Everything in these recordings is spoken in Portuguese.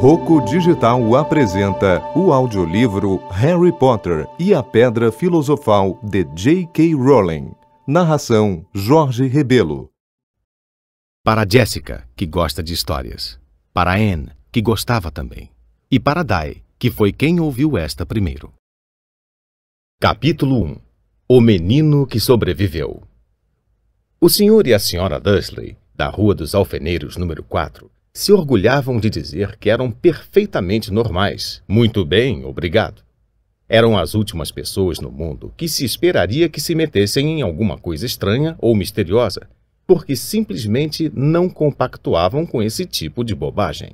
Roco Digital apresenta o audiolivro Harry Potter e a Pedra Filosofal de J.K. Rowling. Narração Jorge Rebelo. Para Jessica, que gosta de histórias. Para Anne, que gostava também. E para Dai, que foi quem ouviu esta primeiro. Capítulo 1 O Menino que Sobreviveu O senhor e a senhora Dursley da Rua dos Alfeneiros, número 4, se orgulhavam de dizer que eram perfeitamente normais. Muito bem, obrigado. Eram as últimas pessoas no mundo que se esperaria que se metessem em alguma coisa estranha ou misteriosa, porque simplesmente não compactuavam com esse tipo de bobagem.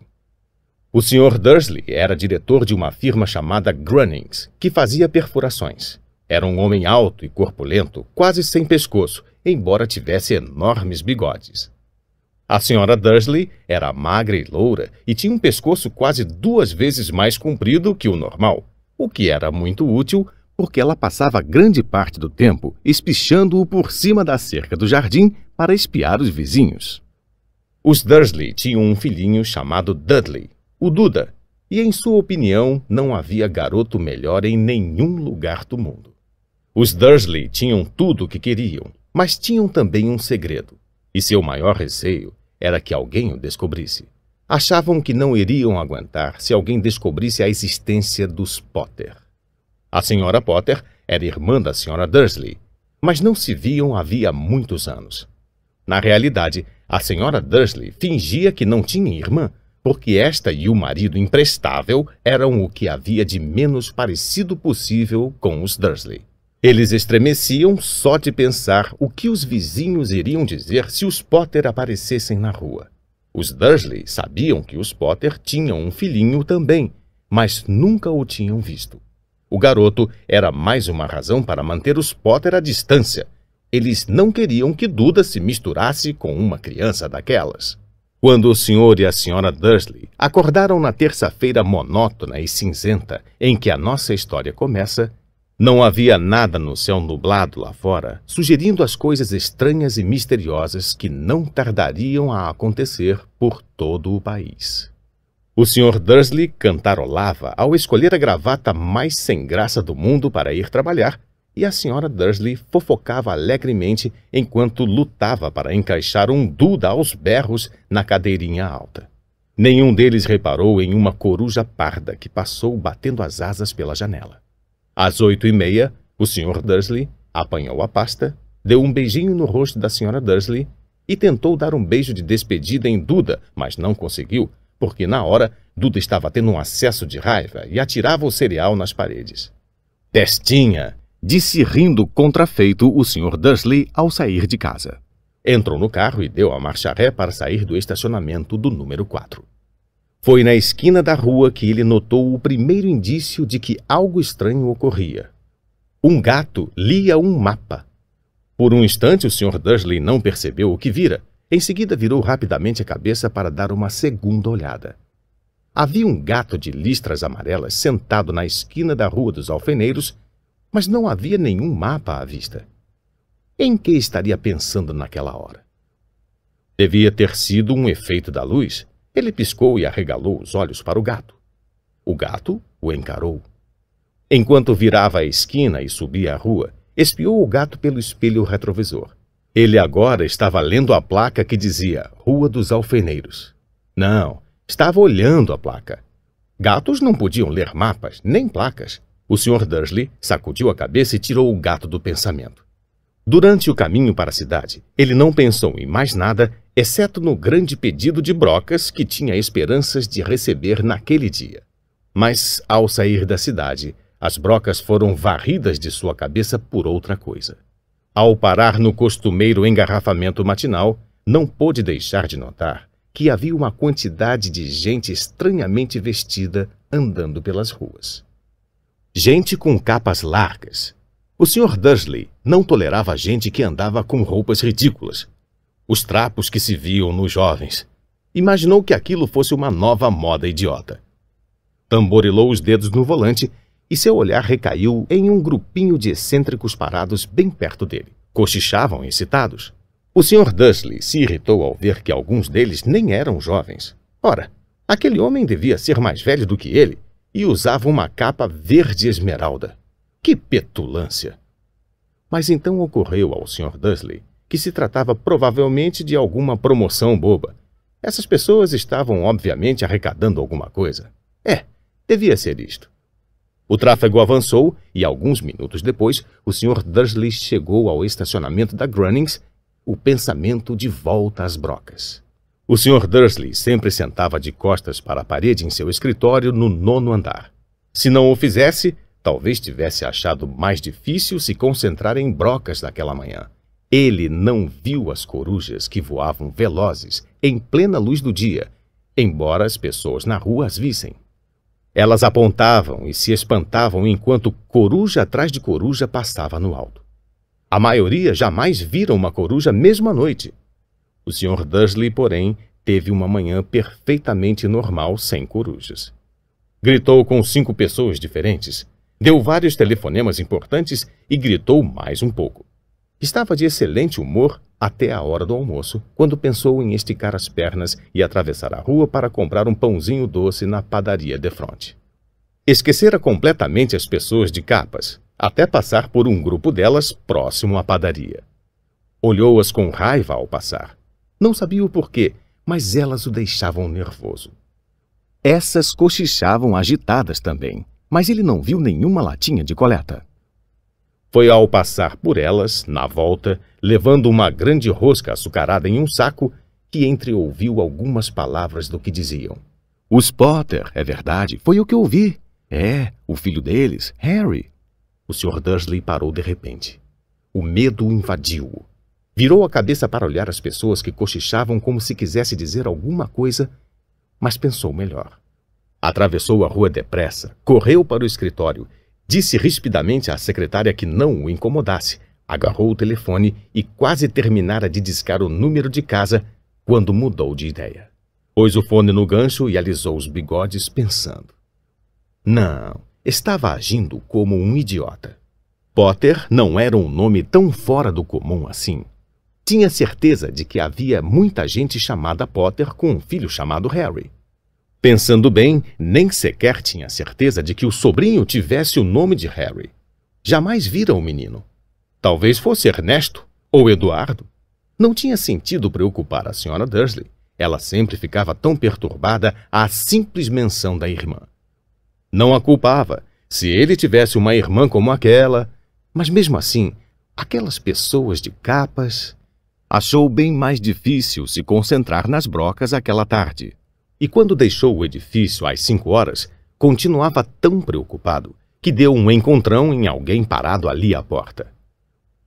O Sr. Dursley era diretor de uma firma chamada Grunnings, que fazia perfurações. Era um homem alto e corpulento, quase sem pescoço, embora tivesse enormes bigodes. A senhora Dursley era magra e loura e tinha um pescoço quase duas vezes mais comprido que o normal, o que era muito útil porque ela passava grande parte do tempo espichando-o por cima da cerca do jardim para espiar os vizinhos. Os Dursley tinham um filhinho chamado Dudley, o Duda, e em sua opinião não havia garoto melhor em nenhum lugar do mundo. Os Dursley tinham tudo o que queriam, mas tinham também um segredo, e seu maior receio era que alguém o descobrisse. Achavam que não iriam aguentar se alguém descobrisse a existência dos Potter. A senhora Potter era irmã da senhora Dursley, mas não se viam havia muitos anos. Na realidade, a senhora Dursley fingia que não tinha irmã, porque esta e o marido imprestável eram o que havia de menos parecido possível com os Dursley. Eles estremeciam só de pensar o que os vizinhos iriam dizer se os Potter aparecessem na rua. Os Dursley sabiam que os Potter tinham um filhinho também, mas nunca o tinham visto. O garoto era mais uma razão para manter os Potter à distância. Eles não queriam que Duda se misturasse com uma criança daquelas. Quando o senhor e a senhora Dursley acordaram na terça-feira monótona e cinzenta em que a nossa história começa, não havia nada no céu nublado lá fora, sugerindo as coisas estranhas e misteriosas que não tardariam a acontecer por todo o país. O Sr. Dursley cantarolava ao escolher a gravata mais sem graça do mundo para ir trabalhar, e a Sra. Dursley fofocava alegremente enquanto lutava para encaixar um Duda aos berros na cadeirinha alta. Nenhum deles reparou em uma coruja parda que passou batendo as asas pela janela. Às oito e meia, o Sr. Dursley apanhou a pasta, deu um beijinho no rosto da Sra. Dursley e tentou dar um beijo de despedida em Duda, mas não conseguiu, porque na hora Duda estava tendo um acesso de raiva e atirava o cereal nas paredes. Testinha! disse rindo contrafeito o Sr. Dursley ao sair de casa. Entrou no carro e deu a marcha ré para sair do estacionamento do número 4. Foi na esquina da rua que ele notou o primeiro indício de que algo estranho ocorria. Um gato lia um mapa. Por um instante, o Sr. Dursley não percebeu o que vira. Em seguida, virou rapidamente a cabeça para dar uma segunda olhada. Havia um gato de listras amarelas sentado na esquina da Rua dos Alfeneiros, mas não havia nenhum mapa à vista. Em que estaria pensando naquela hora? Devia ter sido um efeito da luz, ele piscou e arregalou os olhos para o gato. O gato o encarou. Enquanto virava a esquina e subia a rua, espiou o gato pelo espelho retrovisor. Ele agora estava lendo a placa que dizia Rua dos Alfeneiros. Não, estava olhando a placa. Gatos não podiam ler mapas nem placas. O Sr. Dursley sacudiu a cabeça e tirou o gato do pensamento. Durante o caminho para a cidade, ele não pensou em mais nada, exceto no grande pedido de brocas que tinha esperanças de receber naquele dia. Mas, ao sair da cidade, as brocas foram varridas de sua cabeça por outra coisa. Ao parar no costumeiro engarrafamento matinal, não pôde deixar de notar que havia uma quantidade de gente estranhamente vestida andando pelas ruas. Gente com capas largas, o Sr. Dursley não tolerava gente que andava com roupas ridículas. Os trapos que se viam nos jovens. Imaginou que aquilo fosse uma nova moda idiota. Tamborilou os dedos no volante e seu olhar recaiu em um grupinho de excêntricos parados bem perto dele. Cochichavam excitados. O Sr. Dursley se irritou ao ver que alguns deles nem eram jovens. Ora, aquele homem devia ser mais velho do que ele e usava uma capa verde esmeralda. Que petulância! Mas então ocorreu ao Sr. Dursley que se tratava provavelmente de alguma promoção boba. Essas pessoas estavam, obviamente, arrecadando alguma coisa. É, devia ser isto. O tráfego avançou e, alguns minutos depois, o Sr. Dursley chegou ao estacionamento da Grunnings, o pensamento de volta às brocas. O Sr. Dursley sempre sentava de costas para a parede em seu escritório no nono andar. Se não o fizesse, Talvez tivesse achado mais difícil se concentrar em brocas naquela manhã. Ele não viu as corujas que voavam velozes em plena luz do dia, embora as pessoas na rua as vissem. Elas apontavam e se espantavam enquanto coruja atrás de coruja passava no alto. A maioria jamais viram uma coruja mesmo à noite. O Sr. Dursley, porém, teve uma manhã perfeitamente normal sem corujas. Gritou com cinco pessoas diferentes, Deu vários telefonemas importantes e gritou mais um pouco. Estava de excelente humor até a hora do almoço, quando pensou em esticar as pernas e atravessar a rua para comprar um pãozinho doce na padaria de frente. Esquecera completamente as pessoas de capas, até passar por um grupo delas próximo à padaria. Olhou-as com raiva ao passar. Não sabia o porquê, mas elas o deixavam nervoso. Essas cochichavam agitadas também, mas ele não viu nenhuma latinha de coleta. Foi ao passar por elas, na volta, levando uma grande rosca açucarada em um saco, que entreouviu algumas palavras do que diziam. Os Potter, é verdade, foi o que ouvi. É, o filho deles, Harry. O Sr. Dursley parou de repente. O medo invadiu-o. Virou a cabeça para olhar as pessoas que cochichavam como se quisesse dizer alguma coisa, mas pensou melhor. Atravessou a rua depressa, correu para o escritório, disse rispidamente à secretária que não o incomodasse, agarrou o telefone e quase terminara de discar o número de casa quando mudou de ideia. Pôs o fone no gancho e alisou os bigodes pensando. Não, estava agindo como um idiota. Potter não era um nome tão fora do comum assim. Tinha certeza de que havia muita gente chamada Potter com um filho chamado Harry. Pensando bem, nem sequer tinha certeza de que o sobrinho tivesse o nome de Harry. Jamais vira o menino. Talvez fosse Ernesto ou Eduardo. Não tinha sentido preocupar a senhora Dursley. Ela sempre ficava tão perturbada à simples menção da irmã. Não a culpava. Se ele tivesse uma irmã como aquela. Mas mesmo assim, aquelas pessoas de capas. Achou bem mais difícil se concentrar nas brocas aquela tarde. E quando deixou o edifício às cinco horas, continuava tão preocupado que deu um encontrão em alguém parado ali à porta.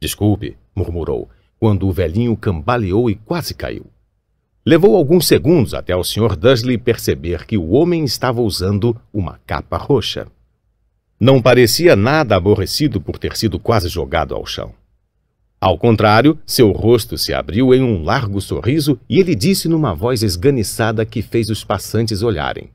Desculpe, murmurou, quando o velhinho cambaleou e quase caiu. Levou alguns segundos até o Sr. Dudley perceber que o homem estava usando uma capa roxa. Não parecia nada aborrecido por ter sido quase jogado ao chão. Ao contrário, seu rosto se abriu em um largo sorriso e ele disse numa voz esganiçada que fez os passantes olharem: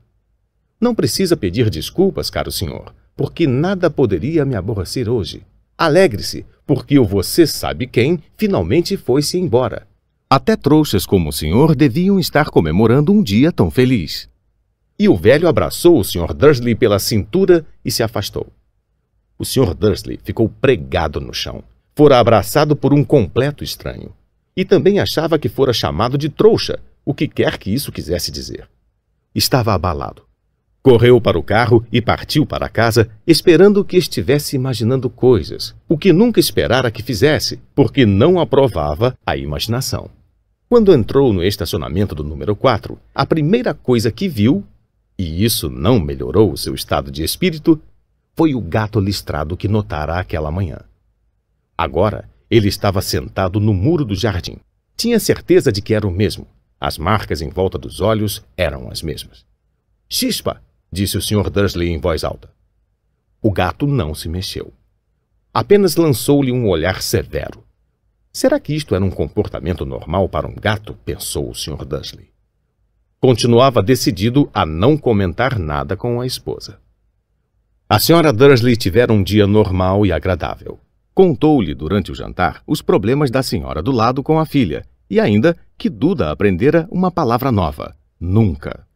Não precisa pedir desculpas, caro senhor, porque nada poderia me aborrecer hoje. Alegre-se, porque o você sabe quem finalmente foi-se embora. Até trouxas como o senhor deviam estar comemorando um dia tão feliz. E o velho abraçou o senhor Dursley pela cintura e se afastou. O senhor Dursley ficou pregado no chão fora abraçado por um completo estranho. E também achava que fora chamado de trouxa, o que quer que isso quisesse dizer. Estava abalado. Correu para o carro e partiu para casa, esperando que estivesse imaginando coisas, o que nunca esperara que fizesse, porque não aprovava a imaginação. Quando entrou no estacionamento do número 4, a primeira coisa que viu, e isso não melhorou o seu estado de espírito, foi o gato listrado que notara aquela manhã. Agora, ele estava sentado no muro do jardim. Tinha certeza de que era o mesmo. As marcas em volta dos olhos eram as mesmas. Chispa! disse o Sr. Dursley em voz alta. O gato não se mexeu. Apenas lançou-lhe um olhar severo. Será que isto era um comportamento normal para um gato? pensou o Sr. Dursley. Continuava decidido a não comentar nada com a esposa. A Sra. Dursley tivera um dia normal e agradável. Contou-lhe durante o jantar os problemas da senhora do lado com a filha e ainda que Duda aprendera uma palavra nova: nunca.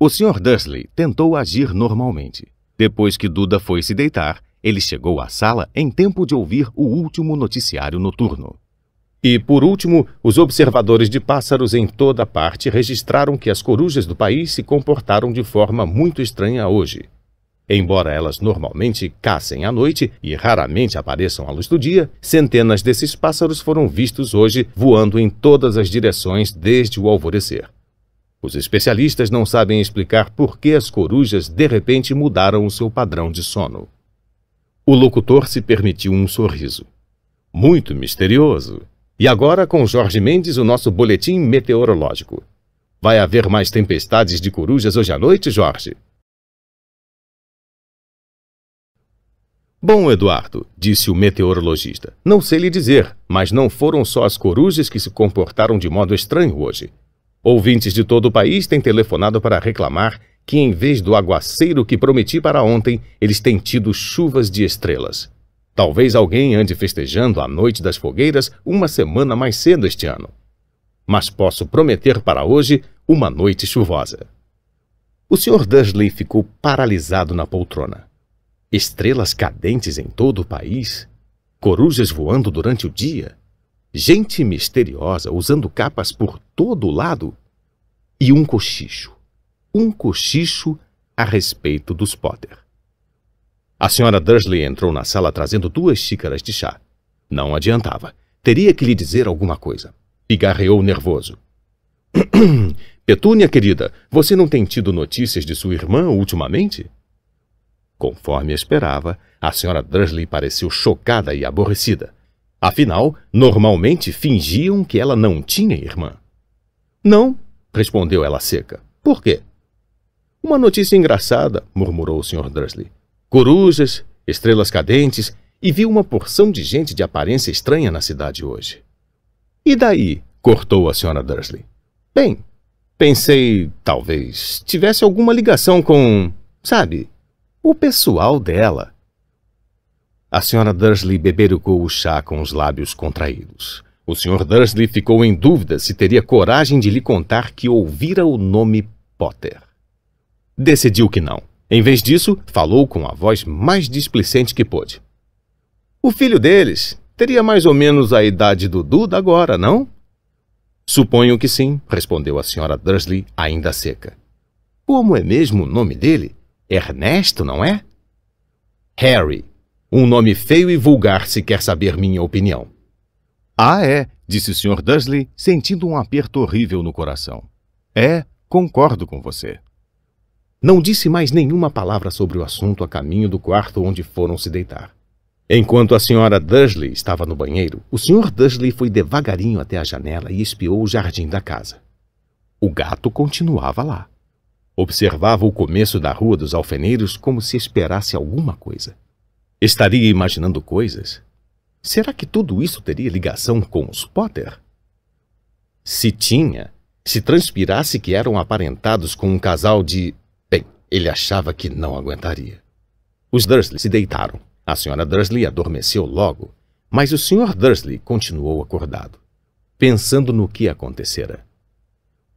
O Sr. Dursley tentou agir normalmente. Depois que Duda foi se deitar, ele chegou à sala em tempo de ouvir o último noticiário noturno. E, por último, os observadores de pássaros em toda parte registraram que as corujas do país se comportaram de forma muito estranha hoje, Embora elas normalmente caçem à noite e raramente apareçam à luz do dia, centenas desses pássaros foram vistos hoje voando em todas as direções desde o alvorecer. Os especialistas não sabem explicar por que as corujas de repente mudaram o seu padrão de sono. O locutor se permitiu um sorriso. Muito misterioso. E agora com Jorge Mendes o nosso boletim meteorológico. Vai haver mais tempestades de corujas hoje à noite, Jorge? Bom, Eduardo, disse o meteorologista, não sei lhe dizer, mas não foram só as corujas que se comportaram de modo estranho hoje. Ouvintes de todo o país têm telefonado para reclamar que, em vez do aguaceiro que prometi para ontem, eles têm tido chuvas de estrelas. Talvez alguém ande festejando a noite das fogueiras uma semana mais cedo este ano. Mas posso prometer para hoje uma noite chuvosa. O Sr. Dudley ficou paralisado na poltrona estrelas cadentes em todo o país, corujas voando durante o dia, gente misteriosa usando capas por todo o lado e um cochicho, um cochicho a respeito dos Potter. A senhora Dursley entrou na sala trazendo duas xícaras de chá. Não adiantava. Teria que lhe dizer alguma coisa. Pigarreou nervoso. Petúnia, querida, você não tem tido notícias de sua irmã ultimamente? Conforme esperava, a senhora Dursley pareceu chocada e aborrecida. Afinal, normalmente fingiam que ela não tinha irmã. Não, respondeu ela seca. Por quê? Uma notícia engraçada, murmurou o Sr. Dursley. Corujas, estrelas cadentes, e vi uma porção de gente de aparência estranha na cidade hoje. E daí? cortou a Sra. Dursley. Bem, pensei, talvez, tivesse alguma ligação com. Sabe, o pessoal dela. A senhora Dursley beberucou o chá com os lábios contraídos. O senhor Dursley ficou em dúvida se teria coragem de lhe contar que ouvira o nome Potter. Decidiu que não. Em vez disso, falou com a voz mais displicente que pôde. O filho deles teria mais ou menos a idade do Duda agora, não? Suponho que sim, respondeu a senhora Dursley, ainda seca. Como é mesmo o nome dele? Ernesto, não é? Harry. Um nome feio e vulgar se quer saber minha opinião. Ah, é, disse o Sr. Dudley, sentindo um aperto horrível no coração. É, concordo com você. Não disse mais nenhuma palavra sobre o assunto a caminho do quarto onde foram se deitar. Enquanto a senhora Dudley estava no banheiro, o Sr. Dudley foi devagarinho até a janela e espiou o jardim da casa. O gato continuava lá. Observava o começo da Rua dos Alfeneiros como se esperasse alguma coisa. Estaria imaginando coisas? Será que tudo isso teria ligação com os Potter? Se tinha, se transpirasse que eram aparentados com um casal de. Bem, ele achava que não aguentaria. Os Dursley se deitaram. A senhora Dursley adormeceu logo, mas o senhor Dursley continuou acordado, pensando no que acontecera.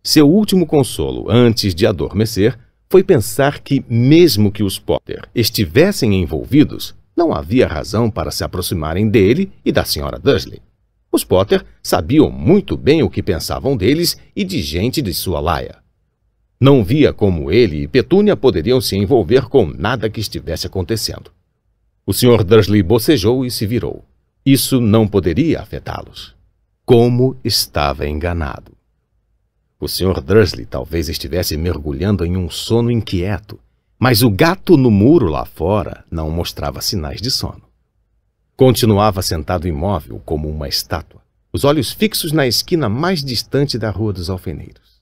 Seu último consolo antes de adormecer foi pensar que, mesmo que os Potter estivessem envolvidos, não havia razão para se aproximarem dele e da Sra. Dursley. Os Potter sabiam muito bem o que pensavam deles e de gente de sua laia. Não via como ele e Petúnia poderiam se envolver com nada que estivesse acontecendo. O Sr. Dursley bocejou e se virou. Isso não poderia afetá-los. Como estava enganado. O Sr. Dursley talvez estivesse mergulhando em um sono inquieto, mas o gato no muro lá fora não mostrava sinais de sono. Continuava sentado imóvel como uma estátua, os olhos fixos na esquina mais distante da Rua dos Alfeneiros.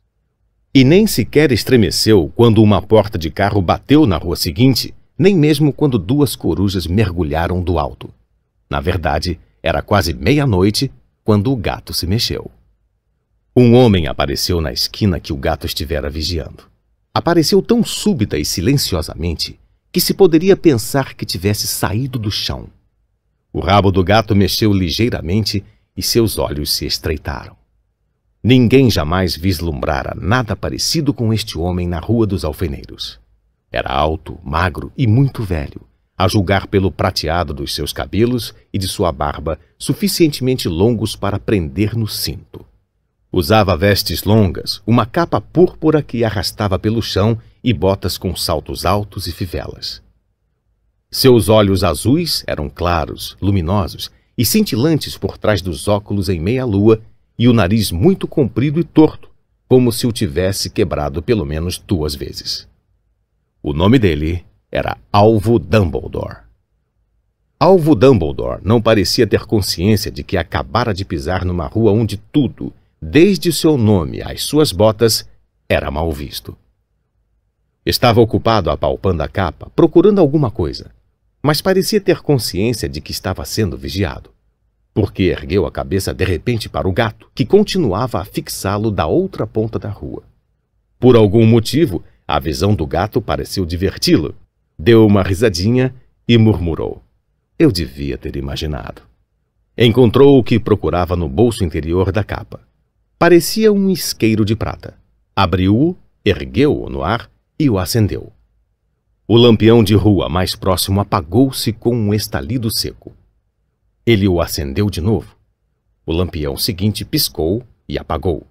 E nem sequer estremeceu quando uma porta de carro bateu na rua seguinte, nem mesmo quando duas corujas mergulharam do alto. Na verdade, era quase meia-noite quando o gato se mexeu. Um homem apareceu na esquina que o gato estivera vigiando. Apareceu tão súbita e silenciosamente que se poderia pensar que tivesse saído do chão. O rabo do gato mexeu ligeiramente e seus olhos se estreitaram. Ninguém jamais vislumbrara nada parecido com este homem na Rua dos Alfeneiros. Era alto, magro e muito velho, a julgar pelo prateado dos seus cabelos e de sua barba, suficientemente longos para prender no cinto. Usava vestes longas, uma capa púrpura que arrastava pelo chão e botas com saltos altos e fivelas. Seus olhos azuis eram claros, luminosos e cintilantes por trás dos óculos em meia-lua e o nariz muito comprido e torto, como se o tivesse quebrado pelo menos duas vezes. O nome dele era Alvo Dumbledore. Alvo Dumbledore não parecia ter consciência de que acabara de pisar numa rua onde tudo, desde seu nome às suas botas, era mal visto. Estava ocupado apalpando a capa, procurando alguma coisa, mas parecia ter consciência de que estava sendo vigiado, porque ergueu a cabeça de repente para o gato, que continuava a fixá-lo da outra ponta da rua. Por algum motivo, a visão do gato pareceu diverti-lo. Deu uma risadinha e murmurou: Eu devia ter imaginado. Encontrou o que procurava no bolso interior da capa. Parecia um isqueiro de prata. Abriu-o, ergueu-o no ar e o acendeu. O lampião de rua mais próximo apagou-se com um estalido seco. Ele o acendeu de novo. O lampião seguinte piscou e apagou.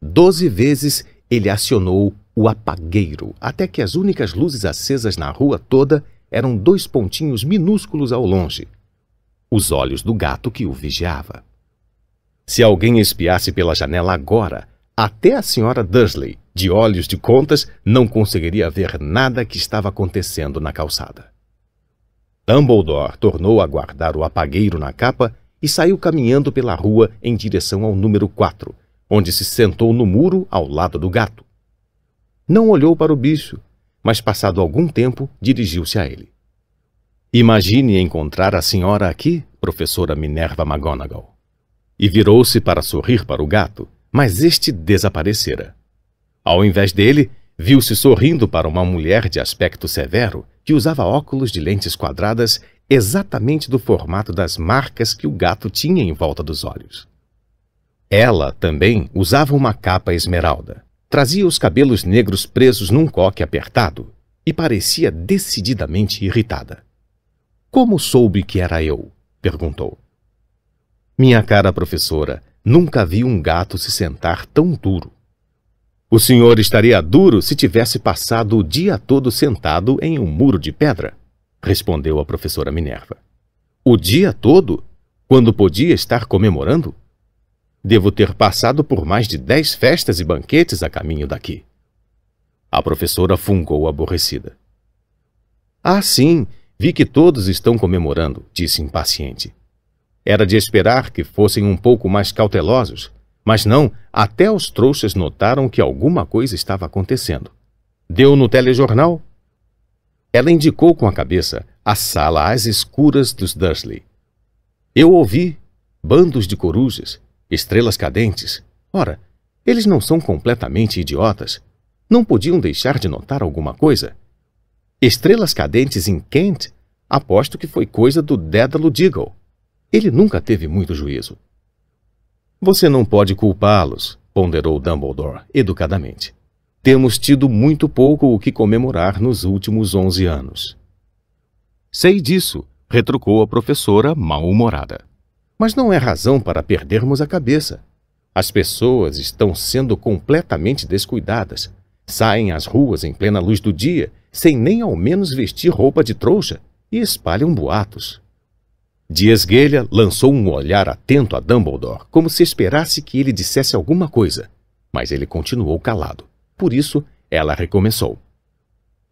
Doze vezes ele acionou o apagueiro, até que as únicas luzes acesas na rua toda eram dois pontinhos minúsculos ao longe os olhos do gato que o vigiava. Se alguém espiasse pela janela agora, até a senhora Dursley, de olhos de contas, não conseguiria ver nada que estava acontecendo na calçada. Dumbledore tornou a guardar o apagueiro na capa e saiu caminhando pela rua em direção ao número 4, onde se sentou no muro ao lado do gato. Não olhou para o bicho, mas passado algum tempo dirigiu-se a ele. Imagine encontrar a senhora aqui, professora Minerva McGonagall e virou-se para sorrir para o gato, mas este desaparecera. Ao invés dele, viu-se sorrindo para uma mulher de aspecto severo que usava óculos de lentes quadradas exatamente do formato das marcas que o gato tinha em volta dos olhos. Ela também usava uma capa esmeralda, trazia os cabelos negros presos num coque apertado e parecia decididamente irritada. Como soube que era eu? perguntou. Minha cara professora, nunca vi um gato se sentar tão duro. O senhor estaria duro se tivesse passado o dia todo sentado em um muro de pedra, respondeu a professora Minerva. O dia todo? Quando podia estar comemorando? Devo ter passado por mais de dez festas e banquetes a caminho daqui. A professora fungou aborrecida. Ah, sim, vi que todos estão comemorando, disse impaciente. Era de esperar que fossem um pouco mais cautelosos, mas não, até os trouxas notaram que alguma coisa estava acontecendo. Deu no telejornal? Ela indicou com a cabeça a sala às escuras dos Dursley. Eu ouvi bandos de corujas, estrelas cadentes. Ora, eles não são completamente idiotas. Não podiam deixar de notar alguma coisa. Estrelas cadentes em Kent? Aposto que foi coisa do Dédalo Diggle. Ele nunca teve muito juízo. Você não pode culpá-los, ponderou Dumbledore educadamente. Temos tido muito pouco o que comemorar nos últimos onze anos. Sei disso, retrucou a professora mal-humorada. Mas não é razão para perdermos a cabeça. As pessoas estão sendo completamente descuidadas. Saem às ruas em plena luz do dia, sem nem ao menos vestir roupa de trouxa, e espalham boatos. De esguelha, lançou um olhar atento a Dumbledore, como se esperasse que ele dissesse alguma coisa. Mas ele continuou calado. Por isso, ela recomeçou.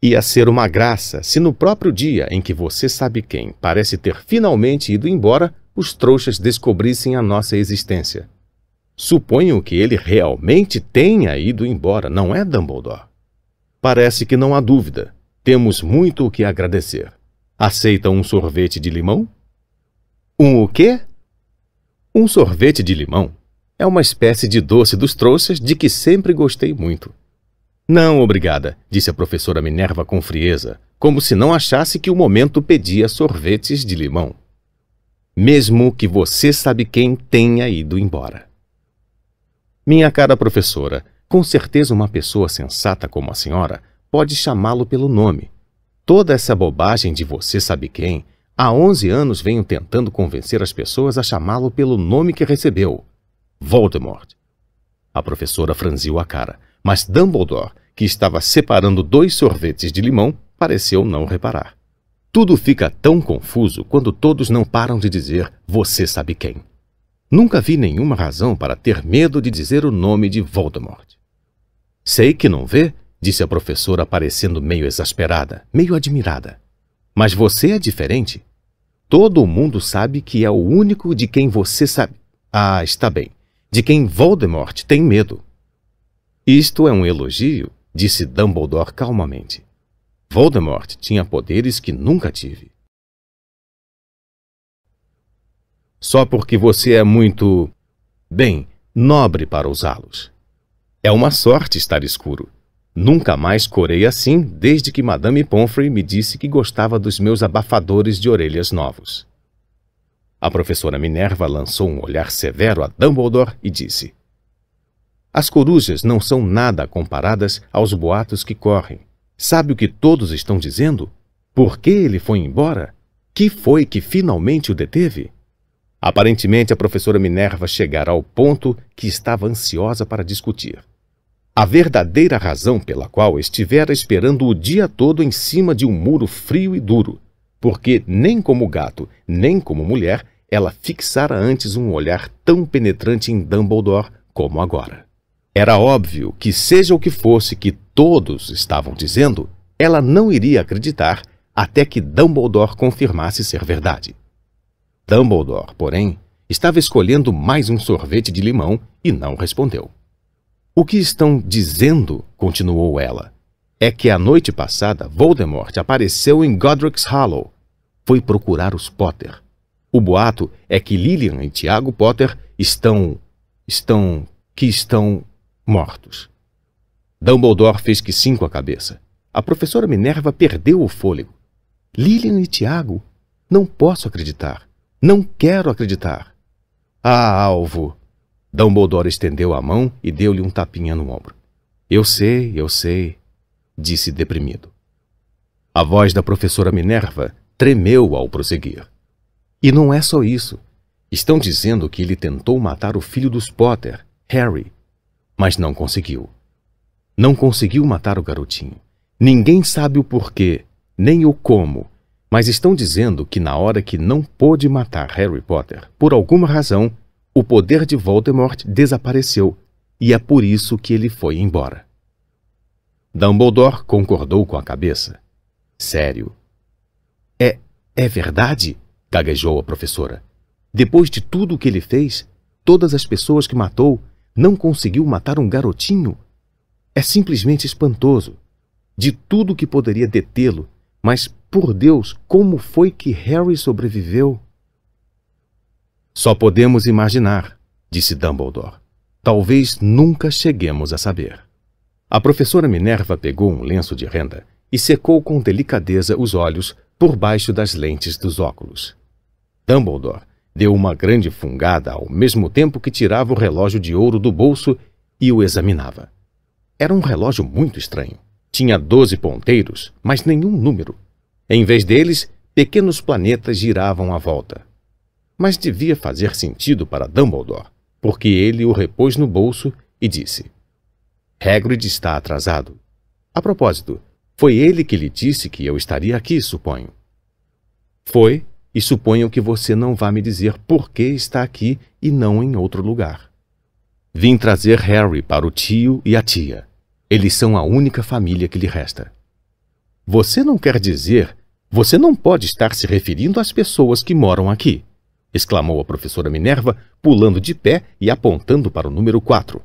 Ia ser uma graça se no próprio dia em que você sabe quem parece ter finalmente ido embora, os trouxas descobrissem a nossa existência. Suponho que ele realmente tenha ido embora, não é, Dumbledore? Parece que não há dúvida. Temos muito o que agradecer. Aceita um sorvete de limão? Um o quê? Um sorvete de limão é uma espécie de doce dos trouxas de que sempre gostei muito. Não, obrigada, disse a professora Minerva com frieza, como se não achasse que o momento pedia sorvetes de limão. Mesmo que você sabe quem tenha ido embora. Minha cara professora, com certeza uma pessoa sensata como a senhora pode chamá-lo pelo nome. Toda essa bobagem de você sabe quem Há 11 anos venho tentando convencer as pessoas a chamá-lo pelo nome que recebeu: Voldemort. A professora franziu a cara, mas Dumbledore, que estava separando dois sorvetes de limão, pareceu não reparar. Tudo fica tão confuso quando todos não param de dizer você sabe quem. Nunca vi nenhuma razão para ter medo de dizer o nome de Voldemort. Sei que não vê, disse a professora, parecendo meio exasperada, meio admirada. Mas você é diferente. Todo mundo sabe que é o único de quem você sabe. Ah, está bem. De quem Voldemort tem medo. Isto é um elogio, disse Dumbledore calmamente. Voldemort tinha poderes que nunca tive. Só porque você é muito. bem, nobre para usá-los. É uma sorte estar escuro. Nunca mais corei assim desde que Madame Pomfrey me disse que gostava dos meus abafadores de orelhas novos. A professora Minerva lançou um olhar severo a Dumbledore e disse: As corujas não são nada comparadas aos boatos que correm. Sabe o que todos estão dizendo? Por que ele foi embora? Que foi que finalmente o deteve? Aparentemente, a professora Minerva chegara ao ponto que estava ansiosa para discutir. A verdadeira razão pela qual estivera esperando o dia todo em cima de um muro frio e duro, porque nem como gato, nem como mulher, ela fixara antes um olhar tão penetrante em Dumbledore como agora. Era óbvio que, seja o que fosse que todos estavam dizendo, ela não iria acreditar até que Dumbledore confirmasse ser verdade. Dumbledore, porém, estava escolhendo mais um sorvete de limão e não respondeu. O que estão dizendo, continuou ela, é que a noite passada Voldemort apareceu em Godric's Hollow. Foi procurar os Potter. O boato é que Lillian e Tiago Potter estão. estão. que estão. mortos. Dumbledore fez que sim com a cabeça. A professora Minerva perdeu o fôlego. Lillian e Tiago? Não posso acreditar. Não quero acreditar. Ah, alvo! Dumbledore estendeu a mão e deu-lhe um tapinha no ombro. Eu sei, eu sei, disse deprimido. A voz da professora Minerva tremeu ao prosseguir. E não é só isso. Estão dizendo que ele tentou matar o filho dos Potter, Harry, mas não conseguiu. Não conseguiu matar o garotinho. Ninguém sabe o porquê, nem o como, mas estão dizendo que na hora que não pôde matar Harry Potter, por alguma razão, o poder de Voldemort desapareceu e é por isso que ele foi embora. Dumbledore concordou com a cabeça. Sério. É, é verdade? gaguejou a professora. Depois de tudo o que ele fez, todas as pessoas que matou, não conseguiu matar um garotinho? É simplesmente espantoso. De tudo que poderia detê-lo, mas, por Deus, como foi que Harry sobreviveu? Só podemos imaginar, disse Dumbledore. Talvez nunca cheguemos a saber. A professora Minerva pegou um lenço de renda e secou com delicadeza os olhos por baixo das lentes dos óculos. Dumbledore deu uma grande fungada ao mesmo tempo que tirava o relógio de ouro do bolso e o examinava. Era um relógio muito estranho. Tinha doze ponteiros, mas nenhum número. Em vez deles, pequenos planetas giravam à volta, mas devia fazer sentido para Dumbledore, porque ele o repôs no bolso e disse: Hagrid está atrasado. A propósito, foi ele que lhe disse que eu estaria aqui, suponho. Foi, e suponho que você não vá me dizer por que está aqui e não em outro lugar. Vim trazer Harry para o tio e a tia. Eles são a única família que lhe resta. Você não quer dizer, você não pode estar se referindo às pessoas que moram aqui exclamou a professora Minerva, pulando de pé e apontando para o número 4.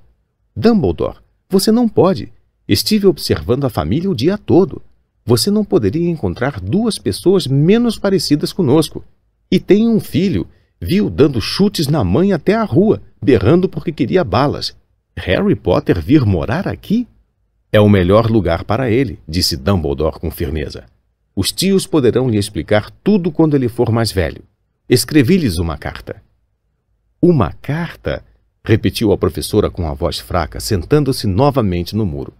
Dumbledore, você não pode. Estive observando a família o dia todo. Você não poderia encontrar duas pessoas menos parecidas conosco. E tem um filho. Viu dando chutes na mãe até a rua, berrando porque queria balas. Harry Potter vir morar aqui? É o melhor lugar para ele, disse Dumbledore com firmeza. Os tios poderão lhe explicar tudo quando ele for mais velho. Escrevi-lhes uma carta. Uma carta? repetiu a professora com a voz fraca, sentando-se novamente no muro.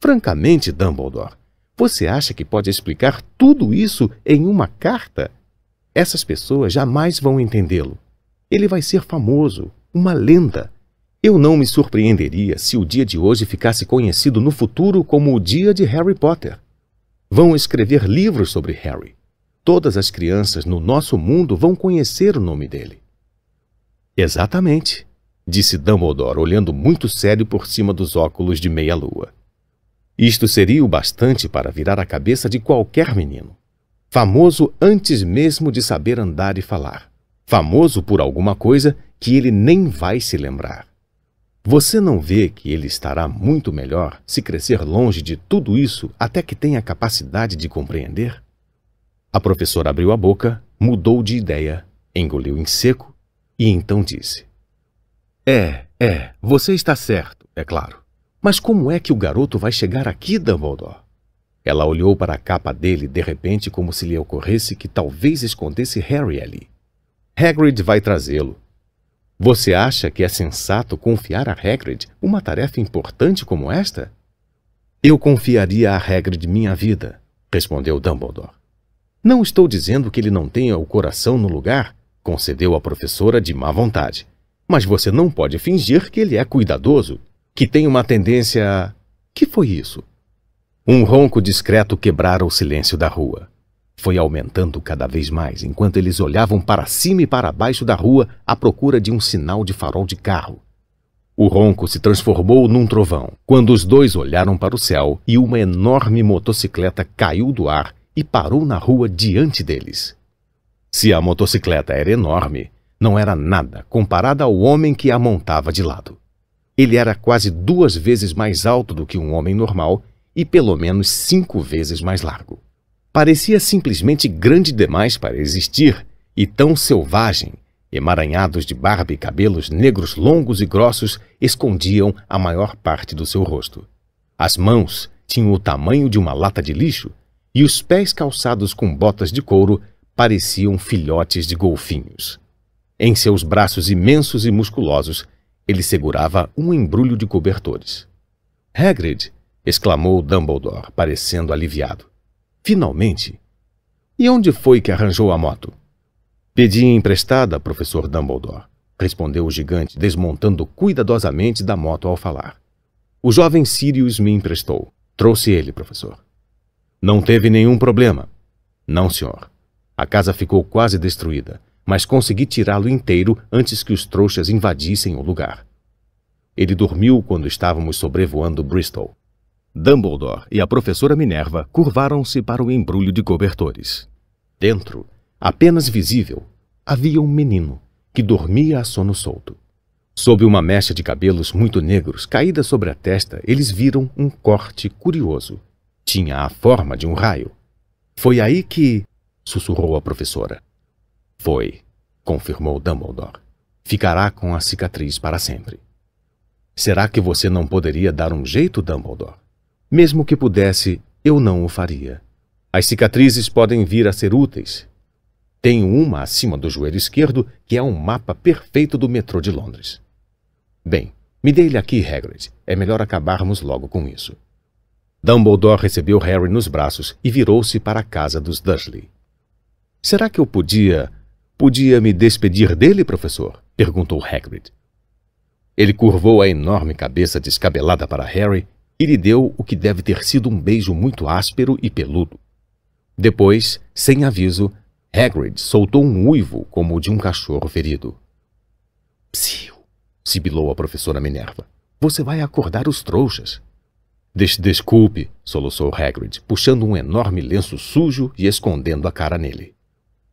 Francamente, Dumbledore, você acha que pode explicar tudo isso em uma carta? Essas pessoas jamais vão entendê-lo. Ele vai ser famoso, uma lenda. Eu não me surpreenderia se o dia de hoje ficasse conhecido no futuro como o dia de Harry Potter. Vão escrever livros sobre Harry. Todas as crianças no nosso mundo vão conhecer o nome dele. Exatamente, disse Dumbledore, olhando muito sério por cima dos óculos de meia-lua. Isto seria o bastante para virar a cabeça de qualquer menino. Famoso antes mesmo de saber andar e falar. Famoso por alguma coisa que ele nem vai se lembrar. Você não vê que ele estará muito melhor se crescer longe de tudo isso até que tenha a capacidade de compreender? A professora abriu a boca, mudou de ideia, engoliu em seco e então disse: É, é, você está certo, é claro. Mas como é que o garoto vai chegar aqui, Dumbledore? Ela olhou para a capa dele de repente como se lhe ocorresse que talvez escondesse Harry ali. Hagrid vai trazê-lo. Você acha que é sensato confiar a Hagrid uma tarefa importante como esta? Eu confiaria a Hagrid minha vida, respondeu Dumbledore. Não estou dizendo que ele não tenha o coração no lugar, concedeu a professora de má vontade. Mas você não pode fingir que ele é cuidadoso, que tem uma tendência a. Que foi isso? Um ronco discreto quebrara o silêncio da rua. Foi aumentando cada vez mais enquanto eles olhavam para cima e para baixo da rua à procura de um sinal de farol de carro. O ronco se transformou num trovão quando os dois olharam para o céu e uma enorme motocicleta caiu do ar e parou na rua diante deles. Se a motocicleta era enorme, não era nada comparada ao homem que a montava de lado. Ele era quase duas vezes mais alto do que um homem normal e pelo menos cinco vezes mais largo. Parecia simplesmente grande demais para existir e tão selvagem, emaranhados de barba e cabelos negros longos e grossos escondiam a maior parte do seu rosto. As mãos tinham o tamanho de uma lata de lixo e os pés calçados com botas de couro pareciam filhotes de golfinhos. Em seus braços imensos e musculosos, ele segurava um embrulho de cobertores. Hagrid! exclamou Dumbledore, parecendo aliviado. Finalmente! E onde foi que arranjou a moto? Pedi emprestada, professor Dumbledore, respondeu o gigante, desmontando cuidadosamente da moto ao falar. O jovem Sirius me emprestou. Trouxe ele, professor. Não teve nenhum problema. Não, senhor. A casa ficou quase destruída, mas consegui tirá-lo inteiro antes que os trouxas invadissem o lugar. Ele dormiu quando estávamos sobrevoando Bristol. Dumbledore e a professora Minerva curvaram-se para o embrulho de cobertores. Dentro, apenas visível, havia um menino que dormia a sono solto. Sob uma mecha de cabelos muito negros caída sobre a testa, eles viram um corte curioso tinha a forma de um raio. Foi aí que. sussurrou a professora. Foi, confirmou Dumbledore. Ficará com a cicatriz para sempre. Será que você não poderia dar um jeito, Dumbledore? Mesmo que pudesse, eu não o faria. As cicatrizes podem vir a ser úteis. Tenho uma acima do joelho esquerdo que é um mapa perfeito do metrô de Londres. Bem, me dê-lhe aqui, Hagrid. É melhor acabarmos logo com isso. Dumbledore recebeu Harry nos braços e virou-se para a casa dos Dursley. Será que eu podia... podia me despedir dele, professor? Perguntou Hagrid. Ele curvou a enorme cabeça descabelada para Harry e lhe deu o que deve ter sido um beijo muito áspero e peludo. Depois, sem aviso, Hagrid soltou um uivo como o de um cachorro ferido. Psiu! sibilou a professora Minerva. Você vai acordar os trouxas. Des Desculpe, soluçou Hagrid, puxando um enorme lenço sujo e escondendo a cara nele.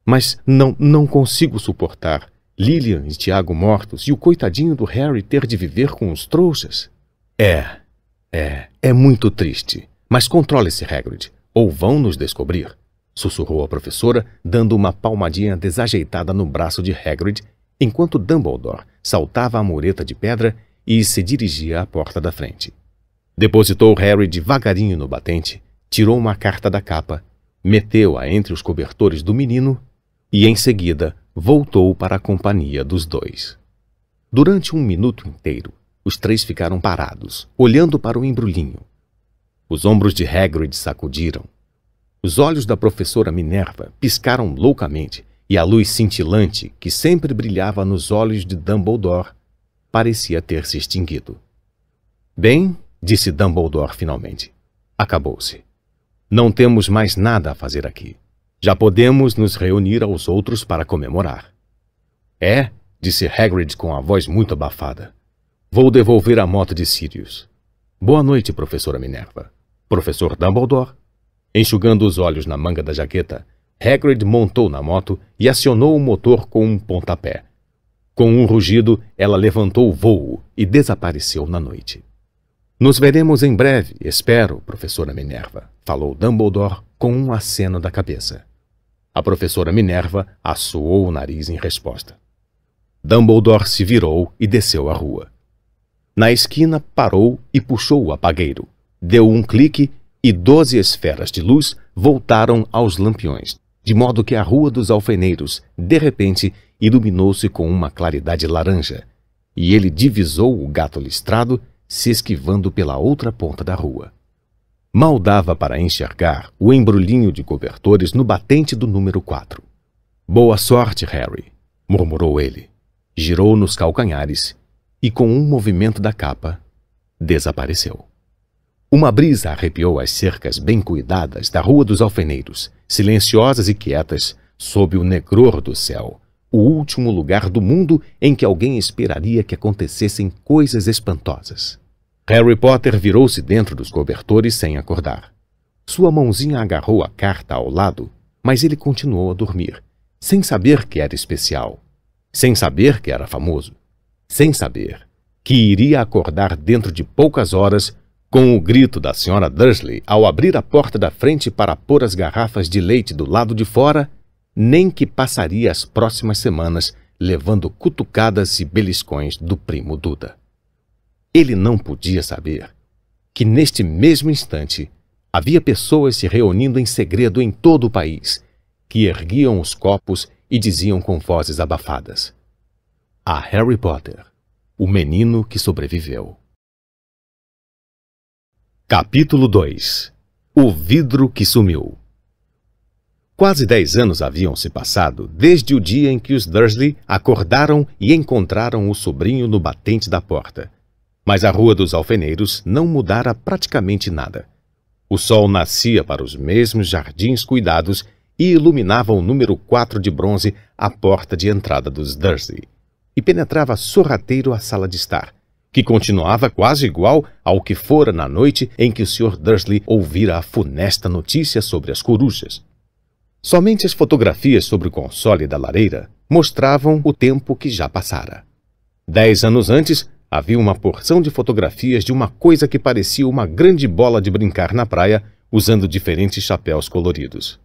Mas não, não consigo suportar Lilian e Tiago mortos e o coitadinho do Harry ter de viver com os trouxas. É, é, é muito triste. Mas controle-se, Hagrid, ou vão nos descobrir. Sussurrou a professora, dando uma palmadinha desajeitada no braço de Hagrid, enquanto Dumbledore saltava a mureta de pedra e se dirigia à porta da frente. Depositou Harry devagarinho no batente, tirou uma carta da capa, meteu-a entre os cobertores do menino e, em seguida, voltou para a companhia dos dois. Durante um minuto inteiro, os três ficaram parados, olhando para o embrulhinho. Os ombros de Hagrid sacudiram. Os olhos da professora Minerva piscaram loucamente e a luz cintilante que sempre brilhava nos olhos de Dumbledore parecia ter se extinguido. Bem, disse Dumbledore finalmente. Acabou-se. Não temos mais nada a fazer aqui. Já podemos nos reunir aos outros para comemorar. É, disse Hagrid com a voz muito abafada. Vou devolver a moto de Sirius. Boa noite, professora Minerva. Professor Dumbledore. Enxugando os olhos na manga da jaqueta, Hagrid montou na moto e acionou o motor com um pontapé. Com um rugido, ela levantou o voo e desapareceu na noite. Nos veremos em breve, espero, professora Minerva, falou Dumbledore com um aceno da cabeça. A professora Minerva assoou o nariz em resposta. Dumbledore se virou e desceu a rua. Na esquina, parou e puxou o apagueiro. Deu um clique e doze esferas de luz voltaram aos lampiões, de modo que a Rua dos Alfeneiros, de repente, iluminou-se com uma claridade laranja, e ele divisou o gato listrado se esquivando pela outra ponta da rua. Mal dava para enxergar o embrulhinho de cobertores no batente do número 4. Boa sorte, Harry, murmurou ele. Girou nos calcanhares e, com um movimento da capa, desapareceu. Uma brisa arrepiou as cercas bem cuidadas da Rua dos Alfeneiros, silenciosas e quietas, sob o negror do céu, o último lugar do mundo em que alguém esperaria que acontecessem coisas espantosas. Harry Potter virou-se dentro dos cobertores sem acordar. Sua mãozinha agarrou a carta ao lado, mas ele continuou a dormir, sem saber que era especial, sem saber que era famoso, sem saber que iria acordar dentro de poucas horas com o grito da senhora Dursley ao abrir a porta da frente para pôr as garrafas de leite do lado de fora nem que passaria as próximas semanas levando cutucadas e beliscões do primo Duda. Ele não podia saber que neste mesmo instante havia pessoas se reunindo em segredo em todo o país, que erguiam os copos e diziam com vozes abafadas: A Harry Potter, o menino que sobreviveu. Capítulo 2 O vidro que sumiu Quase dez anos haviam se passado desde o dia em que os Dursley acordaram e encontraram o sobrinho no batente da porta. Mas a Rua dos Alfeneiros não mudara praticamente nada. O sol nascia para os mesmos jardins cuidados e iluminava o número 4 de bronze à porta de entrada dos Dursley, e penetrava sorrateiro a sala de estar, que continuava quase igual ao que fora na noite em que o Sr. Dursley ouvira a funesta notícia sobre as corujas. Somente as fotografias sobre o console da lareira mostravam o tempo que já passara. Dez anos antes, havia uma porção de fotografias de uma coisa que parecia uma grande bola de brincar na praia, usando diferentes chapéus coloridos.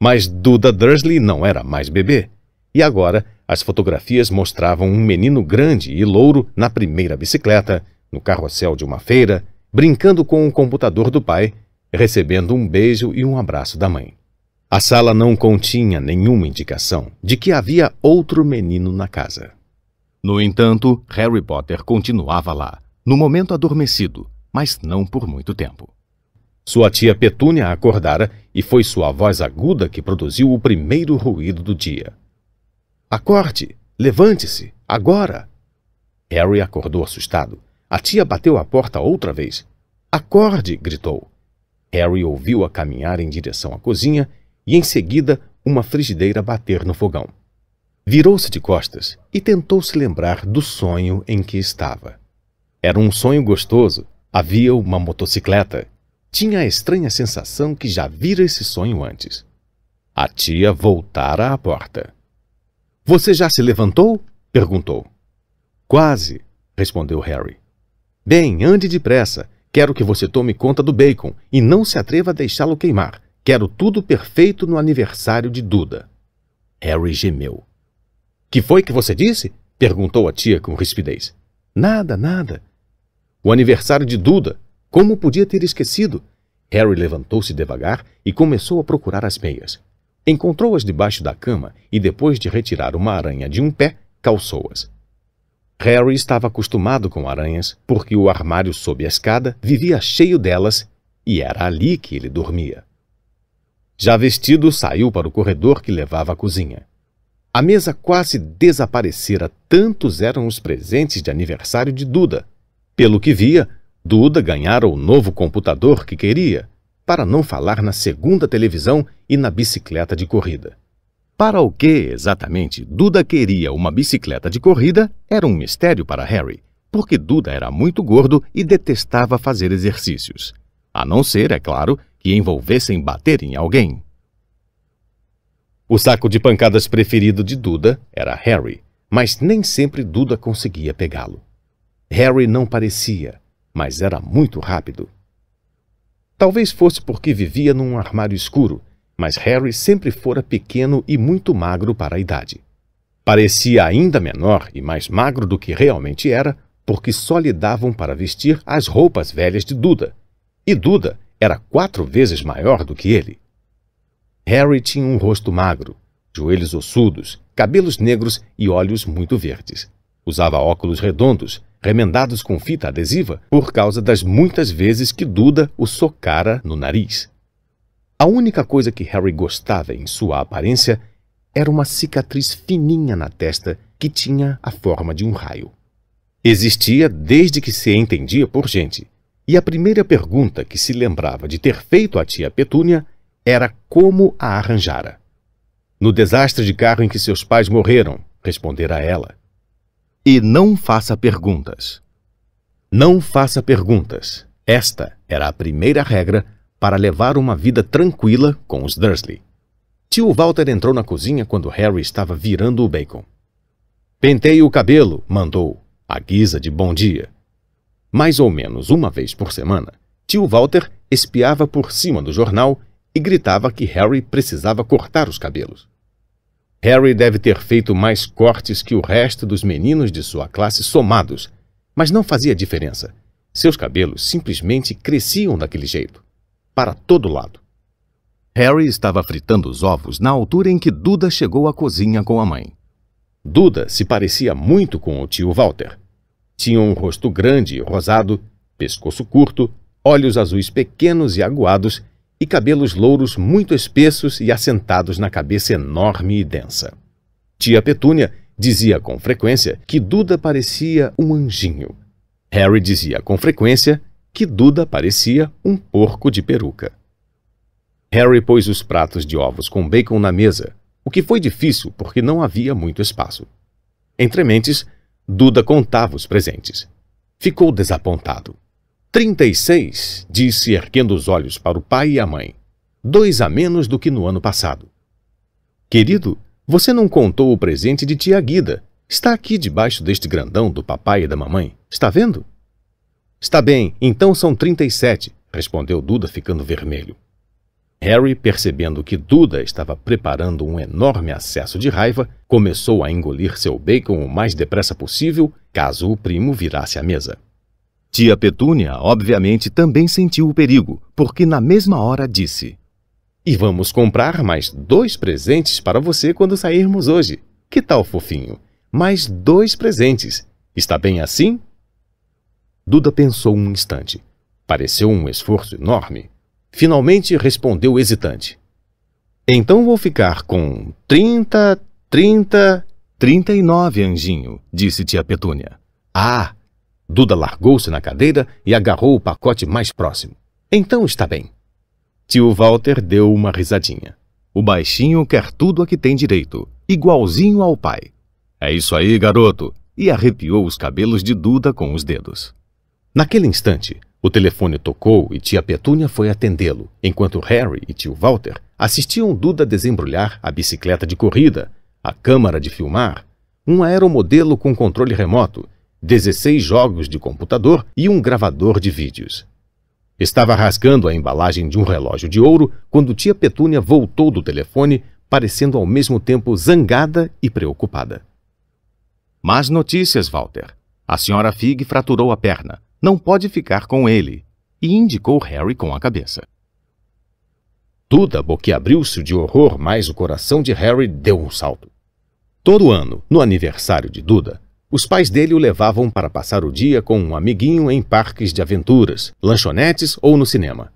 Mas Duda Dursley não era mais bebê. E agora, as fotografias mostravam um menino grande e louro na primeira bicicleta, no carrossel de uma feira, brincando com o computador do pai, recebendo um beijo e um abraço da mãe. A sala não continha nenhuma indicação de que havia outro menino na casa. No entanto, Harry Potter continuava lá, no momento adormecido, mas não por muito tempo. Sua tia Petúnia acordara e foi sua voz aguda que produziu o primeiro ruído do dia. Acorde! Levante-se! Agora! Harry acordou assustado. A tia bateu a porta outra vez. Acorde! gritou. Harry ouviu-a caminhar em direção à cozinha e em seguida uma frigideira bater no fogão. Virou-se de costas e tentou se lembrar do sonho em que estava. Era um sonho gostoso. Havia uma motocicleta. Tinha a estranha sensação que já vira esse sonho antes. A tia voltara à porta. Você já se levantou? perguntou. Quase, respondeu Harry. Bem, ande depressa. Quero que você tome conta do bacon e não se atreva a deixá-lo queimar. Quero tudo perfeito no aniversário de Duda. Harry gemeu. Que foi que você disse? perguntou a tia com rispidez. Nada, nada. O aniversário de Duda. Como podia ter esquecido? Harry levantou-se devagar e começou a procurar as meias. Encontrou-as debaixo da cama e, depois de retirar uma aranha de um pé, calçou-as. Harry estava acostumado com aranhas, porque o armário sob a escada vivia cheio delas e era ali que ele dormia. Já vestido, saiu para o corredor que levava à cozinha. A mesa quase desaparecera, tantos eram os presentes de aniversário de Duda. Pelo que via, Duda ganhara o novo computador que queria, para não falar na segunda televisão e na bicicleta de corrida. Para o que exatamente Duda queria uma bicicleta de corrida era um mistério para Harry, porque Duda era muito gordo e detestava fazer exercícios. A não ser, é claro, que envolvessem bater em alguém. O saco de pancadas preferido de Duda era Harry, mas nem sempre Duda conseguia pegá-lo. Harry não parecia, mas era muito rápido. Talvez fosse porque vivia num armário escuro, mas Harry sempre fora pequeno e muito magro para a idade. Parecia ainda menor e mais magro do que realmente era, porque só lhe davam para vestir as roupas velhas de Duda. E Duda era quatro vezes maior do que ele. Harry tinha um rosto magro, joelhos ossudos, cabelos negros e olhos muito verdes. Usava óculos redondos, remendados com fita adesiva, por causa das muitas vezes que Duda o socara no nariz. A única coisa que Harry gostava em sua aparência era uma cicatriz fininha na testa que tinha a forma de um raio. Existia desde que se entendia por gente e a primeira pergunta que se lembrava de ter feito à tia Petúnia era como a arranjara. No desastre de carro em que seus pais morreram, respondera ela. E não faça perguntas. Não faça perguntas. Esta era a primeira regra para levar uma vida tranquila com os Dursley. Tio Walter entrou na cozinha quando Harry estava virando o bacon. Pentei o cabelo, mandou, à guisa de bom dia. Mais ou menos uma vez por semana, tio Walter espiava por cima do jornal e gritava que Harry precisava cortar os cabelos. Harry deve ter feito mais cortes que o resto dos meninos de sua classe somados, mas não fazia diferença. Seus cabelos simplesmente cresciam daquele jeito, para todo lado. Harry estava fritando os ovos na altura em que Duda chegou à cozinha com a mãe. Duda se parecia muito com o tio Walter, tinha um rosto grande e rosado, pescoço curto, olhos azuis pequenos e aguados e cabelos louros muito espessos e assentados na cabeça enorme e densa. Tia Petúnia dizia com frequência que Duda parecia um anjinho. Harry dizia com frequência que Duda parecia um porco de peruca. Harry pôs os pratos de ovos com bacon na mesa, o que foi difícil porque não havia muito espaço. Entre mentes, Duda contava os presentes. Ficou desapontado. Trinta e seis, disse erguendo os olhos para o pai e a mãe. Dois a menos do que no ano passado. Querido, você não contou o presente de tia Guida. Está aqui debaixo deste grandão do papai e da mamãe. Está vendo? Está bem, então são trinta e sete, respondeu Duda ficando vermelho. Harry, percebendo que Duda estava preparando um enorme acesso de raiva, começou a engolir seu bacon o mais depressa possível, caso o primo virasse à mesa. Tia Petúnia, obviamente, também sentiu o perigo, porque na mesma hora disse: E vamos comprar mais dois presentes para você quando sairmos hoje. Que tal, fofinho? Mais dois presentes. Está bem assim? Duda pensou um instante. Pareceu um esforço enorme, Finalmente respondeu hesitante. Então vou ficar com trinta, trinta, trinta e nove, anjinho, disse tia Petúnia. Ah! Duda largou-se na cadeira e agarrou o pacote mais próximo. Então está bem. Tio Walter deu uma risadinha. O baixinho quer tudo a que tem direito, igualzinho ao pai. É isso aí, garoto! E arrepiou os cabelos de Duda com os dedos. Naquele instante, o telefone tocou e tia Petúnia foi atendê-lo, enquanto Harry e tio Walter assistiam Duda desembrulhar a bicicleta de corrida, a câmara de filmar, um aeromodelo com controle remoto, 16 jogos de computador e um gravador de vídeos. Estava rasgando a embalagem de um relógio de ouro quando tia Petúnia voltou do telefone, parecendo ao mesmo tempo zangada e preocupada. Más notícias, Walter. A senhora Fig fraturou a perna não pode ficar com ele, e indicou Harry com a cabeça. Duda boquiabriu-se de horror, mas o coração de Harry deu um salto. Todo ano, no aniversário de Duda, os pais dele o levavam para passar o dia com um amiguinho em parques de aventuras, lanchonetes ou no cinema.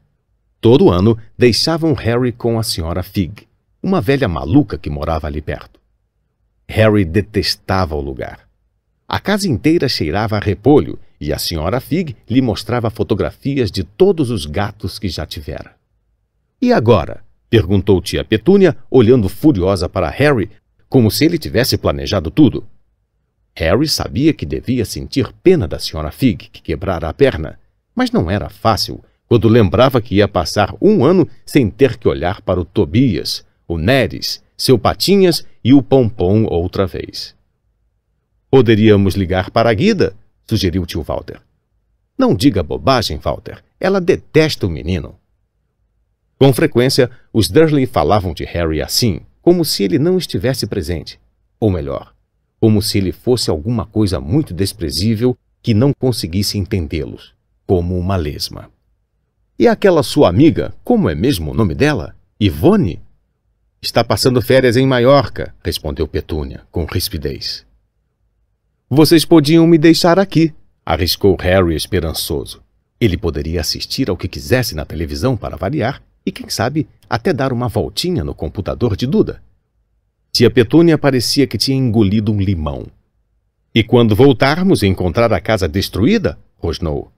Todo ano, deixavam Harry com a senhora Fig, uma velha maluca que morava ali perto. Harry detestava o lugar. A casa inteira cheirava a repolho e a senhora Fig lhe mostrava fotografias de todos os gatos que já tivera. E agora? perguntou tia Petúnia, olhando furiosa para Harry, como se ele tivesse planejado tudo. Harry sabia que devia sentir pena da senhora Fig, que quebrara a perna, mas não era fácil quando lembrava que ia passar um ano sem ter que olhar para o Tobias, o Neres, seu Patinhas e o Pompom outra vez. Poderíamos ligar para a Guida, sugeriu tio Walter. Não diga bobagem, Walter. Ela detesta o menino. Com frequência, os Dursley falavam de Harry assim, como se ele não estivesse presente. Ou melhor, como se ele fosse alguma coisa muito desprezível que não conseguisse entendê-los, como uma lesma. E aquela sua amiga, como é mesmo o nome dela? Ivone? Está passando férias em Maiorca, respondeu Petúnia, com rispidez. Vocês podiam me deixar aqui, arriscou Harry esperançoso. Ele poderia assistir ao que quisesse na televisão para variar e, quem sabe, até dar uma voltinha no computador de Duda. Tia Petúnia parecia que tinha engolido um limão. E quando voltarmos e encontrar a casa destruída? rosnou.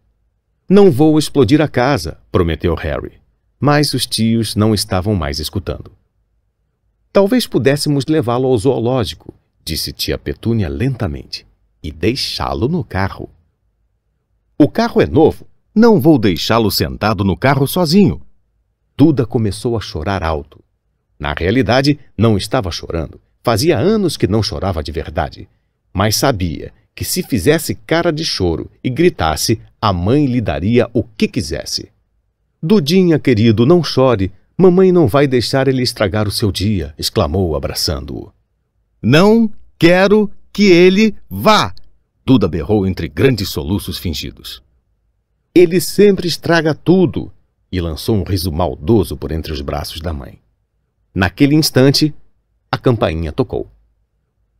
Não vou explodir a casa, prometeu Harry. Mas os tios não estavam mais escutando. Talvez pudéssemos levá-lo ao zoológico, disse tia Petúnia lentamente e deixá-lo no carro. O carro é novo, não vou deixá-lo sentado no carro sozinho. Duda começou a chorar alto. Na realidade, não estava chorando. Fazia anos que não chorava de verdade. Mas sabia que se fizesse cara de choro e gritasse, a mãe lhe daria o que quisesse. Dudinha, querido, não chore. Mamãe não vai deixar ele estragar o seu dia, exclamou abraçando-o. Não quero que ele vá! Duda berrou entre grandes soluços fingidos. Ele sempre estraga tudo! E lançou um riso maldoso por entre os braços da mãe. Naquele instante, a campainha tocou.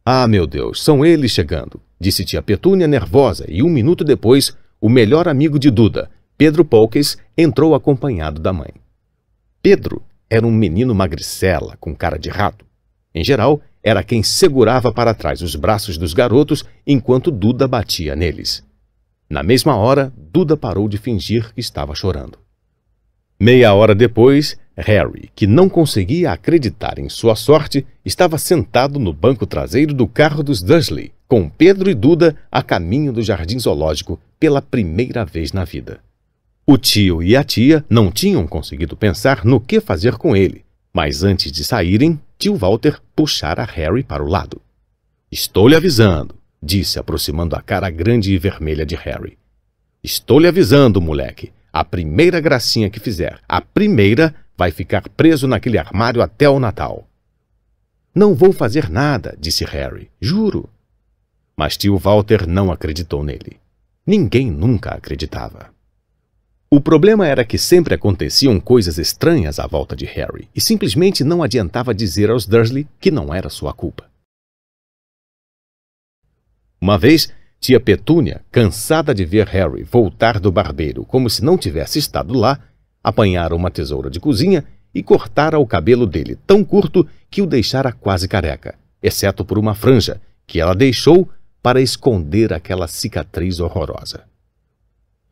Ah, meu Deus, são eles chegando, disse tia Petúnia nervosa, e um minuto depois, o melhor amigo de Duda, Pedro Polkes, entrou acompanhado da mãe. Pedro era um menino magricela, com cara de rato. Em geral, era quem segurava para trás os braços dos garotos enquanto Duda batia neles. Na mesma hora, Duda parou de fingir que estava chorando. Meia hora depois, Harry, que não conseguia acreditar em sua sorte, estava sentado no banco traseiro do carro dos Dursley, com Pedro e Duda a caminho do jardim zoológico pela primeira vez na vida. O tio e a tia não tinham conseguido pensar no que fazer com ele, mas antes de saírem, Tio Walter puxara Harry para o lado. Estou lhe avisando, disse, aproximando a cara grande e vermelha de Harry. Estou lhe avisando, moleque. A primeira gracinha que fizer, a primeira, vai ficar preso naquele armário até o Natal. Não vou fazer nada, disse Harry. Juro. Mas tio Walter não acreditou nele. Ninguém nunca acreditava. O problema era que sempre aconteciam coisas estranhas à volta de Harry e simplesmente não adiantava dizer aos Dursley que não era sua culpa. Uma vez, tia Petúnia, cansada de ver Harry voltar do barbeiro como se não tivesse estado lá, apanhara uma tesoura de cozinha e cortara o cabelo dele tão curto que o deixara quase careca, exceto por uma franja que ela deixou para esconder aquela cicatriz horrorosa.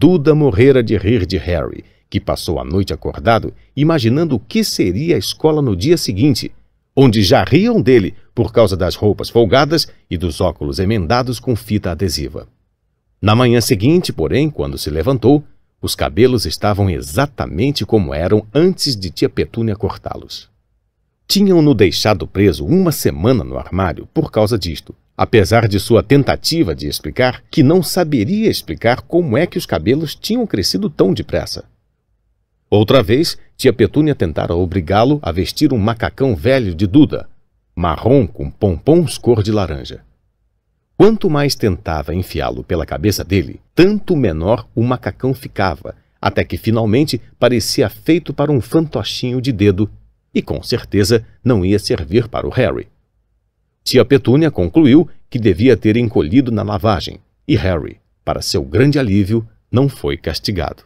Duda morrera de rir de Harry, que passou a noite acordado imaginando o que seria a escola no dia seguinte, onde já riam dele por causa das roupas folgadas e dos óculos emendados com fita adesiva. Na manhã seguinte, porém, quando se levantou, os cabelos estavam exatamente como eram antes de tia Petúnia cortá-los. Tinham-no deixado preso uma semana no armário por causa disto, apesar de sua tentativa de explicar que não saberia explicar como é que os cabelos tinham crescido tão depressa. Outra vez, tia Petúnia tentara obrigá-lo a vestir um macacão velho de Duda, marrom com pompons cor de laranja. Quanto mais tentava enfiá-lo pela cabeça dele, tanto menor o macacão ficava, até que finalmente parecia feito para um fantochinho de dedo e com certeza não ia servir para o Harry. Tia Petúnia concluiu que devia ter encolhido na lavagem, e Harry, para seu grande alívio, não foi castigado.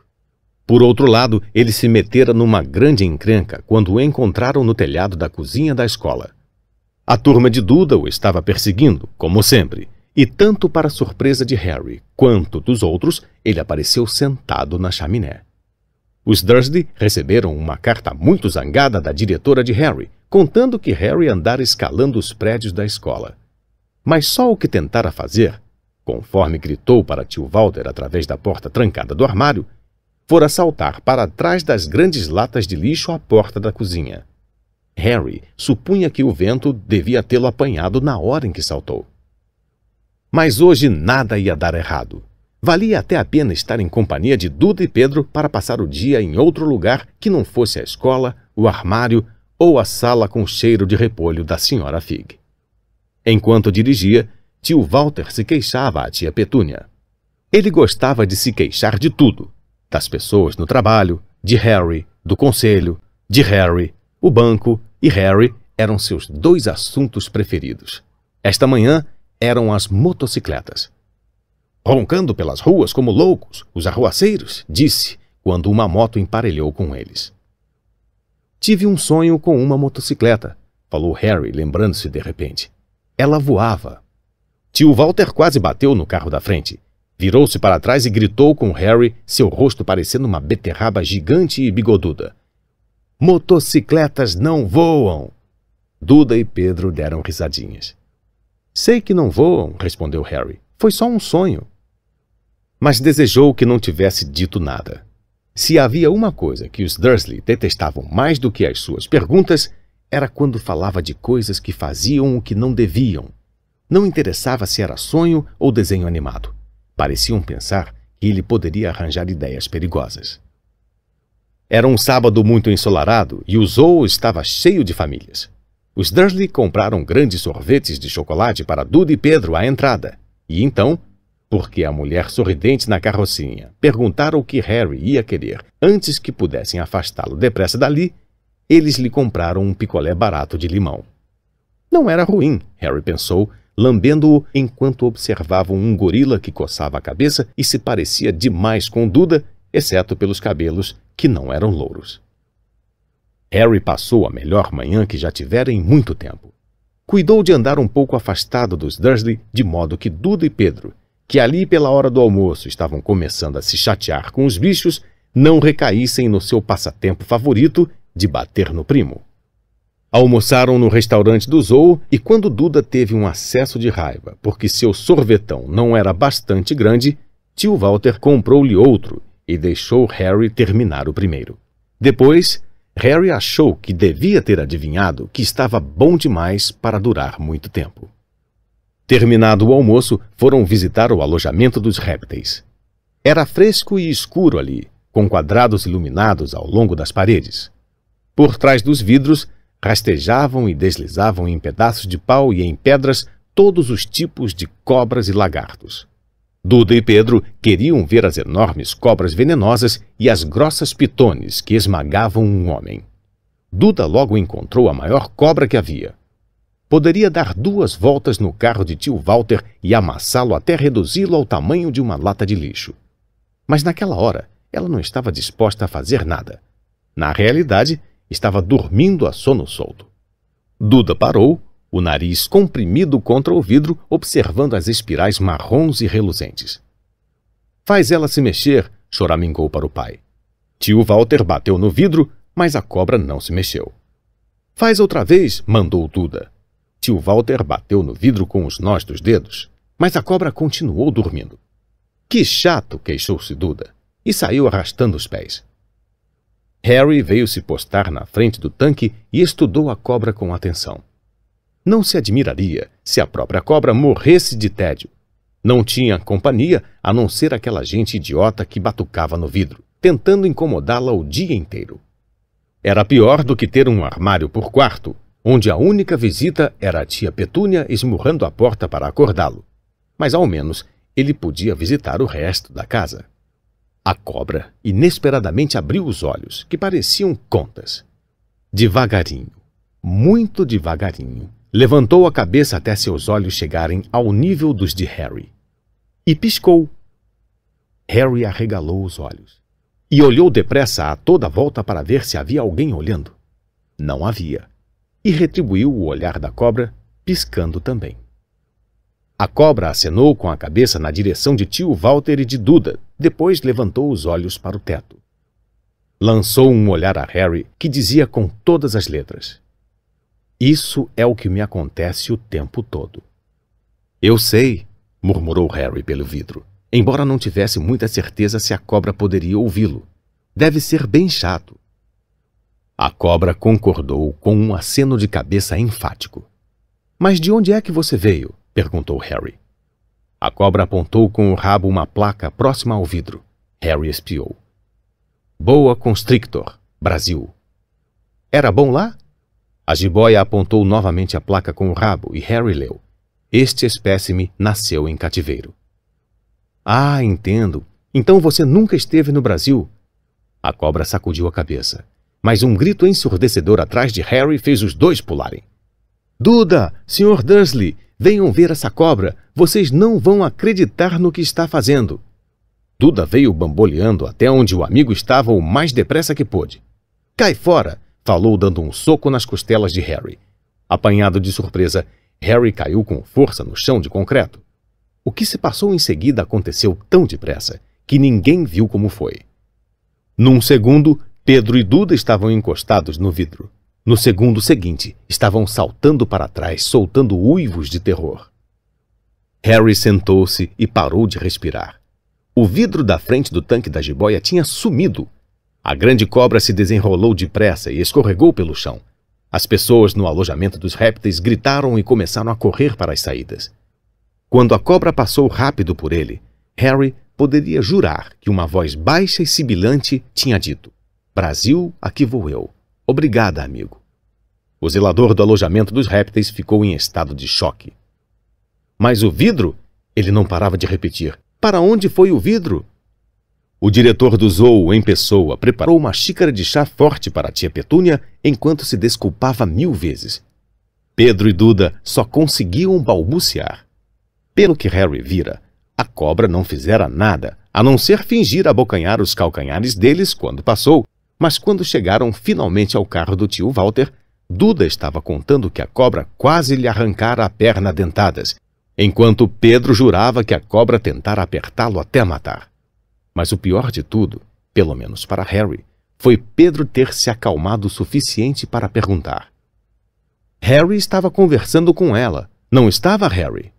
Por outro lado, ele se metera numa grande encrenca quando o encontraram no telhado da cozinha da escola. A turma de Duda o estava perseguindo, como sempre, e tanto para surpresa de Harry quanto dos outros, ele apareceu sentado na chaminé. Os Dursley receberam uma carta muito zangada da diretora de Harry, contando que Harry andara escalando os prédios da escola. Mas só o que tentara fazer, conforme gritou para tio Walter através da porta trancada do armário, fora saltar para trás das grandes latas de lixo à porta da cozinha. Harry supunha que o vento devia tê-lo apanhado na hora em que saltou. Mas hoje nada ia dar errado. Valia até a pena estar em companhia de Duda e Pedro para passar o dia em outro lugar que não fosse a escola, o armário ou a sala com cheiro de repolho da senhora Fig. Enquanto dirigia, tio Walter se queixava à tia Petúnia. Ele gostava de se queixar de tudo: das pessoas no trabalho, de Harry, do conselho, de Harry, o banco e Harry eram seus dois assuntos preferidos. Esta manhã eram as motocicletas roncando pelas ruas como loucos, os arruaceiros, disse, quando uma moto emparelhou com eles. Tive um sonho com uma motocicleta, falou Harry, lembrando-se de repente. Ela voava. Tio Walter quase bateu no carro da frente. Virou-se para trás e gritou com Harry, seu rosto parecendo uma beterraba gigante e bigoduda. Motocicletas não voam! Duda e Pedro deram risadinhas. Sei que não voam, respondeu Harry. Foi só um sonho mas desejou que não tivesse dito nada. Se havia uma coisa que os Dursley detestavam mais do que as suas perguntas, era quando falava de coisas que faziam o que não deviam. Não interessava se era sonho ou desenho animado. Pareciam pensar que ele poderia arranjar ideias perigosas. Era um sábado muito ensolarado e o zoo estava cheio de famílias. Os Dursley compraram grandes sorvetes de chocolate para Duda e Pedro à entrada, e então porque a mulher sorridente na carrocinha perguntara o que Harry ia querer antes que pudessem afastá-lo depressa dali, eles lhe compraram um picolé barato de limão. Não era ruim, Harry pensou, lambendo-o enquanto observavam um gorila que coçava a cabeça e se parecia demais com Duda, exceto pelos cabelos, que não eram louros. Harry passou a melhor manhã que já tivera em muito tempo. Cuidou de andar um pouco afastado dos Dursley, de modo que Duda e Pedro que ali pela hora do almoço estavam começando a se chatear com os bichos, não recaíssem no seu passatempo favorito de bater no primo. Almoçaram no restaurante do Zou e quando Duda teve um acesso de raiva porque seu sorvetão não era bastante grande, tio Walter comprou-lhe outro e deixou Harry terminar o primeiro. Depois, Harry achou que devia ter adivinhado que estava bom demais para durar muito tempo. Terminado o almoço, foram visitar o alojamento dos répteis. Era fresco e escuro ali, com quadrados iluminados ao longo das paredes. Por trás dos vidros, rastejavam e deslizavam em pedaços de pau e em pedras todos os tipos de cobras e lagartos. Duda e Pedro queriam ver as enormes cobras venenosas e as grossas pitones que esmagavam um homem. Duda logo encontrou a maior cobra que havia, Poderia dar duas voltas no carro de tio Walter e amassá-lo até reduzi-lo ao tamanho de uma lata de lixo. Mas naquela hora, ela não estava disposta a fazer nada. Na realidade, estava dormindo a sono solto. Duda parou, o nariz comprimido contra o vidro, observando as espirais marrons e reluzentes. Faz ela se mexer, choramingou para o pai. Tio Walter bateu no vidro, mas a cobra não se mexeu. Faz outra vez, mandou Duda. Tio Walter bateu no vidro com os nós dos dedos, mas a cobra continuou dormindo. Que chato! queixou-se Duda e saiu arrastando os pés. Harry veio se postar na frente do tanque e estudou a cobra com atenção. Não se admiraria se a própria cobra morresse de tédio. Não tinha companhia a não ser aquela gente idiota que batucava no vidro, tentando incomodá-la o dia inteiro. Era pior do que ter um armário por quarto onde a única visita era a tia Petúnia esmurrando a porta para acordá-lo. Mas ao menos ele podia visitar o resto da casa. A cobra inesperadamente abriu os olhos, que pareciam contas. Devagarinho, muito devagarinho, levantou a cabeça até seus olhos chegarem ao nível dos de Harry. E piscou. Harry arregalou os olhos e olhou depressa a toda volta para ver se havia alguém olhando. Não havia e retribuiu o olhar da cobra, piscando também. A cobra acenou com a cabeça na direção de tio Walter e de Duda, depois levantou os olhos para o teto. Lançou um olhar a Harry que dizia com todas as letras: Isso é o que me acontece o tempo todo. Eu sei, murmurou Harry pelo vidro, embora não tivesse muita certeza se a cobra poderia ouvi-lo. Deve ser bem chato. A cobra concordou com um aceno de cabeça enfático. Mas de onde é que você veio? perguntou Harry. A cobra apontou com o rabo uma placa próxima ao vidro. Harry espiou. Boa Constrictor, Brasil. Era bom lá? A jiboia apontou novamente a placa com o rabo e Harry leu. Este espécime nasceu em cativeiro. Ah, entendo. Então você nunca esteve no Brasil? A cobra sacudiu a cabeça mas um grito ensurdecedor atrás de Harry fez os dois pularem. Duda, Sr. Dursley, venham ver essa cobra. Vocês não vão acreditar no que está fazendo. Duda veio bamboleando até onde o amigo estava o mais depressa que pôde. Cai fora! falou dando um soco nas costelas de Harry. Apanhado de surpresa, Harry caiu com força no chão de concreto. O que se passou em seguida aconteceu tão depressa que ninguém viu como foi. Num segundo, Pedro e Duda estavam encostados no vidro. No segundo seguinte, estavam saltando para trás, soltando uivos de terror. Harry sentou-se e parou de respirar. O vidro da frente do tanque da jiboia tinha sumido. A grande cobra se desenrolou depressa e escorregou pelo chão. As pessoas no alojamento dos répteis gritaram e começaram a correr para as saídas. Quando a cobra passou rápido por ele, Harry poderia jurar que uma voz baixa e sibilante tinha dito: Brasil, aqui vou eu. Obrigada, amigo. O zelador do alojamento dos répteis ficou em estado de choque. Mas o vidro? Ele não parava de repetir. Para onde foi o vidro? O diretor do zoo, em pessoa, preparou uma xícara de chá forte para a tia Petúnia enquanto se desculpava mil vezes. Pedro e Duda só conseguiam balbuciar. Pelo que Harry vira, a cobra não fizera nada, a não ser fingir abocanhar os calcanhares deles quando passou, mas quando chegaram finalmente ao carro do tio Walter, Duda estava contando que a cobra quase lhe arrancara a perna dentadas, enquanto Pedro jurava que a cobra tentara apertá-lo até matar. Mas o pior de tudo, pelo menos para Harry, foi Pedro ter se acalmado o suficiente para perguntar. Harry estava conversando com ela, não estava Harry?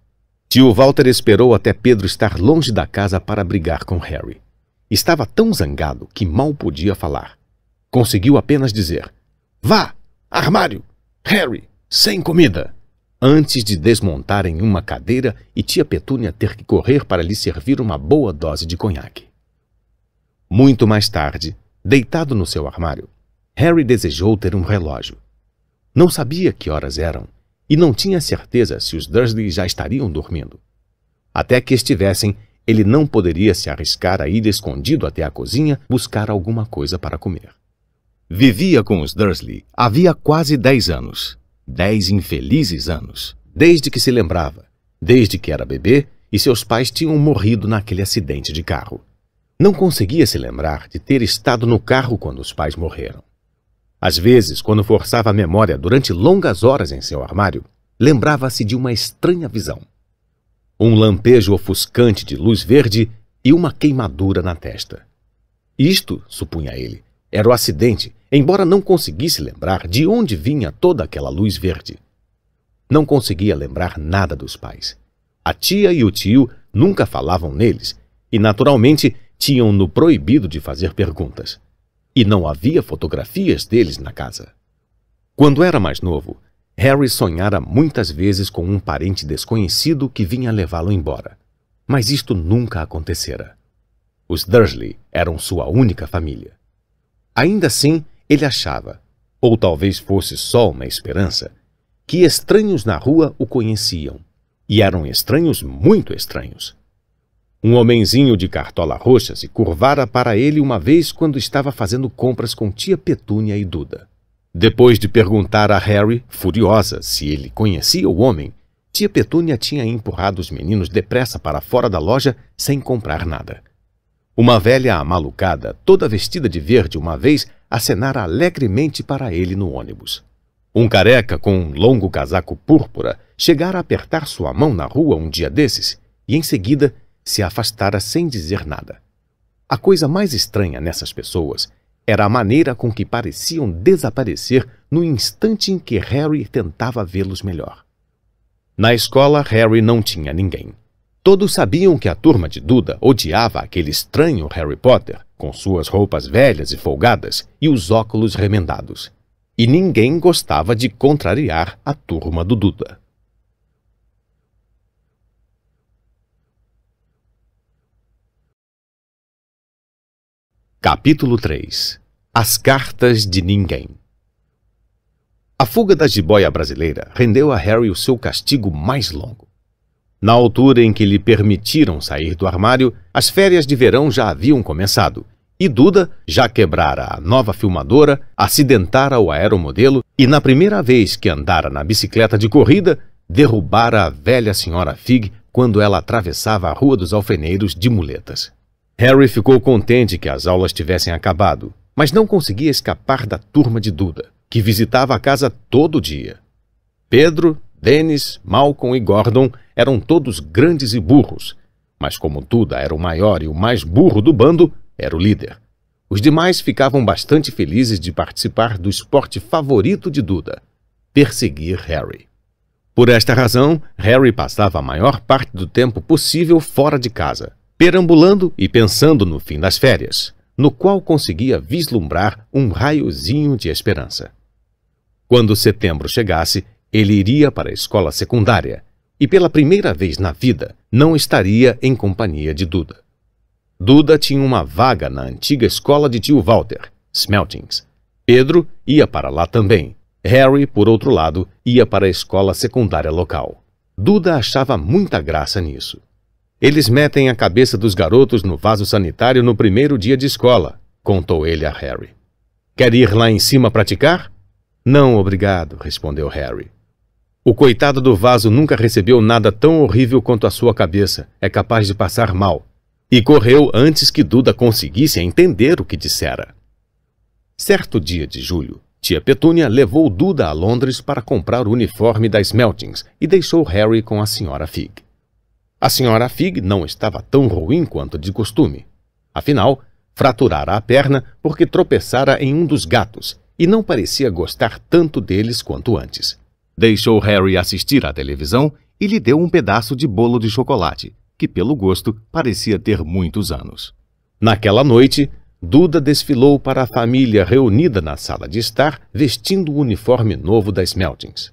Tio Walter esperou até Pedro estar longe da casa para brigar com Harry. Estava tão zangado que mal podia falar. Conseguiu apenas dizer: Vá! Armário! Harry! Sem comida! Antes de desmontar em uma cadeira e tia Petúnia ter que correr para lhe servir uma boa dose de conhaque. Muito mais tarde, deitado no seu armário, Harry desejou ter um relógio. Não sabia que horas eram e não tinha certeza se os Dursley já estariam dormindo. Até que estivessem, ele não poderia se arriscar a ir escondido até a cozinha buscar alguma coisa para comer. Vivia com os Dursley havia quase dez anos. Dez infelizes anos. Desde que se lembrava, desde que era bebê e seus pais tinham morrido naquele acidente de carro. Não conseguia se lembrar de ter estado no carro quando os pais morreram. Às vezes, quando forçava a memória durante longas horas em seu armário, lembrava-se de uma estranha visão. Um lampejo ofuscante de luz verde e uma queimadura na testa. Isto, supunha ele, era o acidente embora não conseguisse lembrar de onde vinha toda aquela luz verde. Não conseguia lembrar nada dos pais. A tia e o tio nunca falavam neles e, naturalmente, tinham-no proibido de fazer perguntas. E não havia fotografias deles na casa. Quando era mais novo, Harry sonhara muitas vezes com um parente desconhecido que vinha levá-lo embora. Mas isto nunca acontecera. Os Dursley eram sua única família. Ainda assim, ele achava, ou talvez fosse só uma esperança, que estranhos na rua o conheciam. E eram estranhos muito estranhos. Um homenzinho de cartola roxa se curvara para ele uma vez quando estava fazendo compras com tia Petúnia e Duda. Depois de perguntar a Harry, furiosa, se ele conhecia o homem, tia Petúnia tinha empurrado os meninos depressa para fora da loja sem comprar nada. Uma velha amalucada, toda vestida de verde uma vez, acenara alegremente para ele no ônibus. Um careca com um longo casaco púrpura chegara a apertar sua mão na rua um dia desses e, em seguida, se afastara sem dizer nada. A coisa mais estranha nessas pessoas era a maneira com que pareciam desaparecer no instante em que Harry tentava vê-los melhor. Na escola, Harry não tinha ninguém. Todos sabiam que a turma de Duda odiava aquele estranho Harry Potter, com suas roupas velhas e folgadas e os óculos remendados. E ninguém gostava de contrariar a turma do Duda. Capítulo 3 As Cartas de Ninguém A fuga da jiboia brasileira rendeu a Harry o seu castigo mais longo. Na altura em que lhe permitiram sair do armário, as férias de verão já haviam começado. E Duda já quebrara a nova filmadora, acidentara o aeromodelo e, na primeira vez que andara na bicicleta de corrida, derrubara a velha senhora Fig quando ela atravessava a Rua dos Alfeneiros de muletas. Harry ficou contente que as aulas tivessem acabado, mas não conseguia escapar da turma de Duda, que visitava a casa todo dia. Pedro, Dennis, Malcolm e Gordon eram todos grandes e burros, mas como Duda era o maior e o mais burro do bando, era o líder. Os demais ficavam bastante felizes de participar do esporte favorito de Duda, perseguir Harry. Por esta razão, Harry passava a maior parte do tempo possível fora de casa, perambulando e pensando no fim das férias, no qual conseguia vislumbrar um raiozinho de esperança. Quando setembro chegasse, ele iria para a escola secundária, e pela primeira vez na vida não estaria em companhia de Duda. Duda tinha uma vaga na antiga escola de tio Walter, Smeltings. Pedro ia para lá também. Harry, por outro lado, ia para a escola secundária local. Duda achava muita graça nisso. Eles metem a cabeça dos garotos no vaso sanitário no primeiro dia de escola, contou ele a Harry. Quer ir lá em cima praticar? Não, obrigado, respondeu Harry. O coitado do vaso nunca recebeu nada tão horrível quanto a sua cabeça. É capaz de passar mal. E correu antes que Duda conseguisse entender o que dissera. Certo dia de julho, tia Petúnia levou Duda a Londres para comprar o uniforme da Smeltings e deixou Harry com a senhora Fig. A senhora Fig não estava tão ruim quanto de costume. Afinal, fraturara a perna porque tropeçara em um dos gatos e não parecia gostar tanto deles quanto antes. Deixou Harry assistir à televisão e lhe deu um pedaço de bolo de chocolate, que, pelo gosto, parecia ter muitos anos. Naquela noite, Duda desfilou para a família reunida na sala de estar, vestindo o uniforme novo da Smeltings.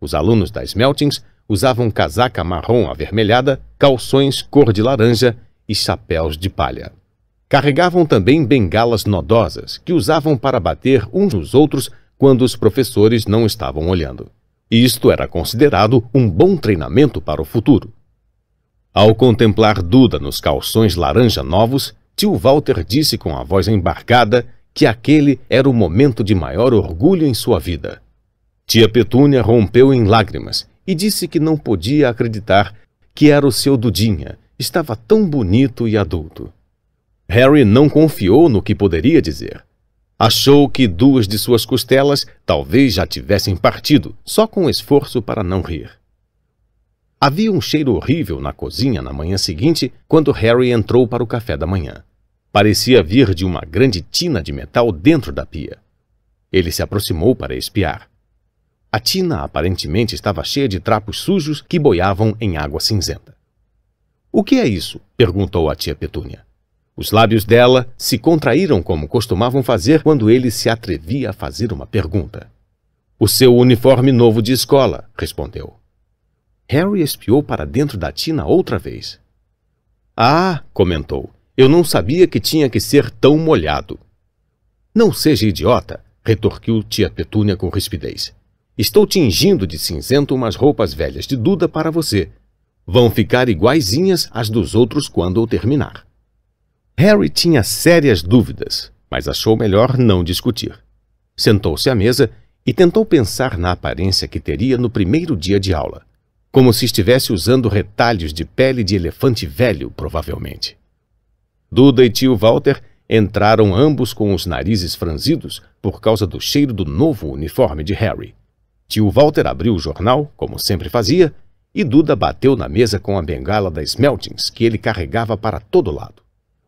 Os alunos da Smeltings usavam casaca marrom avermelhada, calções cor de laranja e chapéus de palha. Carregavam também bengalas nodosas, que usavam para bater uns nos outros quando os professores não estavam olhando. Isto era considerado um bom treinamento para o futuro. Ao contemplar Duda nos calções laranja novos, tio Walter disse com a voz embargada que aquele era o momento de maior orgulho em sua vida. Tia Petúnia rompeu em lágrimas e disse que não podia acreditar que era o seu Dudinha, estava tão bonito e adulto. Harry não confiou no que poderia dizer, Achou que duas de suas costelas talvez já tivessem partido, só com esforço para não rir. Havia um cheiro horrível na cozinha na manhã seguinte, quando Harry entrou para o café da manhã. Parecia vir de uma grande tina de metal dentro da pia. Ele se aproximou para espiar. A tina aparentemente estava cheia de trapos sujos que boiavam em água cinzenta. O que é isso? perguntou a tia Petúnia. Os lábios dela se contraíram como costumavam fazer quando ele se atrevia a fazer uma pergunta. O seu uniforme novo de escola, respondeu. Harry espiou para dentro da tina outra vez. Ah, comentou, eu não sabia que tinha que ser tão molhado. Não seja idiota, retorquiu tia Petúnia com rispidez. Estou tingindo de cinzento umas roupas velhas de Duda para você. Vão ficar iguaizinhas às dos outros quando eu terminar. Harry tinha sérias dúvidas, mas achou melhor não discutir. Sentou-se à mesa e tentou pensar na aparência que teria no primeiro dia de aula, como se estivesse usando retalhos de pele de elefante velho, provavelmente. Duda e tio Walter entraram ambos com os narizes franzidos por causa do cheiro do novo uniforme de Harry. Tio Walter abriu o jornal, como sempre fazia, e Duda bateu na mesa com a bengala da Smeltings que ele carregava para todo lado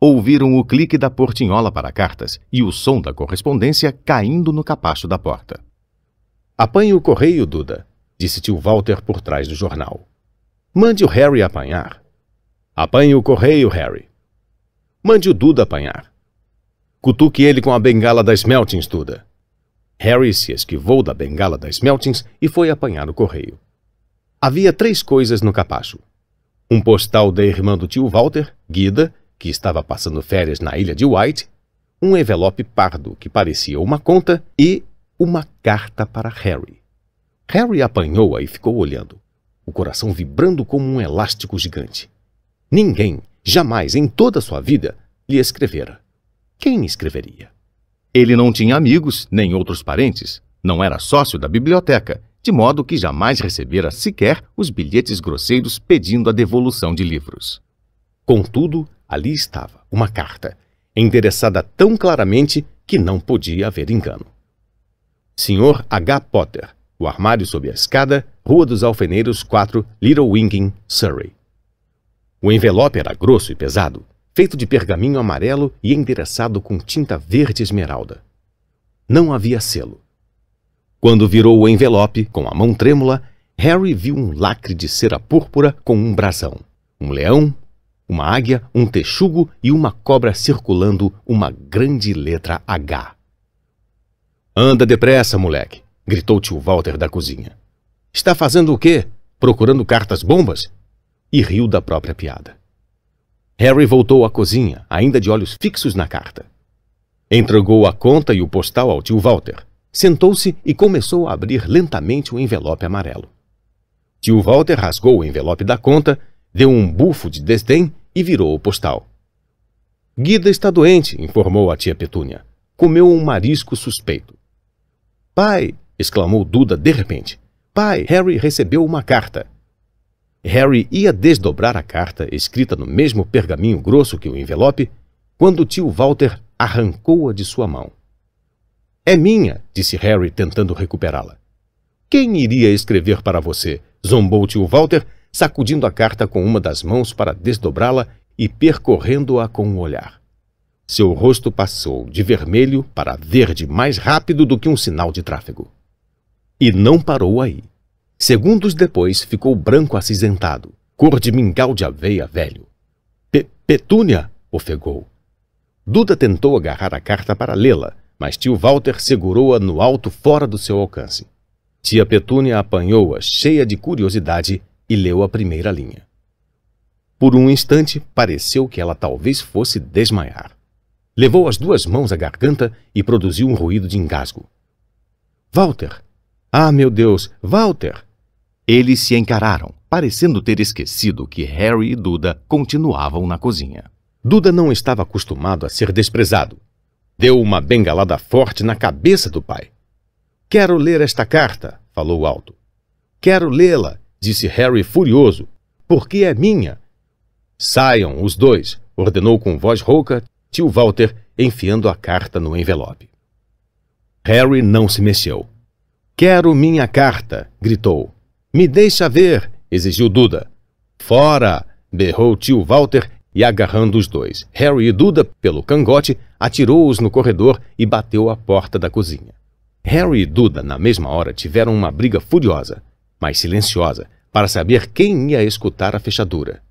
ouviram o clique da portinhola para cartas e o som da correspondência caindo no capacho da porta. Apanhe o correio, Duda, disse tio Walter por trás do jornal. Mande o Harry apanhar. Apanhe o correio, Harry. Mande o Duda apanhar. Cutuque ele com a bengala das Meltings, Duda. Harry se esquivou da bengala das Meltings e foi apanhar o correio. Havia três coisas no capacho: um postal da irmã do tio Walter, Guida, que estava passando férias na ilha de White, um envelope pardo que parecia uma conta e uma carta para Harry. Harry apanhou-a e ficou olhando, o coração vibrando como um elástico gigante. Ninguém, jamais em toda sua vida, lhe escrevera. Quem escreveria? Ele não tinha amigos nem outros parentes, não era sócio da biblioteca, de modo que jamais recebera sequer os bilhetes grosseiros pedindo a devolução de livros. Contudo, Ali estava uma carta, endereçada tão claramente que não podia haver engano. Sr. H. Potter, o armário sob a escada, Rua dos Alfeneiros 4, Little Winging, Surrey. O envelope era grosso e pesado, feito de pergaminho amarelo e endereçado com tinta verde esmeralda. Não havia selo. Quando virou o envelope com a mão trêmula, Harry viu um lacre de cera púrpura com um brasão, um leão uma águia, um texugo e uma cobra circulando uma grande letra H. Anda depressa, moleque, gritou tio Walter da cozinha. Está fazendo o quê? Procurando cartas bombas? E riu da própria piada. Harry voltou à cozinha, ainda de olhos fixos na carta. Entregou a conta e o postal ao tio Walter. Sentou-se e começou a abrir lentamente o envelope amarelo. Tio Walter rasgou o envelope da conta, deu um bufo de desdém e virou o postal. Guida está doente, informou a tia Petúnia. Comeu um marisco suspeito. Pai! exclamou Duda de repente. Pai, Harry recebeu uma carta. Harry ia desdobrar a carta, escrita no mesmo pergaminho grosso que o envelope, quando o tio Walter arrancou-a de sua mão. É minha, disse Harry, tentando recuperá-la. Quem iria escrever para você? zombou o tio Walter, sacudindo a carta com uma das mãos para desdobrá-la e percorrendo-a com o um olhar. Seu rosto passou de vermelho para verde mais rápido do que um sinal de tráfego. E não parou aí. Segundos depois ficou branco acinzentado, cor de mingau de aveia velho. Pe Petúnia! ofegou. Duda tentou agarrar a carta para lê-la, mas tio Walter segurou-a no alto fora do seu alcance. Tia Petúnia apanhou-a, cheia de curiosidade, e leu a primeira linha. Por um instante, pareceu que ela talvez fosse desmaiar. Levou as duas mãos à garganta e produziu um ruído de engasgo. Walter! Ah, meu Deus, Walter! Eles se encararam, parecendo ter esquecido que Harry e Duda continuavam na cozinha. Duda não estava acostumado a ser desprezado. Deu uma bengalada forte na cabeça do pai. Quero ler esta carta, falou alto. Quero lê-la, disse Harry furioso, porque é minha. Saiam os dois, ordenou com voz rouca tio Walter, enfiando a carta no envelope. Harry não se mexeu. Quero minha carta, gritou. Me deixa ver, exigiu Duda. Fora! berrou tio Walter e, agarrando os dois, Harry e Duda pelo cangote, atirou-os no corredor e bateu à porta da cozinha. Harry e Duda, na mesma hora, tiveram uma briga furiosa, mas silenciosa, para saber quem ia escutar a fechadura.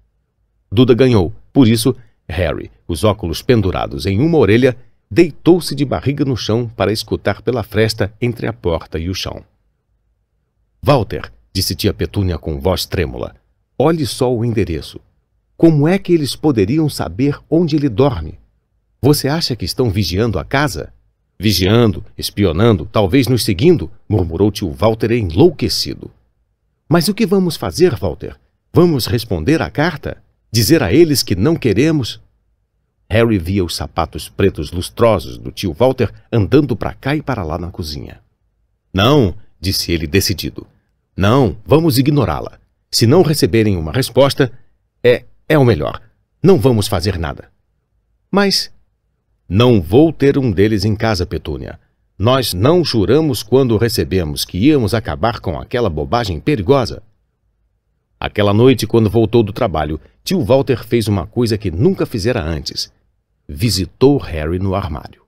Duda ganhou, por isso, Harry, os óculos pendurados em uma orelha, deitou-se de barriga no chão para escutar pela fresta entre a porta e o chão. Walter, disse tia Petúnia com voz trêmula, olhe só o endereço. Como é que eles poderiam saber onde ele dorme? Você acha que estão vigiando a casa? Vigiando, espionando, talvez nos seguindo, murmurou tio Walter enlouquecido. Mas o que vamos fazer, Walter? Vamos responder à carta? Dizer a eles que não queremos? Harry via os sapatos pretos lustrosos do tio Walter andando para cá e para lá na cozinha. Não, disse ele decidido. Não, vamos ignorá-la. Se não receberem uma resposta, é, é o melhor. Não vamos fazer nada. Mas. Não vou ter um deles em casa, Petúnia. Nós não juramos quando recebemos que íamos acabar com aquela bobagem perigosa. Aquela noite, quando voltou do trabalho, tio Walter fez uma coisa que nunca fizera antes. Visitou Harry no armário.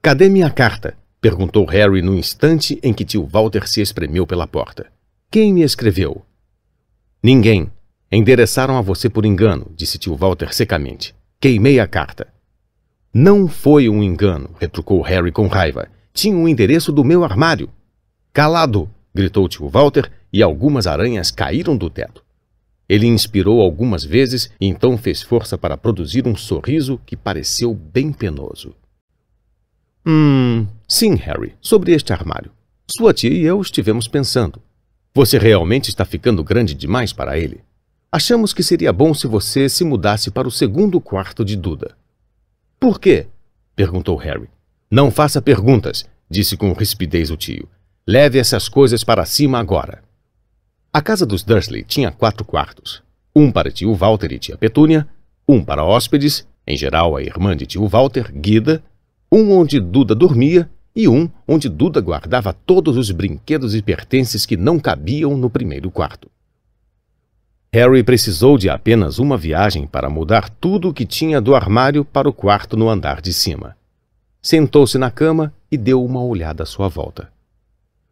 Cadê minha carta? perguntou Harry no instante em que tio Walter se espremeu pela porta. Quem me escreveu? Ninguém. Endereçaram a você por engano, disse tio Walter secamente. Queimei a carta. Não foi um engano, retrucou Harry com raiva tinha o endereço do meu armário. Calado! gritou tio Walter e algumas aranhas caíram do teto. Ele inspirou algumas vezes e então fez força para produzir um sorriso que pareceu bem penoso. Hum, sim, Harry, sobre este armário. Sua tia e eu estivemos pensando. Você realmente está ficando grande demais para ele. Achamos que seria bom se você se mudasse para o segundo quarto de Duda. Por quê? perguntou Harry. Não faça perguntas, disse com rispidez o tio. Leve essas coisas para cima agora. A casa dos Dursley tinha quatro quartos. Um para tio Walter e tia Petúnia, um para hóspedes, em geral a irmã de tio Walter, Guida, um onde Duda dormia e um onde Duda guardava todos os brinquedos e pertences que não cabiam no primeiro quarto. Harry precisou de apenas uma viagem para mudar tudo o que tinha do armário para o quarto no andar de cima sentou-se na cama e deu uma olhada à sua volta.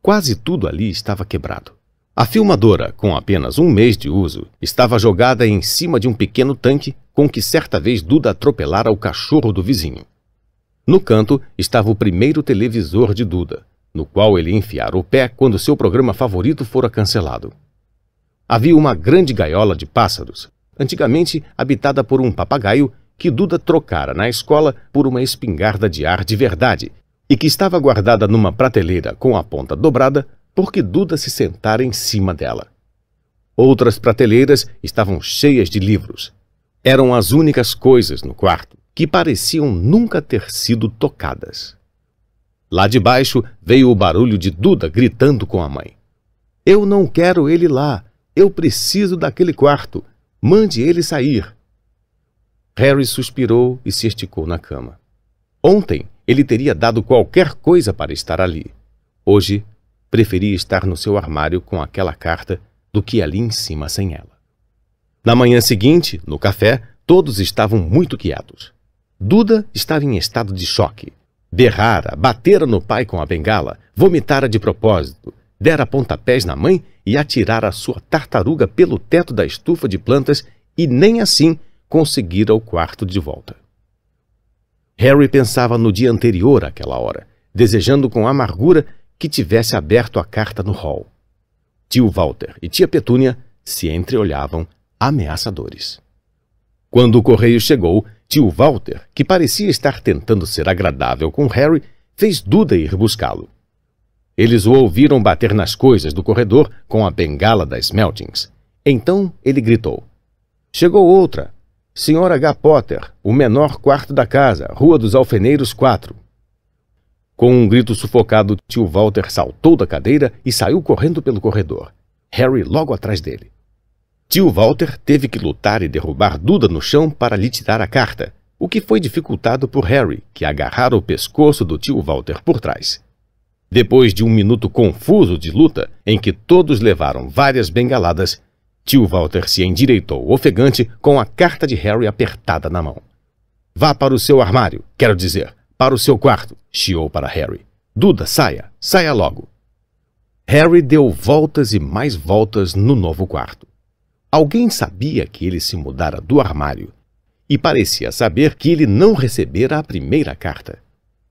Quase tudo ali estava quebrado. A filmadora, com apenas um mês de uso, estava jogada em cima de um pequeno tanque com que certa vez Duda atropelara o cachorro do vizinho. No canto estava o primeiro televisor de Duda, no qual ele enfiara o pé quando seu programa favorito fora cancelado. Havia uma grande gaiola de pássaros, antigamente habitada por um papagaio que Duda trocara na escola por uma espingarda de ar de verdade e que estava guardada numa prateleira com a ponta dobrada porque Duda se sentara em cima dela. Outras prateleiras estavam cheias de livros. Eram as únicas coisas no quarto que pareciam nunca ter sido tocadas. Lá de baixo veio o barulho de Duda gritando com a mãe. Eu não quero ele lá. Eu preciso daquele quarto. Mande ele sair. Harry suspirou e se esticou na cama. Ontem ele teria dado qualquer coisa para estar ali. Hoje, preferia estar no seu armário com aquela carta do que ali em cima sem ela. Na manhã seguinte, no café, todos estavam muito quietos. Duda estava em estado de choque. Berrara, batera no pai com a bengala, vomitara de propósito, dera pontapés na mãe e atirara sua tartaruga pelo teto da estufa de plantas e nem assim conseguira o quarto de volta. Harry pensava no dia anterior àquela hora, desejando com amargura que tivesse aberto a carta no hall. Tio Walter e tia Petúnia se entreolhavam ameaçadores. Quando o correio chegou, tio Walter, que parecia estar tentando ser agradável com Harry, fez Duda ir buscá-lo. Eles o ouviram bater nas coisas do corredor com a bengala das Smeltings. Então ele gritou. Chegou outra, Senhora H. Potter, o menor quarto da casa, Rua dos Alfeneiros 4. Com um grito sufocado, tio Walter saltou da cadeira e saiu correndo pelo corredor. Harry logo atrás dele. Tio Walter teve que lutar e derrubar Duda no chão para lhe tirar a carta, o que foi dificultado por Harry, que agarrara o pescoço do tio Walter por trás. Depois de um minuto confuso de luta, em que todos levaram várias bengaladas, Tio Walter se endireitou, ofegante, com a carta de Harry apertada na mão. Vá para o seu armário, quero dizer, para o seu quarto, chiou para Harry. Duda, saia, saia logo. Harry deu voltas e mais voltas no novo quarto. Alguém sabia que ele se mudara do armário e parecia saber que ele não recebera a primeira carta.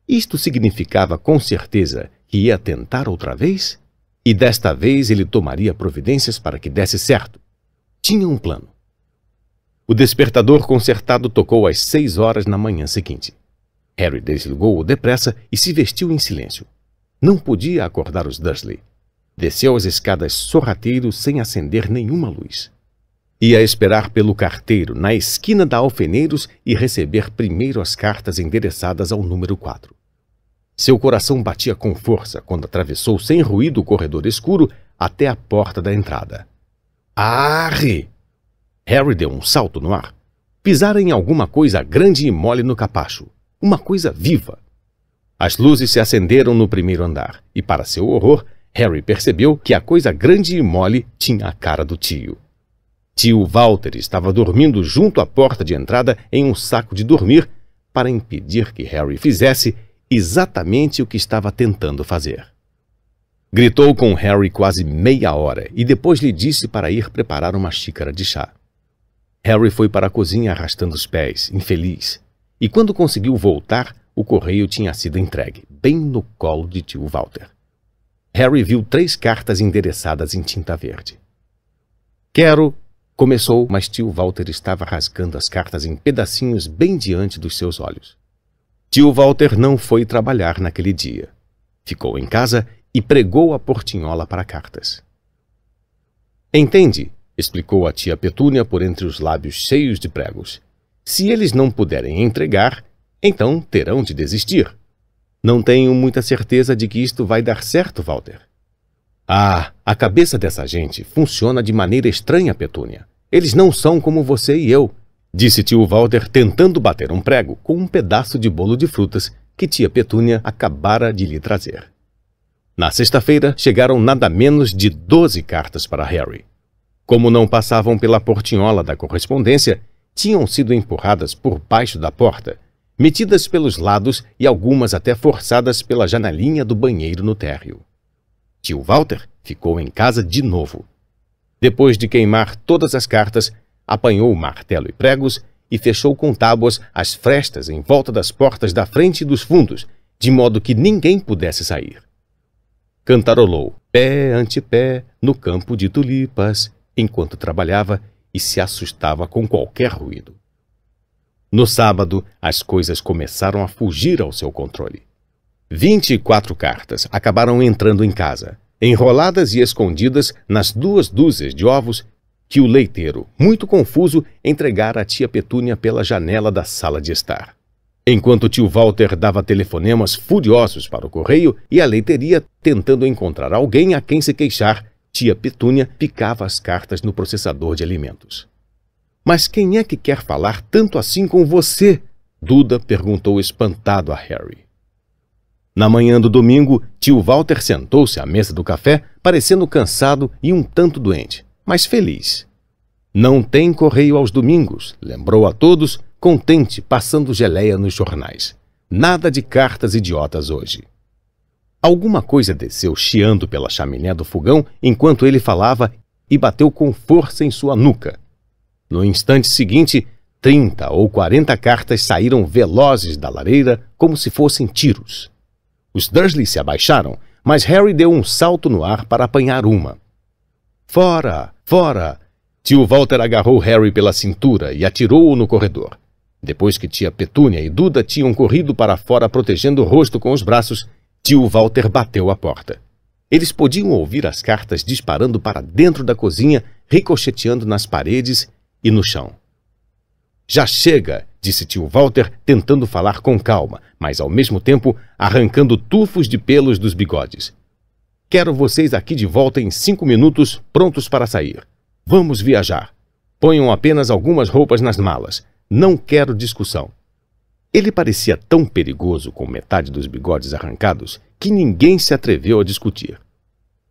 Isto significava com certeza que ia tentar outra vez? E desta vez ele tomaria providências para que desse certo, tinha um plano. O despertador consertado tocou às seis horas na manhã seguinte. Harry desligou-o depressa e se vestiu em silêncio. Não podia acordar os Dursley. Desceu as escadas sorrateiro sem acender nenhuma luz. Ia esperar pelo carteiro na esquina da Alfeneiros e receber primeiro as cartas endereçadas ao número 4. Seu coração batia com força quando atravessou sem ruído o corredor escuro até a porta da entrada. Arre! Harry deu um salto no ar. Pisara em alguma coisa grande e mole no capacho. Uma coisa viva. As luzes se acenderam no primeiro andar, e para seu horror, Harry percebeu que a coisa grande e mole tinha a cara do tio. Tio Walter estava dormindo junto à porta de entrada em um saco de dormir para impedir que Harry fizesse exatamente o que estava tentando fazer. Gritou com Harry quase meia hora e depois lhe disse para ir preparar uma xícara de chá. Harry foi para a cozinha arrastando os pés, infeliz, e quando conseguiu voltar, o correio tinha sido entregue, bem no colo de tio Walter. Harry viu três cartas endereçadas em tinta verde. Quero. começou, mas tio Walter estava rasgando as cartas em pedacinhos bem diante dos seus olhos. Tio Walter não foi trabalhar naquele dia. Ficou em casa e pregou a portinhola para cartas. Entende? explicou a tia Petúnia por entre os lábios cheios de pregos. Se eles não puderem entregar, então terão de desistir. Não tenho muita certeza de que isto vai dar certo, Walter. Ah, a cabeça dessa gente funciona de maneira estranha, Petúnia. Eles não são como você e eu, disse tio Walter tentando bater um prego com um pedaço de bolo de frutas que tia Petúnia acabara de lhe trazer. Na sexta-feira, chegaram nada menos de 12 cartas para Harry. Como não passavam pela portinhola da correspondência, tinham sido empurradas por baixo da porta, metidas pelos lados e algumas até forçadas pela janelinha do banheiro no térreo. Tio Walter ficou em casa de novo. Depois de queimar todas as cartas, apanhou martelo e pregos e fechou com tábuas as frestas em volta das portas da frente e dos fundos, de modo que ninguém pudesse sair. Cantarolou pé ante pé no campo de tulipas enquanto trabalhava e se assustava com qualquer ruído. No sábado, as coisas começaram a fugir ao seu controle. Vinte e quatro cartas acabaram entrando em casa, enroladas e escondidas nas duas dúzias de ovos que o leiteiro, muito confuso, entregara à tia Petúnia pela janela da sala de estar. Enquanto tio Walter dava telefonemas furiosos para o correio e a leiteria tentando encontrar alguém a quem se queixar, tia Petúnia picava as cartas no processador de alimentos. Mas quem é que quer falar tanto assim com você? Duda perguntou espantado a Harry. Na manhã do domingo, tio Walter sentou-se à mesa do café, parecendo cansado e um tanto doente, mas feliz. Não tem correio aos domingos, lembrou a todos, contente passando geleia nos jornais. Nada de cartas idiotas hoje. Alguma coisa desceu chiando pela chaminé do fogão enquanto ele falava e bateu com força em sua nuca. No instante seguinte, trinta ou quarenta cartas saíram velozes da lareira como se fossem tiros. Os Dursley se abaixaram, mas Harry deu um salto no ar para apanhar uma. Fora! Fora! Tio Walter agarrou Harry pela cintura e atirou-o no corredor. Depois que tia Petúnia e Duda tinham corrido para fora protegendo o rosto com os braços, tio Walter bateu à porta. Eles podiam ouvir as cartas disparando para dentro da cozinha, ricocheteando nas paredes e no chão. Já chega, disse tio Walter, tentando falar com calma, mas ao mesmo tempo arrancando tufos de pelos dos bigodes. Quero vocês aqui de volta em cinco minutos, prontos para sair. Vamos viajar. Ponham apenas algumas roupas nas malas. Não quero discussão. Ele parecia tão perigoso com metade dos bigodes arrancados que ninguém se atreveu a discutir.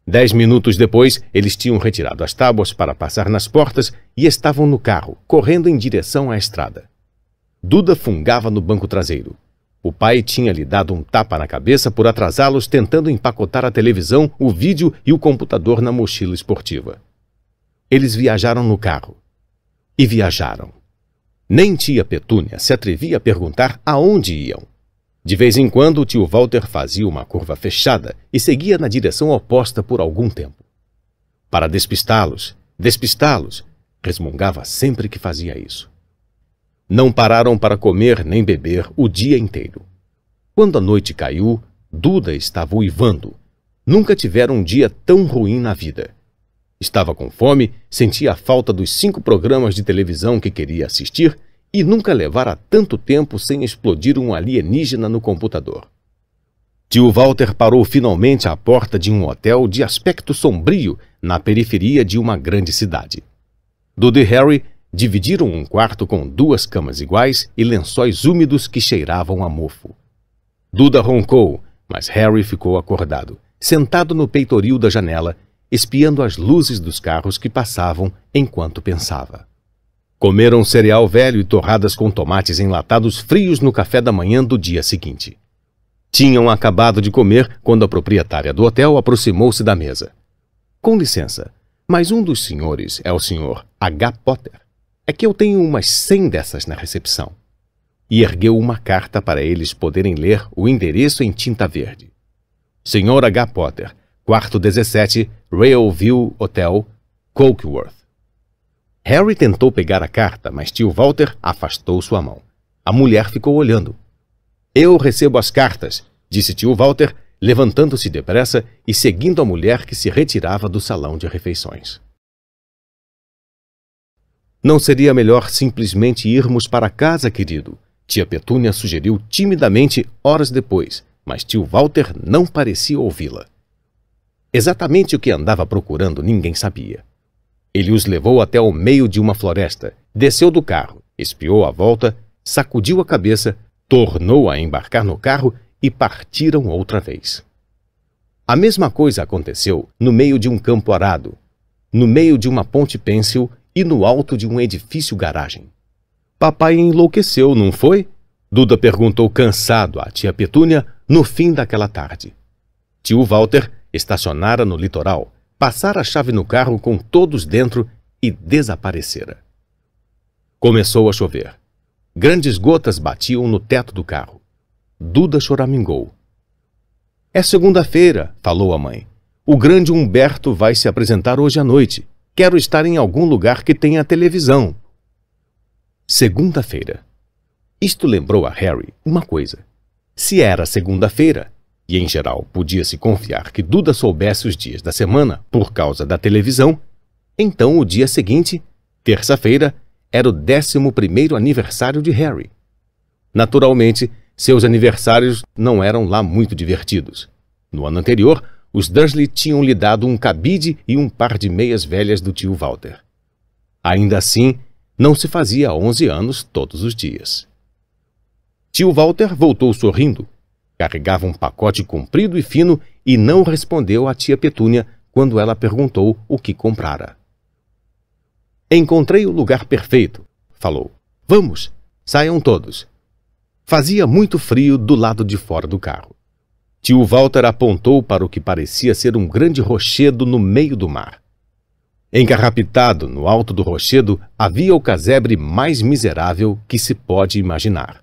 Dez minutos depois, eles tinham retirado as tábuas para passar nas portas e estavam no carro, correndo em direção à estrada. Duda fungava no banco traseiro. O pai tinha lhe dado um tapa na cabeça por atrasá-los tentando empacotar a televisão, o vídeo e o computador na mochila esportiva. Eles viajaram no carro. E viajaram. Nem tia Petúnia se atrevia a perguntar aonde iam. De vez em quando, o tio Walter fazia uma curva fechada e seguia na direção oposta por algum tempo. Para despistá-los, despistá-los, resmungava sempre que fazia isso. Não pararam para comer nem beber o dia inteiro. Quando a noite caiu, Duda estava uivando. Nunca tiveram um dia tão ruim na vida. Estava com fome, sentia a falta dos cinco programas de televisão que queria assistir e nunca levara tanto tempo sem explodir um alienígena no computador. Tio Walter parou finalmente à porta de um hotel de aspecto sombrio na periferia de uma grande cidade. Dudu e Harry dividiram um quarto com duas camas iguais e lençóis úmidos que cheiravam a mofo. Duda roncou, mas Harry ficou acordado, sentado no peitoril da janela espiando as luzes dos carros que passavam enquanto pensava. Comeram cereal velho e torradas com tomates enlatados frios no café da manhã do dia seguinte. Tinham acabado de comer quando a proprietária do hotel aproximou-se da mesa. Com licença, mas um dos senhores é o senhor H. Potter. É que eu tenho umas cem dessas na recepção. E ergueu uma carta para eles poderem ler o endereço em tinta verde. Senhor H. Potter, quarto 17, Railview Hotel, Cokeworth. Harry tentou pegar a carta, mas tio Walter afastou sua mão. A mulher ficou olhando. Eu recebo as cartas, disse tio Walter, levantando-se depressa e seguindo a mulher que se retirava do salão de refeições. Não seria melhor simplesmente irmos para casa, querido? Tia Petúnia sugeriu timidamente horas depois, mas tio Walter não parecia ouvi-la. Exatamente o que andava procurando ninguém sabia. Ele os levou até o meio de uma floresta, desceu do carro, espiou a volta, sacudiu a cabeça, tornou a embarcar no carro e partiram outra vez. A mesma coisa aconteceu no meio de um campo arado, no meio de uma ponte pêncil e no alto de um edifício garagem. Papai enlouqueceu, não foi? Duda perguntou cansado à tia Petúnia no fim daquela tarde. Tio Walter Estacionara no litoral, passara a chave no carro com todos dentro e desaparecera. Começou a chover. Grandes gotas batiam no teto do carro. Duda choramingou. É segunda-feira, falou a mãe. O grande Humberto vai se apresentar hoje à noite. Quero estar em algum lugar que tenha televisão. Segunda-feira. Isto lembrou a Harry uma coisa. Se era segunda-feira, e em geral, podia-se confiar que Duda soubesse os dias da semana por causa da televisão. Então, o dia seguinte, terça-feira, era o 11 aniversário de Harry. Naturalmente, seus aniversários não eram lá muito divertidos. No ano anterior, os Dursley tinham lhe dado um cabide e um par de meias velhas do tio Walter. Ainda assim, não se fazia 11 anos todos os dias. Tio Walter voltou sorrindo Carregava um pacote comprido e fino e não respondeu à tia Petúnia quando ela perguntou o que comprara. Encontrei o lugar perfeito, falou. Vamos, saiam todos. Fazia muito frio do lado de fora do carro. Tio Walter apontou para o que parecia ser um grande rochedo no meio do mar. Engarrapitado no alto do rochedo havia o casebre mais miserável que se pode imaginar.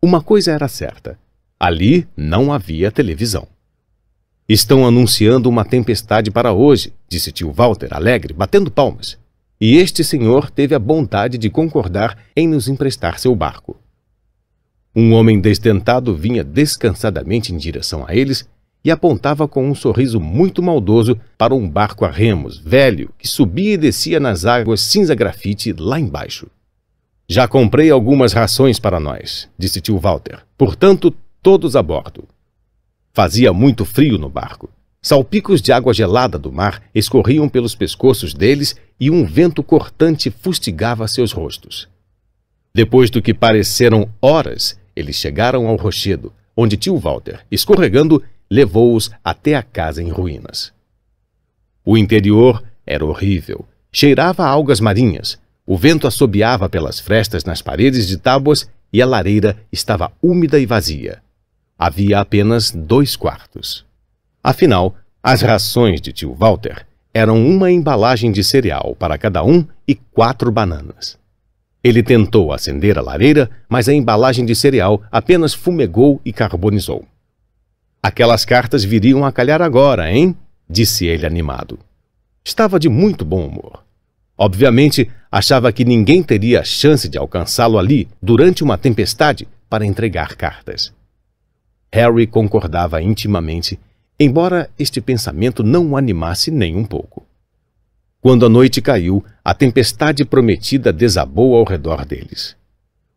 Uma coisa era certa: Ali não havia televisão. Estão anunciando uma tempestade para hoje, disse tio Walter, alegre, batendo palmas. E este senhor teve a bondade de concordar em nos emprestar seu barco. Um homem desdentado vinha descansadamente em direção a eles e apontava com um sorriso muito maldoso para um barco a remos, velho, que subia e descia nas águas cinza-grafite lá embaixo. Já comprei algumas rações para nós, disse tio Walter. Portanto, todos a bordo. Fazia muito frio no barco. Salpicos de água gelada do mar escorriam pelos pescoços deles e um vento cortante fustigava seus rostos. Depois do que pareceram horas, eles chegaram ao rochedo, onde tio Walter, escorregando, levou-os até a casa em ruínas. O interior era horrível. Cheirava a algas marinhas. O vento assobiava pelas frestas nas paredes de tábuas e a lareira estava úmida e vazia havia apenas dois quartos. Afinal, as rações de tio Walter eram uma embalagem de cereal para cada um e quatro bananas. Ele tentou acender a lareira, mas a embalagem de cereal apenas fumegou e carbonizou. Aquelas cartas viriam a calhar agora, hein? disse ele animado. Estava de muito bom humor. Obviamente, achava que ninguém teria a chance de alcançá-lo ali durante uma tempestade para entregar cartas. Harry concordava intimamente, embora este pensamento não o animasse nem um pouco. Quando a noite caiu, a tempestade prometida desabou ao redor deles.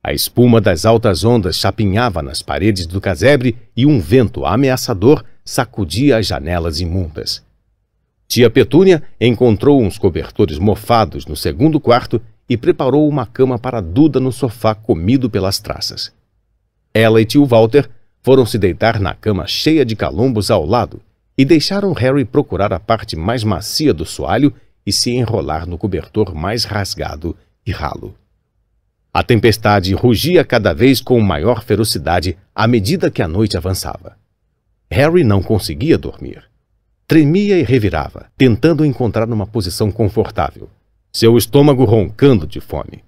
A espuma das altas ondas chapinhava nas paredes do casebre e um vento ameaçador sacudia as janelas imundas. Tia Petúnia encontrou uns cobertores mofados no segundo quarto e preparou uma cama para Duda no sofá comido pelas traças. Ela e tio Walter foram se deitar na cama cheia de calombos ao lado e deixaram Harry procurar a parte mais macia do soalho e se enrolar no cobertor mais rasgado e ralo. A tempestade rugia cada vez com maior ferocidade à medida que a noite avançava. Harry não conseguia dormir. Tremia e revirava, tentando encontrar uma posição confortável, seu estômago roncando de fome.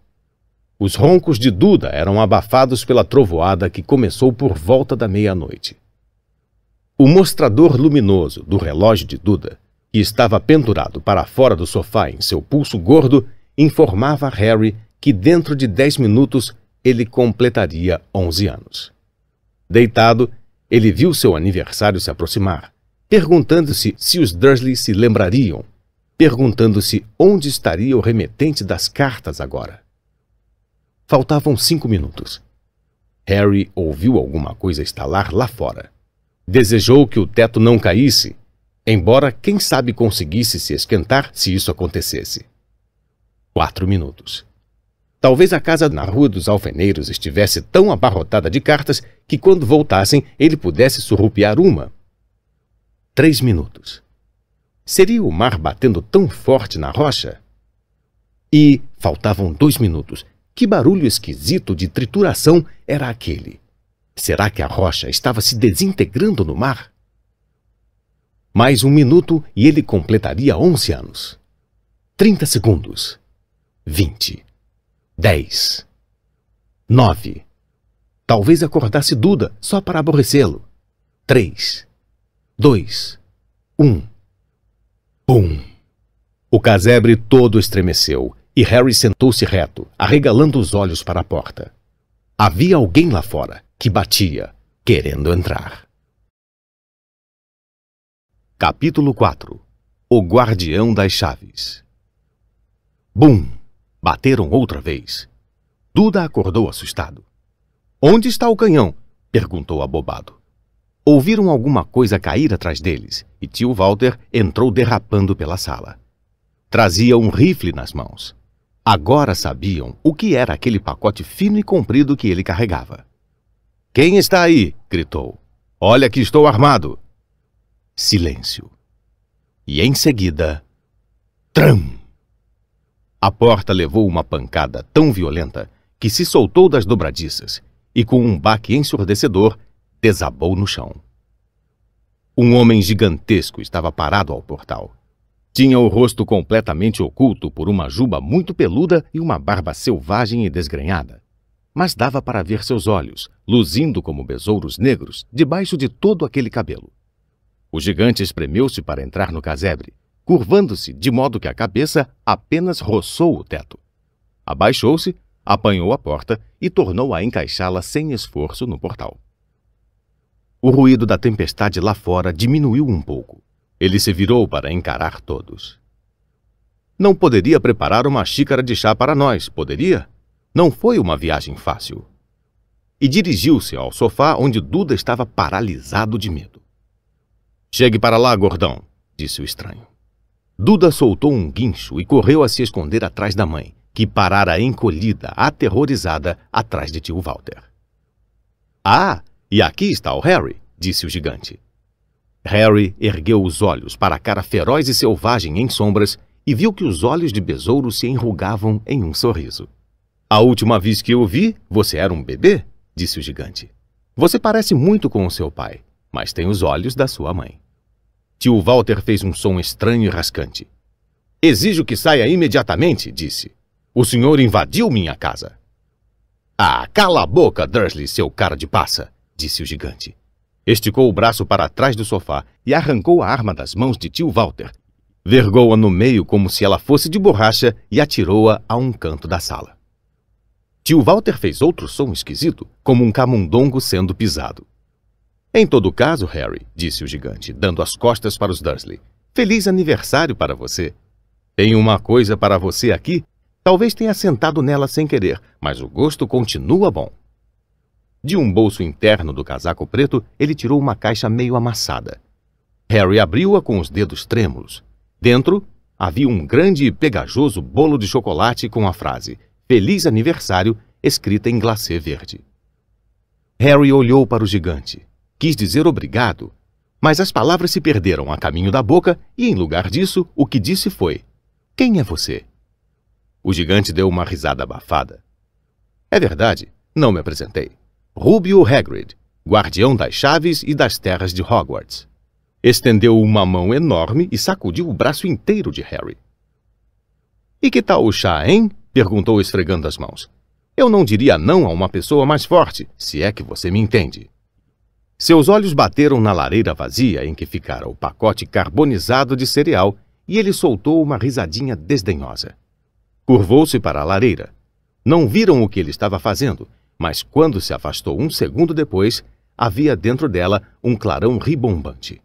Os roncos de Duda eram abafados pela trovoada que começou por volta da meia-noite. O mostrador luminoso do relógio de Duda, que estava pendurado para fora do sofá em seu pulso gordo, informava Harry que dentro de dez minutos ele completaria onze anos. Deitado, ele viu seu aniversário se aproximar, perguntando-se se os Dursley se lembrariam, perguntando-se onde estaria o remetente das cartas agora. Faltavam cinco minutos. Harry ouviu alguma coisa estalar lá fora. Desejou que o teto não caísse, embora quem sabe conseguisse se esquentar se isso acontecesse. Quatro minutos. Talvez a casa na Rua dos Alfeneiros estivesse tão abarrotada de cartas que, quando voltassem, ele pudesse surrupiar uma. Três minutos. Seria o mar batendo tão forte na rocha? E faltavam dois minutos, que barulho esquisito de trituração era aquele? Será que a rocha estava se desintegrando no mar? Mais um minuto e ele completaria onze anos. Trinta segundos. Vinte. Dez. Nove. Talvez acordasse Duda só para aborrecê-lo. Três. Dois. Um. Pum! O casebre todo estremeceu e Harry sentou-se reto, arregalando os olhos para a porta. Havia alguém lá fora que batia, querendo entrar. Capítulo 4 O Guardião das Chaves Bum! Bateram outra vez. Duda acordou assustado. Onde está o canhão? perguntou abobado. Ouviram alguma coisa cair atrás deles e tio Walter entrou derrapando pela sala. Trazia um rifle nas mãos. Agora sabiam o que era aquele pacote fino e comprido que ele carregava. Quem está aí? gritou. Olha que estou armado. Silêncio. E em seguida. Tram! A porta levou uma pancada tão violenta que se soltou das dobradiças e, com um baque ensurdecedor, desabou no chão. Um homem gigantesco estava parado ao portal, tinha o rosto completamente oculto por uma juba muito peluda e uma barba selvagem e desgrenhada. Mas dava para ver seus olhos, luzindo como besouros negros, debaixo de todo aquele cabelo. O gigante espremeu-se para entrar no casebre, curvando-se de modo que a cabeça apenas roçou o teto. Abaixou-se, apanhou a porta e tornou a encaixá-la sem esforço no portal. O ruído da tempestade lá fora diminuiu um pouco ele se virou para encarar todos. Não poderia preparar uma xícara de chá para nós, poderia? Não foi uma viagem fácil. E dirigiu-se ao sofá onde Duda estava paralisado de medo. Chegue para lá, gordão, disse o estranho. Duda soltou um guincho e correu a se esconder atrás da mãe, que parara encolhida, aterrorizada, atrás de tio Walter. Ah, e aqui está o Harry, disse o gigante. Harry ergueu os olhos para a cara feroz e selvagem em sombras e viu que os olhos de besouro se enrugavam em um sorriso. A última vez que eu vi, você era um bebê, disse o gigante. Você parece muito com o seu pai, mas tem os olhos da sua mãe. Tio Walter fez um som estranho e rascante. Exijo que saia imediatamente, disse. O senhor invadiu minha casa. Ah, cala a boca, Dursley, seu cara de passa, disse o gigante. Esticou o braço para trás do sofá e arrancou a arma das mãos de tio Walter. Vergou-a no meio como se ela fosse de borracha e atirou-a a um canto da sala. Tio Walter fez outro som esquisito, como um camundongo sendo pisado. Em todo caso, Harry, disse o gigante, dando as costas para os Dursley, feliz aniversário para você. Tenho uma coisa para você aqui. Talvez tenha sentado nela sem querer, mas o gosto continua bom. De um bolso interno do casaco preto, ele tirou uma caixa meio amassada. Harry abriu-a com os dedos trêmulos. Dentro, havia um grande e pegajoso bolo de chocolate com a frase Feliz Aniversário escrita em glacê verde. Harry olhou para o gigante. Quis dizer obrigado, mas as palavras se perderam a caminho da boca e, em lugar disso, o que disse foi: Quem é você? O gigante deu uma risada abafada. É verdade, não me apresentei. Rubio Hagrid, guardião das chaves e das terras de Hogwarts. Estendeu uma mão enorme e sacudiu o braço inteiro de Harry. E que tal o chá, hein? perguntou esfregando as mãos. Eu não diria não a uma pessoa mais forte, se é que você me entende. Seus olhos bateram na lareira vazia em que ficara o pacote carbonizado de cereal e ele soltou uma risadinha desdenhosa. Curvou-se para a lareira. Não viram o que ele estava fazendo mas quando se afastou um segundo depois, havia dentro dela um clarão ribombante.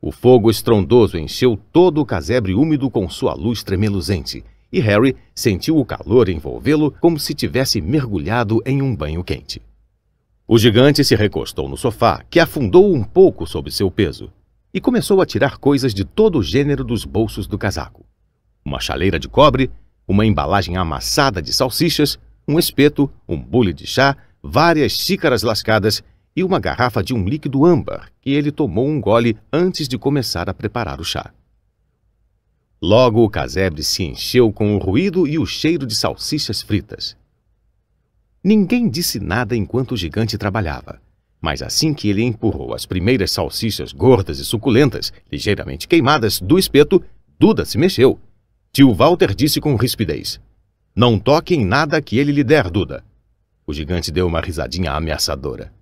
O fogo estrondoso encheu todo o casebre úmido com sua luz tremeluzente, e Harry sentiu o calor envolvê-lo como se tivesse mergulhado em um banho quente. O gigante se recostou no sofá, que afundou um pouco sob seu peso, e começou a tirar coisas de todo o gênero dos bolsos do casaco. Uma chaleira de cobre, uma embalagem amassada de salsichas, um espeto, um bule de chá, várias xícaras lascadas e uma garrafa de um líquido âmbar que ele tomou um gole antes de começar a preparar o chá. Logo o casebre se encheu com o ruído e o cheiro de salsichas fritas. Ninguém disse nada enquanto o gigante trabalhava, mas assim que ele empurrou as primeiras salsichas gordas e suculentas, ligeiramente queimadas, do espeto, Duda se mexeu. Tio Walter disse com rispidez: não toque em nada que ele lhe der, Duda. O gigante deu uma risadinha ameaçadora.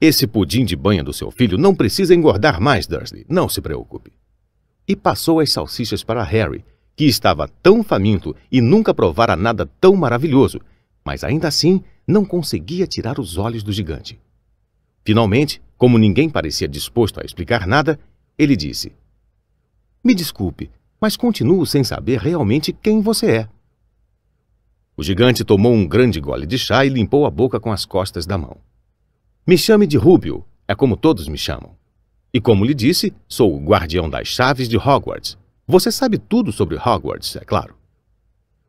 Esse pudim de banha do seu filho não precisa engordar mais, Dursley. Não se preocupe. E passou as salsichas para Harry, que estava tão faminto e nunca provara nada tão maravilhoso, mas ainda assim não conseguia tirar os olhos do gigante. Finalmente, como ninguém parecia disposto a explicar nada, ele disse: Me desculpe, mas continuo sem saber realmente quem você é. O gigante tomou um grande gole de chá e limpou a boca com as costas da mão. Me chame de Rubio, é como todos me chamam. E como lhe disse, sou o guardião das chaves de Hogwarts. Você sabe tudo sobre Hogwarts, é claro.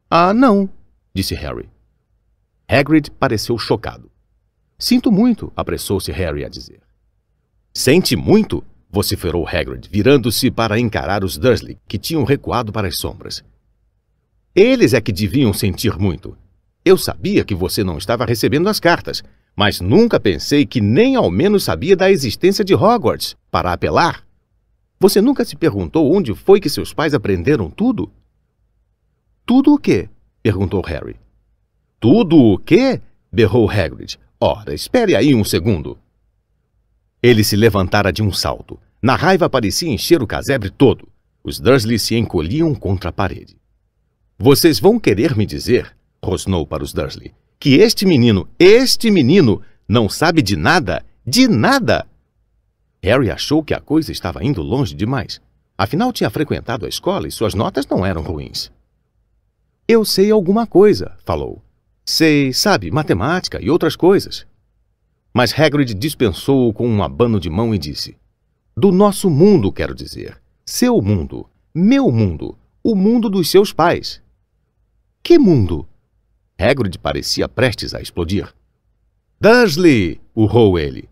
Ah, não, disse Harry. Hagrid pareceu chocado. Sinto muito, apressou-se Harry a dizer. Sente muito? vociferou Hagrid, virando-se para encarar os Dursley, que tinham recuado para as sombras. Eles é que deviam sentir muito. Eu sabia que você não estava recebendo as cartas, mas nunca pensei que nem ao menos sabia da existência de Hogwarts para apelar. Você nunca se perguntou onde foi que seus pais aprenderam tudo? Tudo o quê? perguntou Harry. Tudo o quê? berrou Hagrid. Ora, espere aí um segundo. Ele se levantara de um salto. Na raiva parecia encher o casebre todo. Os Dursley se encolhiam contra a parede. Vocês vão querer me dizer, rosnou para os Dursley, que este menino, este menino, não sabe de nada, de nada! Harry achou que a coisa estava indo longe demais. Afinal, tinha frequentado a escola e suas notas não eram ruins. Eu sei alguma coisa, falou. Sei, sabe, matemática e outras coisas. Mas Hagrid dispensou-o com um abano de mão e disse: Do nosso mundo, quero dizer. Seu mundo, meu mundo, o mundo dos seus pais. Que mundo? Hagrid parecia prestes a explodir. Dursley! urrou ele.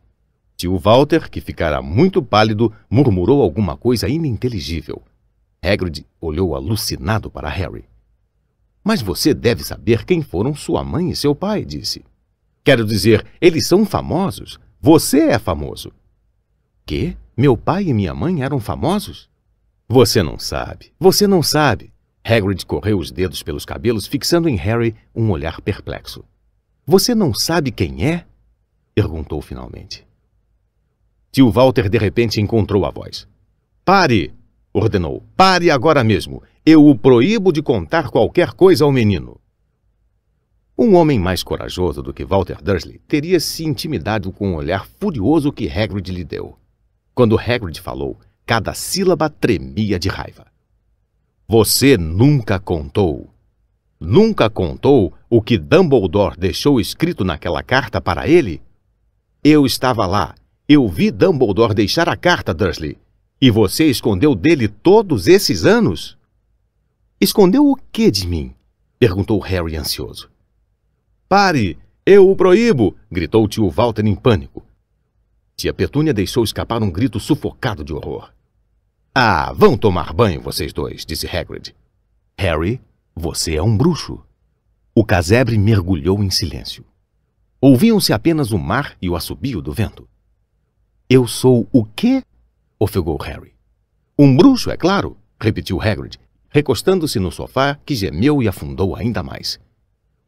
Tio Walter, que ficara muito pálido, murmurou alguma coisa ininteligível. Hagrid olhou alucinado para Harry. Mas você deve saber quem foram sua mãe e seu pai, disse. Quero dizer, eles são famosos. Você é famoso. Que? Meu pai e minha mãe eram famosos? Você não sabe. Você não sabe. Hagrid correu os dedos pelos cabelos, fixando em Harry um olhar perplexo. Você não sabe quem é? perguntou finalmente. Tio Walter de repente encontrou a voz. Pare! ordenou. Pare agora mesmo. Eu o proíbo de contar qualquer coisa ao menino. Um homem mais corajoso do que Walter Dursley teria se intimidado com o olhar furioso que Hagrid lhe deu. Quando Hagrid falou, cada sílaba tremia de raiva. Você nunca contou. Nunca contou o que Dumbledore deixou escrito naquela carta para ele? Eu estava lá. Eu vi Dumbledore deixar a carta, Dursley. E você escondeu dele todos esses anos? Escondeu o que de mim? perguntou Harry ansioso. Pare! Eu o proíbo! gritou tio Walter em pânico. Tia Petúnia deixou escapar um grito sufocado de horror. Ah, vão tomar banho vocês dois, disse Hagrid. Harry, você é um bruxo. O casebre mergulhou em silêncio. Ouviam-se apenas o mar e o assobio do vento. Eu sou o quê? ofegou Harry. Um bruxo, é claro, repetiu Hagrid, recostando-se no sofá que gemeu e afundou ainda mais.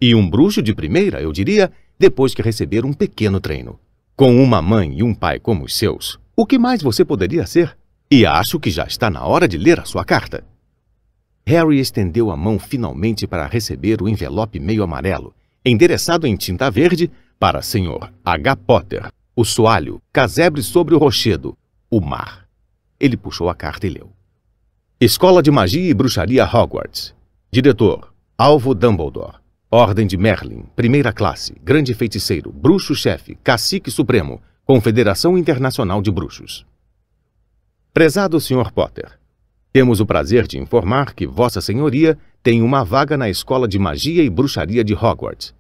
E um bruxo de primeira, eu diria, depois que receber um pequeno treino. Com uma mãe e um pai como os seus, o que mais você poderia ser? E acho que já está na hora de ler a sua carta. Harry estendeu a mão finalmente para receber o envelope meio amarelo, endereçado em tinta verde para Sr. H. Potter, o soalho, casebre sobre o rochedo, o mar. Ele puxou a carta e leu. Escola de Magia e Bruxaria Hogwarts. Diretor, Alvo Dumbledore. Ordem de Merlin, primeira classe, grande feiticeiro, bruxo-chefe, cacique supremo, Confederação Internacional de Bruxos. Prezado Sr. Potter, temos o prazer de informar que Vossa Senhoria tem uma vaga na Escola de Magia e Bruxaria de Hogwarts.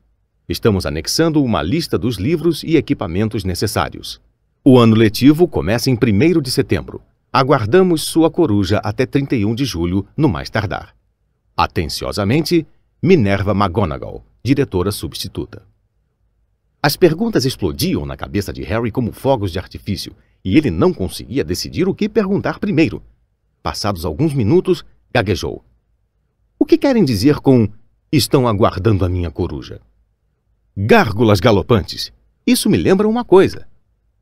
Estamos anexando uma lista dos livros e equipamentos necessários. O ano letivo começa em 1 de setembro. Aguardamos sua coruja até 31 de julho, no mais tardar. Atenciosamente, Minerva McGonagall, diretora substituta. As perguntas explodiam na cabeça de Harry como fogos de artifício e ele não conseguia decidir o que perguntar primeiro. Passados alguns minutos, gaguejou. O que querem dizer com estão aguardando a minha coruja? Gárgulas galopantes! Isso me lembra uma coisa,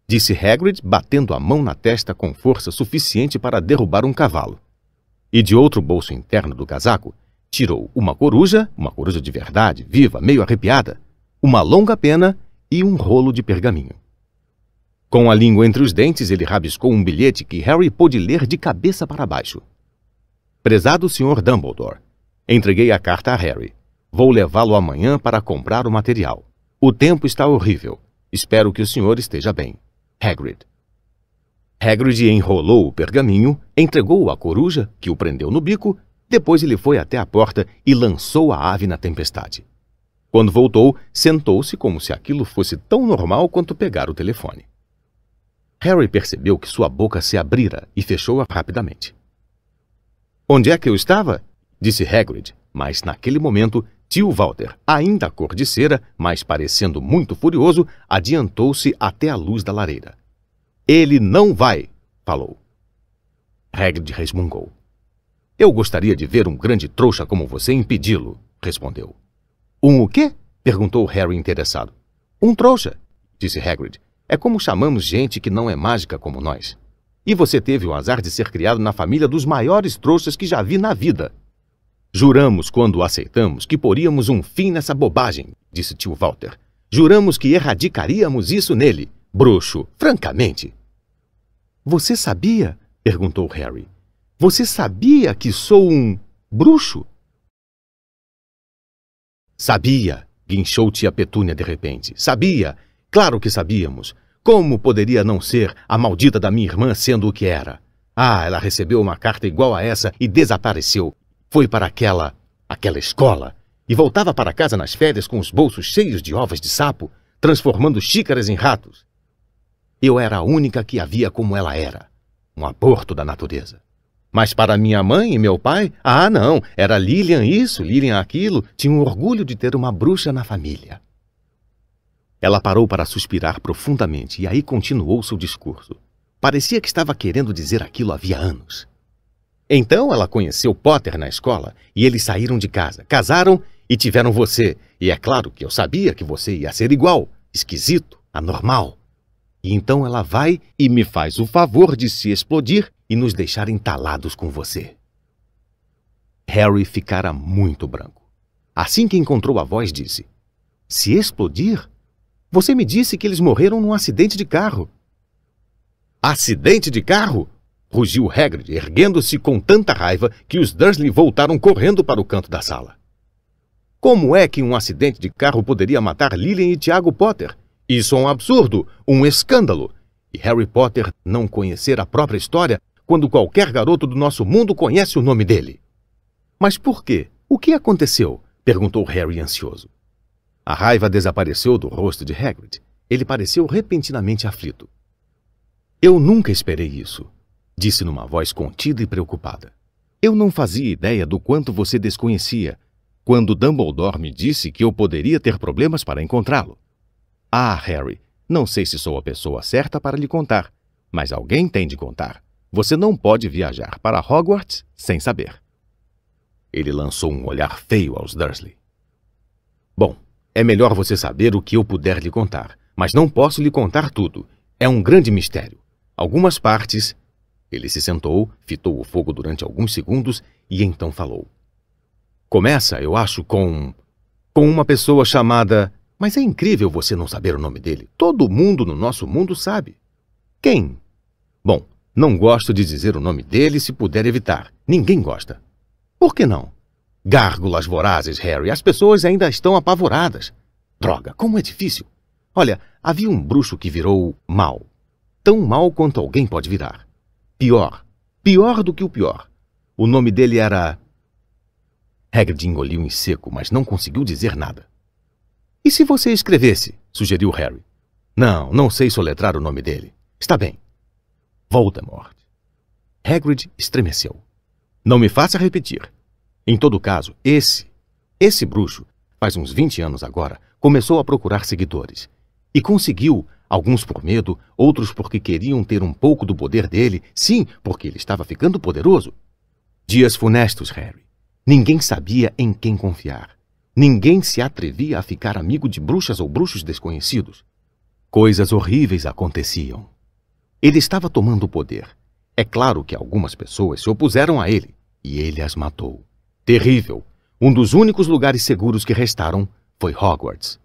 disse Hagrid, batendo a mão na testa com força suficiente para derrubar um cavalo. E de outro bolso interno do casaco, tirou uma coruja, uma coruja de verdade, viva, meio arrepiada, uma longa pena e um rolo de pergaminho. Com a língua entre os dentes, ele rabiscou um bilhete que Harry pôde ler de cabeça para baixo. Prezado Sr. Dumbledore, entreguei a carta a Harry. Vou levá-lo amanhã para comprar o material. O tempo está horrível. Espero que o senhor esteja bem. Hagrid. Hagrid enrolou o pergaminho, entregou-o à coruja, que o prendeu no bico, depois ele foi até a porta e lançou a ave na tempestade. Quando voltou, sentou-se como se aquilo fosse tão normal quanto pegar o telefone. Harry percebeu que sua boca se abrira e fechou-a rapidamente. Onde é que eu estava? disse Hagrid, mas naquele momento tio Walter, ainda cor de cera, mas parecendo muito furioso, adiantou-se até a luz da lareira. Ele não vai, falou. Hagrid resmungou. Eu gostaria de ver um grande trouxa como você impedi-lo, respondeu. Um o quê? perguntou Harry interessado. Um trouxa, disse Hagrid, é como chamamos gente que não é mágica como nós. E você teve o azar de ser criado na família dos maiores trouxas que já vi na vida. Juramos, quando aceitamos, que poríamos um fim nessa bobagem, disse tio Walter. Juramos que erradicaríamos isso nele. Bruxo, francamente. Você sabia? perguntou Harry. Você sabia que sou um bruxo? Sabia, guinchou tia Petúnia de repente. Sabia, Claro que sabíamos. Como poderia não ser a maldita da minha irmã sendo o que era? Ah, ela recebeu uma carta igual a essa e desapareceu. Foi para aquela. aquela escola. E voltava para casa nas férias com os bolsos cheios de ovas de sapo, transformando xícaras em ratos. Eu era a única que havia como ela era. Um aborto da natureza. Mas para minha mãe e meu pai, ah, não, era Lilian isso, Lilian aquilo, tinha o orgulho de ter uma bruxa na família. Ela parou para suspirar profundamente e aí continuou seu discurso. Parecia que estava querendo dizer aquilo havia anos. Então ela conheceu Potter na escola e eles saíram de casa, casaram e tiveram você. E é claro que eu sabia que você ia ser igual, esquisito, anormal. E então ela vai e me faz o favor de se explodir e nos deixar entalados com você. Harry ficara muito branco. Assim que encontrou a voz, disse: Se explodir? Você me disse que eles morreram num acidente de carro. Acidente de carro? rugiu Hagrid, erguendo-se com tanta raiva que os Dursley voltaram correndo para o canto da sala. Como é que um acidente de carro poderia matar Lillian e Tiago Potter? Isso é um absurdo, um escândalo. E Harry Potter não conhecer a própria história quando qualquer garoto do nosso mundo conhece o nome dele. Mas por quê? O que aconteceu? perguntou Harry ansioso. A raiva desapareceu do rosto de Hagrid. Ele pareceu repentinamente aflito. Eu nunca esperei isso, disse numa voz contida e preocupada. Eu não fazia ideia do quanto você desconhecia quando Dumbledore me disse que eu poderia ter problemas para encontrá-lo. Ah, Harry, não sei se sou a pessoa certa para lhe contar, mas alguém tem de contar. Você não pode viajar para Hogwarts sem saber. Ele lançou um olhar feio aos Dursley. Bom, é melhor você saber o que eu puder lhe contar, mas não posso lhe contar tudo. É um grande mistério. Algumas partes. Ele se sentou, fitou o fogo durante alguns segundos e então falou. Começa, eu acho, com. com uma pessoa chamada. Mas é incrível você não saber o nome dele. Todo mundo no nosso mundo sabe. Quem? Bom, não gosto de dizer o nome dele se puder evitar. Ninguém gosta. Por que não? Gárgulas vorazes, Harry. As pessoas ainda estão apavoradas. Droga, como é difícil. Olha, havia um bruxo que virou mal. Tão mal quanto alguém pode virar. Pior. Pior do que o pior. O nome dele era... Hagrid engoliu em seco, mas não conseguiu dizer nada. E se você escrevesse? Sugeriu Harry. Não, não sei soletrar o nome dele. Está bem. Voldemort. Hagrid estremeceu. Não me faça repetir. Em todo caso, esse, esse bruxo, faz uns 20 anos agora, começou a procurar seguidores. E conseguiu, alguns por medo, outros porque queriam ter um pouco do poder dele, sim, porque ele estava ficando poderoso. Dias funestos, Harry. Ninguém sabia em quem confiar. Ninguém se atrevia a ficar amigo de bruxas ou bruxos desconhecidos. Coisas horríveis aconteciam. Ele estava tomando o poder. É claro que algumas pessoas se opuseram a ele, e ele as matou. Terrível. Um dos únicos lugares seguros que restaram foi Hogwarts.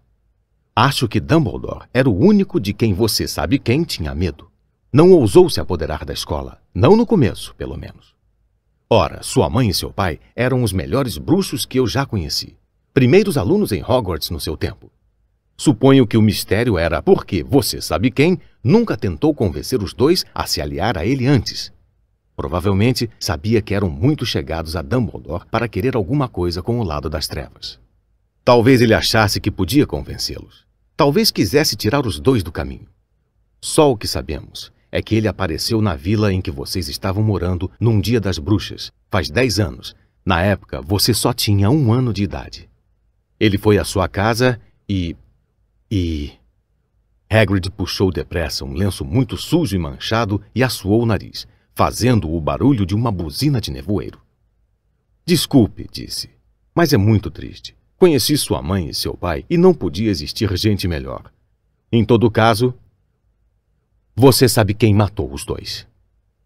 Acho que Dumbledore era o único de quem você sabe quem tinha medo. Não ousou se apoderar da escola, não no começo, pelo menos. Ora, sua mãe e seu pai eram os melhores bruxos que eu já conheci. Primeiros alunos em Hogwarts no seu tempo. Suponho que o mistério era porque você sabe quem nunca tentou convencer os dois a se aliar a ele antes. Provavelmente sabia que eram muito chegados a Dumbledore para querer alguma coisa com o lado das trevas. Talvez ele achasse que podia convencê-los. Talvez quisesse tirar os dois do caminho. Só o que sabemos é que ele apareceu na vila em que vocês estavam morando num dia das bruxas, faz dez anos. Na época, você só tinha um ano de idade. Ele foi à sua casa e. e. Hagrid puxou depressa um lenço muito sujo e manchado e assoou o nariz fazendo o barulho de uma buzina de nevoeiro. Desculpe, disse, mas é muito triste. Conheci sua mãe e seu pai e não podia existir gente melhor. Em todo caso, você sabe quem matou os dois.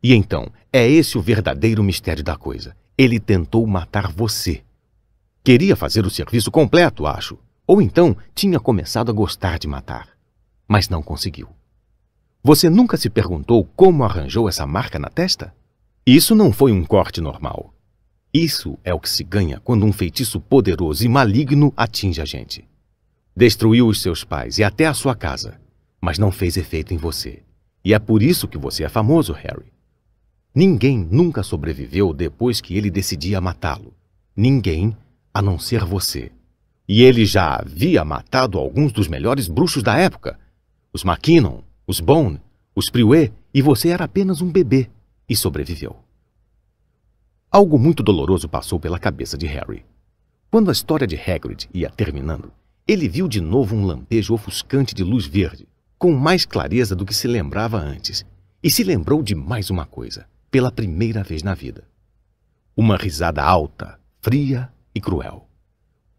E então, é esse o verdadeiro mistério da coisa. Ele tentou matar você. Queria fazer o serviço completo, acho. Ou então tinha começado a gostar de matar. Mas não conseguiu. Você nunca se perguntou como arranjou essa marca na testa? Isso não foi um corte normal. Isso é o que se ganha quando um feitiço poderoso e maligno atinge a gente. Destruiu os seus pais e até a sua casa, mas não fez efeito em você. E é por isso que você é famoso, Harry. Ninguém nunca sobreviveu depois que ele decidia matá-lo. Ninguém, a não ser você. E ele já havia matado alguns dos melhores bruxos da época. Os Mackinnon, os Bone, os Priwe, e você era apenas um bebê, e sobreviveu. Algo muito doloroso passou pela cabeça de Harry. Quando a história de Hagrid ia terminando, ele viu de novo um lampejo ofuscante de luz verde, com mais clareza do que se lembrava antes, e se lembrou de mais uma coisa, pela primeira vez na vida. Uma risada alta, fria e cruel.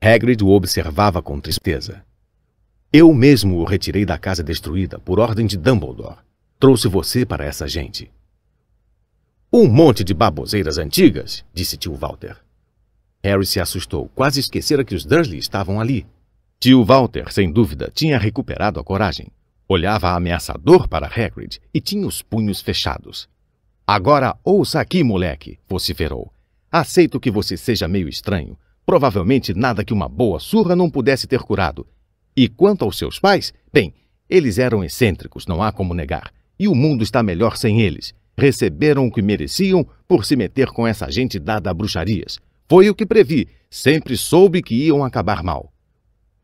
Hagrid o observava com tristeza, eu mesmo o retirei da casa destruída por ordem de Dumbledore. Trouxe você para essa gente. Um monte de baboseiras antigas, disse tio Walter. Harry se assustou, quase esquecera que os Dursley estavam ali. Tio Walter, sem dúvida, tinha recuperado a coragem. Olhava ameaçador para Hagrid e tinha os punhos fechados. Agora ouça aqui, moleque, vociferou. Aceito que você seja meio estranho. Provavelmente nada que uma boa surra não pudesse ter curado e quanto aos seus pais, bem, eles eram excêntricos, não há como negar. E o mundo está melhor sem eles. Receberam o que mereciam por se meter com essa gente dada a bruxarias. Foi o que previ. Sempre soube que iam acabar mal.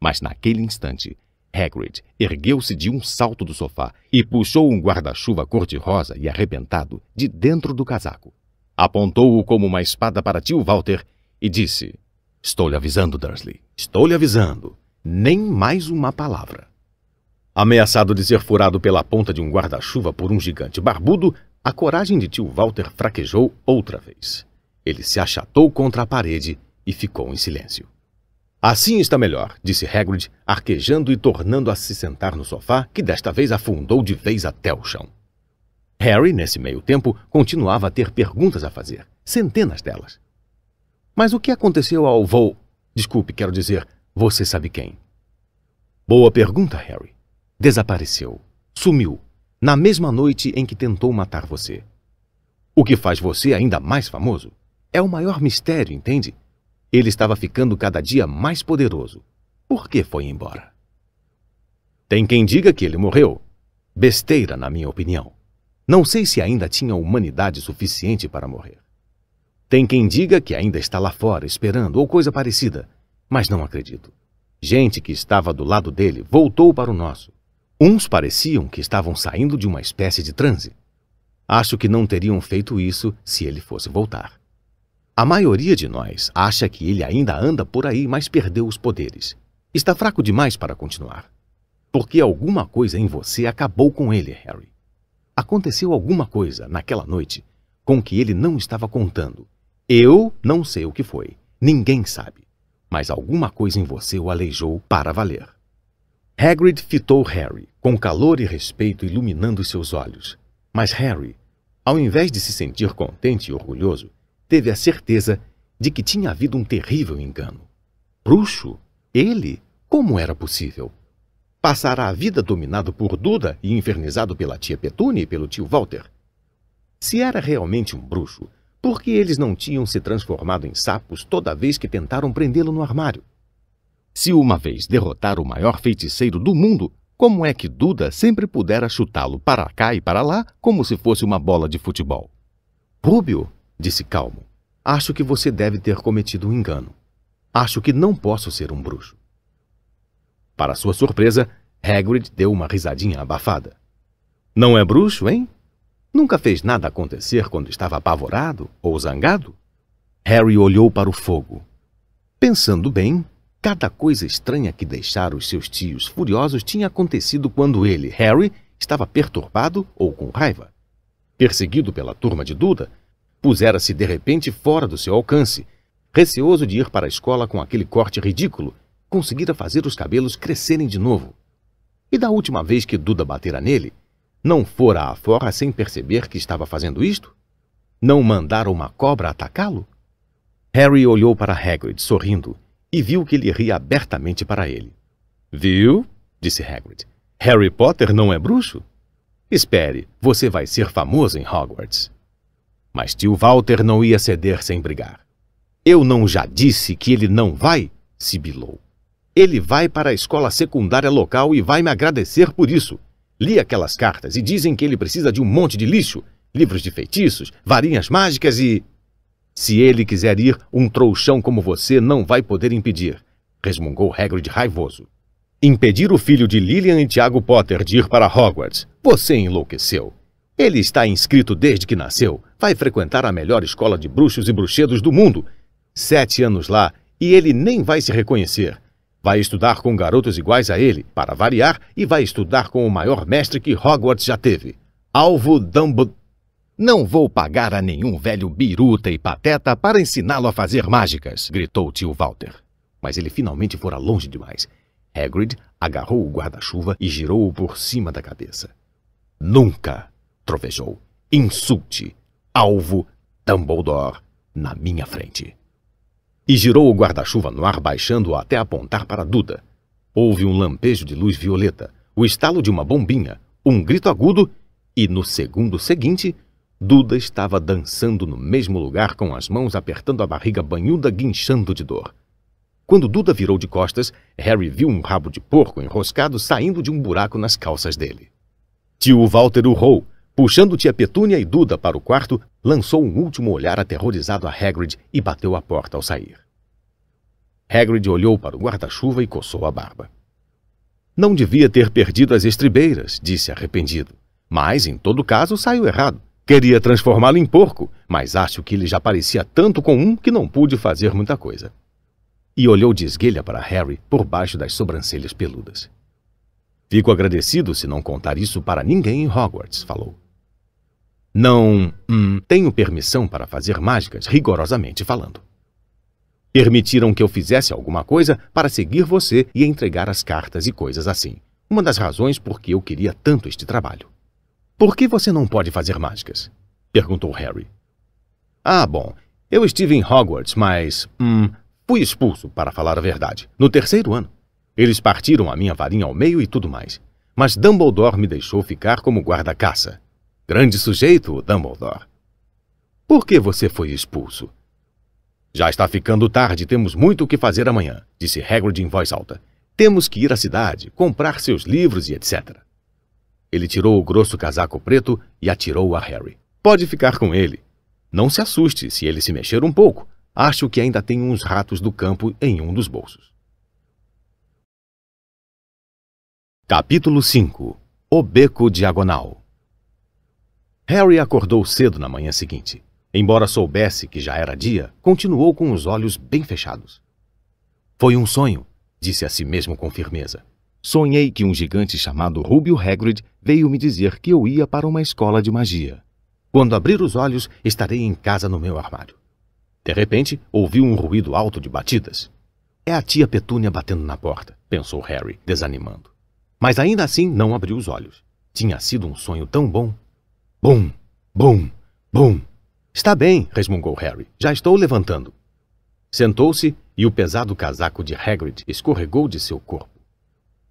Mas naquele instante, Hagrid ergueu-se de um salto do sofá e puxou um guarda-chuva cor-de-rosa e arrebentado de dentro do casaco. Apontou-o como uma espada para tio Walter e disse: Estou lhe avisando, Dursley. Estou lhe avisando nem mais uma palavra. Ameaçado de ser furado pela ponta de um guarda-chuva por um gigante barbudo, a coragem de tio Walter fraquejou outra vez. Ele se achatou contra a parede e ficou em silêncio. Assim está melhor, disse Hagrid, arquejando e tornando a se sentar no sofá, que desta vez afundou de vez até o chão. Harry, nesse meio tempo, continuava a ter perguntas a fazer, centenas delas. Mas o que aconteceu ao voo? Desculpe, quero dizer, você sabe quem? Boa pergunta, Harry. Desapareceu. Sumiu. Na mesma noite em que tentou matar você. O que faz você ainda mais famoso? É o maior mistério, entende? Ele estava ficando cada dia mais poderoso. Por que foi embora? Tem quem diga que ele morreu. Besteira, na minha opinião. Não sei se ainda tinha humanidade suficiente para morrer. Tem quem diga que ainda está lá fora esperando ou coisa parecida. Mas não acredito. Gente que estava do lado dele voltou para o nosso. Uns pareciam que estavam saindo de uma espécie de transe. Acho que não teriam feito isso se ele fosse voltar. A maioria de nós acha que ele ainda anda por aí, mas perdeu os poderes. Está fraco demais para continuar. Porque alguma coisa em você acabou com ele, Harry. Aconteceu alguma coisa naquela noite com que ele não estava contando. Eu não sei o que foi. Ninguém sabe mas alguma coisa em você o aleijou para valer. Hagrid fitou Harry, com calor e respeito iluminando seus olhos. Mas Harry, ao invés de se sentir contente e orgulhoso, teve a certeza de que tinha havido um terrível engano. Bruxo? Ele? Como era possível? Passar a vida dominado por Duda e infernizado pela tia Petúnia e pelo tio Walter. Se era realmente um bruxo, por que eles não tinham se transformado em sapos toda vez que tentaram prendê-lo no armário? Se uma vez derrotar o maior feiticeiro do mundo, como é que Duda sempre pudera chutá-lo para cá e para lá como se fosse uma bola de futebol? Rúbio, disse calmo, acho que você deve ter cometido um engano. Acho que não posso ser um bruxo. Para sua surpresa, Hagrid deu uma risadinha abafada. Não é bruxo, hein? Nunca fez nada acontecer quando estava apavorado ou zangado? Harry olhou para o fogo. Pensando bem, cada coisa estranha que deixara os seus tios furiosos tinha acontecido quando ele, Harry, estava perturbado ou com raiva. Perseguido pela turma de Duda, pusera-se de repente fora do seu alcance, receoso de ir para a escola com aquele corte ridículo, conseguira fazer os cabelos crescerem de novo. E da última vez que Duda batera nele, não fora afora sem perceber que estava fazendo isto? Não mandara uma cobra atacá-lo? Harry olhou para Hagrid, sorrindo, e viu que ele ria abertamente para ele. Viu? disse Hagrid. Harry Potter não é bruxo? Espere, você vai ser famoso em Hogwarts. Mas tio Walter não ia ceder sem brigar. Eu não já disse que ele não vai? sibilou. Ele vai para a escola secundária local e vai me agradecer por isso. Li aquelas cartas e dizem que ele precisa de um monte de lixo, livros de feitiços, varinhas mágicas e. Se ele quiser ir, um trouxão como você não vai poder impedir, resmungou Hagrid raivoso. Impedir o filho de Lillian e Tiago Potter de ir para Hogwarts. Você enlouqueceu. Ele está inscrito desde que nasceu. Vai frequentar a melhor escola de bruxos e bruxedos do mundo. Sete anos lá e ele nem vai se reconhecer. Vai estudar com garotos iguais a ele, para variar, e vai estudar com o maior mestre que Hogwarts já teve. Alvo Dumbledore. Não vou pagar a nenhum velho biruta e pateta para ensiná-lo a fazer mágicas, gritou tio Walter. Mas ele finalmente fora longe demais. Hagrid agarrou o guarda-chuva e girou-o por cima da cabeça. Nunca, trovejou, insulte, alvo Dumbledore na minha frente e girou o guarda-chuva no ar, baixando-o até apontar para Duda. Houve um lampejo de luz violeta, o estalo de uma bombinha, um grito agudo e, no segundo seguinte, Duda estava dançando no mesmo lugar com as mãos apertando a barriga banhuda, guinchando de dor. Quando Duda virou de costas, Harry viu um rabo de porco enroscado saindo de um buraco nas calças dele. Tio Walter urrou Puxando tia Petúnia e Duda para o quarto, lançou um último olhar aterrorizado a Hagrid e bateu a porta ao sair. Hagrid olhou para o guarda-chuva e coçou a barba. Não devia ter perdido as estribeiras, disse arrependido. Mas, em todo caso, saiu errado. Queria transformá-lo em porco, mas acho que ele já parecia tanto com um que não pude fazer muita coisa. E olhou de esguelha para Harry por baixo das sobrancelhas peludas. Fico agradecido se não contar isso para ninguém em Hogwarts, falou. Não hum, tenho permissão para fazer mágicas, rigorosamente falando. Permitiram que eu fizesse alguma coisa para seguir você e entregar as cartas e coisas assim. Uma das razões por que eu queria tanto este trabalho. Por que você não pode fazer mágicas? perguntou Harry. Ah, bom, eu estive em Hogwarts, mas. Hum, fui expulso, para falar a verdade, no terceiro ano. Eles partiram a minha varinha ao meio e tudo mais. Mas Dumbledore me deixou ficar como guarda-caça. Grande sujeito, Dumbledore. Por que você foi expulso? Já está ficando tarde, temos muito o que fazer amanhã, disse Hagrid em voz alta. Temos que ir à cidade, comprar seus livros e etc. Ele tirou o grosso casaco preto e atirou a Harry. Pode ficar com ele. Não se assuste se ele se mexer um pouco. Acho que ainda tem uns ratos do campo em um dos bolsos. Capítulo 5 O Beco Diagonal Harry acordou cedo na manhã seguinte. Embora soubesse que já era dia, continuou com os olhos bem fechados. Foi um sonho, disse a si mesmo com firmeza. Sonhei que um gigante chamado Rubio Hagrid veio me dizer que eu ia para uma escola de magia. Quando abrir os olhos, estarei em casa no meu armário. De repente, ouviu um ruído alto de batidas. É a tia Petúnia batendo na porta, pensou Harry, desanimando. Mas ainda assim não abriu os olhos. Tinha sido um sonho tão bom Bum, bum, bum. Está bem, resmungou Harry. Já estou levantando. Sentou-se e o pesado casaco de Hagrid escorregou de seu corpo.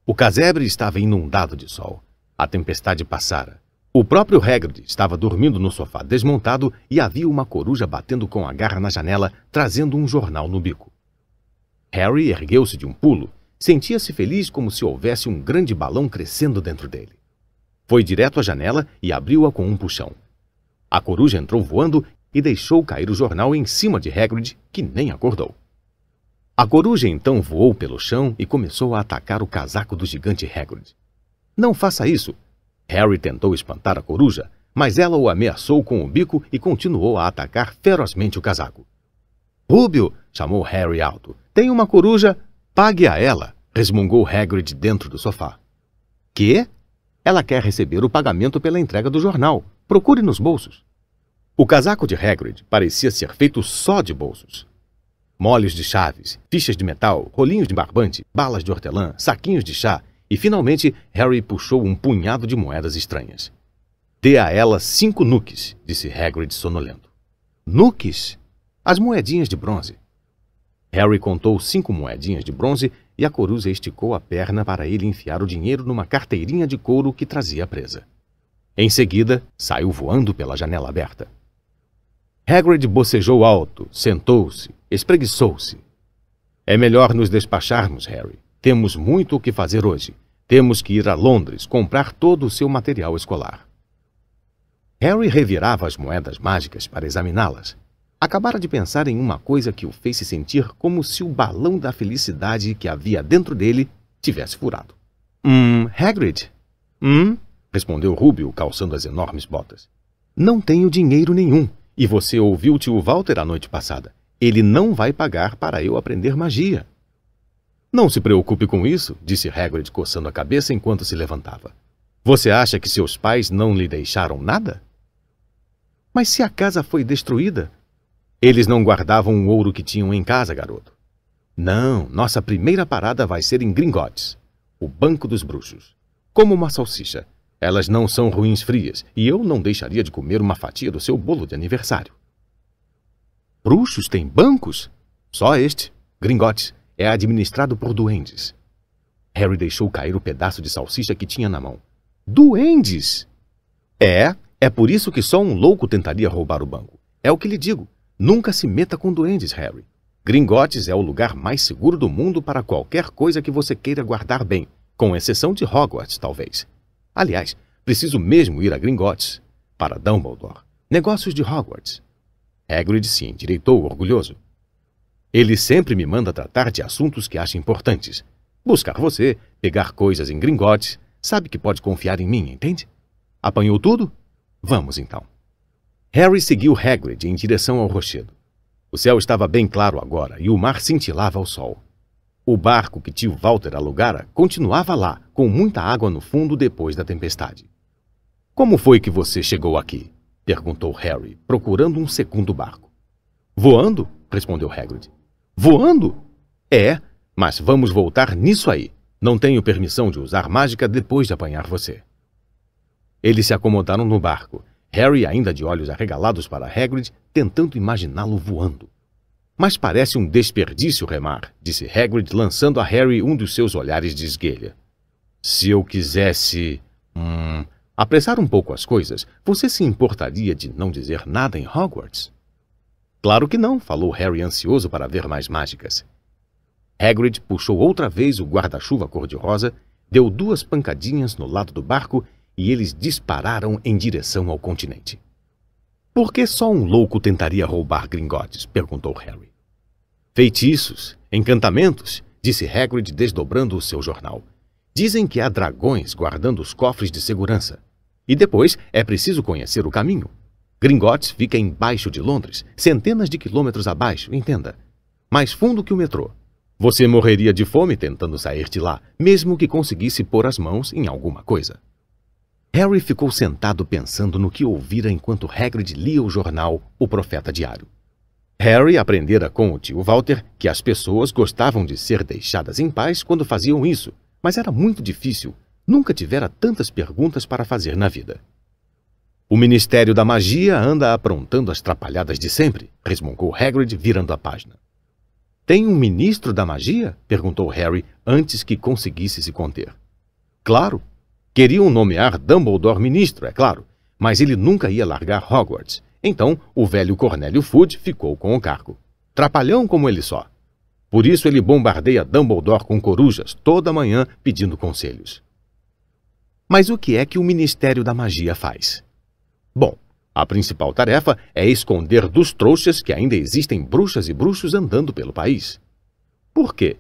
O casebre estava inundado de sol. A tempestade passara. O próprio Hagrid estava dormindo no sofá desmontado e havia uma coruja batendo com a garra na janela, trazendo um jornal no bico. Harry ergueu-se de um pulo. Sentia-se feliz como se houvesse um grande balão crescendo dentro dele. Foi direto à janela e abriu-a com um puxão. A coruja entrou voando e deixou cair o jornal em cima de Hagrid, que nem acordou. A coruja então voou pelo chão e começou a atacar o casaco do gigante Hagrid. Não faça isso! Harry tentou espantar a coruja, mas ela o ameaçou com o bico e continuou a atacar ferozmente o casaco. Rúbio! chamou Harry alto. Tem uma coruja! Pague a ela! resmungou Hagrid dentro do sofá. Que? Ela quer receber o pagamento pela entrega do jornal. Procure nos bolsos. O casaco de Hagrid parecia ser feito só de bolsos. Molhos de chaves, fichas de metal, rolinhos de barbante, balas de hortelã, saquinhos de chá e, finalmente, Harry puxou um punhado de moedas estranhas. Dê a ela cinco nuques, disse Hagrid sonolento. Nuques? As moedinhas de bronze. Harry contou cinco moedinhas de bronze e a coruja esticou a perna para ele enfiar o dinheiro numa carteirinha de couro que trazia presa. Em seguida, saiu voando pela janela aberta. Hagrid bocejou alto, sentou-se, espreguiçou-se. É melhor nos despacharmos, Harry. Temos muito o que fazer hoje. Temos que ir a Londres comprar todo o seu material escolar. Harry revirava as moedas mágicas para examiná-las, acabara de pensar em uma coisa que o fez se sentir como se o balão da felicidade que havia dentro dele tivesse furado. Hum, Hagrid? Hum? respondeu Rubio, calçando as enormes botas. Não tenho dinheiro nenhum. E você ouviu o tio Walter a noite passada. Ele não vai pagar para eu aprender magia. Não se preocupe com isso, disse Hagrid coçando a cabeça enquanto se levantava. Você acha que seus pais não lhe deixaram nada? Mas se a casa foi destruída, eles não guardavam o ouro que tinham em casa, garoto. Não, nossa primeira parada vai ser em Gringotes, o Banco dos Bruxos. Como uma salsicha. Elas não são ruins frias, e eu não deixaria de comer uma fatia do seu bolo de aniversário. Bruxos têm bancos? Só este, Gringotes, é administrado por duendes. Harry deixou cair o pedaço de salsicha que tinha na mão. Duendes! É, é por isso que só um louco tentaria roubar o banco. É o que lhe digo. Nunca se meta com duendes, Harry. Gringotes é o lugar mais seguro do mundo para qualquer coisa que você queira guardar bem, com exceção de Hogwarts, talvez. Aliás, preciso mesmo ir a Gringotes, para Dumbledore. Negócios de Hogwarts. Hagrid se endireitou orgulhoso. Ele sempre me manda tratar de assuntos que acha importantes. Buscar você, pegar coisas em Gringotes, sabe que pode confiar em mim, entende? Apanhou tudo? Vamos então. Harry seguiu Hagrid em direção ao rochedo. O céu estava bem claro agora e o mar cintilava ao sol. O barco que tio Walter alugara continuava lá, com muita água no fundo depois da tempestade. Como foi que você chegou aqui? perguntou Harry, procurando um segundo barco. Voando? respondeu Hagrid. Voando? É, mas vamos voltar nisso aí. Não tenho permissão de usar mágica depois de apanhar você. Eles se acomodaram no barco Harry, ainda de olhos arregalados para Hagrid, tentando imaginá-lo voando. Mas parece um desperdício remar, disse Hagrid, lançando a Harry um dos seus olhares de esguelha. Se eu quisesse... Hum, apressar um pouco as coisas, você se importaria de não dizer nada em Hogwarts? Claro que não, falou Harry ansioso para ver mais mágicas. Hagrid puxou outra vez o guarda-chuva cor-de-rosa, deu duas pancadinhas no lado do barco e eles dispararam em direção ao continente. Por que só um louco tentaria roubar Gringotes? perguntou Harry. Feitiços, encantamentos, disse Hagrid desdobrando o seu jornal. Dizem que há dragões guardando os cofres de segurança. E depois é preciso conhecer o caminho. Gringotes fica embaixo de Londres, centenas de quilômetros abaixo, entenda. Mais fundo que o metrô. Você morreria de fome tentando sair de lá, mesmo que conseguisse pôr as mãos em alguma coisa. Harry ficou sentado pensando no que ouvira enquanto Hagrid lia o jornal O Profeta Diário. Harry aprendera com o tio Walter que as pessoas gostavam de ser deixadas em paz quando faziam isso, mas era muito difícil. Nunca tivera tantas perguntas para fazer na vida. O Ministério da Magia anda aprontando as trapalhadas de sempre, resmungou Hagrid virando a página. Tem um ministro da magia? perguntou Harry antes que conseguisse se conter. Claro, Queriam nomear Dumbledore ministro, é claro, mas ele nunca ia largar Hogwarts. Então, o velho Cornélio Fudge ficou com o cargo. Trapalhão como ele só. Por isso ele bombardeia Dumbledore com corujas toda manhã pedindo conselhos. Mas o que é que o Ministério da Magia faz? Bom, a principal tarefa é esconder dos trouxas que ainda existem bruxas e bruxos andando pelo país. Por quê?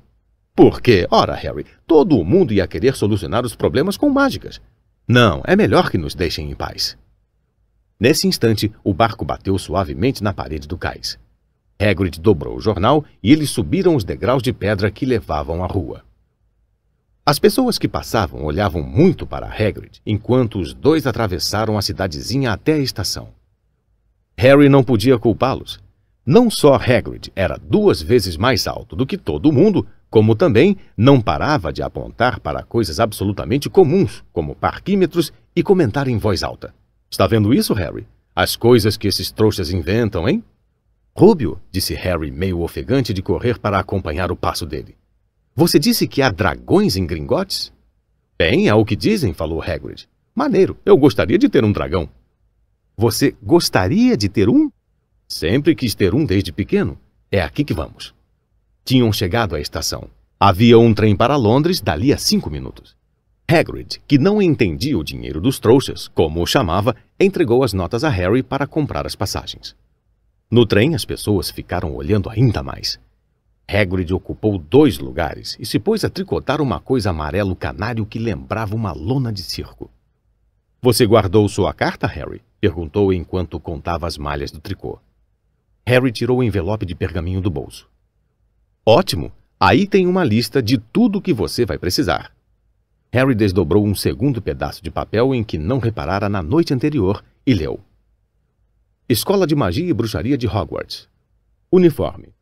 Porque, ora, Harry, todo mundo ia querer solucionar os problemas com mágicas. Não, é melhor que nos deixem em paz. Nesse instante, o barco bateu suavemente na parede do cais. Hagrid dobrou o jornal e eles subiram os degraus de pedra que levavam à rua. As pessoas que passavam olhavam muito para Hagrid enquanto os dois atravessaram a cidadezinha até a estação. Harry não podia culpá-los. Não só Hagrid era duas vezes mais alto do que todo mundo, como também não parava de apontar para coisas absolutamente comuns, como parquímetros, e comentar em voz alta. Está vendo isso, Harry? As coisas que esses trouxas inventam, hein? Rúbio, disse Harry, meio ofegante de correr para acompanhar o passo dele. Você disse que há dragões em Gringotes? Bem, é o que dizem, falou Hagrid. Maneiro, eu gostaria de ter um dragão. Você gostaria de ter um? Sempre quis ter um desde pequeno. É aqui que vamos tinham chegado à estação. Havia um trem para Londres dali a cinco minutos. Hagrid, que não entendia o dinheiro dos trouxas, como o chamava, entregou as notas a Harry para comprar as passagens. No trem, as pessoas ficaram olhando ainda mais. Hagrid ocupou dois lugares e se pôs a tricotar uma coisa amarelo canário que lembrava uma lona de circo. Você guardou sua carta, Harry? perguntou enquanto contava as malhas do tricô. Harry tirou o envelope de pergaminho do bolso. Ótimo! Aí tem uma lista de tudo o que você vai precisar. Harry desdobrou um segundo pedaço de papel em que não reparara na noite anterior e leu. Escola de Magia e Bruxaria de Hogwarts. Uniforme.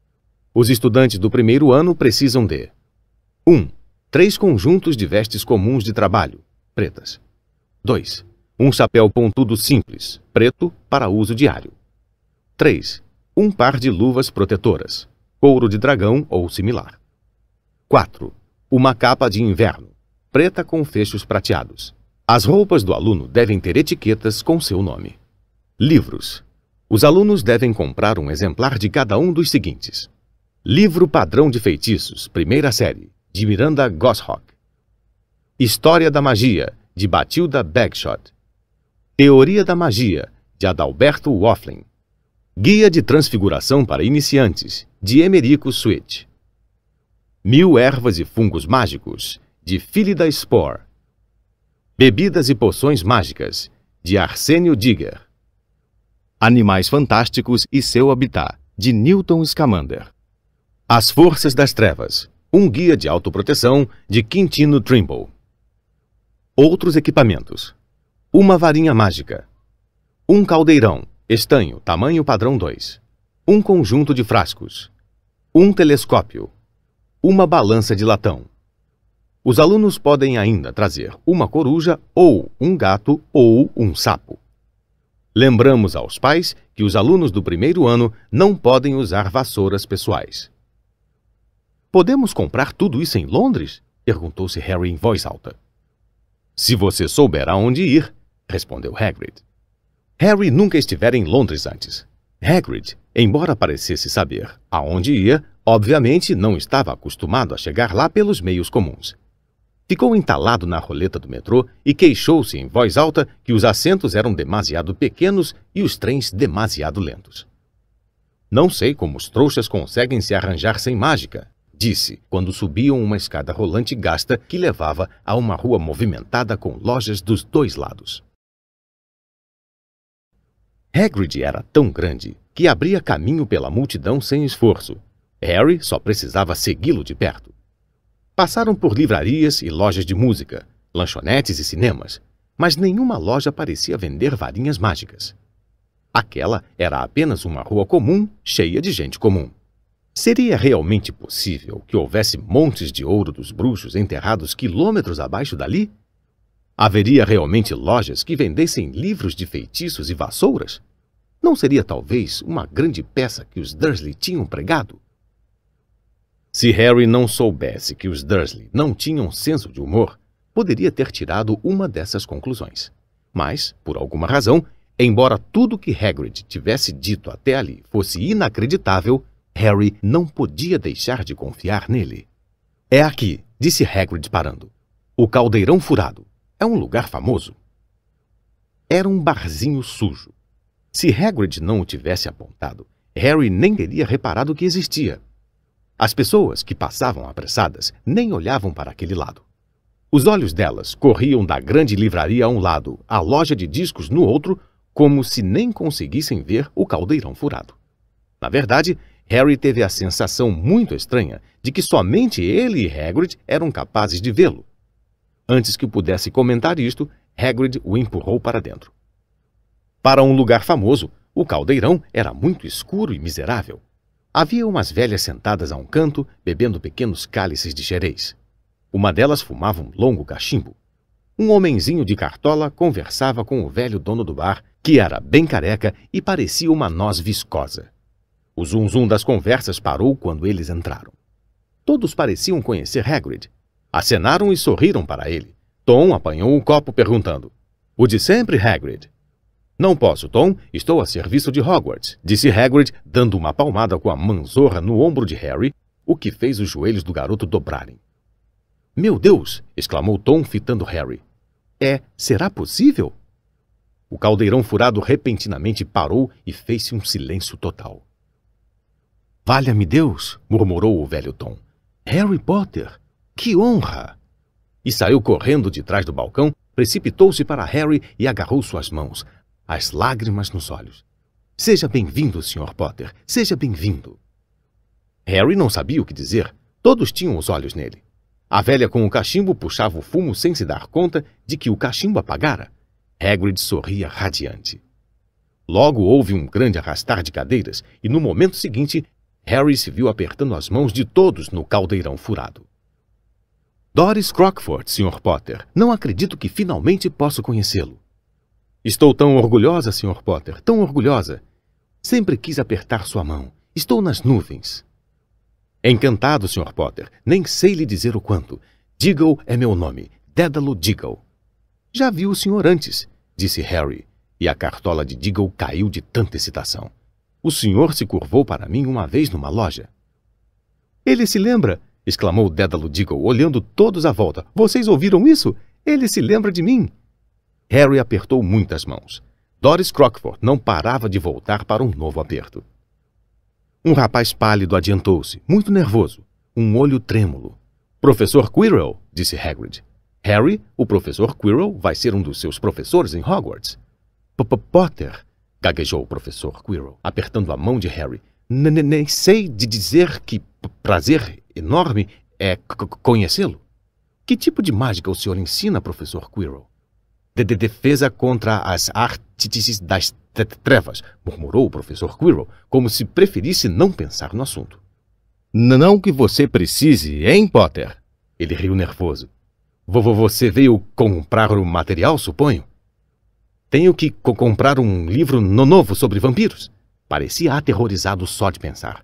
Os estudantes do primeiro ano precisam de 1. Um, três conjuntos de vestes comuns de trabalho, pretas. 2. Um chapéu pontudo simples, preto, para uso diário. 3. Um par de luvas protetoras, couro de dragão ou similar. 4. Uma capa de inverno, preta com fechos prateados. As roupas do aluno devem ter etiquetas com seu nome. Livros. Os alunos devem comprar um exemplar de cada um dos seguintes: Livro Padrão de Feitiços, primeira série, de Miranda Gosrock. História da Magia, de Batilda Bagshot. Teoria da Magia, de Adalberto Wofflin. Guia de Transfiguração para Iniciantes, de Emerico Switch. Mil ervas e fungos mágicos, de Philida Spore. Bebidas e poções mágicas, de Arsênio Digger. Animais Fantásticos e seu Habitat, de Newton Scamander. As Forças das Trevas, um guia de autoproteção, de Quintino Trimble. Outros equipamentos. Uma varinha mágica. Um caldeirão, estanho, tamanho padrão 2 um conjunto de frascos, um telescópio, uma balança de latão. Os alunos podem ainda trazer uma coruja ou um gato ou um sapo. Lembramos aos pais que os alunos do primeiro ano não podem usar vassouras pessoais. Podemos comprar tudo isso em Londres? perguntou-se Harry em voz alta. Se você souber aonde ir, respondeu Hagrid. Harry nunca estivera em Londres antes. Hagrid, embora parecesse saber aonde ia, obviamente não estava acostumado a chegar lá pelos meios comuns. Ficou entalado na roleta do metrô e queixou-se em voz alta que os assentos eram demasiado pequenos e os trens demasiado lentos. Não sei como os trouxas conseguem se arranjar sem mágica, disse quando subiam uma escada rolante gasta que levava a uma rua movimentada com lojas dos dois lados. Hagrid era tão grande que abria caminho pela multidão sem esforço. Harry só precisava segui-lo de perto. Passaram por livrarias e lojas de música, lanchonetes e cinemas, mas nenhuma loja parecia vender varinhas mágicas. Aquela era apenas uma rua comum, cheia de gente comum. Seria realmente possível que houvesse montes de ouro dos bruxos enterrados quilômetros abaixo dali? Haveria realmente lojas que vendessem livros de feitiços e vassouras? Não seria talvez uma grande peça que os Dursley tinham pregado? Se Harry não soubesse que os Dursley não tinham senso de humor, poderia ter tirado uma dessas conclusões. Mas, por alguma razão, embora tudo que Hagrid tivesse dito até ali fosse inacreditável, Harry não podia deixar de confiar nele. É aqui, disse Hagrid parando. O caldeirão furado. É um lugar famoso. Era um barzinho sujo. Se Hagrid não o tivesse apontado, Harry nem teria reparado que existia. As pessoas que passavam apressadas nem olhavam para aquele lado. Os olhos delas corriam da grande livraria a um lado, à loja de discos no outro, como se nem conseguissem ver o caldeirão furado. Na verdade, Harry teve a sensação muito estranha de que somente ele e Hagrid eram capazes de vê-lo, Antes que pudesse comentar isto, Hagrid o empurrou para dentro. Para um lugar famoso, o caldeirão era muito escuro e miserável. Havia umas velhas sentadas a um canto, bebendo pequenos cálices de xerez. Uma delas fumava um longo cachimbo. Um homenzinho de cartola conversava com o velho dono do bar, que era bem careca e parecia uma noz viscosa. O zum-zum das conversas parou quando eles entraram. Todos pareciam conhecer Hagrid, Acenaram e sorriram para ele. Tom apanhou o copo perguntando. O de sempre, Hagrid? Não posso, Tom. Estou a serviço de Hogwarts, disse Hagrid, dando uma palmada com a manzorra no ombro de Harry, o que fez os joelhos do garoto dobrarem. Meu Deus! exclamou Tom, fitando Harry. É, será possível? O caldeirão furado repentinamente parou e fez-se um silêncio total. Valha-me Deus! murmurou o velho Tom. Harry Potter! Que honra! E saiu correndo de trás do balcão, precipitou-se para Harry e agarrou suas mãos, as lágrimas nos olhos. Seja bem-vindo, Sr. Potter. Seja bem-vindo. Harry não sabia o que dizer. Todos tinham os olhos nele. A velha com o cachimbo puxava o fumo sem se dar conta de que o cachimbo apagara. Hagrid sorria radiante. Logo houve um grande arrastar de cadeiras e no momento seguinte, Harry se viu apertando as mãos de todos no caldeirão furado. Doris Crockford, Sr. Potter. Não acredito que finalmente posso conhecê-lo. Estou tão orgulhosa, Sr. Potter, tão orgulhosa. Sempre quis apertar sua mão. Estou nas nuvens. Encantado, Sr. Potter. Nem sei lhe dizer o quanto. Diggle é meu nome. Dédalo Diggle. Já vi o senhor antes, disse Harry, e a cartola de Diggle caiu de tanta excitação. O senhor se curvou para mim uma vez numa loja. Ele se lembra, exclamou Dédalo Diggle, olhando todos à volta. Vocês ouviram isso? Ele se lembra de mim. Harry apertou muitas mãos. Doris Crockford não parava de voltar para um novo aperto. Um rapaz pálido adiantou-se, muito nervoso, um olho trêmulo. Professor Quirrell, disse Hagrid. Harry, o professor Quirrell, vai ser um dos seus professores em Hogwarts. P -p Potter, gaguejou o professor Quirrell, apertando a mão de Harry. N -n Nem sei de dizer que prazer enorme é conhecê-lo. Que tipo de mágica o senhor ensina, professor Quirrell? De, de defesa contra as artes das trevas, murmurou o professor Quirrell, como se preferisse não pensar no assunto. Não que você precise, hein, Potter? Ele riu nervoso. Vovô, você veio comprar o material, suponho? Tenho que co comprar um livro no novo sobre vampiros. Parecia aterrorizado só de pensar.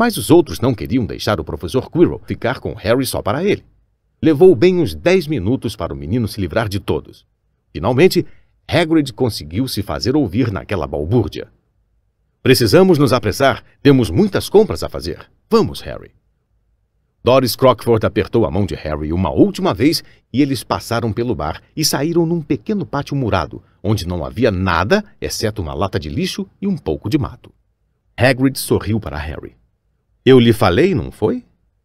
Mas os outros não queriam deixar o professor Quirrell ficar com Harry só para ele. Levou bem uns dez minutos para o menino se livrar de todos. Finalmente, Hagrid conseguiu se fazer ouvir naquela balbúrdia. Precisamos nos apressar. Temos muitas compras a fazer. Vamos, Harry. Doris Crockford apertou a mão de Harry uma última vez e eles passaram pelo bar e saíram num pequeno pátio murado, onde não havia nada exceto uma lata de lixo e um pouco de mato. Hagrid sorriu para Harry. Eu lhe falei, não foi?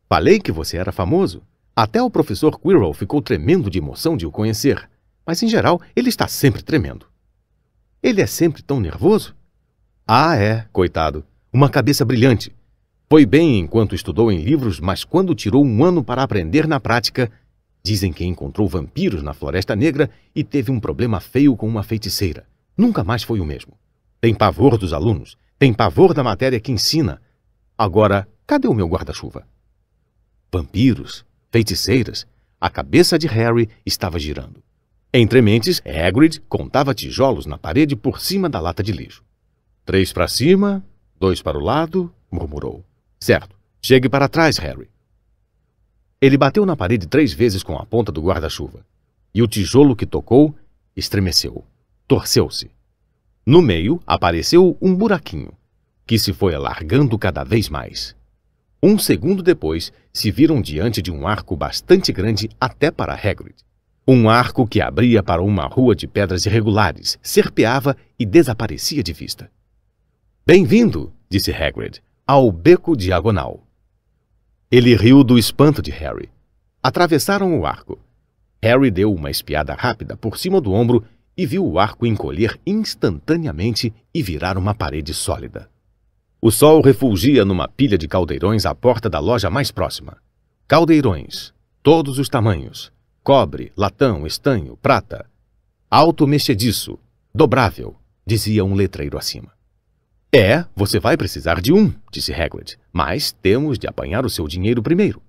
Falei que você era famoso. Até o professor Quirrell ficou tremendo de emoção de o conhecer, mas em geral ele está sempre tremendo. Ele é sempre tão nervoso? Ah, é, coitado. Uma cabeça brilhante. Foi bem enquanto estudou em livros, mas quando tirou um ano para aprender na prática, dizem que encontrou vampiros na Floresta Negra e teve um problema feio com uma feiticeira. Nunca mais foi o mesmo. Tem pavor dos alunos, tem pavor da matéria que ensina, Agora, cadê o meu guarda-chuva? Vampiros, feiticeiras, a cabeça de Harry estava girando. Entre mentes, Hagrid contava tijolos na parede por cima da lata de lixo. Três para cima, dois para o lado, murmurou. Certo, chegue para trás, Harry. Ele bateu na parede três vezes com a ponta do guarda-chuva, e o tijolo que tocou estremeceu, torceu-se. No meio apareceu um buraquinho, que se foi alargando cada vez mais. Um segundo depois, se viram diante de um arco bastante grande até para Hagrid. Um arco que abria para uma rua de pedras irregulares, serpeava e desaparecia de vista. Bem-vindo, disse Hagrid, ao beco diagonal. Ele riu do espanto de Harry. Atravessaram o arco. Harry deu uma espiada rápida por cima do ombro e viu o arco encolher instantaneamente e virar uma parede sólida. O sol refulgia numa pilha de caldeirões à porta da loja mais próxima. Caldeirões, todos os tamanhos: cobre, latão, estanho, prata. Alto mexediço, dobrável, dizia um letreiro acima. É, você vai precisar de um, disse Hagrid, mas temos de apanhar o seu dinheiro primeiro.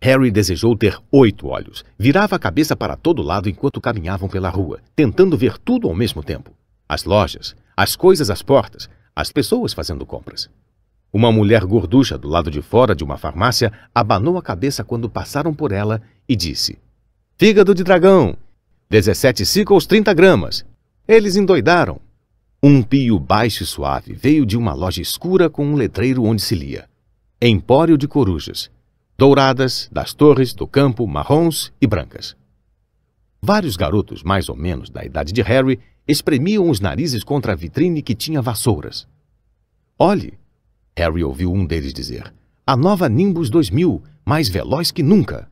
Harry desejou ter oito olhos. Virava a cabeça para todo lado enquanto caminhavam pela rua, tentando ver tudo ao mesmo tempo: as lojas, as coisas às portas, as pessoas fazendo compras. Uma mulher gorducha do lado de fora de uma farmácia abanou a cabeça quando passaram por ela e disse: Fígado de dragão, 17 ciclos 30 gramas. Eles endoidaram. Um pio baixo e suave veio de uma loja escura com um letreiro onde se lia: Empório de corujas, douradas, das torres, do campo, marrons e brancas. Vários garotos, mais ou menos da idade de Harry, espremiam os narizes contra a vitrine que tinha vassouras. Olhe, Harry ouviu um deles dizer, a nova Nimbus 2000, mais veloz que nunca.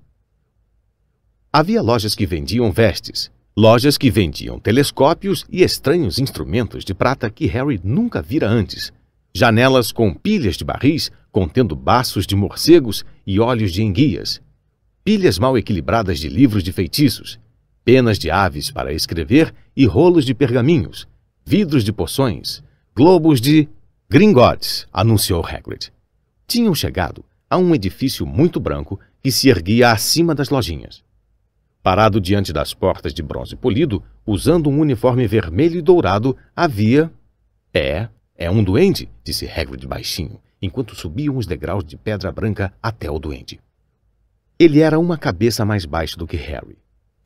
Havia lojas que vendiam vestes, lojas que vendiam telescópios e estranhos instrumentos de prata que Harry nunca vira antes, janelas com pilhas de barris contendo baços de morcegos e olhos de enguias, pilhas mal equilibradas de livros de feitiços, penas de aves para escrever e rolos de pergaminhos, vidros de poções, globos de gringotes, anunciou Hagrid. Tinham chegado a um edifício muito branco que se erguia acima das lojinhas. Parado diante das portas de bronze polido, usando um uniforme vermelho e dourado, havia... É, é um duende, disse Hagrid baixinho, enquanto subiam os degraus de pedra branca até o duende. Ele era uma cabeça mais baixo do que Harry,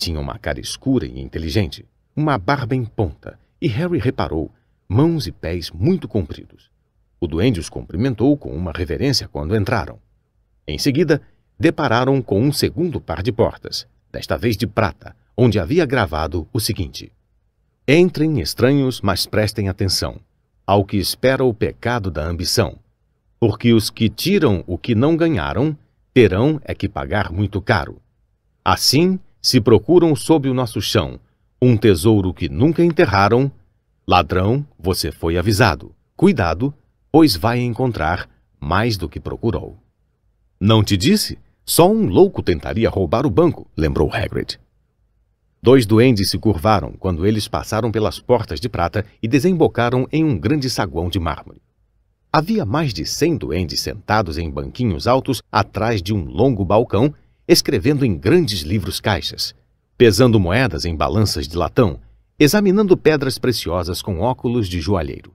tinha uma cara escura e inteligente, uma barba em ponta, e Harry reparou, mãos e pés muito compridos. O duende os cumprimentou com uma reverência quando entraram. Em seguida, depararam com um segundo par de portas, desta vez de prata, onde havia gravado o seguinte: Entrem estranhos, mas prestem atenção ao que espera o pecado da ambição, porque os que tiram o que não ganharam terão é que pagar muito caro. Assim, se procuram sob o nosso chão um tesouro que nunca enterraram, ladrão, você foi avisado. Cuidado, pois vai encontrar mais do que procurou. Não te disse? Só um louco tentaria roubar o banco, lembrou Hagrid. Dois duendes se curvaram quando eles passaram pelas portas de prata e desembocaram em um grande saguão de mármore. Havia mais de cem duendes sentados em banquinhos altos atrás de um longo balcão escrevendo em grandes livros caixas, pesando moedas em balanças de latão, examinando pedras preciosas com óculos de joalheiro.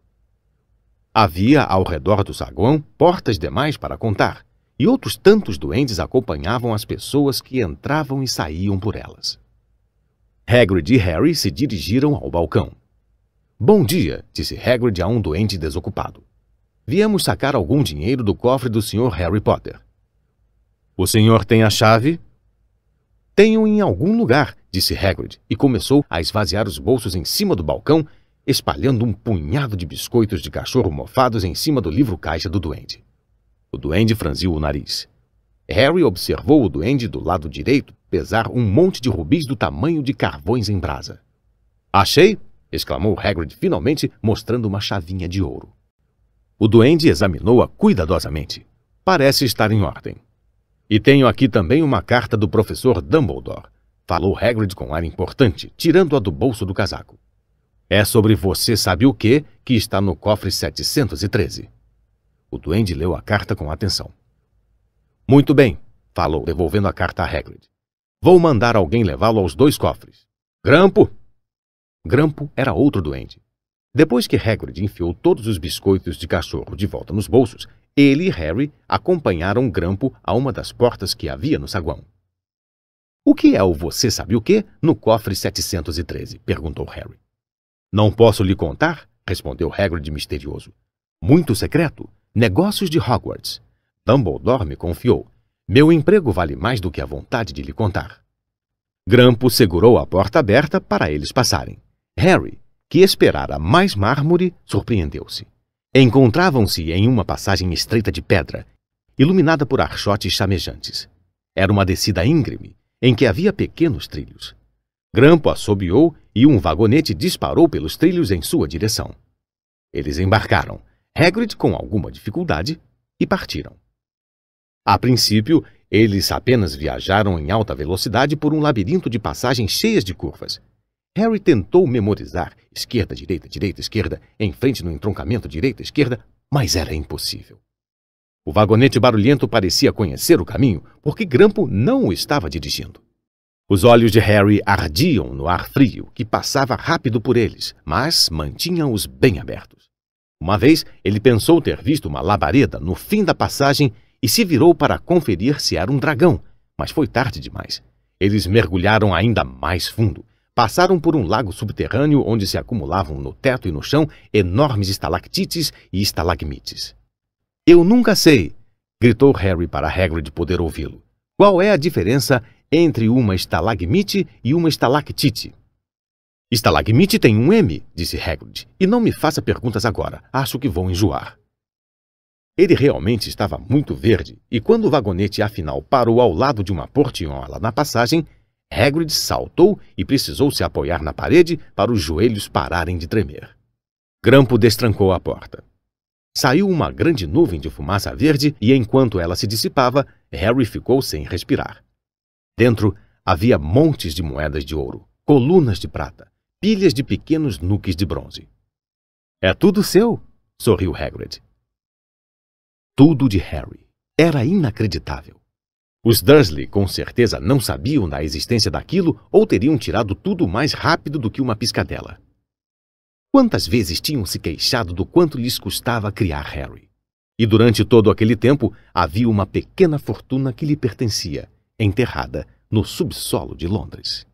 Havia ao redor do saguão portas demais para contar, e outros tantos duendes acompanhavam as pessoas que entravam e saíam por elas. Hagrid e Harry se dirigiram ao balcão. Bom dia, disse Hagrid a um doente desocupado. Viemos sacar algum dinheiro do cofre do Sr. Harry Potter. O senhor tem a chave? Tenho em algum lugar, disse Hagrid, e começou a esvaziar os bolsos em cima do balcão, espalhando um punhado de biscoitos de cachorro mofados em cima do livro caixa do duende. O duende franziu o nariz. Harry observou o duende do lado direito pesar um monte de rubis do tamanho de carvões em brasa. Achei! exclamou Hagrid finalmente, mostrando uma chavinha de ouro. O duende examinou-a cuidadosamente. Parece estar em ordem. E tenho aqui também uma carta do professor Dumbledore. Falou Hagrid com ar importante, tirando-a do bolso do casaco. É sobre você sabe o quê que está no cofre 713. O duende leu a carta com atenção. Muito bem, falou, devolvendo a carta a Hagrid. Vou mandar alguém levá-lo aos dois cofres. Grampo! Grampo era outro duende. Depois que Hagrid enfiou todos os biscoitos de cachorro de volta nos bolsos, ele e Harry acompanharam Grampo a uma das portas que havia no saguão. O que é o você sabe o quê no cofre 713? perguntou Harry. Não posso lhe contar, respondeu Hagrid misterioso. Muito secreto. Negócios de Hogwarts. Dumbledore me confiou. Meu emprego vale mais do que a vontade de lhe contar. Grampo segurou a porta aberta para eles passarem. Harry, que esperara mais mármore, surpreendeu-se. Encontravam-se em uma passagem estreita de pedra, iluminada por archotes chamejantes. Era uma descida íngreme, em que havia pequenos trilhos. Grampo assobiou e um vagonete disparou pelos trilhos em sua direção. Eles embarcaram, Hagrid com alguma dificuldade, e partiram. A princípio, eles apenas viajaram em alta velocidade por um labirinto de passagens cheias de curvas. Harry tentou memorizar esquerda, direita, direita, esquerda, em frente no entroncamento, direita, esquerda, mas era impossível. O vagonete barulhento parecia conhecer o caminho, porque Grampo não o estava dirigindo. Os olhos de Harry ardiam no ar frio que passava rápido por eles, mas mantinham-os bem abertos. Uma vez, ele pensou ter visto uma labareda no fim da passagem e se virou para conferir se era um dragão, mas foi tarde demais. Eles mergulharam ainda mais fundo, passaram por um lago subterrâneo onde se acumulavam no teto e no chão enormes estalactites e estalagmites. Eu nunca sei, gritou Harry para Hagrid poder ouvi-lo. Qual é a diferença entre uma estalagmite e uma estalactite? Estalagmite tem um M, disse Hagrid, e não me faça perguntas agora, acho que vou enjoar. Ele realmente estava muito verde, e quando o vagonete afinal parou ao lado de uma portinhola na passagem, Hagrid saltou e precisou se apoiar na parede para os joelhos pararem de tremer. Grampo destrancou a porta. Saiu uma grande nuvem de fumaça verde e, enquanto ela se dissipava, Harry ficou sem respirar. Dentro havia montes de moedas de ouro, colunas de prata, pilhas de pequenos nuques de bronze. É tudo seu, sorriu Hagrid. Tudo de Harry. Era inacreditável. Os Dursley com certeza não sabiam da existência daquilo ou teriam tirado tudo mais rápido do que uma piscadela. Quantas vezes tinham se queixado do quanto lhes custava criar Harry? E durante todo aquele tempo havia uma pequena fortuna que lhe pertencia, enterrada no subsolo de Londres.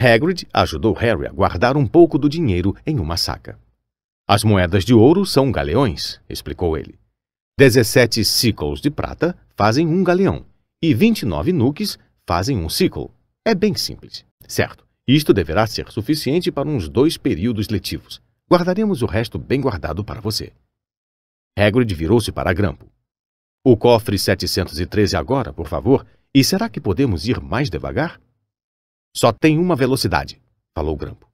Hagrid ajudou Harry a guardar um pouco do dinheiro em uma saca. As moedas de ouro são galeões, explicou ele. Dezessete sicles de prata fazem um galeão e 29 nukes fazem um ciclo. É bem simples. Certo, isto deverá ser suficiente para uns dois períodos letivos. Guardaremos o resto bem guardado para você. Hagrid virou-se para Grampo. O cofre 713 agora, por favor, e será que podemos ir mais devagar? Só tem uma velocidade, falou Grampo.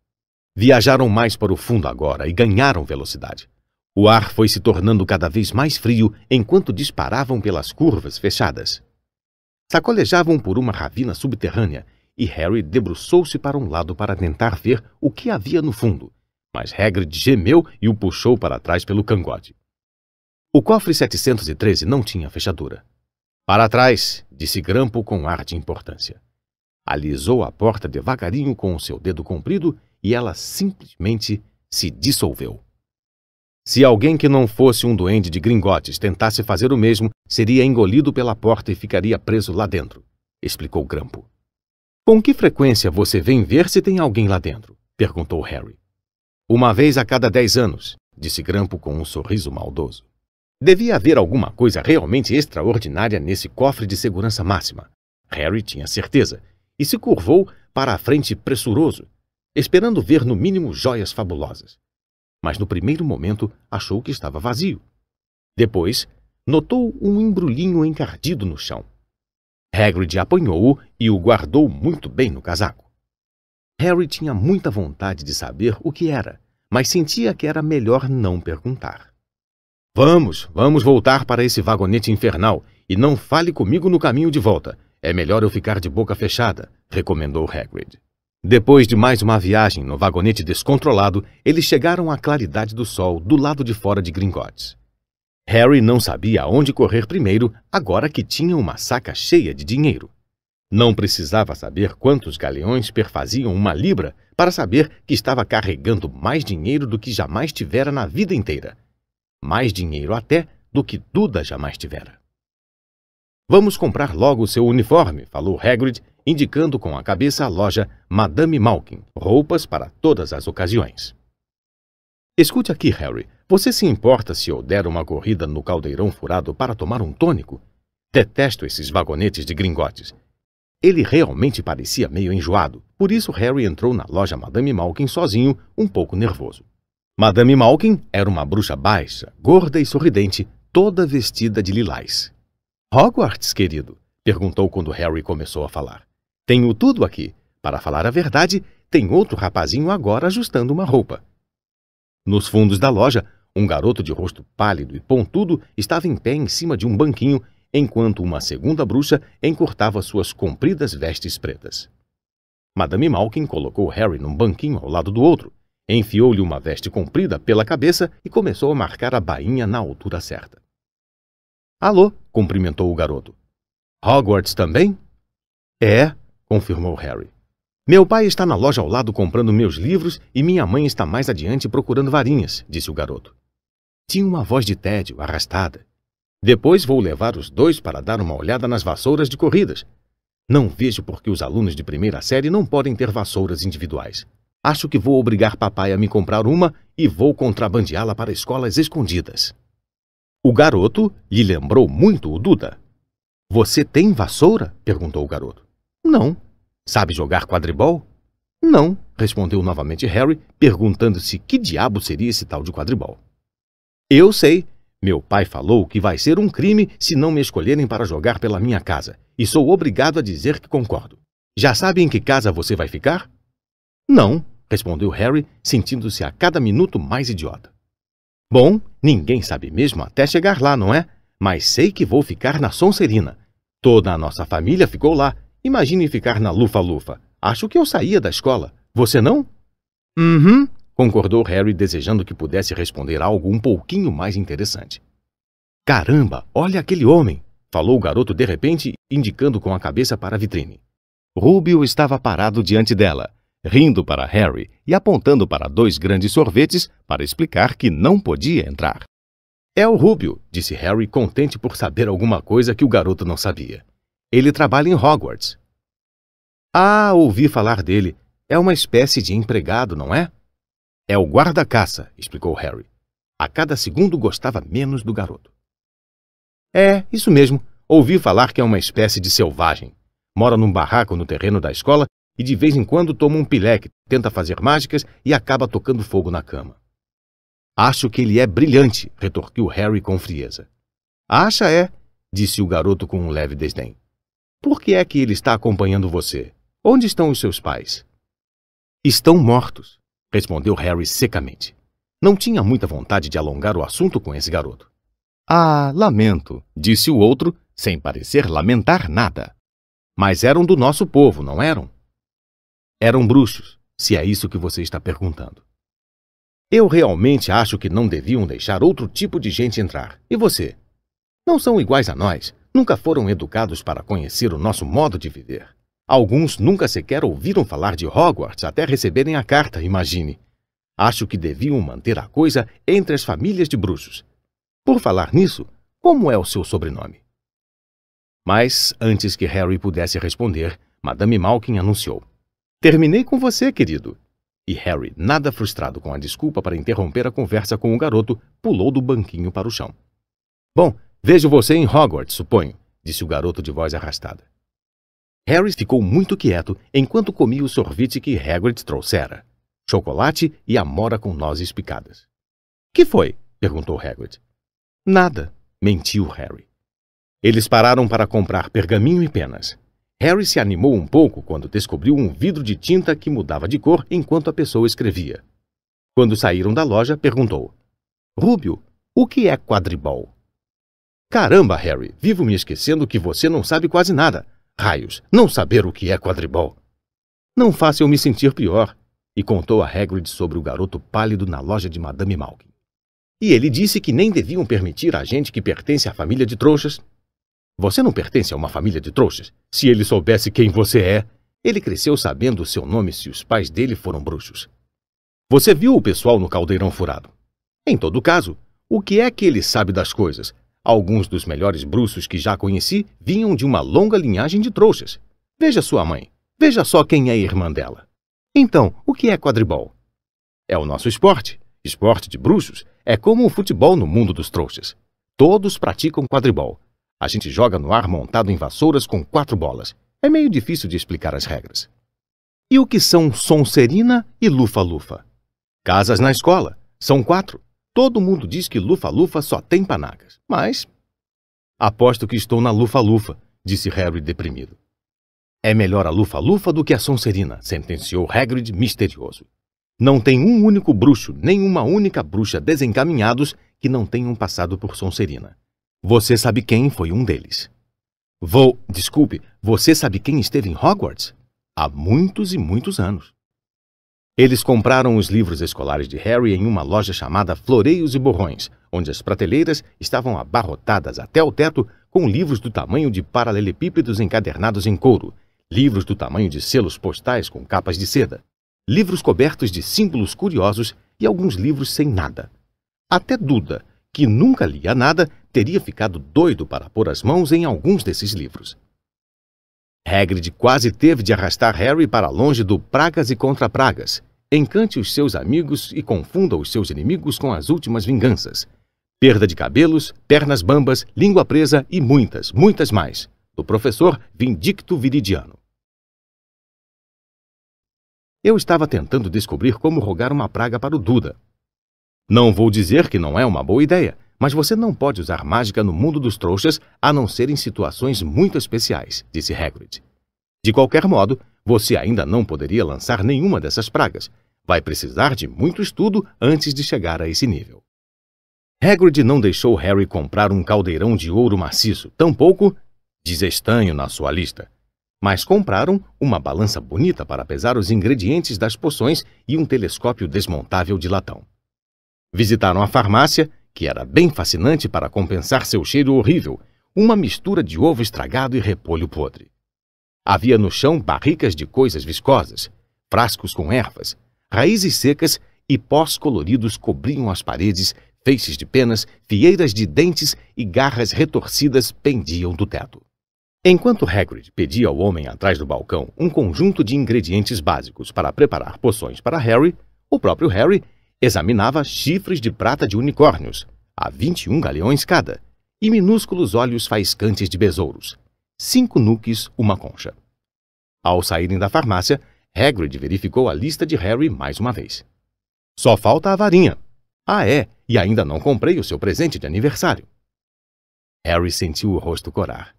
Viajaram mais para o fundo agora e ganharam velocidade. O ar foi se tornando cada vez mais frio enquanto disparavam pelas curvas fechadas sacolejavam por uma ravina subterrânea e Harry debruçou-se para um lado para tentar ver o que havia no fundo, mas Hagrid gemeu e o puxou para trás pelo cangote. O cofre 713 não tinha fechadura. Para trás, disse Grampo com ar de importância. Alisou a porta devagarinho com o seu dedo comprido e ela simplesmente se dissolveu. Se alguém que não fosse um duende de gringotes tentasse fazer o mesmo, seria engolido pela porta e ficaria preso lá dentro, explicou Grampo. Com que frequência você vem ver se tem alguém lá dentro? perguntou Harry. Uma vez a cada dez anos, disse Grampo com um sorriso maldoso. Devia haver alguma coisa realmente extraordinária nesse cofre de segurança máxima. Harry tinha certeza, e se curvou para a frente pressuroso, esperando ver no mínimo joias fabulosas mas no primeiro momento achou que estava vazio. Depois, notou um embrulhinho encardido no chão. Hagrid apanhou-o e o guardou muito bem no casaco. Harry tinha muita vontade de saber o que era, mas sentia que era melhor não perguntar. Vamos, vamos voltar para esse vagonete infernal e não fale comigo no caminho de volta. É melhor eu ficar de boca fechada, recomendou Hagrid. Depois de mais uma viagem no vagonete descontrolado, eles chegaram à claridade do sol do lado de fora de Gringotes. Harry não sabia aonde correr primeiro, agora que tinha uma saca cheia de dinheiro. Não precisava saber quantos galeões perfaziam uma libra para saber que estava carregando mais dinheiro do que jamais tivera na vida inteira. Mais dinheiro até do que Duda jamais tivera. Vamos comprar logo o seu uniforme, falou Hagrid indicando com a cabeça a loja Madame Malkin, roupas para todas as ocasiões. Escute aqui, Harry. Você se importa se eu der uma corrida no caldeirão furado para tomar um tônico? Detesto esses vagonetes de gringotes. Ele realmente parecia meio enjoado, por isso Harry entrou na loja Madame Malkin sozinho, um pouco nervoso. Madame Malkin era uma bruxa baixa, gorda e sorridente, toda vestida de lilás. Hogwarts, querido? perguntou quando Harry começou a falar. Tenho tudo aqui. Para falar a verdade, tem outro rapazinho agora ajustando uma roupa. Nos fundos da loja, um garoto de rosto pálido e pontudo estava em pé em cima de um banquinho, enquanto uma segunda bruxa encurtava suas compridas vestes pretas. Madame Malkin colocou Harry num banquinho ao lado do outro, enfiou-lhe uma veste comprida pela cabeça e começou a marcar a bainha na altura certa. Alô, cumprimentou o garoto. Hogwarts também? É, confirmou Harry. Meu pai está na loja ao lado comprando meus livros e minha mãe está mais adiante procurando varinhas, disse o garoto. Tinha uma voz de tédio, arrastada. Depois vou levar os dois para dar uma olhada nas vassouras de corridas. Não vejo por que os alunos de primeira série não podem ter vassouras individuais. Acho que vou obrigar papai a me comprar uma e vou contrabandeá-la para escolas escondidas. O garoto lhe lembrou muito o Duda. Você tem vassoura? perguntou o garoto. Não. Sabe jogar quadribol? Não, respondeu novamente Harry, perguntando-se que diabo seria esse tal de quadribol. Eu sei. Meu pai falou que vai ser um crime se não me escolherem para jogar pela minha casa, e sou obrigado a dizer que concordo. Já sabe em que casa você vai ficar? Não, respondeu Harry, sentindo-se a cada minuto mais idiota. Bom, ninguém sabe mesmo até chegar lá, não é? Mas sei que vou ficar na Sonserina. Toda a nossa família ficou lá, Imagine ficar na lufa-lufa. Acho que eu saía da escola. Você não? Uhum, concordou Harry, desejando que pudesse responder algo um pouquinho mais interessante. Caramba, olha aquele homem! falou o garoto de repente, indicando com a cabeça para a vitrine. Rubio estava parado diante dela, rindo para Harry e apontando para dois grandes sorvetes para explicar que não podia entrar. É o Rubio, disse Harry, contente por saber alguma coisa que o garoto não sabia. Ele trabalha em Hogwarts. Ah, ouvi falar dele. É uma espécie de empregado, não é? É o guarda-caça, explicou Harry. A cada segundo gostava menos do garoto. É, isso mesmo. Ouvi falar que é uma espécie de selvagem. Mora num barraco no terreno da escola e de vez em quando toma um pileque, tenta fazer mágicas e acaba tocando fogo na cama. Acho que ele é brilhante, retorquiu Harry com frieza. Acha é, disse o garoto com um leve desdém. Por que é que ele está acompanhando você? Onde estão os seus pais? Estão mortos, respondeu Harry secamente. Não tinha muita vontade de alongar o assunto com esse garoto. Ah, lamento, disse o outro, sem parecer lamentar nada. Mas eram do nosso povo, não eram? Eram bruxos, se é isso que você está perguntando. Eu realmente acho que não deviam deixar outro tipo de gente entrar. E você? Não são iguais a nós nunca foram educados para conhecer o nosso modo de viver. Alguns nunca sequer ouviram falar de Hogwarts até receberem a carta, imagine. Acho que deviam manter a coisa entre as famílias de bruxos. Por falar nisso, como é o seu sobrenome? Mas, antes que Harry pudesse responder, Madame Malkin anunciou: Terminei com você, querido. E Harry, nada frustrado com a desculpa para interromper a conversa com o garoto, pulou do banquinho para o chão. Bom, Vejo você em Hogwarts, suponho, disse o garoto de voz arrastada. Harry ficou muito quieto enquanto comia o sorvete que Hagrid trouxera. Chocolate e amora com nozes picadas. Que foi? perguntou Hagrid. Nada, mentiu Harry. Eles pararam para comprar pergaminho e penas. Harry se animou um pouco quando descobriu um vidro de tinta que mudava de cor enquanto a pessoa escrevia. Quando saíram da loja, perguntou: Rúbio, o que é quadribol? Caramba, Harry, vivo me esquecendo que você não sabe quase nada. Raios, não saber o que é quadribol. Não faça eu me sentir pior. E contou a Hagrid sobre o garoto pálido na loja de Madame Malkin. E ele disse que nem deviam permitir a gente que pertence à família de trouxas. Você não pertence a uma família de trouxas. Se ele soubesse quem você é, ele cresceu sabendo o seu nome se os pais dele foram bruxos. Você viu o pessoal no caldeirão furado. Em todo caso, o que é que ele sabe das coisas, Alguns dos melhores bruços que já conheci vinham de uma longa linhagem de trouxas. Veja sua mãe. Veja só quem é irmã dela. Então, o que é quadribol? É o nosso esporte. Esporte de bruxos é como o futebol no mundo dos trouxas. Todos praticam quadribol. A gente joga no ar montado em vassouras com quatro bolas. É meio difícil de explicar as regras. E o que são Sonserina e Lufa-Lufa? Casas na escola. São quatro. Todo mundo diz que lufa-lufa só tem panacas, mas. Aposto que estou na lufa-lufa, disse Harry deprimido. É melhor a lufa-lufa do que a Sonserina, sentenciou Hagrid misterioso. Não tem um único bruxo, nem uma única bruxa desencaminhados que não tenham passado por Sonserina. Você sabe quem foi um deles. Vou, desculpe, você sabe quem esteve em Hogwarts? Há muitos e muitos anos. Eles compraram os livros escolares de Harry em uma loja chamada Floreios e Borrões, onde as prateleiras estavam abarrotadas até o teto com livros do tamanho de paralelepípedos encadernados em couro, livros do tamanho de selos postais com capas de seda, livros cobertos de símbolos curiosos e alguns livros sem nada. Até Duda, que nunca lia nada, teria ficado doido para pôr as mãos em alguns desses livros. Hagrid quase teve de arrastar Harry para longe do pragas e contra-pragas. Encante os seus amigos e confunda os seus inimigos com as últimas vinganças. Perda de cabelos, pernas bambas, língua presa e muitas, muitas mais. Do professor Vindicto Viridiano. Eu estava tentando descobrir como rogar uma praga para o Duda. Não vou dizer que não é uma boa ideia, mas você não pode usar mágica no mundo dos trouxas a não ser em situações muito especiais, disse Hagrid. De qualquer modo, você ainda não poderia lançar nenhuma dessas pragas. Vai precisar de muito estudo antes de chegar a esse nível. Hagrid não deixou Harry comprar um caldeirão de ouro maciço, tampouco diz estanho na sua lista. Mas compraram uma balança bonita para pesar os ingredientes das poções e um telescópio desmontável de latão. Visitaram a farmácia que era bem fascinante para compensar seu cheiro horrível, uma mistura de ovo estragado e repolho podre. Havia no chão barricas de coisas viscosas, frascos com ervas, raízes secas e pós coloridos cobriam as paredes, feixes de penas, fieiras de dentes e garras retorcidas pendiam do teto. Enquanto Hagrid pedia ao homem atrás do balcão um conjunto de ingredientes básicos para preparar poções para Harry, o próprio Harry examinava chifres de prata de unicórnios, a 21 galeões cada, e minúsculos olhos faiscantes de besouros, cinco nuques, uma concha. Ao saírem da farmácia, Hagrid verificou a lista de Harry mais uma vez. Só falta a varinha. Ah, é, e ainda não comprei o seu presente de aniversário. Harry sentiu o rosto corar.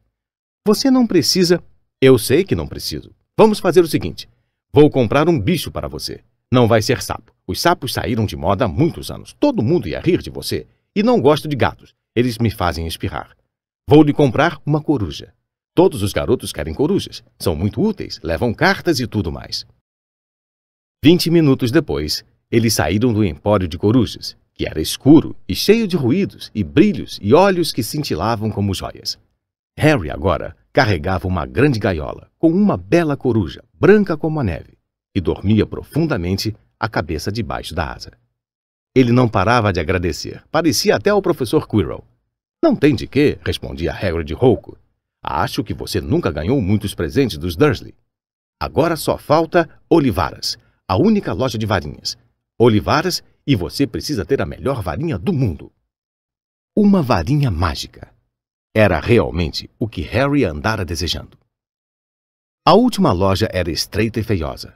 Você não precisa. Eu sei que não preciso. Vamos fazer o seguinte: vou comprar um bicho para você. Não vai ser sapo. Os sapos saíram de moda há muitos anos. Todo mundo ia rir de você. E não gosto de gatos. Eles me fazem espirrar. Vou lhe comprar uma coruja. Todos os garotos querem corujas. São muito úteis, levam cartas e tudo mais. Vinte minutos depois, eles saíram do empório de corujas, que era escuro e cheio de ruídos e brilhos e olhos que cintilavam como joias. Harry agora carregava uma grande gaiola com uma bela coruja, branca como a neve e dormia profundamente, a cabeça debaixo da asa. Ele não parava de agradecer, parecia até ao professor Quirrell. Não tem de quê, respondia Hagrid rouco. Acho que você nunca ganhou muitos presentes dos Dursley. Agora só falta Olivaras, a única loja de varinhas. Olivaras e você precisa ter a melhor varinha do mundo. Uma varinha mágica. Era realmente o que Harry andara desejando. A última loja era estreita e feiosa,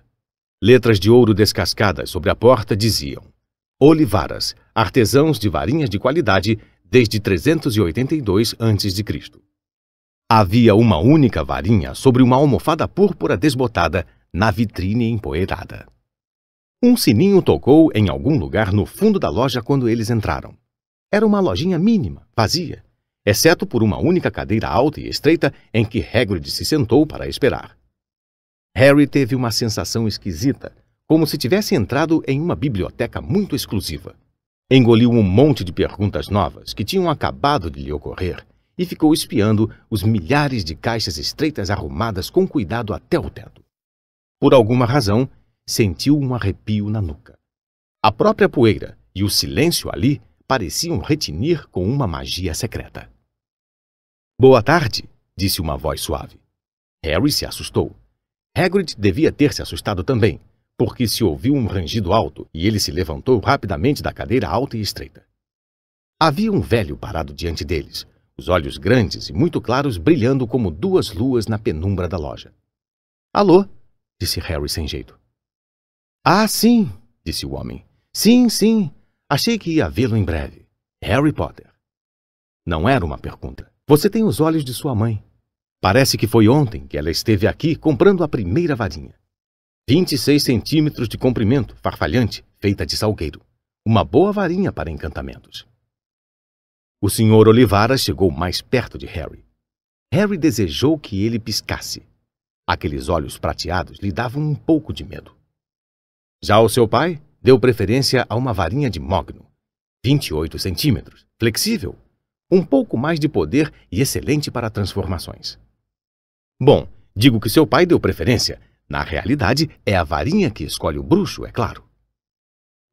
Letras de ouro descascadas sobre a porta diziam: Olivaras, artesãos de varinhas de qualidade desde 382 a.C. Havia uma única varinha sobre uma almofada púrpura desbotada na vitrine empoeirada. Um sininho tocou em algum lugar no fundo da loja quando eles entraram. Era uma lojinha mínima, vazia, exceto por uma única cadeira alta e estreita em que Hagrid se sentou para esperar. Harry teve uma sensação esquisita, como se tivesse entrado em uma biblioteca muito exclusiva. Engoliu um monte de perguntas novas que tinham acabado de lhe ocorrer e ficou espiando os milhares de caixas estreitas arrumadas com cuidado até o teto. Por alguma razão, sentiu um arrepio na nuca. A própria poeira e o silêncio ali pareciam retinir com uma magia secreta. Boa tarde, disse uma voz suave. Harry se assustou. Hagrid devia ter se assustado também, porque se ouviu um rangido alto e ele se levantou rapidamente da cadeira alta e estreita. Havia um velho parado diante deles, os olhos grandes e muito claros brilhando como duas luas na penumbra da loja. Alô? disse Harry sem jeito. Ah, sim, disse o homem. Sim, sim. Achei que ia vê-lo em breve. Harry Potter. Não era uma pergunta. Você tem os olhos de sua mãe, Parece que foi ontem que ela esteve aqui comprando a primeira varinha. 26 centímetros de comprimento, farfalhante, feita de salgueiro. Uma boa varinha para encantamentos. O Sr. Olivara chegou mais perto de Harry. Harry desejou que ele piscasse. Aqueles olhos prateados lhe davam um pouco de medo. Já o seu pai deu preferência a uma varinha de mogno, 28 centímetros, flexível, um pouco mais de poder e excelente para transformações. Bom, digo que seu pai deu preferência. Na realidade, é a varinha que escolhe o bruxo, é claro.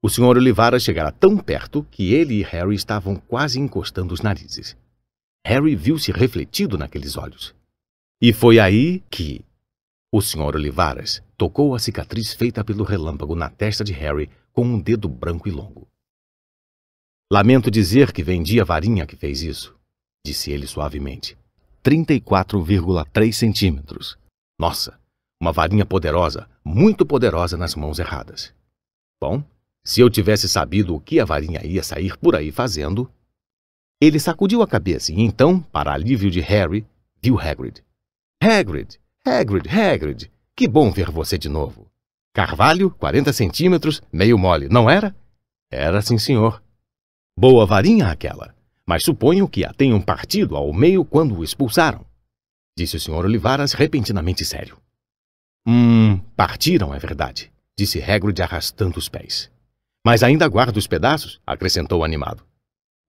O Sr. Olivara chegara tão perto que ele e Harry estavam quase encostando os narizes. Harry viu-se refletido naqueles olhos. E foi aí que. O Sr. Olivares tocou a cicatriz feita pelo relâmpago na testa de Harry com um dedo branco e longo. Lamento dizer que vendi a varinha que fez isso, disse ele suavemente. 34,3 centímetros. Nossa, uma varinha poderosa, muito poderosa nas mãos erradas. Bom, se eu tivesse sabido o que a varinha ia sair por aí fazendo. Ele sacudiu a cabeça e então, para alívio de Harry, viu Hagrid. Hagrid, Hagrid, Hagrid, que bom ver você de novo. Carvalho, 40 centímetros, meio mole, não era? Era sim, senhor. Boa varinha aquela mas suponho que a tenham partido ao meio quando o expulsaram. Disse o Sr. Olivaras repentinamente sério. Hum, partiram, é verdade, disse Hagrid arrastando os pés. Mas ainda guardo os pedaços, acrescentou animado.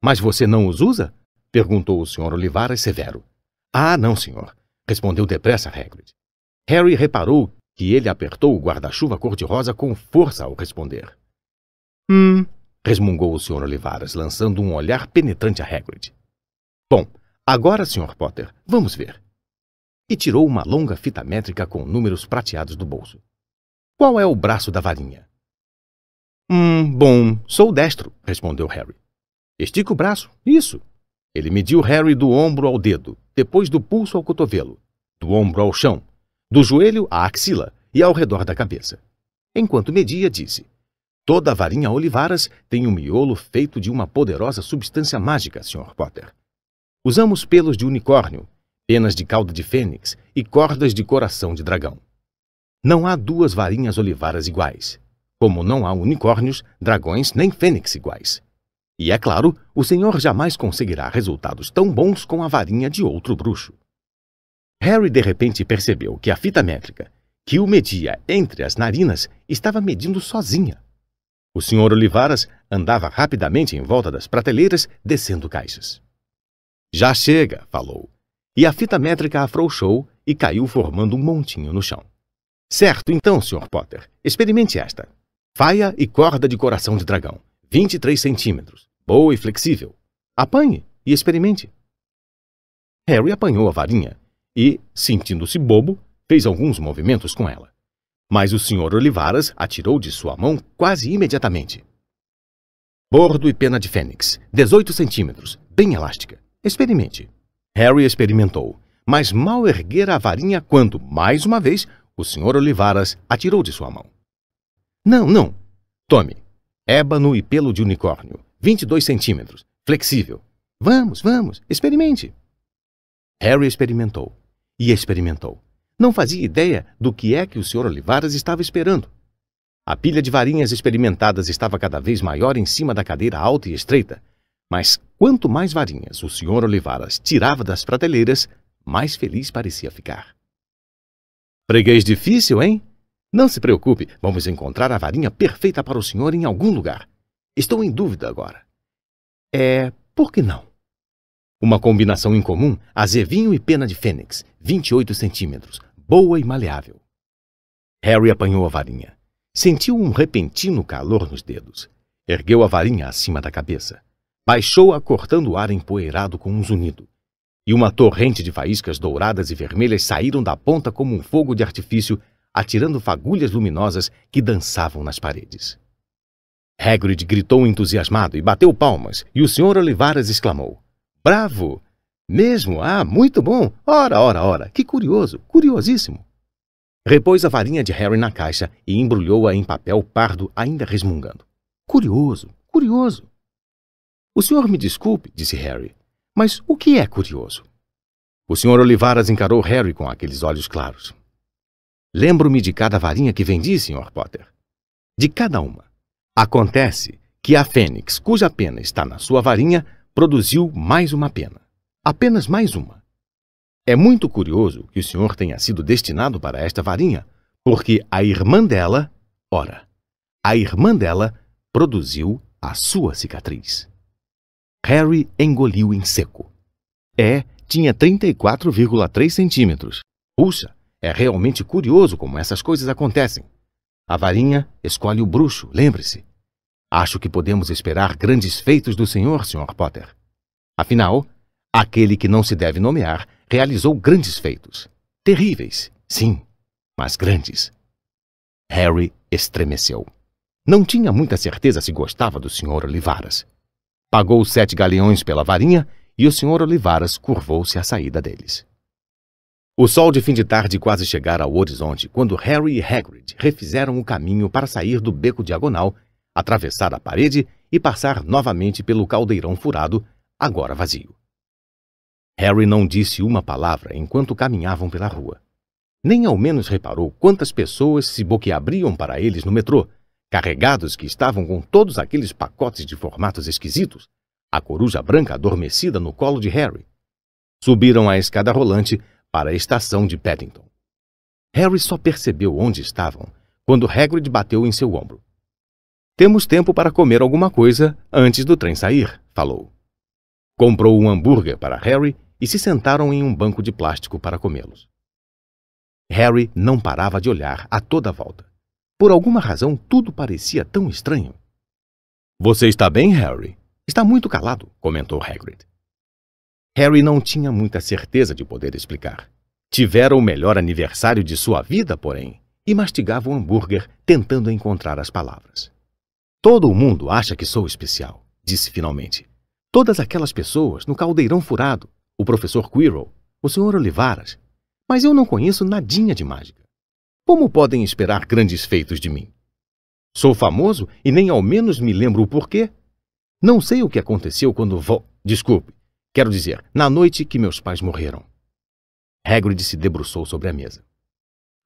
Mas você não os usa? perguntou o Sr. Olivaras severo. Ah, não, senhor, respondeu depressa Hagrid. Harry reparou que ele apertou o guarda-chuva cor-de-rosa com força ao responder. Hum, resmungou o Sr. Olivares, lançando um olhar penetrante a Hagrid. Bom, agora, Sr. Potter, vamos ver. E tirou uma longa fita métrica com números prateados do bolso. Qual é o braço da varinha? Hum, bom, sou destro, respondeu Harry. Estica o braço, isso. Ele mediu Harry do ombro ao dedo, depois do pulso ao cotovelo, do ombro ao chão, do joelho à axila e ao redor da cabeça. Enquanto media, disse: Toda varinha Olivaras tem um miolo feito de uma poderosa substância mágica, Sr. Potter. Usamos pelos de unicórnio, penas de cauda de fênix e cordas de coração de dragão. Não há duas varinhas Olivaras iguais, como não há unicórnios, dragões nem fênix iguais. E é claro, o senhor jamais conseguirá resultados tão bons com a varinha de outro bruxo. Harry de repente percebeu que a fita métrica, que o media entre as narinas, estava medindo sozinha. O senhor Olivaras andava rapidamente em volta das prateleiras, descendo caixas. Já chega, falou. E a fita métrica afrouxou e caiu formando um montinho no chão. Certo, então, Sr. Potter, experimente esta. Faia e corda de coração de dragão, 23 centímetros, boa e flexível. Apanhe e experimente. Harry apanhou a varinha e, sentindo-se bobo, fez alguns movimentos com ela mas o Sr. Olivaras atirou de sua mão quase imediatamente. Bordo e pena de fênix, 18 centímetros, bem elástica. Experimente. Harry experimentou, mas mal erguera a varinha quando, mais uma vez, o Sr. Olivaras atirou de sua mão. Não, não. Tome. Ébano e pelo de unicórnio, 22 centímetros, flexível. Vamos, vamos, experimente. Harry experimentou e experimentou não fazia ideia do que é que o Sr. Olivares estava esperando. A pilha de varinhas experimentadas estava cada vez maior em cima da cadeira alta e estreita, mas quanto mais varinhas o Sr. Olivares tirava das prateleiras, mais feliz parecia ficar. Freguês difícil, hein? Não se preocupe, vamos encontrar a varinha perfeita para o senhor em algum lugar. Estou em dúvida agora. É, por que não? Uma combinação incomum, azevinho e pena de fênix, 28 centímetros, boa e maleável. Harry apanhou a varinha. Sentiu um repentino calor nos dedos. Ergueu a varinha acima da cabeça. Baixou-a cortando o ar empoeirado com um zunido. E uma torrente de faíscas douradas e vermelhas saíram da ponta como um fogo de artifício, atirando fagulhas luminosas que dançavam nas paredes. Hagrid gritou entusiasmado e bateu palmas, e o Sr. Olivares exclamou: Bravo! Mesmo? Ah, muito bom! Ora, ora, ora! Que curioso! Curiosíssimo! Repôs a varinha de Harry na caixa e embrulhou-a em papel pardo, ainda resmungando. Curioso! Curioso! O senhor me desculpe, disse Harry, mas o que é curioso? O senhor Olivaras encarou Harry com aqueles olhos claros. Lembro-me de cada varinha que vendi, Sr. Potter. De cada uma. Acontece que a fênix, cuja pena está na sua varinha, produziu mais uma pena. Apenas mais uma. É muito curioso que o senhor tenha sido destinado para esta varinha, porque a irmã dela, ora, a irmã dela produziu a sua cicatriz. Harry engoliu em seco. É tinha 34,3 centímetros. Puxa, é realmente curioso como essas coisas acontecem. A varinha escolhe o bruxo, lembre-se. Acho que podemos esperar grandes feitos do senhor, Sr. Potter. Afinal, Aquele que não se deve nomear realizou grandes feitos. Terríveis, sim, mas grandes. Harry estremeceu. Não tinha muita certeza se gostava do Sr. Olivaras. Pagou sete galeões pela varinha e o Sr. Olivaras curvou-se à saída deles. O sol de fim de tarde quase chegara ao horizonte quando Harry e Hagrid refizeram o caminho para sair do beco diagonal, atravessar a parede e passar novamente pelo caldeirão furado, agora vazio. Harry não disse uma palavra enquanto caminhavam pela rua. Nem ao menos reparou quantas pessoas se boqueabriam para eles no metrô, carregados que estavam com todos aqueles pacotes de formatos esquisitos, a coruja branca adormecida no colo de Harry. Subiram a escada rolante para a estação de Paddington. Harry só percebeu onde estavam quando Hagrid bateu em seu ombro. Temos tempo para comer alguma coisa antes do trem sair, falou. Comprou um hambúrguer para Harry e se sentaram em um banco de plástico para comê-los. Harry não parava de olhar a toda volta. Por alguma razão, tudo parecia tão estranho. Você está bem, Harry? Está muito calado, comentou Hagrid. Harry não tinha muita certeza de poder explicar. Tivera o melhor aniversário de sua vida, porém, e mastigava o um hambúrguer tentando encontrar as palavras. Todo o mundo acha que sou especial, disse finalmente. Todas aquelas pessoas no caldeirão furado, o professor Quirrell, o senhor Olivaras, mas eu não conheço nadinha de mágica. Como podem esperar grandes feitos de mim? Sou famoso e nem ao menos me lembro o porquê. Não sei o que aconteceu quando vou... Desculpe, quero dizer, na noite que meus pais morreram. Hagrid se debruçou sobre a mesa.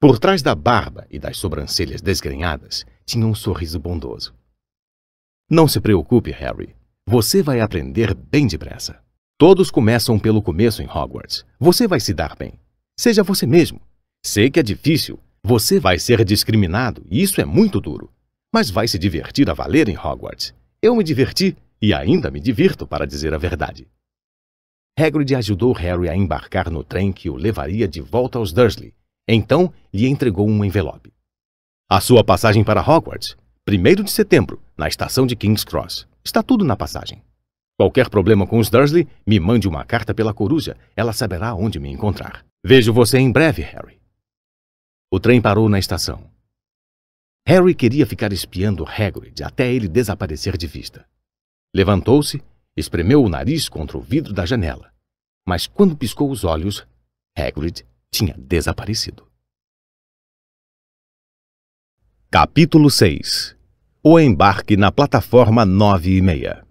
Por trás da barba e das sobrancelhas desgrenhadas, tinha um sorriso bondoso. Não se preocupe, Harry. Você vai aprender bem depressa. Todos começam pelo começo em Hogwarts. Você vai se dar bem. Seja você mesmo. Sei que é difícil. Você vai ser discriminado e isso é muito duro. Mas vai se divertir a valer em Hogwarts. Eu me diverti e ainda me divirto, para dizer a verdade. Hagrid ajudou Harry a embarcar no trem que o levaria de volta aos Dursley. Então, lhe entregou um envelope. A sua passagem para Hogwarts, 1 de setembro, na estação de King's Cross. Está tudo na passagem. Qualquer problema com os Dursley, me mande uma carta pela coruja. Ela saberá onde me encontrar. Vejo você em breve, Harry. O trem parou na estação. Harry queria ficar espiando Hagrid até ele desaparecer de vista. Levantou-se, espremeu o nariz contra o vidro da janela. Mas quando piscou os olhos, Hagrid tinha desaparecido. Capítulo 6 O embarque na plataforma 9 e meia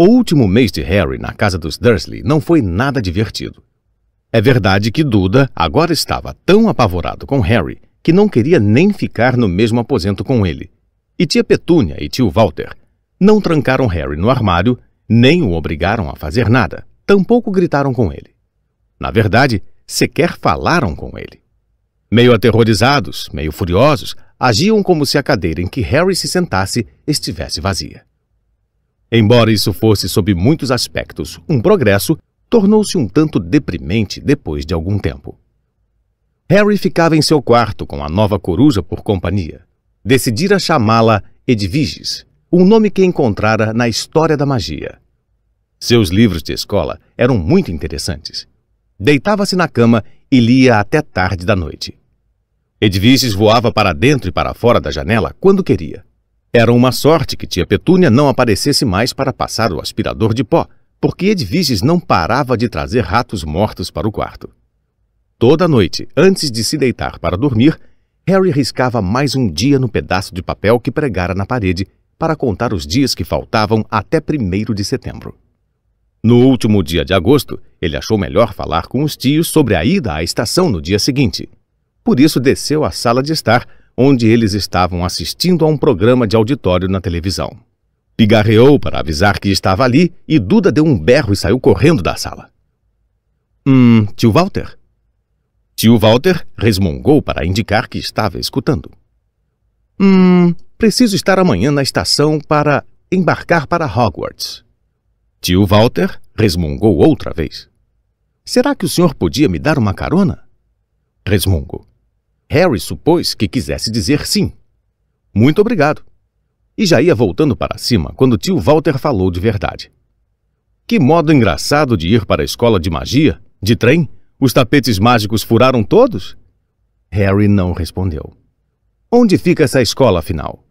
o último mês de Harry na casa dos Dursley não foi nada divertido. É verdade que Duda agora estava tão apavorado com Harry que não queria nem ficar no mesmo aposento com ele. E tia Petúnia e tio Walter não trancaram Harry no armário, nem o obrigaram a fazer nada, tampouco gritaram com ele. Na verdade, sequer falaram com ele. Meio aterrorizados, meio furiosos, agiam como se a cadeira em que Harry se sentasse estivesse vazia. Embora isso fosse, sob muitos aspectos, um progresso, tornou-se um tanto deprimente depois de algum tempo. Harry ficava em seu quarto com a nova coruja por companhia. Decidira chamá-la Edviges, um nome que encontrara na história da magia. Seus livros de escola eram muito interessantes. Deitava-se na cama e lia até tarde da noite. Edviges voava para dentro e para fora da janela quando queria. Era uma sorte que tia Petúnia não aparecesse mais para passar o aspirador de pó, porque Edviges não parava de trazer ratos mortos para o quarto. Toda noite, antes de se deitar para dormir, Harry riscava mais um dia no pedaço de papel que pregara na parede para contar os dias que faltavam até 1 de setembro. No último dia de agosto, ele achou melhor falar com os tios sobre a ida à estação no dia seguinte. Por isso desceu à sala de estar onde eles estavam assistindo a um programa de auditório na televisão. Pigarreou para avisar que estava ali e Duda deu um berro e saiu correndo da sala. Hum, tio Walter? Tio Walter resmungou para indicar que estava escutando. Hum, preciso estar amanhã na estação para embarcar para Hogwarts. Tio Walter resmungou outra vez. Será que o senhor podia me dar uma carona? Resmungo. Harry supôs que quisesse dizer sim. Muito obrigado. E já ia voltando para cima quando tio Walter falou de verdade. Que modo engraçado de ir para a escola de magia, de trem? Os tapetes mágicos furaram todos? Harry não respondeu. Onde fica essa escola, afinal?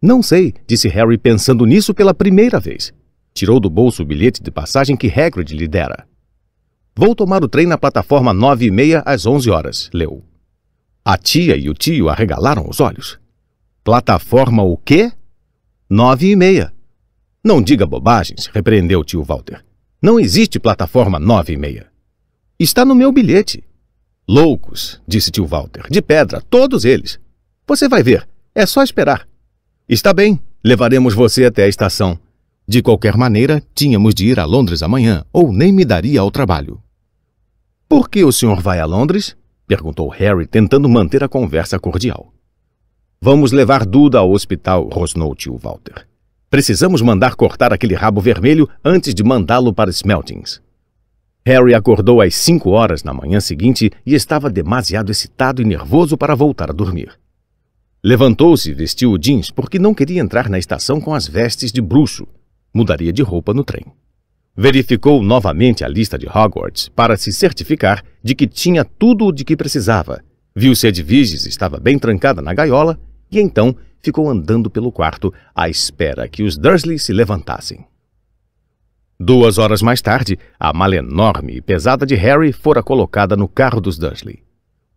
Não sei, disse Harry pensando nisso pela primeira vez. Tirou do bolso o bilhete de passagem que Hagrid lhe dera. Vou tomar o trem na plataforma 9 e meia às 11 horas, leu. A tia e o tio arregalaram os olhos. Plataforma o quê? Nove e meia. Não diga bobagens, repreendeu o tio Walter. Não existe plataforma nove e meia. Está no meu bilhete. Loucos, disse tio Walter, de pedra, todos eles. Você vai ver, é só esperar. Está bem, levaremos você até a estação. De qualquer maneira, tínhamos de ir a Londres amanhã, ou nem me daria ao trabalho. Por que o senhor vai a Londres? Perguntou Harry, tentando manter a conversa cordial. Vamos levar Duda ao hospital, rosnou tio Walter. Precisamos mandar cortar aquele rabo vermelho antes de mandá-lo para Smeltings. Harry acordou às cinco horas na manhã seguinte e estava demasiado excitado e nervoso para voltar a dormir. Levantou-se e vestiu o jeans porque não queria entrar na estação com as vestes de bruxo. Mudaria de roupa no trem verificou novamente a lista de Hogwarts para se certificar de que tinha tudo o de que precisava. Viu se Edviges estava bem trancada na gaiola e então ficou andando pelo quarto à espera que os Dursley se levantassem. Duas horas mais tarde, a mala enorme e pesada de Harry fora colocada no carro dos Dursley.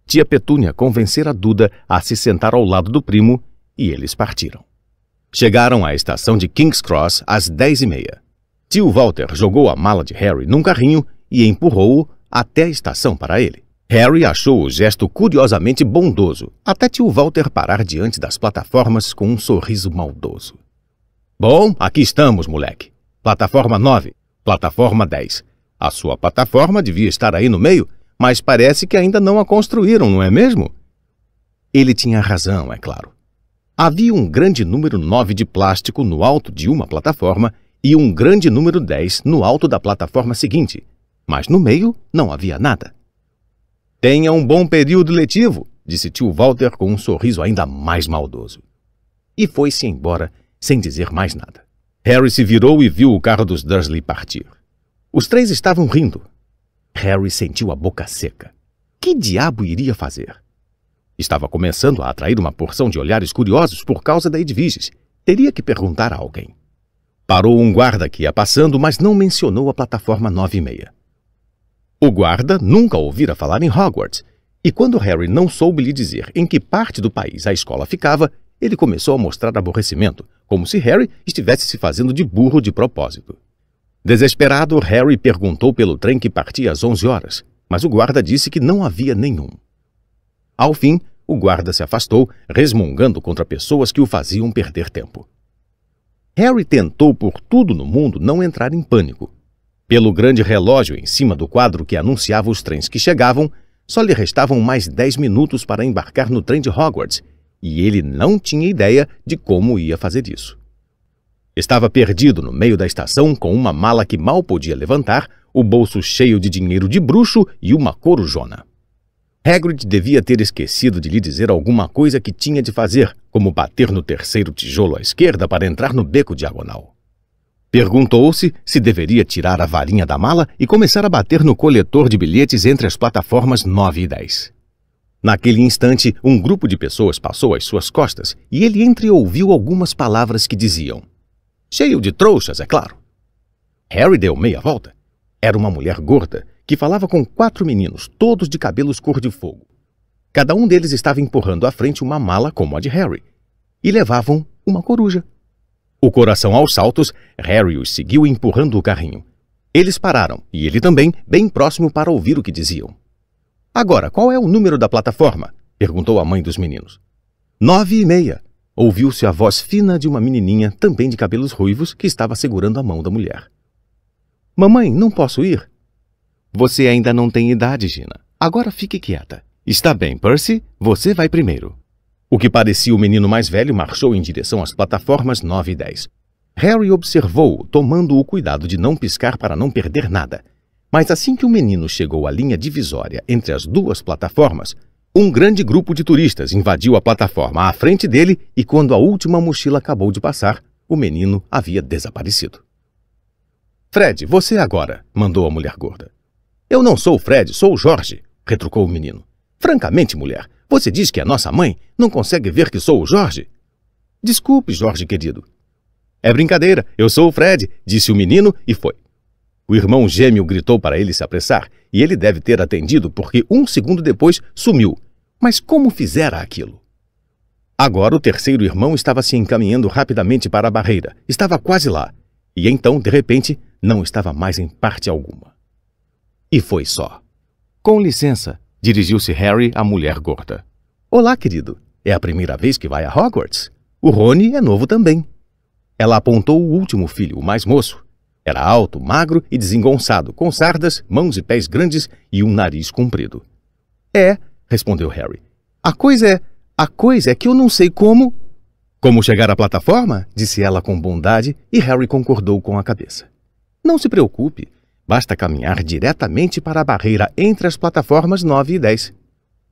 Tia Petúnia convencera Duda a se sentar ao lado do primo e eles partiram. Chegaram à estação de King's Cross às dez e meia. Tio Walter jogou a mala de Harry num carrinho e empurrou-o até a estação para ele. Harry achou o gesto curiosamente bondoso, até tio Walter parar diante das plataformas com um sorriso maldoso. Bom, aqui estamos, moleque. Plataforma 9, plataforma 10. A sua plataforma devia estar aí no meio, mas parece que ainda não a construíram, não é mesmo? Ele tinha razão, é claro. Havia um grande número 9 de plástico no alto de uma plataforma e um grande número 10 no alto da plataforma seguinte, mas no meio não havia nada. Tenha um bom período letivo, disse tio Walter com um sorriso ainda mais maldoso. E foi-se embora sem dizer mais nada. Harry se virou e viu o carro dos Dursley partir. Os três estavam rindo. Harry sentiu a boca seca. Que diabo iria fazer? Estava começando a atrair uma porção de olhares curiosos por causa da Edviges. Teria que perguntar a alguém. Parou um guarda que ia passando, mas não mencionou a plataforma 96. O guarda nunca ouvira falar em Hogwarts, e quando Harry não soube lhe dizer em que parte do país a escola ficava, ele começou a mostrar aborrecimento, como se Harry estivesse se fazendo de burro de propósito. Desesperado, Harry perguntou pelo trem que partia às 11 horas, mas o guarda disse que não havia nenhum. Ao fim, o guarda se afastou, resmungando contra pessoas que o faziam perder tempo. Harry tentou por tudo no mundo não entrar em pânico. Pelo grande relógio em cima do quadro que anunciava os trens que chegavam, só lhe restavam mais dez minutos para embarcar no trem de Hogwarts, e ele não tinha ideia de como ia fazer isso. Estava perdido no meio da estação com uma mala que mal podia levantar, o bolso cheio de dinheiro de bruxo e uma corujona. Hagrid devia ter esquecido de lhe dizer alguma coisa que tinha de fazer, como bater no terceiro tijolo à esquerda para entrar no beco diagonal. Perguntou-se se deveria tirar a varinha da mala e começar a bater no coletor de bilhetes entre as plataformas 9 e 10. Naquele instante, um grupo de pessoas passou às suas costas e ele entreouviu algumas palavras que diziam. Cheio de trouxas, é claro. Harry deu meia volta. Era uma mulher gorda que falava com quatro meninos, todos de cabelos cor de fogo. Cada um deles estava empurrando à frente uma mala como a de Harry, e levavam uma coruja. O coração aos saltos, Harry os seguiu empurrando o carrinho. Eles pararam, e ele também, bem próximo para ouvir o que diziam. Agora, qual é o número da plataforma? perguntou a mãe dos meninos. Nove e meia. Ouviu-se a voz fina de uma menininha, também de cabelos ruivos, que estava segurando a mão da mulher. Mamãe, não posso ir? Você ainda não tem idade, Gina. Agora fique quieta. Está bem, Percy, você vai primeiro. O que parecia o menino mais velho marchou em direção às plataformas 9 e 10. Harry observou-o, tomando o cuidado de não piscar para não perder nada. Mas assim que o menino chegou à linha divisória entre as duas plataformas, um grande grupo de turistas invadiu a plataforma à frente dele e, quando a última mochila acabou de passar, o menino havia desaparecido. Fred, você agora, mandou a mulher gorda. Eu não sou o Fred, sou o Jorge, retrucou o menino. Francamente, mulher, você diz que é nossa mãe, não consegue ver que sou o Jorge? Desculpe, Jorge querido. É brincadeira, eu sou o Fred, disse o menino e foi. O irmão gêmeo gritou para ele se apressar, e ele deve ter atendido porque um segundo depois sumiu. Mas como fizera aquilo? Agora o terceiro irmão estava se encaminhando rapidamente para a barreira, estava quase lá, e então, de repente, não estava mais em parte alguma. E foi só. Com licença, dirigiu-se Harry à mulher gorda. Olá, querido. É a primeira vez que vai a Hogwarts? O Rony é novo também. Ela apontou o último filho, o mais moço. Era alto, magro e desengonçado, com sardas, mãos e pés grandes e um nariz comprido. É, respondeu Harry. A coisa é. A coisa é que eu não sei como. Como chegar à plataforma? disse ela com bondade e Harry concordou com a cabeça. Não se preocupe, Basta caminhar diretamente para a barreira entre as plataformas 9 e 10.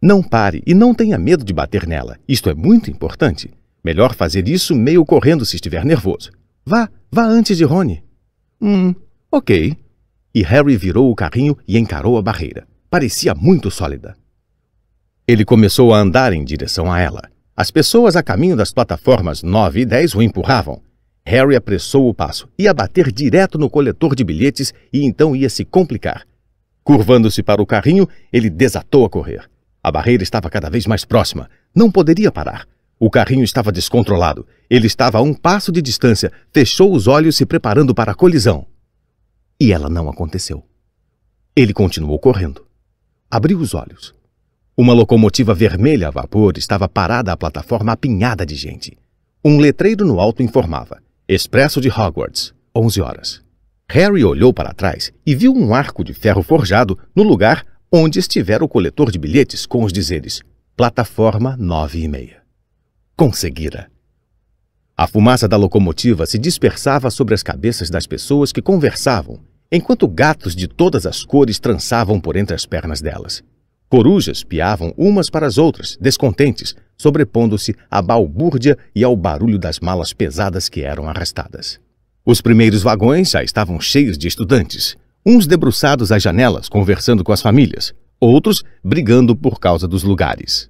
Não pare e não tenha medo de bater nela. Isto é muito importante. Melhor fazer isso meio correndo se estiver nervoso. Vá, vá antes de Rony. Hum, ok. E Harry virou o carrinho e encarou a barreira. Parecia muito sólida. Ele começou a andar em direção a ela. As pessoas a caminho das plataformas 9 e 10 o empurravam, Harry apressou o passo. Ia bater direto no coletor de bilhetes e então ia se complicar. Curvando-se para o carrinho, ele desatou a correr. A barreira estava cada vez mais próxima. Não poderia parar. O carrinho estava descontrolado. Ele estava a um passo de distância, fechou os olhos se preparando para a colisão. E ela não aconteceu. Ele continuou correndo. Abriu os olhos. Uma locomotiva vermelha a vapor estava parada à plataforma apinhada de gente. Um letreiro no alto informava: Expresso de Hogwarts, 11 horas. Harry olhou para trás e viu um arco de ferro forjado no lugar onde estivera o coletor de bilhetes com os dizeres Plataforma 9 e meia. Conseguira! A fumaça da locomotiva se dispersava sobre as cabeças das pessoas que conversavam, enquanto gatos de todas as cores trançavam por entre as pernas delas. Corujas piavam umas para as outras, descontentes, sobrepondo-se à balbúrdia e ao barulho das malas pesadas que eram arrastadas. Os primeiros vagões já estavam cheios de estudantes, uns debruçados às janelas conversando com as famílias, outros brigando por causa dos lugares.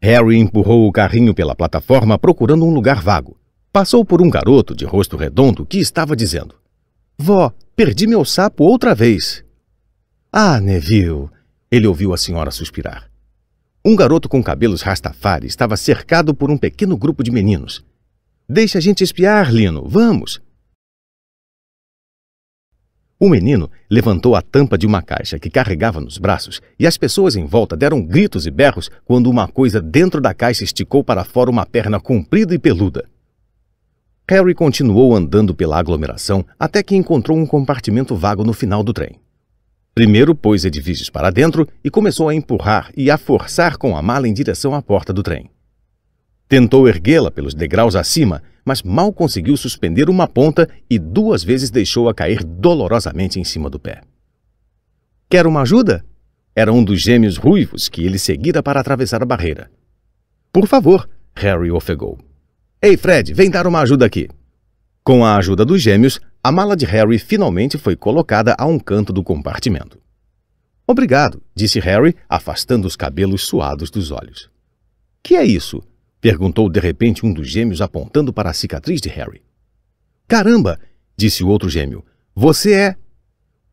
Harry empurrou o carrinho pela plataforma procurando um lugar vago. Passou por um garoto de rosto redondo que estava dizendo: Vó, perdi meu sapo outra vez. Ah, Neville! Ele ouviu a senhora suspirar. Um garoto com cabelos rastafari estava cercado por um pequeno grupo de meninos. Deixa a gente espiar, Lino, vamos! O menino levantou a tampa de uma caixa que carregava nos braços e as pessoas em volta deram gritos e berros quando uma coisa dentro da caixa esticou para fora uma perna comprida e peluda. Harry continuou andando pela aglomeração até que encontrou um compartimento vago no final do trem. Primeiro pôs Edviges para dentro e começou a empurrar e a forçar com a mala em direção à porta do trem. Tentou erguê-la pelos degraus acima, mas mal conseguiu suspender uma ponta e duas vezes deixou-a cair dolorosamente em cima do pé. Quer uma ajuda? Era um dos gêmeos ruivos que ele seguira para atravessar a barreira. Por favor, Harry ofegou. Ei, Fred, vem dar uma ajuda aqui. Com a ajuda dos gêmeos, a mala de Harry finalmente foi colocada a um canto do compartimento. Obrigado, disse Harry, afastando os cabelos suados dos olhos. Que é isso? perguntou de repente um dos gêmeos apontando para a cicatriz de Harry. Caramba, disse o outro gêmeo. Você é.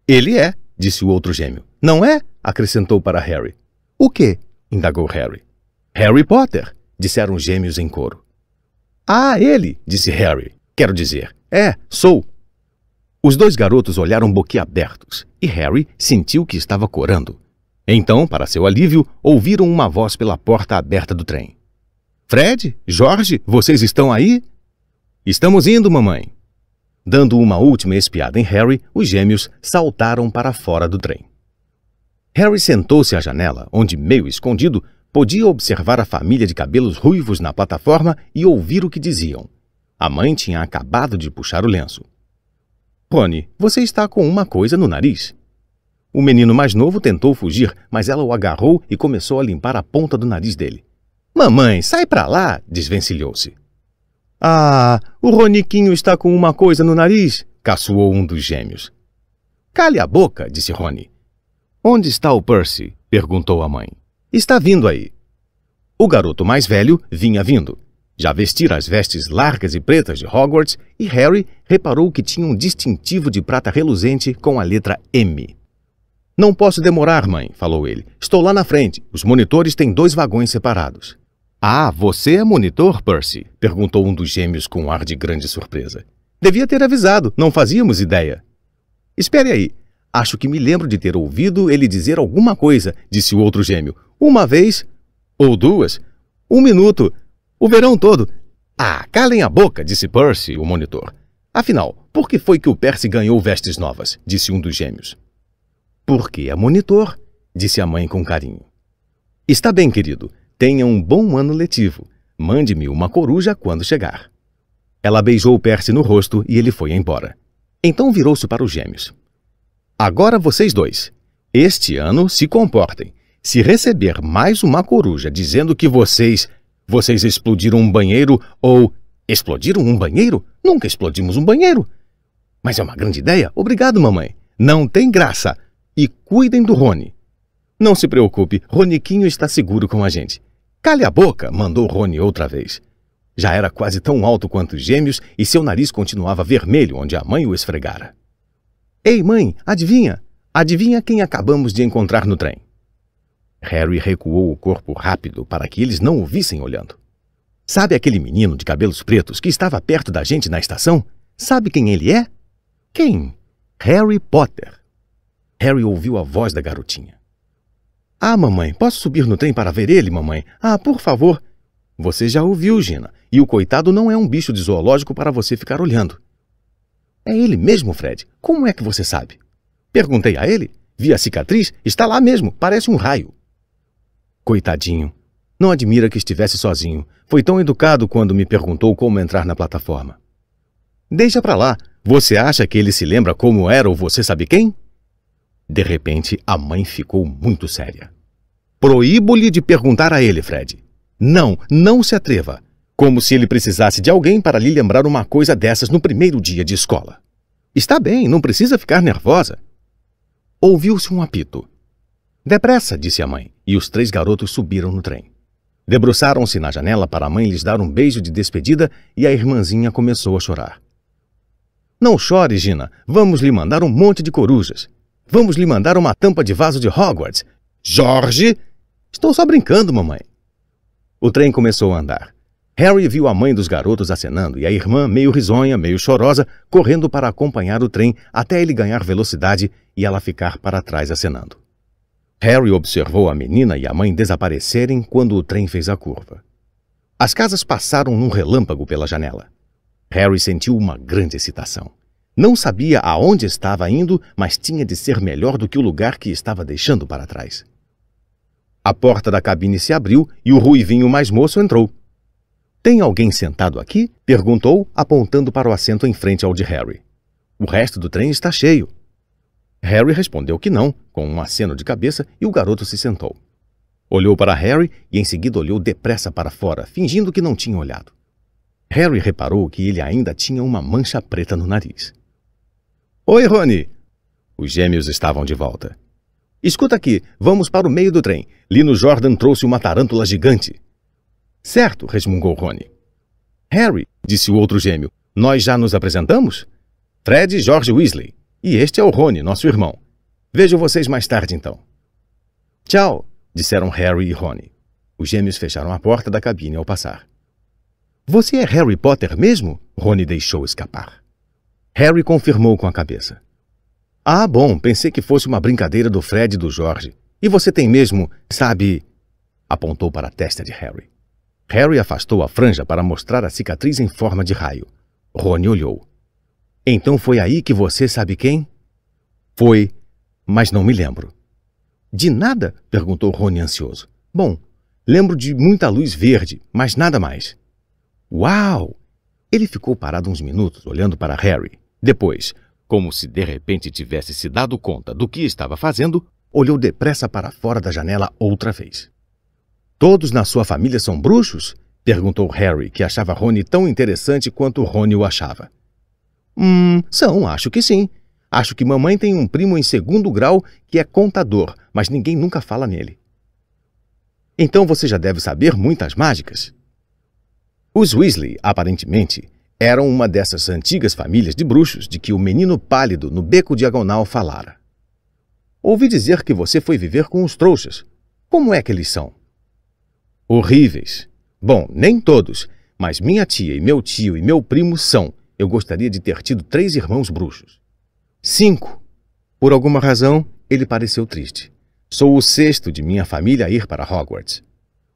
Ele é, disse o outro gêmeo. Não é? acrescentou para Harry. O quê? indagou Harry. Harry Potter, disseram os gêmeos em coro. Ah, ele, disse Harry. Quero dizer, é, sou, os dois garotos olharam boquiabertos e Harry sentiu que estava corando. Então, para seu alívio, ouviram uma voz pela porta aberta do trem. Fred? Jorge? Vocês estão aí? Estamos indo, mamãe. Dando uma última espiada em Harry, os gêmeos saltaram para fora do trem. Harry sentou-se à janela, onde, meio escondido, podia observar a família de cabelos ruivos na plataforma e ouvir o que diziam. A mãe tinha acabado de puxar o lenço. Rony, você está com uma coisa no nariz. O menino mais novo tentou fugir, mas ela o agarrou e começou a limpar a ponta do nariz dele. Mamãe, sai pra lá! desvencilhou-se. Ah, o Roniquinho está com uma coisa no nariz! caçoou um dos gêmeos. Cale a boca, disse Rony. Onde está o Percy? perguntou a mãe. Está vindo aí. O garoto mais velho vinha vindo. Já vestira as vestes largas e pretas de Hogwarts e Harry reparou que tinha um distintivo de prata reluzente com a letra M. Não posso demorar, mãe, falou ele. Estou lá na frente. Os monitores têm dois vagões separados. Ah, você é monitor, Percy? perguntou um dos gêmeos com um ar de grande surpresa. Devia ter avisado, não fazíamos ideia. Espere aí. Acho que me lembro de ter ouvido ele dizer alguma coisa, disse o outro gêmeo. Uma vez ou duas. Um minuto. O verão todo. Ah, calem a boca, disse Percy, o monitor. Afinal, por que foi que o Percy ganhou vestes novas? disse um dos gêmeos. Porque é monitor, disse a mãe com carinho. Está bem, querido. Tenha um bom ano letivo. Mande-me uma coruja quando chegar. Ela beijou Percy no rosto e ele foi embora. Então virou-se para os gêmeos. Agora vocês dois. Este ano se comportem. Se receber mais uma coruja dizendo que vocês vocês explodiram um banheiro ou explodiram um banheiro? Nunca explodimos um banheiro. Mas é uma grande ideia. Obrigado, mamãe. Não tem graça. E cuidem do Rony. Não se preocupe, Roniquinho está seguro com a gente. Cale a boca, mandou Rony outra vez. Já era quase tão alto quanto os gêmeos e seu nariz continuava vermelho onde a mãe o esfregara. Ei, mãe, adivinha? Adivinha quem acabamos de encontrar no trem? Harry recuou o corpo rápido para que eles não o vissem olhando. Sabe aquele menino de cabelos pretos que estava perto da gente na estação? Sabe quem ele é? Quem? Harry Potter. Harry ouviu a voz da garotinha. Ah, mamãe, posso subir no trem para ver ele, mamãe? Ah, por favor. Você já ouviu, Gina, e o coitado não é um bicho de zoológico para você ficar olhando. É ele mesmo, Fred. Como é que você sabe? Perguntei a ele. Vi a cicatriz, está lá mesmo, parece um raio. Coitadinho. Não admira que estivesse sozinho. Foi tão educado quando me perguntou como entrar na plataforma. Deixa pra lá. Você acha que ele se lembra como era ou você sabe quem? De repente, a mãe ficou muito séria. Proíbo-lhe de perguntar a ele, Fred. Não, não se atreva. Como se ele precisasse de alguém para lhe lembrar uma coisa dessas no primeiro dia de escola. Está bem, não precisa ficar nervosa. Ouviu-se um apito. Depressa, disse a mãe e os três garotos subiram no trem. Debruçaram-se na janela para a mãe lhes dar um beijo de despedida e a irmãzinha começou a chorar. Não chore, Gina. Vamos lhe mandar um monte de corujas. Vamos lhe mandar uma tampa de vaso de Hogwarts. Jorge! Estou só brincando, mamãe. O trem começou a andar. Harry viu a mãe dos garotos acenando e a irmã, meio risonha, meio chorosa, correndo para acompanhar o trem até ele ganhar velocidade e ela ficar para trás acenando. Harry observou a menina e a mãe desaparecerem quando o trem fez a curva. As casas passaram num relâmpago pela janela. Harry sentiu uma grande excitação. Não sabia aonde estava indo, mas tinha de ser melhor do que o lugar que estava deixando para trás. A porta da cabine se abriu e o ruivinho mais moço entrou. Tem alguém sentado aqui? perguntou, apontando para o assento em frente ao de Harry. O resto do trem está cheio, Harry respondeu que não, com um aceno de cabeça, e o garoto se sentou. Olhou para Harry e em seguida olhou depressa para fora, fingindo que não tinha olhado. Harry reparou que ele ainda tinha uma mancha preta no nariz. Oi, Rony! Os gêmeos estavam de volta. Escuta aqui, vamos para o meio do trem. Lino Jordan trouxe uma tarântula gigante. Certo, resmungou Rony. Harry, disse o outro gêmeo, nós já nos apresentamos? Fred e George Weasley. E este é o Rony, nosso irmão. Vejo vocês mais tarde, então. Tchau, disseram Harry e Rony. Os gêmeos fecharam a porta da cabine ao passar. Você é Harry Potter mesmo? Rony deixou escapar. Harry confirmou com a cabeça. Ah, bom, pensei que fosse uma brincadeira do Fred e do Jorge. E você tem mesmo, sabe. apontou para a testa de Harry. Harry afastou a franja para mostrar a cicatriz em forma de raio. Rony olhou. Então foi aí que você sabe quem? Foi, mas não me lembro. De nada? perguntou Rony ansioso. Bom, lembro de muita luz verde, mas nada mais. Uau! Ele ficou parado uns minutos olhando para Harry. Depois, como se de repente tivesse se dado conta do que estava fazendo, olhou depressa para fora da janela outra vez. Todos na sua família são bruxos? perguntou Harry, que achava Rony tão interessante quanto Rony o achava. Hum, são, acho que sim. Acho que mamãe tem um primo em segundo grau que é contador, mas ninguém nunca fala nele. Então você já deve saber muitas mágicas. Os Weasley, aparentemente, eram uma dessas antigas famílias de bruxos de que o menino pálido no beco diagonal falara. Ouvi dizer que você foi viver com os trouxas. Como é que eles são? Horríveis. Bom, nem todos, mas minha tia e meu tio e meu primo são, eu gostaria de ter tido três irmãos bruxos. Cinco. Por alguma razão, ele pareceu triste. Sou o sexto de minha família a ir para Hogwarts.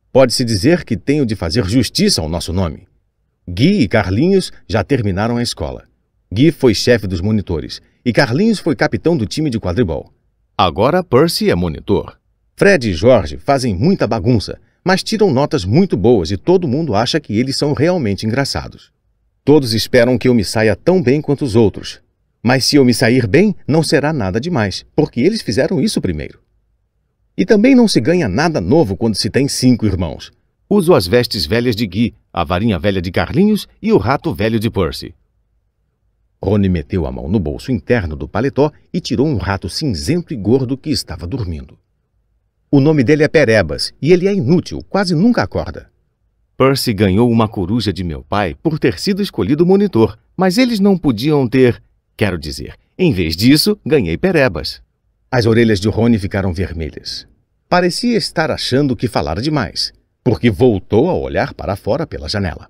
Pode-se dizer que tenho de fazer justiça ao nosso nome. Gui e Carlinhos já terminaram a escola. Gui foi chefe dos monitores e Carlinhos foi capitão do time de quadribol. Agora Percy é monitor. Fred e Jorge fazem muita bagunça, mas tiram notas muito boas e todo mundo acha que eles são realmente engraçados. Todos esperam que eu me saia tão bem quanto os outros. Mas se eu me sair bem, não será nada demais, porque eles fizeram isso primeiro. E também não se ganha nada novo quando se tem cinco irmãos. Uso as vestes velhas de Gui, a varinha velha de Carlinhos e o rato velho de Percy. Rony meteu a mão no bolso interno do paletó e tirou um rato cinzento e gordo que estava dormindo. O nome dele é Perebas e ele é inútil, quase nunca acorda. Percy ganhou uma coruja de meu pai por ter sido escolhido monitor, mas eles não podiam ter. Quero dizer, em vez disso, ganhei perebas. As orelhas de Rony ficaram vermelhas. Parecia estar achando que falara demais, porque voltou a olhar para fora pela janela.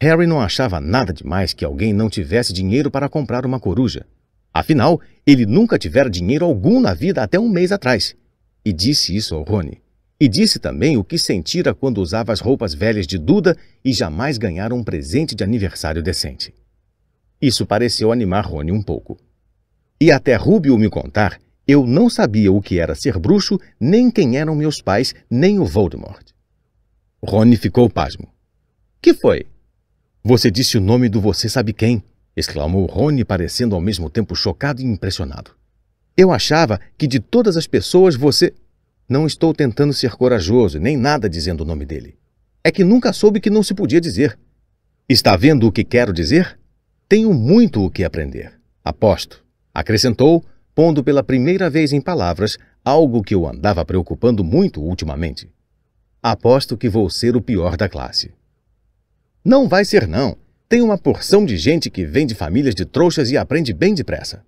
Harry não achava nada demais que alguém não tivesse dinheiro para comprar uma coruja. Afinal, ele nunca tivera dinheiro algum na vida até um mês atrás. E disse isso ao Rony. E disse também o que sentira quando usava as roupas velhas de Duda e jamais ganhara um presente de aniversário decente. Isso pareceu animar Rony um pouco. E até Rubio me contar, eu não sabia o que era ser bruxo, nem quem eram meus pais, nem o Voldemort. Rony ficou pasmo. Que foi? Você disse o nome do você sabe quem, exclamou Rony, parecendo ao mesmo tempo chocado e impressionado. Eu achava que de todas as pessoas você. Não estou tentando ser corajoso, nem nada dizendo o nome dele. É que nunca soube que não se podia dizer. Está vendo o que quero dizer? Tenho muito o que aprender. Aposto. Acrescentou, pondo pela primeira vez em palavras algo que o andava preocupando muito ultimamente. Aposto que vou ser o pior da classe. Não vai ser, não. Tem uma porção de gente que vem de famílias de trouxas e aprende bem depressa.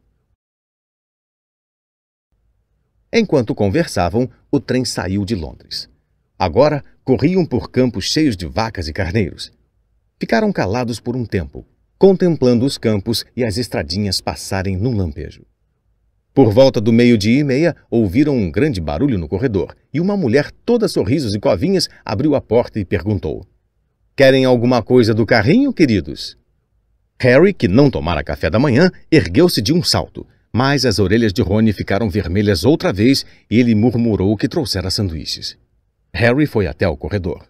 Enquanto conversavam, o trem saiu de Londres. Agora corriam por campos cheios de vacas e carneiros. Ficaram calados por um tempo, contemplando os campos e as estradinhas passarem num lampejo. Por volta do meio-dia e meia, ouviram um grande barulho no corredor e uma mulher toda sorrisos e covinhas abriu a porta e perguntou: Querem alguma coisa do carrinho, queridos? Harry, que não tomara café da manhã, ergueu-se de um salto mas as orelhas de Rony ficaram vermelhas outra vez e ele murmurou que trouxera sanduíches. Harry foi até o corredor.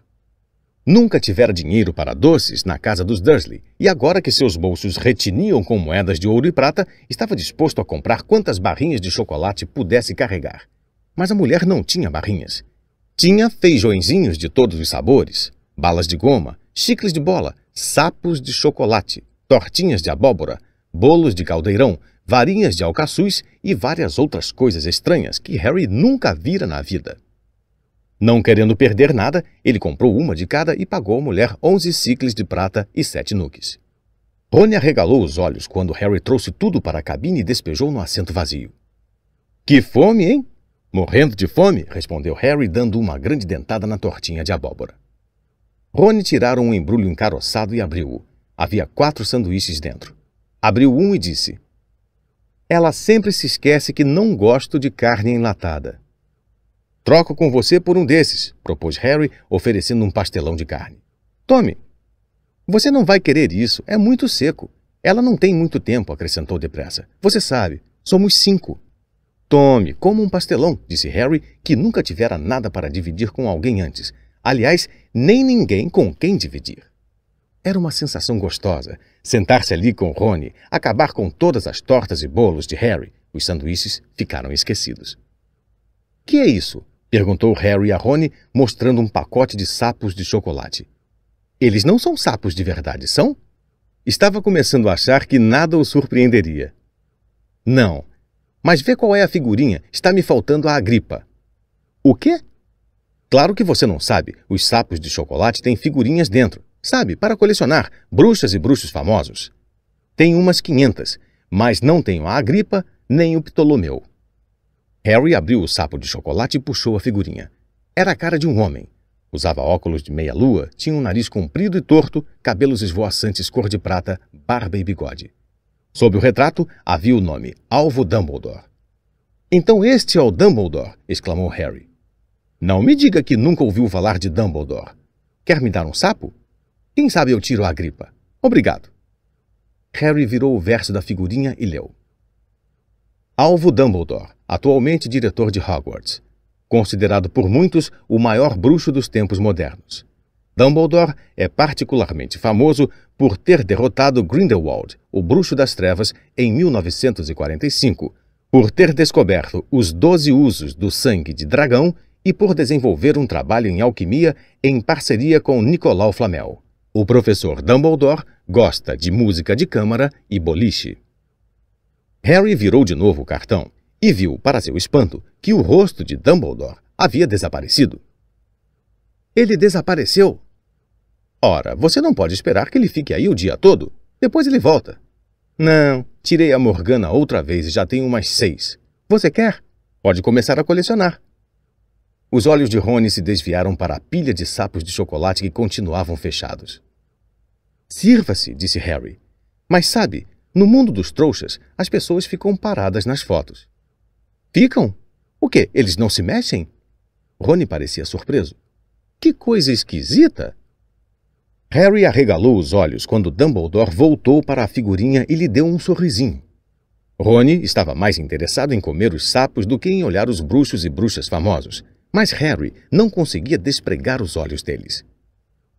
Nunca tivera dinheiro para doces na casa dos Dursley, e agora que seus bolsos retiniam com moedas de ouro e prata, estava disposto a comprar quantas barrinhas de chocolate pudesse carregar. Mas a mulher não tinha barrinhas. Tinha feijõezinhos de todos os sabores, balas de goma, chicles de bola, sapos de chocolate, tortinhas de abóbora, bolos de caldeirão, varinhas de alcaçuz e várias outras coisas estranhas que Harry nunca vira na vida. Não querendo perder nada, ele comprou uma de cada e pagou à mulher onze ciclos de prata e sete nuques. Rony arregalou os olhos quando Harry trouxe tudo para a cabine e despejou no assento vazio. Que fome, hein? Morrendo de fome, respondeu Harry, dando uma grande dentada na tortinha de abóbora. Rony tiraram um embrulho encaroçado e abriu-o. Havia quatro sanduíches dentro. Abriu um e disse: ela sempre se esquece que não gosto de carne enlatada. Troco com você por um desses, propôs Harry, oferecendo um pastelão de carne. Tome. Você não vai querer isso, é muito seco. Ela não tem muito tempo, acrescentou depressa. Você sabe, somos cinco. Tome, como um pastelão, disse Harry, que nunca tivera nada para dividir com alguém antes. Aliás, nem ninguém com quem dividir. Era uma sensação gostosa sentar-se ali com Rony, acabar com todas as tortas e bolos de Harry. Os sanduíches ficaram esquecidos. Que é isso? perguntou Harry a Rony, mostrando um pacote de sapos de chocolate. Eles não são sapos de verdade, são? Estava começando a achar que nada o surpreenderia. Não. Mas vê qual é a figurinha. Está me faltando a agripa. O quê? Claro que você não sabe. Os sapos de chocolate têm figurinhas dentro. Sabe, para colecionar bruxas e bruxos famosos. tenho umas 500, mas não tenho a Agripa nem o Ptolomeu. Harry abriu o sapo de chocolate e puxou a figurinha. Era a cara de um homem. Usava óculos de meia-lua, tinha um nariz comprido e torto, cabelos esvoaçantes cor de prata, barba e bigode. Sob o retrato havia o nome Alvo Dumbledore. Então este é o Dumbledore! exclamou Harry. Não me diga que nunca ouviu falar de Dumbledore. Quer me dar um sapo? Quem sabe eu tiro a gripa. Obrigado. Harry virou o verso da figurinha e leu. Alvo Dumbledore, atualmente diretor de Hogwarts. Considerado por muitos o maior bruxo dos tempos modernos. Dumbledore é particularmente famoso por ter derrotado Grindelwald, o Bruxo das Trevas, em 1945, por ter descoberto os doze usos do sangue de dragão e por desenvolver um trabalho em alquimia em parceria com Nicolau Flamel. O professor Dumbledore gosta de música de câmara e boliche. Harry virou de novo o cartão e viu, para seu espanto, que o rosto de Dumbledore havia desaparecido. Ele desapareceu! Ora, você não pode esperar que ele fique aí o dia todo. Depois ele volta. Não, tirei a Morgana outra vez e já tenho umas seis. Você quer? Pode começar a colecionar. Os olhos de Rony se desviaram para a pilha de sapos de chocolate que continuavam fechados. Sirva-se, disse Harry. Mas sabe, no mundo dos trouxas, as pessoas ficam paradas nas fotos. Ficam? O quê? Eles não se mexem? Rony parecia surpreso. Que coisa esquisita! Harry arregalou os olhos quando Dumbledore voltou para a figurinha e lhe deu um sorrisinho. Rony estava mais interessado em comer os sapos do que em olhar os bruxos e bruxas famosos, mas Harry não conseguia despregar os olhos deles.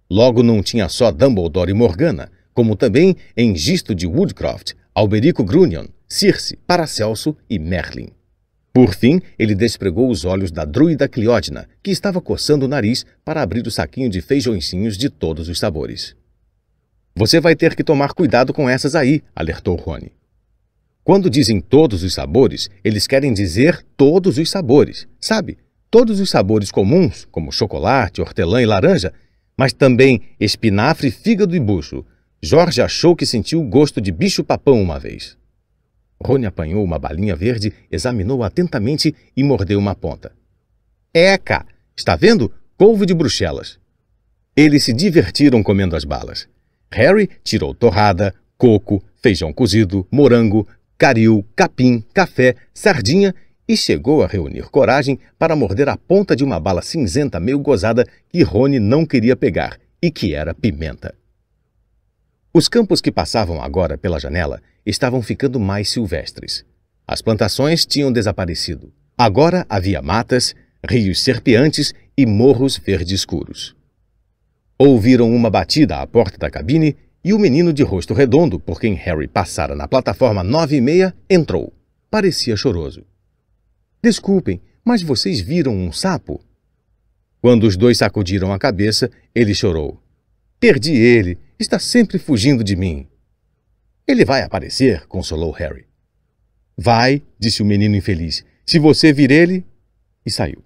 Logo não tinha só Dumbledore e Morgana, como também Engisto de Woodcroft, Alberico Grunion, Circe, Paracelso e Merlin. Por fim, ele despregou os olhos da druida Cleódina, que estava coçando o nariz para abrir o saquinho de feijõezinhos de todos os sabores. Você vai ter que tomar cuidado com essas aí, alertou Rony. Quando dizem todos os sabores, eles querem dizer todos os sabores, sabe? todos os sabores comuns, como chocolate, hortelã e laranja, mas também espinafre, fígado e bucho. Jorge achou que sentiu o gosto de bicho-papão uma vez. Rony apanhou uma balinha verde, examinou atentamente e mordeu uma ponta. Eca! Está vendo? Couve de Bruxelas. Eles se divertiram comendo as balas. Harry tirou torrada, coco, feijão cozido, morango, caril, capim, café, sardinha e chegou a reunir coragem para morder a ponta de uma bala cinzenta meio gozada que Rony não queria pegar e que era pimenta. Os campos que passavam agora pela janela estavam ficando mais silvestres. As plantações tinham desaparecido. Agora havia matas, rios serpeantes e morros verde escuros. Ouviram uma batida à porta da cabine e o menino de rosto redondo, por quem Harry passara na plataforma 9 e meia, entrou. Parecia choroso. Desculpem, mas vocês viram um sapo? Quando os dois sacudiram a cabeça, ele chorou. Perdi ele, está sempre fugindo de mim. Ele vai aparecer, consolou Harry. Vai, disse o menino infeliz. Se você vir ele. E saiu.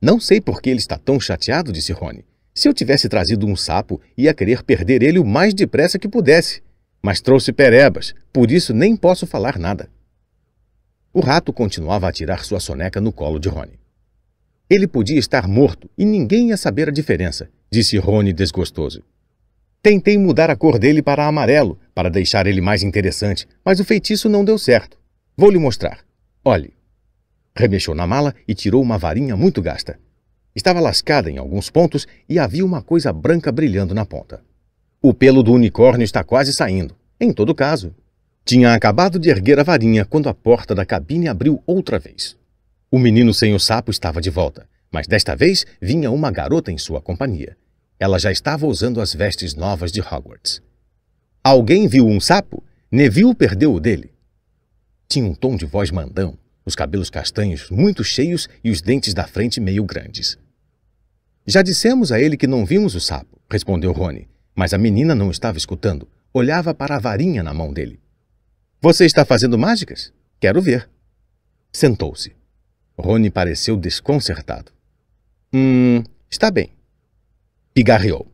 Não sei por que ele está tão chateado, disse Rony. Se eu tivesse trazido um sapo, ia querer perder ele o mais depressa que pudesse. Mas trouxe perebas, por isso nem posso falar nada. O rato continuava a tirar sua soneca no colo de Rony. Ele podia estar morto e ninguém ia saber a diferença, disse Rony desgostoso. Tentei mudar a cor dele para amarelo, para deixar ele mais interessante, mas o feitiço não deu certo. Vou lhe mostrar. Olhe. Remexeu na mala e tirou uma varinha muito gasta. Estava lascada em alguns pontos e havia uma coisa branca brilhando na ponta. O pelo do unicórnio está quase saindo. Em todo caso, tinha acabado de erguer a varinha quando a porta da cabine abriu outra vez. O menino sem o sapo estava de volta, mas desta vez vinha uma garota em sua companhia. Ela já estava usando as vestes novas de Hogwarts. Alguém viu um sapo? Neville perdeu o dele. Tinha um tom de voz mandão, os cabelos castanhos muito cheios e os dentes da frente meio grandes. Já dissemos a ele que não vimos o sapo, respondeu Rony, mas a menina não estava escutando. Olhava para a varinha na mão dele. Você está fazendo mágicas? Quero ver. Sentou-se. Rony pareceu desconcertado. Hum, está bem. Pigarreou.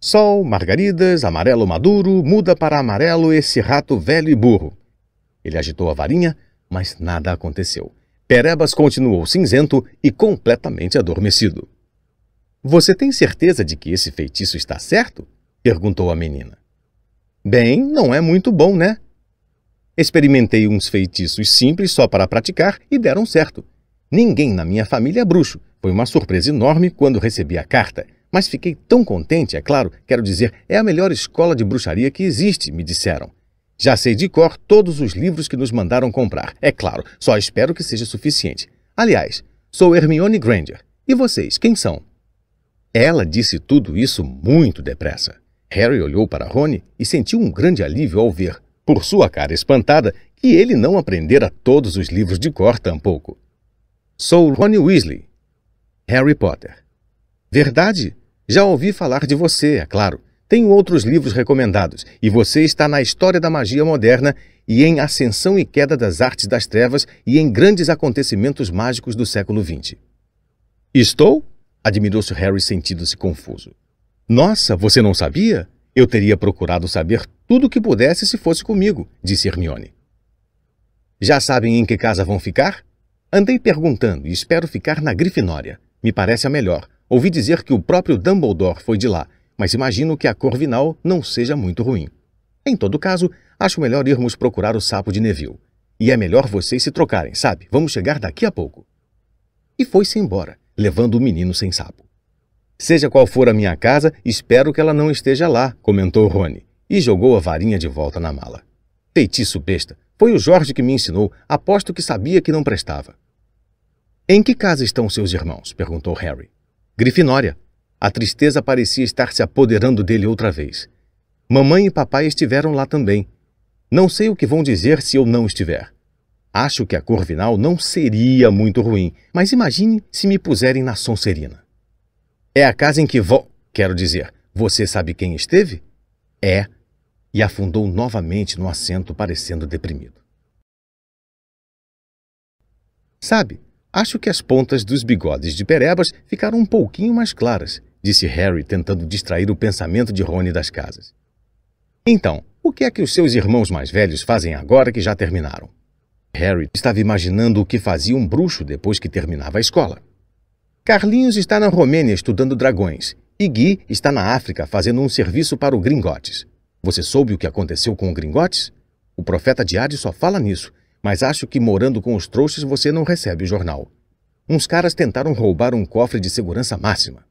Sol, margaridas, amarelo maduro, muda para amarelo esse rato velho e burro. Ele agitou a varinha, mas nada aconteceu. Perebas continuou cinzento e completamente adormecido. Você tem certeza de que esse feitiço está certo? perguntou a menina. Bem, não é muito bom, né? Experimentei uns feitiços simples só para praticar e deram certo. Ninguém na minha família é bruxo. Foi uma surpresa enorme quando recebi a carta. Mas fiquei tão contente, é claro, quero dizer, é a melhor escola de bruxaria que existe, me disseram. Já sei de cor todos os livros que nos mandaram comprar, é claro, só espero que seja suficiente. Aliás, sou Hermione Granger. E vocês, quem são? Ela disse tudo isso muito depressa. Harry olhou para Rony e sentiu um grande alívio ao ver, por sua cara espantada, que ele não aprendera todos os livros de cor tampouco. Sou Ron Weasley. Harry Potter. Verdade? Já ouvi falar de você, é claro. Tenho outros livros recomendados, e você está na História da Magia Moderna e em Ascensão e Queda das Artes das Trevas e em grandes acontecimentos mágicos do século XX. Estou? Admirou-se Harry, sentindo-se confuso. Nossa, você não sabia? Eu teria procurado saber tudo o que pudesse se fosse comigo, disse Hermione. Já sabem em que casa vão ficar? Andei perguntando e espero ficar na Grifinória. Me parece a melhor. Ouvi dizer que o próprio Dumbledore foi de lá, mas imagino que a Corvinal não seja muito ruim. Em todo caso, acho melhor irmos procurar o sapo de Neville. E é melhor vocês se trocarem, sabe? Vamos chegar daqui a pouco. E foi-se embora, levando o menino sem sapo. Seja qual for a minha casa, espero que ela não esteja lá, comentou Rony, e jogou a varinha de volta na mala. Feitiço besta. Foi o Jorge que me ensinou. Aposto que sabia que não prestava. Em que casa estão seus irmãos? perguntou Harry. Grifinória. A tristeza parecia estar se apoderando dele outra vez. Mamãe e papai estiveram lá também. Não sei o que vão dizer se eu não estiver. Acho que a Corvinal não seria muito ruim, mas imagine se me puserem na Sonserina. É a casa em que vou. Quero dizer, você sabe quem esteve? É. E afundou novamente no assento, parecendo deprimido. Sabe, acho que as pontas dos bigodes de Perebas ficaram um pouquinho mais claras, disse Harry, tentando distrair o pensamento de Rony das casas. Então, o que é que os seus irmãos mais velhos fazem agora que já terminaram? Harry estava imaginando o que fazia um bruxo depois que terminava a escola. Carlinhos está na Romênia estudando dragões e Gui está na África fazendo um serviço para o Gringotes. Você soube o que aconteceu com o Gringotes? O profeta Diade só fala nisso, mas acho que morando com os trouxas você não recebe o jornal. Uns caras tentaram roubar um cofre de segurança máxima.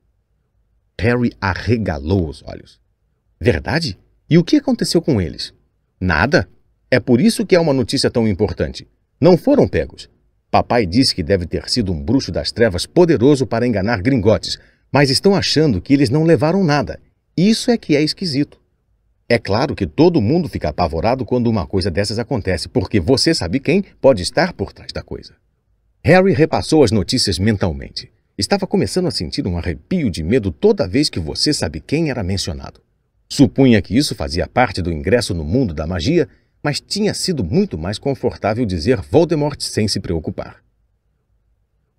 Harry arregalou os olhos. Verdade? E o que aconteceu com eles? Nada. É por isso que é uma notícia tão importante. Não foram pegos. Papai disse que deve ter sido um bruxo das trevas poderoso para enganar gringotes, mas estão achando que eles não levaram nada. Isso é que é esquisito. É claro que todo mundo fica apavorado quando uma coisa dessas acontece, porque você sabe quem pode estar por trás da coisa. Harry repassou as notícias mentalmente. Estava começando a sentir um arrepio de medo toda vez que você sabe quem era mencionado. Supunha que isso fazia parte do ingresso no mundo da magia mas tinha sido muito mais confortável dizer Voldemort sem se preocupar.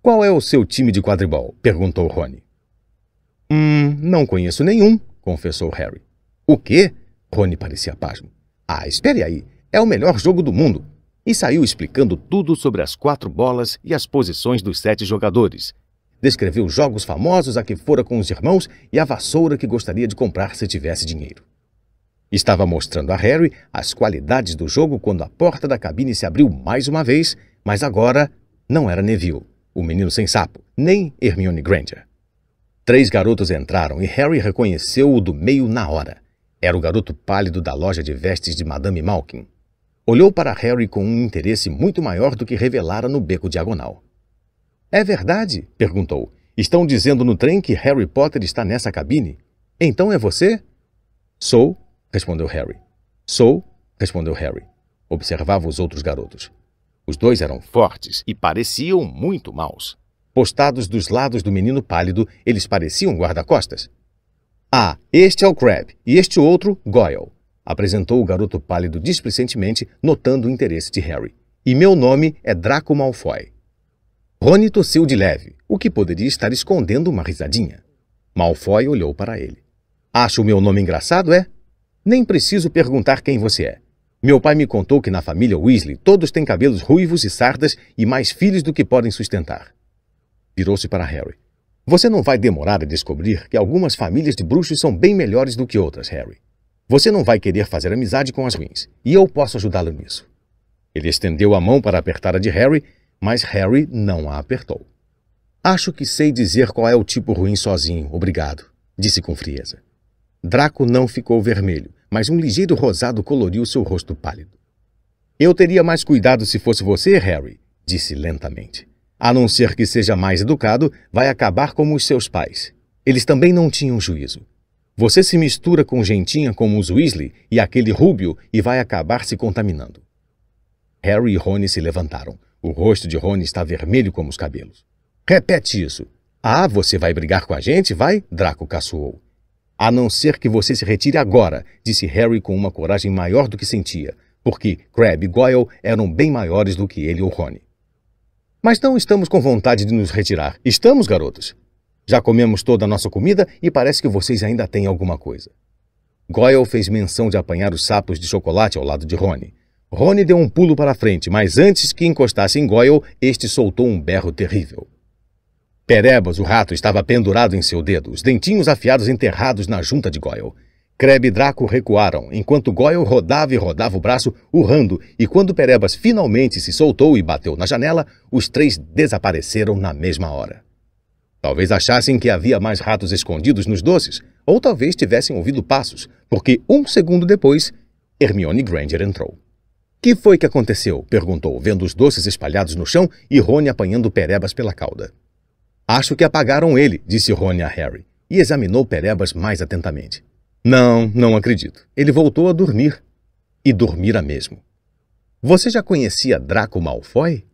Qual é o seu time de quadribol? perguntou Rony. Hum, não conheço nenhum, confessou Harry. O quê? Rony parecia pasmo. Ah, espere aí. É o melhor jogo do mundo. E saiu explicando tudo sobre as quatro bolas e as posições dos sete jogadores. Descreveu jogos famosos a que fora com os irmãos e a vassoura que gostaria de comprar se tivesse dinheiro. Estava mostrando a Harry as qualidades do jogo quando a porta da cabine se abriu mais uma vez, mas agora não era Neville, o menino sem sapo, nem Hermione Granger. Três garotos entraram e Harry reconheceu o do meio na hora. Era o garoto pálido da loja de vestes de Madame Malkin. Olhou para Harry com um interesse muito maior do que revelara no beco diagonal. É verdade? perguntou. Estão dizendo no trem que Harry Potter está nessa cabine? Então é você? Sou, respondeu Harry. Sou, respondeu Harry. Observava os outros garotos. Os dois eram fortes e pareciam muito maus. Postados dos lados do menino pálido, eles pareciam guarda-costas. Ah, este é o Crab e este outro, Goyle, apresentou o garoto pálido displicentemente, notando o interesse de Harry. E meu nome é Draco Malfoy. Rony tossiu de leve, o que poderia estar escondendo uma risadinha. Malfoy olhou para ele. Acha o meu nome engraçado, é? Nem preciso perguntar quem você é. Meu pai me contou que na família Weasley todos têm cabelos ruivos e sardas e mais filhos do que podem sustentar. Virou-se para Harry. Você não vai demorar a descobrir que algumas famílias de bruxos são bem melhores do que outras, Harry. Você não vai querer fazer amizade com as ruins, e eu posso ajudá-lo nisso. Ele estendeu a mão para apertar a de Harry, mas Harry não a apertou. Acho que sei dizer qual é o tipo ruim sozinho, obrigado, disse com frieza. Draco não ficou vermelho, mas um ligeiro rosado coloriu seu rosto pálido. Eu teria mais cuidado se fosse você, Harry, disse lentamente. A não ser que seja mais educado, vai acabar como os seus pais. Eles também não tinham juízo. Você se mistura com gentinha como os Weasley e aquele rúbio e vai acabar se contaminando. Harry e Rony se levantaram. O rosto de Rony está vermelho como os cabelos. Repete isso. Ah, você vai brigar com a gente, vai? Draco caçoou. A não ser que você se retire agora, disse Harry com uma coragem maior do que sentia, porque Crabbe e Goyle eram bem maiores do que ele ou Rony. Mas não estamos com vontade de nos retirar. Estamos, garotos? Já comemos toda a nossa comida e parece que vocês ainda têm alguma coisa. Goyle fez menção de apanhar os sapos de chocolate ao lado de Rony. Rony deu um pulo para a frente, mas antes que encostasse em Goyle, este soltou um berro terrível. Perebas, o rato, estava pendurado em seu dedo, os dentinhos afiados enterrados na junta de Goyle. Crebe e Draco recuaram, enquanto Goyle rodava e rodava o braço, urrando, e quando Perebas finalmente se soltou e bateu na janela, os três desapareceram na mesma hora. Talvez achassem que havia mais ratos escondidos nos doces, ou talvez tivessem ouvido passos, porque um segundo depois, Hermione Granger entrou. Que foi que aconteceu? perguntou, vendo os doces espalhados no chão e Rony apanhando Perebas pela cauda. Acho que apagaram ele, disse Rony a Harry, e examinou Perebas mais atentamente. Não, não acredito. Ele voltou a dormir. E dormira mesmo. Você já conhecia Draco Malfoy?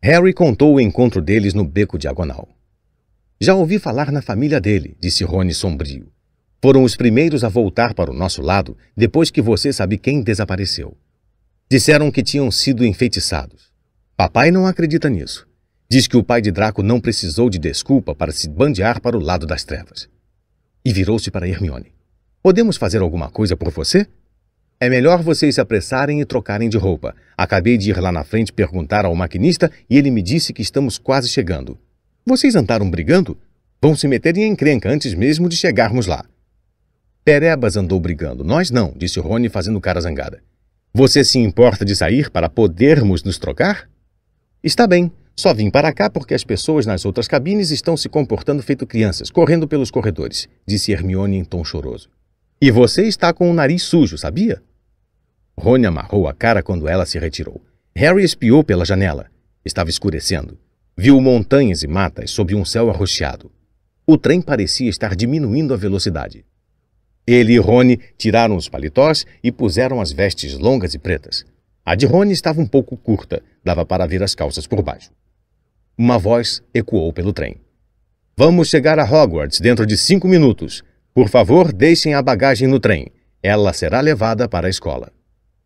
Harry contou o encontro deles no beco diagonal. Já ouvi falar na família dele, disse Rony sombrio. Foram os primeiros a voltar para o nosso lado depois que você sabe quem desapareceu. Disseram que tinham sido enfeitiçados. Papai não acredita nisso diz que o pai de Draco não precisou de desculpa para se bandear para o lado das trevas. E virou-se para Hermione. Podemos fazer alguma coisa por você? É melhor vocês se apressarem e trocarem de roupa. Acabei de ir lá na frente perguntar ao maquinista e ele me disse que estamos quase chegando. Vocês andaram brigando? Vão se meter em encrenca antes mesmo de chegarmos lá. Perebas andou brigando. Nós não, disse Rony fazendo cara zangada. Você se importa de sair para podermos nos trocar? Está bem, só vim para cá porque as pessoas nas outras cabines estão se comportando feito crianças, correndo pelos corredores, disse Hermione em tom choroso. E você está com o nariz sujo, sabia? Rony amarrou a cara quando ela se retirou. Harry espiou pela janela. Estava escurecendo. Viu montanhas e matas sob um céu arroxeado. O trem parecia estar diminuindo a velocidade. Ele e Rony tiraram os paletós e puseram as vestes longas e pretas. A de Rony estava um pouco curta, dava para ver as calças por baixo. Uma voz ecoou pelo trem. Vamos chegar a Hogwarts dentro de cinco minutos. Por favor, deixem a bagagem no trem. Ela será levada para a escola.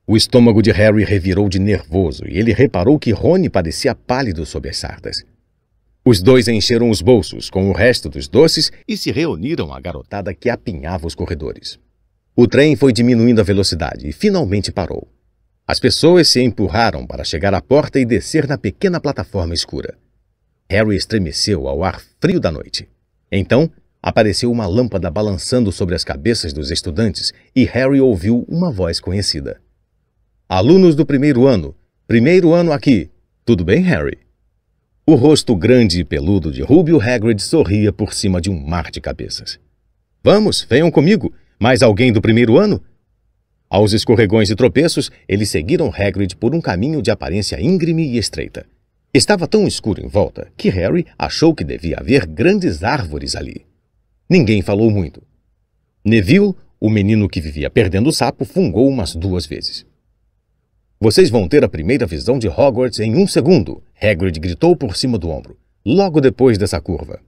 O estômago de Harry revirou de nervoso e ele reparou que Rony parecia pálido sob as sardas. Os dois encheram os bolsos com o resto dos doces e se reuniram à garotada que apinhava os corredores. O trem foi diminuindo a velocidade e finalmente parou. As pessoas se empurraram para chegar à porta e descer na pequena plataforma escura. Harry estremeceu ao ar frio da noite. Então, apareceu uma lâmpada balançando sobre as cabeças dos estudantes e Harry ouviu uma voz conhecida. Alunos do primeiro ano, primeiro ano aqui. Tudo bem, Harry? O rosto grande e peludo de Rubio Hagrid sorria por cima de um mar de cabeças. Vamos, venham comigo. Mais alguém do primeiro ano? Aos escorregões e tropeços, eles seguiram Hagrid por um caminho de aparência íngreme e estreita. Estava tão escuro em volta que Harry achou que devia haver grandes árvores ali. Ninguém falou muito. Neville, o menino que vivia perdendo o sapo, fungou umas duas vezes. Vocês vão ter a primeira visão de Hogwarts em um segundo, Hagrid gritou por cima do ombro, logo depois dessa curva.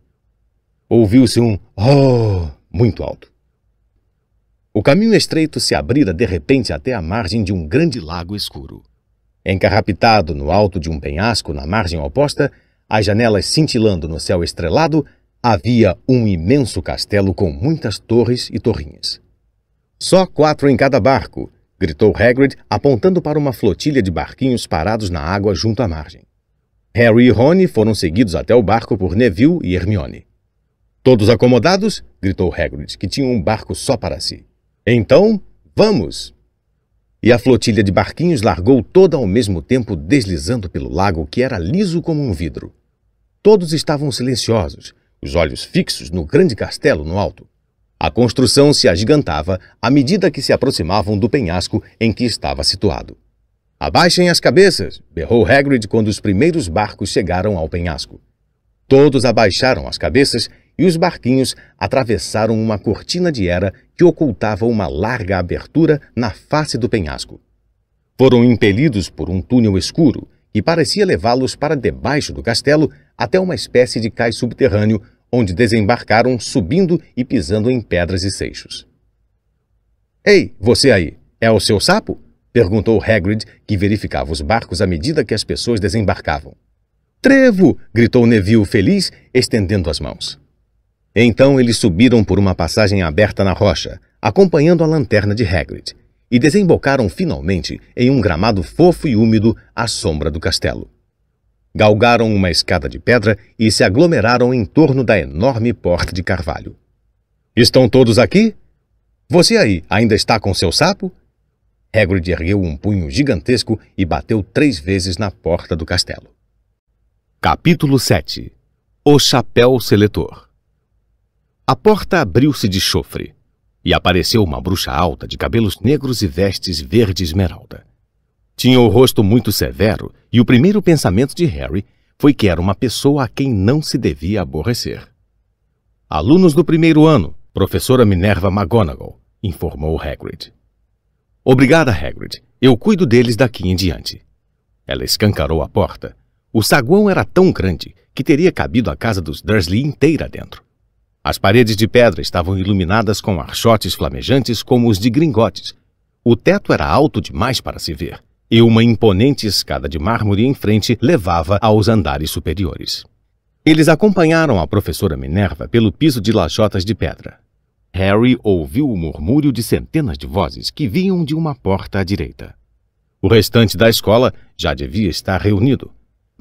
Ouviu-se um oh muito alto. O caminho estreito se abrira de repente até a margem de um grande lago escuro. Encarrapitado no alto de um penhasco na margem oposta, as janelas cintilando no céu estrelado, havia um imenso castelo com muitas torres e torrinhas. Só quatro em cada barco, gritou Hagrid, apontando para uma flotilha de barquinhos parados na água junto à margem. Harry e Rony foram seguidos até o barco por Neville e Hermione. Todos acomodados? gritou Hagrid, que tinha um barco só para si. Então, vamos! E a flotilha de barquinhos largou toda ao mesmo tempo, deslizando pelo lago que era liso como um vidro. Todos estavam silenciosos, os olhos fixos no grande castelo no alto. A construção se agigantava à medida que se aproximavam do penhasco em que estava situado. Abaixem as cabeças! berrou Hagrid quando os primeiros barcos chegaram ao penhasco. Todos abaixaram as cabeças e os barquinhos atravessaram uma cortina de era que ocultava uma larga abertura na face do penhasco. Foram impelidos por um túnel escuro que parecia levá-los para debaixo do castelo até uma espécie de cais subterrâneo onde desembarcaram subindo e pisando em pedras e seixos. Ei, você aí, é o seu sapo? perguntou Hagrid, que verificava os barcos à medida que as pessoas desembarcavam. Trevo! gritou Neville feliz, estendendo as mãos. Então eles subiram por uma passagem aberta na rocha, acompanhando a lanterna de Hagrid, e desembocaram finalmente em um gramado fofo e úmido à sombra do castelo. Galgaram uma escada de pedra e se aglomeraram em torno da enorme porta de carvalho. Estão todos aqui? Você aí ainda está com seu sapo? Hagrid ergueu um punho gigantesco e bateu três vezes na porta do castelo. Capítulo 7 O Chapéu Seletor a porta abriu-se de chofre e apareceu uma bruxa alta de cabelos negros e vestes verde esmeralda. Tinha o rosto muito severo e o primeiro pensamento de Harry foi que era uma pessoa a quem não se devia aborrecer. Alunos do primeiro ano, professora Minerva McGonagall, informou Hagrid. Obrigada, Hagrid. Eu cuido deles daqui em diante. Ela escancarou a porta. O saguão era tão grande que teria cabido a casa dos Dursley inteira dentro. As paredes de pedra estavam iluminadas com archotes flamejantes como os de gringotes. O teto era alto demais para se ver, e uma imponente escada de mármore em frente levava aos andares superiores. Eles acompanharam a professora Minerva pelo piso de lajotas de pedra. Harry ouviu o murmúrio de centenas de vozes que vinham de uma porta à direita. O restante da escola já devia estar reunido,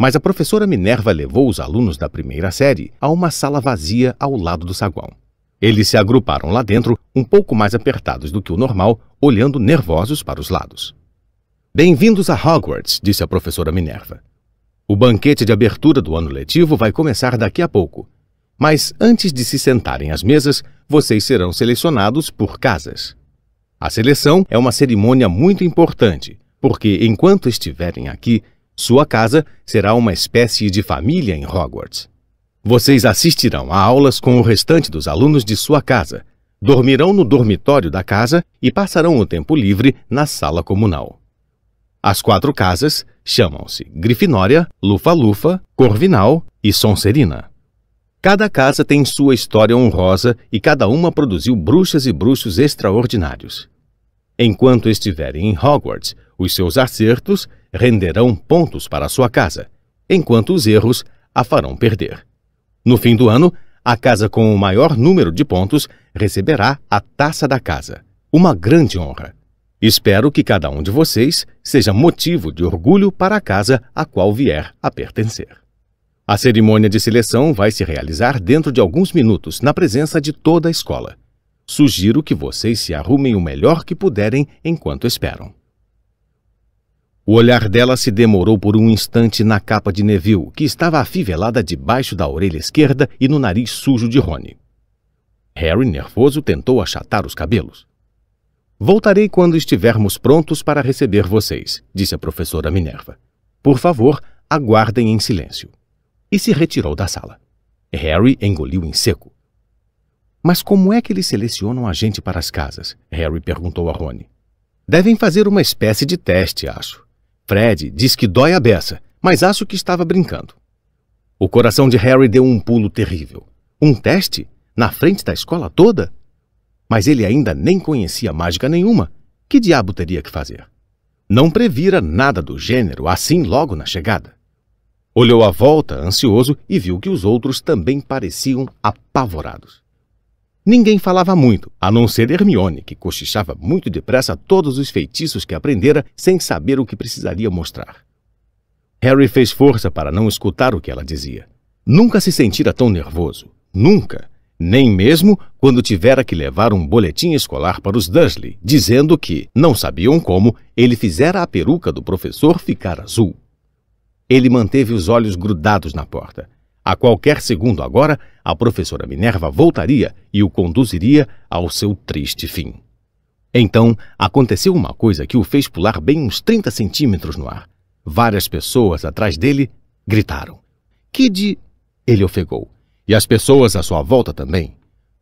mas a professora Minerva levou os alunos da primeira série a uma sala vazia ao lado do saguão. Eles se agruparam lá dentro, um pouco mais apertados do que o normal, olhando nervosos para os lados. Bem-vindos a Hogwarts, disse a professora Minerva. O banquete de abertura do ano letivo vai começar daqui a pouco. Mas antes de se sentarem às mesas, vocês serão selecionados por casas. A seleção é uma cerimônia muito importante, porque enquanto estiverem aqui, sua casa será uma espécie de família em Hogwarts. Vocês assistirão a aulas com o restante dos alunos de sua casa, dormirão no dormitório da casa e passarão o tempo livre na sala comunal. As quatro casas chamam-se Grifinória, Lufa-Lufa, Corvinal e Sonserina. Cada casa tem sua história honrosa e cada uma produziu bruxas e bruxos extraordinários. Enquanto estiverem em Hogwarts, os seus acertos renderão pontos para sua casa, enquanto os erros a farão perder. No fim do ano, a casa com o maior número de pontos receberá a taça da casa. Uma grande honra. Espero que cada um de vocês seja motivo de orgulho para a casa a qual vier a pertencer. A cerimônia de seleção vai se realizar dentro de alguns minutos, na presença de toda a escola. Sugiro que vocês se arrumem o melhor que puderem enquanto esperam. O olhar dela se demorou por um instante na capa de Neville, que estava afivelada debaixo da orelha esquerda e no nariz sujo de Rony. Harry, nervoso, tentou achatar os cabelos. Voltarei quando estivermos prontos para receber vocês, disse a professora Minerva. Por favor, aguardem em silêncio. E se retirou da sala. Harry engoliu em seco. Mas como é que eles selecionam a gente para as casas? Harry perguntou a Rony. Devem fazer uma espécie de teste, acho. Fred diz que dói a beça, mas acho que estava brincando. O coração de Harry deu um pulo terrível. Um teste? Na frente da escola toda? Mas ele ainda nem conhecia mágica nenhuma. Que diabo teria que fazer? Não previra nada do gênero assim logo na chegada. Olhou à volta, ansioso, e viu que os outros também pareciam apavorados. Ninguém falava muito, a não ser Hermione, que cochichava muito depressa todos os feitiços que aprendera sem saber o que precisaria mostrar. Harry fez força para não escutar o que ela dizia. Nunca se sentira tão nervoso. Nunca. Nem mesmo quando tivera que levar um boletim escolar para os Dursley, dizendo que, não sabiam como, ele fizera a peruca do professor ficar azul. Ele manteve os olhos grudados na porta, a qualquer segundo agora, a professora Minerva voltaria e o conduziria ao seu triste fim. Então, aconteceu uma coisa que o fez pular bem uns 30 centímetros no ar. Várias pessoas atrás dele gritaram. Kid! Ele ofegou. E as pessoas à sua volta também.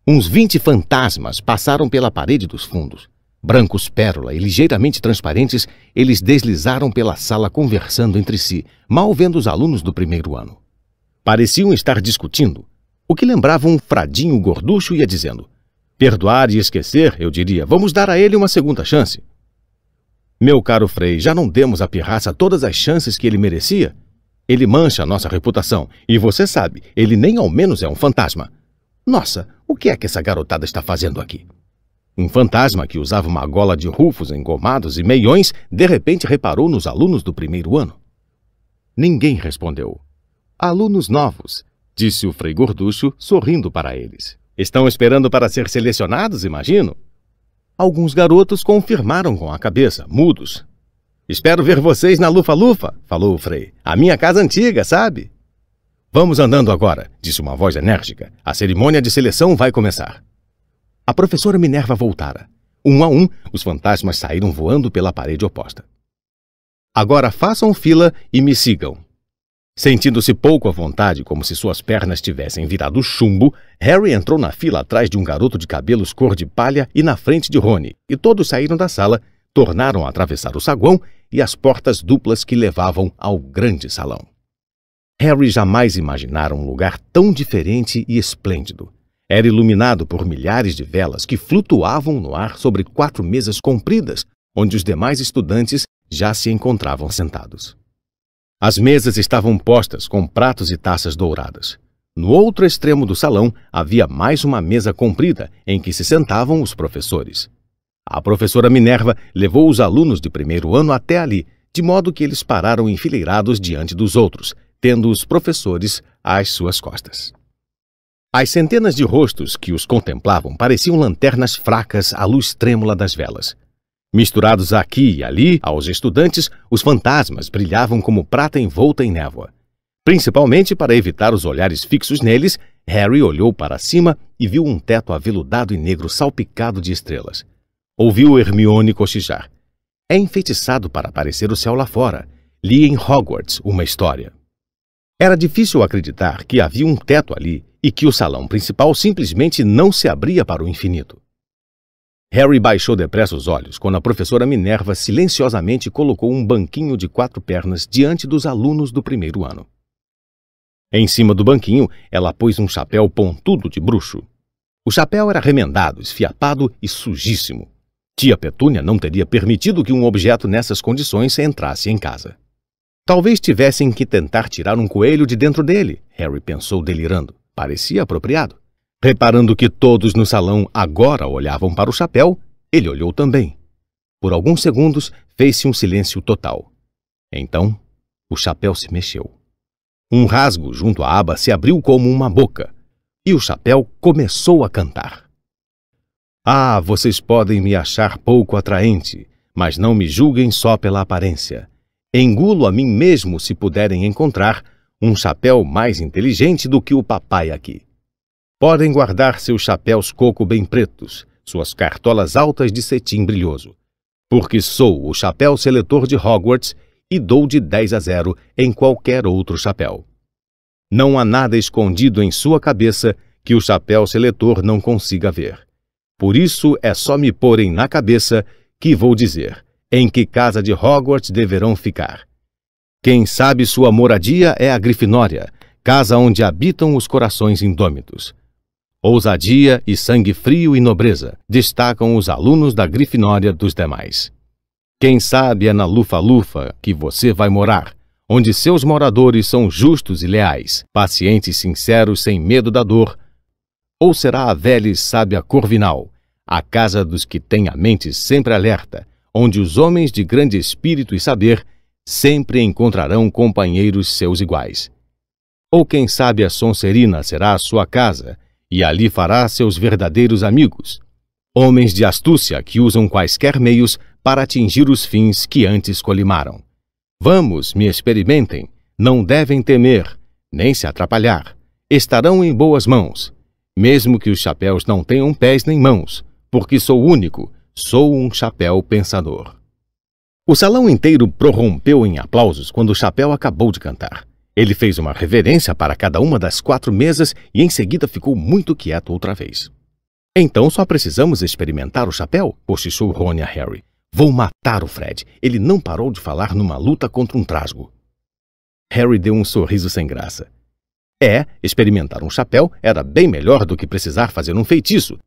Uns 20 fantasmas passaram pela parede dos fundos. Brancos pérola e ligeiramente transparentes, eles deslizaram pela sala conversando entre si, mal vendo os alunos do primeiro ano. Pareciam estar discutindo, o que lembrava um fradinho gorducho ia dizendo. Perdoar e esquecer, eu diria, vamos dar a ele uma segunda chance. Meu caro Frei, já não demos à pirraça todas as chances que ele merecia? Ele mancha a nossa reputação, e você sabe, ele nem ao menos é um fantasma. Nossa, o que é que essa garotada está fazendo aqui? Um fantasma que usava uma gola de rufos engomados e meiões, de repente reparou nos alunos do primeiro ano. Ninguém respondeu. Alunos novos, disse o Frei Gorducho, sorrindo para eles. Estão esperando para ser selecionados, imagino? Alguns garotos confirmaram com a cabeça, mudos. Espero ver vocês na Lufa-Lufa, falou o Frei. A minha casa antiga, sabe? Vamos andando agora, disse uma voz enérgica. A cerimônia de seleção vai começar. A professora Minerva voltara. Um a um, os fantasmas saíram voando pela parede oposta. Agora façam fila e me sigam, Sentindo-se pouco à vontade, como se suas pernas tivessem virado chumbo, Harry entrou na fila atrás de um garoto de cabelos cor de palha e na frente de Rony, e todos saíram da sala, tornaram a atravessar o saguão e as portas duplas que levavam ao grande salão. Harry jamais imaginara um lugar tão diferente e esplêndido. Era iluminado por milhares de velas que flutuavam no ar sobre quatro mesas compridas, onde os demais estudantes já se encontravam sentados. As mesas estavam postas com pratos e taças douradas. No outro extremo do salão havia mais uma mesa comprida em que se sentavam os professores. A professora Minerva levou os alunos de primeiro ano até ali, de modo que eles pararam enfileirados diante dos outros, tendo os professores às suas costas. As centenas de rostos que os contemplavam pareciam lanternas fracas à luz trêmula das velas. Misturados aqui e ali aos estudantes, os fantasmas brilhavam como prata envolta em névoa. Principalmente para evitar os olhares fixos neles, Harry olhou para cima e viu um teto aveludado e negro salpicado de estrelas. Ouviu Hermione cochichar. É enfeitiçado para aparecer o céu lá fora. Li em Hogwarts uma história. Era difícil acreditar que havia um teto ali e que o salão principal simplesmente não se abria para o infinito. Harry baixou depressa os olhos quando a professora Minerva silenciosamente colocou um banquinho de quatro pernas diante dos alunos do primeiro ano. Em cima do banquinho, ela pôs um chapéu pontudo de bruxo. O chapéu era remendado, esfiapado e sujíssimo. Tia Petúnia não teria permitido que um objeto nessas condições entrasse em casa. Talvez tivessem que tentar tirar um coelho de dentro dele, Harry pensou delirando. Parecia apropriado. Reparando que todos no salão agora olhavam para o chapéu, ele olhou também. Por alguns segundos, fez-se um silêncio total. Então, o chapéu se mexeu. Um rasgo junto à aba se abriu como uma boca, e o chapéu começou a cantar. Ah, vocês podem me achar pouco atraente, mas não me julguem só pela aparência. Engulo a mim mesmo se puderem encontrar um chapéu mais inteligente do que o papai aqui. Podem guardar seus chapéus coco bem pretos, suas cartolas altas de cetim brilhoso. Porque sou o chapéu seletor de Hogwarts e dou de 10 a 0 em qualquer outro chapéu. Não há nada escondido em sua cabeça que o chapéu seletor não consiga ver. Por isso é só me porem na cabeça que vou dizer em que casa de Hogwarts deverão ficar. Quem sabe sua moradia é a Grifinória, casa onde habitam os corações indômitos. Ousadia e sangue frio e nobreza destacam os alunos da Grifinória dos demais. Quem sabe é na Lufa-Lufa que você vai morar, onde seus moradores são justos e leais, pacientes sinceros sem medo da dor. Ou será a velha e sábia Corvinal, a casa dos que têm a mente sempre alerta, onde os homens de grande espírito e saber sempre encontrarão companheiros seus iguais. Ou quem sabe a Sonserina será a sua casa, e ali fará seus verdadeiros amigos, homens de astúcia que usam quaisquer meios para atingir os fins que antes colimaram. Vamos, me experimentem, não devem temer, nem se atrapalhar. Estarão em boas mãos, mesmo que os chapéus não tenham pés nem mãos, porque sou único, sou um chapéu pensador. O salão inteiro prorrompeu em aplausos quando o chapéu acabou de cantar. Ele fez uma reverência para cada uma das quatro mesas e em seguida ficou muito quieto outra vez. Então só precisamos experimentar o chapéu, cochichou Rony a Harry. Vou matar o Fred. Ele não parou de falar numa luta contra um trasgo. Harry deu um sorriso sem graça. É, experimentar um chapéu era bem melhor do que precisar fazer um feitiço,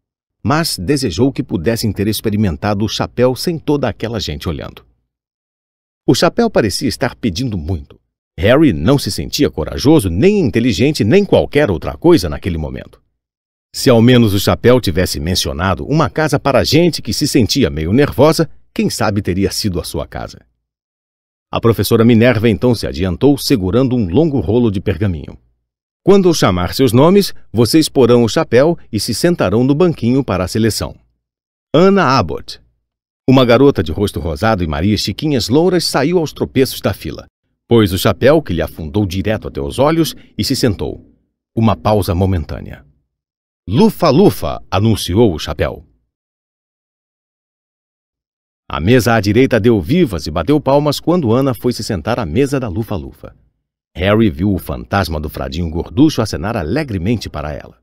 mas desejou que pudessem ter experimentado o chapéu sem toda aquela gente olhando. O chapéu parecia estar pedindo muito. Harry não se sentia corajoso, nem inteligente, nem qualquer outra coisa naquele momento. Se ao menos o chapéu tivesse mencionado uma casa para gente que se sentia meio nervosa, quem sabe teria sido a sua casa. A professora Minerva então se adiantou, segurando um longo rolo de pergaminho. Quando eu chamar seus nomes, vocês porão o chapéu e se sentarão no banquinho para a seleção. Ana Abbott. Uma garota de rosto rosado e Maria Chiquinhas Louras saiu aos tropeços da fila, Pôs o chapéu, que lhe afundou direto até os olhos, e se sentou. Uma pausa momentânea. Lufa-lufa! anunciou o chapéu. A mesa à direita deu vivas e bateu palmas quando Ana foi se sentar à mesa da Lufa-Lufa. Harry viu o fantasma do fradinho gorducho acenar alegremente para ela.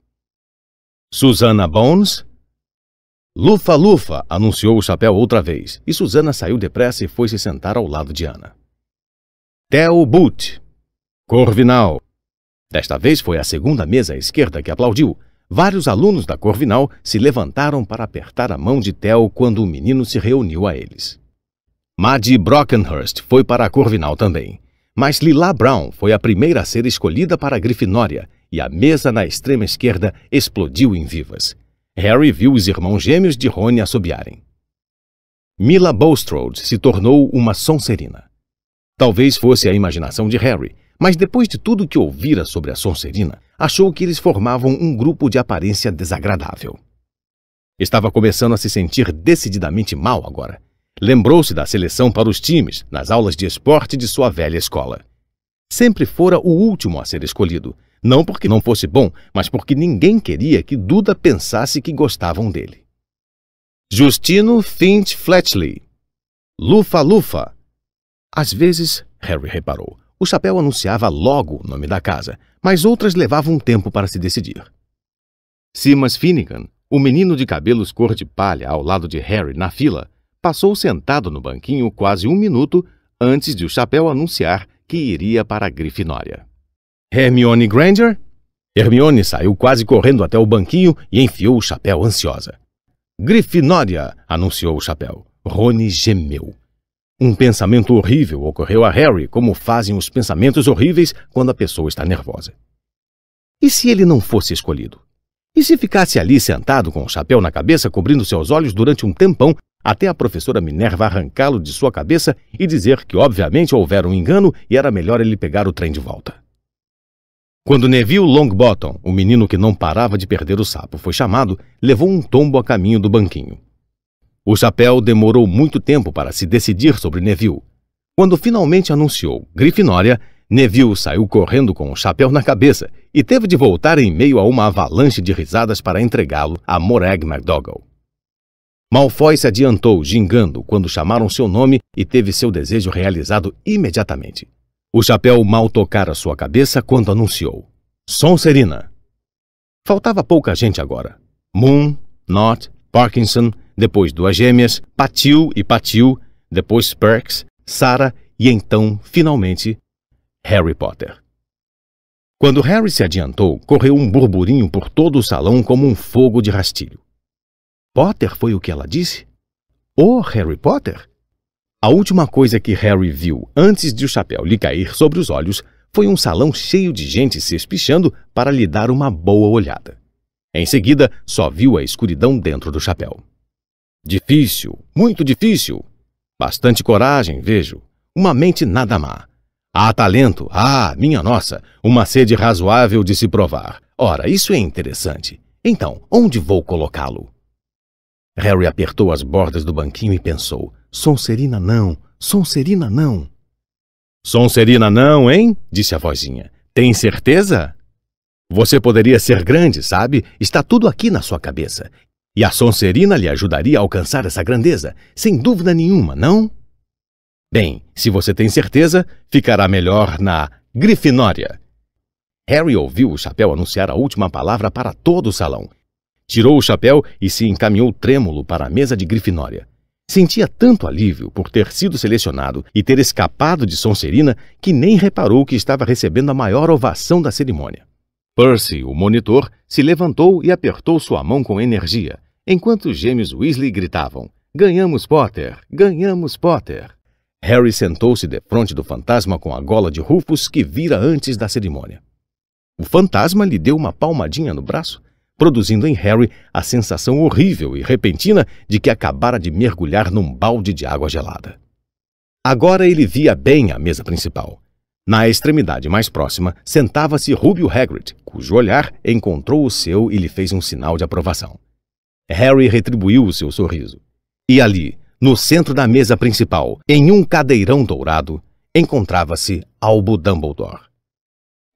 Susana Bones? Lufa-Lufa! anunciou o chapéu outra vez, e Susana saiu depressa e foi se sentar ao lado de Ana. Theo Boot. Corvinal. Desta vez foi a segunda mesa à esquerda que aplaudiu. Vários alunos da Corvinal se levantaram para apertar a mão de Theo quando o menino se reuniu a eles. Maddie Brockenhurst foi para a Corvinal também. Mas Lila Brown foi a primeira a ser escolhida para a Grifinória e a mesa na extrema esquerda explodiu em vivas. Harry viu os irmãos gêmeos de Rony assobiarem. Mila Bulstrode se tornou uma Sonserina. Talvez fosse a imaginação de Harry, mas depois de tudo que ouvira sobre a Sonserina, achou que eles formavam um grupo de aparência desagradável. Estava começando a se sentir decididamente mal agora. Lembrou-se da seleção para os times nas aulas de esporte de sua velha escola. Sempre fora o último a ser escolhido, não porque não fosse bom, mas porque ninguém queria que Duda pensasse que gostavam dele. Justino Finch Fletchley Lufa Lufa às vezes, Harry reparou, o chapéu anunciava logo o nome da casa, mas outras levavam um tempo para se decidir. Simas Finnegan, o menino de cabelos cor de palha ao lado de Harry na fila, passou sentado no banquinho quase um minuto antes de o chapéu anunciar que iria para a Grifinória. Hermione Granger? Hermione saiu quase correndo até o banquinho e enfiou o chapéu ansiosa. Grifinória! anunciou o chapéu. Rony gemeu. Um pensamento horrível ocorreu a Harry, como fazem os pensamentos horríveis quando a pessoa está nervosa. E se ele não fosse escolhido? E se ficasse ali sentado com o chapéu na cabeça, cobrindo seus olhos durante um tempão, até a professora Minerva arrancá-lo de sua cabeça e dizer que obviamente houvera um engano e era melhor ele pegar o trem de volta? Quando Neville Longbottom, o menino que não parava de perder o sapo, foi chamado, levou um tombo a caminho do banquinho. O chapéu demorou muito tempo para se decidir sobre Neville. Quando finalmente anunciou Grifinória, Neville saiu correndo com o chapéu na cabeça e teve de voltar em meio a uma avalanche de risadas para entregá-lo a Morag McDougall. Malfoy se adiantou, gingando, quando chamaram seu nome e teve seu desejo realizado imediatamente. O chapéu mal tocara sua cabeça quando anunciou: Sonserina. Faltava pouca gente agora. Moon, Knott, Parkinson depois duas gêmeas, Patil e Patil, depois Perks, Sarah e então, finalmente, Harry Potter. Quando Harry se adiantou, correu um burburinho por todo o salão como um fogo de rastilho. Potter foi o que ela disse? O oh, Harry Potter? A última coisa que Harry viu antes de o chapéu lhe cair sobre os olhos foi um salão cheio de gente se espichando para lhe dar uma boa olhada. Em seguida, só viu a escuridão dentro do chapéu. Difícil, muito difícil. Bastante coragem, vejo. Uma mente nada má. Há talento, ah, minha nossa, uma sede razoável de se provar. Ora, isso é interessante. Então, onde vou colocá-lo? Harry apertou as bordas do banquinho e pensou: Sonserina não, Sonserina não. Sonserina não, hein? disse a vozinha. Tem certeza? Você poderia ser grande, sabe? Está tudo aqui na sua cabeça. E a Sonserina lhe ajudaria a alcançar essa grandeza, sem dúvida nenhuma, não? Bem, se você tem certeza, ficará melhor na Grifinória. Harry ouviu o chapéu anunciar a última palavra para todo o salão. Tirou o chapéu e se encaminhou trêmulo para a mesa de Grifinória. Sentia tanto alívio por ter sido selecionado e ter escapado de Sonserina que nem reparou que estava recebendo a maior ovação da cerimônia. Percy, o monitor, se levantou e apertou sua mão com energia, enquanto os gêmeos Weasley gritavam: Ganhamos Potter! Ganhamos Potter! Harry sentou-se defronte do fantasma com a gola de Rufus que vira antes da cerimônia. O fantasma lhe deu uma palmadinha no braço, produzindo em Harry a sensação horrível e repentina de que acabara de mergulhar num balde de água gelada. Agora ele via bem a mesa principal. Na extremidade mais próxima, sentava-se Rubio Hagrid, cujo olhar encontrou o seu e lhe fez um sinal de aprovação. Harry retribuiu o seu sorriso. E ali, no centro da mesa principal, em um cadeirão dourado, encontrava-se Albo Dumbledore.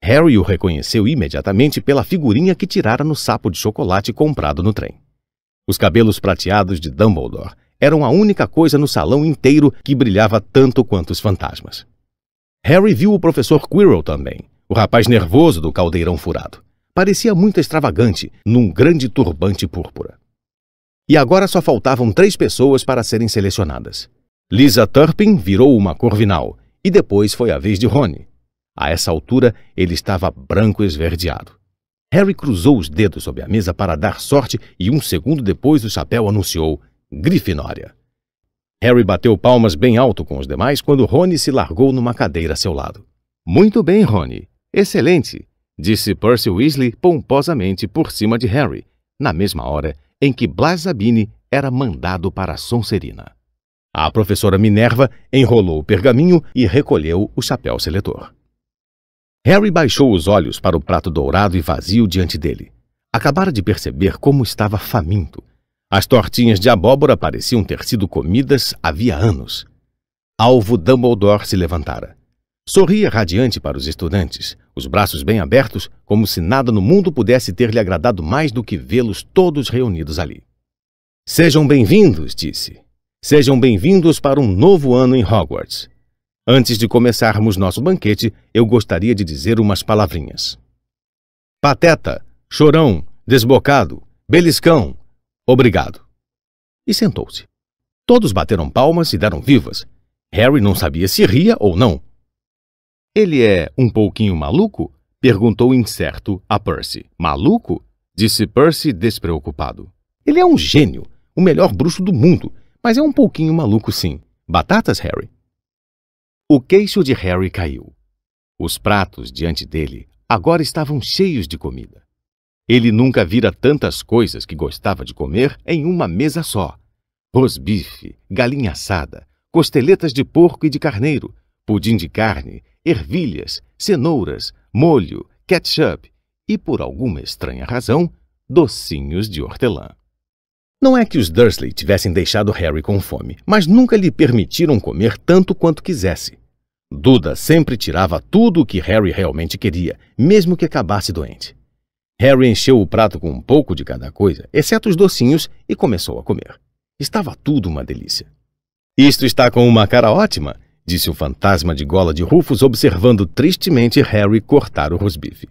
Harry o reconheceu imediatamente pela figurinha que tirara no sapo de chocolate comprado no trem. Os cabelos prateados de Dumbledore eram a única coisa no salão inteiro que brilhava tanto quanto os fantasmas. Harry viu o professor Quirrell também, o rapaz nervoso do caldeirão furado. Parecia muito extravagante, num grande turbante púrpura. E agora só faltavam três pessoas para serem selecionadas. Lisa Turpin virou uma corvinal e depois foi a vez de Rony. A essa altura, ele estava branco esverdeado. Harry cruzou os dedos sobre a mesa para dar sorte e um segundo depois o chapéu anunciou Grifinória. Harry bateu palmas bem alto com os demais quando Rony se largou numa cadeira a seu lado. Muito bem, Rony. Excelente, disse Percy Weasley pomposamente por cima de Harry, na mesma hora em que Blas Zabini era mandado para Sonserina. A professora Minerva enrolou o pergaminho e recolheu o chapéu seletor. Harry baixou os olhos para o prato dourado e vazio diante dele. Acabara de perceber como estava faminto. As tortinhas de abóbora pareciam ter sido comidas havia anos. Alvo Dumbledore se levantara. Sorria radiante para os estudantes, os braços bem abertos, como se nada no mundo pudesse ter-lhe agradado mais do que vê-los todos reunidos ali. Sejam bem-vindos, disse. Sejam bem-vindos para um novo ano em Hogwarts. Antes de começarmos nosso banquete, eu gostaria de dizer umas palavrinhas. Pateta, chorão, desbocado, beliscão, obrigado. E sentou-se. Todos bateram palmas e deram vivas. Harry não sabia se ria ou não, ele é um pouquinho maluco? perguntou incerto a Percy. Maluco? disse Percy despreocupado. Ele é um gênio, o melhor bruxo do mundo, mas é um pouquinho maluco sim. Batatas, Harry? O queixo de Harry caiu. Os pratos diante dele agora estavam cheios de comida. Ele nunca vira tantas coisas que gostava de comer em uma mesa só: rosbife, galinha assada, costeletas de porco e de carneiro, pudim de carne, ervilhas, cenouras, molho, ketchup e, por alguma estranha razão, docinhos de hortelã. Não é que os Dursley tivessem deixado Harry com fome, mas nunca lhe permitiram comer tanto quanto quisesse. Duda sempre tirava tudo o que Harry realmente queria, mesmo que acabasse doente. Harry encheu o prato com um pouco de cada coisa, exceto os docinhos, e começou a comer. Estava tudo uma delícia. Isto está com uma cara ótima, disse o fantasma de gola de Rufus, observando tristemente Harry cortar o rosbife.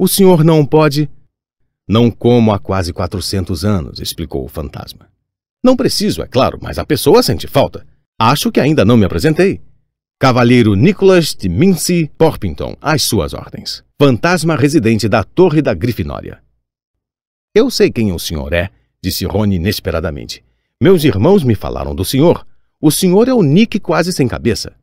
O senhor não pode. Não como há quase quatrocentos anos, explicou o fantasma. Não preciso, é claro, mas a pessoa sente falta. Acho que ainda não me apresentei. Cavalheiro Nicholas de Mincy Porpington, às suas ordens. Fantasma residente da Torre da Grifinória. Eu sei quem o senhor é, disse Rony inesperadamente. Meus irmãos me falaram do senhor. O senhor é o Nick quase sem cabeça.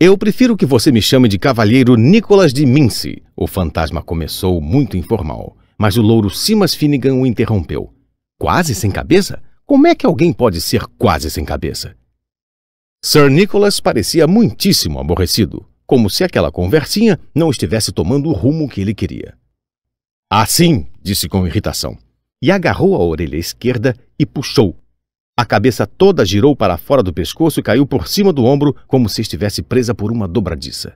Eu prefiro que você me chame de Cavalheiro Nicolas de Mince. O fantasma começou muito informal, mas o louro Simas Finnegan o interrompeu. Quase sem cabeça? Como é que alguém pode ser quase sem cabeça? Sir Nicholas parecia muitíssimo aborrecido, como se aquela conversinha não estivesse tomando o rumo que ele queria. Assim, disse com irritação, e agarrou a orelha esquerda e puxou, a cabeça toda girou para fora do pescoço e caiu por cima do ombro, como se estivesse presa por uma dobradiça.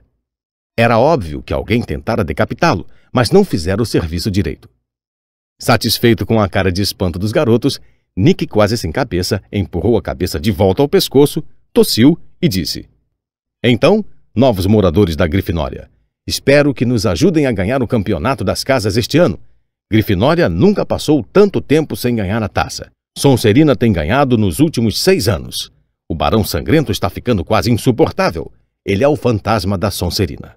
Era óbvio que alguém tentara decapitá-lo, mas não fizera o serviço direito. Satisfeito com a cara de espanto dos garotos, Nick, quase sem cabeça, empurrou a cabeça de volta ao pescoço, tossiu e disse: Então, novos moradores da Grifinória, espero que nos ajudem a ganhar o campeonato das casas este ano. Grifinória nunca passou tanto tempo sem ganhar a taça. Sonserina tem ganhado nos últimos seis anos. O Barão Sangrento está ficando quase insuportável. Ele é o fantasma da Sonserina.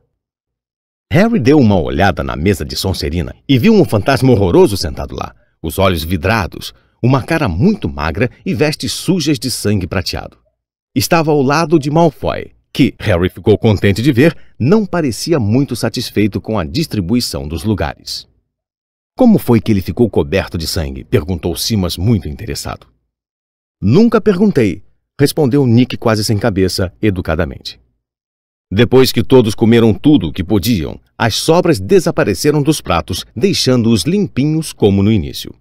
Harry deu uma olhada na mesa de Sonserina e viu um fantasma horroroso sentado lá, os olhos vidrados, uma cara muito magra e vestes sujas de sangue prateado. Estava ao lado de Malfoy, que Harry ficou contente de ver, não parecia muito satisfeito com a distribuição dos lugares. Como foi que ele ficou coberto de sangue? perguntou Simas, muito interessado. Nunca perguntei, respondeu Nick quase sem cabeça, educadamente. Depois que todos comeram tudo o que podiam, as sobras desapareceram dos pratos, deixando-os limpinhos como no início.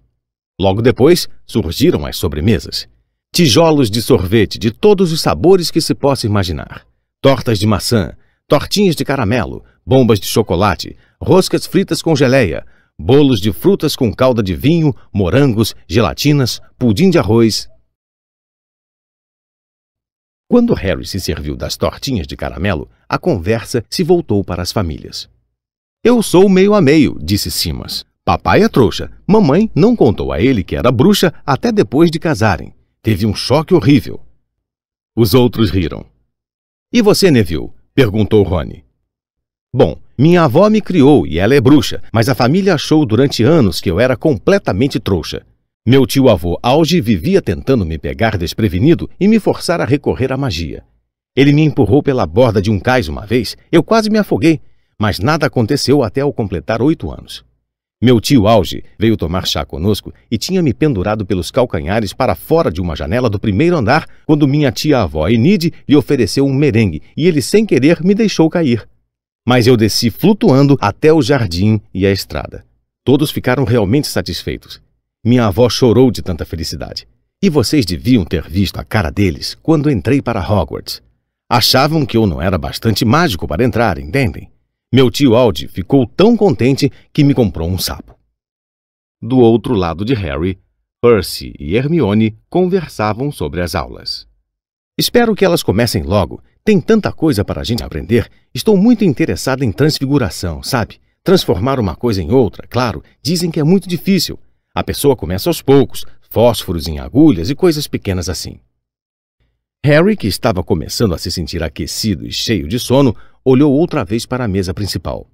Logo depois, surgiram as sobremesas. Tijolos de sorvete de todos os sabores que se possa imaginar. Tortas de maçã, tortinhas de caramelo, bombas de chocolate, roscas fritas com geleia, bolos de frutas com calda de vinho, morangos, gelatinas, pudim de arroz. Quando Harry se serviu das tortinhas de caramelo, a conversa se voltou para as famílias. Eu sou meio a meio, disse Simas. Papai é trouxa. Mamãe não contou a ele que era bruxa até depois de casarem. Teve um choque horrível. Os outros riram. E você, Neville? perguntou Rony. Bom, minha avó me criou e ela é bruxa, mas a família achou durante anos que eu era completamente trouxa. Meu tio-avô Alge vivia tentando me pegar desprevenido e me forçar a recorrer à magia. Ele me empurrou pela borda de um cais uma vez, eu quase me afoguei, mas nada aconteceu até eu completar oito anos. Meu tio Alge veio tomar chá conosco e tinha me pendurado pelos calcanhares para fora de uma janela do primeiro andar quando minha tia-avó Enide lhe ofereceu um merengue e ele, sem querer, me deixou cair mas eu desci flutuando até o jardim e a estrada. Todos ficaram realmente satisfeitos. Minha avó chorou de tanta felicidade. E vocês deviam ter visto a cara deles quando entrei para Hogwarts. Achavam que eu não era bastante mágico para entrar, entendem? Meu tio Aldi ficou tão contente que me comprou um sapo. Do outro lado de Harry, Percy e Hermione conversavam sobre as aulas. Espero que elas comecem logo tem tanta coisa para a gente aprender. Estou muito interessada em transfiguração, sabe? Transformar uma coisa em outra, claro, dizem que é muito difícil. A pessoa começa aos poucos, fósforos em agulhas e coisas pequenas assim. Harry, que estava começando a se sentir aquecido e cheio de sono, olhou outra vez para a mesa principal.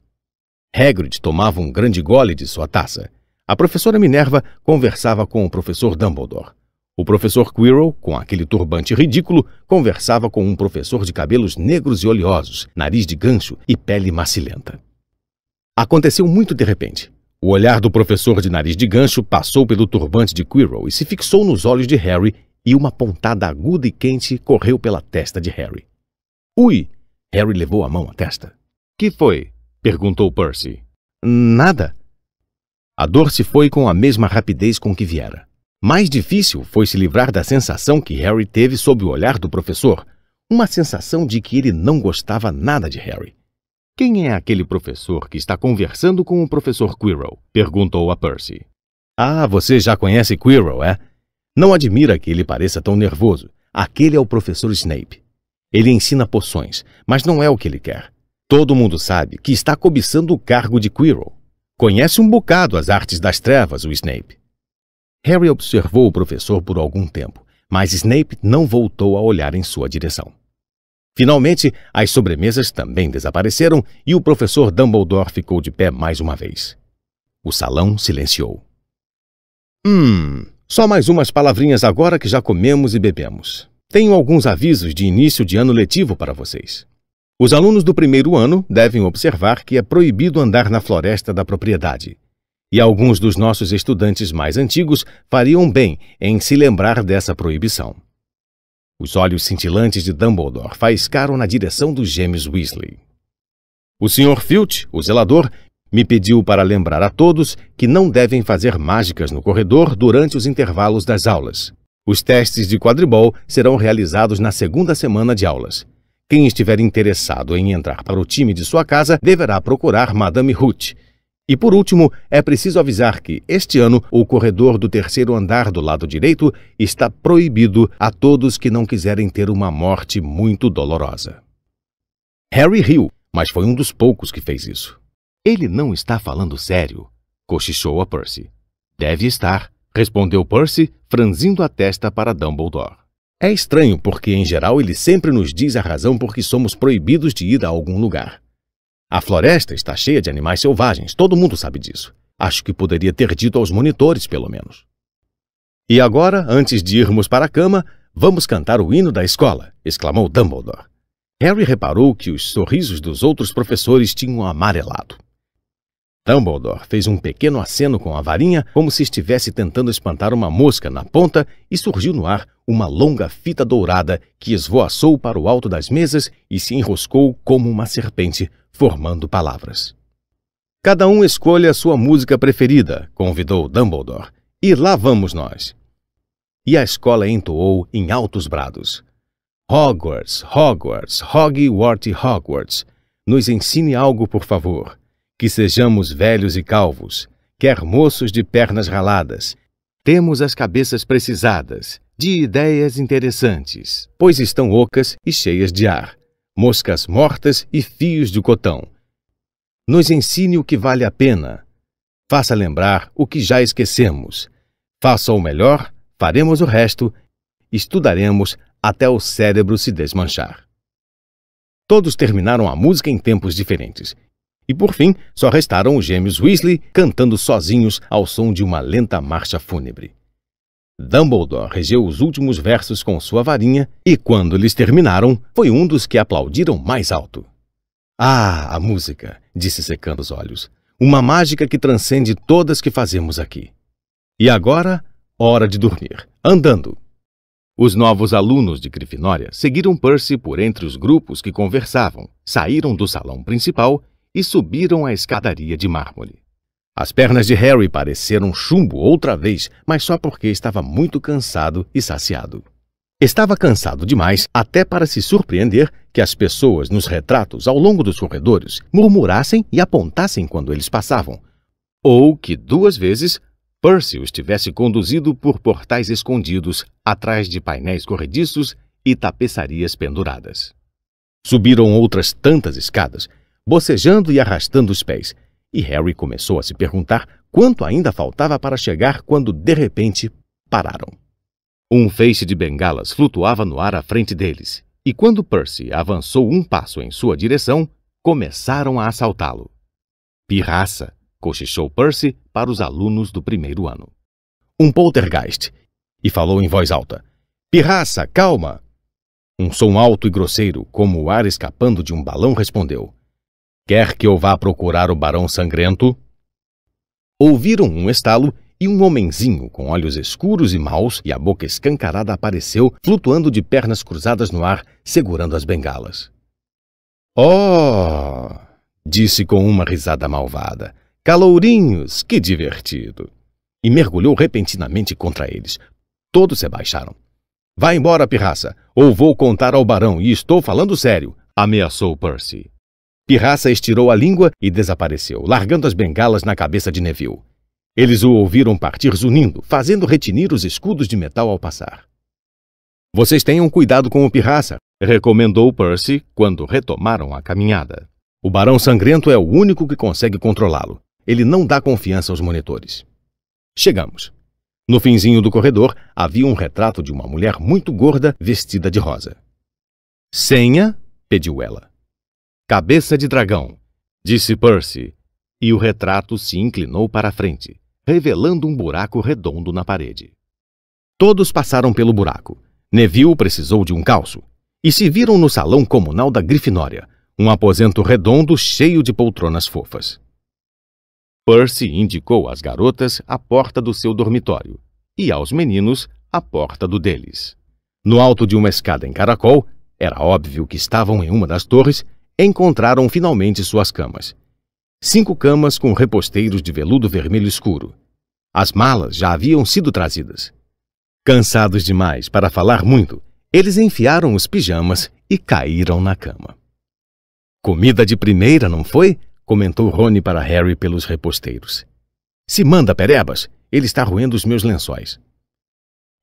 Hagrid tomava um grande gole de sua taça. A professora Minerva conversava com o professor Dumbledore. O professor Quirrell, com aquele turbante ridículo, conversava com um professor de cabelos negros e oleosos, nariz de gancho e pele macilenta. Aconteceu muito de repente. O olhar do professor de nariz de gancho passou pelo turbante de Quirrell e se fixou nos olhos de Harry, e uma pontada aguda e quente correu pela testa de Harry. Ui! Harry levou a mão à testa. Que foi? perguntou Percy. Nada. A dor se foi com a mesma rapidez com que viera. Mais difícil foi se livrar da sensação que Harry teve sob o olhar do professor, uma sensação de que ele não gostava nada de Harry. Quem é aquele professor que está conversando com o professor Quirrell? perguntou a Percy. Ah, você já conhece Quirrell, é? Não admira que ele pareça tão nervoso. Aquele é o professor Snape. Ele ensina poções, mas não é o que ele quer. Todo mundo sabe que está cobiçando o cargo de Quirrell. Conhece um bocado as artes das trevas, o Snape. Harry observou o professor por algum tempo, mas Snape não voltou a olhar em sua direção. Finalmente, as sobremesas também desapareceram e o professor Dumbledore ficou de pé mais uma vez. O salão silenciou. Hum, só mais umas palavrinhas agora que já comemos e bebemos. Tenho alguns avisos de início de ano letivo para vocês. Os alunos do primeiro ano devem observar que é proibido andar na floresta da propriedade. E alguns dos nossos estudantes mais antigos fariam bem em se lembrar dessa proibição. Os olhos cintilantes de Dumbledore faiscaram na direção dos gêmeos Weasley. O Sr. Filch, o zelador, me pediu para lembrar a todos que não devem fazer mágicas no corredor durante os intervalos das aulas. Os testes de quadribol serão realizados na segunda semana de aulas. Quem estiver interessado em entrar para o time de sua casa deverá procurar Madame Ruth, e por último, é preciso avisar que, este ano, o corredor do terceiro andar do lado direito está proibido a todos que não quiserem ter uma morte muito dolorosa. Harry riu, mas foi um dos poucos que fez isso. Ele não está falando sério, cochichou a Percy. Deve estar, respondeu Percy, franzindo a testa para Dumbledore. É estranho porque, em geral, ele sempre nos diz a razão por que somos proibidos de ir a algum lugar. A floresta está cheia de animais selvagens, todo mundo sabe disso. Acho que poderia ter dito aos monitores, pelo menos. E agora, antes de irmos para a cama, vamos cantar o hino da escola, exclamou Dumbledore. Harry reparou que os sorrisos dos outros professores tinham amarelado. Dumbledore fez um pequeno aceno com a varinha, como se estivesse tentando espantar uma mosca na ponta, e surgiu no ar uma longa fita dourada que esvoaçou para o alto das mesas e se enroscou como uma serpente, formando palavras. Cada um escolha sua música preferida, convidou Dumbledore, e lá vamos nós. E a escola entoou em altos brados: Hogwarts, Hogwarts, Hogwarts, Hogwarts, nos ensine algo, por favor. Que sejamos velhos e calvos, quer moços de pernas raladas. Temos as cabeças precisadas, de ideias interessantes, pois estão ocas e cheias de ar moscas mortas e fios de cotão. Nos ensine o que vale a pena. Faça lembrar o que já esquecemos. Faça o melhor, faremos o resto, estudaremos até o cérebro se desmanchar. Todos terminaram a música em tempos diferentes. E por fim, só restaram os gêmeos Weasley cantando sozinhos ao som de uma lenta marcha fúnebre. Dumbledore regeu os últimos versos com sua varinha e, quando eles terminaram, foi um dos que aplaudiram mais alto. Ah, a música, disse secando os olhos. Uma mágica que transcende todas que fazemos aqui. E agora, hora de dormir. Andando! Os novos alunos de Grifinória seguiram Percy por entre os grupos que conversavam, saíram do salão principal e subiram a escadaria de mármore. As pernas de Harry pareceram chumbo outra vez, mas só porque estava muito cansado e saciado. Estava cansado demais até para se surpreender que as pessoas nos retratos ao longo dos corredores murmurassem e apontassem quando eles passavam. Ou que duas vezes Percy o estivesse conduzido por portais escondidos atrás de painéis corrediços e tapeçarias penduradas. Subiram outras tantas escadas, bocejando e arrastando os pés, e Harry começou a se perguntar quanto ainda faltava para chegar quando de repente pararam. Um feixe de bengalas flutuava no ar à frente deles, e quando Percy avançou um passo em sua direção, começaram a assaltá-lo. Pirraça, cochichou Percy para os alunos do primeiro ano. Um poltergeist, e falou em voz alta. Pirraça, calma! Um som alto e grosseiro, como o ar escapando de um balão, respondeu. Quer que eu vá procurar o Barão Sangrento? Ouviram um estalo e um homenzinho com olhos escuros e maus e a boca escancarada apareceu, flutuando de pernas cruzadas no ar, segurando as bengalas. Oh! disse com uma risada malvada. Calourinhos, que divertido! E mergulhou repentinamente contra eles. Todos se abaixaram. Vá embora, pirraça, ou vou contar ao barão, e estou falando sério, ameaçou Percy. Pirraça estirou a língua e desapareceu, largando as bengalas na cabeça de Neville. Eles o ouviram partir zunindo, fazendo retinir os escudos de metal ao passar. Vocês tenham cuidado com o pirraça, recomendou Percy quando retomaram a caminhada. O Barão Sangrento é o único que consegue controlá-lo. Ele não dá confiança aos monitores. Chegamos. No finzinho do corredor havia um retrato de uma mulher muito gorda vestida de rosa. Senha? pediu ela. Cabeça de dragão, disse Percy, e o retrato se inclinou para a frente, revelando um buraco redondo na parede. Todos passaram pelo buraco. Neville precisou de um calço e se viram no salão comunal da Grifinória, um aposento redondo cheio de poltronas fofas. Percy indicou às garotas a porta do seu dormitório e aos meninos a porta do deles. No alto de uma escada em caracol, era óbvio que estavam em uma das torres encontraram finalmente suas camas. Cinco camas com reposteiros de veludo vermelho escuro. As malas já haviam sido trazidas. Cansados demais para falar muito, eles enfiaram os pijamas e caíram na cama. Comida de primeira, não foi? comentou Rony para Harry pelos reposteiros. Se manda, Perebas, ele está roendo os meus lençóis.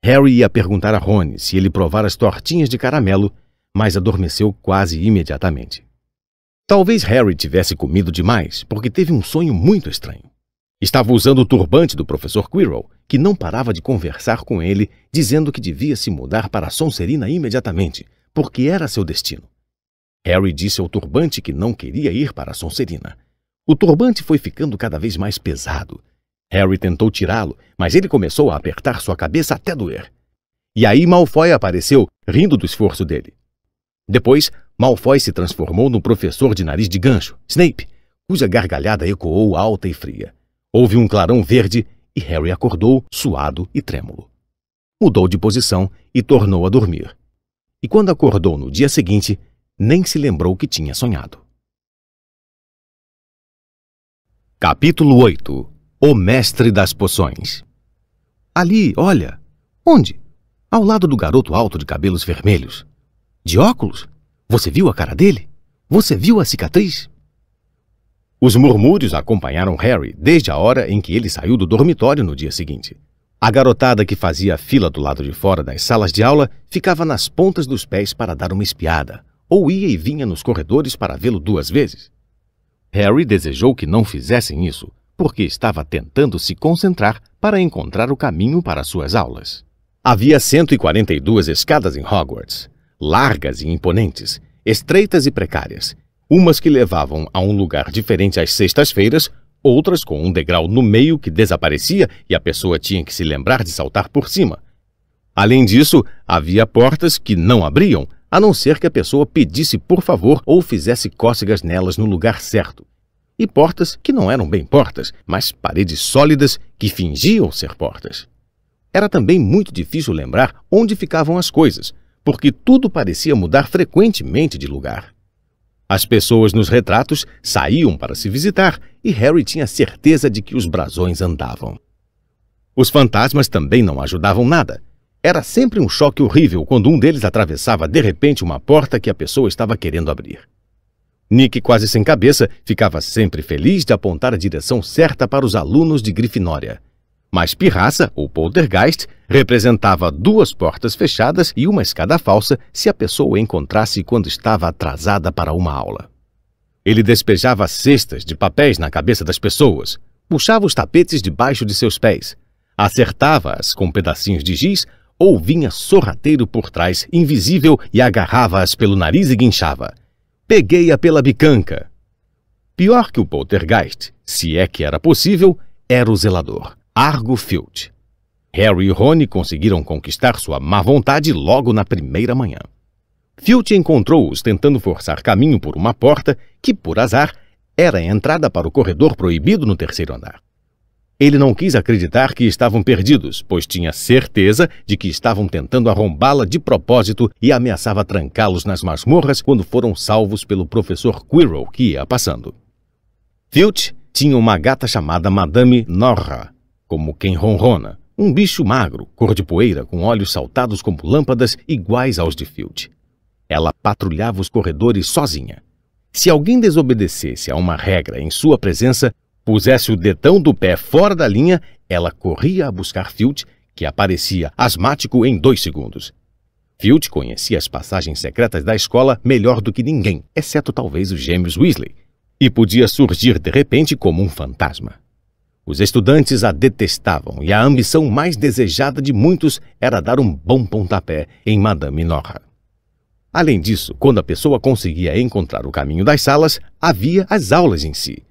Harry ia perguntar a Rony se ele provara as tortinhas de caramelo, mas adormeceu quase imediatamente. Talvez Harry tivesse comido demais, porque teve um sonho muito estranho. Estava usando o turbante do professor Quirrell, que não parava de conversar com ele, dizendo que devia se mudar para Sonserina imediatamente, porque era seu destino. Harry disse ao turbante que não queria ir para Sonserina. O turbante foi ficando cada vez mais pesado. Harry tentou tirá-lo, mas ele começou a apertar sua cabeça até doer. E aí Malfoy apareceu, rindo do esforço dele. Depois, Malfoy se transformou num professor de nariz de gancho, Snape, cuja gargalhada ecoou alta e fria. Houve um clarão verde e Harry acordou, suado e trêmulo. Mudou de posição e tornou a dormir. E quando acordou no dia seguinte, nem se lembrou que tinha sonhado. Capítulo 8 O Mestre das Poções Ali, olha! Onde? Ao lado do garoto alto de cabelos vermelhos. De óculos? Você viu a cara dele? Você viu a cicatriz? Os murmúrios acompanharam Harry desde a hora em que ele saiu do dormitório no dia seguinte. A garotada que fazia a fila do lado de fora das salas de aula ficava nas pontas dos pés para dar uma espiada, ou ia e vinha nos corredores para vê-lo duas vezes. Harry desejou que não fizessem isso, porque estava tentando se concentrar para encontrar o caminho para suas aulas. Havia 142 escadas em Hogwarts, largas e imponentes, estreitas e precárias, umas que levavam a um lugar diferente às sextas-feiras, outras com um degrau no meio que desaparecia e a pessoa tinha que se lembrar de saltar por cima. Além disso, havia portas que não abriam, a não ser que a pessoa pedisse por favor ou fizesse cócegas nelas no lugar certo. E portas que não eram bem portas, mas paredes sólidas que fingiam ser portas. Era também muito difícil lembrar onde ficavam as coisas, porque tudo parecia mudar frequentemente de lugar. As pessoas nos retratos saíam para se visitar e Harry tinha certeza de que os brasões andavam. Os fantasmas também não ajudavam nada. Era sempre um choque horrível quando um deles atravessava de repente uma porta que a pessoa estava querendo abrir. Nick, quase sem cabeça, ficava sempre feliz de apontar a direção certa para os alunos de Grifinória mas pirraça, o poltergeist, representava duas portas fechadas e uma escada falsa se a pessoa encontrasse quando estava atrasada para uma aula. Ele despejava cestas de papéis na cabeça das pessoas, puxava os tapetes debaixo de seus pés, acertava-as com pedacinhos de giz ou vinha sorrateiro por trás, invisível, e agarrava-as pelo nariz e guinchava. Peguei-a pela bicanca. Pior que o poltergeist, se é que era possível, era o zelador. Argo Field. Harry e Rony conseguiram conquistar sua má vontade logo na primeira manhã. Filt encontrou-os tentando forçar caminho por uma porta que, por azar, era a entrada para o corredor proibido no terceiro andar. Ele não quis acreditar que estavam perdidos, pois tinha certeza de que estavam tentando arrombá-la de propósito e ameaçava trancá-los nas masmorras quando foram salvos pelo professor Quirrell que ia passando. Filt tinha uma gata chamada Madame Norra, como quem ronrona, um bicho magro, cor de poeira, com olhos saltados como lâmpadas iguais aos de Field. Ela patrulhava os corredores sozinha. Se alguém desobedecesse a uma regra em sua presença, pusesse o dedão do pé fora da linha, ela corria a buscar Field, que aparecia asmático em dois segundos. Field conhecia as passagens secretas da escola melhor do que ninguém, exceto talvez os gêmeos Weasley, e podia surgir de repente como um fantasma. Os estudantes a detestavam e a ambição mais desejada de muitos era dar um bom pontapé em Madame Norra. Além disso, quando a pessoa conseguia encontrar o caminho das salas, havia as aulas em si.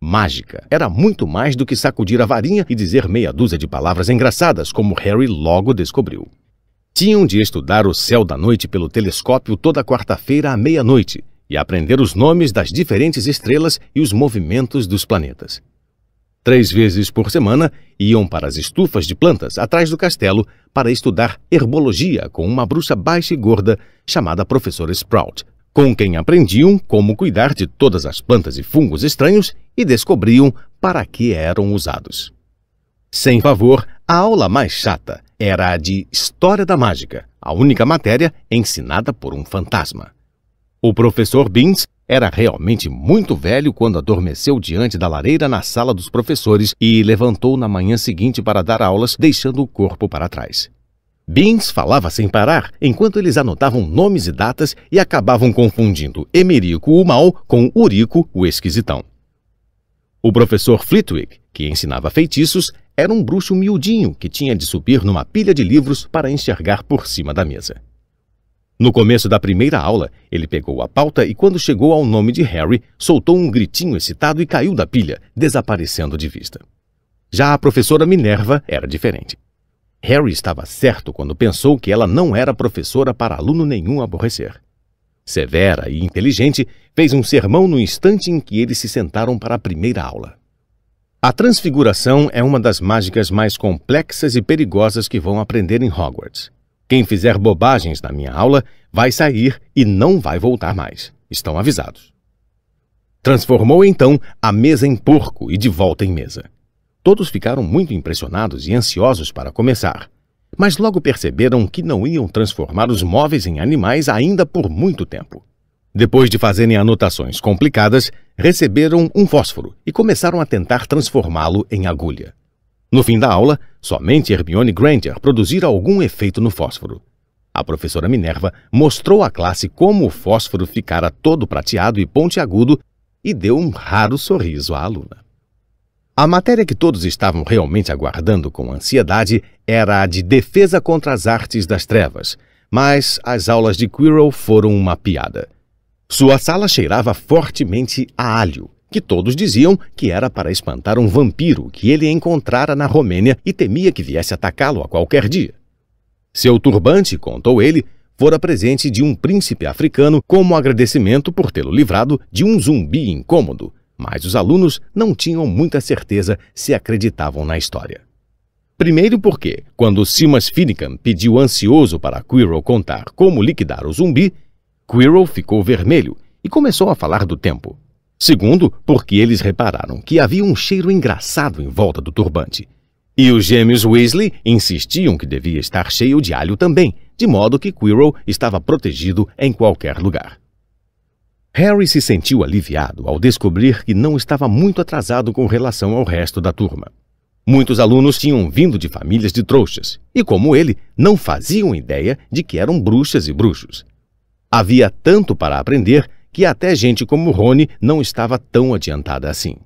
Mágica era muito mais do que sacudir a varinha e dizer meia dúzia de palavras engraçadas, como Harry logo descobriu. Tinham de estudar o céu da noite pelo telescópio toda quarta-feira à meia-noite e aprender os nomes das diferentes estrelas e os movimentos dos planetas. Três vezes por semana, iam para as estufas de plantas atrás do castelo para estudar herbologia com uma bruxa baixa e gorda chamada professora Sprout, com quem aprendiam como cuidar de todas as plantas e fungos estranhos e descobriam para que eram usados. Sem favor, a aula mais chata era a de História da Mágica, a única matéria ensinada por um fantasma. O professor Beans era realmente muito velho quando adormeceu diante da lareira na sala dos professores e levantou na manhã seguinte para dar aulas, deixando o corpo para trás. Beans falava sem parar, enquanto eles anotavam nomes e datas e acabavam confundindo Emerico o Mal com Urico o Esquisitão. O professor Flitwick, que ensinava feitiços, era um bruxo miudinho que tinha de subir numa pilha de livros para enxergar por cima da mesa. No começo da primeira aula, ele pegou a pauta e, quando chegou ao nome de Harry, soltou um gritinho excitado e caiu da pilha, desaparecendo de vista. Já a professora Minerva era diferente. Harry estava certo quando pensou que ela não era professora para aluno nenhum aborrecer. Severa e inteligente, fez um sermão no instante em que eles se sentaram para a primeira aula. A transfiguração é uma das mágicas mais complexas e perigosas que vão aprender em Hogwarts. Quem fizer bobagens na minha aula vai sair e não vai voltar mais. Estão avisados. Transformou então a mesa em porco e de volta em mesa. Todos ficaram muito impressionados e ansiosos para começar, mas logo perceberam que não iam transformar os móveis em animais ainda por muito tempo. Depois de fazerem anotações complicadas, receberam um fósforo e começaram a tentar transformá-lo em agulha. No fim da aula, somente Hermione Granger produzira algum efeito no fósforo. A professora Minerva mostrou à classe como o fósforo ficara todo prateado e pontiagudo e deu um raro sorriso à aluna. A matéria que todos estavam realmente aguardando com ansiedade era a de Defesa contra as Artes das Trevas, mas as aulas de Quirrell foram uma piada. Sua sala cheirava fortemente a alho que todos diziam que era para espantar um vampiro que ele encontrara na Romênia e temia que viesse atacá-lo a qualquer dia. Seu turbante, contou ele, fora presente de um príncipe africano como agradecimento por tê-lo livrado de um zumbi incômodo, mas os alunos não tinham muita certeza se acreditavam na história. Primeiro porque, quando Simas Finnegan pediu ansioso para Quirrell contar como liquidar o zumbi, Quirrell ficou vermelho e começou a falar do tempo. Segundo, porque eles repararam que havia um cheiro engraçado em volta do turbante. E os gêmeos Weasley insistiam que devia estar cheio de alho também, de modo que Quirrell estava protegido em qualquer lugar. Harry se sentiu aliviado ao descobrir que não estava muito atrasado com relação ao resto da turma. Muitos alunos tinham vindo de famílias de trouxas e, como ele, não faziam ideia de que eram bruxas e bruxos. Havia tanto para aprender que até gente como Rony não estava tão adiantada assim.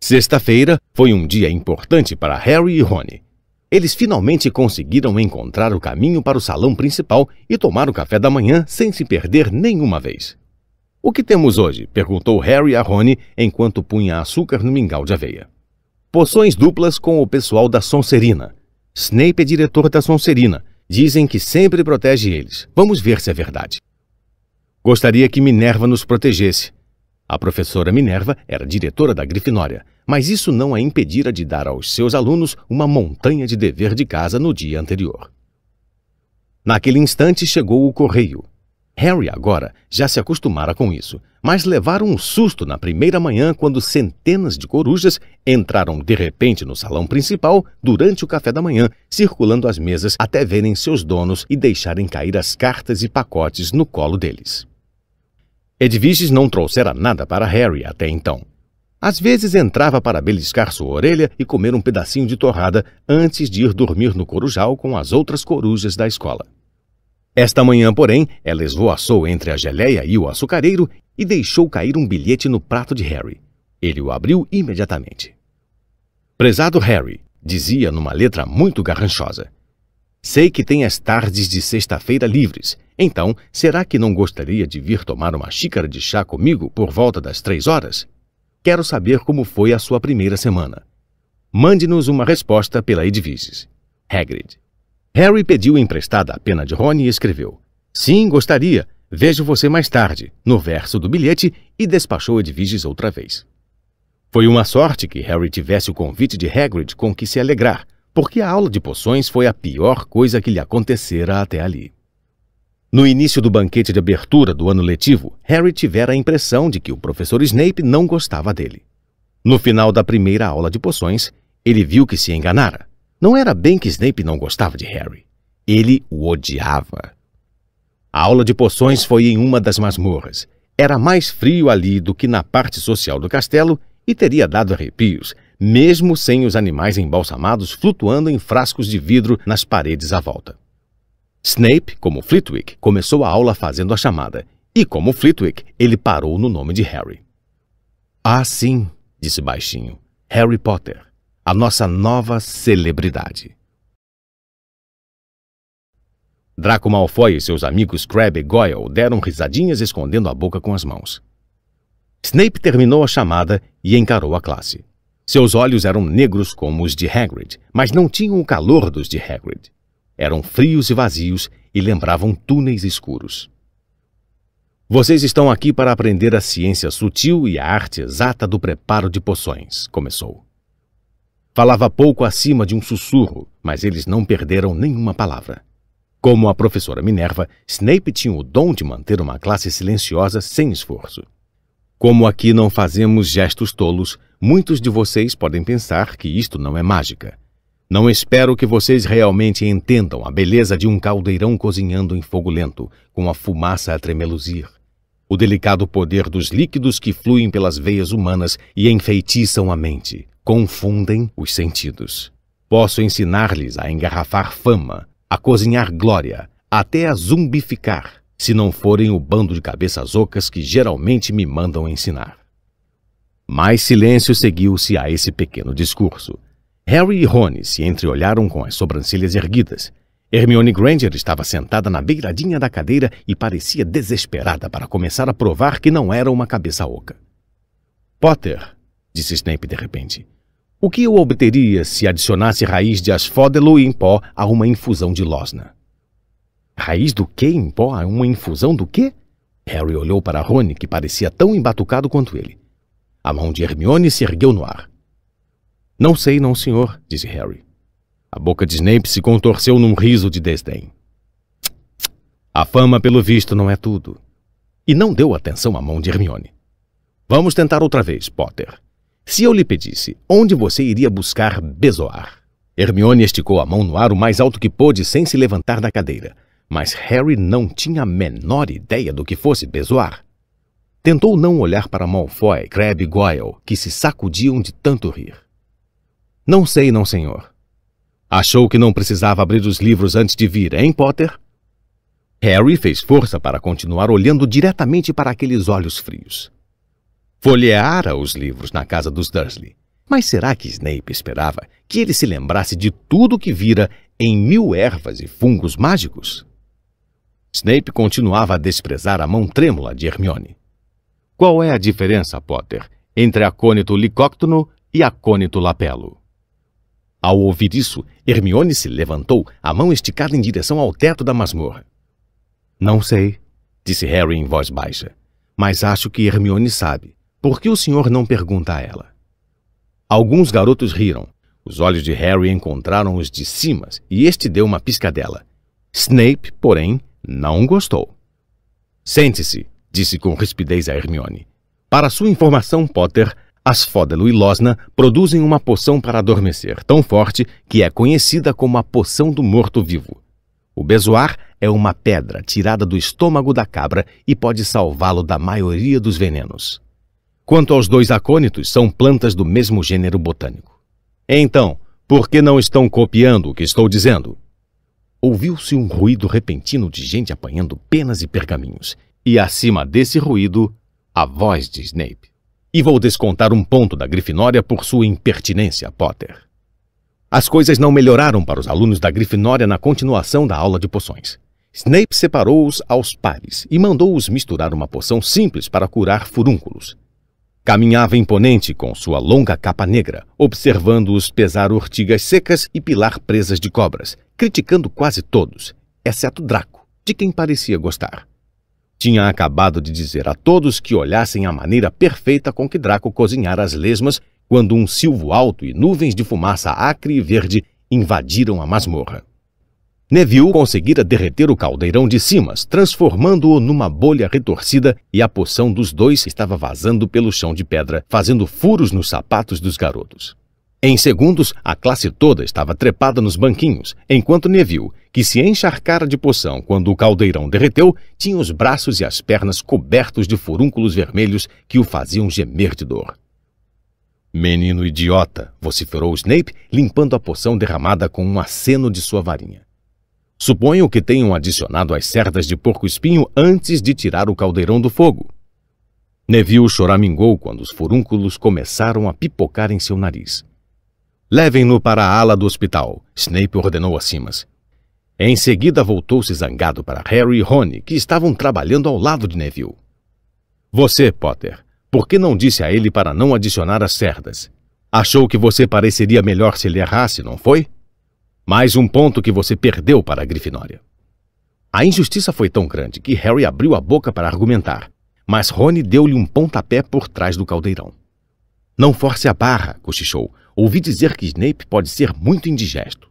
Sexta-feira foi um dia importante para Harry e Rony. Eles finalmente conseguiram encontrar o caminho para o salão principal e tomar o café da manhã sem se perder nenhuma vez. O que temos hoje? perguntou Harry a Rony enquanto punha açúcar no mingau de aveia. Poções duplas com o pessoal da Sonserina. Snape é diretor da Sonserina. Dizem que sempre protege eles. Vamos ver se é verdade. Gostaria que Minerva nos protegesse. A professora Minerva era diretora da Grifinória, mas isso não a impedira de dar aos seus alunos uma montanha de dever de casa no dia anterior. Naquele instante chegou o correio. Harry agora já se acostumara com isso, mas levaram um susto na primeira manhã quando centenas de corujas entraram de repente no salão principal durante o café da manhã, circulando as mesas até verem seus donos e deixarem cair as cartas e pacotes no colo deles. Edviges não trouxera nada para Harry até então. Às vezes entrava para beliscar sua orelha e comer um pedacinho de torrada antes de ir dormir no corujal com as outras corujas da escola. Esta manhã, porém, ela esvoaçou entre a geleia e o açucareiro e deixou cair um bilhete no prato de Harry. Ele o abriu imediatamente. Prezado Harry, dizia numa letra muito garranchosa, sei que tem as tardes de sexta-feira livres então, será que não gostaria de vir tomar uma xícara de chá comigo por volta das três horas? Quero saber como foi a sua primeira semana. Mande-nos uma resposta pela Edviges. Hagrid. Harry pediu emprestada a pena de Rony e escreveu: Sim, gostaria. Vejo você mais tarde, no verso do bilhete, e despachou Edviges outra vez. Foi uma sorte que Harry tivesse o convite de Hagrid com que se alegrar, porque a aula de poções foi a pior coisa que lhe acontecera até ali. No início do banquete de abertura do ano letivo, Harry tivera a impressão de que o professor Snape não gostava dele. No final da primeira aula de poções, ele viu que se enganara. Não era bem que Snape não gostava de Harry. Ele o odiava. A aula de poções foi em uma das masmorras. Era mais frio ali do que na parte social do castelo e teria dado arrepios, mesmo sem os animais embalsamados flutuando em frascos de vidro nas paredes à volta. Snape, como Flitwick, começou a aula fazendo a chamada, e como Flitwick, ele parou no nome de Harry. Ah, sim, disse baixinho. Harry Potter, a nossa nova celebridade. Draco Malfoy e seus amigos Crabbe e Goyle deram risadinhas escondendo a boca com as mãos. Snape terminou a chamada e encarou a classe. Seus olhos eram negros como os de Hagrid, mas não tinham o calor dos de Hagrid. Eram frios e vazios e lembravam túneis escuros. Vocês estão aqui para aprender a ciência sutil e a arte exata do preparo de poções, começou. Falava pouco acima de um sussurro, mas eles não perderam nenhuma palavra. Como a professora Minerva, Snape tinha o dom de manter uma classe silenciosa sem esforço. Como aqui não fazemos gestos tolos, muitos de vocês podem pensar que isto não é mágica, não espero que vocês realmente entendam a beleza de um caldeirão cozinhando em fogo lento, com a fumaça a tremeluzir. O delicado poder dos líquidos que fluem pelas veias humanas e enfeitiçam a mente, confundem os sentidos. Posso ensinar-lhes a engarrafar fama, a cozinhar glória, até a zumbificar, se não forem o bando de cabeças ocas que geralmente me mandam ensinar. Mais silêncio seguiu-se a esse pequeno discurso, Harry e Rony se entreolharam com as sobrancelhas erguidas. Hermione Granger estava sentada na beiradinha da cadeira e parecia desesperada para começar a provar que não era uma cabeça oca. Potter, disse Snape de repente, o que eu obteria se adicionasse raiz de asfódelo em pó a uma infusão de losna? Raiz do que em pó a uma infusão do quê? Harry olhou para Rony, que parecia tão embatucado quanto ele. A mão de Hermione se ergueu no ar. Não sei, não, senhor, disse Harry. A boca de Snape se contorceu num riso de desdém. A fama, pelo visto, não é tudo. E não deu atenção à mão de Hermione. Vamos tentar outra vez, Potter. Se eu lhe pedisse onde você iria buscar Bezoar? Hermione esticou a mão no ar o mais alto que pôde sem se levantar da cadeira, mas Harry não tinha a menor ideia do que fosse Bezoar. Tentou não olhar para Malfoy, Crabbe e Goyle, que se sacudiam de tanto rir. Não sei, não, senhor. Achou que não precisava abrir os livros antes de vir, hein, Potter? Harry fez força para continuar olhando diretamente para aqueles olhos frios. Folheara os livros na casa dos Dursley. Mas será que Snape esperava que ele se lembrasse de tudo que vira em mil ervas e fungos mágicos? Snape continuava a desprezar a mão trêmula de Hermione. Qual é a diferença, Potter, entre acônito licóctono e acônito lapelo? Ao ouvir isso, Hermione se levantou, a mão esticada em direção ao teto da masmorra. Não sei, disse Harry em voz baixa, mas acho que Hermione sabe. Por que o senhor não pergunta a ela? Alguns garotos riram. Os olhos de Harry encontraram os de Simas e este deu uma piscadela. Snape, porém, não gostou. Sente-se, disse com rispidez a Hermione. Para sua informação, Potter, Asfódalo e losna produzem uma poção para adormecer tão forte que é conhecida como a poção do morto-vivo. O bezoar é uma pedra tirada do estômago da cabra e pode salvá-lo da maioria dos venenos. Quanto aos dois acônitos, são plantas do mesmo gênero botânico. Então, por que não estão copiando o que estou dizendo? Ouviu-se um ruído repentino de gente apanhando penas e pergaminhos, e acima desse ruído, a voz de Snape. E vou descontar um ponto da Grifinória por sua impertinência, Potter. As coisas não melhoraram para os alunos da Grifinória na continuação da aula de poções. Snape separou-os aos pares e mandou-os misturar uma poção simples para curar furúnculos. Caminhava imponente com sua longa capa negra, observando-os pesar ortigas secas e pilar presas de cobras, criticando quase todos, exceto Draco, de quem parecia gostar. Tinha acabado de dizer a todos que olhassem a maneira perfeita com que Draco cozinhara as lesmas quando um silvo alto e nuvens de fumaça acre e verde invadiram a masmorra. Neville conseguira derreter o caldeirão de cimas, transformando-o numa bolha retorcida, e a poção dos dois estava vazando pelo chão de pedra, fazendo furos nos sapatos dos garotos. Em segundos, a classe toda estava trepada nos banquinhos, enquanto Neville, que se encharcara de poção quando o caldeirão derreteu, tinha os braços e as pernas cobertos de furúnculos vermelhos que o faziam gemer de dor. Menino idiota! vociferou Snape, limpando a poção derramada com um aceno de sua varinha. Suponho que tenham adicionado as cerdas de porco-espinho antes de tirar o caldeirão do fogo. Neville choramingou quando os furúnculos começaram a pipocar em seu nariz. Levem-no para a ala do hospital. Snape ordenou a Simas. Em seguida, voltou-se zangado para Harry e Rony, que estavam trabalhando ao lado de Neville. Você, Potter, por que não disse a ele para não adicionar as cerdas? Achou que você pareceria melhor se ele errasse, não foi? Mais um ponto que você perdeu para a Grifinória. A injustiça foi tão grande que Harry abriu a boca para argumentar, mas Rony deu-lhe um pontapé por trás do caldeirão. Não force a barra, cochichou ouvi dizer que Snape pode ser muito indigesto.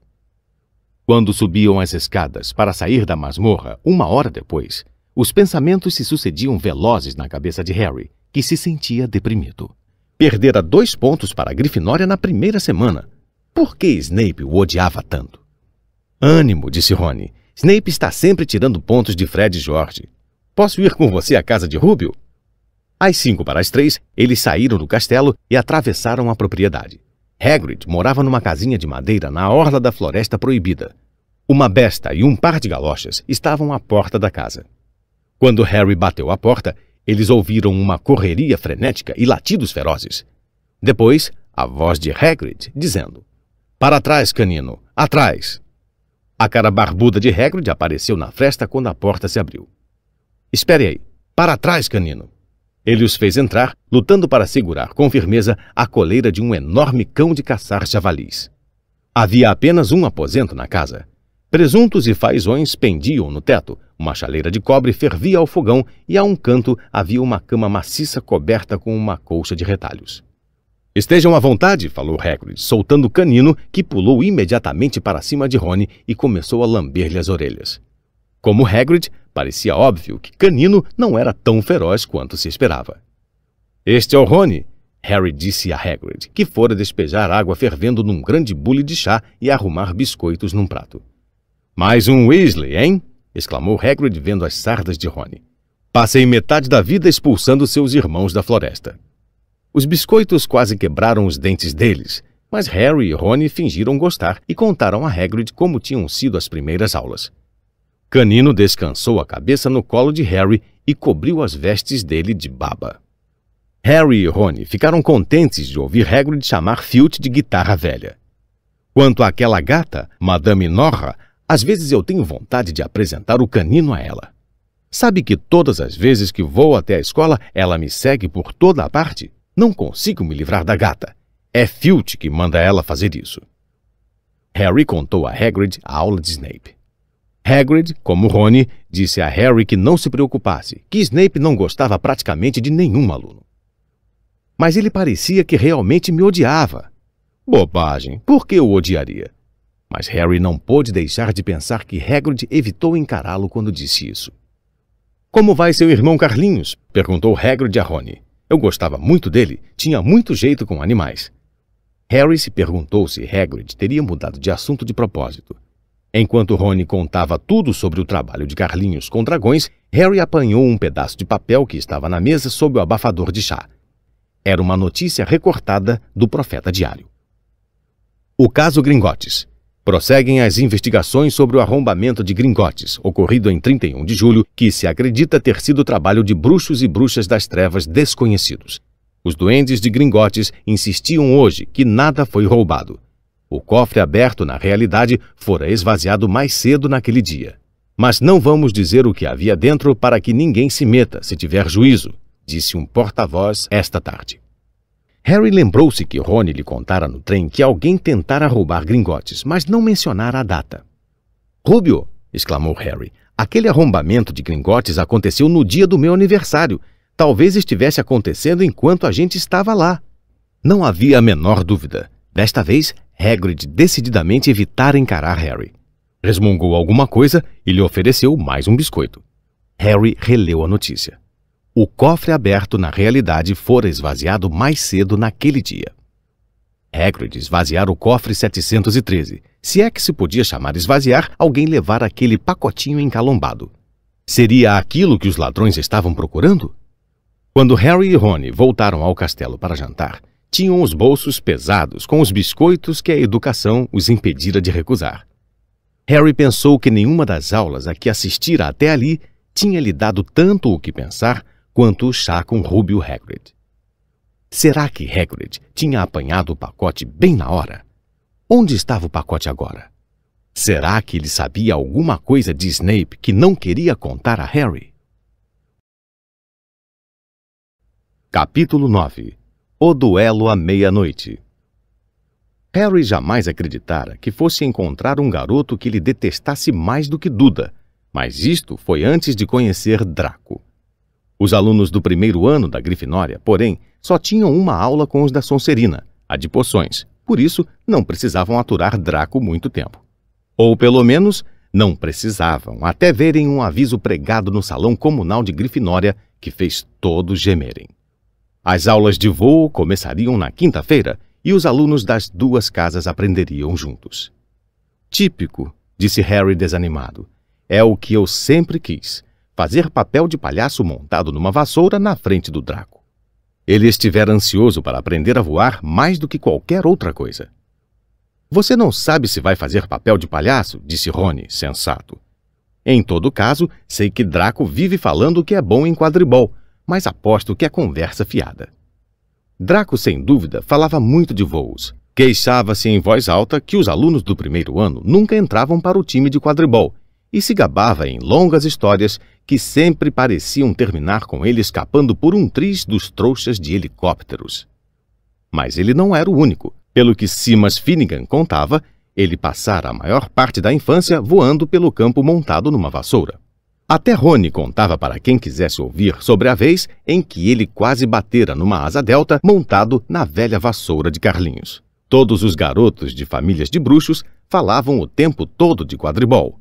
Quando subiam as escadas para sair da masmorra, uma hora depois, os pensamentos se sucediam velozes na cabeça de Harry, que se sentia deprimido. Perdera dois pontos para a Grifinória na primeira semana. Por que Snape o odiava tanto? Ânimo, disse Rony. Snape está sempre tirando pontos de Fred e George. Posso ir com você à casa de Rubio? Às cinco para as três, eles saíram do castelo e atravessaram a propriedade. Hagrid morava numa casinha de madeira na orla da Floresta Proibida. Uma besta e um par de galochas estavam à porta da casa. Quando Harry bateu à porta, eles ouviram uma correria frenética e latidos ferozes. Depois, a voz de Hagrid dizendo: Para trás, canino, atrás! A cara barbuda de Hagrid apareceu na fresta quando a porta se abriu. Espere aí, para trás, canino! Ele os fez entrar, lutando para segurar com firmeza a coleira de um enorme cão de caçar javalis. Havia apenas um aposento na casa. Presuntos e fazões pendiam no teto, uma chaleira de cobre fervia ao fogão e a um canto havia uma cama maciça coberta com uma colcha de retalhos. Estejam à vontade, falou Hagrid, soltando o canino, que pulou imediatamente para cima de Rony e começou a lamber-lhe as orelhas. Como Hagrid, Parecia óbvio que Canino não era tão feroz quanto se esperava. Este é o Rony, Harry disse a Hagrid, que fora despejar água fervendo num grande bule de chá e arrumar biscoitos num prato. Mais um Weasley, hein? exclamou Hagrid vendo as sardas de Rony. Passei metade da vida expulsando seus irmãos da floresta. Os biscoitos quase quebraram os dentes deles, mas Harry e Rony fingiram gostar e contaram a Hagrid como tinham sido as primeiras aulas. Canino descansou a cabeça no colo de Harry e cobriu as vestes dele de baba. Harry e Rony ficaram contentes de ouvir Hagrid chamar Filch de guitarra velha. Quanto àquela gata, Madame Norra, às vezes eu tenho vontade de apresentar o canino a ela. Sabe que todas as vezes que vou até a escola, ela me segue por toda a parte? Não consigo me livrar da gata. É Filch que manda ela fazer isso. Harry contou a Hagrid a aula de Snape. Hagrid, como Rony, disse a Harry que não se preocupasse, que Snape não gostava praticamente de nenhum aluno. Mas ele parecia que realmente me odiava. Bobagem, por que o odiaria? Mas Harry não pôde deixar de pensar que Hagrid evitou encará-lo quando disse isso. Como vai seu irmão Carlinhos? perguntou Hagrid a Rony. Eu gostava muito dele, tinha muito jeito com animais. Harry se perguntou se Hagrid teria mudado de assunto de propósito, Enquanto Rony contava tudo sobre o trabalho de Carlinhos com dragões, Harry apanhou um pedaço de papel que estava na mesa sob o abafador de chá. Era uma notícia recortada do Profeta Diário. O caso Gringotes. Prosseguem as investigações sobre o arrombamento de Gringotes, ocorrido em 31 de julho, que se acredita ter sido trabalho de bruxos e bruxas das trevas desconhecidos. Os duendes de Gringotes insistiam hoje que nada foi roubado. O cofre aberto, na realidade, fora esvaziado mais cedo naquele dia. Mas não vamos dizer o que havia dentro para que ninguém se meta, se tiver juízo, disse um porta-voz esta tarde. Harry lembrou-se que Rony lhe contara no trem que alguém tentara roubar Gringotes, mas não mencionara a data. Rubio, exclamou Harry, aquele arrombamento de Gringotes aconteceu no dia do meu aniversário. Talvez estivesse acontecendo enquanto a gente estava lá. Não havia a menor dúvida. Desta vez, Hagrid decididamente evitara encarar Harry. Resmungou alguma coisa e lhe ofereceu mais um biscoito. Harry releu a notícia. O cofre aberto na realidade fora esvaziado mais cedo naquele dia. Hagrid esvaziara o cofre 713, se é que se podia chamar esvaziar alguém levar aquele pacotinho encalombado. Seria aquilo que os ladrões estavam procurando? Quando Harry e Rony voltaram ao castelo para jantar, tinham os bolsos pesados com os biscoitos que a educação os impedira de recusar. Harry pensou que nenhuma das aulas a que assistira até ali tinha lhe dado tanto o que pensar quanto o chá com Rubio Hagrid. Será que Hagrid tinha apanhado o pacote bem na hora? Onde estava o pacote agora? Será que ele sabia alguma coisa de Snape que não queria contar a Harry? Capítulo 9 o Duelo à Meia-Noite Harry jamais acreditara que fosse encontrar um garoto que lhe detestasse mais do que Duda, mas isto foi antes de conhecer Draco. Os alunos do primeiro ano da Grifinória, porém, só tinham uma aula com os da Sonserina, a de poções, por isso não precisavam aturar Draco muito tempo. Ou pelo menos, não precisavam, até verem um aviso pregado no salão comunal de Grifinória que fez todos gemerem. As aulas de voo começariam na quinta-feira e os alunos das duas casas aprenderiam juntos. Típico, disse Harry desanimado. É o que eu sempre quis: fazer papel de palhaço montado numa vassoura na frente do Draco. Ele estivera ansioso para aprender a voar mais do que qualquer outra coisa. Você não sabe se vai fazer papel de palhaço, disse Rony, sensato. Em todo caso, sei que Draco vive falando que é bom em quadribol, mas aposto que é conversa fiada. Draco, sem dúvida, falava muito de voos. Queixava-se em voz alta que os alunos do primeiro ano nunca entravam para o time de quadribol e se gabava em longas histórias que sempre pareciam terminar com ele escapando por um triz dos trouxas de helicópteros. Mas ele não era o único. Pelo que Simas Finnegan contava, ele passara a maior parte da infância voando pelo campo montado numa vassoura. Até Rony contava para quem quisesse ouvir sobre a vez em que ele quase batera numa asa delta montado na velha vassoura de Carlinhos. Todos os garotos de famílias de bruxos falavam o tempo todo de quadribol.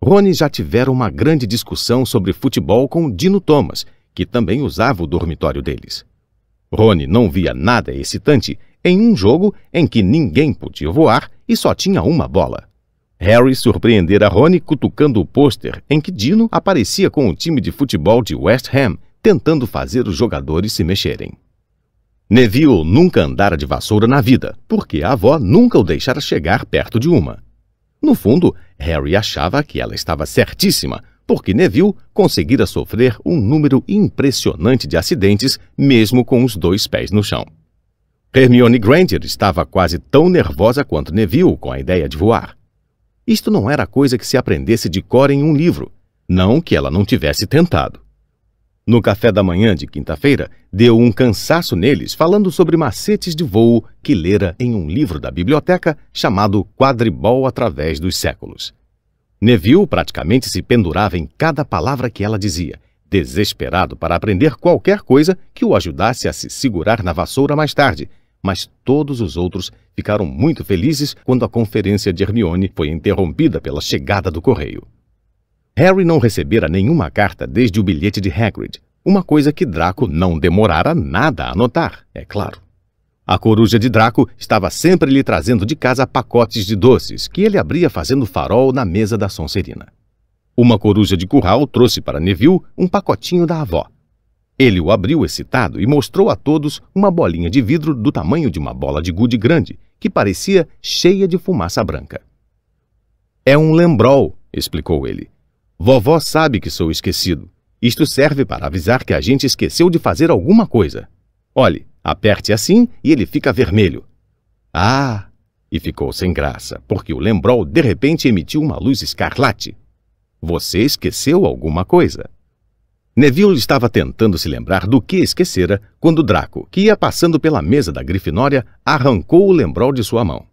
Rony já tivera uma grande discussão sobre futebol com Dino Thomas, que também usava o dormitório deles. Rony não via nada excitante em um jogo em que ninguém podia voar e só tinha uma bola. Harry surpreendera Rony cutucando o pôster em que Dino aparecia com o time de futebol de West Ham, tentando fazer os jogadores se mexerem. Neville nunca andara de vassoura na vida, porque a avó nunca o deixara chegar perto de uma. No fundo, Harry achava que ela estava certíssima, porque Neville conseguira sofrer um número impressionante de acidentes, mesmo com os dois pés no chão. Hermione Granger estava quase tão nervosa quanto Neville com a ideia de voar. Isto não era coisa que se aprendesse de cor em um livro, não que ela não tivesse tentado. No café da manhã de quinta-feira, deu um cansaço neles falando sobre macetes de voo que lera em um livro da biblioteca chamado Quadribol através dos séculos. Neville praticamente se pendurava em cada palavra que ela dizia, desesperado para aprender qualquer coisa que o ajudasse a se segurar na vassoura mais tarde mas todos os outros ficaram muito felizes quando a conferência de Hermione foi interrompida pela chegada do correio. Harry não recebera nenhuma carta desde o bilhete de Hagrid, uma coisa que Draco não demorara nada a notar, é claro. A coruja de Draco estava sempre lhe trazendo de casa pacotes de doces, que ele abria fazendo farol na mesa da Sonserina. Uma coruja de curral trouxe para Neville um pacotinho da avó, ele o abriu excitado e mostrou a todos uma bolinha de vidro do tamanho de uma bola de gude grande, que parecia cheia de fumaça branca. É um lembrol, explicou ele. Vovó sabe que sou esquecido. Isto serve para avisar que a gente esqueceu de fazer alguma coisa. Olhe, aperte assim e ele fica vermelho. Ah! E ficou sem graça, porque o lembrol de repente emitiu uma luz escarlate. Você esqueceu alguma coisa. Neville estava tentando se lembrar do que esquecera quando Draco, que ia passando pela mesa da Grifinória, arrancou o lembrol de sua mão.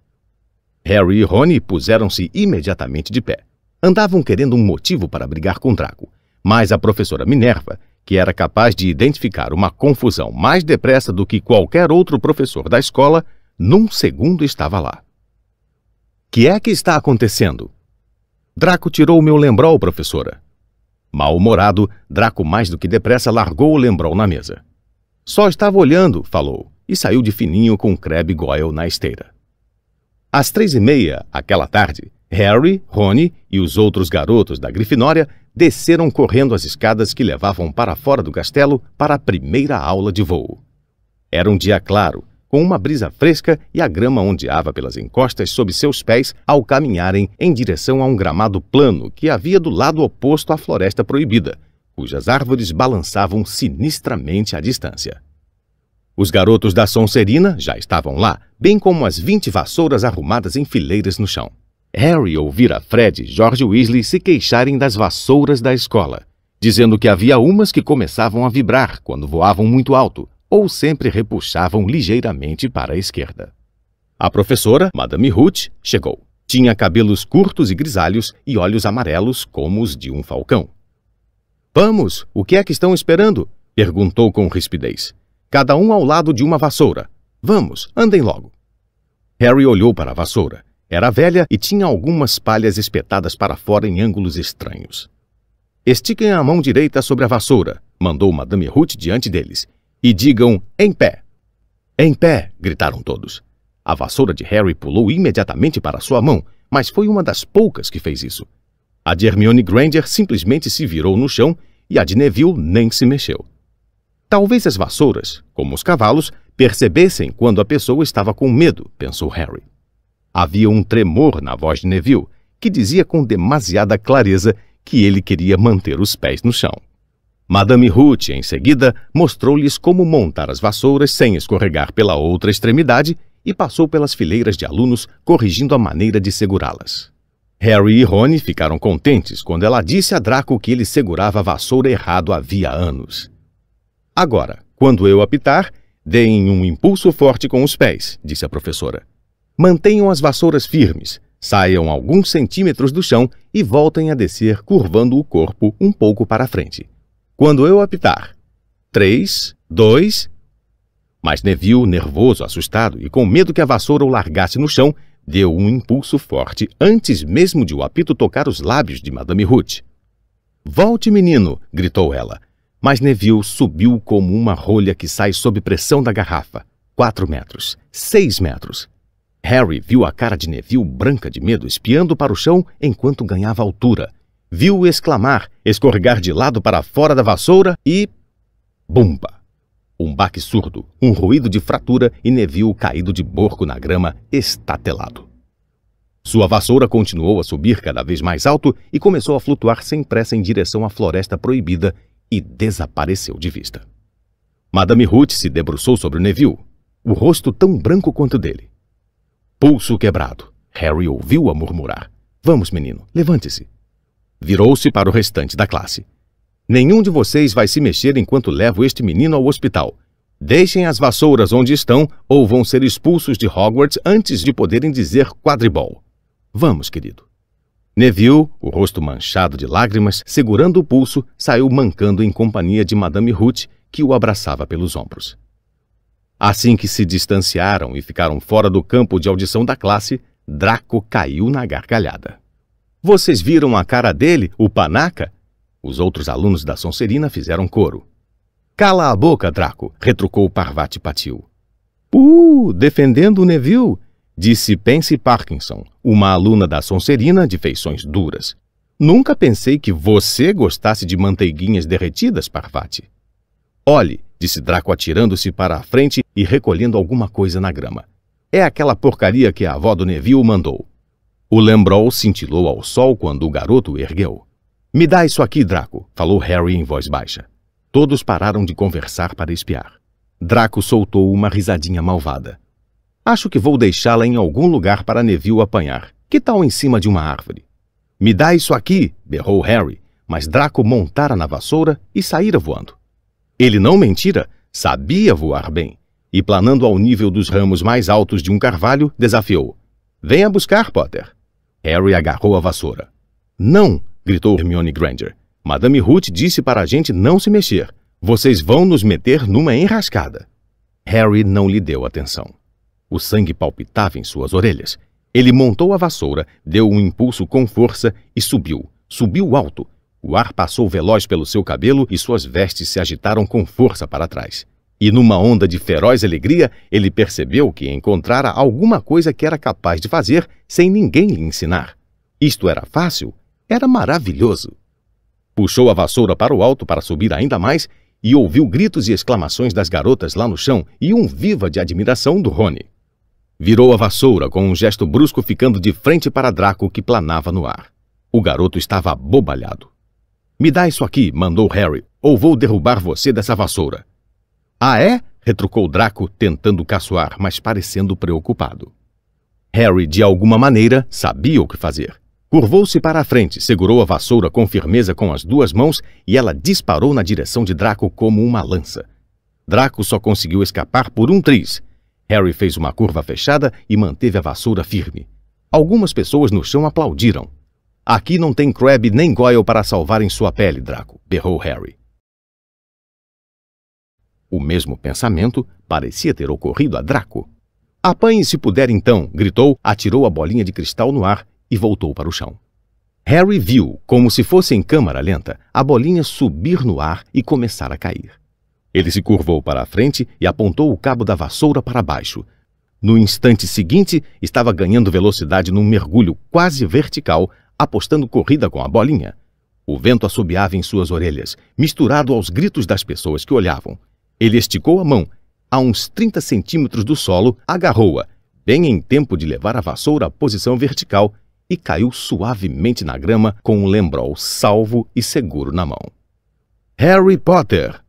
Harry e Rony puseram-se imediatamente de pé. Andavam querendo um motivo para brigar com Draco, mas a professora Minerva, que era capaz de identificar uma confusão mais depressa do que qualquer outro professor da escola, num segundo estava lá. Que é que está acontecendo? Draco tirou o meu lembrol, professora, Mal-humorado, Draco mais do que depressa largou o lembrão na mesa. Só estava olhando, falou, e saiu de fininho com Crabbe Goyle na esteira. Às três e meia, aquela tarde, Harry, Rony e os outros garotos da Grifinória desceram correndo as escadas que levavam para fora do castelo para a primeira aula de voo. Era um dia claro com uma brisa fresca e a grama ondeava pelas encostas sob seus pés ao caminharem em direção a um gramado plano que havia do lado oposto à floresta proibida, cujas árvores balançavam sinistramente à distância. Os garotos da Sonserina já estavam lá, bem como as vinte vassouras arrumadas em fileiras no chão. Harry ouvira Fred e George Weasley se queixarem das vassouras da escola, dizendo que havia umas que começavam a vibrar quando voavam muito alto ou sempre repuxavam ligeiramente para a esquerda. A professora, Madame Ruth, chegou. Tinha cabelos curtos e grisalhos e olhos amarelos como os de um falcão. Vamos, o que é que estão esperando? perguntou com rispidez. Cada um ao lado de uma vassoura. Vamos, andem logo. Harry olhou para a vassoura. Era velha e tinha algumas palhas espetadas para fora em ângulos estranhos. Estiquem a mão direita sobre a vassoura, mandou Madame Ruth diante deles, e digam em pé. Em pé! gritaram todos. A vassoura de Harry pulou imediatamente para sua mão, mas foi uma das poucas que fez isso. A de Hermione Granger simplesmente se virou no chão e a de Neville nem se mexeu. Talvez as vassouras, como os cavalos, percebessem quando a pessoa estava com medo, pensou Harry. Havia um tremor na voz de Neville, que dizia com demasiada clareza que ele queria manter os pés no chão. Madame Ruth, em seguida, mostrou-lhes como montar as vassouras sem escorregar pela outra extremidade e passou pelas fileiras de alunos, corrigindo a maneira de segurá-las. Harry e Rony ficaram contentes quando ela disse a Draco que ele segurava a vassoura errado havia anos. Agora, quando eu apitar, deem um impulso forte com os pés, disse a professora. Mantenham as vassouras firmes, saiam alguns centímetros do chão e voltem a descer curvando o corpo um pouco para frente. Quando eu apitar. Três, dois. Mas Neville, nervoso, assustado e com medo que a vassoura o largasse no chão, deu um impulso forte antes mesmo de o apito tocar os lábios de Madame Ruth. Volte, menino! gritou ela. Mas Neville subiu como uma rolha que sai sob pressão da garrafa. Quatro metros, seis metros. Harry viu a cara de Neville branca de medo espiando para o chão enquanto ganhava altura viu exclamar, escorregar de lado para fora da vassoura e. Bumba! Um baque surdo, um ruído de fratura e Neville caído de borco na grama, estatelado. Sua vassoura continuou a subir cada vez mais alto e começou a flutuar sem pressa em direção à floresta proibida e desapareceu de vista. Madame Ruth se debruçou sobre o Neville, o rosto tão branco quanto dele. Pulso quebrado. Harry ouviu-a murmurar. Vamos, menino, levante-se. Virou-se para o restante da classe. Nenhum de vocês vai se mexer enquanto levo este menino ao hospital. Deixem as vassouras onde estão ou vão ser expulsos de Hogwarts antes de poderem dizer quadribol. Vamos, querido. Neville, o rosto manchado de lágrimas, segurando o pulso, saiu mancando em companhia de Madame Ruth, que o abraçava pelos ombros. Assim que se distanciaram e ficaram fora do campo de audição da classe, Draco caiu na gargalhada. Vocês viram a cara dele, o panaca? Os outros alunos da Sonserina fizeram coro. Cala a boca, Draco, retrucou Parvati Patil. Uh, defendendo o Neville, disse Pence Parkinson, uma aluna da Sonserina de feições duras. Nunca pensei que você gostasse de manteiguinhas derretidas, Parvati. Olhe, disse Draco atirando-se para a frente e recolhendo alguma coisa na grama. É aquela porcaria que a avó do Neville mandou. O Lembrol cintilou ao sol quando o garoto ergueu. Me dá isso aqui, Draco, falou Harry em voz baixa. Todos pararam de conversar para espiar. Draco soltou uma risadinha malvada. Acho que vou deixá-la em algum lugar para Neville apanhar. Que tal em cima de uma árvore? Me dá isso aqui, berrou Harry, mas Draco montara na vassoura e saíra voando. Ele não mentira, sabia voar bem, e planando ao nível dos ramos mais altos de um carvalho, desafiou. Venha buscar, Potter. Harry agarrou a vassoura. Não! gritou Hermione Granger. Madame Ruth disse para a gente não se mexer. Vocês vão nos meter numa enrascada. Harry não lhe deu atenção. O sangue palpitava em suas orelhas. Ele montou a vassoura, deu um impulso com força e subiu. Subiu alto. O ar passou veloz pelo seu cabelo e suas vestes se agitaram com força para trás. E numa onda de feroz alegria, ele percebeu que encontrara alguma coisa que era capaz de fazer sem ninguém lhe ensinar. Isto era fácil, era maravilhoso. Puxou a vassoura para o alto para subir ainda mais e ouviu gritos e exclamações das garotas lá no chão e um viva de admiração do Rony. Virou a vassoura com um gesto brusco, ficando de frente para Draco que planava no ar. O garoto estava abobalhado. Me dá isso aqui, mandou Harry, ou vou derrubar você dessa vassoura. Ah, é? retrucou Draco, tentando caçoar, mas parecendo preocupado. Harry, de alguma maneira, sabia o que fazer. Curvou-se para a frente, segurou a vassoura com firmeza com as duas mãos e ela disparou na direção de Draco como uma lança. Draco só conseguiu escapar por um triz. Harry fez uma curva fechada e manteve a vassoura firme. Algumas pessoas no chão aplaudiram. Aqui não tem Crabbe nem Goyle para salvarem sua pele, Draco, berrou Harry. O mesmo pensamento parecia ter ocorrido a Draco. Apanhe se puder então, gritou, atirou a bolinha de cristal no ar e voltou para o chão. Harry viu, como se fosse em câmara lenta, a bolinha subir no ar e começar a cair. Ele se curvou para a frente e apontou o cabo da vassoura para baixo. No instante seguinte, estava ganhando velocidade num mergulho quase vertical, apostando corrida com a bolinha. O vento assobiava em suas orelhas, misturado aos gritos das pessoas que olhavam. Ele esticou a mão, a uns 30 centímetros do solo, agarrou-a, bem em tempo de levar a vassoura à posição vertical, e caiu suavemente na grama com um lembrol salvo e seguro na mão. Harry Potter!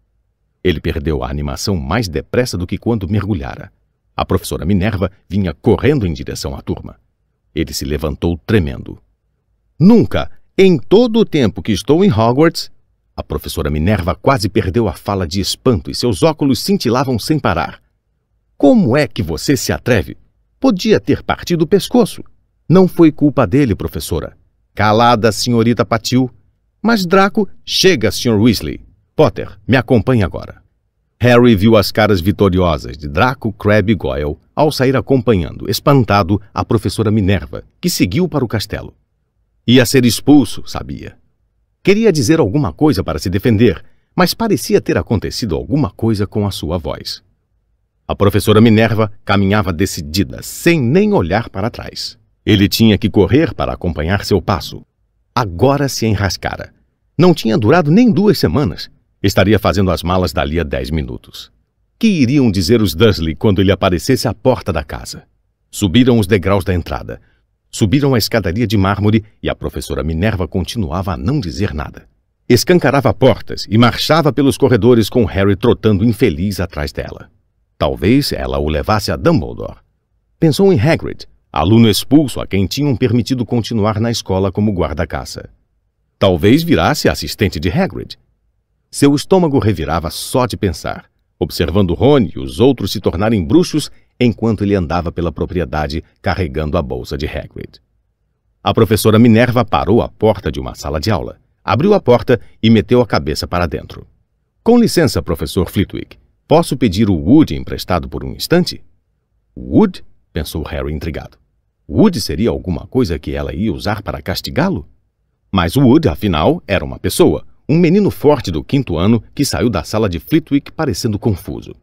Ele perdeu a animação mais depressa do que quando mergulhara. A professora Minerva vinha correndo em direção à turma. Ele se levantou tremendo. Nunca, em todo o tempo que estou em Hogwarts, a professora Minerva quase perdeu a fala de espanto e seus óculos cintilavam sem parar. Como é que você se atreve? Podia ter partido o pescoço. Não foi culpa dele, professora. Calada, senhorita Patil. Mas Draco, chega, Sr. Weasley. Potter, me acompanhe agora. Harry viu as caras vitoriosas de Draco, Crabbe e Goyle ao sair acompanhando, espantado, a professora Minerva, que seguiu para o castelo. Ia ser expulso, sabia. Queria dizer alguma coisa para se defender, mas parecia ter acontecido alguma coisa com a sua voz. A professora Minerva caminhava decidida, sem nem olhar para trás. Ele tinha que correr para acompanhar seu passo. Agora se enrascara. Não tinha durado nem duas semanas. Estaria fazendo as malas dali a dez minutos. Que iriam dizer os Dursley quando ele aparecesse à porta da casa? Subiram os degraus da entrada, Subiram a escadaria de mármore e a professora Minerva continuava a não dizer nada. Escancarava portas e marchava pelos corredores com Harry trotando infeliz atrás dela. Talvez ela o levasse a Dumbledore. Pensou em Hagrid, aluno expulso a quem tinham permitido continuar na escola como guarda-caça. Talvez virasse assistente de Hagrid. Seu estômago revirava só de pensar. Observando Rony e os outros se tornarem bruxos, enquanto ele andava pela propriedade carregando a bolsa de Hagrid. A professora Minerva parou à porta de uma sala de aula, abriu a porta e meteu a cabeça para dentro. Com licença, professor Flitwick, posso pedir o Wood emprestado por um instante? Wood? pensou Harry intrigado. Wood seria alguma coisa que ela ia usar para castigá-lo? Mas Wood, afinal, era uma pessoa, um menino forte do quinto ano que saiu da sala de Flitwick parecendo confuso.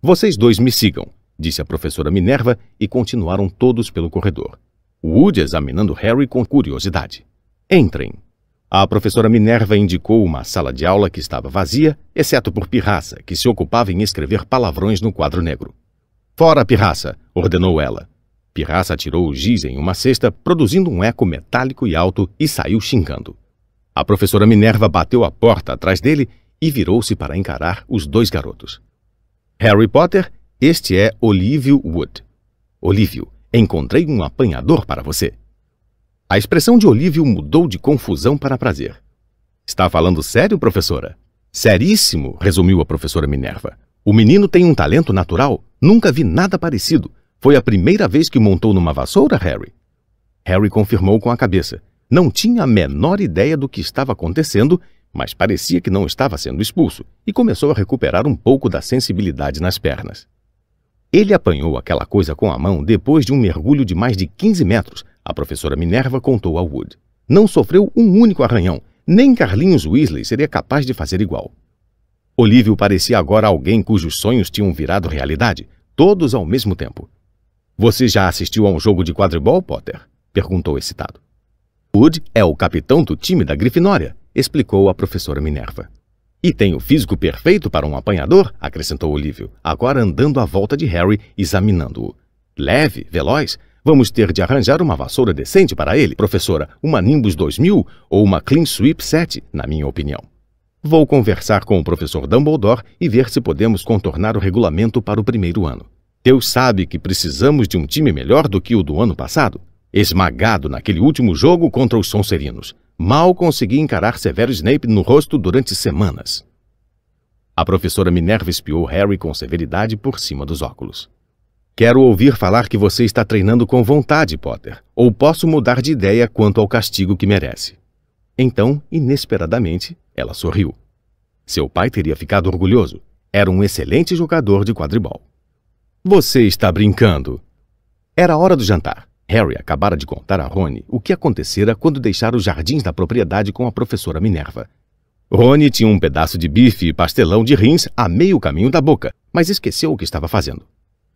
Vocês dois me sigam, disse a professora Minerva, e continuaram todos pelo corredor. Wood examinando Harry com curiosidade. Entrem. A professora Minerva indicou uma sala de aula que estava vazia, exceto por Pirraça, que se ocupava em escrever palavrões no quadro negro. Fora, Pirraça! ordenou ela. Pirraça tirou o giz em uma cesta, produzindo um eco metálico e alto, e saiu xingando. A professora Minerva bateu a porta atrás dele e virou-se para encarar os dois garotos. Harry Potter este é Olívio Wood. Olívio, encontrei um apanhador para você. A expressão de Olívio mudou de confusão para prazer. Está falando sério, professora? Seríssimo, resumiu a professora Minerva. O menino tem um talento natural. Nunca vi nada parecido. Foi a primeira vez que montou numa vassoura, Harry. Harry confirmou com a cabeça. Não tinha a menor ideia do que estava acontecendo, mas parecia que não estava sendo expulso e começou a recuperar um pouco da sensibilidade nas pernas. Ele apanhou aquela coisa com a mão depois de um mergulho de mais de 15 metros, a professora Minerva contou a Wood. Não sofreu um único arranhão, nem Carlinhos Weasley seria capaz de fazer igual. Olívio parecia agora alguém cujos sonhos tinham virado realidade, todos ao mesmo tempo. Você já assistiu a um jogo de quadribol, Potter? perguntou excitado. Wood é o capitão do time da Grifinória, explicou a professora Minerva. E tem o físico perfeito para um apanhador, acrescentou Olívio, agora andando à volta de Harry, examinando-o. Leve, veloz, vamos ter de arranjar uma vassoura decente para ele, professora, uma Nimbus 2000 ou uma Clean Sweep 7, na minha opinião. Vou conversar com o professor Dumbledore e ver se podemos contornar o regulamento para o primeiro ano. Deus sabe que precisamos de um time melhor do que o do ano passado, esmagado naquele último jogo contra os Sonserinos. Mal consegui encarar Severo Snape no rosto durante semanas. A professora Minerva espiou Harry com severidade por cima dos óculos. Quero ouvir falar que você está treinando com vontade, Potter, ou posso mudar de ideia quanto ao castigo que merece. Então, inesperadamente, ela sorriu. Seu pai teria ficado orgulhoso. Era um excelente jogador de quadribol. Você está brincando. Era hora do jantar. Harry acabara de contar a Rony o que acontecera quando deixara os jardins da propriedade com a professora Minerva. Rony tinha um pedaço de bife e pastelão de rins a meio caminho da boca, mas esqueceu o que estava fazendo.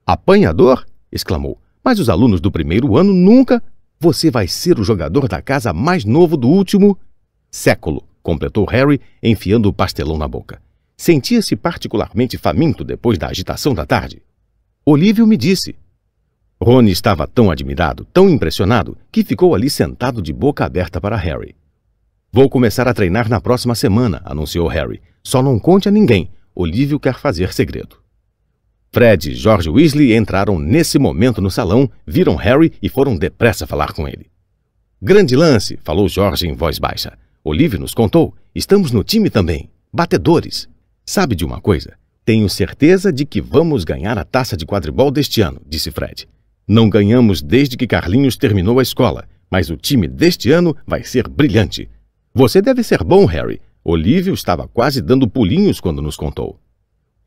Apanhador? exclamou. Mas os alunos do primeiro ano nunca. Você vai ser o jogador da casa mais novo do último século, completou Harry, enfiando o pastelão na boca. Sentia-se particularmente faminto depois da agitação da tarde. Olívio me disse, Rony estava tão admirado, tão impressionado, que ficou ali sentado de boca aberta para Harry. Vou começar a treinar na próxima semana, anunciou Harry. Só não conte a ninguém. Olívio quer fazer segredo. Fred e George Weasley entraram nesse momento no salão, viram Harry e foram depressa falar com ele. Grande lance, falou George em voz baixa. Olívio nos contou. Estamos no time também. Batedores. Sabe de uma coisa? Tenho certeza de que vamos ganhar a taça de quadribol deste ano, disse Fred. Não ganhamos desde que Carlinhos terminou a escola, mas o time deste ano vai ser brilhante. Você deve ser bom, Harry. Olívio estava quase dando pulinhos quando nos contou.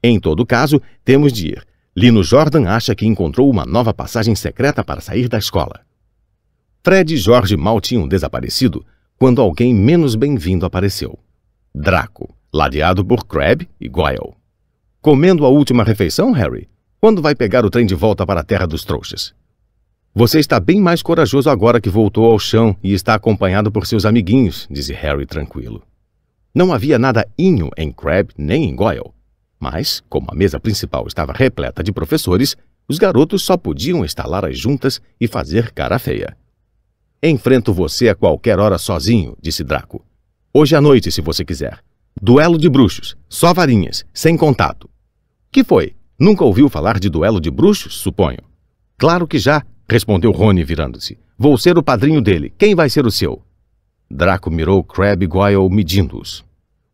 Em todo caso, temos de ir. Lino Jordan acha que encontrou uma nova passagem secreta para sair da escola. Fred e Jorge mal tinham desaparecido quando alguém menos bem-vindo apareceu. Draco, ladeado por Crabbe e Goyle. Comendo a última refeição, Harry? Quando vai pegar o trem de volta para a terra dos trouxas? Você está bem mais corajoso agora que voltou ao chão e está acompanhado por seus amiguinhos, disse Harry tranquilo. Não havia nada inho em Crabbe nem em Goyle. Mas, como a mesa principal estava repleta de professores, os garotos só podiam estalar as juntas e fazer cara feia. Enfrento você a qualquer hora sozinho, disse Draco. Hoje à noite, se você quiser. Duelo de bruxos, só varinhas, sem contato. Que foi? Nunca ouviu falar de duelo de bruxos, suponho? Claro que já, respondeu Rony virando-se. Vou ser o padrinho dele. Quem vai ser o seu? Draco mirou Crab e Goyle medindo-os.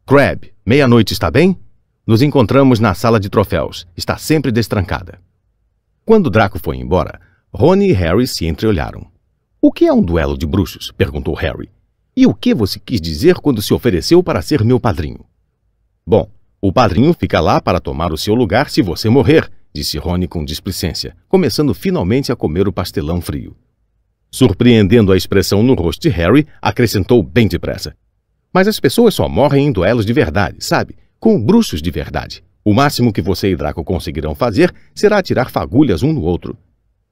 Crab, meia-noite está bem? Nos encontramos na sala de troféus. Está sempre destrancada. Quando Draco foi embora, Rony e Harry se entreolharam. O que é um duelo de bruxos? perguntou Harry. E o que você quis dizer quando se ofereceu para ser meu padrinho? Bom, o padrinho fica lá para tomar o seu lugar se você morrer, disse Rony com displicência, começando finalmente a comer o pastelão frio. Surpreendendo a expressão no rosto de Harry, acrescentou bem depressa. Mas as pessoas só morrem em duelos de verdade, sabe? Com bruxos de verdade. O máximo que você e Draco conseguirão fazer será atirar fagulhas um no outro.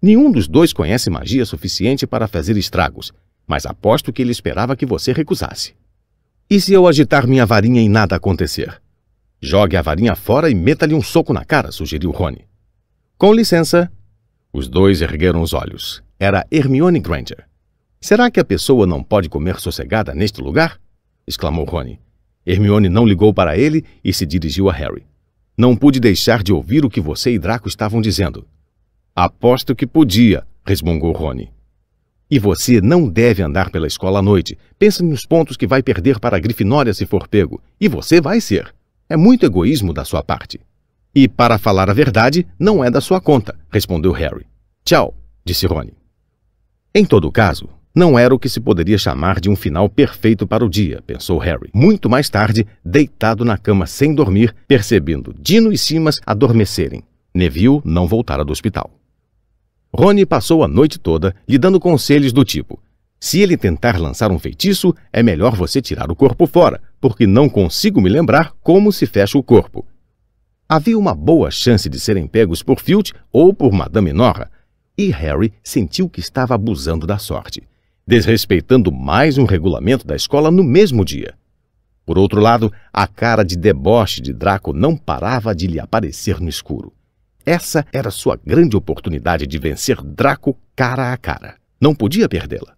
Nenhum dos dois conhece magia suficiente para fazer estragos, mas aposto que ele esperava que você recusasse. E se eu agitar minha varinha e nada acontecer? Jogue a varinha fora e meta-lhe um soco na cara, sugeriu Rony. Com licença. Os dois ergueram os olhos. Era Hermione Granger. Será que a pessoa não pode comer sossegada neste lugar? exclamou Rony. Hermione não ligou para ele e se dirigiu a Harry. Não pude deixar de ouvir o que você e Draco estavam dizendo. Aposto que podia, resmungou Rony. E você não deve andar pela escola à noite. Pensa nos pontos que vai perder para a Grifinória se for pego. E você vai ser. É muito egoísmo da sua parte. E, para falar a verdade, não é da sua conta, respondeu Harry. Tchau, disse Rony. Em todo caso, não era o que se poderia chamar de um final perfeito para o dia, pensou Harry. Muito mais tarde, deitado na cama sem dormir, percebendo Dino e Simas adormecerem. Neville não voltara do hospital. Rony passou a noite toda lhe dando conselhos do tipo: se ele tentar lançar um feitiço, é melhor você tirar o corpo fora, porque não consigo me lembrar como se fecha o corpo. Havia uma boa chance de serem pegos por Field ou por Madame Norra, e Harry sentiu que estava abusando da sorte, desrespeitando mais um regulamento da escola no mesmo dia. Por outro lado, a cara de deboche de Draco não parava de lhe aparecer no escuro. Essa era sua grande oportunidade de vencer Draco cara a cara. Não podia perdê-la.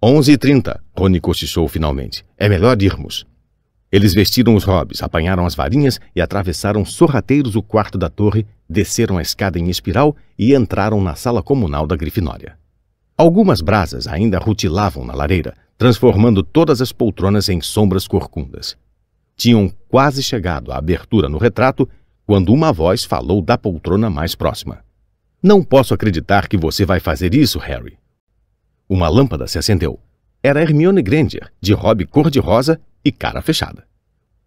11h30, Rony cochichou finalmente. É melhor irmos. Eles vestiram os robes, apanharam as varinhas e atravessaram sorrateiros o quarto da torre, desceram a escada em espiral e entraram na sala comunal da Grifinória. Algumas brasas ainda rutilavam na lareira, transformando todas as poltronas em sombras corcundas. Tinham quase chegado à abertura no retrato quando uma voz falou da poltrona mais próxima. Não posso acreditar que você vai fazer isso, Harry. Uma lâmpada se acendeu. Era Hermione Granger, de robe cor-de-rosa e cara fechada.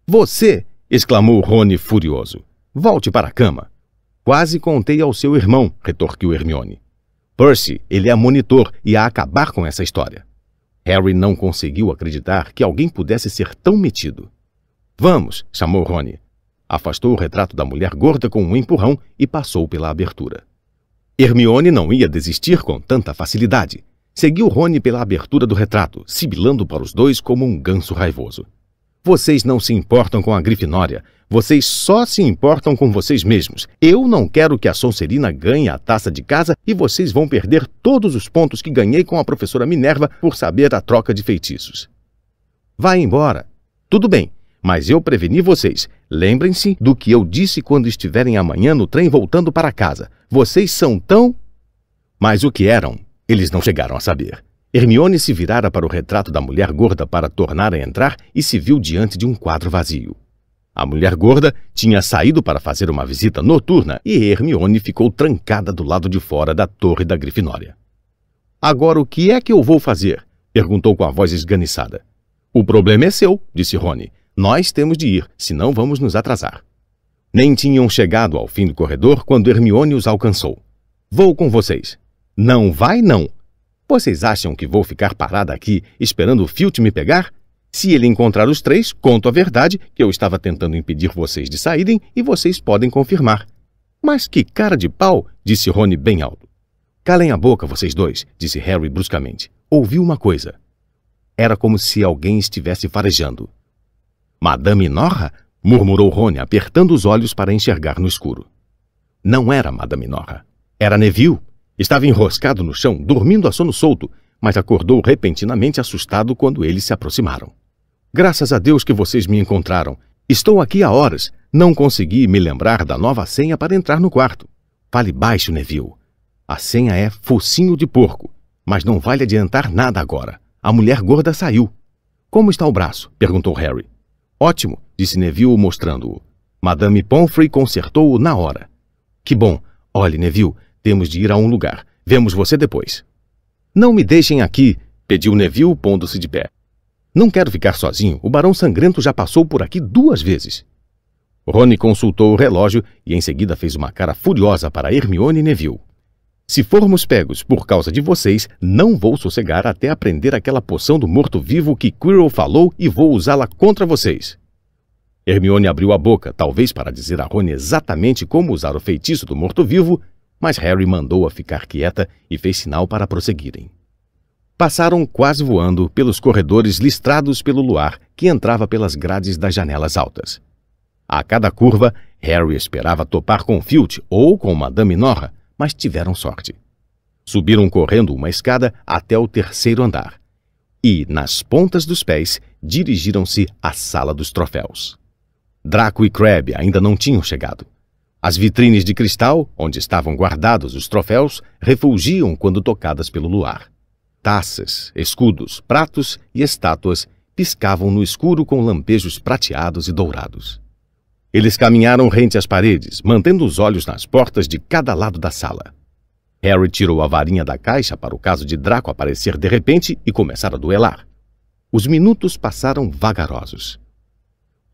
Você! exclamou Rony furioso. Volte para a cama. Quase contei ao seu irmão, retorquiu Hermione. Percy, ele é monitor e a acabar com essa história. Harry não conseguiu acreditar que alguém pudesse ser tão metido. Vamos, chamou Rony. Afastou o retrato da mulher gorda com um empurrão e passou pela abertura. Hermione não ia desistir com tanta facilidade. Seguiu Rony pela abertura do retrato, sibilando para os dois como um ganso raivoso. Vocês não se importam com a Grifinória. Vocês só se importam com vocês mesmos. Eu não quero que a Sonserina ganhe a taça de casa e vocês vão perder todos os pontos que ganhei com a professora Minerva por saber a troca de feitiços. Vai embora. Tudo bem, mas eu preveni vocês. Lembrem-se do que eu disse quando estiverem amanhã no trem voltando para casa. Vocês são tão. Mas o que eram eles não chegaram a saber. Hermione se virara para o retrato da mulher gorda para tornar a entrar e se viu diante de um quadro vazio. A mulher gorda tinha saído para fazer uma visita noturna e Hermione ficou trancada do lado de fora da torre da Grifinória. Agora o que é que eu vou fazer? perguntou com a voz esganiçada. O problema é seu, disse Rony. Nós temos de ir, senão vamos nos atrasar. Nem tinham chegado ao fim do corredor quando Hermione os alcançou. Vou com vocês, não vai, não. Vocês acham que vou ficar parada aqui esperando o Filt me pegar? Se ele encontrar os três, conto a verdade que eu estava tentando impedir vocês de saírem e vocês podem confirmar. Mas que cara de pau! disse Rony bem alto. Calem a boca, vocês dois, disse Harry bruscamente. Ouvi uma coisa. Era como se alguém estivesse farejando. Madame Norra? murmurou Rony, apertando os olhos para enxergar no escuro. Não era Madame Norra. Era Neville. Estava enroscado no chão, dormindo a sono solto, mas acordou repentinamente assustado quando eles se aproximaram. Graças a Deus que vocês me encontraram. Estou aqui há horas. Não consegui me lembrar da nova senha para entrar no quarto. Fale baixo, Neville. A senha é focinho de porco. Mas não vale adiantar nada agora. A mulher gorda saiu. Como está o braço? perguntou Harry. Ótimo, disse Neville, mostrando-o. Madame Pomfrey consertou-o na hora. Que bom. Olhe, Neville, temos de ir a um lugar. Vemos você depois. Não me deixem aqui, pediu Neville, pondo-se de pé. Não quero ficar sozinho. O Barão Sangrento já passou por aqui duas vezes. Rony consultou o relógio e em seguida fez uma cara furiosa para Hermione e Neville. Se formos pegos por causa de vocês, não vou sossegar até aprender aquela poção do morto-vivo que Quirrell falou e vou usá-la contra vocês. Hermione abriu a boca, talvez para dizer a Rony exatamente como usar o feitiço do morto-vivo, mas Harry mandou-a ficar quieta e fez sinal para prosseguirem. Passaram quase voando pelos corredores listrados pelo luar que entrava pelas grades das janelas altas. A cada curva, Harry esperava topar com Filch ou com Madame Norra, mas tiveram sorte. Subiram correndo uma escada até o terceiro andar e, nas pontas dos pés, dirigiram-se à sala dos troféus. Draco e Crabbe ainda não tinham chegado. As vitrines de cristal, onde estavam guardados os troféus, refulgiam quando tocadas pelo luar. Taças, escudos, pratos e estátuas piscavam no escuro com lampejos prateados e dourados. Eles caminharam rente às paredes, mantendo os olhos nas portas de cada lado da sala. Harry tirou a varinha da caixa para o caso de Draco aparecer de repente e começar a duelar. Os minutos passaram vagarosos.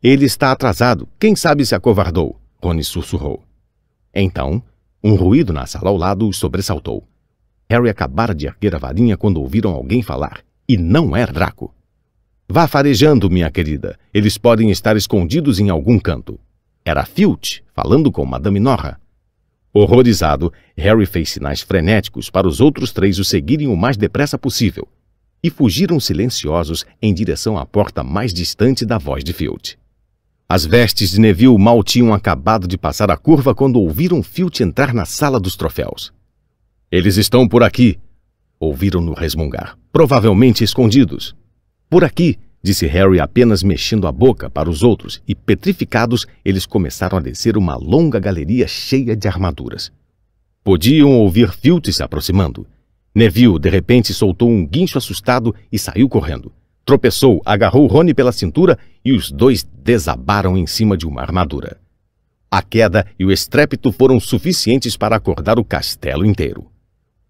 Ele está atrasado. Quem sabe se acovardou? Rony sussurrou. Então, um ruído na sala ao lado os sobressaltou. Harry acabara de erguer a varinha quando ouviram alguém falar, e não era é Draco. Vá farejando, minha querida. Eles podem estar escondidos em algum canto. Era Filch, falando com Madame Norra. Horrorizado, Harry fez sinais frenéticos para os outros três o seguirem o mais depressa possível e fugiram silenciosos em direção à porta mais distante da voz de Filch. As vestes de Neville mal tinham acabado de passar a curva quando ouviram Filch entrar na sala dos troféus. Eles estão por aqui, ouviram-no resmungar, provavelmente escondidos. Por aqui, disse Harry apenas mexendo a boca para os outros, e petrificados, eles começaram a descer uma longa galeria cheia de armaduras. Podiam ouvir Filch se aproximando. Neville, de repente, soltou um guincho assustado e saiu correndo. Tropeçou, agarrou Rony pela cintura e os dois desabaram em cima de uma armadura. A queda e o estrépito foram suficientes para acordar o castelo inteiro.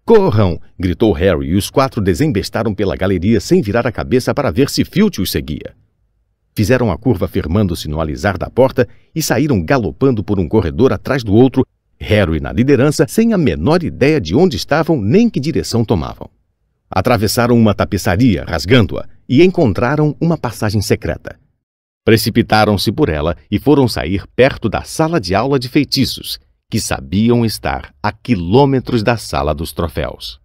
Corram! gritou Harry e os quatro desembestaram pela galeria sem virar a cabeça para ver se Filch os seguia. Fizeram a curva firmando-se no alizar da porta e saíram galopando por um corredor atrás do outro, Harry na liderança, sem a menor ideia de onde estavam nem que direção tomavam. Atravessaram uma tapeçaria, rasgando-a, e encontraram uma passagem secreta. Precipitaram-se por ela e foram sair perto da sala de aula de feitiços, que sabiam estar a quilômetros da sala dos troféus.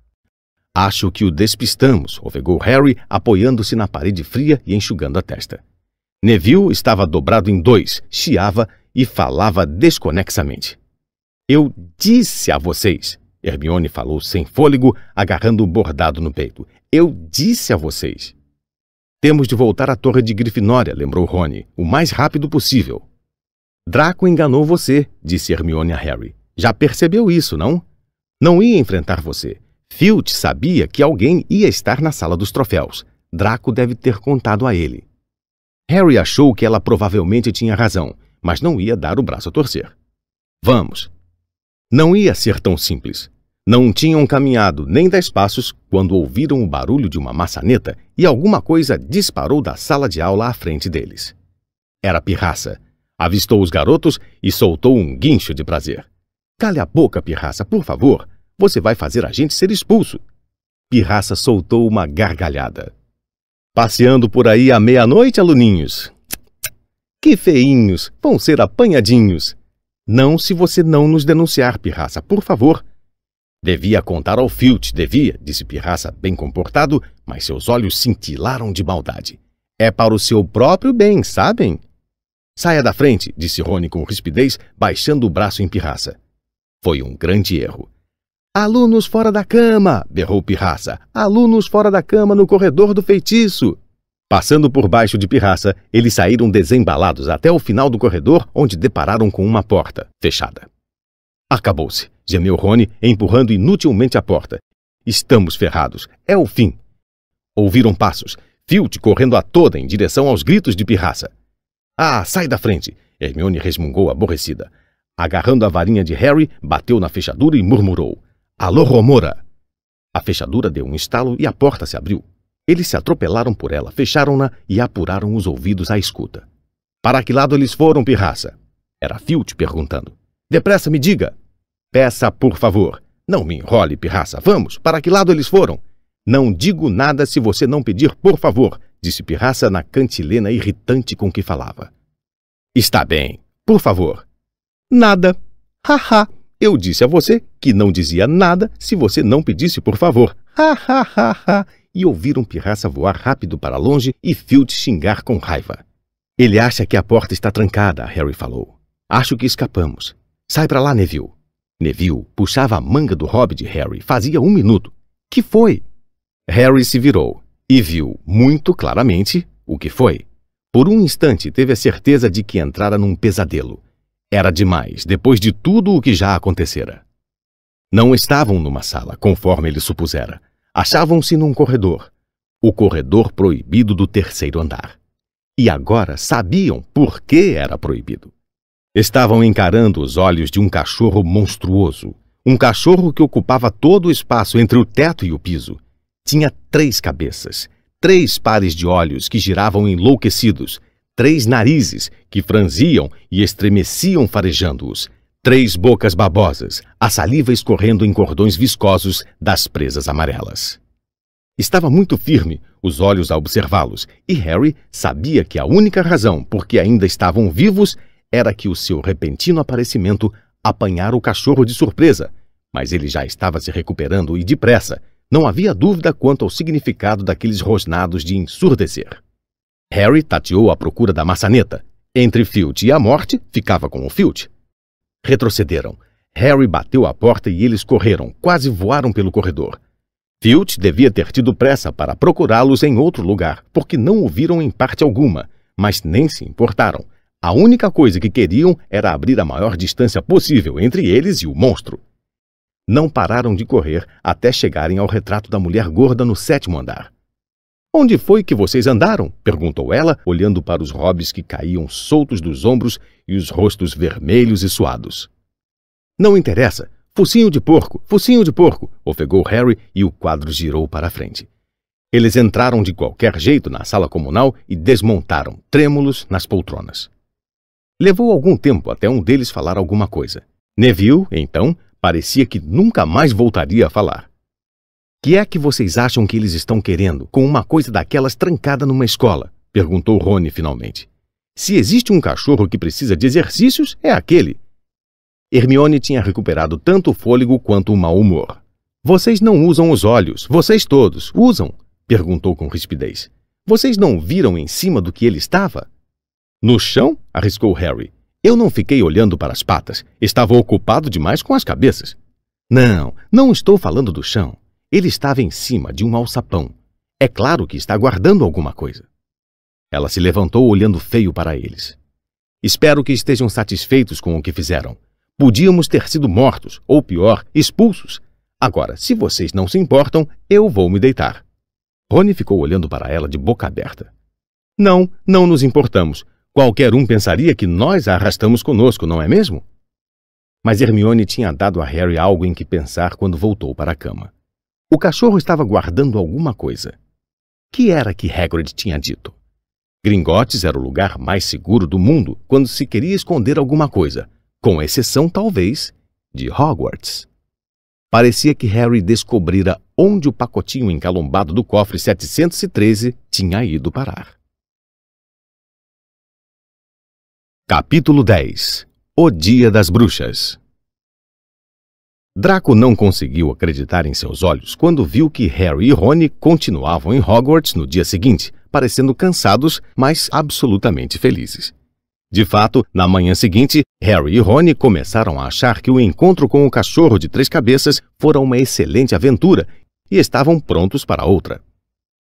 Acho que o despistamos, ofegou Harry, apoiando-se na parede fria e enxugando a testa. Neville estava dobrado em dois, chiava e falava desconexamente. Eu disse a vocês, Hermione falou sem fôlego, agarrando o bordado no peito. Eu disse a vocês. Temos de voltar à Torre de Grifinória, lembrou Rony, o mais rápido possível. Draco enganou você, disse Hermione a Harry. Já percebeu isso, não? Não ia enfrentar você. Filch sabia que alguém ia estar na sala dos troféus. Draco deve ter contado a ele. Harry achou que ela provavelmente tinha razão, mas não ia dar o braço a torcer. Vamos. Não ia ser tão simples. Não tinham caminhado nem dez passos quando ouviram o barulho de uma maçaneta e alguma coisa disparou da sala de aula à frente deles. Era pirraça. Avistou os garotos e soltou um guincho de prazer. Cale a boca, pirraça, por favor. Você vai fazer a gente ser expulso. Pirraça soltou uma gargalhada. Passeando por aí à meia-noite, aluninhos. Que feinhos, vão ser apanhadinhos. Não se você não nos denunciar, pirraça, por favor. Devia contar ao Filt, devia, disse Pirraça, bem comportado, mas seus olhos cintilaram de maldade. É para o seu próprio bem, sabem? Saia da frente, disse Rony com rispidez, baixando o braço em Pirraça. Foi um grande erro. Alunos fora da cama! berrou Pirraça. Alunos fora da cama no corredor do feitiço! Passando por baixo de Pirraça, eles saíram desembalados até o final do corredor, onde depararam com uma porta fechada. Acabou-se gemeu Rony, empurrando inutilmente a porta. Estamos ferrados. É o fim. Ouviram passos. Filt correndo a toda em direção aos gritos de pirraça. Ah, sai da frente! Hermione resmungou aborrecida. Agarrando a varinha de Harry, bateu na fechadura e murmurou. Alô, Romora! A fechadura deu um estalo e a porta se abriu. Eles se atropelaram por ela, fecharam-na e apuraram os ouvidos à escuta. Para que lado eles foram, pirraça? Era Filt perguntando. Depressa, me diga! Peça, por favor. Não me enrole, pirraça. Vamos, para que lado eles foram? Não digo nada se você não pedir, por favor, disse pirraça na cantilena irritante com que falava. Está bem, por favor. Nada. Haha, eu disse a você que não dizia nada se você não pedisse, por favor. Ha ha ha ha. E ouviram pirraça voar rápido para longe e Field xingar com raiva. Ele acha que a porta está trancada, Harry falou. Acho que escapamos. Sai para lá, Neville. Neville puxava a manga do hobby de Harry fazia um minuto. Que foi? Harry se virou e viu muito claramente o que foi. Por um instante teve a certeza de que entrara num pesadelo. Era demais, depois de tudo o que já acontecera. Não estavam numa sala, conforme ele supusera. Achavam-se num corredor. O corredor proibido do terceiro andar. E agora sabiam por que era proibido. Estavam encarando os olhos de um cachorro monstruoso. Um cachorro que ocupava todo o espaço entre o teto e o piso. Tinha três cabeças, três pares de olhos que giravam enlouquecidos, três narizes que franziam e estremeciam farejando-os, três bocas babosas, a saliva escorrendo em cordões viscosos das presas amarelas. Estava muito firme, os olhos a observá-los, e Harry sabia que a única razão por que ainda estavam vivos era que o seu repentino aparecimento apanhara o cachorro de surpresa, mas ele já estava se recuperando e depressa. Não havia dúvida quanto ao significado daqueles rosnados de ensurdecer. Harry tateou à procura da maçaneta. Entre Filch e a morte, ficava com o Filch. Retrocederam. Harry bateu à porta e eles correram, quase voaram pelo corredor. Filch devia ter tido pressa para procurá-los em outro lugar, porque não o viram em parte alguma, mas nem se importaram. A única coisa que queriam era abrir a maior distância possível entre eles e o monstro. Não pararam de correr até chegarem ao retrato da mulher gorda no sétimo andar. Onde foi que vocês andaram? perguntou ela, olhando para os robes que caíam soltos dos ombros e os rostos vermelhos e suados. Não interessa, Focinho de porco, focinho de porco! ofegou Harry e o quadro girou para a frente. Eles entraram de qualquer jeito na sala comunal e desmontaram, trêmulos, nas poltronas. Levou algum tempo até um deles falar alguma coisa. Neville, então, parecia que nunca mais voltaria a falar. Que é que vocês acham que eles estão querendo com uma coisa daquelas trancada numa escola? perguntou Rony finalmente. Se existe um cachorro que precisa de exercícios, é aquele. Hermione tinha recuperado tanto o fôlego quanto o mau humor. Vocês não usam os olhos, vocês todos, usam? perguntou com rispidez. Vocês não viram em cima do que ele estava? No chão? arriscou Harry. Eu não fiquei olhando para as patas. Estava ocupado demais com as cabeças. Não, não estou falando do chão. Ele estava em cima de um alçapão. É claro que está guardando alguma coisa. Ela se levantou olhando feio para eles. Espero que estejam satisfeitos com o que fizeram. Podíamos ter sido mortos, ou pior, expulsos. Agora, se vocês não se importam, eu vou me deitar. Rony ficou olhando para ela de boca aberta. Não, não nos importamos. Qualquer um pensaria que nós a arrastamos conosco, não é mesmo? Mas Hermione tinha dado a Harry algo em que pensar quando voltou para a cama. O cachorro estava guardando alguma coisa. Que era que Hagrid tinha dito? Gringotes era o lugar mais seguro do mundo quando se queria esconder alguma coisa, com exceção, talvez, de Hogwarts. Parecia que Harry descobrira onde o pacotinho encalombado do cofre 713 tinha ido parar. Capítulo 10 O Dia das Bruxas Draco não conseguiu acreditar em seus olhos quando viu que Harry e Rony continuavam em Hogwarts no dia seguinte, parecendo cansados, mas absolutamente felizes. De fato, na manhã seguinte, Harry e Rony começaram a achar que o encontro com o cachorro de três cabeças fora uma excelente aventura e estavam prontos para outra.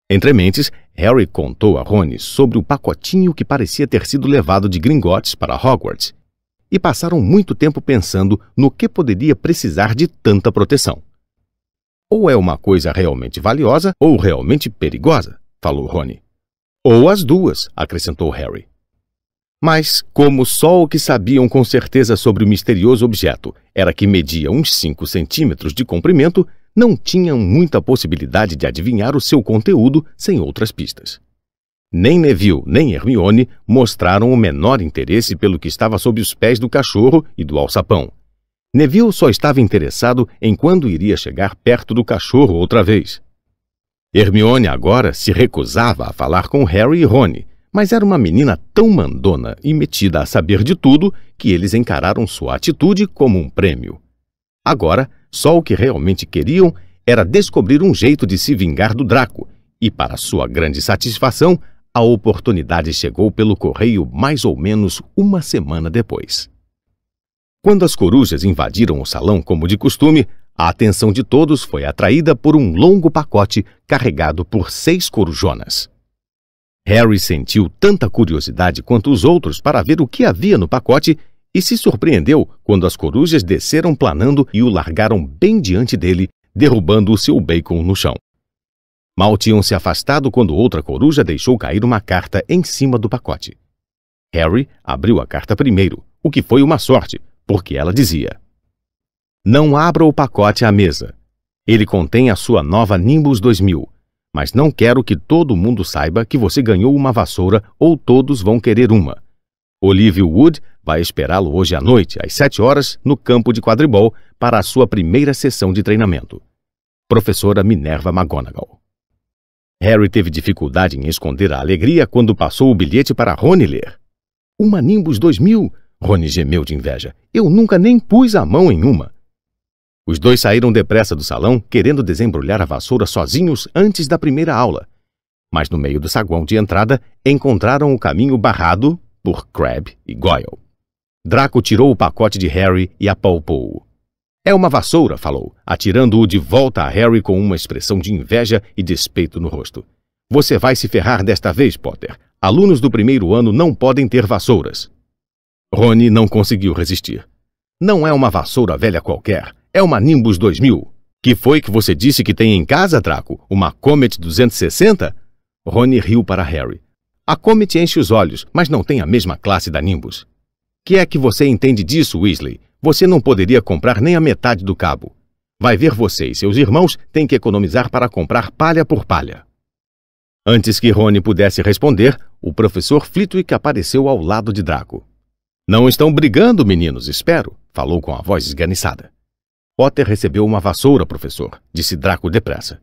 Entre mentes, Harry contou a Rony sobre o pacotinho que parecia ter sido levado de Gringotes para Hogwarts e passaram muito tempo pensando no que poderia precisar de tanta proteção. Ou é uma coisa realmente valiosa ou realmente perigosa, falou Rony. Ou as duas, acrescentou Harry. Mas, como só o que sabiam com certeza sobre o misterioso objeto era que media uns 5 centímetros de comprimento, não tinham muita possibilidade de adivinhar o seu conteúdo sem outras pistas. Nem Neville nem Hermione mostraram o menor interesse pelo que estava sob os pés do cachorro e do alçapão. Neville só estava interessado em quando iria chegar perto do cachorro outra vez. Hermione agora se recusava a falar com Harry e Rony, mas era uma menina tão mandona e metida a saber de tudo que eles encararam sua atitude como um prêmio. Agora, só o que realmente queriam era descobrir um jeito de se vingar do Draco, e para sua grande satisfação, a oportunidade chegou pelo correio mais ou menos uma semana depois. Quando as corujas invadiram o salão como de costume, a atenção de todos foi atraída por um longo pacote carregado por seis corujonas. Harry sentiu tanta curiosidade quanto os outros para ver o que havia no pacote e se surpreendeu quando as corujas desceram planando e o largaram bem diante dele, derrubando o seu bacon no chão. Mal tinham se afastado quando outra coruja deixou cair uma carta em cima do pacote. Harry abriu a carta primeiro, o que foi uma sorte, porque ela dizia: Não abra o pacote à mesa. Ele contém a sua nova Nimbus 2000, mas não quero que todo mundo saiba que você ganhou uma vassoura ou todos vão querer uma. Olívio Wood vai esperá-lo hoje à noite, às 7 horas, no campo de quadribol, para a sua primeira sessão de treinamento. Professora Minerva McGonagall. Harry teve dificuldade em esconder a alegria quando passou o bilhete para Rony ler. Uma Nimbus 2000! Rony gemeu de inveja. Eu nunca nem pus a mão em uma. Os dois saíram depressa do salão, querendo desembrulhar a vassoura sozinhos antes da primeira aula. Mas no meio do saguão de entrada, encontraram o caminho barrado por Crabbe e Goyle. Draco tirou o pacote de Harry e apalpou-o. É uma vassoura, falou, atirando-o de volta a Harry com uma expressão de inveja e despeito no rosto. Você vai se ferrar desta vez, Potter. Alunos do primeiro ano não podem ter vassouras. Rony não conseguiu resistir. Não é uma vassoura velha qualquer, é uma Nimbus 2000. Que foi que você disse que tem em casa, Draco? Uma Comet 260? Rony riu para Harry. A Comet enche os olhos, mas não tem a mesma classe da Nimbus. Que é que você entende disso, Weasley? Você não poderia comprar nem a metade do cabo. Vai ver você e seus irmãos têm que economizar para comprar palha por palha. Antes que Rony pudesse responder, o professor Flitwick apareceu ao lado de Draco. Não estão brigando, meninos, espero, falou com a voz esganiçada. Potter recebeu uma vassoura, professor, disse Draco depressa.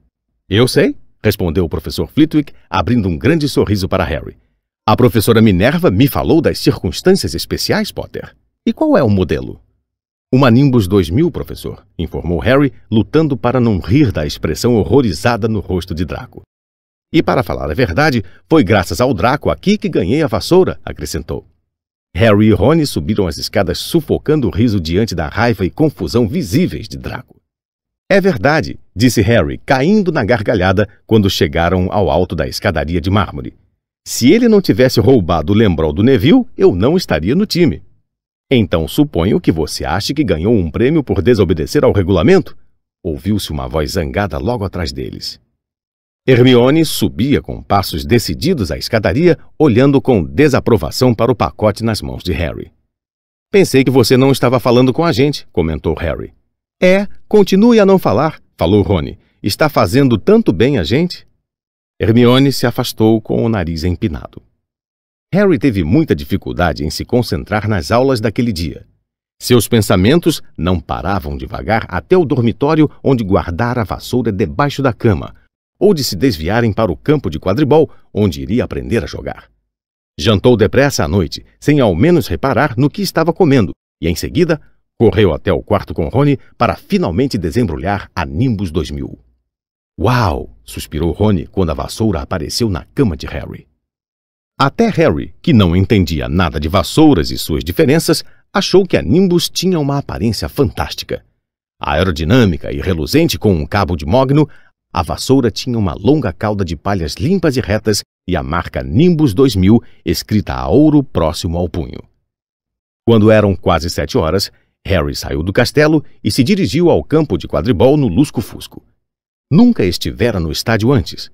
Eu sei, respondeu o professor Flitwick, abrindo um grande sorriso para Harry. A professora Minerva me falou das circunstâncias especiais, Potter. E qual é o modelo? Uma Nimbus 2000, professor, informou Harry, lutando para não rir da expressão horrorizada no rosto de Draco. E para falar a verdade, foi graças ao Draco aqui que ganhei a vassoura, acrescentou. Harry e Rony subiram as escadas sufocando o riso diante da raiva e confusão visíveis de Draco. É verdade, disse Harry, caindo na gargalhada quando chegaram ao alto da escadaria de mármore. Se ele não tivesse roubado o lembrol do Neville, eu não estaria no time. Então suponho que você ache que ganhou um prêmio por desobedecer ao regulamento? Ouviu-se uma voz zangada logo atrás deles. Hermione subia com passos decididos a escadaria, olhando com desaprovação para o pacote nas mãos de Harry. Pensei que você não estava falando com a gente, comentou Harry. É, continue a não falar, falou Rony. Está fazendo tanto bem a gente? Hermione se afastou com o nariz empinado. Harry teve muita dificuldade em se concentrar nas aulas daquele dia. Seus pensamentos não paravam devagar até o dormitório onde guardara a vassoura debaixo da cama, ou de se desviarem para o campo de quadribol, onde iria aprender a jogar. Jantou depressa à noite, sem ao menos reparar no que estava comendo, e em seguida Correu até o quarto com Rony para finalmente desembrulhar a Nimbus 2000. Uau! suspirou Rony quando a vassoura apareceu na cama de Harry. Até Harry, que não entendia nada de vassouras e suas diferenças, achou que a Nimbus tinha uma aparência fantástica. Aerodinâmica e reluzente com um cabo de mogno, a vassoura tinha uma longa cauda de palhas limpas e retas e a marca Nimbus 2000 escrita a ouro próximo ao punho. Quando eram quase sete horas, Harry saiu do castelo e se dirigiu ao campo de quadribol no Lusco-Fusco. Nunca estivera no estádio antes.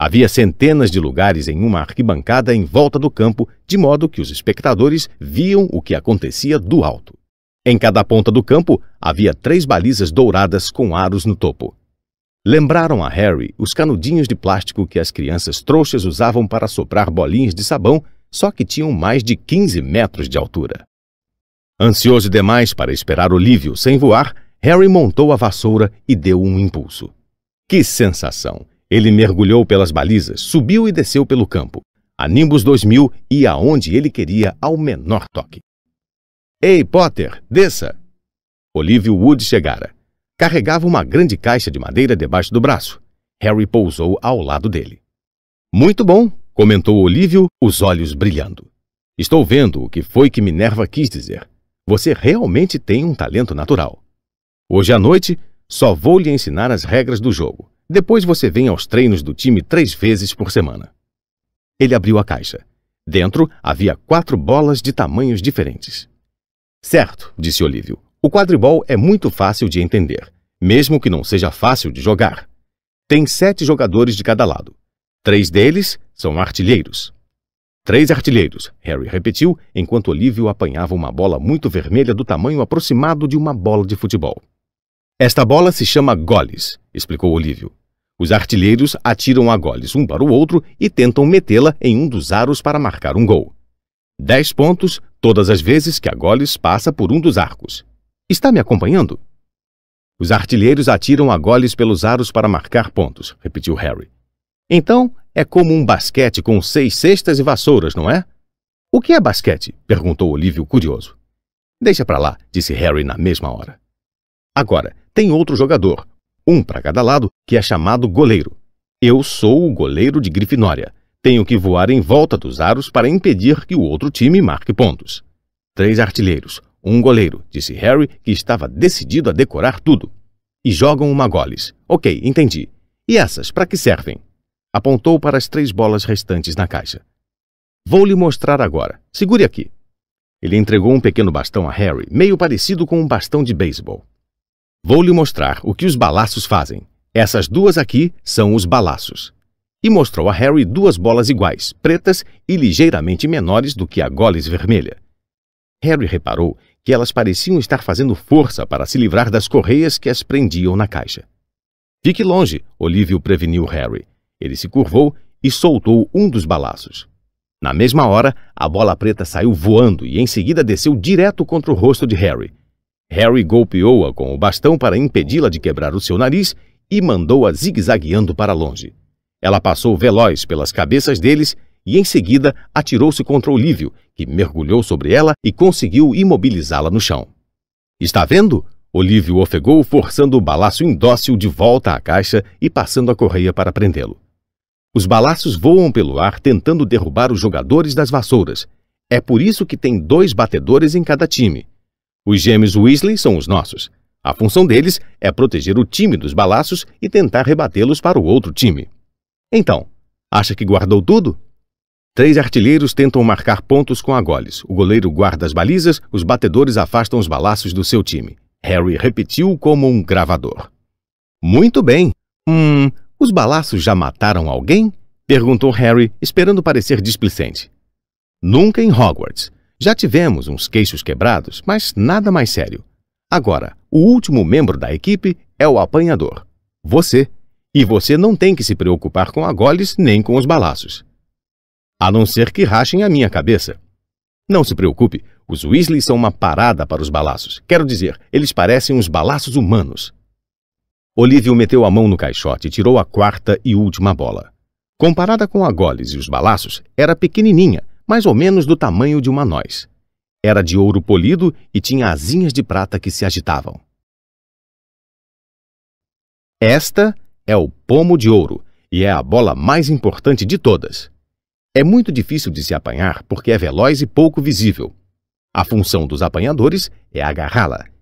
Havia centenas de lugares em uma arquibancada em volta do campo, de modo que os espectadores viam o que acontecia do alto. Em cada ponta do campo havia três balizas douradas com aros no topo. Lembraram a Harry os canudinhos de plástico que as crianças trouxas usavam para soprar bolinhas de sabão, só que tinham mais de 15 metros de altura. Ansioso demais para esperar Olívio sem voar, Harry montou a vassoura e deu um impulso. Que sensação! Ele mergulhou pelas balizas, subiu e desceu pelo campo. A Nimbus 2000 ia aonde ele queria ao menor toque. Ei, Potter, desça! Olívio Wood chegara. Carregava uma grande caixa de madeira debaixo do braço. Harry pousou ao lado dele. Muito bom, comentou Olívio, os olhos brilhando. Estou vendo o que foi que Minerva quis dizer você realmente tem um talento natural. Hoje à noite, só vou lhe ensinar as regras do jogo. Depois você vem aos treinos do time três vezes por semana. Ele abriu a caixa. Dentro havia quatro bolas de tamanhos diferentes. Certo, disse Olívio. O quadribol é muito fácil de entender, mesmo que não seja fácil de jogar. Tem sete jogadores de cada lado. Três deles são artilheiros. Três artilheiros, Harry repetiu, enquanto Olívio apanhava uma bola muito vermelha do tamanho aproximado de uma bola de futebol. Esta bola se chama goles, explicou Olívio. Os artilheiros atiram a goles um para o outro e tentam metê-la em um dos aros para marcar um gol. Dez pontos todas as vezes que a goles passa por um dos arcos. Está me acompanhando? Os artilheiros atiram a goles pelos aros para marcar pontos, repetiu Harry. Então, é como um basquete com seis cestas e vassouras, não é? O que é basquete? perguntou Olívio curioso. Deixa para lá, disse Harry na mesma hora. Agora, tem outro jogador, um para cada lado, que é chamado goleiro. Eu sou o goleiro de Grifinória. Tenho que voar em volta dos aros para impedir que o outro time marque pontos. Três artilheiros, um goleiro, disse Harry, que estava decidido a decorar tudo. E jogam uma goles. Ok, entendi. E essas, para que servem? Apontou para as três bolas restantes na caixa. Vou lhe mostrar agora. Segure aqui. Ele entregou um pequeno bastão a Harry, meio parecido com um bastão de beisebol. Vou lhe mostrar o que os balaços fazem. Essas duas aqui são os balaços. E mostrou a Harry duas bolas iguais, pretas e ligeiramente menores do que a goles vermelha. Harry reparou que elas pareciam estar fazendo força para se livrar das correias que as prendiam na caixa. Fique longe, Olívio preveniu Harry. Ele se curvou e soltou um dos balaços. Na mesma hora, a bola preta saiu voando e em seguida desceu direto contra o rosto de Harry. Harry golpeou-a com o bastão para impedi-la de quebrar o seu nariz e mandou-a zigue-zagueando para longe. Ela passou veloz pelas cabeças deles e em seguida atirou-se contra Olívio, que mergulhou sobre ela e conseguiu imobilizá-la no chão. Está vendo? Olívio ofegou, forçando o balaço indócil de volta à caixa e passando a correia para prendê-lo. Os balaços voam pelo ar tentando derrubar os jogadores das vassouras. É por isso que tem dois batedores em cada time. Os gêmeos Weasley são os nossos. A função deles é proteger o time dos balaços e tentar rebatê-los para o outro time. Então, acha que guardou tudo? Três artilheiros tentam marcar pontos com goles. O goleiro guarda as balizas, os batedores afastam os balaços do seu time. Harry repetiu como um gravador. Muito bem. Hum, os balaços já mataram alguém? perguntou Harry, esperando parecer displicente. Nunca em Hogwarts. Já tivemos uns queixos quebrados, mas nada mais sério. Agora, o último membro da equipe é o apanhador. Você. E você não tem que se preocupar com goles nem com os balaços. A não ser que rachem a minha cabeça. Não se preocupe, os Weasley são uma parada para os balaços. Quero dizer, eles parecem uns balaços humanos. Olívio meteu a mão no caixote e tirou a quarta e última bola. Comparada com a goles e os balaços, era pequenininha, mais ou menos do tamanho de uma noz. Era de ouro polido e tinha asinhas de prata que se agitavam. Esta é o pomo de ouro e é a bola mais importante de todas. É muito difícil de se apanhar porque é veloz e pouco visível. A função dos apanhadores é agarrá-la.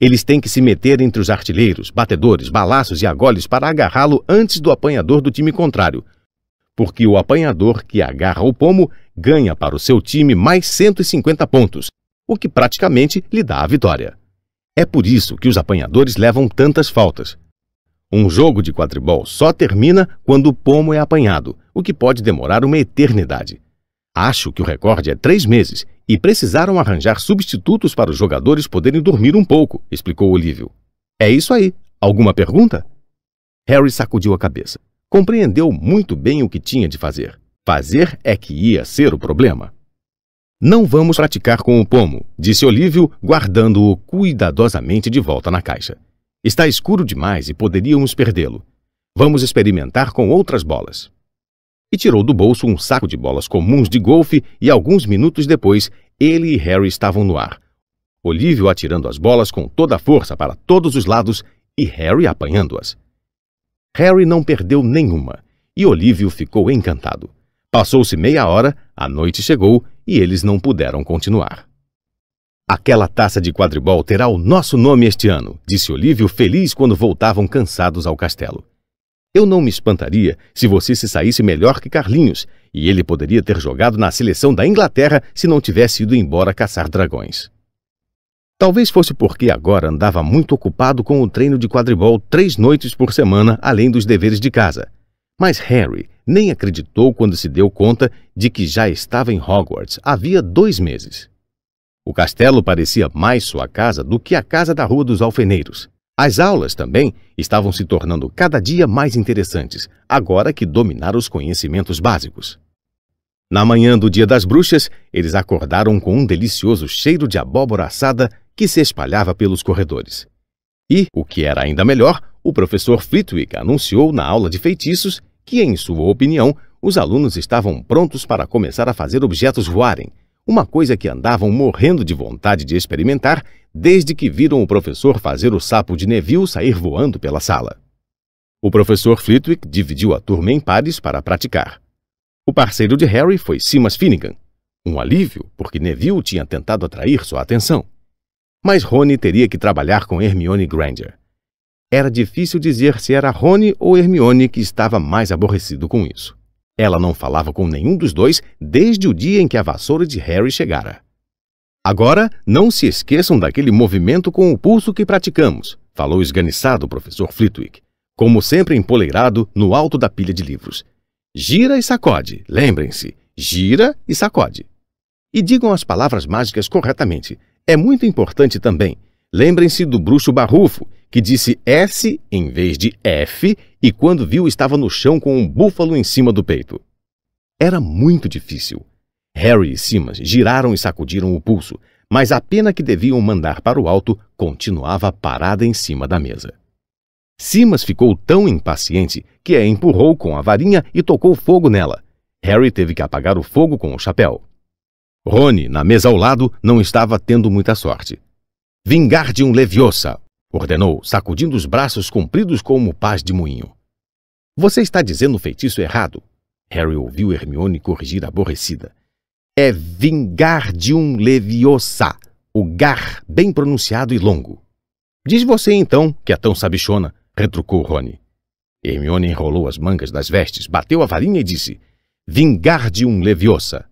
Eles têm que se meter entre os artilheiros, batedores, balaços e agolhos para agarrá-lo antes do apanhador do time contrário. Porque o apanhador que agarra o pomo ganha para o seu time mais 150 pontos, o que praticamente lhe dá a vitória. É por isso que os apanhadores levam tantas faltas. Um jogo de quadribol só termina quando o pomo é apanhado, o que pode demorar uma eternidade. Acho que o recorde é três meses e precisaram arranjar substitutos para os jogadores poderem dormir um pouco, explicou Olívio. É isso aí. Alguma pergunta? Harry sacudiu a cabeça. Compreendeu muito bem o que tinha de fazer. Fazer é que ia ser o problema. Não vamos praticar com o pomo, disse Olívio, guardando-o cuidadosamente de volta na caixa. Está escuro demais e poderíamos perdê-lo. Vamos experimentar com outras bolas e tirou do bolso um saco de bolas comuns de golfe e alguns minutos depois ele e Harry estavam no ar. Olívio atirando as bolas com toda a força para todos os lados e Harry apanhando-as. Harry não perdeu nenhuma e Olívio ficou encantado. Passou-se meia hora, a noite chegou e eles não puderam continuar. Aquela taça de quadribol terá o nosso nome este ano, disse Olívio feliz quando voltavam cansados ao castelo. Eu não me espantaria se você se saísse melhor que Carlinhos, e ele poderia ter jogado na seleção da Inglaterra se não tivesse ido embora caçar dragões. Talvez fosse porque agora andava muito ocupado com o treino de quadribol três noites por semana, além dos deveres de casa. Mas Harry nem acreditou quando se deu conta de que já estava em Hogwarts havia dois meses. O castelo parecia mais sua casa do que a casa da Rua dos Alfeneiros. As aulas também estavam se tornando cada dia mais interessantes, agora que dominaram os conhecimentos básicos. Na manhã do Dia das Bruxas, eles acordaram com um delicioso cheiro de abóbora assada que se espalhava pelos corredores. E, o que era ainda melhor, o professor Flitwick anunciou na aula de feitiços que, em sua opinião, os alunos estavam prontos para começar a fazer objetos voarem, uma coisa que andavam morrendo de vontade de experimentar desde que viram o professor fazer o sapo de Neville sair voando pela sala. O professor Flitwick dividiu a turma em pares para praticar. O parceiro de Harry foi Simas Finnegan. Um alívio, porque Neville tinha tentado atrair sua atenção. Mas Rony teria que trabalhar com Hermione Granger. Era difícil dizer se era Rony ou Hermione que estava mais aborrecido com isso. Ela não falava com nenhum dos dois desde o dia em que a vassoura de Harry chegara. Agora, não se esqueçam daquele movimento com o pulso que praticamos, falou esganiçado o professor Flitwick, como sempre empoleirado no alto da pilha de livros. Gira e sacode, lembrem-se, gira e sacode. E digam as palavras mágicas corretamente. É muito importante também. Lembrem-se do bruxo barrufo, que disse S em vez de F e quando viu estava no chão com um búfalo em cima do peito. Era muito difícil. Harry e Simas giraram e sacudiram o pulso, mas a pena que deviam mandar para o alto continuava parada em cima da mesa. Simas ficou tão impaciente que a empurrou com a varinha e tocou fogo nela. Harry teve que apagar o fogo com o chapéu. Rony, na mesa ao lado, não estava tendo muita sorte. Vingar de um leviosa, ordenou, sacudindo os braços compridos como pás de moinho. Você está dizendo o feitiço errado. Harry ouviu Hermione corrigir aborrecida é vingar de um leviosa, o gar bem pronunciado e longo. Diz você então que é tão sabichona, retrucou Rony. Hermione enrolou as mangas das vestes, bateu a varinha e disse: Vingar de um leviosa.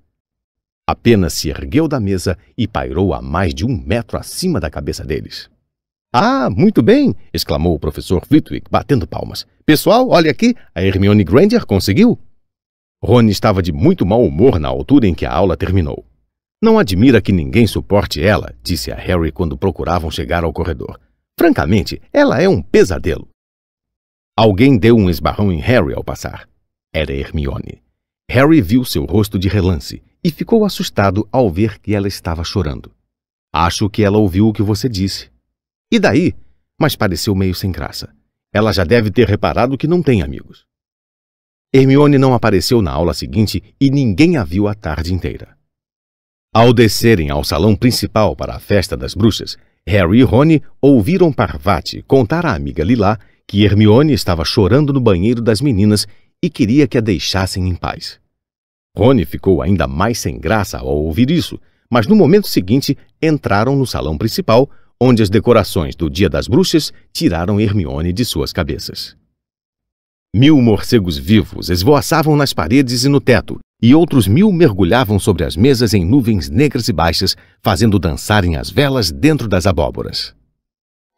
Apenas se ergueu da mesa e pairou a mais de um metro acima da cabeça deles. Ah, muito bem! exclamou o professor Flitwick, batendo palmas. Pessoal, olha aqui, a Hermione Granger conseguiu! Rony estava de muito mau humor na altura em que a aula terminou. Não admira que ninguém suporte ela, disse a Harry quando procuravam chegar ao corredor. Francamente, ela é um pesadelo. Alguém deu um esbarrão em Harry ao passar. Era Hermione. Harry viu seu rosto de relance e ficou assustado ao ver que ela estava chorando. Acho que ela ouviu o que você disse. E daí? Mas pareceu meio sem graça. Ela já deve ter reparado que não tem amigos. Hermione não apareceu na aula seguinte e ninguém a viu a tarde inteira. Ao descerem ao salão principal para a festa das bruxas, Harry e Rony ouviram Parvati contar à amiga Lilá que Hermione estava chorando no banheiro das meninas e queria que a deixassem em paz. Rony ficou ainda mais sem graça ao ouvir isso, mas no momento seguinte entraram no salão principal, onde as decorações do Dia das Bruxas tiraram Hermione de suas cabeças. Mil morcegos vivos esvoaçavam nas paredes e no teto, e outros mil mergulhavam sobre as mesas em nuvens negras e baixas, fazendo dançarem as velas dentro das abóboras.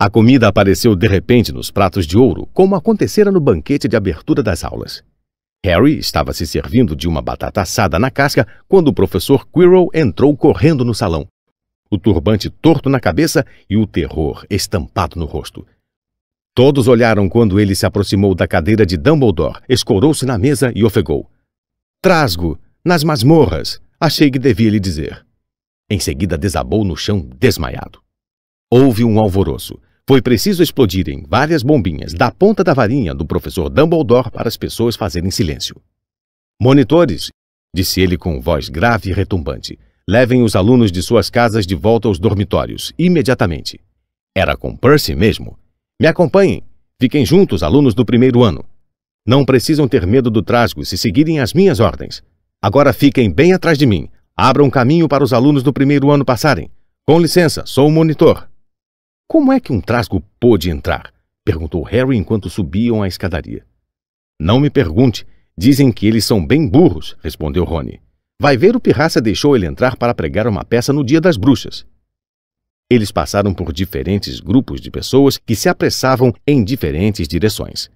A comida apareceu de repente nos pratos de ouro, como acontecera no banquete de abertura das aulas. Harry estava se servindo de uma batata assada na casca quando o professor Quirrell entrou correndo no salão, o turbante torto na cabeça e o terror estampado no rosto. Todos olharam quando ele se aproximou da cadeira de Dumbledore, escorou-se na mesa e ofegou. Trasgo! Nas masmorras! Achei que devia lhe dizer. Em seguida desabou no chão desmaiado. Houve um alvoroço. Foi preciso explodirem várias bombinhas da ponta da varinha do professor Dumbledore para as pessoas fazerem silêncio. Monitores, disse ele com voz grave e retumbante, levem os alunos de suas casas de volta aos dormitórios, imediatamente. Era com Percy mesmo, me acompanhem. Fiquem juntos, alunos do primeiro ano. Não precisam ter medo do trasgo se seguirem as minhas ordens. Agora fiquem bem atrás de mim. Abram caminho para os alunos do primeiro ano passarem. Com licença, sou o monitor. Como é que um trasgo pôde entrar? perguntou Harry enquanto subiam a escadaria. Não me pergunte. Dizem que eles são bem burros, respondeu Rony. Vai ver o pirraça deixou ele entrar para pregar uma peça no Dia das Bruxas. Eles passaram por diferentes grupos de pessoas que se apressavam em diferentes direções.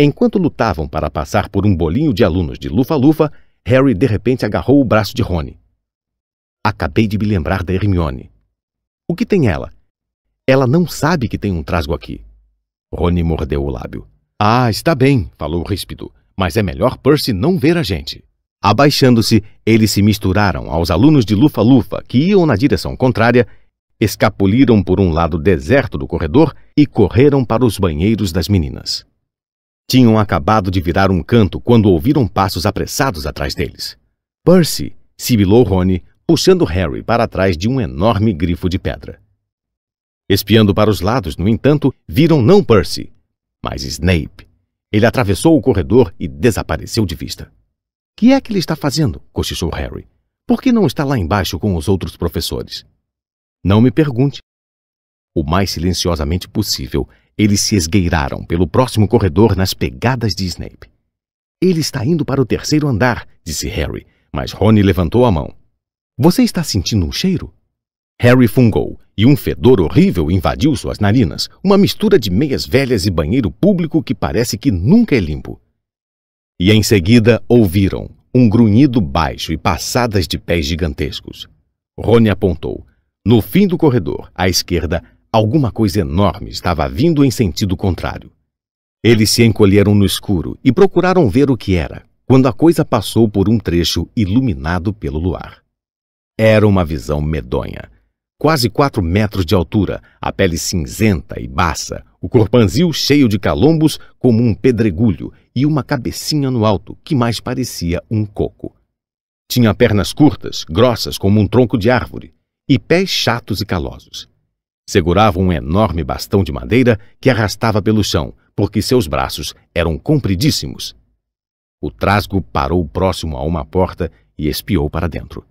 Enquanto lutavam para passar por um bolinho de alunos de lufa-lufa, Harry de repente agarrou o braço de Rony. Acabei de me lembrar da Hermione. O que tem ela? Ela não sabe que tem um trasgo aqui. Rony mordeu o lábio. Ah, está bem, falou ríspido, mas é melhor Percy não ver a gente. Abaixando-se, eles se misturaram aos alunos de Lufa-Lufa que iam na direção contrária escapuliram por um lado deserto do corredor e correram para os banheiros das meninas. Tinham acabado de virar um canto quando ouviram passos apressados atrás deles. Percy! sibilou Rony, puxando Harry para trás de um enorme grifo de pedra. Espiando para os lados, no entanto, viram não Percy, mas Snape. Ele atravessou o corredor e desapareceu de vista. Que é que ele está fazendo? cochichou Harry. Por que não está lá embaixo com os outros professores? Não me pergunte. O mais silenciosamente possível, eles se esgueiraram pelo próximo corredor nas pegadas de Snape. Ele está indo para o terceiro andar, disse Harry, mas Rony levantou a mão. Você está sentindo um cheiro? Harry fungou e um fedor horrível invadiu suas narinas, uma mistura de meias velhas e banheiro público que parece que nunca é limpo. E em seguida ouviram um grunhido baixo e passadas de pés gigantescos. Rony apontou no fim do corredor, à esquerda, alguma coisa enorme estava vindo em sentido contrário. Eles se encolheram no escuro e procuraram ver o que era, quando a coisa passou por um trecho iluminado pelo luar. Era uma visão medonha. Quase quatro metros de altura, a pele cinzenta e baça, o corpanzil cheio de calombos como um pedregulho e uma cabecinha no alto que mais parecia um coco. Tinha pernas curtas, grossas como um tronco de árvore, e pés chatos e calosos. Segurava um enorme bastão de madeira que arrastava pelo chão, porque seus braços eram compridíssimos. O trasgo parou próximo a uma porta e espiou para dentro.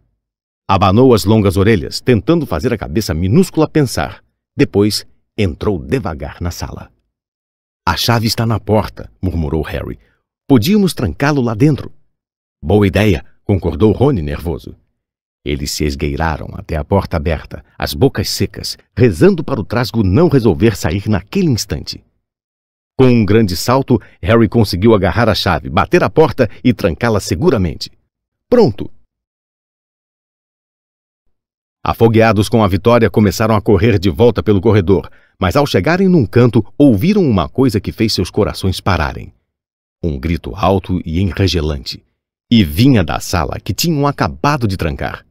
Abanou as longas orelhas, tentando fazer a cabeça minúscula pensar. Depois, entrou devagar na sala. A chave está na porta, murmurou Harry. Podíamos trancá-lo lá dentro. Boa ideia, concordou Rony nervoso. Eles se esgueiraram até a porta aberta, as bocas secas, rezando para o trasgo não resolver sair naquele instante. Com um grande salto, Harry conseguiu agarrar a chave, bater a porta e trancá-la seguramente. Pronto! Afogueados com a vitória, começaram a correr de volta pelo corredor, mas ao chegarem num canto, ouviram uma coisa que fez seus corações pararem. Um grito alto e enregelante. E vinha da sala que tinham acabado de trancar.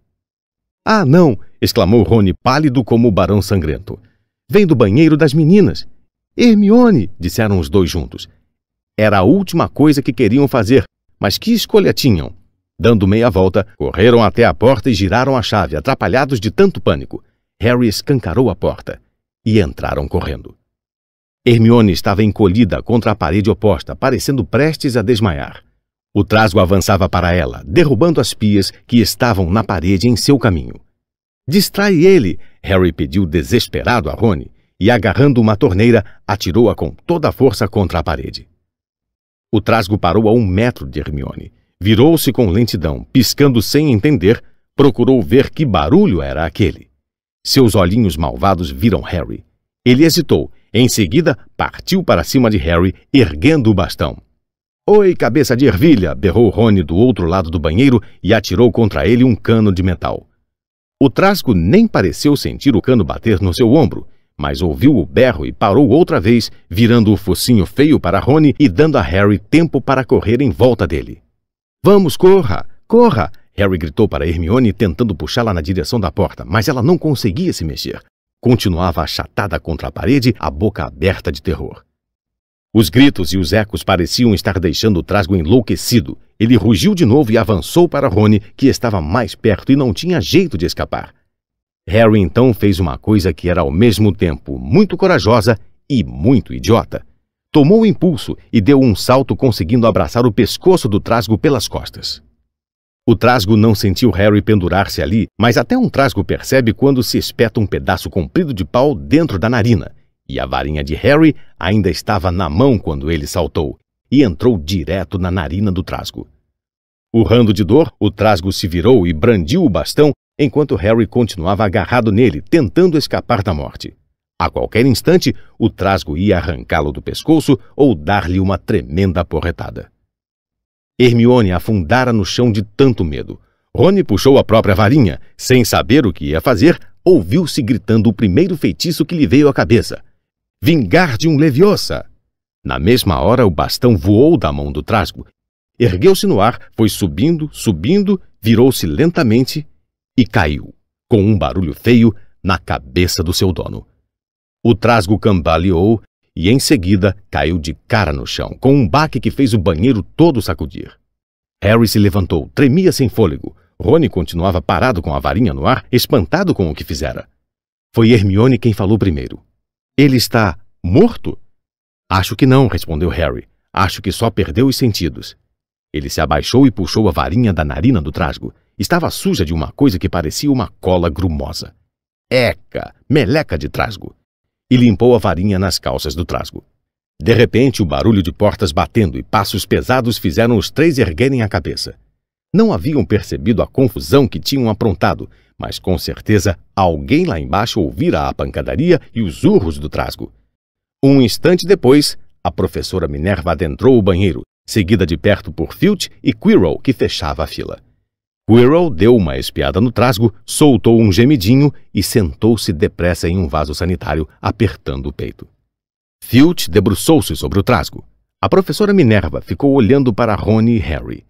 Ah, não! exclamou Rony, pálido como o barão sangrento. Vem do banheiro das meninas. Hermione! disseram os dois juntos. Era a última coisa que queriam fazer, mas que escolha tinham? Dando meia volta, correram até a porta e giraram a chave, atrapalhados de tanto pânico. Harry escancarou a porta e entraram correndo. Hermione estava encolhida contra a parede oposta, parecendo prestes a desmaiar. O trasgo avançava para ela, derrubando as pias que estavam na parede em seu caminho. Distrai ele! Harry pediu desesperado a Rony e, agarrando uma torneira, atirou-a com toda a força contra a parede. O trasgo parou a um metro de Hermione. Virou-se com lentidão, piscando sem entender, procurou ver que barulho era aquele. Seus olhinhos malvados viram Harry. Ele hesitou, em seguida partiu para cima de Harry, erguendo o bastão. Oi, cabeça de ervilha! berrou Rony do outro lado do banheiro e atirou contra ele um cano de metal. O Trasco nem pareceu sentir o cano bater no seu ombro, mas ouviu o berro e parou outra vez, virando o focinho feio para Rony e dando a Harry tempo para correr em volta dele. Vamos, corra! Corra! Harry gritou para Hermione, tentando puxá-la na direção da porta, mas ela não conseguia se mexer. Continuava achatada contra a parede, a boca aberta de terror. Os gritos e os ecos pareciam estar deixando o trasgo enlouquecido. Ele rugiu de novo e avançou para Rony, que estava mais perto e não tinha jeito de escapar. Harry então fez uma coisa que era ao mesmo tempo muito corajosa e muito idiota. Tomou o impulso e deu um salto conseguindo abraçar o pescoço do trasgo pelas costas. O trasgo não sentiu Harry pendurar-se ali, mas até um trasgo percebe quando se espeta um pedaço comprido de pau dentro da narina e a varinha de Harry ainda estava na mão quando ele saltou e entrou direto na narina do trasgo. Urrando de dor, o trasgo se virou e brandiu o bastão enquanto Harry continuava agarrado nele, tentando escapar da morte. A qualquer instante, o trasgo ia arrancá-lo do pescoço ou dar-lhe uma tremenda porretada. Hermione afundara no chão de tanto medo. Rony puxou a própria varinha. Sem saber o que ia fazer, ouviu-se gritando o primeiro feitiço que lhe veio à cabeça vingar de um leviosa. Na mesma hora, o bastão voou da mão do trasgo. Ergueu-se no ar, foi subindo, subindo, virou-se lentamente e caiu, com um barulho feio, na cabeça do seu dono. O trasgo cambaleou e, em seguida, caiu de cara no chão, com um baque que fez o banheiro todo sacudir. Harry se levantou, tremia sem fôlego. Rony continuava parado com a varinha no ar, espantado com o que fizera. Foi Hermione quem falou primeiro. Ele está morto? Acho que não, respondeu Harry. Acho que só perdeu os sentidos. Ele se abaixou e puxou a varinha da narina do trasgo. Estava suja de uma coisa que parecia uma cola grumosa. Eca! Meleca de trasgo! E limpou a varinha nas calças do trasgo. De repente, o barulho de portas batendo e passos pesados fizeram os três erguerem a cabeça. Não haviam percebido a confusão que tinham aprontado, mas com certeza alguém lá embaixo ouvira a pancadaria e os urros do trasgo. Um instante depois, a professora Minerva adentrou o banheiro, seguida de perto por Filch e Quirrell, que fechava a fila. Quirrell deu uma espiada no trasgo, soltou um gemidinho e sentou-se depressa em um vaso sanitário, apertando o peito. Filch debruçou-se sobre o trasgo. A professora Minerva ficou olhando para Rony e Harry.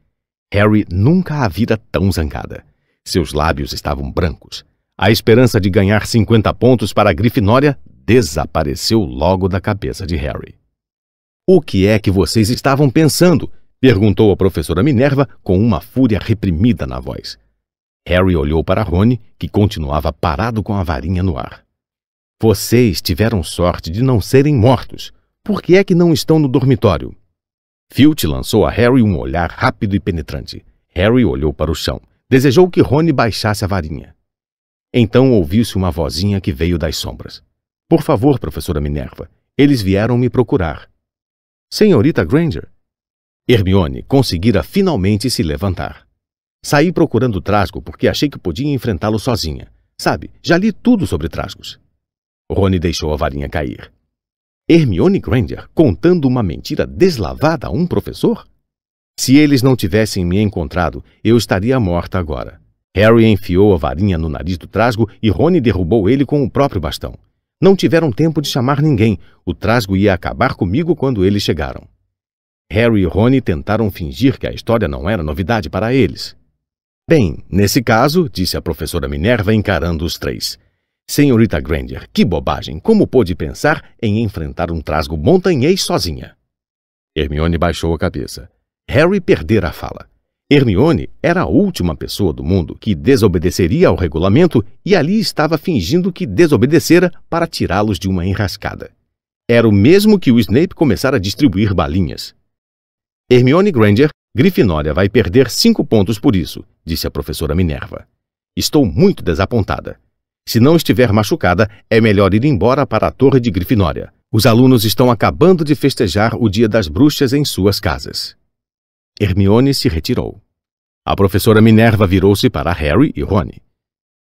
Harry nunca a vira tão zangada. Seus lábios estavam brancos. A esperança de ganhar 50 pontos para a Grifinória desapareceu logo da cabeça de Harry. O que é que vocês estavam pensando? perguntou a professora Minerva com uma fúria reprimida na voz. Harry olhou para Rony, que continuava parado com a varinha no ar. Vocês tiveram sorte de não serem mortos. Por que é que não estão no dormitório? Filch lançou a Harry um olhar rápido e penetrante. Harry olhou para o chão. Desejou que Rony baixasse a varinha. Então ouviu-se uma vozinha que veio das sombras. Por favor, professora Minerva, eles vieram me procurar. Senhorita Granger. Hermione conseguira finalmente se levantar. Saí procurando Trasgo porque achei que podia enfrentá-lo sozinha. Sabe, já li tudo sobre Trasgos. Rony deixou a varinha cair. Hermione Granger contando uma mentira deslavada a um professor? Se eles não tivessem me encontrado, eu estaria morta agora. Harry enfiou a varinha no nariz do trasgo e Rony derrubou ele com o próprio bastão. Não tiveram tempo de chamar ninguém. O trasgo ia acabar comigo quando eles chegaram. Harry e Rony tentaram fingir que a história não era novidade para eles. Bem, nesse caso, disse a professora Minerva encarando os três. Senhorita Granger, que bobagem! Como pôde pensar em enfrentar um trasgo montanhês sozinha? Hermione baixou a cabeça. Harry perdera a fala. Hermione era a última pessoa do mundo que desobedeceria ao regulamento e ali estava fingindo que desobedecera para tirá-los de uma enrascada. Era o mesmo que o Snape começara a distribuir balinhas. Hermione Granger, Grifinória vai perder cinco pontos por isso, disse a professora Minerva. Estou muito desapontada. Se não estiver machucada, é melhor ir embora para a Torre de Grifinória. Os alunos estão acabando de festejar o Dia das Bruxas em suas casas. Hermione se retirou. A professora Minerva virou-se para Harry e Rony.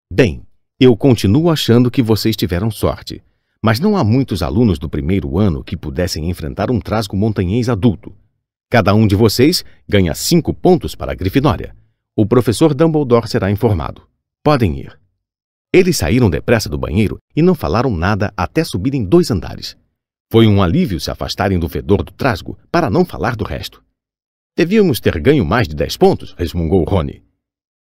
Bem, eu continuo achando que vocês tiveram sorte, mas não há muitos alunos do primeiro ano que pudessem enfrentar um trasgo montanhês adulto. Cada um de vocês ganha cinco pontos para a Grifinória. O professor Dumbledore será informado. Podem ir. Eles saíram depressa do banheiro e não falaram nada até subirem dois andares. Foi um alívio se afastarem do fedor do trasgo para não falar do resto. Devíamos ter ganho mais de dez pontos, resmungou Rony.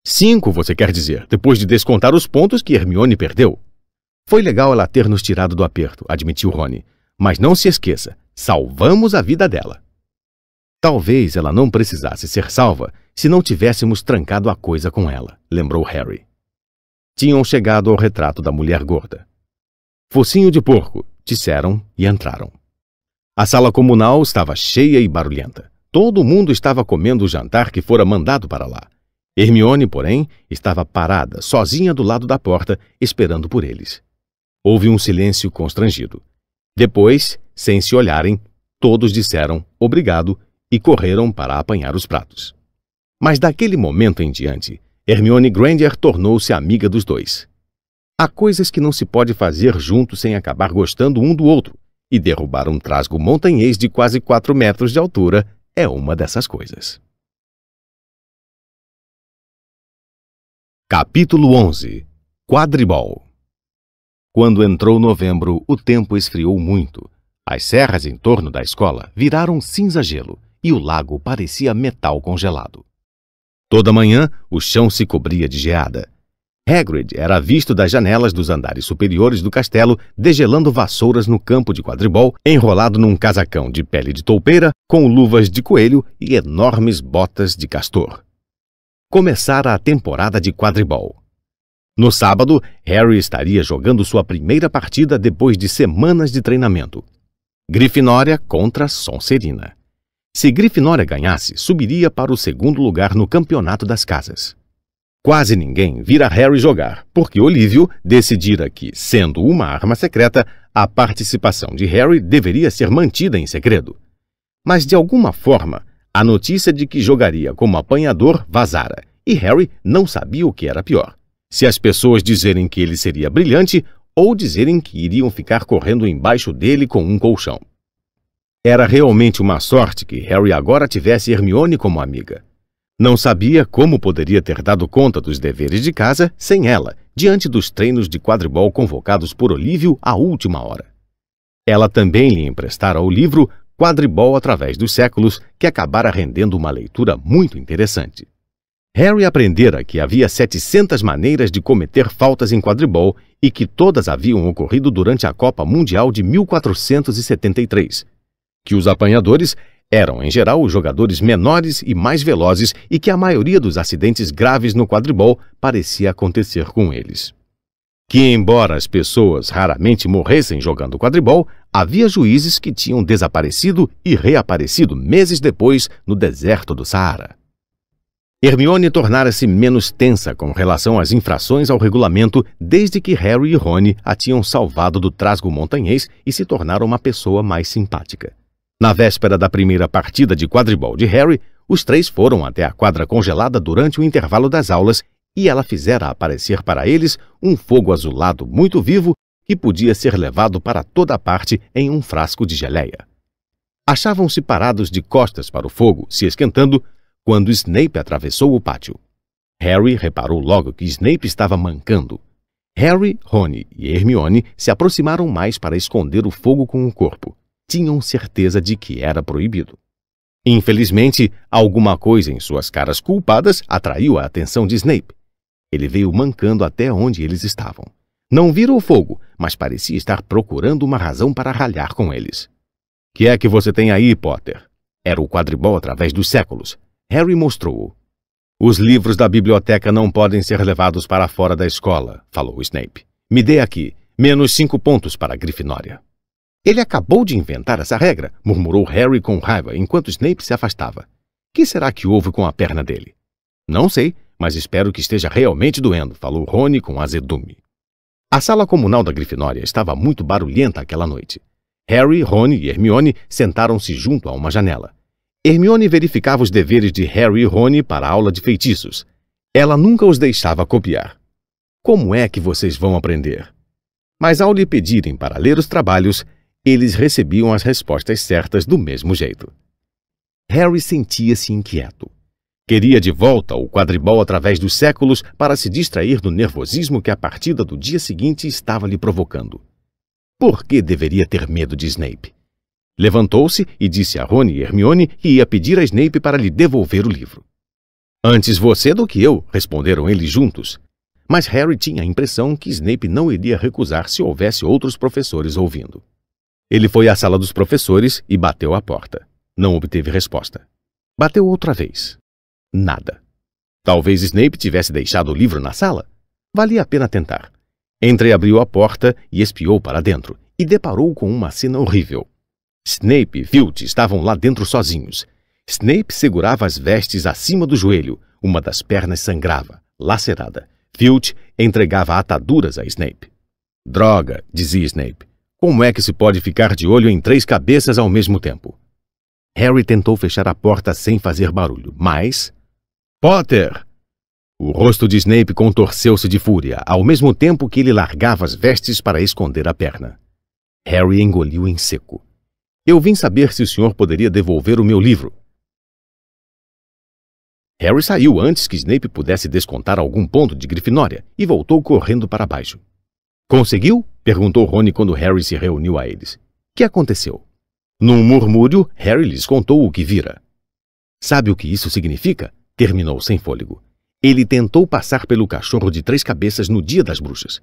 Cinco, você quer dizer, depois de descontar os pontos que Hermione perdeu. Foi legal ela ter nos tirado do aperto, admitiu Rony. Mas não se esqueça, salvamos a vida dela. Talvez ela não precisasse ser salva se não tivéssemos trancado a coisa com ela, lembrou Harry. Tinham chegado ao retrato da mulher gorda. Focinho de porco, disseram e entraram. A sala comunal estava cheia e barulhenta. Todo mundo estava comendo o jantar que fora mandado para lá. Hermione, porém, estava parada, sozinha do lado da porta, esperando por eles. Houve um silêncio constrangido. Depois, sem se olharem, todos disseram obrigado e correram para apanhar os pratos. Mas daquele momento em diante, Hermione Granger tornou-se amiga dos dois. Há coisas que não se pode fazer junto sem acabar gostando um do outro, e derrubar um trasgo montanhês de quase quatro metros de altura é uma dessas coisas. Capítulo 11 Quadribol Quando entrou novembro, o tempo esfriou muito. As serras em torno da escola viraram cinza-gelo e o lago parecia metal congelado. Toda manhã, o chão se cobria de geada Hagrid era visto das janelas dos andares superiores do castelo, degelando vassouras no campo de quadribol, enrolado num casacão de pele de toupeira, com luvas de coelho e enormes botas de castor. Começara a temporada de quadribol. No sábado, Harry estaria jogando sua primeira partida depois de semanas de treinamento. Grifinória contra Sonserina. Se Grifinória ganhasse, subiria para o segundo lugar no Campeonato das Casas. Quase ninguém vira Harry jogar, porque Olívio decidira que, sendo uma arma secreta, a participação de Harry deveria ser mantida em segredo. Mas, de alguma forma, a notícia de que jogaria como apanhador vazara, e Harry não sabia o que era pior. Se as pessoas dizerem que ele seria brilhante ou dizerem que iriam ficar correndo embaixo dele com um colchão. Era realmente uma sorte que Harry agora tivesse Hermione como amiga. Não sabia como poderia ter dado conta dos deveres de casa sem ela, diante dos treinos de quadribol convocados por Olívio à última hora. Ela também lhe emprestara o livro Quadribol através dos séculos, que acabara rendendo uma leitura muito interessante. Harry aprendera que havia 700 maneiras de cometer faltas em quadribol e que todas haviam ocorrido durante a Copa Mundial de 1473, que os apanhadores eram, em geral, os jogadores menores e mais velozes e que a maioria dos acidentes graves no quadribol parecia acontecer com eles. Que, embora as pessoas raramente morressem jogando quadribol, havia juízes que tinham desaparecido e reaparecido meses depois no deserto do Saara. Hermione tornara-se menos tensa com relação às infrações ao regulamento desde que Harry e Rony a tinham salvado do trasgo montanhês e se tornaram uma pessoa mais simpática. Na véspera da primeira partida de quadribol de Harry, os três foram até a quadra congelada durante o intervalo das aulas e ela fizera aparecer para eles um fogo azulado muito vivo que podia ser levado para toda parte em um frasco de geleia. Achavam-se parados de costas para o fogo, se esquentando, quando Snape atravessou o pátio. Harry reparou logo que Snape estava mancando. Harry, Rony e Hermione se aproximaram mais para esconder o fogo com o corpo tinham certeza de que era proibido. Infelizmente, alguma coisa em suas caras culpadas atraiu a atenção de Snape. Ele veio mancando até onde eles estavam. Não viram o fogo, mas parecia estar procurando uma razão para ralhar com eles. Que é que você tem aí, Potter? Era o quadribol através dos séculos. Harry mostrou-o. Os livros da biblioteca não podem ser levados para fora da escola, falou Snape. Me dê aqui, menos cinco pontos para a Grifinória. Ele acabou de inventar essa regra, murmurou Harry com raiva enquanto Snape se afastava. Que será que houve com a perna dele? Não sei, mas espero que esteja realmente doendo, falou Rony com azedume. A sala comunal da Grifinória estava muito barulhenta aquela noite. Harry, Rony e Hermione sentaram-se junto a uma janela. Hermione verificava os deveres de Harry e Rony para a aula de feitiços. Ela nunca os deixava copiar. Como é que vocês vão aprender? Mas ao lhe pedirem para ler os trabalhos, eles recebiam as respostas certas do mesmo jeito. Harry sentia-se inquieto. Queria de volta o quadribol através dos séculos para se distrair do nervosismo que a partida do dia seguinte estava lhe provocando. Por que deveria ter medo de Snape? Levantou-se e disse a Rony e Hermione que ia pedir a Snape para lhe devolver o livro. Antes você do que eu, responderam eles juntos. Mas Harry tinha a impressão que Snape não iria recusar se houvesse outros professores ouvindo. Ele foi à sala dos professores e bateu à porta. Não obteve resposta. Bateu outra vez. Nada. Talvez Snape tivesse deixado o livro na sala. Valia a pena tentar. Entreabriu a porta e espiou para dentro e deparou com uma cena horrível. Snape e Filch estavam lá dentro sozinhos. Snape segurava as vestes acima do joelho. Uma das pernas sangrava, lacerada. Filch entregava ataduras a Snape. Droga, dizia Snape. Como é que se pode ficar de olho em três cabeças ao mesmo tempo? Harry tentou fechar a porta sem fazer barulho, mas. Potter! O rosto de Snape contorceu-se de fúria, ao mesmo tempo que ele largava as vestes para esconder a perna. Harry engoliu em seco. Eu vim saber se o senhor poderia devolver o meu livro. Harry saiu antes que Snape pudesse descontar algum ponto de Grifinória e voltou correndo para baixo. Conseguiu? perguntou Rony quando Harry se reuniu a eles. Que aconteceu? Num murmúrio, Harry lhes contou o que vira. Sabe o que isso significa? terminou sem fôlego. Ele tentou passar pelo cachorro de três cabeças no dia das bruxas.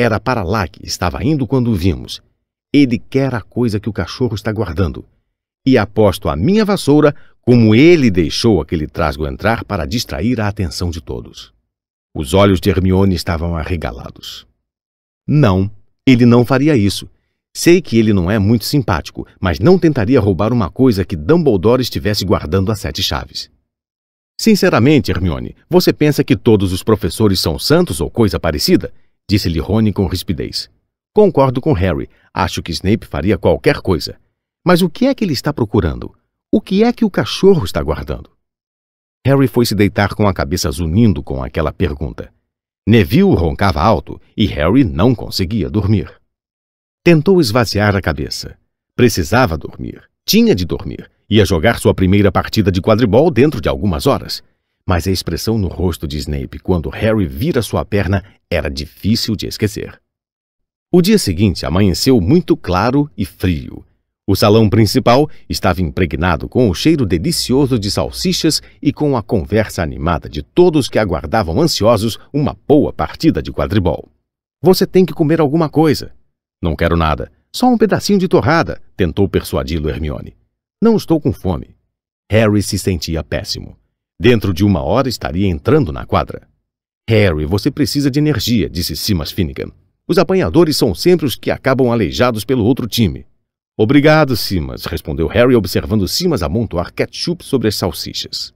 Era para lá que estava indo quando o vimos. Ele quer a coisa que o cachorro está guardando. E aposto a minha vassoura como ele deixou aquele trasgo entrar para distrair a atenção de todos. Os olhos de Hermione estavam arregalados. Não, ele não faria isso. Sei que ele não é muito simpático, mas não tentaria roubar uma coisa que Dumbledore estivesse guardando a sete chaves. Sinceramente, Hermione, você pensa que todos os professores são santos ou coisa parecida? Disse-lhe Rony com rispidez. Concordo com Harry. Acho que Snape faria qualquer coisa. Mas o que é que ele está procurando? O que é que o cachorro está guardando? Harry foi se deitar com a cabeça zunindo com aquela pergunta. Neville roncava alto e Harry não conseguia dormir. Tentou esvaziar a cabeça. Precisava dormir. Tinha de dormir. Ia jogar sua primeira partida de quadribol dentro de algumas horas. Mas a expressão no rosto de Snape quando Harry vira sua perna era difícil de esquecer. O dia seguinte amanheceu muito claro e frio, o salão principal estava impregnado com o cheiro delicioso de salsichas e com a conversa animada de todos que aguardavam ansiosos uma boa partida de quadribol. Você tem que comer alguma coisa. Não quero nada. Só um pedacinho de torrada, tentou persuadi-lo Hermione. Não estou com fome. Harry se sentia péssimo. Dentro de uma hora estaria entrando na quadra. Harry, você precisa de energia, disse Simas Finnegan. Os apanhadores são sempre os que acabam aleijados pelo outro time. Obrigado, Simas, respondeu Harry, observando Simas amontoar ketchup sobre as salsichas.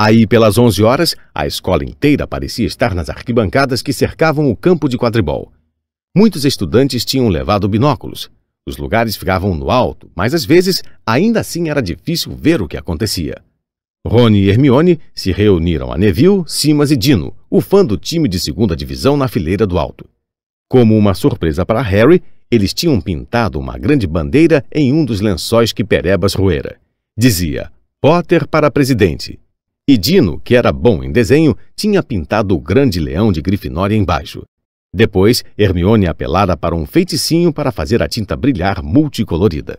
Aí, pelas onze horas, a escola inteira parecia estar nas arquibancadas que cercavam o campo de quadribol. Muitos estudantes tinham levado binóculos. Os lugares ficavam no alto, mas às vezes ainda assim era difícil ver o que acontecia. Rony e Hermione se reuniram a Neville, Simas e Dino, o fã do time de segunda divisão na fileira do alto. Como uma surpresa para Harry, eles tinham pintado uma grande bandeira em um dos lençóis que Perebas roera. Dizia: Potter para presidente. E Dino, que era bom em desenho, tinha pintado o grande leão de Grifinória embaixo. Depois, Hermione apelara para um feiticinho para fazer a tinta brilhar multicolorida.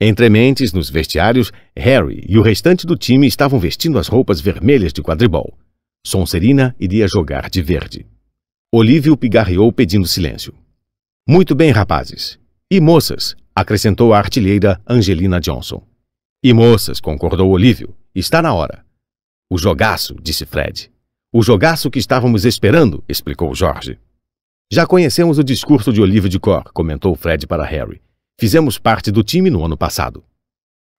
Entre mentes, nos vestiários, Harry e o restante do time estavam vestindo as roupas vermelhas de quadribol. Sonserina iria jogar de verde. Olívio pigarreou pedindo silêncio. Muito bem, rapazes. E moças, acrescentou a artilheira Angelina Johnson. E moças, concordou Olívio, está na hora. O jogaço, disse Fred. O jogaço que estávamos esperando, explicou Jorge. Já conhecemos o discurso de Olívio de Cor, comentou Fred para Harry. Fizemos parte do time no ano passado.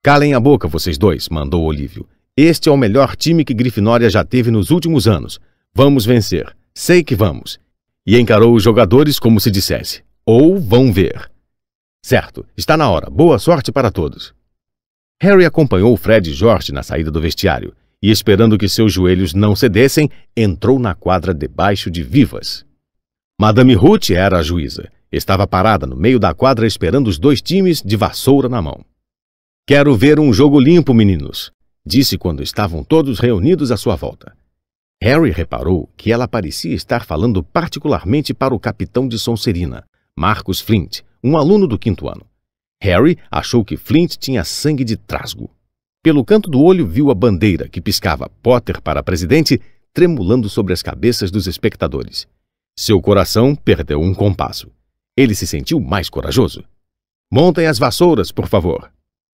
Calem a boca, vocês dois, mandou Olívio. Este é o melhor time que Grifinória já teve nos últimos anos. Vamos vencer. Sei que vamos. E encarou os jogadores como se dissesse: ou vão ver. Certo, está na hora. Boa sorte para todos. Harry acompanhou Fred e George na saída do vestiário e, esperando que seus joelhos não cedessem, entrou na quadra debaixo de vivas. Madame Ruth era a juíza. Estava parada no meio da quadra esperando os dois times de vassoura na mão. Quero ver um jogo limpo, meninos, disse quando estavam todos reunidos à sua volta. Harry reparou que ela parecia estar falando particularmente para o capitão de Sonserina, Marcos Flint, um aluno do quinto ano. Harry achou que Flint tinha sangue de trasgo. Pelo canto do olho, viu a bandeira que piscava Potter para presidente tremulando sobre as cabeças dos espectadores. Seu coração perdeu um compasso. Ele se sentiu mais corajoso. Montem as vassouras, por favor.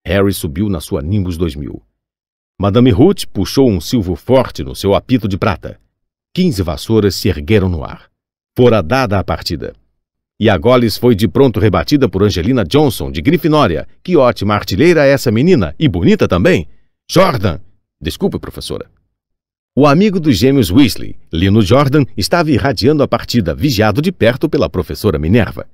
Harry subiu na sua Nimbus 2000. Madame Ruth puxou um silvo forte no seu apito de prata. Quinze vassouras se ergueram no ar. Fora dada a partida. E a Goles foi de pronto rebatida por Angelina Johnson, de Grifinória. Que ótima artilheira é essa menina, e bonita também. Jordan! Desculpe, professora. O amigo dos gêmeos Weasley, Lino Jordan, estava irradiando a partida, vigiado de perto pela professora Minerva.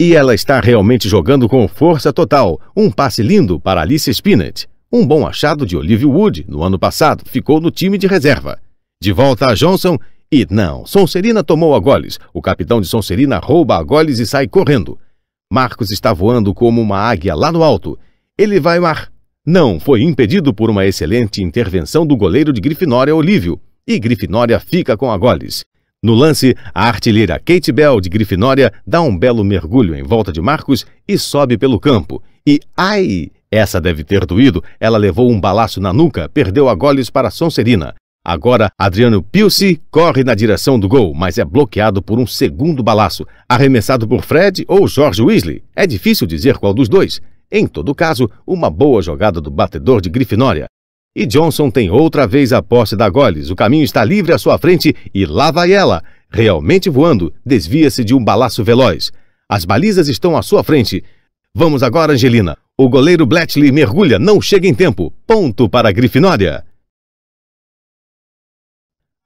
E ela está realmente jogando com força total. Um passe lindo para Alice Spinett. Um bom achado de Olivia Wood, no ano passado, ficou no time de reserva. De volta a Johnson, e não, Sonserina tomou a Goles. O capitão de Sonserina rouba a Goles e sai correndo. Marcos está voando como uma águia lá no alto. Ele vai mar. Não, foi impedido por uma excelente intervenção do goleiro de Grifinória, Olívio. E Grifinória fica com a Goles. No lance, a artilheira Kate Bell de Grifinória dá um belo mergulho em volta de Marcos e sobe pelo campo. E ai, essa deve ter doído, ela levou um balaço na nuca, perdeu a goles para Sonserina. Agora, Adriano Pilce corre na direção do gol, mas é bloqueado por um segundo balaço, arremessado por Fred ou Jorge Weasley. É difícil dizer qual dos dois. Em todo caso, uma boa jogada do batedor de Grifinória. E Johnson tem outra vez a posse da Goles. O caminho está livre à sua frente e lá vai ela. Realmente voando, desvia-se de um balaço veloz. As balizas estão à sua frente. Vamos agora, Angelina. O goleiro Bletchley mergulha, não chega em tempo. Ponto para a Grifinória.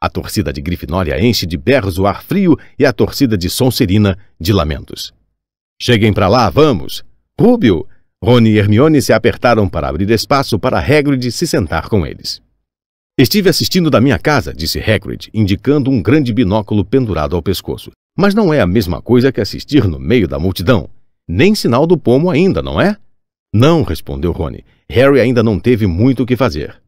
A torcida de Grifinória enche de berros o ar frio e a torcida de Sonserina de lamentos. Cheguem para lá, vamos! Rúbio! Rony e Hermione se apertaram para abrir espaço para Hagrid se sentar com eles. Estive assistindo da minha casa, disse Hagrid, indicando um grande binóculo pendurado ao pescoço. Mas não é a mesma coisa que assistir no meio da multidão. Nem sinal do pomo ainda, não é? Não, respondeu Rony. Harry ainda não teve muito o que fazer.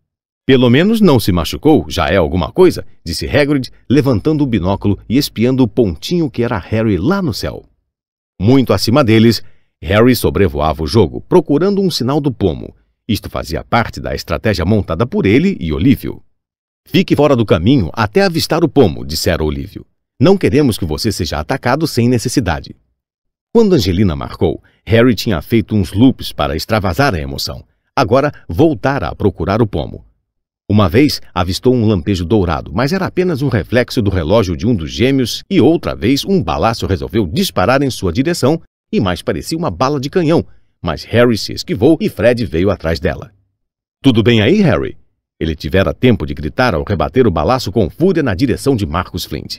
Pelo menos não se machucou, já é alguma coisa, disse Hagrid, levantando o binóculo e espiando o pontinho que era Harry lá no céu. Muito acima deles, Harry sobrevoava o jogo, procurando um sinal do pomo. Isto fazia parte da estratégia montada por ele e Olívio. Fique fora do caminho até avistar o pomo, dissera Olívio. Não queremos que você seja atacado sem necessidade. Quando Angelina marcou, Harry tinha feito uns loops para extravasar a emoção. Agora voltara a procurar o pomo. Uma vez avistou um lampejo dourado, mas era apenas um reflexo do relógio de um dos gêmeos, e outra vez um balaço resolveu disparar em sua direção e mais parecia uma bala de canhão, mas Harry se esquivou e Fred veio atrás dela. Tudo bem aí, Harry? Ele tivera tempo de gritar ao rebater o balaço com fúria na direção de Marcos Flint.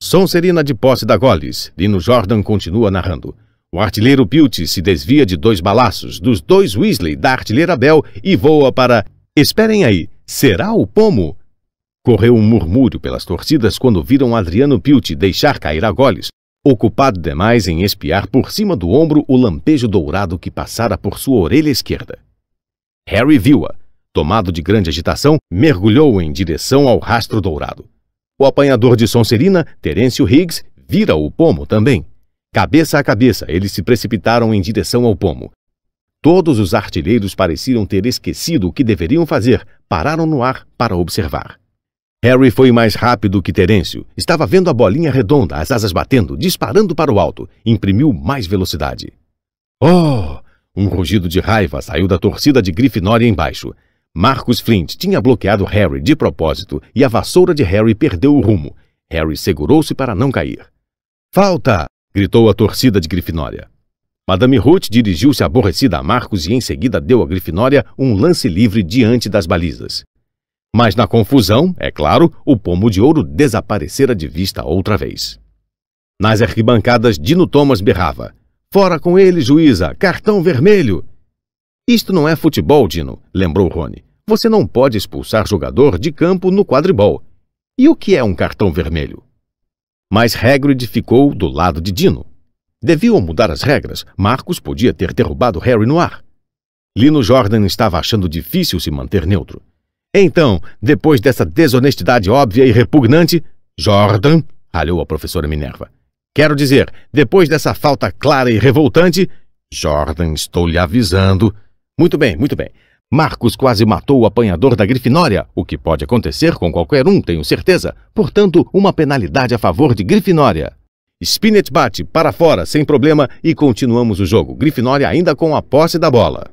Som serina de posse da Goles, Lino Jordan continua narrando. O artilheiro Pilty se desvia de dois balaços dos dois Weasley da artilheira Bell e voa para. Esperem aí! Será o pomo? Correu um murmúrio pelas torcidas quando viram Adriano Pilti deixar cair a goles, ocupado demais em espiar por cima do ombro o lampejo dourado que passara por sua orelha esquerda. Harry viu-a. Tomado de grande agitação, mergulhou em direção ao rastro dourado. O apanhador de Sonserina, Terêncio Higgs, vira o pomo também. Cabeça a cabeça, eles se precipitaram em direção ao pomo. Todos os artilheiros pareciam ter esquecido o que deveriam fazer, pararam no ar para observar. Harry foi mais rápido que Terêncio. Estava vendo a bolinha redonda, as asas batendo, disparando para o alto. Imprimiu mais velocidade. Oh! Um rugido de raiva saiu da torcida de Grifinória embaixo. Marcus Flint tinha bloqueado Harry de propósito e a vassoura de Harry perdeu o rumo. Harry segurou-se para não cair. Falta! gritou a torcida de Grifinória. Madame Ruth dirigiu-se aborrecida a Marcos e em seguida deu à Grifinória um lance livre diante das balizas. Mas na confusão, é claro, o pomo de ouro desaparecera de vista outra vez. Nas arquibancadas, Dino Thomas berrava: Fora com ele, juíza! Cartão vermelho! Isto não é futebol, Dino, lembrou Rony. Você não pode expulsar jogador de campo no quadribol. E o que é um cartão vermelho? Mas Hagrid ficou do lado de Dino. Deviam mudar as regras. Marcos podia ter derrubado Harry no ar. Lino Jordan estava achando difícil se manter neutro. Então, depois dessa desonestidade óbvia e repugnante, Jordan, ralhou a professora Minerva. Quero dizer, depois dessa falta clara e revoltante, Jordan, estou lhe avisando. Muito bem, muito bem. Marcos quase matou o apanhador da Grifinória, o que pode acontecer com qualquer um, tenho certeza. Portanto, uma penalidade a favor de Grifinória. Spinett bate para fora sem problema e continuamos o jogo. Grifinória ainda com a posse da bola.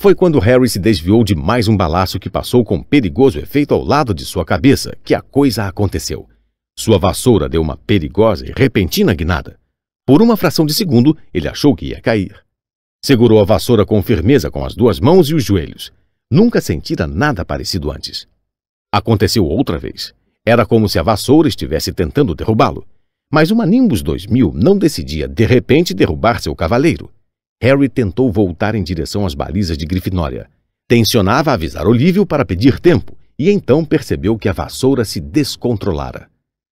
Foi quando Harry se desviou de mais um balaço que passou com perigoso efeito ao lado de sua cabeça que a coisa aconteceu. Sua vassoura deu uma perigosa e repentina guinada. Por uma fração de segundo, ele achou que ia cair. Segurou a vassoura com firmeza com as duas mãos e os joelhos. Nunca sentira nada parecido antes. Aconteceu outra vez. Era como se a vassoura estivesse tentando derrubá-lo. Mas uma Nimbus 2000 não decidia de repente derrubar seu cavaleiro. Harry tentou voltar em direção às balizas de Grifinória. Tensionava avisar Olívio para pedir tempo, e então percebeu que a vassoura se descontrolara.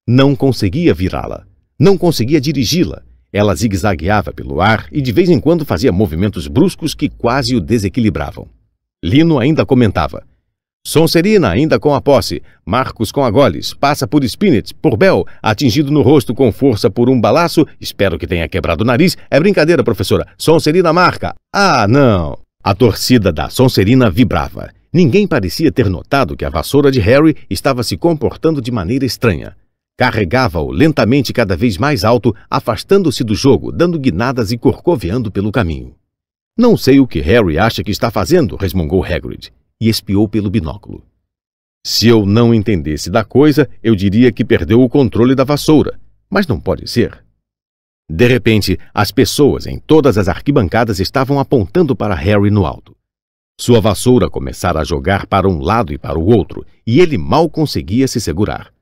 Não conseguia virá-la. Não conseguia dirigi-la. Ela zigue-zagueava pelo ar e de vez em quando fazia movimentos bruscos que quase o desequilibravam. Lino ainda comentava: Sonserina ainda com a posse. Marcos com a goles. Passa por Spinitz, por Bell. Atingido no rosto com força por um balaço. Espero que tenha quebrado o nariz. É brincadeira, professora. Sonserina marca. Ah, não! A torcida da Sonserina vibrava. Ninguém parecia ter notado que a vassoura de Harry estava se comportando de maneira estranha. Carregava-o lentamente cada vez mais alto, afastando-se do jogo, dando guinadas e corcoveando pelo caminho. Não sei o que Harry acha que está fazendo, resmungou Hagrid e espiou pelo binóculo. Se eu não entendesse da coisa, eu diria que perdeu o controle da vassoura, mas não pode ser. De repente, as pessoas em todas as arquibancadas estavam apontando para Harry no alto. Sua vassoura começara a jogar para um lado e para o outro, e ele mal conseguia se segurar.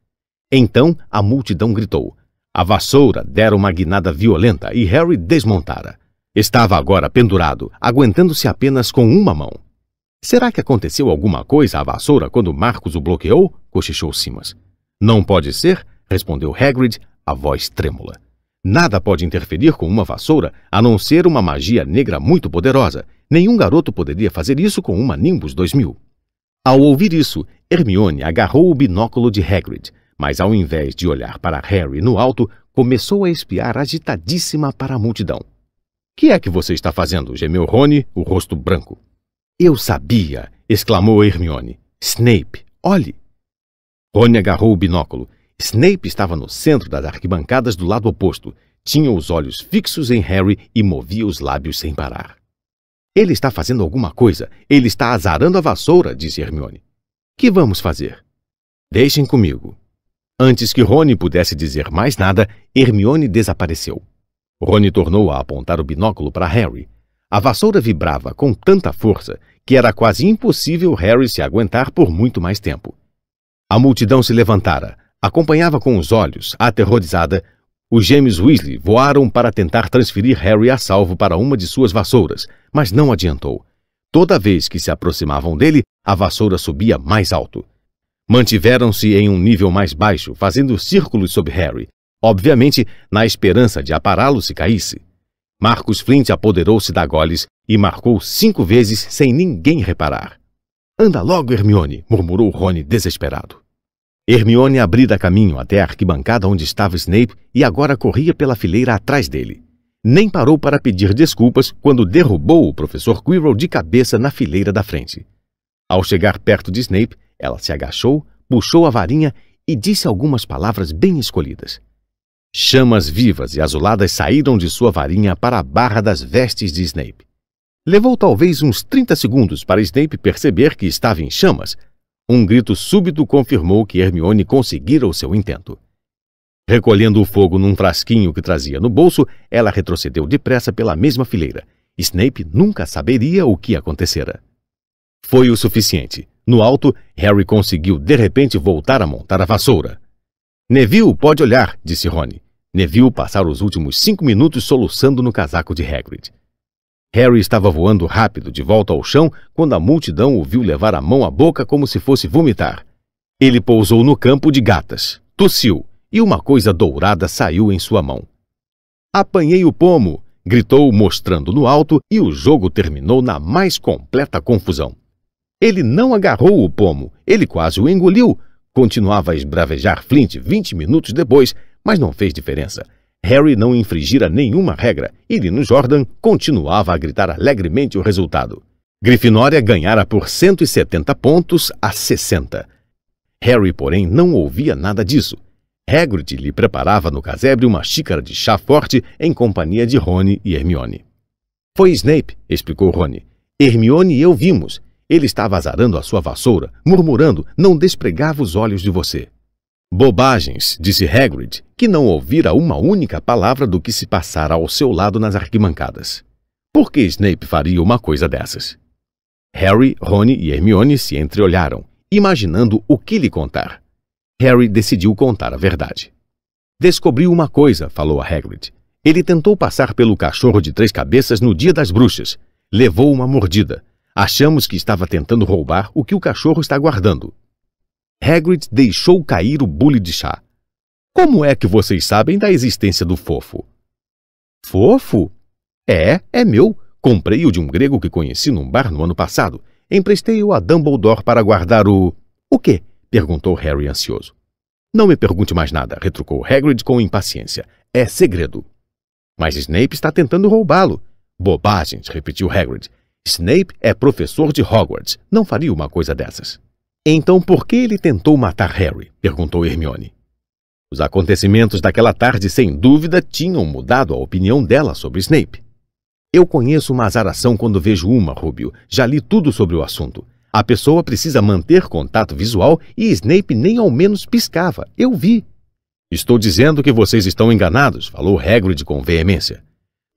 Então a multidão gritou. A vassoura dera uma guinada violenta e Harry desmontara. Estava agora pendurado, aguentando-se apenas com uma mão. Será que aconteceu alguma coisa à vassoura quando Marcos o bloqueou? cochichou Simas. Não pode ser, respondeu Hagrid, a voz trêmula. Nada pode interferir com uma vassoura a não ser uma magia negra muito poderosa. Nenhum garoto poderia fazer isso com uma Nimbus 2000. Ao ouvir isso, Hermione agarrou o binóculo de Hagrid, mas ao invés de olhar para Harry no alto, começou a espiar agitadíssima para a multidão. Que é que você está fazendo? gemeu Rony, o rosto branco. Eu sabia! exclamou Hermione. Snape, olhe! Rony agarrou o binóculo. Snape estava no centro das arquibancadas do lado oposto. Tinha os olhos fixos em Harry e movia os lábios sem parar. Ele está fazendo alguma coisa. Ele está azarando a vassoura, disse Hermione. Que vamos fazer? Deixem comigo. Antes que Rony pudesse dizer mais nada, Hermione desapareceu. Rony tornou a apontar o binóculo para Harry. A vassoura vibrava com tanta força que era quase impossível Harry se aguentar por muito mais tempo. A multidão se levantara, acompanhava com os olhos, aterrorizada, os gêmeos Weasley voaram para tentar transferir Harry a salvo para uma de suas vassouras, mas não adiantou. Toda vez que se aproximavam dele, a vassoura subia mais alto. Mantiveram-se em um nível mais baixo, fazendo círculos sobre Harry, obviamente na esperança de apará-lo se caísse. Marcos Flint apoderou-se da Goles e marcou cinco vezes sem ninguém reparar. Anda logo, Hermione, murmurou Rony desesperado. Hermione abrida caminho até a arquibancada onde estava Snape e agora corria pela fileira atrás dele. Nem parou para pedir desculpas quando derrubou o professor Quirrell de cabeça na fileira da frente. Ao chegar perto de Snape, ela se agachou, puxou a varinha e disse algumas palavras bem escolhidas. Chamas vivas e azuladas saíram de sua varinha para a barra das vestes de Snape. Levou talvez uns 30 segundos para Snape perceber que estava em chamas. Um grito súbito confirmou que Hermione conseguira o seu intento. Recolhendo o fogo num frasquinho que trazia no bolso, ela retrocedeu depressa pela mesma fileira. Snape nunca saberia o que acontecera. Foi o suficiente. No alto, Harry conseguiu de repente voltar a montar a vassoura. Neville pode olhar, disse Rony. Neville passara os últimos cinco minutos soluçando no casaco de Hagrid. Harry estava voando rápido de volta ao chão quando a multidão o viu levar a mão à boca como se fosse vomitar. Ele pousou no campo de gatas, tossiu, e uma coisa dourada saiu em sua mão. Apanhei o pomo! gritou, mostrando no alto, e o jogo terminou na mais completa confusão. Ele não agarrou o pomo, ele quase o engoliu, Continuava a esbravejar Flint 20 minutos depois, mas não fez diferença. Harry não infringira nenhuma regra e Lino Jordan continuava a gritar alegremente o resultado. Grifinória ganhara por 170 pontos a 60. Harry, porém, não ouvia nada disso. Hagrid lhe preparava no casebre uma xícara de chá forte em companhia de Rony e Hermione. Foi Snape, explicou Rony. Hermione e eu vimos. Ele estava azarando a sua vassoura, murmurando, não despregava os olhos de você. Bobagens, disse Hagrid, que não ouvira uma única palavra do que se passara ao seu lado nas arquibancadas. Por que Snape faria uma coisa dessas? Harry, Rony e Hermione se entreolharam, imaginando o que lhe contar. Harry decidiu contar a verdade. Descobriu uma coisa, falou a Hagrid. Ele tentou passar pelo cachorro de três cabeças no dia das bruxas. Levou uma mordida, Achamos que estava tentando roubar o que o cachorro está guardando. Hagrid deixou cair o bule de chá. Como é que vocês sabem da existência do fofo? Fofo? É, é meu. Comprei-o de um grego que conheci num bar no ano passado. Emprestei-o a Dumbledore para guardar o. O quê? perguntou Harry ansioso. Não me pergunte mais nada, retrucou Hagrid com impaciência. É segredo. Mas Snape está tentando roubá-lo. Bobagens, repetiu Hagrid. Snape é professor de Hogwarts. Não faria uma coisa dessas. Então por que ele tentou matar Harry? perguntou Hermione. Os acontecimentos daquela tarde, sem dúvida, tinham mudado a opinião dela sobre Snape. Eu conheço uma azaração quando vejo uma, Rubio. Já li tudo sobre o assunto. A pessoa precisa manter contato visual e Snape nem ao menos piscava. Eu vi. Estou dizendo que vocês estão enganados, falou Hagrid com veemência.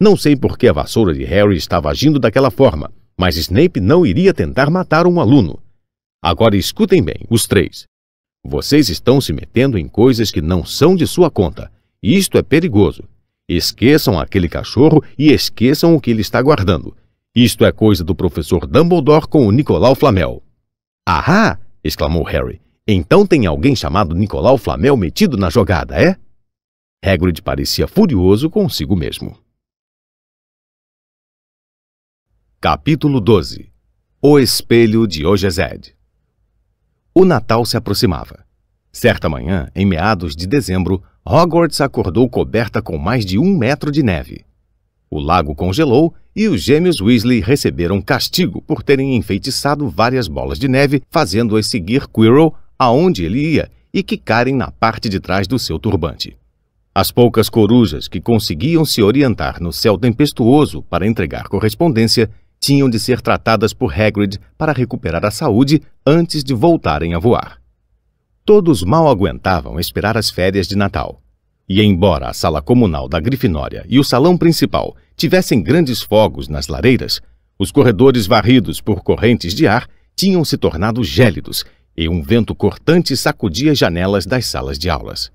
Não sei por que a vassoura de Harry estava agindo daquela forma, mas Snape não iria tentar matar um aluno. Agora escutem bem, os três. Vocês estão se metendo em coisas que não são de sua conta. Isto é perigoso. Esqueçam aquele cachorro e esqueçam o que ele está guardando. Isto é coisa do professor Dumbledore com o Nicolau Flamel. Ahá! exclamou Harry. Então tem alguém chamado Nicolau Flamel metido na jogada, é? Hagrid parecia furioso consigo mesmo. Capítulo 12 O Espelho de Ogezed O Natal se aproximava. Certa manhã, em meados de dezembro, Hogwarts acordou coberta com mais de um metro de neve. O lago congelou e os gêmeos Weasley receberam castigo por terem enfeitiçado várias bolas de neve, fazendo-as seguir Quirrell aonde ele ia e quicarem na parte de trás do seu turbante. As poucas corujas que conseguiam se orientar no céu tempestuoso para entregar correspondência tinham de ser tratadas por Hagrid para recuperar a saúde antes de voltarem a voar. Todos mal aguentavam esperar as férias de Natal. E embora a sala comunal da Grifinória e o salão principal tivessem grandes fogos nas lareiras, os corredores varridos por correntes de ar tinham se tornado gélidos e um vento cortante sacudia as janelas das salas de aulas.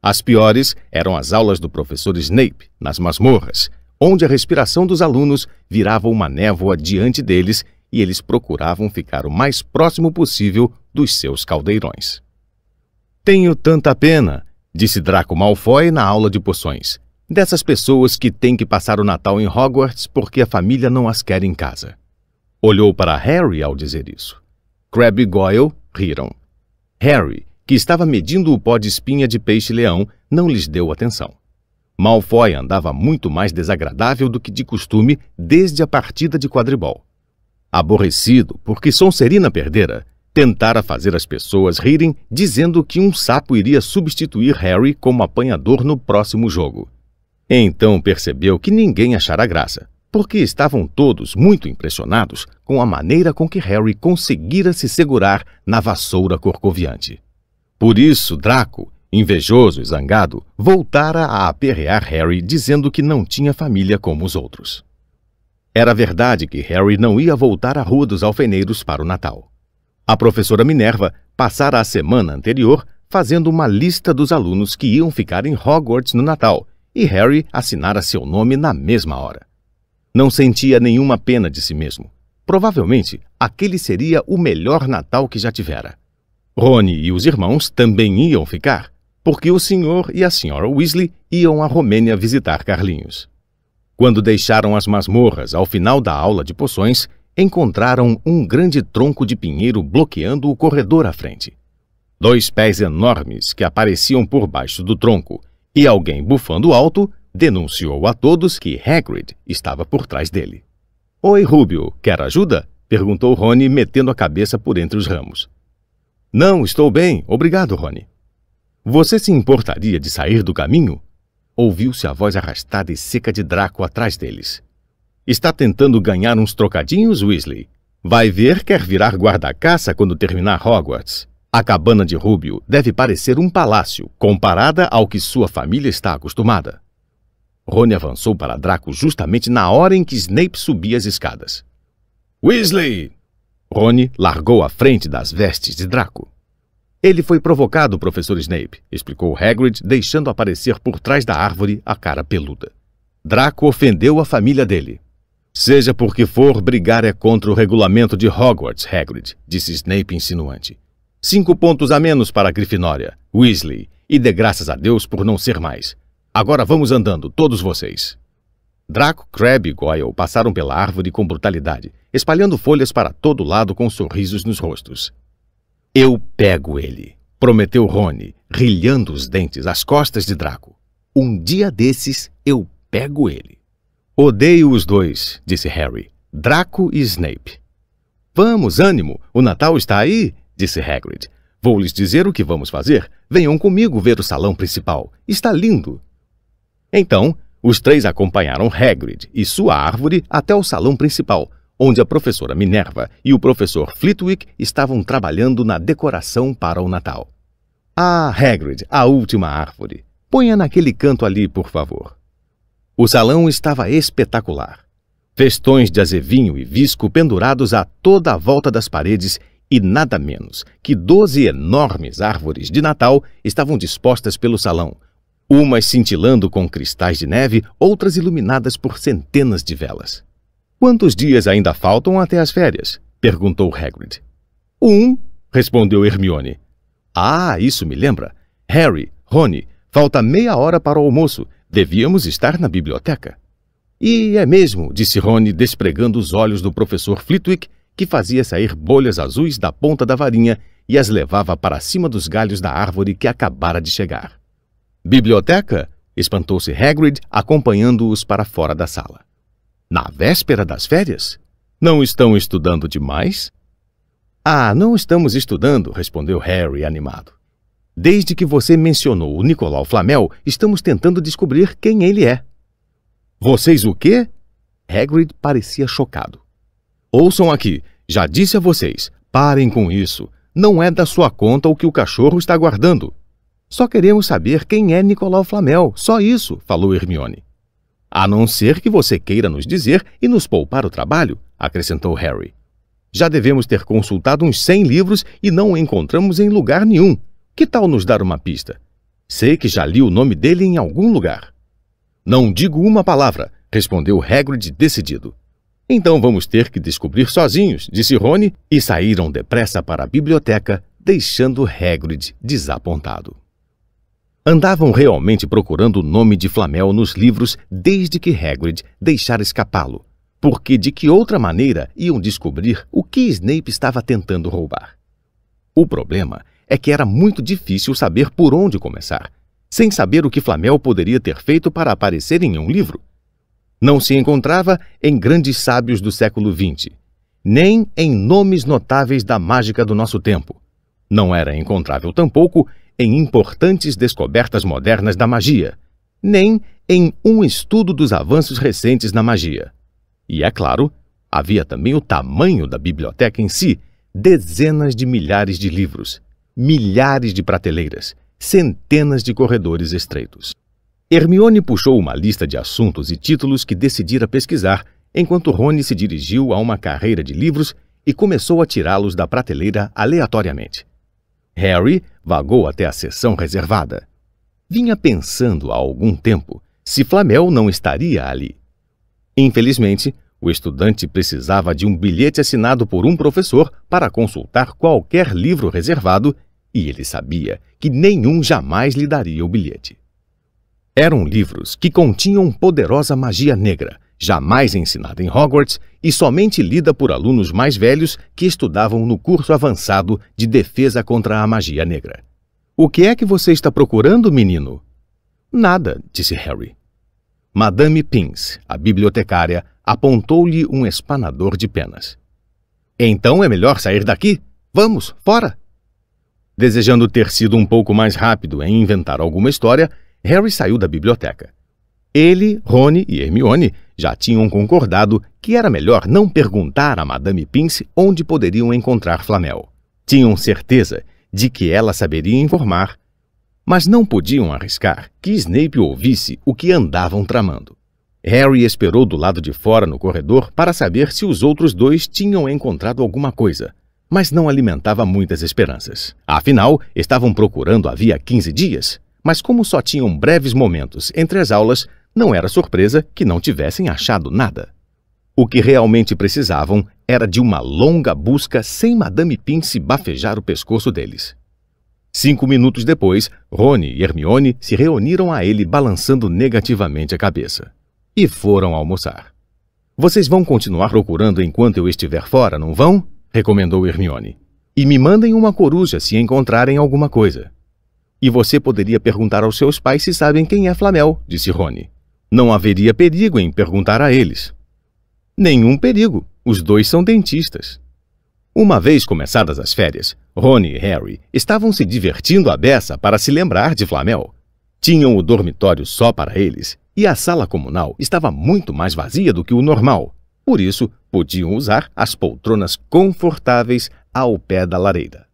As piores eram as aulas do professor Snape, nas masmorras, onde a respiração dos alunos virava uma névoa diante deles e eles procuravam ficar o mais próximo possível dos seus caldeirões. Tenho tanta pena, disse Draco Malfoy na aula de poções, dessas pessoas que têm que passar o Natal em Hogwarts porque a família não as quer em casa. Olhou para Harry ao dizer isso. Crabbe e Goyle riram. Harry, que estava medindo o pó de espinha de peixe-leão, não lhes deu atenção. Malfoy andava muito mais desagradável do que de costume desde a partida de quadribol. Aborrecido porque Sonserina perdera, tentara fazer as pessoas rirem dizendo que um sapo iria substituir Harry como apanhador no próximo jogo. Então percebeu que ninguém achara graça, porque estavam todos muito impressionados com a maneira com que Harry conseguira se segurar na vassoura corcoviante. Por isso, Draco Invejoso e zangado, voltara a aperrear Harry, dizendo que não tinha família como os outros. Era verdade que Harry não ia voltar à Rua dos Alfeneiros para o Natal. A professora Minerva passara a semana anterior fazendo uma lista dos alunos que iam ficar em Hogwarts no Natal e Harry assinara seu nome na mesma hora. Não sentia nenhuma pena de si mesmo. Provavelmente, aquele seria o melhor Natal que já tivera. Rony e os irmãos também iam ficar, porque o senhor e a senhora Weasley iam à Romênia visitar Carlinhos. Quando deixaram as masmorras ao final da aula de poções, encontraram um grande tronco de pinheiro bloqueando o corredor à frente. Dois pés enormes que apareciam por baixo do tronco e alguém bufando alto denunciou a todos que Hagrid estava por trás dele. Oi, Rubio, quer ajuda? perguntou Rony, metendo a cabeça por entre os ramos. Não, estou bem, obrigado, Rony. Você se importaria de sair do caminho? Ouviu-se a voz arrastada e seca de Draco atrás deles. Está tentando ganhar uns trocadinhos, Weasley? Vai ver quer virar guarda-caça quando terminar Hogwarts. A cabana de Rubio deve parecer um palácio, comparada ao que sua família está acostumada. Rony avançou para Draco justamente na hora em que Snape subia as escadas. Weasley! Rony largou a frente das vestes de Draco. Ele foi provocado, professor Snape, explicou Hagrid, deixando aparecer por trás da árvore a cara peluda. Draco ofendeu a família dele. Seja por que for, brigar é contra o regulamento de Hogwarts, Hagrid, disse Snape insinuante. Cinco pontos a menos para a Grifinória, Weasley, e dê graças a Deus por não ser mais. Agora vamos andando, todos vocês. Draco, Crabbe e Goyle passaram pela árvore com brutalidade, espalhando folhas para todo lado com sorrisos nos rostos. Eu pego ele, prometeu Rony, rilhando os dentes às costas de Draco. Um dia desses eu pego ele. Odeio os dois, disse Harry, Draco e Snape. Vamos, ânimo, o Natal está aí, disse Hagrid. Vou lhes dizer o que vamos fazer. Venham comigo ver o salão principal. Está lindo. Então, os três acompanharam Hagrid e sua árvore até o salão principal, onde a professora Minerva e o professor Flitwick estavam trabalhando na decoração para o Natal. Ah, Hagrid, a última árvore. Ponha naquele canto ali, por favor. O salão estava espetacular. Festões de azevinho e visco pendurados a toda a volta das paredes e nada menos que doze enormes árvores de Natal estavam dispostas pelo salão, umas cintilando com cristais de neve, outras iluminadas por centenas de velas. Quantos dias ainda faltam até as férias? Perguntou Hagrid. Um, respondeu Hermione. Ah, isso me lembra. Harry, Rony, falta meia hora para o almoço. Devíamos estar na biblioteca. E é mesmo, disse Rony, despregando os olhos do professor Flitwick, que fazia sair bolhas azuis da ponta da varinha e as levava para cima dos galhos da árvore que acabara de chegar. Biblioteca? espantou-se Hagrid, acompanhando-os para fora da sala. Na véspera das férias? Não estão estudando demais? Ah, não estamos estudando, respondeu Harry animado. Desde que você mencionou o Nicolau Flamel, estamos tentando descobrir quem ele é. Vocês o quê? Hagrid parecia chocado. Ouçam aqui, já disse a vocês, parem com isso. Não é da sua conta o que o cachorro está guardando. Só queremos saber quem é Nicolau Flamel, só isso, falou Hermione. A não ser que você queira nos dizer e nos poupar o trabalho, acrescentou Harry. Já devemos ter consultado uns 100 livros e não o encontramos em lugar nenhum. Que tal nos dar uma pista? Sei que já li o nome dele em algum lugar. Não digo uma palavra, respondeu Hagrid decidido. Então vamos ter que descobrir sozinhos, disse Rony, e saíram depressa para a biblioteca, deixando Hagrid desapontado. Andavam realmente procurando o nome de Flamel nos livros desde que Hagrid deixara escapá-lo, porque de que outra maneira iam descobrir o que Snape estava tentando roubar. O problema é que era muito difícil saber por onde começar, sem saber o que Flamel poderia ter feito para aparecer em um livro. Não se encontrava em grandes sábios do século XX, nem em nomes notáveis da mágica do nosso tempo. Não era encontrável tampouco em importantes descobertas modernas da magia, nem em um estudo dos avanços recentes na magia. E, é claro, havia também o tamanho da biblioteca em si, dezenas de milhares de livros, milhares de prateleiras, centenas de corredores estreitos. Hermione puxou uma lista de assuntos e títulos que decidira pesquisar, enquanto Rony se dirigiu a uma carreira de livros e começou a tirá-los da prateleira aleatoriamente. Harry vagou até a sessão reservada. Vinha pensando há algum tempo se Flamel não estaria ali. Infelizmente, o estudante precisava de um bilhete assinado por um professor para consultar qualquer livro reservado e ele sabia que nenhum jamais lhe daria o bilhete. Eram livros que continham poderosa magia negra jamais ensinada em Hogwarts e somente lida por alunos mais velhos que estudavam no curso avançado de defesa contra a magia negra. O que é que você está procurando, menino? Nada, disse Harry. Madame Pins, a bibliotecária, apontou-lhe um espanador de penas. Então é melhor sair daqui? Vamos, fora! Desejando ter sido um pouco mais rápido em inventar alguma história, Harry saiu da biblioteca. Ele, Rony e Hermione já tinham concordado que era melhor não perguntar a Madame Pince onde poderiam encontrar Flamel. Tinham certeza de que ela saberia informar, mas não podiam arriscar que Snape ouvisse o que andavam tramando. Harry esperou do lado de fora no corredor para saber se os outros dois tinham encontrado alguma coisa, mas não alimentava muitas esperanças. Afinal, estavam procurando havia 15 dias, mas como só tinham breves momentos entre as aulas, não era surpresa que não tivessem achado nada. O que realmente precisavam era de uma longa busca sem Madame Pince bafejar o pescoço deles. Cinco minutos depois, Rony e Hermione se reuniram a ele balançando negativamente a cabeça. E foram almoçar. Vocês vão continuar procurando enquanto eu estiver fora, não vão? Recomendou Hermione. E me mandem uma coruja se encontrarem alguma coisa. E você poderia perguntar aos seus pais se sabem quem é Flamel, disse Rony. Não haveria perigo em perguntar a eles. Nenhum perigo, os dois são dentistas. Uma vez começadas as férias, Rony e Harry estavam se divertindo à beça para se lembrar de Flamel. Tinham o dormitório só para eles e a sala comunal estava muito mais vazia do que o normal. Por isso, podiam usar as poltronas confortáveis ao pé da lareira.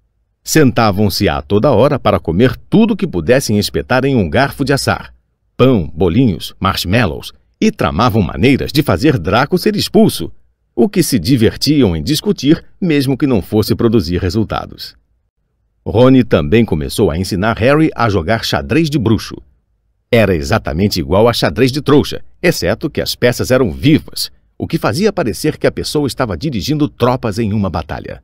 Sentavam-se a toda hora para comer tudo que pudessem espetar em um garfo de assar pão, bolinhos, marshmallows e tramavam maneiras de fazer Draco ser expulso, o que se divertiam em discutir, mesmo que não fosse produzir resultados. Rony também começou a ensinar Harry a jogar xadrez de bruxo. Era exatamente igual a xadrez de trouxa, exceto que as peças eram vivas, o que fazia parecer que a pessoa estava dirigindo tropas em uma batalha.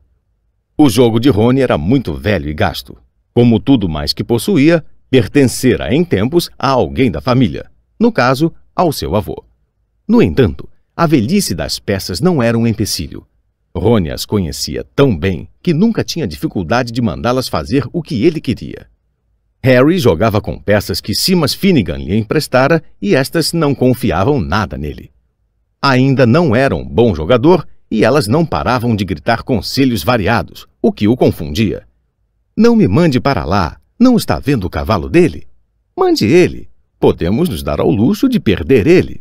O jogo de Rony era muito velho e gasto. Como tudo mais que possuía, pertencera em tempos a alguém da família, no caso, ao seu avô. No entanto, a velhice das peças não era um empecilho. Rony as conhecia tão bem que nunca tinha dificuldade de mandá-las fazer o que ele queria. Harry jogava com peças que Simas Finnegan lhe emprestara e estas não confiavam nada nele. Ainda não era um bom jogador e elas não paravam de gritar conselhos variados, o que o confundia. Não me mande para lá, não está vendo o cavalo dele? Mande ele. Podemos nos dar ao luxo de perder ele.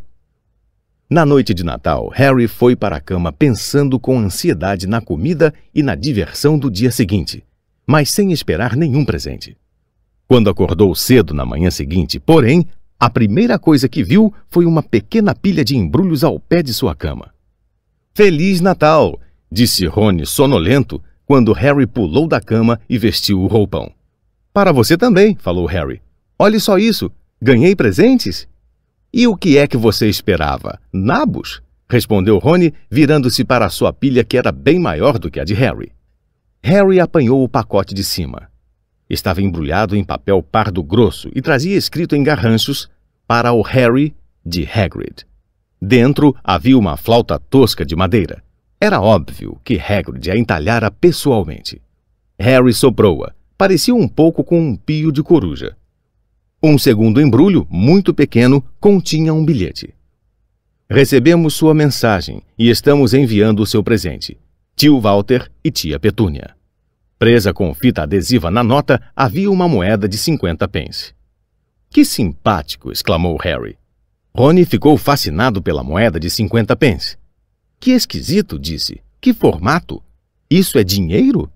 Na noite de Natal, Harry foi para a cama pensando com ansiedade na comida e na diversão do dia seguinte, mas sem esperar nenhum presente. Quando acordou cedo na manhã seguinte, porém, a primeira coisa que viu foi uma pequena pilha de embrulhos ao pé de sua cama. Feliz Natal! disse Rony sonolento quando Harry pulou da cama e vestiu o roupão. Para você também, falou Harry. Olhe só isso. Ganhei presentes? E o que é que você esperava? Nabos? respondeu Rony, virando-se para a sua pilha que era bem maior do que a de Harry. Harry apanhou o pacote de cima. Estava embrulhado em papel pardo grosso e trazia escrito em garranchos para o Harry de Hagrid. Dentro havia uma flauta tosca de madeira. Era óbvio que Hagrid a entalhara pessoalmente. Harry soprou-a parecia um pouco com um pio de coruja. Um segundo embrulho, muito pequeno, continha um bilhete. Recebemos sua mensagem e estamos enviando o seu presente. Tio Walter e tia Petúnia. Presa com fita adesiva na nota havia uma moeda de 50 pence. Que simpático! exclamou Harry. Rony ficou fascinado pela moeda de 50 pence. Que esquisito, disse. Que formato! Isso é dinheiro?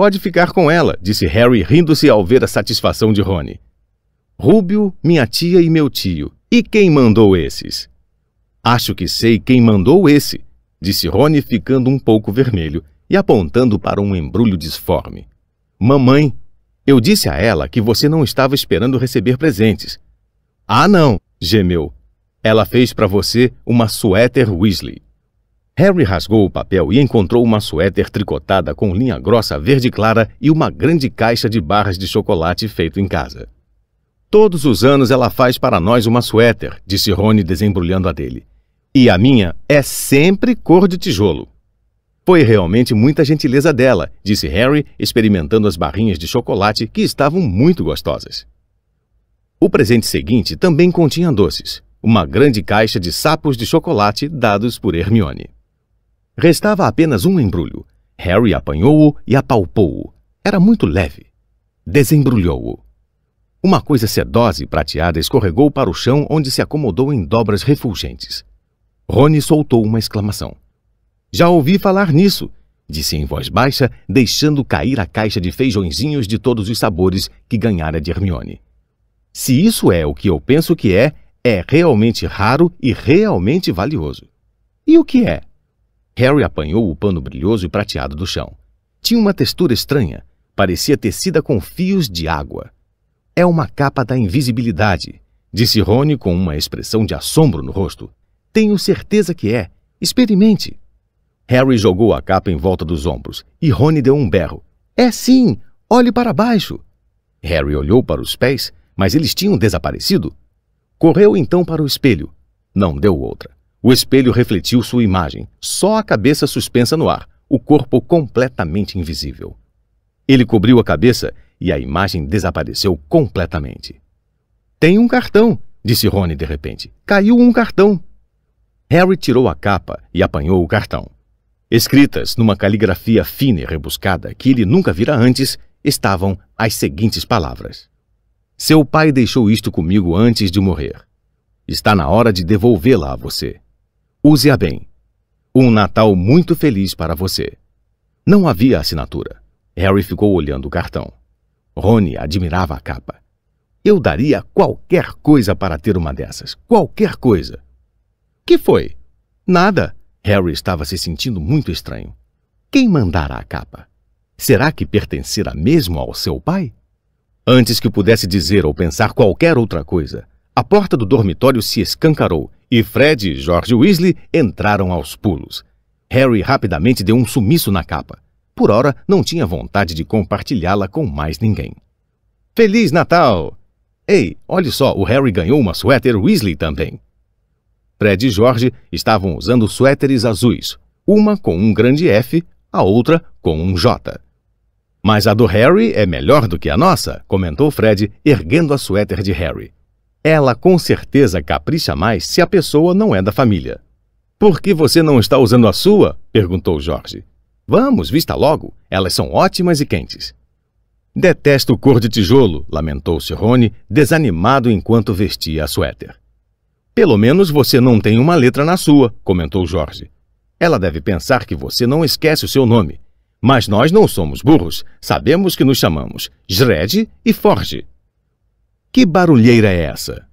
Pode ficar com ela, disse Harry, rindo-se ao ver a satisfação de Rony. Rúbio, minha tia e meu tio. E quem mandou esses? Acho que sei quem mandou esse, disse Rony, ficando um pouco vermelho e apontando para um embrulho disforme. Mamãe, eu disse a ela que você não estava esperando receber presentes. Ah, não, gemeu. Ela fez para você uma suéter Weasley. Harry rasgou o papel e encontrou uma suéter tricotada com linha grossa verde clara e uma grande caixa de barras de chocolate feito em casa. Todos os anos ela faz para nós uma suéter, disse Rony desembrulhando a dele. E a minha é sempre cor de tijolo. Foi realmente muita gentileza dela, disse Harry, experimentando as barrinhas de chocolate que estavam muito gostosas. O presente seguinte também continha doces, uma grande caixa de sapos de chocolate dados por Hermione. Restava apenas um embrulho. Harry apanhou-o e apalpou-o. Era muito leve. Desembrulhou-o. Uma coisa sedosa e prateada escorregou para o chão onde se acomodou em dobras refulgentes. Rony soltou uma exclamação. Já ouvi falar nisso, disse em voz baixa, deixando cair a caixa de feijõezinhos de todos os sabores que ganhara de Hermione. Se isso é o que eu penso que é, é realmente raro e realmente valioso. E o que é? Harry apanhou o pano brilhoso e prateado do chão. Tinha uma textura estranha. Parecia tecida com fios de água. É uma capa da invisibilidade, disse Rony com uma expressão de assombro no rosto. Tenho certeza que é. Experimente. Harry jogou a capa em volta dos ombros e Rony deu um berro. É sim! Olhe para baixo! Harry olhou para os pés, mas eles tinham desaparecido. Correu então para o espelho. Não deu outra. O espelho refletiu sua imagem, só a cabeça suspensa no ar, o corpo completamente invisível. Ele cobriu a cabeça e a imagem desapareceu completamente. Tem um cartão, disse Rony de repente. Caiu um cartão. Harry tirou a capa e apanhou o cartão. Escritas numa caligrafia fina e rebuscada que ele nunca vira antes, estavam as seguintes palavras: Seu pai deixou isto comigo antes de morrer. Está na hora de devolvê-la a você. Use-a bem. Um Natal muito feliz para você. Não havia assinatura. Harry ficou olhando o cartão. Rony admirava a capa. Eu daria qualquer coisa para ter uma dessas. Qualquer coisa. Que foi? Nada. Harry estava se sentindo muito estranho. Quem mandara a capa? Será que pertencerá mesmo ao seu pai? Antes que pudesse dizer ou pensar qualquer outra coisa, a porta do dormitório se escancarou e Fred e George Weasley entraram aos pulos. Harry rapidamente deu um sumiço na capa. Por hora, não tinha vontade de compartilhá-la com mais ninguém. Feliz Natal! Ei, olhe só, o Harry ganhou uma suéter Weasley também. Fred e George estavam usando suéteres azuis, uma com um grande F, a outra com um J. Mas a do Harry é melhor do que a nossa, comentou Fred, erguendo a suéter de Harry. Ela com certeza capricha mais se a pessoa não é da família. Por que você não está usando a sua? perguntou Jorge. Vamos, vista logo. Elas são ótimas e quentes. Detesto cor de tijolo, lamentou-se Rony, desanimado enquanto vestia a suéter. Pelo menos você não tem uma letra na sua, comentou Jorge. Ela deve pensar que você não esquece o seu nome. Mas nós não somos burros. Sabemos que nos chamamos Jred e Forge. Que barulheira é essa?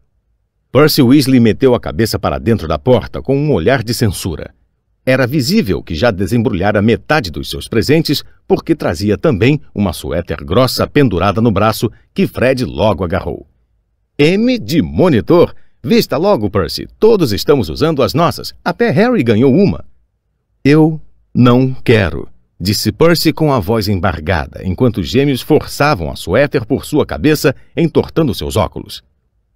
Percy Weasley meteu a cabeça para dentro da porta com um olhar de censura. Era visível que já desembrulhara metade dos seus presentes, porque trazia também uma suéter grossa pendurada no braço que Fred logo agarrou. M de monitor! Vista logo, Percy, todos estamos usando as nossas, até Harry ganhou uma. Eu não quero, disse Percy com a voz embargada, enquanto os gêmeos forçavam a suéter por sua cabeça, entortando seus óculos.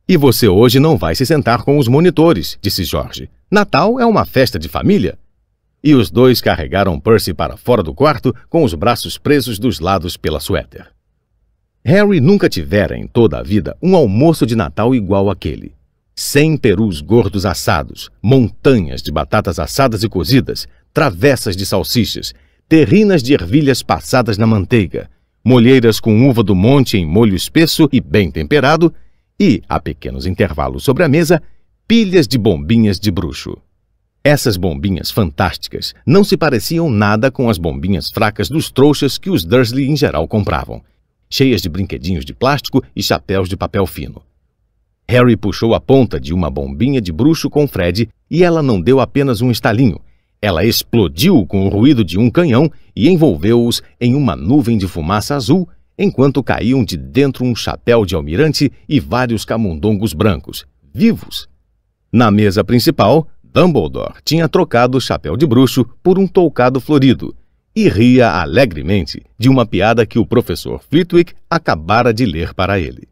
E você hoje não vai se sentar com os monitores, disse Jorge. Natal é uma festa de família. E os dois carregaram Percy para fora do quarto com os braços presos dos lados pela suéter. Harry nunca tivera em toda a vida um almoço de Natal igual aquele: Cem perus gordos assados, montanhas de batatas assadas e cozidas, travessas de salsichas, terrinas de ervilhas passadas na manteiga, molheiras com uva do monte em molho espesso e bem temperado, e, a pequenos intervalos sobre a mesa, pilhas de bombinhas de bruxo. Essas bombinhas fantásticas não se pareciam nada com as bombinhas fracas dos trouxas que os Dursley em geral compravam, cheias de brinquedinhos de plástico e chapéus de papel fino. Harry puxou a ponta de uma bombinha de bruxo com Fred e ela não deu apenas um estalinho, ela explodiu com o ruído de um canhão e envolveu-os em uma nuvem de fumaça azul, enquanto caíam de dentro um chapéu de almirante e vários camundongos brancos, vivos. Na mesa principal, Dumbledore tinha trocado o chapéu de bruxo por um toucado florido e ria alegremente de uma piada que o professor Flitwick acabara de ler para ele.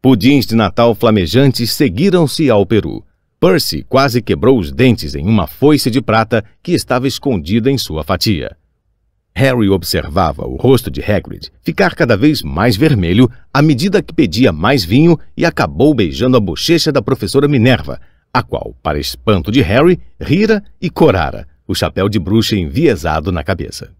Pudins de Natal flamejantes seguiram-se ao Peru, Percy quase quebrou os dentes em uma foice de prata que estava escondida em sua fatia. Harry observava o rosto de Hagrid ficar cada vez mais vermelho à medida que pedia mais vinho e acabou beijando a bochecha da professora Minerva, a qual, para espanto de Harry, rira e corara, o chapéu de bruxa enviesado na cabeça.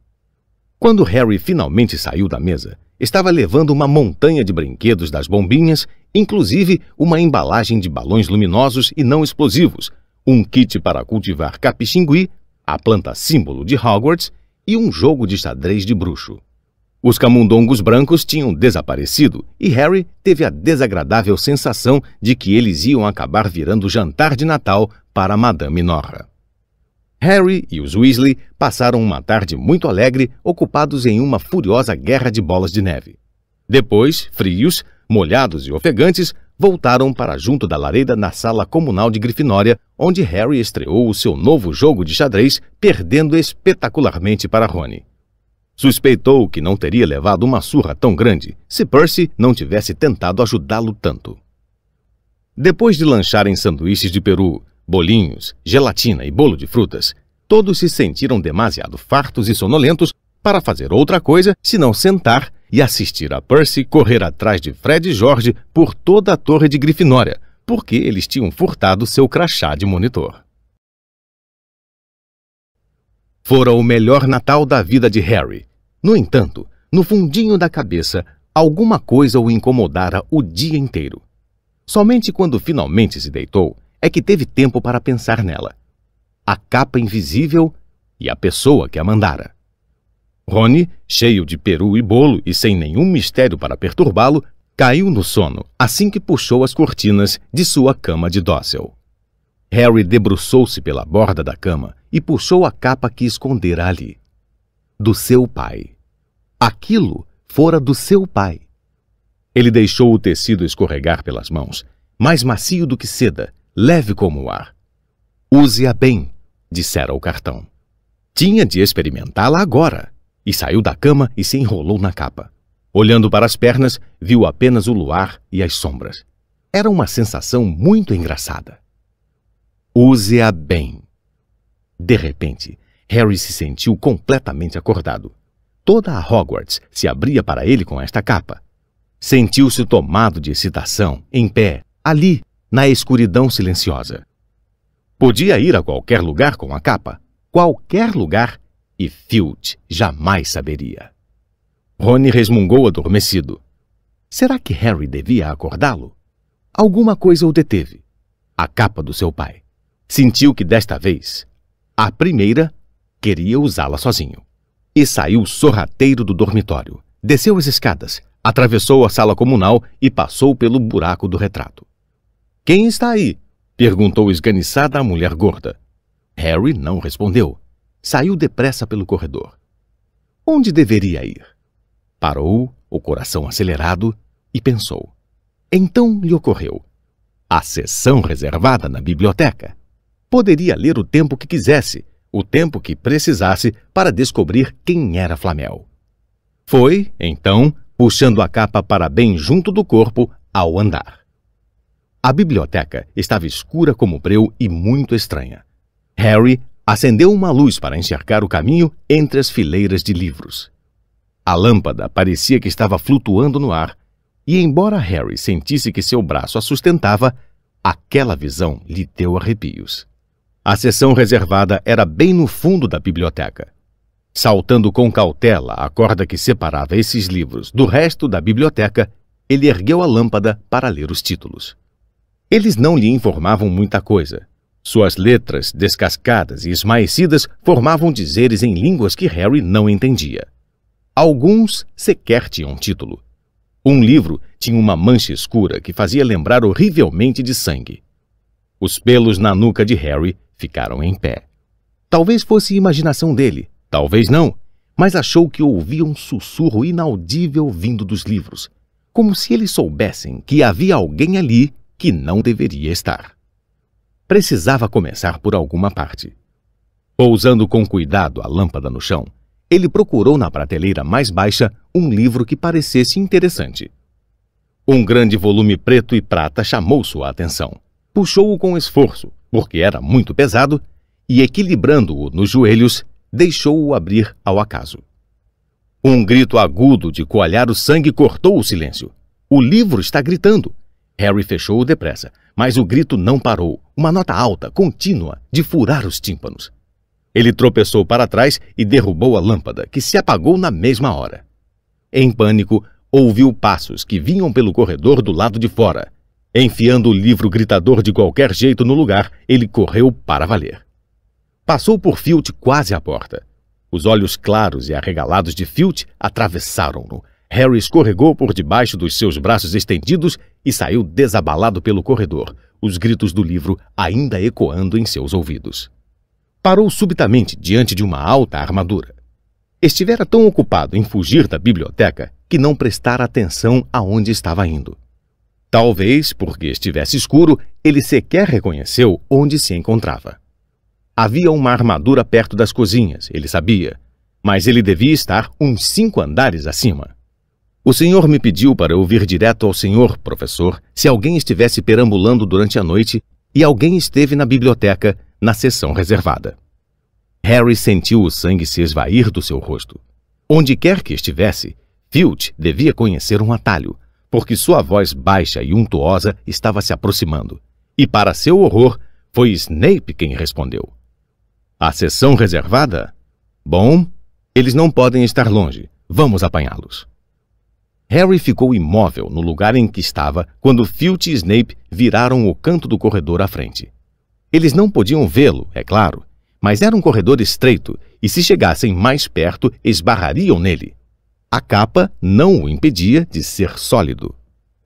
Quando Harry finalmente saiu da mesa, Estava levando uma montanha de brinquedos das bombinhas, inclusive uma embalagem de balões luminosos e não explosivos, um kit para cultivar capixingui, a planta símbolo de Hogwarts e um jogo de xadrez de bruxo. Os camundongos brancos tinham desaparecido e Harry teve a desagradável sensação de que eles iam acabar virando jantar de Natal para Madame Norra. Harry e os Weasley passaram uma tarde muito alegre, ocupados em uma furiosa guerra de bolas de neve. Depois, frios, molhados e ofegantes, voltaram para junto da lareira na sala comunal de Grifinória, onde Harry estreou o seu novo jogo de xadrez, perdendo espetacularmente para Rony. Suspeitou que não teria levado uma surra tão grande se Percy não tivesse tentado ajudá-lo tanto. Depois de lancharem sanduíches de peru, bolinhos, gelatina e bolo de frutas, todos se sentiram demasiado fartos e sonolentos para fazer outra coisa senão sentar e assistir a Percy correr atrás de Fred e George por toda a torre de Grifinória, porque eles tinham furtado seu crachá de monitor. Fora o melhor Natal da vida de Harry. No entanto, no fundinho da cabeça, alguma coisa o incomodara o dia inteiro. Somente quando finalmente se deitou, é que teve tempo para pensar nela. A capa invisível e a pessoa que a mandara. Rony, cheio de peru e bolo e sem nenhum mistério para perturbá-lo, caiu no sono assim que puxou as cortinas de sua cama de dócil. Harry debruçou-se pela borda da cama e puxou a capa que escondera ali. Do seu pai. Aquilo fora do seu pai. Ele deixou o tecido escorregar pelas mãos, mais macio do que seda, leve como o ar. Use-a bem, dissera o cartão. Tinha de experimentá-la agora. E saiu da cama e se enrolou na capa. Olhando para as pernas, viu apenas o luar e as sombras. Era uma sensação muito engraçada. Use-a bem. De repente, Harry se sentiu completamente acordado. Toda a Hogwarts se abria para ele com esta capa. Sentiu-se tomado de excitação, em pé, ali, na escuridão silenciosa. Podia ir a qualquer lugar com a capa, qualquer lugar, e Field jamais saberia. Rony resmungou adormecido. Será que Harry devia acordá-lo? Alguma coisa o deteve. A capa do seu pai. Sentiu que desta vez, a primeira, queria usá-la sozinho. E saiu sorrateiro do dormitório. Desceu as escadas, atravessou a sala comunal e passou pelo buraco do retrato. Quem está aí? Perguntou esganiçada a mulher gorda. Harry não respondeu. Saiu depressa pelo corredor. Onde deveria ir? Parou, o coração acelerado, e pensou. Então lhe ocorreu. A sessão reservada na biblioteca. Poderia ler o tempo que quisesse, o tempo que precisasse para descobrir quem era Flamel. Foi, então, puxando a capa para bem junto do corpo ao andar. A biblioteca estava escura como breu e muito estranha. Harry acendeu uma luz para enxergar o caminho entre as fileiras de livros. A lâmpada parecia que estava flutuando no ar, e embora Harry sentisse que seu braço a sustentava, aquela visão lhe deu arrepios. A seção reservada era bem no fundo da biblioteca. Saltando com cautela a corda que separava esses livros do resto da biblioteca, ele ergueu a lâmpada para ler os títulos. Eles não lhe informavam muita coisa. Suas letras, descascadas e esmaecidas, formavam dizeres em línguas que Harry não entendia. Alguns sequer tinham título. Um livro tinha uma mancha escura que fazia lembrar horrivelmente de sangue. Os pelos na nuca de Harry ficaram em pé. Talvez fosse imaginação dele, talvez não, mas achou que ouvia um sussurro inaudível vindo dos livros, como se eles soubessem que havia alguém ali que não deveria estar. Precisava começar por alguma parte. Pousando com cuidado a lâmpada no chão, ele procurou na prateleira mais baixa um livro que parecesse interessante. Um grande volume preto e prata chamou sua atenção. Puxou-o com esforço, porque era muito pesado, e equilibrando-o nos joelhos, deixou-o abrir ao acaso. Um grito agudo de coalhar o sangue cortou o silêncio. O livro está gritando. Harry fechou depressa, mas o grito não parou, uma nota alta, contínua, de furar os tímpanos. Ele tropeçou para trás e derrubou a lâmpada, que se apagou na mesma hora. Em pânico, ouviu passos que vinham pelo corredor do lado de fora. Enfiando o livro gritador de qualquer jeito no lugar, ele correu para valer. Passou por Filt quase à porta. Os olhos claros e arregalados de Filt atravessaram-no Harry escorregou por debaixo dos seus braços estendidos e saiu desabalado pelo corredor, os gritos do livro ainda ecoando em seus ouvidos. Parou subitamente diante de uma alta armadura. Estivera tão ocupado em fugir da biblioteca que não prestara atenção aonde estava indo. Talvez, porque estivesse escuro, ele sequer reconheceu onde se encontrava. Havia uma armadura perto das cozinhas, ele sabia, mas ele devia estar uns cinco andares acima. O senhor me pediu para ouvir direto ao senhor, professor, se alguém estivesse perambulando durante a noite e alguém esteve na biblioteca, na sessão reservada. Harry sentiu o sangue se esvair do seu rosto. Onde quer que estivesse, Filch devia conhecer um atalho, porque sua voz baixa e untuosa estava se aproximando. E para seu horror, foi Snape quem respondeu. A sessão reservada? Bom, eles não podem estar longe. Vamos apanhá-los. Harry ficou imóvel no lugar em que estava quando Filch e Snape viraram o canto do corredor à frente. Eles não podiam vê-lo, é claro, mas era um corredor estreito e se chegassem mais perto esbarrariam nele. A capa não o impedia de ser sólido.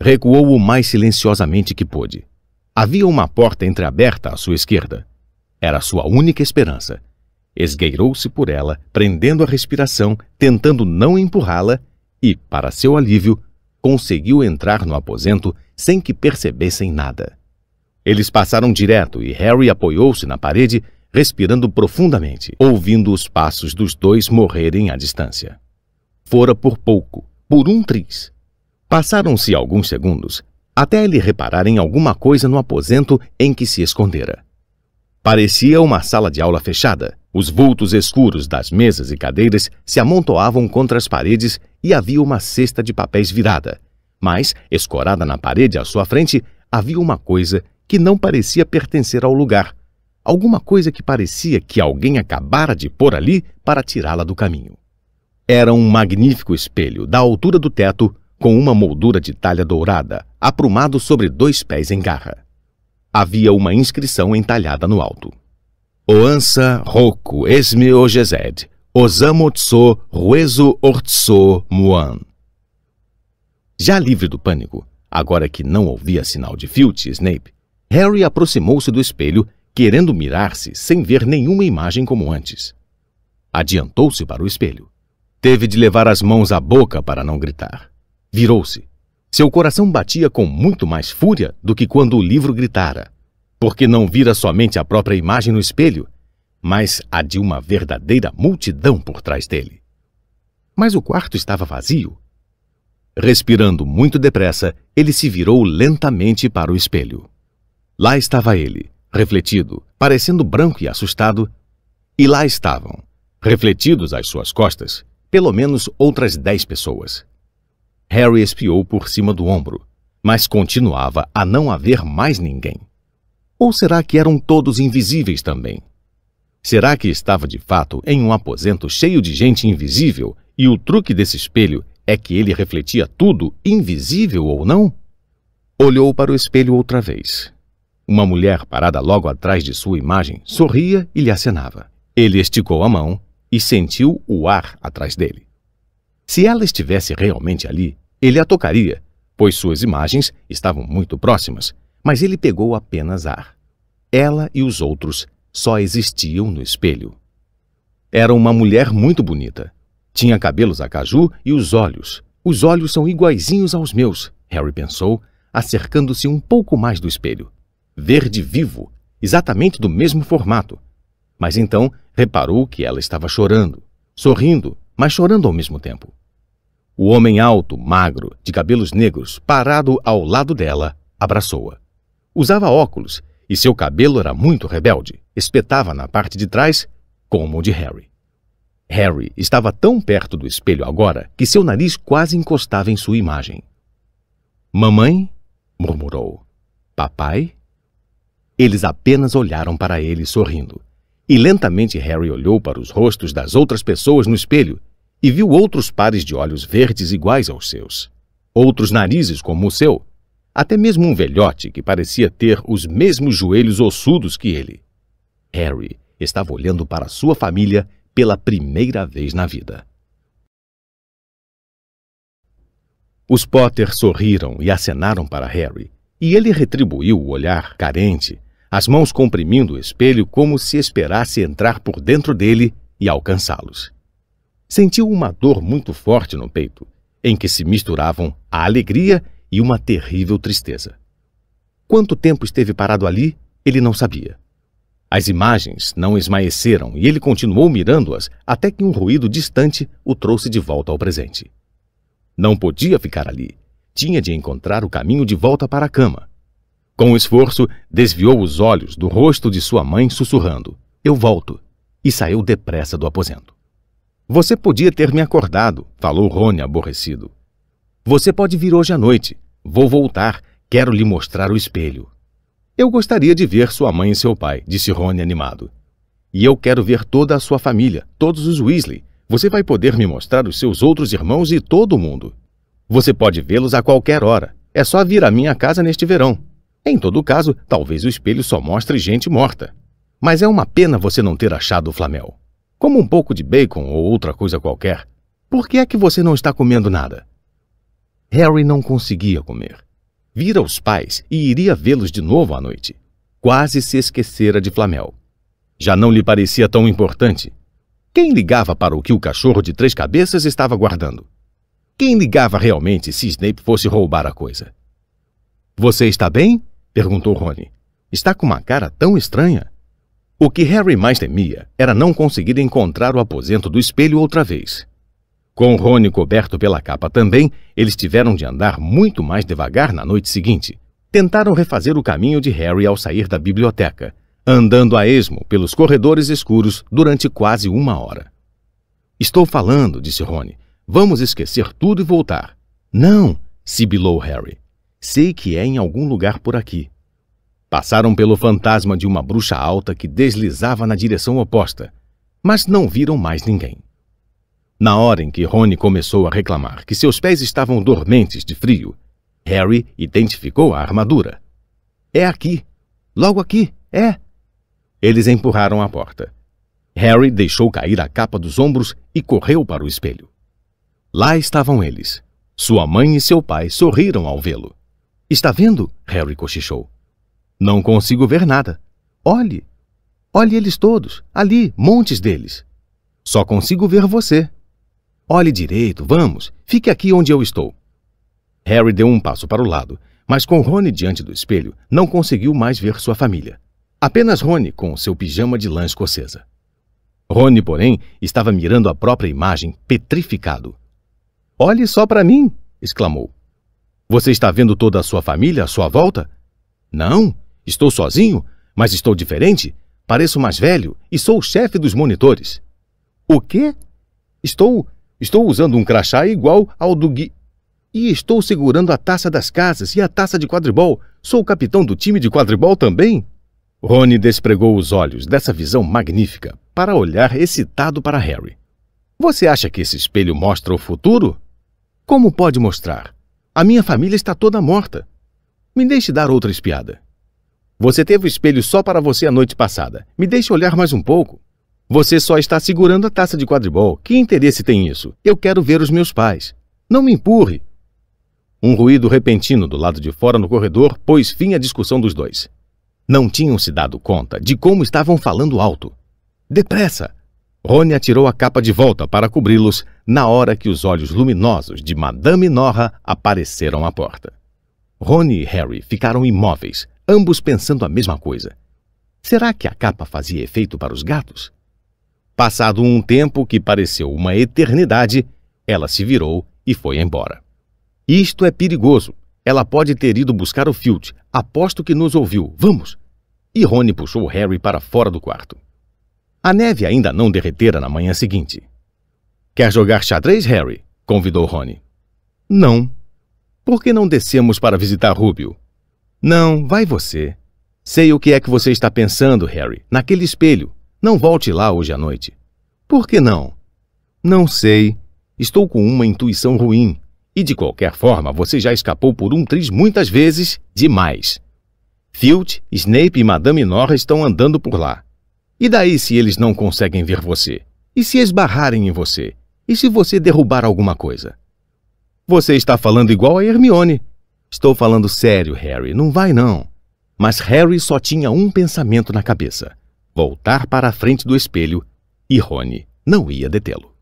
Recuou o mais silenciosamente que pôde. Havia uma porta entreaberta à sua esquerda. Era sua única esperança. Esgueirou-se por ela, prendendo a respiração, tentando não empurrá-la e, para seu alívio, conseguiu entrar no aposento sem que percebessem nada. Eles passaram direto e Harry apoiou-se na parede, respirando profundamente, ouvindo os passos dos dois morrerem à distância. Fora por pouco, por um triz. Passaram-se alguns segundos até ele reparar em alguma coisa no aposento em que se escondera. Parecia uma sala de aula fechada, os vultos escuros das mesas e cadeiras se amontoavam contra as paredes e havia uma cesta de papéis virada. Mas, escorada na parede à sua frente, havia uma coisa que não parecia pertencer ao lugar. Alguma coisa que parecia que alguém acabara de pôr ali para tirá-la do caminho. Era um magnífico espelho, da altura do teto, com uma moldura de talha dourada, aprumado sobre dois pés em garra. Havia uma inscrição entalhada no alto. Oansa Roku Esmi Ojezed, Osamotso Tso Ruezo Ortso Muan. Já livre do pânico, agora que não ouvia sinal de Filch Snape, Harry aproximou-se do espelho, querendo mirar-se sem ver nenhuma imagem como antes. Adiantou-se para o espelho. Teve de levar as mãos à boca para não gritar. Virou-se. Seu coração batia com muito mais fúria do que quando o livro gritara porque não vira somente a própria imagem no espelho, mas a de uma verdadeira multidão por trás dele. Mas o quarto estava vazio. Respirando muito depressa, ele se virou lentamente para o espelho. Lá estava ele, refletido, parecendo branco e assustado, e lá estavam, refletidos às suas costas, pelo menos outras dez pessoas. Harry espiou por cima do ombro, mas continuava a não haver mais ninguém. Ou será que eram todos invisíveis também? Será que estava de fato em um aposento cheio de gente invisível e o truque desse espelho é que ele refletia tudo, invisível ou não? Olhou para o espelho outra vez. Uma mulher parada logo atrás de sua imagem sorria e lhe acenava. Ele esticou a mão e sentiu o ar atrás dele. Se ela estivesse realmente ali, ele a tocaria, pois suas imagens estavam muito próximas mas ele pegou apenas ar. Ela e os outros só existiam no espelho. Era uma mulher muito bonita. Tinha cabelos a caju e os olhos. Os olhos são iguaizinhos aos meus, Harry pensou, acercando-se um pouco mais do espelho. Verde vivo, exatamente do mesmo formato. Mas então reparou que ela estava chorando, sorrindo, mas chorando ao mesmo tempo. O homem alto, magro, de cabelos negros, parado ao lado dela, abraçou-a. Usava óculos e seu cabelo era muito rebelde, espetava na parte de trás, como o de Harry. Harry estava tão perto do espelho agora que seu nariz quase encostava em sua imagem. Mamãe? murmurou. Papai? Eles apenas olharam para ele sorrindo. E lentamente Harry olhou para os rostos das outras pessoas no espelho e viu outros pares de olhos verdes iguais aos seus, outros narizes como o seu, até mesmo um velhote que parecia ter os mesmos joelhos ossudos que ele. Harry estava olhando para sua família pela primeira vez na vida. Os Potter sorriram e acenaram para Harry, e ele retribuiu o olhar carente, as mãos comprimindo o espelho como se esperasse entrar por dentro dele e alcançá-los. Sentiu uma dor muito forte no peito, em que se misturavam a alegria e uma terrível tristeza. Quanto tempo esteve parado ali, ele não sabia. As imagens não esmaeceram e ele continuou mirando-as até que um ruído distante o trouxe de volta ao presente. Não podia ficar ali. Tinha de encontrar o caminho de volta para a cama. Com esforço, desviou os olhos do rosto de sua mãe, sussurrando: Eu volto. E saiu depressa do aposento. Você podia ter me acordado, falou Rony aborrecido. Você pode vir hoje à noite. Vou voltar. Quero lhe mostrar o espelho. Eu gostaria de ver sua mãe e seu pai, disse Rony animado. E eu quero ver toda a sua família, todos os Weasley. Você vai poder me mostrar os seus outros irmãos e todo mundo. Você pode vê-los a qualquer hora. É só vir à minha casa neste verão. Em todo caso, talvez o espelho só mostre gente morta. Mas é uma pena você não ter achado o flamel. Como um pouco de bacon ou outra coisa qualquer. Por que é que você não está comendo nada? Harry não conseguia comer. Vira os pais e iria vê-los de novo à noite. Quase se esquecera de Flamel. Já não lhe parecia tão importante. Quem ligava para o que o cachorro de três cabeças estava guardando? Quem ligava realmente se Snape fosse roubar a coisa? Você está bem? perguntou Rony. Está com uma cara tão estranha. O que Harry mais temia era não conseguir encontrar o aposento do espelho outra vez. Com Rony coberto pela capa também, eles tiveram de andar muito mais devagar na noite seguinte. Tentaram refazer o caminho de Harry ao sair da biblioteca, andando a esmo pelos corredores escuros durante quase uma hora. Estou falando, disse Rony. Vamos esquecer tudo e voltar. Não, sibilou Harry. Sei que é em algum lugar por aqui. Passaram pelo fantasma de uma bruxa alta que deslizava na direção oposta, mas não viram mais ninguém. Na hora em que Rony começou a reclamar que seus pés estavam dormentes de frio, Harry identificou a armadura. É aqui. Logo aqui. É. Eles empurraram a porta. Harry deixou cair a capa dos ombros e correu para o espelho. Lá estavam eles. Sua mãe e seu pai sorriram ao vê-lo. Está vendo? Harry cochichou. Não consigo ver nada. Olhe! Olhe eles todos, ali, montes deles. Só consigo ver você. Olhe direito, vamos, fique aqui onde eu estou. Harry deu um passo para o lado, mas com Rony diante do espelho, não conseguiu mais ver sua família. Apenas Rony com seu pijama de lã escocesa. Rony, porém, estava mirando a própria imagem, petrificado. Olhe só para mim! exclamou. Você está vendo toda a sua família à sua volta? Não, estou sozinho, mas estou diferente. Pareço mais velho e sou o chefe dos monitores. O quê? Estou Estou usando um crachá igual ao do Gui. E estou segurando a taça das casas e a taça de quadribol. Sou capitão do time de quadribol também? Rony despregou os olhos dessa visão magnífica para olhar excitado para Harry. Você acha que esse espelho mostra o futuro? Como pode mostrar? A minha família está toda morta. Me deixe dar outra espiada. Você teve o espelho só para você a noite passada. Me deixe olhar mais um pouco. Você só está segurando a taça de quadribol. Que interesse tem isso? Eu quero ver os meus pais. Não me empurre. Um ruído repentino do lado de fora no corredor pôs fim à discussão dos dois. Não tinham se dado conta de como estavam falando alto. Depressa! Rony atirou a capa de volta para cobri-los na hora que os olhos luminosos de Madame Norra apareceram à porta. Rony e Harry ficaram imóveis, ambos pensando a mesma coisa. Será que a capa fazia efeito para os gatos? Passado um tempo que pareceu uma eternidade, ela se virou e foi embora. Isto é perigoso. Ela pode ter ido buscar o Field. Aposto que nos ouviu. Vamos! E Rony puxou Harry para fora do quarto. A neve ainda não derretera na manhã seguinte. Quer jogar xadrez, Harry? convidou Rony. Não. Por que não descemos para visitar Rubio? Não, vai você. Sei o que é que você está pensando, Harry, naquele espelho. Não volte lá hoje à noite. Por que não? Não sei. Estou com uma intuição ruim. E de qualquer forma, você já escapou por um triz muitas vezes demais. Filch, Snape e Madame Norris estão andando por lá. E daí se eles não conseguem ver você? E se esbarrarem em você? E se você derrubar alguma coisa? Você está falando igual a Hermione. Estou falando sério, Harry, não vai não. Mas Harry só tinha um pensamento na cabeça voltar para a frente do espelho e Rony não ia detê-lo.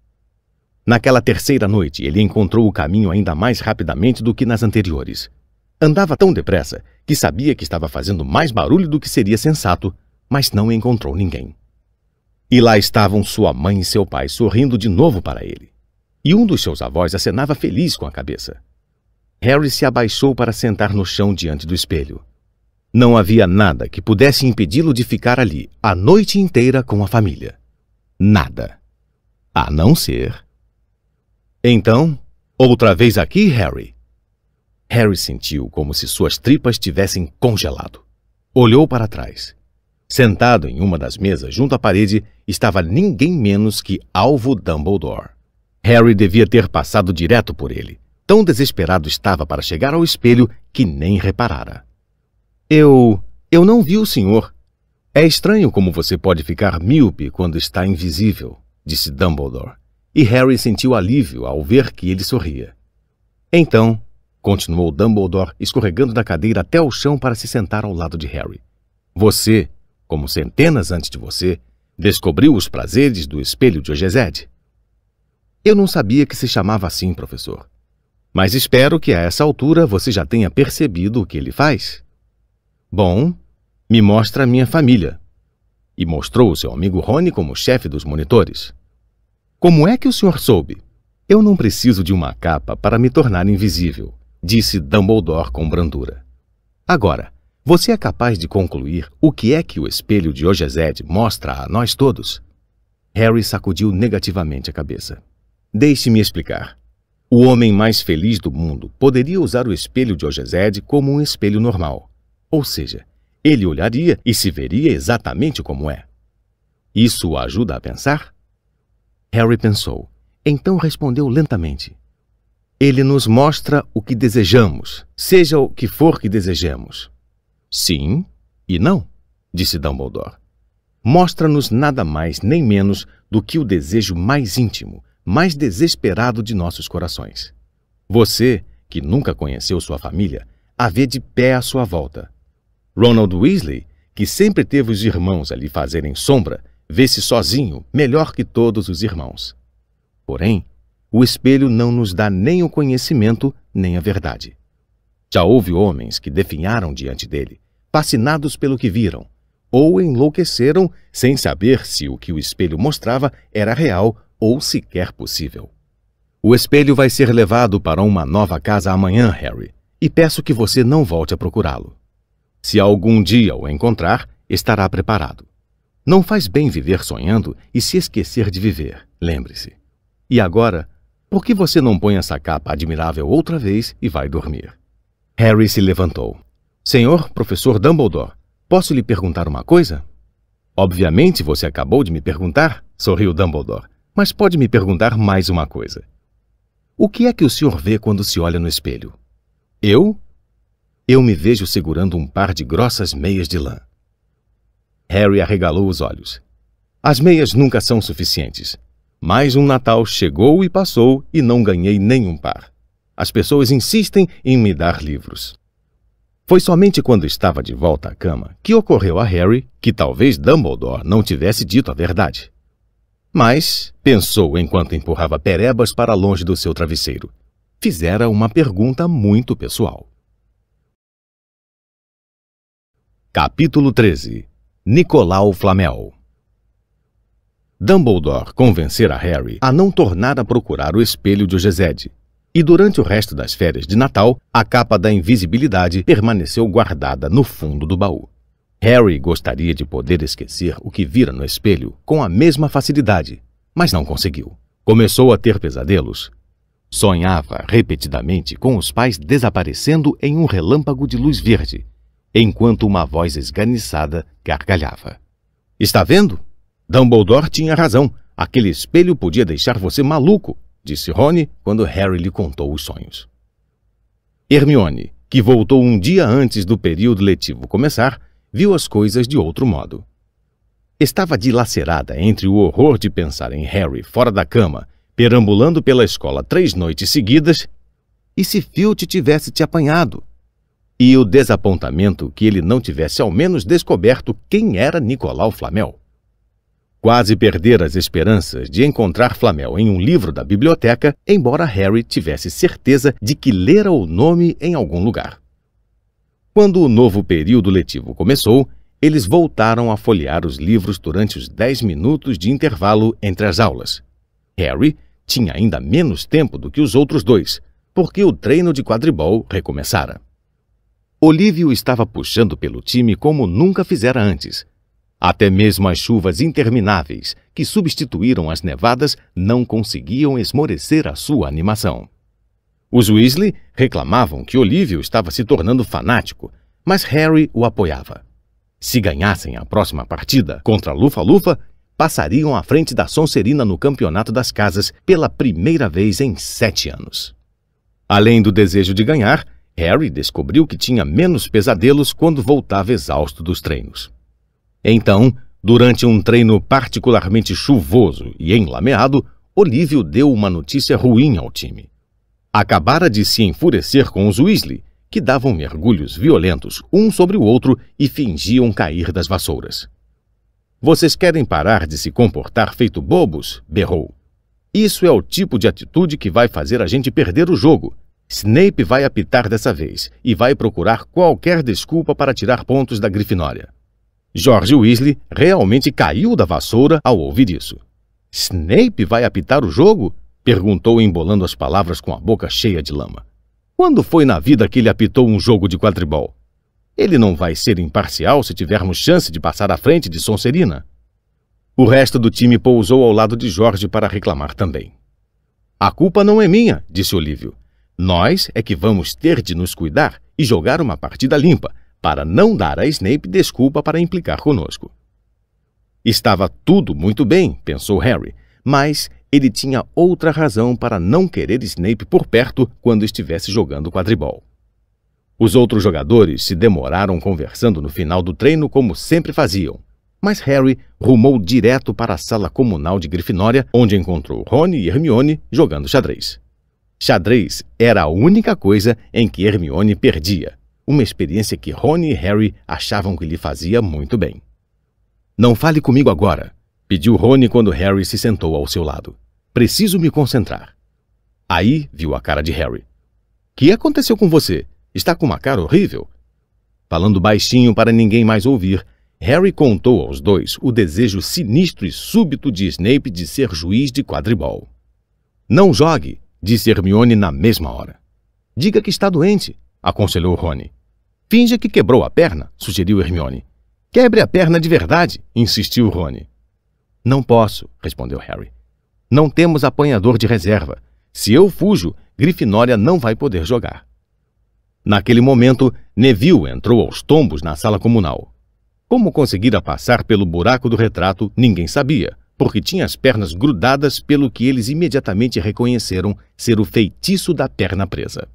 Naquela terceira noite, ele encontrou o caminho ainda mais rapidamente do que nas anteriores. Andava tão depressa que sabia que estava fazendo mais barulho do que seria sensato, mas não encontrou ninguém. E lá estavam sua mãe e seu pai sorrindo de novo para ele. E um dos seus avós acenava feliz com a cabeça. Harry se abaixou para sentar no chão diante do espelho. Não havia nada que pudesse impedi-lo de ficar ali a noite inteira com a família. Nada. A não ser. Então, outra vez aqui, Harry. Harry sentiu como se suas tripas tivessem congelado. Olhou para trás. Sentado em uma das mesas junto à parede estava ninguém menos que Alvo Dumbledore. Harry devia ter passado direto por ele. Tão desesperado estava para chegar ao espelho que nem reparara. Eu. Eu não vi o senhor. É estranho como você pode ficar míope quando está invisível, disse Dumbledore, e Harry sentiu alívio ao ver que ele sorria. Então, continuou Dumbledore, escorregando da cadeira até o chão para se sentar ao lado de Harry. Você, como centenas antes de você, descobriu os prazeres do espelho de Ogezed. Eu não sabia que se chamava assim, professor. Mas espero que a essa altura você já tenha percebido o que ele faz. Bom, me mostra a minha família. E mostrou o seu amigo Rony como chefe dos monitores. Como é que o senhor soube? Eu não preciso de uma capa para me tornar invisível, disse Dumbledore com brandura. Agora, você é capaz de concluir o que é que o espelho de Ogezed mostra a nós todos? Harry sacudiu negativamente a cabeça. Deixe-me explicar. O homem mais feliz do mundo poderia usar o espelho de Ogezed como um espelho normal, ou seja, ele olharia e se veria exatamente como é. Isso o ajuda a pensar? Harry pensou. Então respondeu lentamente. Ele nos mostra o que desejamos, seja o que for que desejemos. Sim e não, disse Dumbledore. Mostra-nos nada mais nem menos do que o desejo mais íntimo, mais desesperado de nossos corações. Você, que nunca conheceu sua família, a vê de pé à sua volta, Ronald Weasley, que sempre teve os irmãos a lhe fazerem sombra, vê-se sozinho melhor que todos os irmãos. Porém, o espelho não nos dá nem o conhecimento nem a verdade. Já houve homens que definharam diante dele, fascinados pelo que viram, ou enlouqueceram sem saber se o que o espelho mostrava era real ou sequer possível. O espelho vai ser levado para uma nova casa amanhã, Harry, e peço que você não volte a procurá-lo. Se algum dia o encontrar, estará preparado. Não faz bem viver sonhando e se esquecer de viver, lembre-se. E agora, por que você não põe essa capa admirável outra vez e vai dormir? Harry se levantou. Senhor professor Dumbledore, posso lhe perguntar uma coisa? Obviamente você acabou de me perguntar, sorriu Dumbledore, mas pode me perguntar mais uma coisa. O que é que o senhor vê quando se olha no espelho? Eu? Eu me vejo segurando um par de grossas meias de lã. Harry arregalou os olhos. As meias nunca são suficientes. Mais um Natal chegou e passou e não ganhei nenhum par. As pessoas insistem em me dar livros. Foi somente quando estava de volta à cama que ocorreu a Harry que talvez Dumbledore não tivesse dito a verdade. Mas, pensou enquanto empurrava perebas para longe do seu travesseiro, fizera uma pergunta muito pessoal. Capítulo 13 Nicolau Flamel Dumbledore convencerá Harry a não tornar a procurar o espelho de Gesed. E durante o resto das férias de Natal, a capa da invisibilidade permaneceu guardada no fundo do baú. Harry gostaria de poder esquecer o que vira no espelho com a mesma facilidade, mas não conseguiu. Começou a ter pesadelos. Sonhava repetidamente com os pais desaparecendo em um relâmpago de luz verde enquanto uma voz esganiçada gargalhava. Está vendo? Dumbledore tinha razão. Aquele espelho podia deixar você maluco, disse Rony quando Harry lhe contou os sonhos. Hermione, que voltou um dia antes do período letivo começar, viu as coisas de outro modo. Estava dilacerada entre o horror de pensar em Harry fora da cama, perambulando pela escola três noites seguidas, e se Filch tivesse te apanhado? e o desapontamento que ele não tivesse ao menos descoberto quem era Nicolau Flamel. Quase perder as esperanças de encontrar Flamel em um livro da biblioteca, embora Harry tivesse certeza de que lera o nome em algum lugar. Quando o novo período letivo começou, eles voltaram a folhear os livros durante os dez minutos de intervalo entre as aulas. Harry tinha ainda menos tempo do que os outros dois, porque o treino de quadribol recomeçara. Olívio estava puxando pelo time como nunca fizera antes. Até mesmo as chuvas intermináveis, que substituíram as nevadas, não conseguiam esmorecer a sua animação. Os Weasley reclamavam que Olívio estava se tornando fanático, mas Harry o apoiava. Se ganhassem a próxima partida contra Lufa-Lufa, passariam à frente da Sonserina no Campeonato das Casas pela primeira vez em sete anos. Além do desejo de ganhar, Harry descobriu que tinha menos pesadelos quando voltava exausto dos treinos. Então, durante um treino particularmente chuvoso e enlameado, Olívio deu uma notícia ruim ao time. Acabara de se enfurecer com os Weasley, que davam mergulhos violentos um sobre o outro e fingiam cair das vassouras. Vocês querem parar de se comportar feito bobos? berrou. Isso é o tipo de atitude que vai fazer a gente perder o jogo, Snape vai apitar dessa vez e vai procurar qualquer desculpa para tirar pontos da Grifinória. George Weasley realmente caiu da vassoura ao ouvir isso. Snape vai apitar o jogo? perguntou embolando as palavras com a boca cheia de lama. Quando foi na vida que ele apitou um jogo de quadribol? Ele não vai ser imparcial se tivermos chance de passar à frente de Sonserina. O resto do time pousou ao lado de Jorge para reclamar também. A culpa não é minha, disse Olívio. Nós é que vamos ter de nos cuidar e jogar uma partida limpa, para não dar a Snape desculpa para implicar conosco. Estava tudo muito bem, pensou Harry, mas ele tinha outra razão para não querer Snape por perto quando estivesse jogando quadribol. Os outros jogadores se demoraram conversando no final do treino como sempre faziam, mas Harry rumou direto para a sala comunal de Grifinória, onde encontrou Rony e Hermione jogando xadrez. Xadrez era a única coisa em que Hermione perdia, uma experiência que Rony e Harry achavam que lhe fazia muito bem. Não fale comigo agora, pediu Rony quando Harry se sentou ao seu lado. Preciso me concentrar. Aí viu a cara de Harry. Que aconteceu com você? Está com uma cara horrível. Falando baixinho para ninguém mais ouvir, Harry contou aos dois o desejo sinistro e súbito de Snape de ser juiz de quadribol. Não jogue, disse Hermione na mesma hora. Diga que está doente, aconselhou Rony. Finja que quebrou a perna, sugeriu Hermione. Quebre a perna de verdade, insistiu Rony. Não posso, respondeu Harry. Não temos apanhador de reserva. Se eu fujo, Grifinória não vai poder jogar. Naquele momento, Neville entrou aos tombos na sala comunal. Como conseguira passar pelo buraco do retrato, ninguém sabia, porque tinha as pernas grudadas pelo que eles imediatamente reconheceram ser o feitiço da perna presa.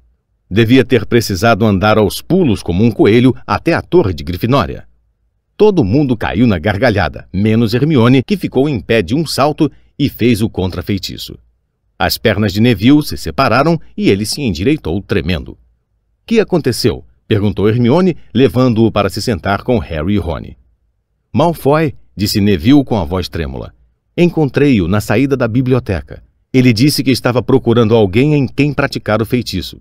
Devia ter precisado andar aos pulos como um coelho até a torre de Grifinória. Todo mundo caiu na gargalhada, menos Hermione, que ficou em pé de um salto e fez o contrafeitiço. As pernas de Neville se separaram e ele se endireitou tremendo. Que aconteceu? perguntou Hermione, levando-o para se sentar com Harry e Rony. Malfoy, disse Neville com a voz trêmula. Encontrei-o na saída da biblioteca. Ele disse que estava procurando alguém em quem praticar o feitiço.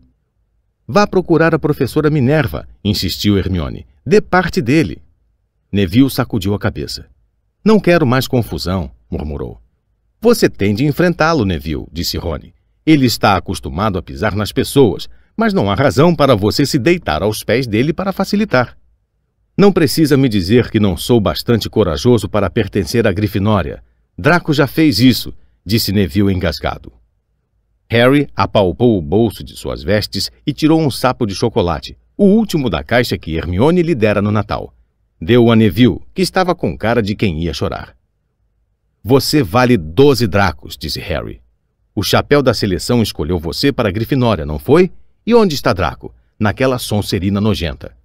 Vá procurar a professora Minerva, insistiu Hermione. Dê parte dele. Neville sacudiu a cabeça. Não quero mais confusão, murmurou. Você tem de enfrentá-lo, Neville, disse Rony. Ele está acostumado a pisar nas pessoas, mas não há razão para você se deitar aos pés dele para facilitar. Não precisa me dizer que não sou bastante corajoso para pertencer à Grifinória, Draco já fez isso, disse Neville engasgado. Harry apalpou o bolso de suas vestes e tirou um sapo de chocolate, o último da caixa que Hermione lhe dera no Natal. Deu a Neville, que estava com cara de quem ia chorar. Você vale doze dracos, disse Harry. O chapéu da seleção escolheu você para a Grifinória, não foi? E onde está Draco? Naquela Sonserina nojenta.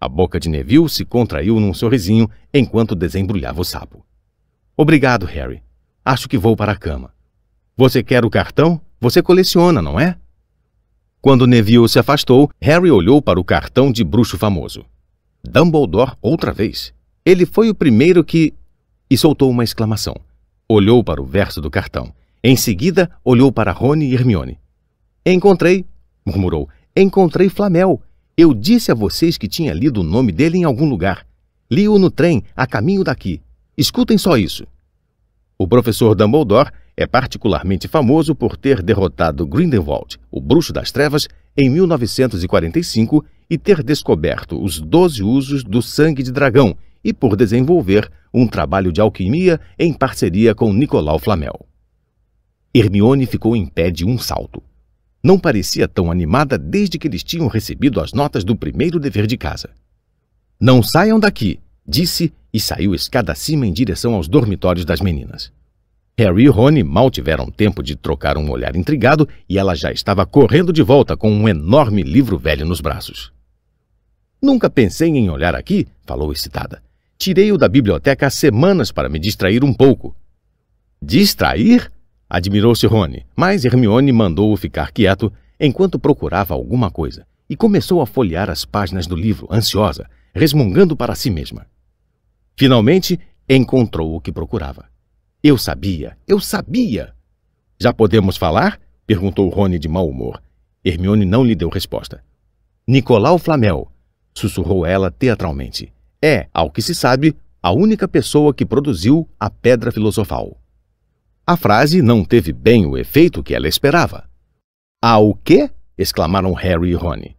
A boca de Neville se contraiu num sorrisinho enquanto desembrulhava o sapo. Obrigado, Harry. Acho que vou para a cama. Você quer o cartão? Você coleciona, não é? Quando Neville se afastou, Harry olhou para o cartão de bruxo famoso. Dumbledore outra vez. Ele foi o primeiro que. e soltou uma exclamação. Olhou para o verso do cartão. Em seguida, olhou para Rony e Hermione. Encontrei, murmurou. Encontrei Flamel. Eu disse a vocês que tinha lido o nome dele em algum lugar. Li-o no trem, a caminho daqui. Escutem só isso. O professor Dumbledore é particularmente famoso por ter derrotado Grindelwald, o Bruxo das Trevas, em 1945 e ter descoberto os 12 usos do sangue de dragão e por desenvolver um trabalho de alquimia em parceria com Nicolau Flamel. Hermione ficou em pé de um salto. Não parecia tão animada desde que eles tinham recebido as notas do primeiro dever de casa. Não saiam daqui, disse e saiu escada acima em direção aos dormitórios das meninas. Harry e Rony mal tiveram tempo de trocar um olhar intrigado e ela já estava correndo de volta com um enorme livro velho nos braços. Nunca pensei em olhar aqui, falou excitada. Tirei-o da biblioteca há semanas para me distrair um pouco. Distrair? Admirou-se Rony, mas Hermione mandou-o ficar quieto enquanto procurava alguma coisa e começou a folhear as páginas do livro, ansiosa, resmungando para si mesma. Finalmente, encontrou o que procurava. Eu sabia, eu sabia! Já podemos falar? perguntou Rony de mau humor. Hermione não lhe deu resposta. Nicolau Flamel, sussurrou ela teatralmente. É, ao que se sabe, a única pessoa que produziu a Pedra Filosofal. A frase não teve bem o efeito que ela esperava. A ah, o quê? exclamaram Harry e Rony.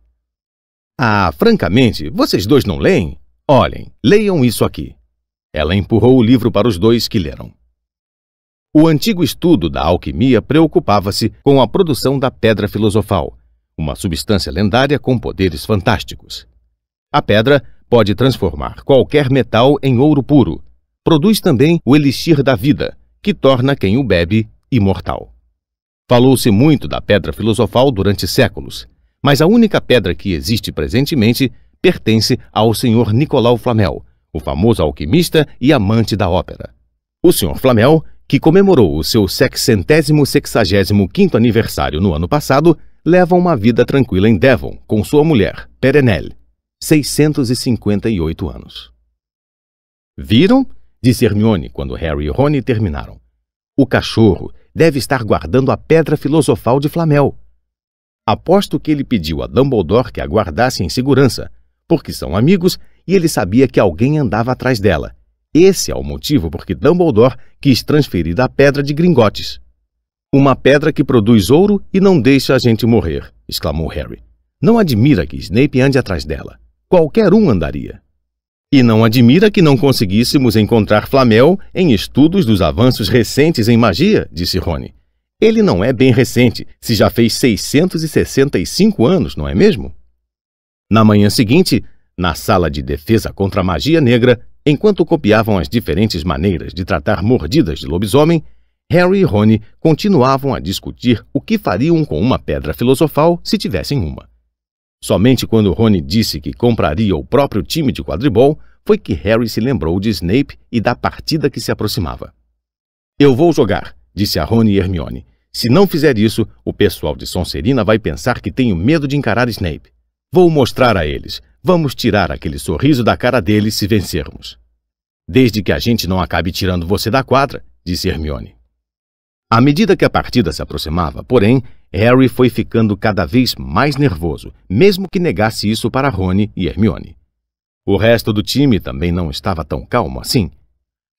Ah, francamente, vocês dois não leem? Olhem, leiam isso aqui. Ela empurrou o livro para os dois que leram. O antigo estudo da alquimia preocupava-se com a produção da pedra filosofal, uma substância lendária com poderes fantásticos. A pedra pode transformar qualquer metal em ouro puro. Produz também o elixir da vida, que torna quem o bebe imortal. Falou-se muito da pedra filosofal durante séculos, mas a única pedra que existe presentemente pertence ao senhor Nicolau Flamel, o famoso alquimista e amante da ópera. O Sr. Flamel, que comemorou o seu sexcentésimo sexagésimo quinto aniversário no ano passado, leva uma vida tranquila em Devon com sua mulher, Perenelle, 658 anos. Viram? Disse Hermione quando Harry e Rony terminaram. O cachorro deve estar guardando a pedra filosofal de Flamel. Aposto que ele pediu a Dumbledore que a guardasse em segurança, porque são amigos e ele sabia que alguém andava atrás dela. Esse é o motivo por que Dumbledore quis transferir a pedra de Gringotes. Uma pedra que produz ouro e não deixa a gente morrer, exclamou Harry. Não admira que Snape ande atrás dela. Qualquer um andaria. E não admira que não conseguíssemos encontrar Flamel em estudos dos avanços recentes em magia, disse Rony. Ele não é bem recente, se já fez 665 anos, não é mesmo? Na manhã seguinte, na sala de defesa contra a magia negra, enquanto copiavam as diferentes maneiras de tratar mordidas de lobisomem, Harry e Rony continuavam a discutir o que fariam com uma pedra filosofal se tivessem uma. Somente quando Rony disse que compraria o próprio time de quadribol foi que Harry se lembrou de Snape e da partida que se aproximava. Eu vou jogar, disse a Rony e Hermione. Se não fizer isso, o pessoal de Sonserina vai pensar que tenho medo de encarar Snape. Vou mostrar a eles. Vamos tirar aquele sorriso da cara deles se vencermos. Desde que a gente não acabe tirando você da quadra, disse Hermione. À medida que a partida se aproximava, porém, Harry foi ficando cada vez mais nervoso, mesmo que negasse isso para Rony e Hermione. O resto do time também não estava tão calmo assim.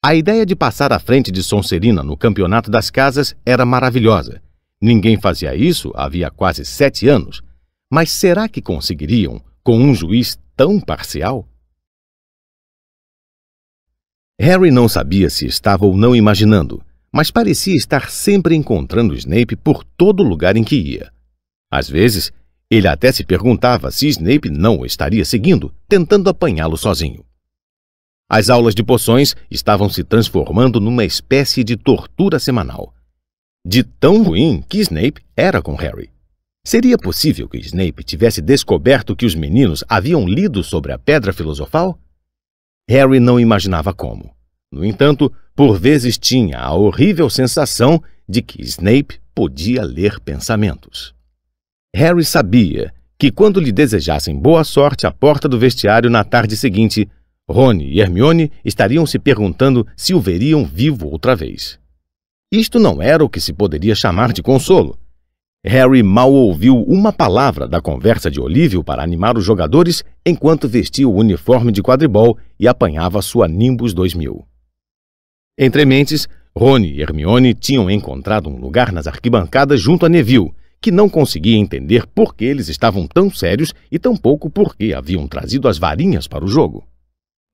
A ideia de passar à frente de Sonserina no Campeonato das Casas era maravilhosa. Ninguém fazia isso havia quase sete anos, mas será que conseguiriam com um juiz tão parcial? Harry não sabia se estava ou não imaginando, mas parecia estar sempre encontrando Snape por todo lugar em que ia. Às vezes, ele até se perguntava se Snape não o estaria seguindo, tentando apanhá-lo sozinho. As aulas de poções estavam se transformando numa espécie de tortura semanal. De tão ruim que Snape era com Harry. Seria possível que Snape tivesse descoberto que os meninos haviam lido sobre a Pedra Filosofal? Harry não imaginava como. No entanto, por vezes tinha a horrível sensação de que Snape podia ler pensamentos. Harry sabia que quando lhe desejassem boa sorte à porta do vestiário na tarde seguinte, Rony e Hermione estariam se perguntando se o veriam vivo outra vez. Isto não era o que se poderia chamar de consolo, Harry mal ouviu uma palavra da conversa de Olívio para animar os jogadores enquanto vestia o uniforme de quadribol e apanhava sua Nimbus 2000. Entre mentes, Rony e Hermione tinham encontrado um lugar nas arquibancadas junto a Neville, que não conseguia entender por que eles estavam tão sérios e tampouco por que haviam trazido as varinhas para o jogo.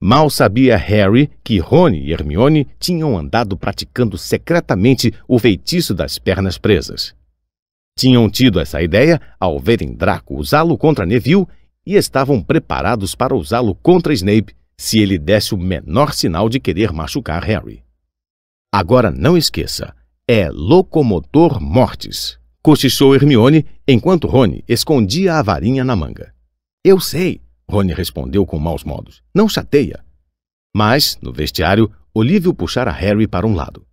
Mal sabia Harry que Rony e Hermione tinham andado praticando secretamente o feitiço das pernas presas. Tinham tido essa ideia ao verem Draco usá-lo contra Neville e estavam preparados para usá-lo contra Snape se ele desse o menor sinal de querer machucar Harry. Agora não esqueça, é locomotor mortis, cochichou Hermione enquanto Rony escondia a varinha na manga. Eu sei, Rony respondeu com maus modos. Não chateia. Mas, no vestiário, Olívio puxara Harry para um lado.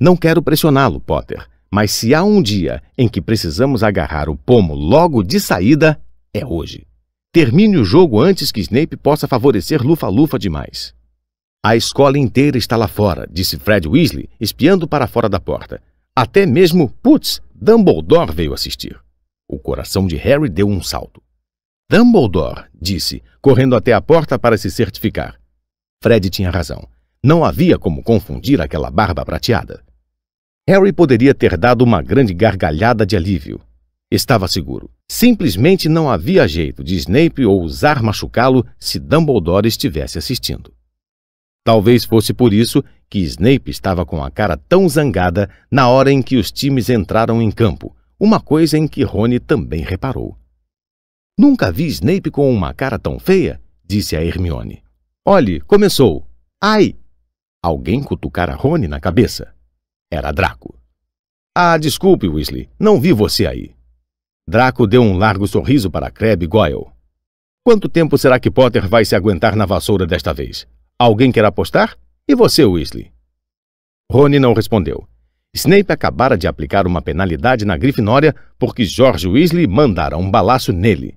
Não quero pressioná-lo, Potter, mas se há um dia em que precisamos agarrar o pomo logo de saída, é hoje. Termine o jogo antes que Snape possa favorecer Lufa-Lufa demais. A escola inteira está lá fora, disse Fred Weasley, espiando para fora da porta. Até mesmo, putz, Dumbledore veio assistir. O coração de Harry deu um salto. Dumbledore, disse, correndo até a porta para se certificar. Fred tinha razão. Não havia como confundir aquela barba prateada. Harry poderia ter dado uma grande gargalhada de alívio. Estava seguro. Simplesmente não havia jeito de Snape ousar machucá-lo se Dumbledore estivesse assistindo. Talvez fosse por isso que Snape estava com a cara tão zangada na hora em que os times entraram em campo, uma coisa em que Rony também reparou. Nunca vi Snape com uma cara tão feia, disse a Hermione. Olhe, começou. Ai! Alguém cutucara Rony na cabeça. Era Draco. Ah, desculpe, Weasley, não vi você aí. Draco deu um largo sorriso para Crabbe e Goyle. Quanto tempo será que Potter vai se aguentar na vassoura desta vez? Alguém quer apostar? E você, Weasley? Rony não respondeu. Snape acabara de aplicar uma penalidade na Grifinória porque George Weasley mandara um balaço nele.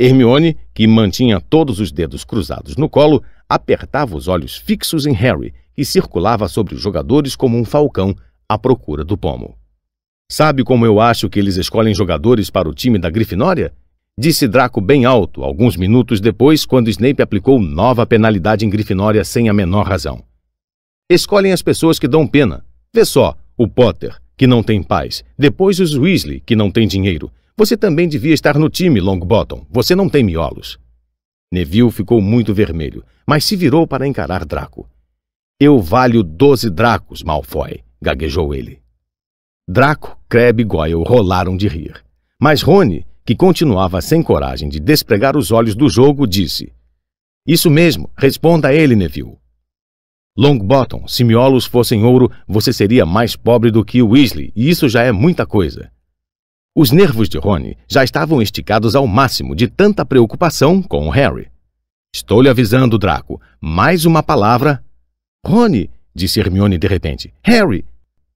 Hermione, que mantinha todos os dedos cruzados no colo, apertava os olhos fixos em Harry e circulava sobre os jogadores como um falcão à procura do pomo. Sabe como eu acho que eles escolhem jogadores para o time da Grifinória? Disse Draco bem alto, alguns minutos depois, quando Snape aplicou nova penalidade em Grifinória sem a menor razão. Escolhem as pessoas que dão pena. Vê só, o Potter, que não tem paz, depois os Weasley, que não tem dinheiro. Você também devia estar no time, Longbottom. Você não tem miolos. Neville ficou muito vermelho, mas se virou para encarar Draco. Eu valho doze dracos, Malfoy, gaguejou ele. Draco, Crabbe e Goyle rolaram de rir. Mas Rony, que continuava sem coragem de despregar os olhos do jogo, disse: Isso mesmo, responda a ele, Neville. Longbottom, se miolos fossem ouro, você seria mais pobre do que Weasley, e isso já é muita coisa. Os nervos de Rony já estavam esticados ao máximo de tanta preocupação com Harry. Estou lhe avisando, Draco, mais uma palavra Rony, disse Hermione de repente. Harry!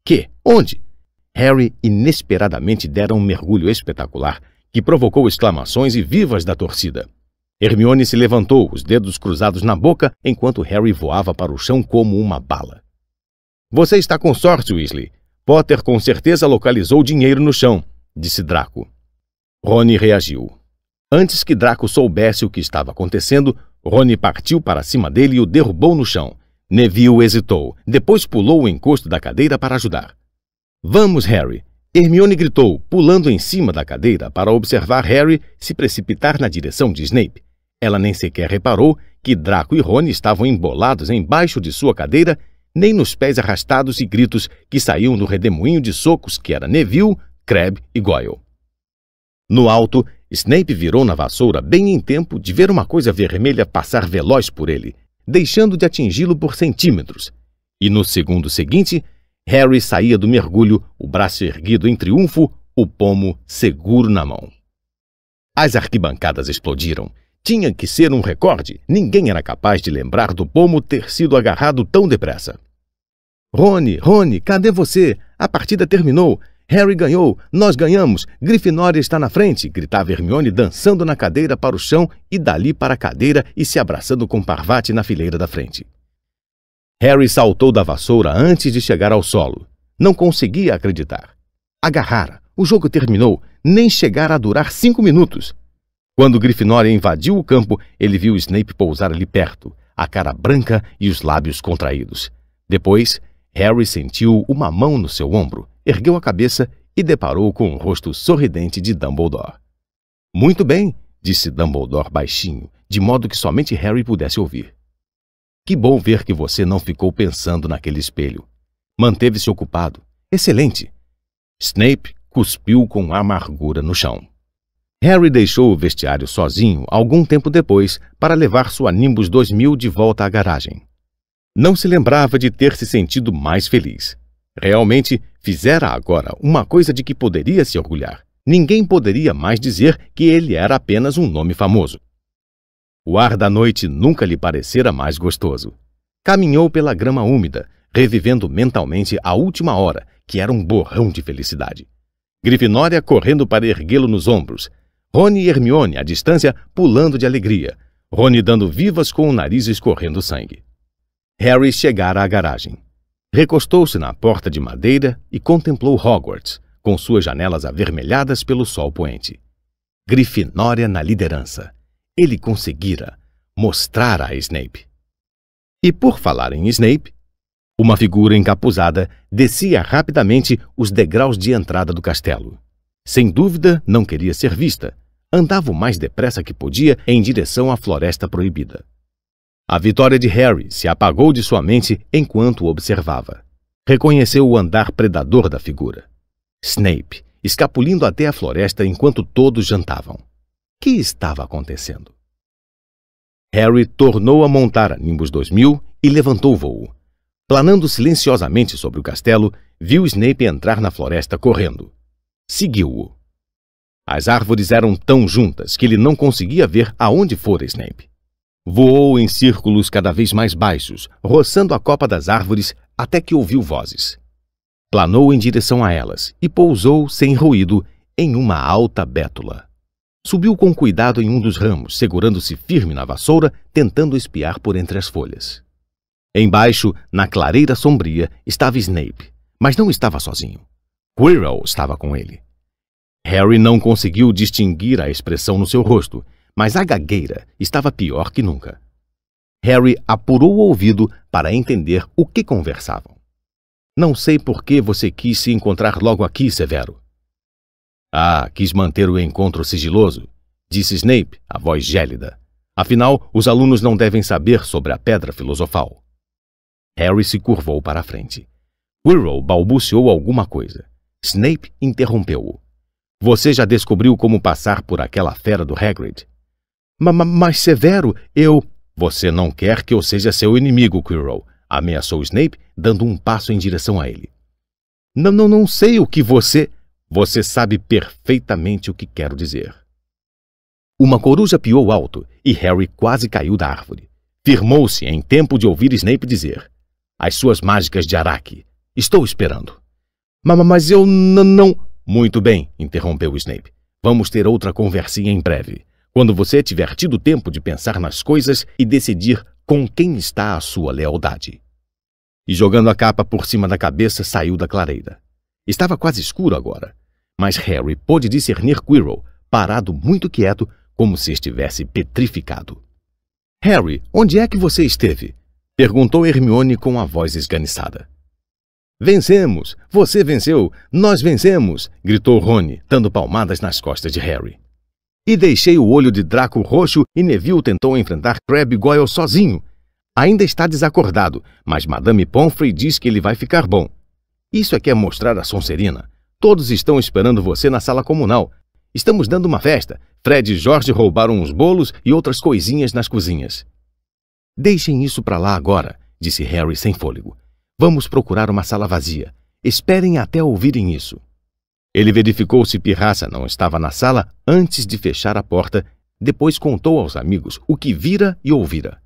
Que? Onde? Harry inesperadamente dera um mergulho espetacular, que provocou exclamações e vivas da torcida. Hermione se levantou, os dedos cruzados na boca, enquanto Harry voava para o chão como uma bala. Você está com sorte, Weasley. Potter com certeza localizou dinheiro no chão, disse Draco. Rony reagiu. Antes que Draco soubesse o que estava acontecendo, Rony partiu para cima dele e o derrubou no chão. Neville hesitou, depois pulou o encosto da cadeira para ajudar. Vamos, Harry! Hermione gritou, pulando em cima da cadeira para observar Harry se precipitar na direção de Snape. Ela nem sequer reparou que Draco e Rony estavam embolados embaixo de sua cadeira, nem nos pés arrastados e gritos que saíam do redemoinho de socos que era Neville, Crabbe e Goyle. No alto, Snape virou na vassoura bem em tempo de ver uma coisa vermelha passar veloz por ele – deixando de atingi-lo por centímetros, e no segundo seguinte, Harry saía do mergulho, o braço erguido em triunfo, o pomo seguro na mão. As arquibancadas explodiram. Tinha que ser um recorde. Ninguém era capaz de lembrar do pomo ter sido agarrado tão depressa. Rony, Rony, cadê você? A partida terminou. Harry ganhou! Nós ganhamos! Grifinória está na frente! gritava Hermione dançando na cadeira para o chão e dali para a cadeira e se abraçando com Parvati na fileira da frente. Harry saltou da vassoura antes de chegar ao solo. Não conseguia acreditar. Agarrara! O jogo terminou, nem chegara a durar cinco minutos. Quando Grifinória invadiu o campo, ele viu Snape pousar ali perto, a cara branca e os lábios contraídos. Depois, Harry sentiu uma mão no seu ombro ergueu a cabeça e deparou com o rosto sorridente de Dumbledore. Muito bem, disse Dumbledore baixinho, de modo que somente Harry pudesse ouvir. Que bom ver que você não ficou pensando naquele espelho. Manteve-se ocupado. Excelente. Snape cuspiu com amargura no chão. Harry deixou o vestiário sozinho algum tempo depois para levar sua Nimbus 2000 de volta à garagem. Não se lembrava de ter se sentido mais feliz. Realmente fizera agora uma coisa de que poderia se orgulhar. Ninguém poderia mais dizer que ele era apenas um nome famoso. O ar da noite nunca lhe parecera mais gostoso. Caminhou pela grama úmida, revivendo mentalmente a última hora, que era um borrão de felicidade. Grifinória correndo para erguê-lo nos ombros. Rony e Hermione, à distância, pulando de alegria. Rony dando vivas com o nariz escorrendo sangue. Harry chegara à garagem. Recostou-se na porta de madeira e contemplou Hogwarts, com suas janelas avermelhadas pelo sol poente. Grifinória na liderança. Ele conseguira mostrar a Snape. E por falar em Snape, uma figura encapuzada descia rapidamente os degraus de entrada do castelo. Sem dúvida, não queria ser vista. Andava o mais depressa que podia em direção à Floresta Proibida. A vitória de Harry se apagou de sua mente enquanto observava. Reconheceu o andar predador da figura. Snape, escapulindo até a floresta enquanto todos jantavam. Que estava acontecendo? Harry tornou a montar a Nimbus 2000 e levantou o voo. Planando silenciosamente sobre o castelo, viu Snape entrar na floresta correndo. Seguiu-o. As árvores eram tão juntas que ele não conseguia ver aonde fora Snape. Voou em círculos cada vez mais baixos, roçando a copa das árvores até que ouviu vozes. Planou em direção a elas e pousou, sem ruído, em uma alta bétula. Subiu com cuidado em um dos ramos, segurando-se firme na vassoura, tentando espiar por entre as folhas. Embaixo, na clareira sombria, estava Snape, mas não estava sozinho. Quirrell estava com ele. Harry não conseguiu distinguir a expressão no seu rosto, mas a gagueira estava pior que nunca. Harry apurou o ouvido para entender o que conversavam. Não sei por que você quis se encontrar logo aqui, Severo. Ah, quis manter o encontro sigiloso, disse Snape, a voz gélida. Afinal, os alunos não devem saber sobre a pedra filosofal. Harry se curvou para a frente. Quirrell balbuciou alguma coisa. Snape interrompeu-o. Você já descobriu como passar por aquela fera do Hagrid? M -m severo, eu. Você não quer que eu seja seu inimigo, Quirrell, ameaçou Snape, dando um passo em direção a ele. Não, não, não sei o que você. Você sabe perfeitamente o que quero dizer. Uma coruja piou alto e Harry quase caiu da árvore. Firmou-se em tempo de ouvir Snape dizer: As suas mágicas de Araque. Estou esperando. Mas, mas eu não. Muito bem, interrompeu Snape. Vamos ter outra conversinha em breve. Quando você tiver tido tempo de pensar nas coisas e decidir com quem está a sua lealdade. E jogando a capa por cima da cabeça, saiu da clareira. Estava quase escuro agora, mas Harry pôde discernir Quirrell, parado muito quieto, como se estivesse petrificado. Harry, onde é que você esteve? perguntou Hermione com a voz esganiçada. Vencemos! Você venceu! Nós vencemos! gritou Rony, dando palmadas nas costas de Harry e deixei o olho de Draco roxo e Neville tentou enfrentar Crabbe Goyle sozinho. Ainda está desacordado, mas Madame Pomfrey diz que ele vai ficar bom. Isso é que é mostrar a Sonserina. Todos estão esperando você na sala comunal. Estamos dando uma festa. Fred e Jorge roubaram uns bolos e outras coisinhas nas cozinhas. Deixem isso para lá agora, disse Harry sem fôlego. Vamos procurar uma sala vazia. Esperem até ouvirem isso. Ele verificou se Pirraça não estava na sala antes de fechar a porta, depois contou aos amigos o que vira e ouvira.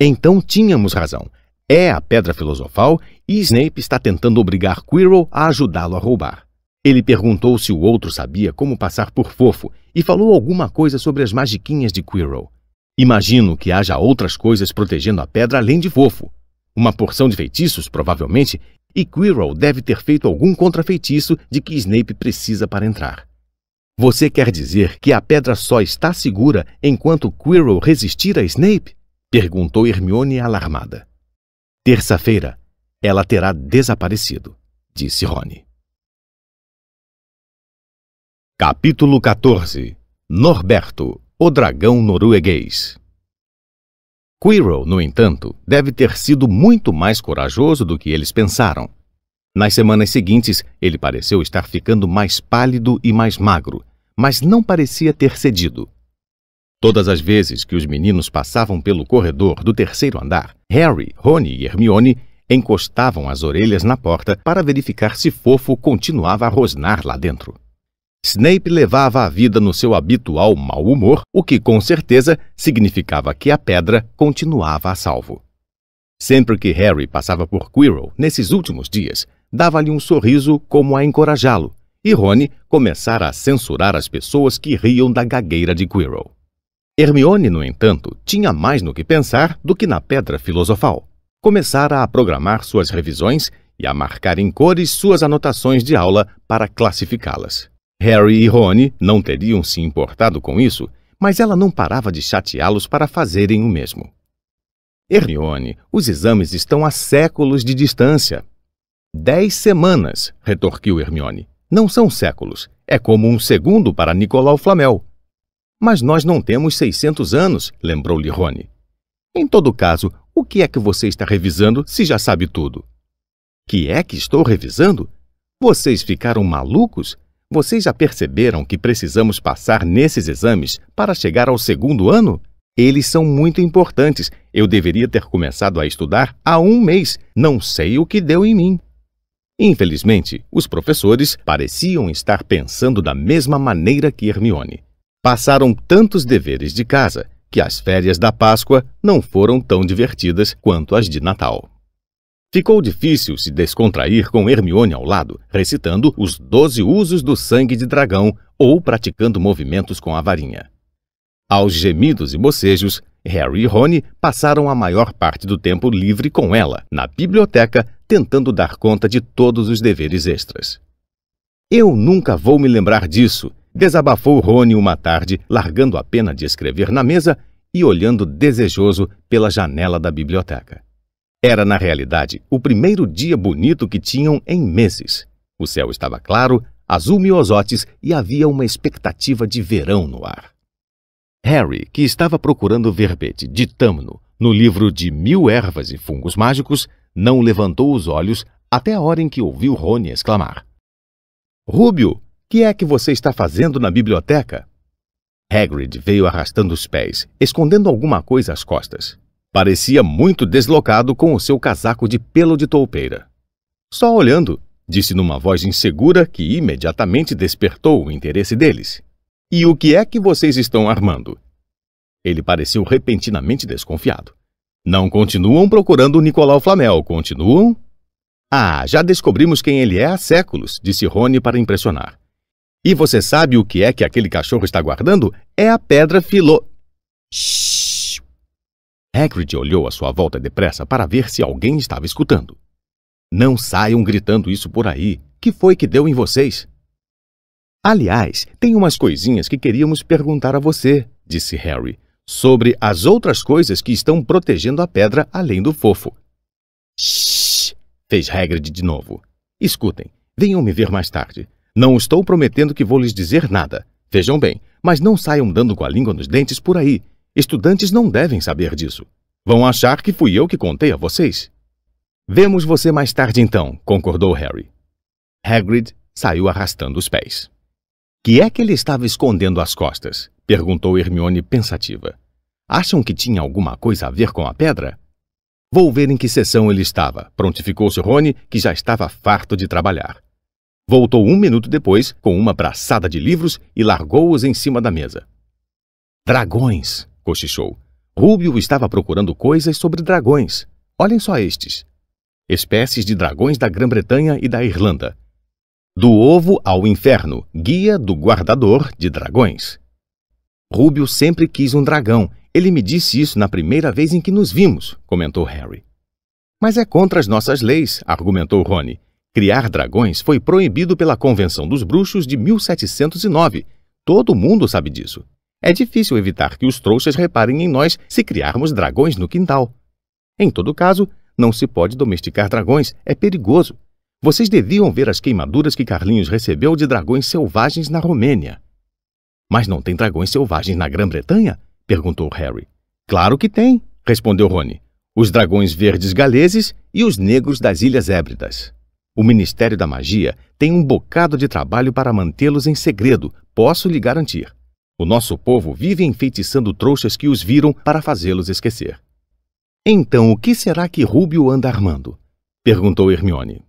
Então tínhamos razão. É a Pedra Filosofal e Snape está tentando obrigar Quirrell a ajudá-lo a roubar. Ele perguntou se o outro sabia como passar por fofo e falou alguma coisa sobre as magiquinhas de Quirrell. Imagino que haja outras coisas protegendo a pedra além de fofo. Uma porção de feitiços, provavelmente, e Quirrell deve ter feito algum contrafeitiço de que Snape precisa para entrar. Você quer dizer que a pedra só está segura enquanto Quirrell resistir a Snape? perguntou Hermione alarmada. Terça-feira, ela terá desaparecido, disse Rony. Capítulo 14 Norberto, o dragão norueguês Quirrell, no entanto, deve ter sido muito mais corajoso do que eles pensaram. Nas semanas seguintes, ele pareceu estar ficando mais pálido e mais magro, mas não parecia ter cedido. Todas as vezes que os meninos passavam pelo corredor do terceiro andar, Harry, Rony e Hermione encostavam as orelhas na porta para verificar se Fofo continuava a rosnar lá dentro. Snape levava a vida no seu habitual mau humor, o que com certeza significava que a pedra continuava a salvo. Sempre que Harry passava por Quirrell nesses últimos dias, dava-lhe um sorriso como a encorajá-lo, e Rony começara a censurar as pessoas que riam da gagueira de Quirrell. Hermione, no entanto, tinha mais no que pensar do que na pedra filosofal. Começara a programar suas revisões e a marcar em cores suas anotações de aula para classificá-las. Harry e Rony não teriam se importado com isso, mas ela não parava de chateá-los para fazerem o mesmo. Hermione, os exames estão a séculos de distância. Dez semanas, retorquiu Hermione. Não são séculos. É como um segundo para Nicolau Flamel. Mas nós não temos 600 anos, lembrou-lhe Rony. Em todo caso, o que é que você está revisando se já sabe tudo? Que é que estou revisando? Vocês ficaram malucos? Vocês já perceberam que precisamos passar nesses exames para chegar ao segundo ano? Eles são muito importantes. Eu deveria ter começado a estudar há um mês. Não sei o que deu em mim. Infelizmente, os professores pareciam estar pensando da mesma maneira que Hermione. Passaram tantos deveres de casa que as férias da Páscoa não foram tão divertidas quanto as de Natal. Ficou difícil se descontrair com Hermione ao lado, recitando os doze usos do sangue de dragão ou praticando movimentos com a varinha. Aos gemidos e bocejos, Harry e Rony passaram a maior parte do tempo livre com ela, na biblioteca, tentando dar conta de todos os deveres extras. Eu nunca vou me lembrar disso, desabafou Rony uma tarde, largando a pena de escrever na mesa e olhando desejoso pela janela da biblioteca. Era, na realidade, o primeiro dia bonito que tinham em meses. O céu estava claro, azul miosotes e havia uma expectativa de verão no ar. Harry, que estava procurando o verbete de tâmino no livro de Mil Ervas e Fungos Mágicos, não levantou os olhos até a hora em que ouviu Rony exclamar. Rúbio, que é que você está fazendo na biblioteca? Hagrid veio arrastando os pés, escondendo alguma coisa às costas. Parecia muito deslocado com o seu casaco de pelo de toupeira. Só olhando, disse numa voz insegura que imediatamente despertou o interesse deles. E o que é que vocês estão armando? Ele pareceu repentinamente desconfiado. Não continuam procurando Nicolau Flamel, continuam? Ah, já descobrimos quem ele é há séculos, disse Rony para impressionar. E você sabe o que é que aquele cachorro está guardando? É a pedra filo. Shhh! Hagrid olhou à sua volta depressa para ver se alguém estava escutando. Não saiam gritando isso por aí. Que foi que deu em vocês? Aliás, tem umas coisinhas que queríamos perguntar a você, disse Harry, sobre as outras coisas que estão protegendo a pedra além do fofo. Shhh! fez Hagrid de novo. Escutem, venham me ver mais tarde. Não estou prometendo que vou lhes dizer nada. Vejam bem, mas não saiam dando com a língua nos dentes por aí. Estudantes não devem saber disso. Vão achar que fui eu que contei a vocês. Vemos você mais tarde então, concordou Harry. Hagrid saiu arrastando os pés. Que é que ele estava escondendo às costas? perguntou Hermione pensativa. Acham que tinha alguma coisa a ver com a pedra? Vou ver em que sessão ele estava, prontificou-se Rony, que já estava farto de trabalhar. Voltou um minuto depois com uma braçada de livros e largou-os em cima da mesa. Dragões! cochichou. Rúbio estava procurando coisas sobre dragões. Olhem só estes. Espécies de dragões da Grã-Bretanha e da Irlanda. Do Ovo ao Inferno, Guia do Guardador de Dragões. Rúbio sempre quis um dragão. Ele me disse isso na primeira vez em que nos vimos, comentou Harry. Mas é contra as nossas leis, argumentou Rony. Criar dragões foi proibido pela Convenção dos Bruxos de 1709. Todo mundo sabe disso. É difícil evitar que os trouxas reparem em nós se criarmos dragões no quintal. Em todo caso, não se pode domesticar dragões, é perigoso. Vocês deviam ver as queimaduras que Carlinhos recebeu de dragões selvagens na Romênia. Mas não tem dragões selvagens na Grã-Bretanha? perguntou Harry. Claro que tem, respondeu Rony. Os dragões verdes galeses e os negros das Ilhas Hébridas. O Ministério da Magia tem um bocado de trabalho para mantê-los em segredo, posso lhe garantir. O nosso povo vive enfeitiçando trouxas que os viram para fazê-los esquecer. Então, o que será que Rúbio anda armando? perguntou Hermione.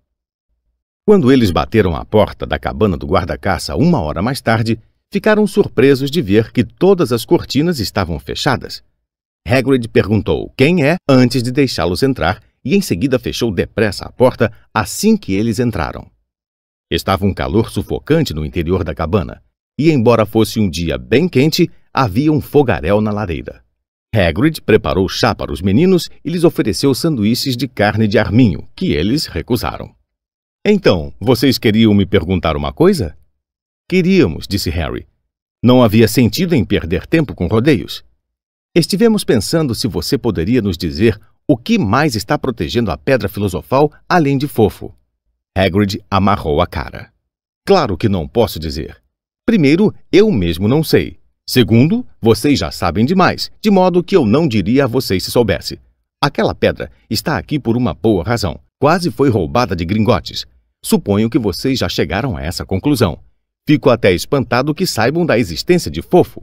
Quando eles bateram à porta da cabana do guarda-caça uma hora mais tarde, ficaram surpresos de ver que todas as cortinas estavam fechadas. Hagrid perguntou quem é antes de deixá-los entrar e em seguida fechou depressa a porta assim que eles entraram. Estava um calor sufocante no interior da cabana e embora fosse um dia bem quente, havia um fogaréu na lareira. Hagrid preparou chá para os meninos e lhes ofereceu sanduíches de carne de arminho, que eles recusaram. Então, vocês queriam me perguntar uma coisa? Queríamos, disse Harry. Não havia sentido em perder tempo com rodeios. Estivemos pensando se você poderia nos dizer o que mais está protegendo a pedra filosofal além de fofo. Hagrid amarrou a cara. Claro que não posso dizer. Primeiro, eu mesmo não sei. Segundo, vocês já sabem demais, de modo que eu não diria a vocês se soubesse. Aquela pedra está aqui por uma boa razão. Quase foi roubada de gringotes. Suponho que vocês já chegaram a essa conclusão. Fico até espantado que saibam da existência de fofo.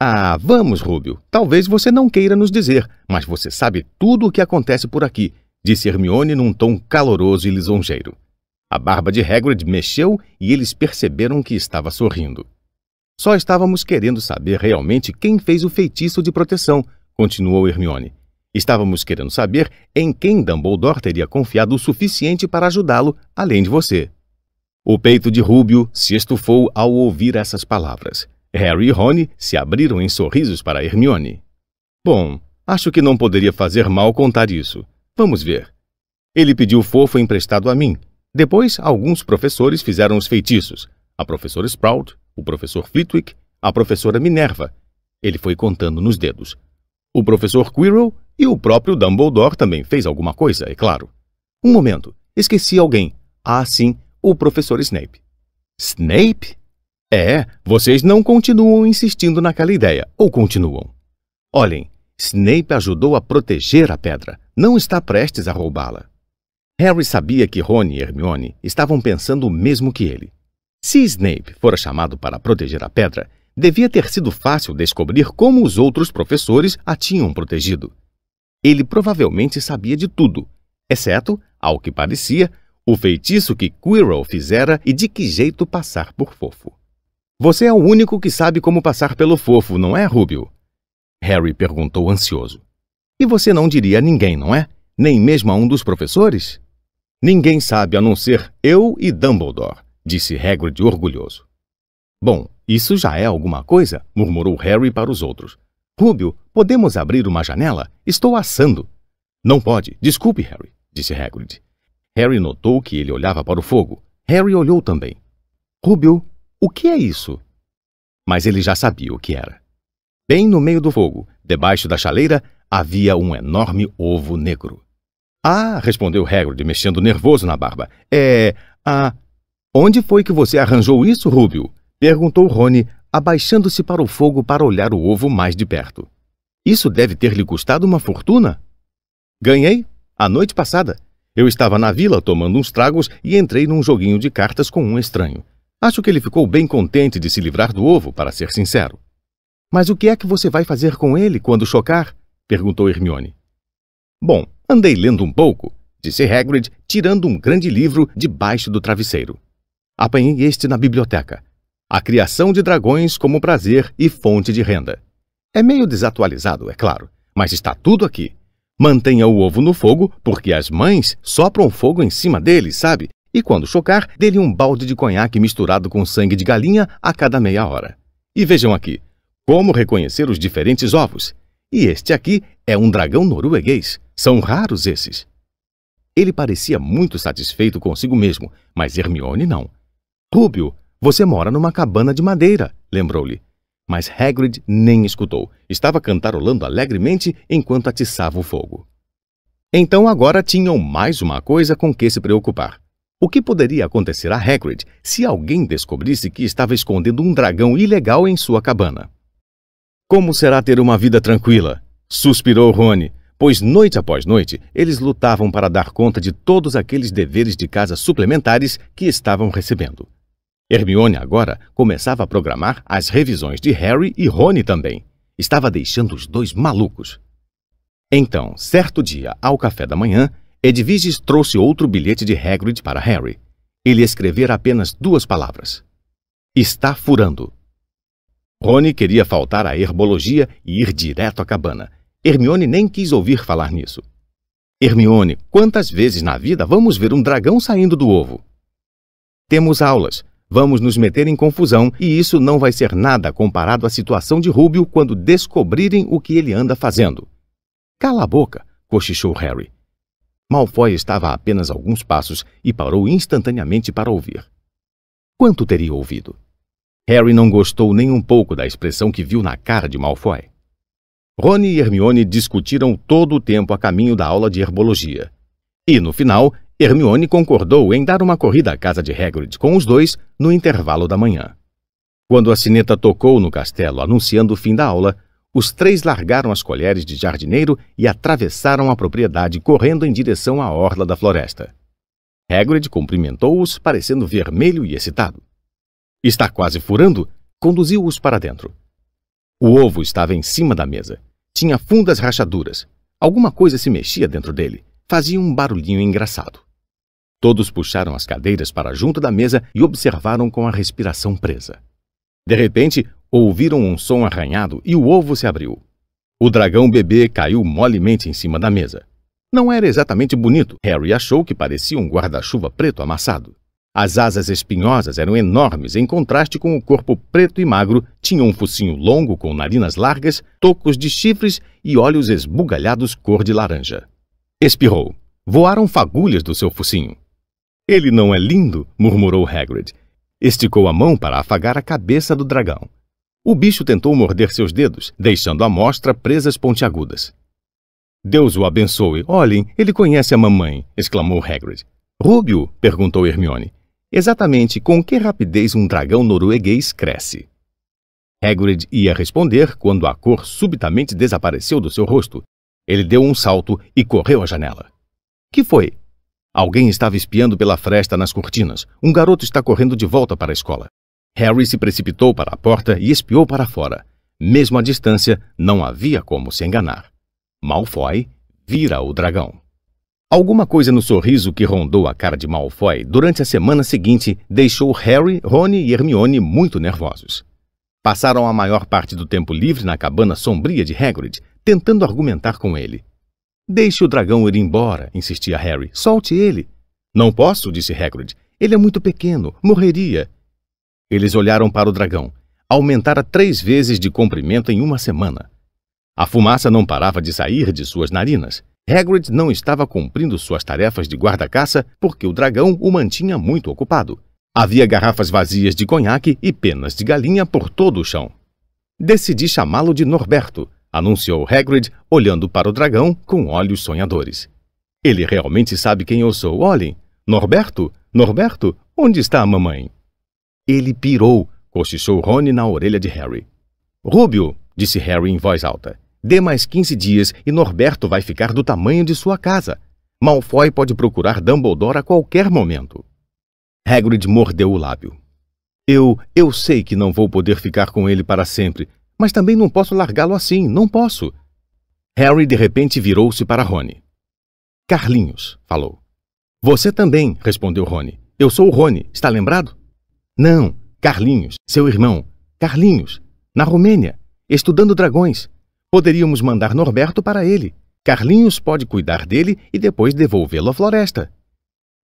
Ah, vamos, Rúbio. Talvez você não queira nos dizer, mas você sabe tudo o que acontece por aqui, disse Hermione num tom caloroso e lisonjeiro. A barba de Hagrid mexeu e eles perceberam que estava sorrindo. Só estávamos querendo saber realmente quem fez o feitiço de proteção, continuou Hermione. Estávamos querendo saber em quem Dumbledore teria confiado o suficiente para ajudá-lo, além de você. O peito de Rúbio se estufou ao ouvir essas palavras. Harry e Rony se abriram em sorrisos para Hermione. Bom, acho que não poderia fazer mal contar isso. Vamos ver. Ele pediu fofo emprestado a mim, depois, alguns professores fizeram os feitiços. A professora Sprout, o professor Flitwick, a professora Minerva. Ele foi contando nos dedos. O professor Quirrell e o próprio Dumbledore também fez alguma coisa, é claro. Um momento, esqueci alguém. Ah, sim, o professor Snape. Snape? É, vocês não continuam insistindo naquela ideia, ou continuam? Olhem, Snape ajudou a proteger a pedra, não está prestes a roubá-la. Harry sabia que Rony e Hermione estavam pensando o mesmo que ele. Se Snape fora chamado para proteger a pedra, devia ter sido fácil descobrir como os outros professores a tinham protegido. Ele provavelmente sabia de tudo, exceto, ao que parecia, o feitiço que Quirrell fizera e de que jeito passar por fofo. Você é o único que sabe como passar pelo fofo, não é, Rubio? Harry perguntou ansioso. E você não diria a ninguém, não é? Nem mesmo a um dos professores? Ninguém sabe a não ser eu e Dumbledore, disse Hagrid orgulhoso. Bom, isso já é alguma coisa, murmurou Harry para os outros. Rubio, podemos abrir uma janela? Estou assando. Não pode, desculpe, Harry, disse Hagrid. Harry notou que ele olhava para o fogo. Harry olhou também. Rubio, o que é isso? Mas ele já sabia o que era. Bem no meio do fogo, debaixo da chaleira, havia um enorme ovo negro. Ah, respondeu Hagrid, mexendo nervoso na barba. É... Ah... Onde foi que você arranjou isso, Rubio? Perguntou Rony, abaixando-se para o fogo para olhar o ovo mais de perto. Isso deve ter lhe custado uma fortuna. Ganhei, a noite passada. Eu estava na vila tomando uns tragos e entrei num joguinho de cartas com um estranho. Acho que ele ficou bem contente de se livrar do ovo, para ser sincero. Mas o que é que você vai fazer com ele quando chocar? perguntou Hermione. Bom, Andei lendo um pouco, disse Hagrid, tirando um grande livro debaixo do travesseiro. Apanhei este na biblioteca. A criação de dragões como prazer e fonte de renda. É meio desatualizado, é claro, mas está tudo aqui. Mantenha o ovo no fogo, porque as mães sopram fogo em cima dele, sabe? E quando chocar, dê-lhe um balde de conhaque misturado com sangue de galinha a cada meia hora. E vejam aqui, como reconhecer os diferentes ovos. E este aqui é um dragão norueguês. São raros esses. Ele parecia muito satisfeito consigo mesmo, mas Hermione não. Rúbio, você mora numa cabana de madeira, lembrou-lhe. Mas Hagrid nem escutou. Estava cantarolando alegremente enquanto atiçava o fogo. Então agora tinham mais uma coisa com que se preocupar. O que poderia acontecer a Hagrid se alguém descobrisse que estava escondendo um dragão ilegal em sua cabana? Como será ter uma vida tranquila? Suspirou Rony, pois noite após noite eles lutavam para dar conta de todos aqueles deveres de casa suplementares que estavam recebendo. Hermione agora começava a programar as revisões de Harry e Rony também. Estava deixando os dois malucos. Então, certo dia, ao café da manhã, Edviges trouxe outro bilhete de Hagrid para Harry. Ele escrevera apenas duas palavras. Está furando. Rony queria faltar à herbologia e ir direto à cabana, Hermione nem quis ouvir falar nisso. Hermione, quantas vezes na vida vamos ver um dragão saindo do ovo? Temos aulas, vamos nos meter em confusão e isso não vai ser nada comparado à situação de Rubio quando descobrirem o que ele anda fazendo. Cala a boca, cochichou Harry. Malfoy estava a apenas alguns passos e parou instantaneamente para ouvir. Quanto teria ouvido? Harry não gostou nem um pouco da expressão que viu na cara de Malfoy. Rony e Hermione discutiram todo o tempo a caminho da aula de herbologia. E, no final, Hermione concordou em dar uma corrida à casa de Hagrid com os dois no intervalo da manhã. Quando a sineta tocou no castelo anunciando o fim da aula, os três largaram as colheres de jardineiro e atravessaram a propriedade correndo em direção à orla da floresta. Hagrid cumprimentou-os, parecendo vermelho e excitado. Está quase furando, conduziu-os para dentro. O ovo estava em cima da mesa. Tinha fundas rachaduras. Alguma coisa se mexia dentro dele. Fazia um barulhinho engraçado. Todos puxaram as cadeiras para junto da mesa e observaram com a respiração presa. De repente, ouviram um som arranhado e o ovo se abriu. O dragão bebê caiu molemente em cima da mesa. Não era exatamente bonito. Harry achou que parecia um guarda-chuva preto amassado. As asas espinhosas eram enormes, em contraste com o corpo preto e magro, tinham um focinho longo com narinas largas, tocos de chifres e olhos esbugalhados cor de laranja. Espirrou. Voaram fagulhas do seu focinho. Ele não é lindo, murmurou Hagrid. Esticou a mão para afagar a cabeça do dragão. O bicho tentou morder seus dedos, deixando à mostra presas pontiagudas. Deus o abençoe. Olhem, ele conhece a mamãe, exclamou Hagrid. Rúbio, perguntou Hermione. Exatamente com que rapidez um dragão norueguês cresce? Hagrid ia responder quando a cor subitamente desapareceu do seu rosto. Ele deu um salto e correu à janela. Que foi? Alguém estava espiando pela fresta nas cortinas. Um garoto está correndo de volta para a escola. Harry se precipitou para a porta e espiou para fora. Mesmo à distância, não havia como se enganar. Malfoy vira o dragão. Alguma coisa no sorriso que rondou a cara de Malfoy durante a semana seguinte deixou Harry, Rony e Hermione muito nervosos. Passaram a maior parte do tempo livre na cabana sombria de Hagrid, tentando argumentar com ele. Deixe o dragão ir embora, insistia Harry. Solte ele. Não posso, disse Hagrid. Ele é muito pequeno, morreria. Eles olharam para o dragão. Aumentara três vezes de comprimento em uma semana. A fumaça não parava de sair de suas narinas. Hagrid não estava cumprindo suas tarefas de guarda-caça porque o dragão o mantinha muito ocupado. Havia garrafas vazias de conhaque e penas de galinha por todo o chão. Decidi chamá-lo de Norberto, anunciou Hagrid, olhando para o dragão com olhos sonhadores. Ele realmente sabe quem eu sou. Olhem, Norberto, Norberto, onde está a mamãe? Ele pirou, cochichou Rony na orelha de Harry. Rúbio, disse Harry em voz alta. Dê mais 15 dias e Norberto vai ficar do tamanho de sua casa. Malfoy pode procurar Dumbledore a qualquer momento. Hagrid mordeu o lábio. Eu, eu sei que não vou poder ficar com ele para sempre, mas também não posso largá-lo assim, não posso. Harry de repente virou-se para Rony. Carlinhos, falou. Você também, respondeu Rony. Eu sou o Rony, está lembrado? Não, Carlinhos, seu irmão. Carlinhos, na Romênia, estudando dragões. Poderíamos mandar Norberto para ele. Carlinhos pode cuidar dele e depois devolvê-lo à floresta.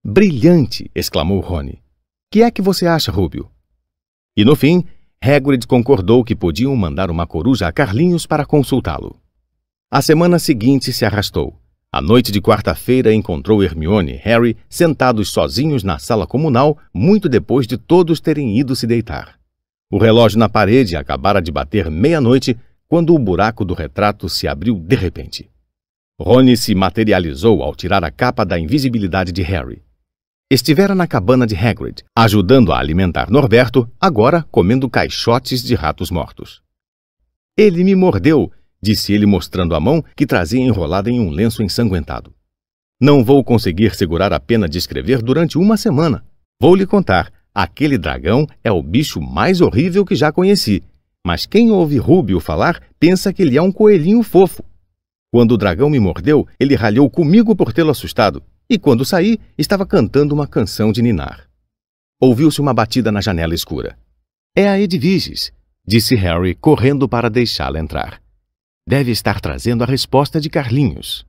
Brilhante! exclamou Rony. Que é que você acha, Rúbio? E no fim, Hagrid concordou que podiam mandar uma coruja a Carlinhos para consultá-lo. A semana seguinte se arrastou. A noite de quarta-feira encontrou Hermione e Harry sentados sozinhos na sala comunal, muito depois de todos terem ido se deitar. O relógio na parede acabara de bater meia-noite quando o buraco do retrato se abriu de repente. Rony se materializou ao tirar a capa da invisibilidade de Harry. Estivera na cabana de Hagrid, ajudando a alimentar Norberto, agora comendo caixotes de ratos mortos. Ele me mordeu, disse ele mostrando a mão que trazia enrolada em um lenço ensanguentado. Não vou conseguir segurar a pena de escrever durante uma semana. Vou lhe contar, aquele dragão é o bicho mais horrível que já conheci mas quem ouve Rúbio falar pensa que ele é um coelhinho fofo. Quando o dragão me mordeu, ele ralhou comigo por tê-lo assustado, e quando saí, estava cantando uma canção de ninar. Ouviu-se uma batida na janela escura. É a Edviges, disse Harry, correndo para deixá-la entrar. Deve estar trazendo a resposta de Carlinhos.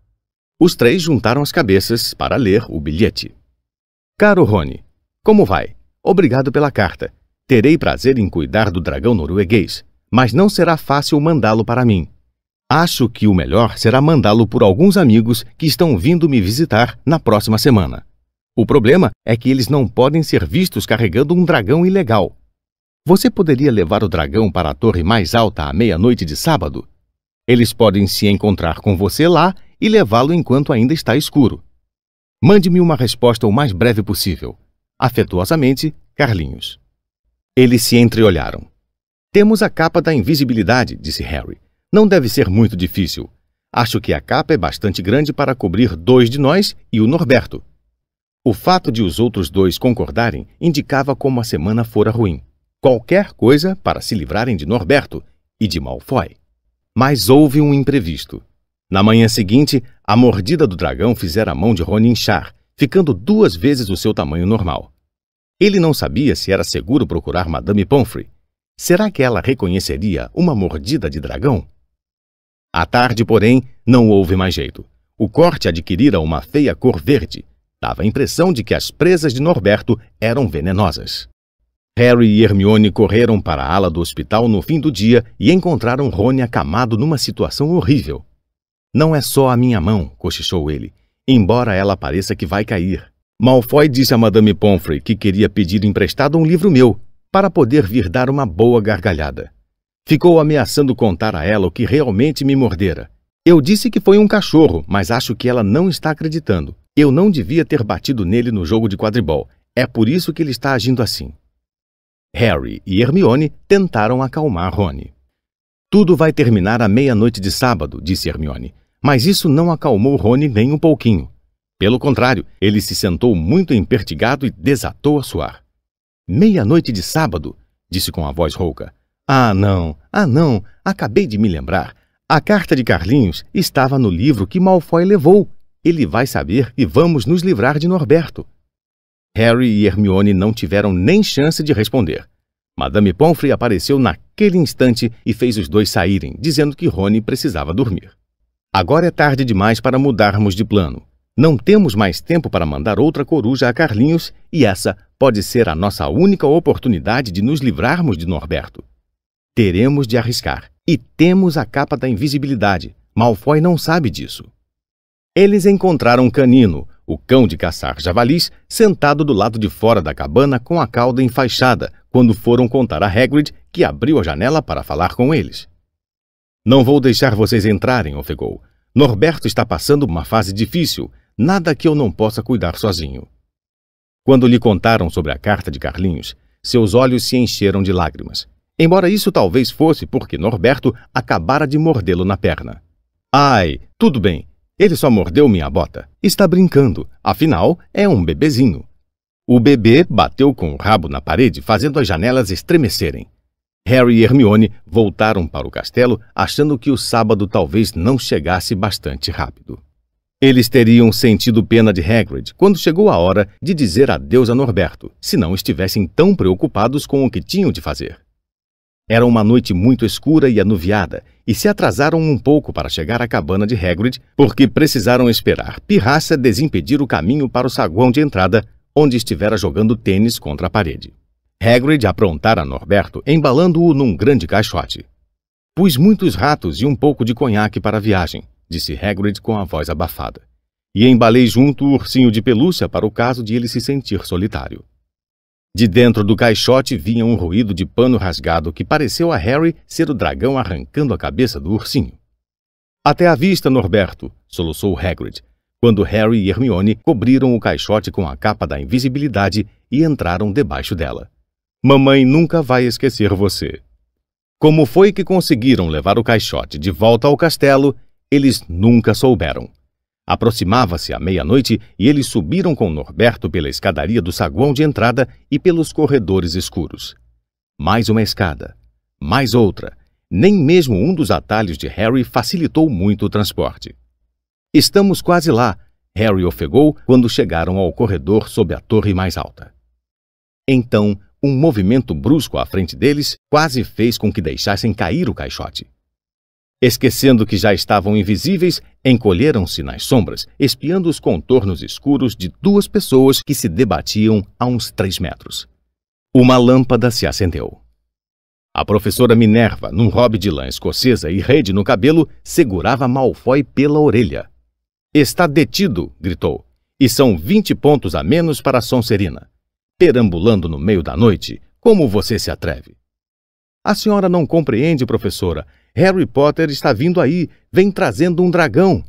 Os três juntaram as cabeças para ler o bilhete. Caro Rony, como vai? Obrigado pela carta. Terei prazer em cuidar do dragão norueguês, mas não será fácil mandá-lo para mim. Acho que o melhor será mandá-lo por alguns amigos que estão vindo me visitar na próxima semana. O problema é que eles não podem ser vistos carregando um dragão ilegal. Você poderia levar o dragão para a torre mais alta à meia-noite de sábado? Eles podem se encontrar com você lá e levá-lo enquanto ainda está escuro. Mande-me uma resposta o mais breve possível. Afetuosamente, Carlinhos. Eles se entreolharam. Temos a capa da invisibilidade, disse Harry. Não deve ser muito difícil. Acho que a capa é bastante grande para cobrir dois de nós e o Norberto. O fato de os outros dois concordarem indicava como a semana fora ruim. Qualquer coisa para se livrarem de Norberto e de Malfoy. Mas houve um imprevisto. Na manhã seguinte, a mordida do dragão fizera a mão de Rony inchar, ficando duas vezes o seu tamanho normal. Ele não sabia se era seguro procurar Madame Pomfrey. Será que ela reconheceria uma mordida de dragão? À tarde, porém, não houve mais jeito. O corte adquirira uma feia cor verde. Dava a impressão de que as presas de Norberto eram venenosas. Harry e Hermione correram para a ala do hospital no fim do dia e encontraram Rony acamado numa situação horrível. Não é só a minha mão, cochichou ele, embora ela pareça que vai cair. Malfoy disse a Madame Pomfrey que queria pedir emprestado um livro meu para poder vir dar uma boa gargalhada. Ficou ameaçando contar a ela o que realmente me mordera. Eu disse que foi um cachorro, mas acho que ela não está acreditando. Eu não devia ter batido nele no jogo de quadribol. É por isso que ele está agindo assim. Harry e Hermione tentaram acalmar Rony. Tudo vai terminar à meia-noite de sábado, disse Hermione. Mas isso não acalmou Rony nem um pouquinho. Pelo contrário, ele se sentou muito empertigado e desatou a suar. Meia-noite de sábado, disse com a voz rouca. Ah, não, ah, não, acabei de me lembrar. A carta de Carlinhos estava no livro que Malfoy levou. Ele vai saber e vamos nos livrar de Norberto. Harry e Hermione não tiveram nem chance de responder. Madame Pomfrey apareceu naquele instante e fez os dois saírem, dizendo que Rony precisava dormir. Agora é tarde demais para mudarmos de plano. Não temos mais tempo para mandar outra coruja a Carlinhos e essa pode ser a nossa única oportunidade de nos livrarmos de Norberto. Teremos de arriscar. E temos a capa da invisibilidade. Malfoy não sabe disso. Eles encontraram Canino, o cão de caçar javalis, sentado do lado de fora da cabana com a cauda enfaixada, quando foram contar a Hagrid, que abriu a janela para falar com eles. Não vou deixar vocês entrarem, ofegou. Norberto está passando uma fase difícil nada que eu não possa cuidar sozinho. Quando lhe contaram sobre a carta de Carlinhos, seus olhos se encheram de lágrimas. Embora isso talvez fosse porque Norberto acabara de mordê-lo na perna. Ai, tudo bem. Ele só mordeu minha bota. Está brincando. Afinal, é um bebezinho. O bebê bateu com o rabo na parede, fazendo as janelas estremecerem. Harry e Hermione voltaram para o castelo, achando que o sábado talvez não chegasse bastante rápido. Eles teriam sentido pena de Hagrid quando chegou a hora de dizer adeus a Norberto, se não estivessem tão preocupados com o que tinham de fazer. Era uma noite muito escura e anuviada, e se atrasaram um pouco para chegar à cabana de Hagrid, porque precisaram esperar Pirraça desimpedir o caminho para o saguão de entrada, onde estivera jogando tênis contra a parede. Hagrid aprontara Norberto, embalando-o num grande caixote. Pus muitos ratos e um pouco de conhaque para a viagem, disse Hagrid com a voz abafada. E embalei junto o ursinho de pelúcia para o caso de ele se sentir solitário. De dentro do caixote vinha um ruído de pano rasgado que pareceu a Harry ser o dragão arrancando a cabeça do ursinho. Até a vista, Norberto, soluçou Hagrid, quando Harry e Hermione cobriram o caixote com a capa da invisibilidade e entraram debaixo dela. Mamãe nunca vai esquecer você. Como foi que conseguiram levar o caixote de volta ao castelo eles nunca souberam. Aproximava-se a meia-noite e eles subiram com Norberto pela escadaria do saguão de entrada e pelos corredores escuros. Mais uma escada, mais outra. Nem mesmo um dos atalhos de Harry facilitou muito o transporte. Estamos quase lá, Harry ofegou quando chegaram ao corredor sob a torre mais alta. Então, um movimento brusco à frente deles quase fez com que deixassem cair o caixote. Esquecendo que já estavam invisíveis, encolheram-se nas sombras, espiando os contornos escuros de duas pessoas que se debatiam a uns três metros. Uma lâmpada se acendeu. A professora Minerva, num robe de lã escocesa e rede no cabelo, segurava Malfoy pela orelha. Está detido, gritou, e são vinte pontos a menos para Sonserina. Perambulando no meio da noite, como você se atreve? A senhora não compreende, professora. Harry Potter está vindo aí, vem trazendo um dragão.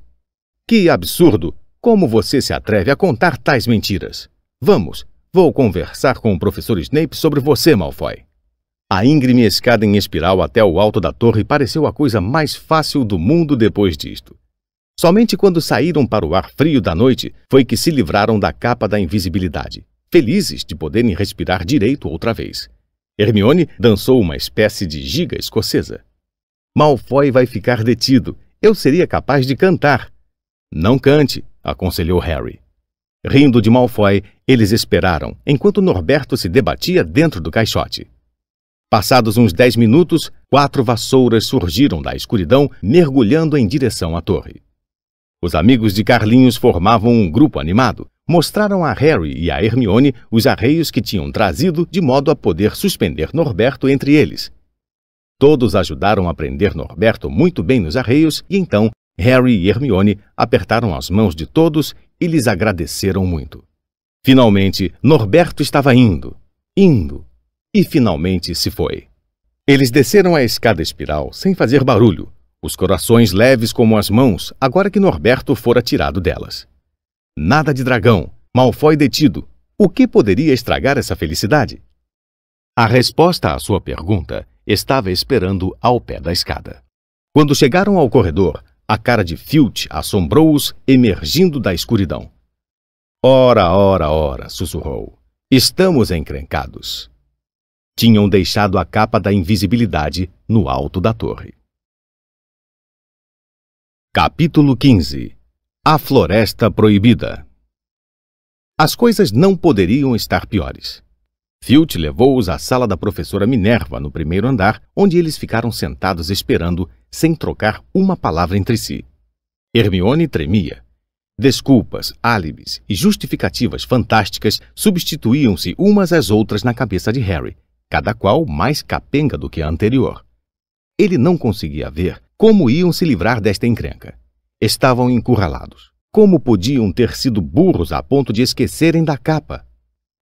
Que absurdo! Como você se atreve a contar tais mentiras? Vamos, vou conversar com o professor Snape sobre você, Malfoy. A íngreme escada em espiral até o alto da torre pareceu a coisa mais fácil do mundo depois disto. Somente quando saíram para o ar frio da noite foi que se livraram da capa da invisibilidade, felizes de poderem respirar direito outra vez. Hermione dançou uma espécie de giga escocesa. Malfoy vai ficar detido. Eu seria capaz de cantar. Não cante, aconselhou Harry. Rindo de Malfoy, eles esperaram, enquanto Norberto se debatia dentro do caixote. Passados uns dez minutos, quatro vassouras surgiram da escuridão, mergulhando em direção à torre. Os amigos de Carlinhos formavam um grupo animado. Mostraram a Harry e a Hermione os arreios que tinham trazido de modo a poder suspender Norberto entre eles. Todos ajudaram a prender Norberto muito bem nos arreios e então Harry e Hermione apertaram as mãos de todos e lhes agradeceram muito. Finalmente, Norberto estava indo, indo, e finalmente se foi. Eles desceram a escada espiral sem fazer barulho, os corações leves como as mãos agora que Norberto fora tirado delas. Nada de dragão, Malfoy detido. O que poderia estragar essa felicidade? A resposta à sua pergunta estava esperando ao pé da escada. Quando chegaram ao corredor, a cara de Filt assombrou-os, emergindo da escuridão. Ora, ora, ora, sussurrou. Estamos encrencados. Tinham deixado a capa da invisibilidade no alto da torre. Capítulo 15 A Floresta Proibida As coisas não poderiam estar piores. Filt levou-os à sala da professora Minerva, no primeiro andar, onde eles ficaram sentados esperando, sem trocar uma palavra entre si. Hermione tremia. Desculpas, álibis e justificativas fantásticas substituíam-se umas às outras na cabeça de Harry, cada qual mais capenga do que a anterior. Ele não conseguia ver como iam se livrar desta encrenca. Estavam encurralados. Como podiam ter sido burros a ponto de esquecerem da capa?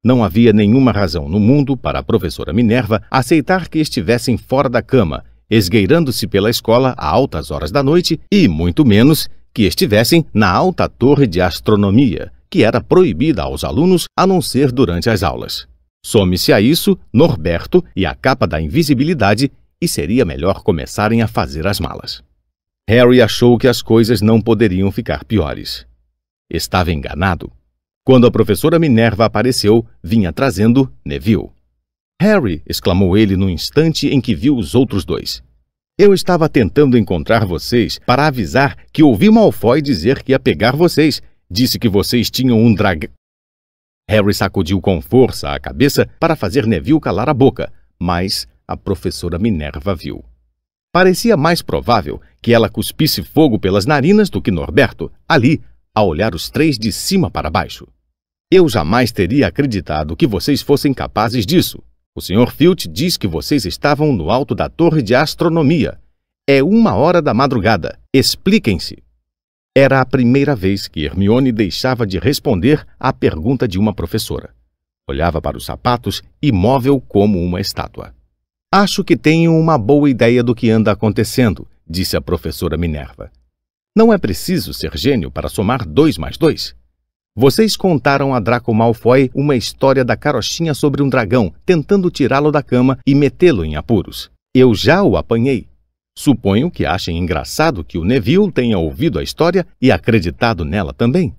Não havia nenhuma razão no mundo para a professora Minerva aceitar que estivessem fora da cama, esgueirando-se pela escola a altas horas da noite e, muito menos, que estivessem na alta torre de astronomia, que era proibida aos alunos a não ser durante as aulas. Some-se a isso Norberto e a capa da invisibilidade, e seria melhor começarem a fazer as malas. Harry achou que as coisas não poderiam ficar piores. Estava enganado. Quando a professora Minerva apareceu, vinha trazendo Neville. Harry! exclamou ele no instante em que viu os outros dois. Eu estava tentando encontrar vocês para avisar que ouvi Malfoy dizer que ia pegar vocês. Disse que vocês tinham um drag. Harry sacudiu com força a cabeça para fazer Neville calar a boca, mas a professora Minerva viu. Parecia mais provável que ela cuspisse fogo pelas narinas do que Norberto, ali, a olhar os três de cima para baixo. Eu jamais teria acreditado que vocês fossem capazes disso. O Sr. Filt diz que vocês estavam no alto da torre de astronomia. É uma hora da madrugada. Expliquem-se. Era a primeira vez que Hermione deixava de responder à pergunta de uma professora. Olhava para os sapatos, imóvel como uma estátua. Acho que tenho uma boa ideia do que anda acontecendo, disse a professora Minerva. Não é preciso ser gênio para somar dois mais dois. Vocês contaram a Draco Malfoy uma história da carochinha sobre um dragão, tentando tirá-lo da cama e metê-lo em apuros. Eu já o apanhei. Suponho que achem engraçado que o Neville tenha ouvido a história e acreditado nela também.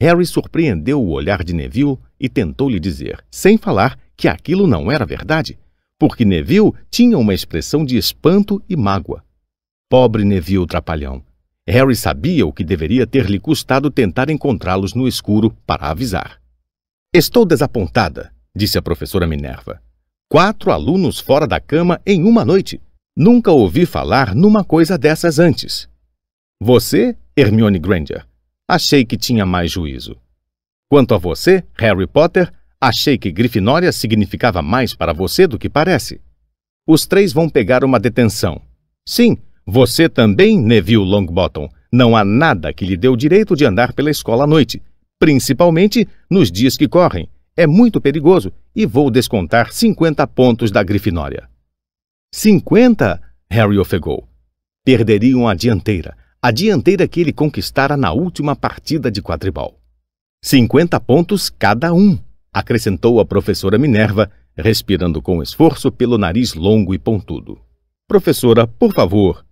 Harry surpreendeu o olhar de Neville e tentou lhe dizer, sem falar, que aquilo não era verdade, porque Neville tinha uma expressão de espanto e mágoa. Pobre Neville Trapalhão! Harry sabia o que deveria ter lhe custado tentar encontrá-los no escuro para avisar. Estou desapontada, disse a professora Minerva. Quatro alunos fora da cama em uma noite. Nunca ouvi falar numa coisa dessas antes. Você, Hermione Granger, achei que tinha mais juízo. Quanto a você, Harry Potter, achei que Grifinória significava mais para você do que parece. Os três vão pegar uma detenção. Sim, você também, Neville Longbottom, não há nada que lhe dê o direito de andar pela escola à noite, principalmente nos dias que correm. É muito perigoso e vou descontar 50 pontos da Grifinória. 50? Harry ofegou. Perderiam a dianteira, a dianteira que ele conquistara na última partida de quadribol. 50 pontos cada um, acrescentou a professora Minerva, respirando com esforço pelo nariz longo e pontudo. Professora, por favor,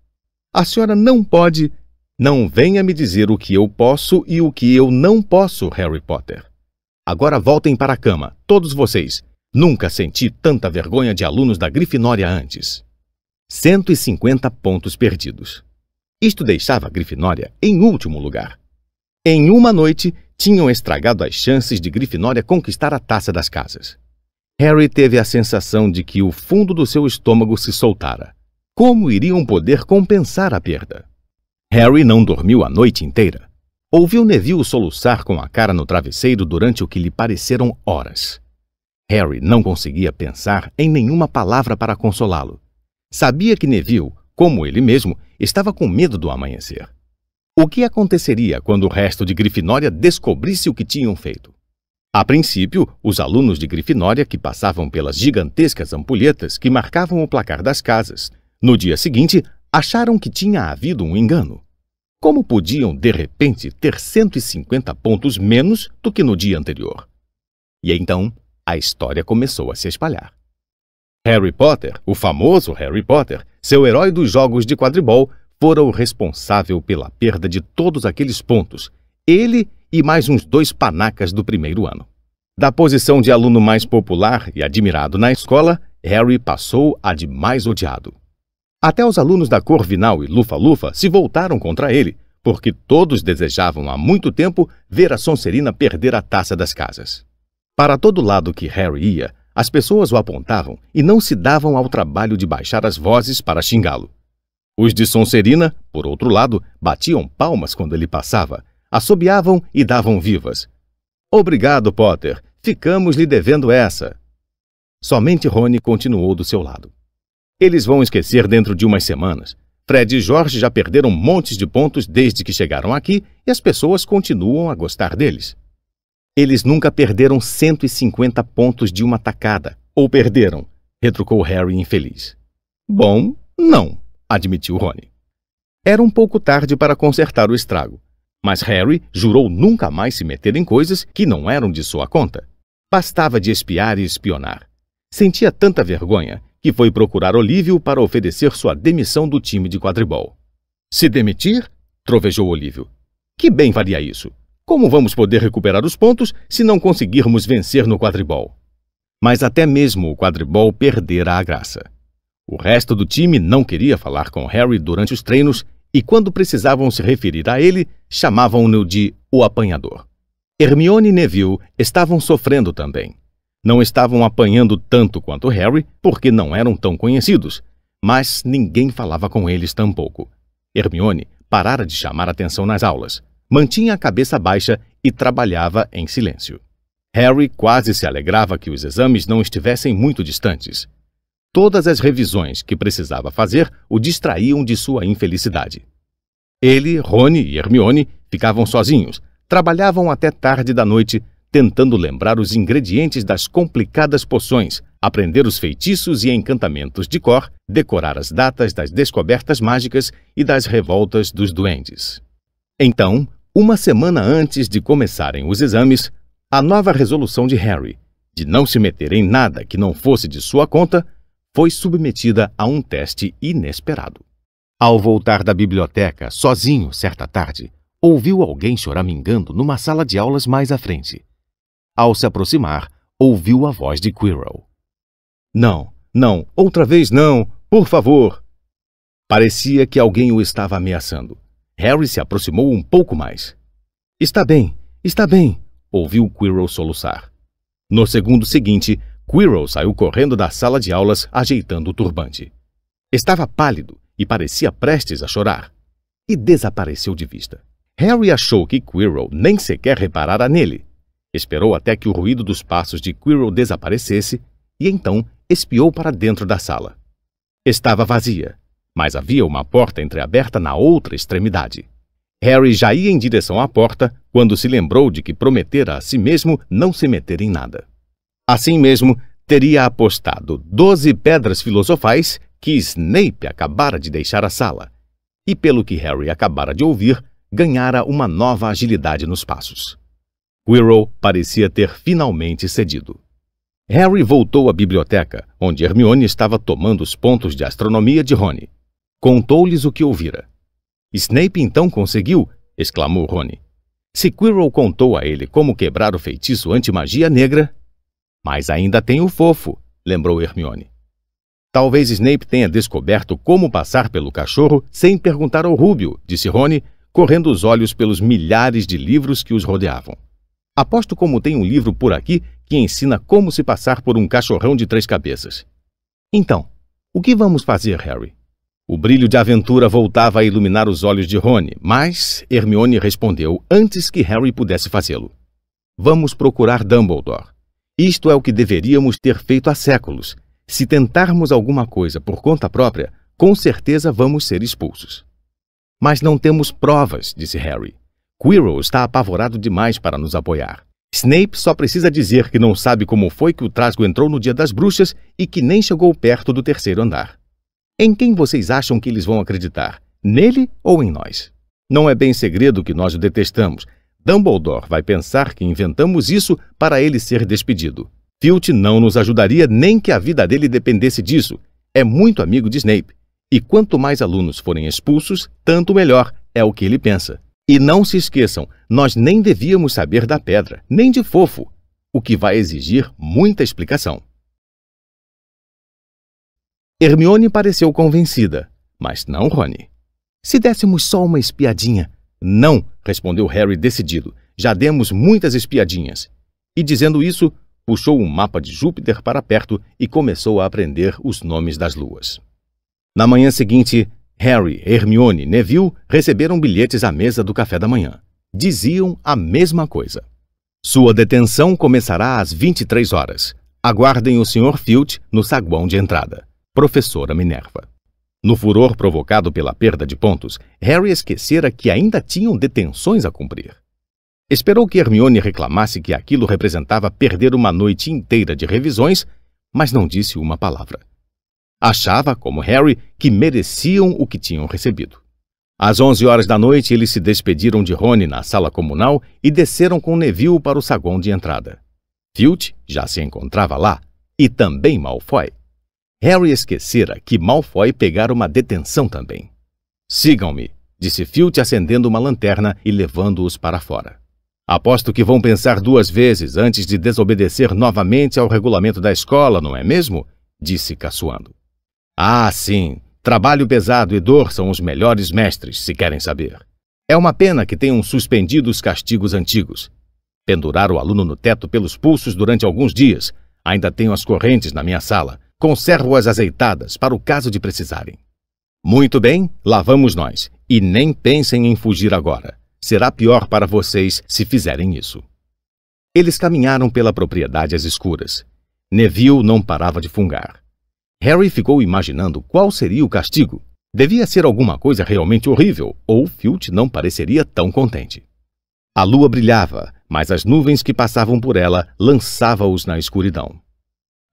a senhora não pode. Não venha me dizer o que eu posso e o que eu não posso, Harry Potter. Agora voltem para a cama, todos vocês. Nunca senti tanta vergonha de alunos da Grifinória antes. 150 pontos perdidos. Isto deixava a Grifinória em último lugar. Em uma noite, tinham estragado as chances de Grifinória conquistar a taça das casas. Harry teve a sensação de que o fundo do seu estômago se soltara como iriam poder compensar a perda? Harry não dormiu a noite inteira. Ouviu Neville soluçar com a cara no travesseiro durante o que lhe pareceram horas. Harry não conseguia pensar em nenhuma palavra para consolá-lo. Sabia que Neville, como ele mesmo, estava com medo do amanhecer. O que aconteceria quando o resto de Grifinória descobrisse o que tinham feito? A princípio, os alunos de Grifinória que passavam pelas gigantescas ampulhetas que marcavam o placar das casas no dia seguinte, acharam que tinha havido um engano. Como podiam, de repente, ter 150 pontos menos do que no dia anterior? E então, a história começou a se espalhar. Harry Potter, o famoso Harry Potter, seu herói dos jogos de quadribol, fora o responsável pela perda de todos aqueles pontos, ele e mais uns dois panacas do primeiro ano. Da posição de aluno mais popular e admirado na escola, Harry passou a de mais odiado. Até os alunos da Corvinal e Lufa-Lufa se voltaram contra ele, porque todos desejavam há muito tempo ver a Sonserina perder a taça das casas. Para todo lado que Harry ia, as pessoas o apontavam e não se davam ao trabalho de baixar as vozes para xingá-lo. Os de Sonserina, por outro lado, batiam palmas quando ele passava, assobiavam e davam vivas. Obrigado, Potter. Ficamos lhe devendo essa. Somente Rony continuou do seu lado. Eles vão esquecer dentro de umas semanas. Fred e Jorge já perderam montes de pontos desde que chegaram aqui e as pessoas continuam a gostar deles. Eles nunca perderam 150 pontos de uma tacada. Ou perderam, retrucou Harry infeliz. Bom, não, admitiu Rony. Era um pouco tarde para consertar o estrago, mas Harry jurou nunca mais se meter em coisas que não eram de sua conta. Bastava de espiar e espionar. Sentia tanta vergonha que foi procurar Olívio para oferecer sua demissão do time de quadribol. Se demitir? trovejou Olívio. Que bem faria isso? Como vamos poder recuperar os pontos se não conseguirmos vencer no quadribol? Mas até mesmo o quadribol perdera a graça. O resto do time não queria falar com Harry durante os treinos e, quando precisavam se referir a ele, chamavam-no de o apanhador. Hermione e Neville estavam sofrendo também. Não estavam apanhando tanto quanto Harry, porque não eram tão conhecidos, mas ninguém falava com eles tampouco. Hermione parara de chamar atenção nas aulas, mantinha a cabeça baixa e trabalhava em silêncio. Harry quase se alegrava que os exames não estivessem muito distantes. Todas as revisões que precisava fazer o distraíam de sua infelicidade. Ele, Rony e Hermione ficavam sozinhos, trabalhavam até tarde da noite, tentando lembrar os ingredientes das complicadas poções, aprender os feitiços e encantamentos de cor, decorar as datas das descobertas mágicas e das revoltas dos duendes. Então, uma semana antes de começarem os exames, a nova resolução de Harry, de não se meter em nada que não fosse de sua conta, foi submetida a um teste inesperado. Ao voltar da biblioteca, sozinho, certa tarde, ouviu alguém choramingando numa sala de aulas mais à frente. Ao se aproximar, ouviu a voz de Quirrell. Não, não, outra vez não, por favor! Parecia que alguém o estava ameaçando. Harry se aproximou um pouco mais. Está bem, está bem, ouviu Quirrell soluçar. No segundo seguinte, Quirrell saiu correndo da sala de aulas ajeitando o turbante. Estava pálido e parecia prestes a chorar. E desapareceu de vista. Harry achou que Quirrell nem sequer reparara nele, Esperou até que o ruído dos passos de Quirrell desaparecesse e então espiou para dentro da sala. Estava vazia, mas havia uma porta entreaberta na outra extremidade. Harry já ia em direção à porta quando se lembrou de que prometera a si mesmo não se meter em nada. Assim mesmo, teria apostado doze pedras filosofais que Snape acabara de deixar a sala, e pelo que Harry acabara de ouvir, ganhara uma nova agilidade nos passos. Quirrell parecia ter finalmente cedido. Harry voltou à biblioteca, onde Hermione estava tomando os pontos de astronomia de Rony. Contou-lhes o que ouvira. Snape então conseguiu, exclamou Rony. Se Quirrell contou a ele como quebrar o feitiço anti-magia negra... Mas ainda tem o fofo, lembrou Hermione. Talvez Snape tenha descoberto como passar pelo cachorro sem perguntar ao Rúbio, disse Rony, correndo os olhos pelos milhares de livros que os rodeavam. Aposto como tem um livro por aqui que ensina como se passar por um cachorrão de três cabeças. Então, o que vamos fazer, Harry? O brilho de aventura voltava a iluminar os olhos de Rony, mas Hermione respondeu antes que Harry pudesse fazê-lo. Vamos procurar Dumbledore. Isto é o que deveríamos ter feito há séculos. Se tentarmos alguma coisa por conta própria, com certeza vamos ser expulsos. Mas não temos provas, disse Harry. Quirrell está apavorado demais para nos apoiar. Snape só precisa dizer que não sabe como foi que o Trasgo entrou no Dia das Bruxas e que nem chegou perto do terceiro andar. Em quem vocês acham que eles vão acreditar? Nele ou em nós? Não é bem segredo que nós o detestamos. Dumbledore vai pensar que inventamos isso para ele ser despedido. Filch não nos ajudaria nem que a vida dele dependesse disso. É muito amigo de Snape. E quanto mais alunos forem expulsos, tanto melhor, é o que ele pensa. E não se esqueçam, nós nem devíamos saber da pedra, nem de fofo, o que vai exigir muita explicação. Hermione pareceu convencida, mas não Rony. Se dessemos só uma espiadinha. Não, respondeu Harry decidido. Já demos muitas espiadinhas. E dizendo isso, puxou um mapa de Júpiter para perto e começou a aprender os nomes das luas. Na manhã seguinte, Harry, Hermione, Neville receberam bilhetes à mesa do café da manhã. Diziam a mesma coisa. Sua detenção começará às 23 horas. Aguardem o Sr. Filch no saguão de entrada. Professora Minerva. No furor provocado pela perda de pontos, Harry esquecera que ainda tinham detenções a cumprir. Esperou que Hermione reclamasse que aquilo representava perder uma noite inteira de revisões, mas não disse uma palavra. Achava, como Harry, que mereciam o que tinham recebido. Às 11 horas da noite, eles se despediram de Rony na sala comunal e desceram com Neville para o saguão de entrada. Filch já se encontrava lá, e também Malfoy. Harry esquecera que Malfoy pegara uma detenção também. Sigam-me, disse Filch acendendo uma lanterna e levando-os para fora. Aposto que vão pensar duas vezes antes de desobedecer novamente ao regulamento da escola, não é mesmo? disse caçoando. Ah, sim. Trabalho pesado e dor são os melhores mestres, se querem saber. É uma pena que tenham suspendido os castigos antigos. Pendurar o aluno no teto pelos pulsos durante alguns dias. Ainda tenho as correntes na minha sala. Conservo-as azeitadas para o caso de precisarem. Muito bem, lá vamos nós. E nem pensem em fugir agora. Será pior para vocês se fizerem isso. Eles caminharam pela propriedade às escuras. Neville não parava de fungar. Harry ficou imaginando qual seria o castigo. Devia ser alguma coisa realmente horrível, ou Filch não pareceria tão contente. A lua brilhava, mas as nuvens que passavam por ela lançavam-os na escuridão.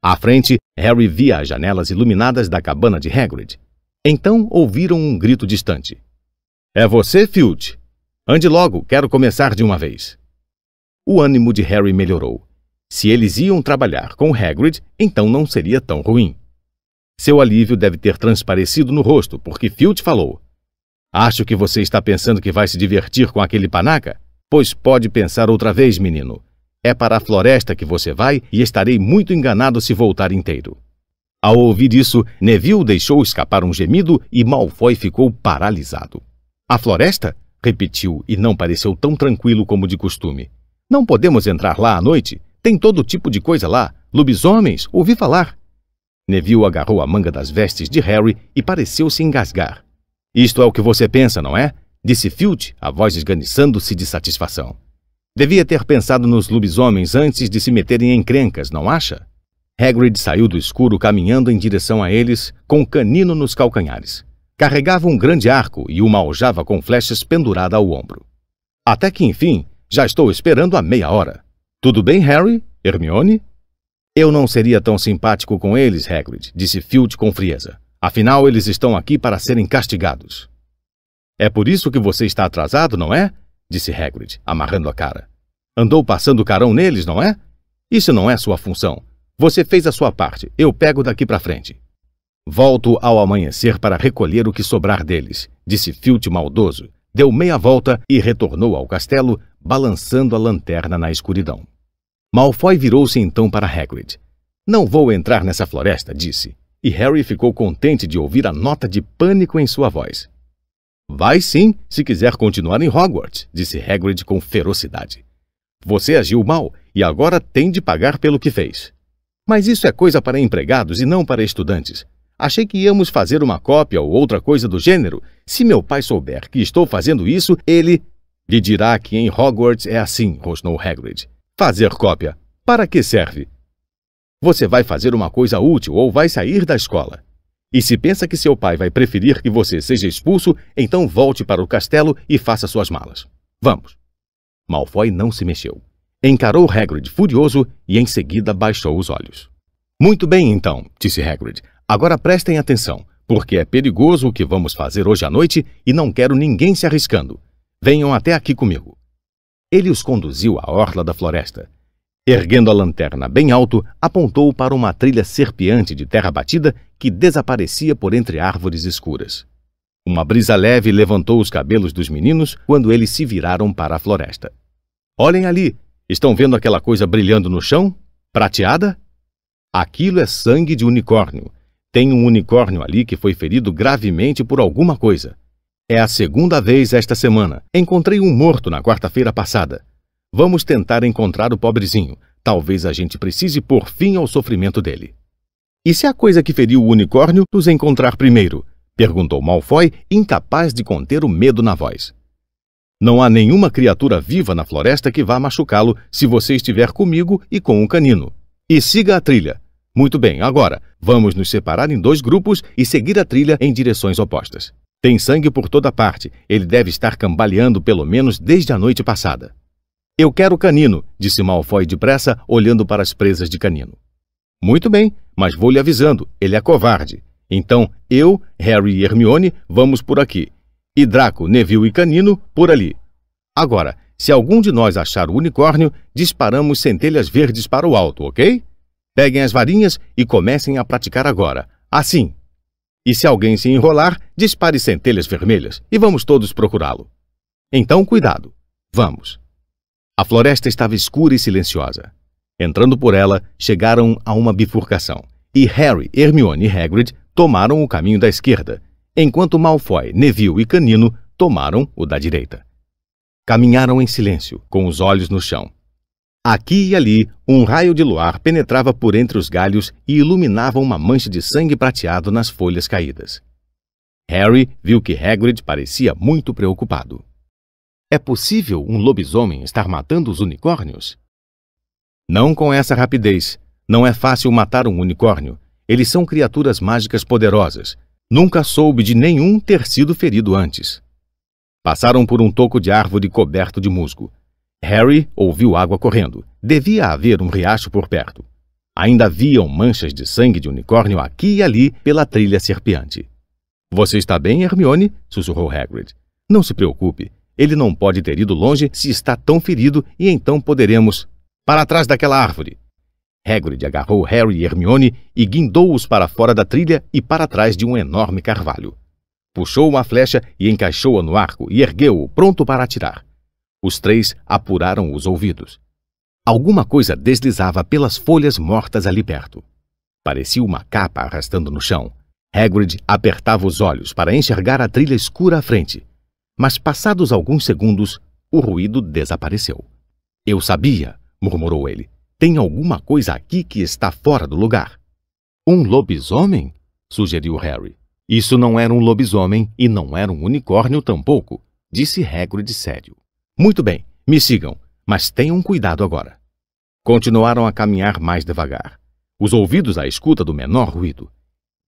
À frente, Harry via as janelas iluminadas da cabana de Hagrid. Então ouviram um grito distante. É você, Filch? Ande logo, quero começar de uma vez. O ânimo de Harry melhorou. Se eles iam trabalhar com Hagrid, então não seria tão ruim. Seu alívio deve ter transparecido no rosto, porque Field falou: Acho que você está pensando que vai se divertir com aquele panaca? Pois pode pensar outra vez, menino. É para a floresta que você vai e estarei muito enganado se voltar inteiro. Ao ouvir isso, Neville deixou escapar um gemido e Malfoy ficou paralisado. A floresta? repetiu e não pareceu tão tranquilo como de costume. Não podemos entrar lá à noite. Tem todo tipo de coisa lá. Lobisomens, ouvi falar. Neville agarrou a manga das vestes de Harry e pareceu se engasgar. Isto é o que você pensa, não é? Disse Field, a voz esganiçando-se de satisfação. Devia ter pensado nos lobisomens antes de se meterem em crencas, não acha? Hagrid saiu do escuro caminhando em direção a eles, com um canino nos calcanhares. Carregava um grande arco e uma aljava com flechas pendurada ao ombro. Até que, enfim, já estou esperando há meia hora. Tudo bem, Harry? Hermione? Eu não seria tão simpático com eles, Hagrid, disse Field com frieza. Afinal, eles estão aqui para serem castigados. É por isso que você está atrasado, não é? disse Hagrid, amarrando a cara. Andou passando carão neles, não é? Isso não é sua função. Você fez a sua parte. Eu pego daqui para frente. Volto ao amanhecer para recolher o que sobrar deles, disse Filt maldoso. Deu meia volta e retornou ao castelo, balançando a lanterna na escuridão. Malfoy virou-se então para Hagrid. Não vou entrar nessa floresta, disse, e Harry ficou contente de ouvir a nota de pânico em sua voz. Vai sim, se quiser continuar em Hogwarts, disse Hagrid com ferocidade. Você agiu mal e agora tem de pagar pelo que fez. Mas isso é coisa para empregados e não para estudantes. Achei que íamos fazer uma cópia ou outra coisa do gênero. Se meu pai souber que estou fazendo isso, ele lhe dirá que em Hogwarts é assim, rosnou Hagrid. Fazer cópia. Para que serve? Você vai fazer uma coisa útil ou vai sair da escola. E se pensa que seu pai vai preferir que você seja expulso, então volte para o castelo e faça suas malas. Vamos. Malfoy não se mexeu. Encarou Hagrid furioso e em seguida baixou os olhos. Muito bem, então, disse Hagrid. Agora prestem atenção, porque é perigoso o que vamos fazer hoje à noite e não quero ninguém se arriscando. Venham até aqui comigo. Ele os conduziu à orla da floresta. Erguendo a lanterna bem alto, apontou para uma trilha serpeante de terra batida que desaparecia por entre árvores escuras. Uma brisa leve levantou os cabelos dos meninos quando eles se viraram para a floresta. Olhem ali! Estão vendo aquela coisa brilhando no chão? Prateada? Aquilo é sangue de unicórnio. Tem um unicórnio ali que foi ferido gravemente por alguma coisa. É a segunda vez esta semana. Encontrei um morto na quarta-feira passada. Vamos tentar encontrar o pobrezinho. Talvez a gente precise pôr fim ao sofrimento dele. E se a coisa que feriu o unicórnio nos encontrar primeiro? Perguntou Malfoy, incapaz de conter o medo na voz. Não há nenhuma criatura viva na floresta que vá machucá-lo se você estiver comigo e com o canino. E siga a trilha. Muito bem, agora, vamos nos separar em dois grupos e seguir a trilha em direções opostas. Tem sangue por toda parte. Ele deve estar cambaleando pelo menos desde a noite passada. Eu quero o canino, disse Malfoy depressa, olhando para as presas de canino. Muito bem, mas vou lhe avisando, ele é covarde. Então, eu, Harry e Hermione, vamos por aqui. E Draco, Neville e Canino, por ali. Agora, se algum de nós achar o unicórnio, disparamos centelhas verdes para o alto, ok? Peguem as varinhas e comecem a praticar agora. Assim. E se alguém se enrolar, dispare centelhas vermelhas e vamos todos procurá-lo. Então, cuidado. Vamos. A floresta estava escura e silenciosa. Entrando por ela, chegaram a uma bifurcação, e Harry, Hermione e Hagrid tomaram o caminho da esquerda, enquanto Malfoy, Neville e Canino tomaram o da direita. Caminharam em silêncio, com os olhos no chão, Aqui e ali, um raio de luar penetrava por entre os galhos e iluminava uma mancha de sangue prateado nas folhas caídas. Harry viu que Hagrid parecia muito preocupado. É possível um lobisomem estar matando os unicórnios? Não com essa rapidez. Não é fácil matar um unicórnio. Eles são criaturas mágicas poderosas. Nunca soube de nenhum ter sido ferido antes. Passaram por um toco de árvore coberto de musgo. Harry ouviu água correndo. Devia haver um riacho por perto. Ainda haviam manchas de sangue de unicórnio aqui e ali pela trilha serpeante. Você está bem, Hermione? sussurrou Hagrid. Não se preocupe. Ele não pode ter ido longe se está tão ferido e então poderemos. Para trás daquela árvore! Hagrid agarrou Harry e Hermione e guindou-os para fora da trilha e para trás de um enorme carvalho. Puxou uma flecha e encaixou-a no arco e ergueu-o, pronto para atirar. Os três apuraram os ouvidos. Alguma coisa deslizava pelas folhas mortas ali perto. Parecia uma capa arrastando no chão. Hagrid apertava os olhos para enxergar a trilha escura à frente. Mas passados alguns segundos, o ruído desapareceu. Eu sabia, murmurou ele. Tem alguma coisa aqui que está fora do lugar. Um lobisomem? sugeriu Harry. Isso não era um lobisomem e não era um unicórnio tampouco, disse Hagrid sério. Muito bem, me sigam, mas tenham cuidado agora. Continuaram a caminhar mais devagar, os ouvidos à escuta do menor ruído.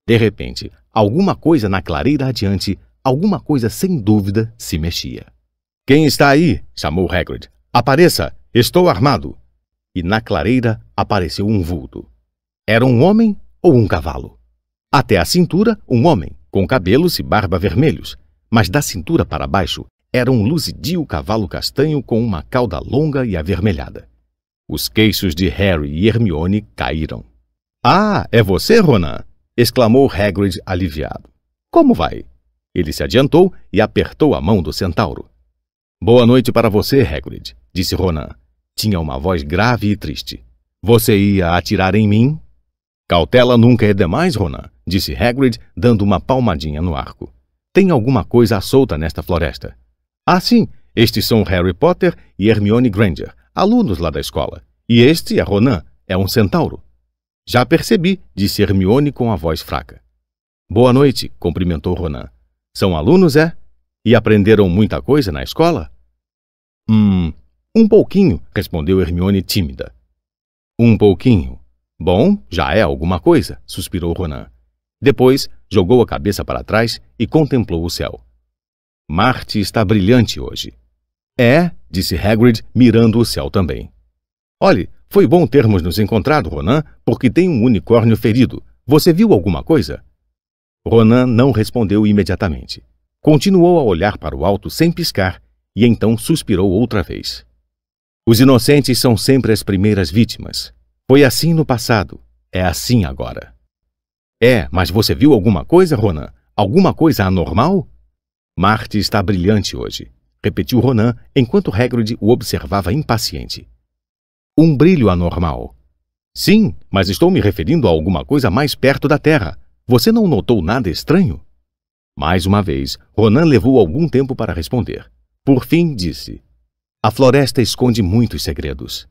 De repente, alguma coisa na clareira adiante, alguma coisa sem dúvida, se mexia. Quem está aí? chamou Hagrid. Apareça! Estou armado! E na clareira apareceu um vulto. Era um homem ou um cavalo? Até a cintura, um homem, com cabelos e barba vermelhos, mas da cintura para baixo era um luzidio cavalo castanho com uma cauda longa e avermelhada. Os queixos de Harry e Hermione caíram. Ah, é você, Ronan! exclamou Hagrid aliviado. Como vai? Ele se adiantou e apertou a mão do centauro. Boa noite para você, Hagrid, disse Ronan. Tinha uma voz grave e triste. Você ia atirar em mim? Cautela nunca é demais, Ronan, disse Hagrid, dando uma palmadinha no arco. Tem alguma coisa solta nesta floresta. Ah, sim, estes são Harry Potter e Hermione Granger, alunos lá da escola. E este é Ronan, é um centauro. Já percebi, disse Hermione com a voz fraca. Boa noite, cumprimentou Ronan. São alunos, é? E aprenderam muita coisa na escola? Hum, um pouquinho, respondeu Hermione tímida. Um pouquinho. Bom, já é alguma coisa, suspirou Ronan. Depois, jogou a cabeça para trás e contemplou o céu. Marte está brilhante hoje. É, disse Hagrid, mirando o céu também. Olhe, foi bom termos nos encontrado, Ronan, porque tem um unicórnio ferido. Você viu alguma coisa? Ronan não respondeu imediatamente. Continuou a olhar para o alto sem piscar e então suspirou outra vez. Os inocentes são sempre as primeiras vítimas. Foi assim no passado, é assim agora. É, mas você viu alguma coisa, Ronan? Alguma coisa anormal? Marte está brilhante hoje, repetiu Ronan enquanto Hagrid o observava impaciente. Um brilho anormal. Sim, mas estou me referindo a alguma coisa mais perto da Terra. Você não notou nada estranho? Mais uma vez, Ronan levou algum tempo para responder. Por fim, disse: A floresta esconde muitos segredos.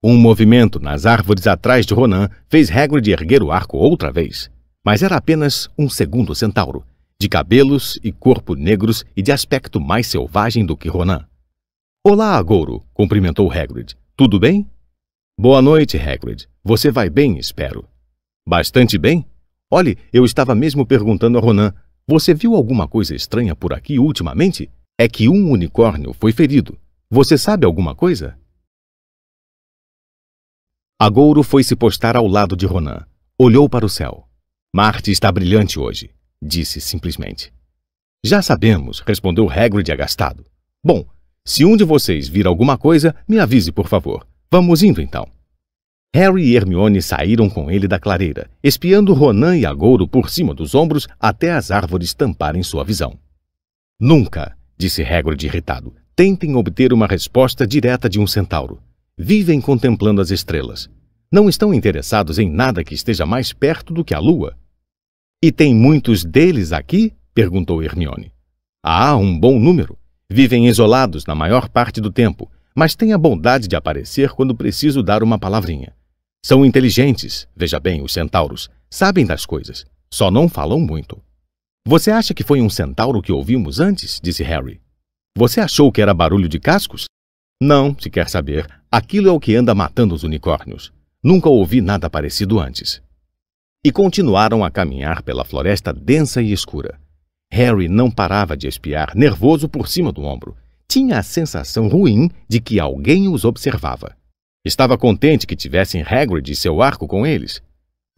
Um movimento nas árvores atrás de Ronan fez Hagrid erguer o arco outra vez. Mas era apenas um segundo centauro, de cabelos e corpo negros e de aspecto mais selvagem do que Ronan. Olá, Agouro, cumprimentou Hagrid. Tudo bem? Boa noite, Hagrid. Você vai bem, espero. Bastante bem? Olhe, eu estava mesmo perguntando a Ronan. Você viu alguma coisa estranha por aqui ultimamente? É que um unicórnio foi ferido. Você sabe alguma coisa? Agouro foi se postar ao lado de Ronan. Olhou para o céu. Marte está brilhante hoje disse simplesmente. Já sabemos, respondeu Hagrid agastado. Bom, se um de vocês vir alguma coisa, me avise, por favor. Vamos indo então. Harry e Hermione saíram com ele da clareira, espiando Ronan e Agouro por cima dos ombros até as árvores tamparem sua visão. Nunca, disse Hagrid irritado, tentem obter uma resposta direta de um centauro. Vivem contemplando as estrelas. Não estão interessados em nada que esteja mais perto do que a lua, e tem muitos deles aqui? perguntou Hermione. ah, um bom número. Vivem isolados na maior parte do tempo, mas têm a bondade de aparecer quando preciso dar uma palavrinha. São inteligentes, veja bem, os centauros, sabem das coisas, só não falam muito. Você acha que foi um centauro que ouvimos antes? disse Harry. Você achou que era barulho de cascos? Não, se quer saber, aquilo é o que anda matando os unicórnios. Nunca ouvi nada parecido antes e continuaram a caminhar pela floresta densa e escura. Harry não parava de espiar, nervoso por cima do ombro. Tinha a sensação ruim de que alguém os observava. Estava contente que tivessem Hagrid e seu arco com eles.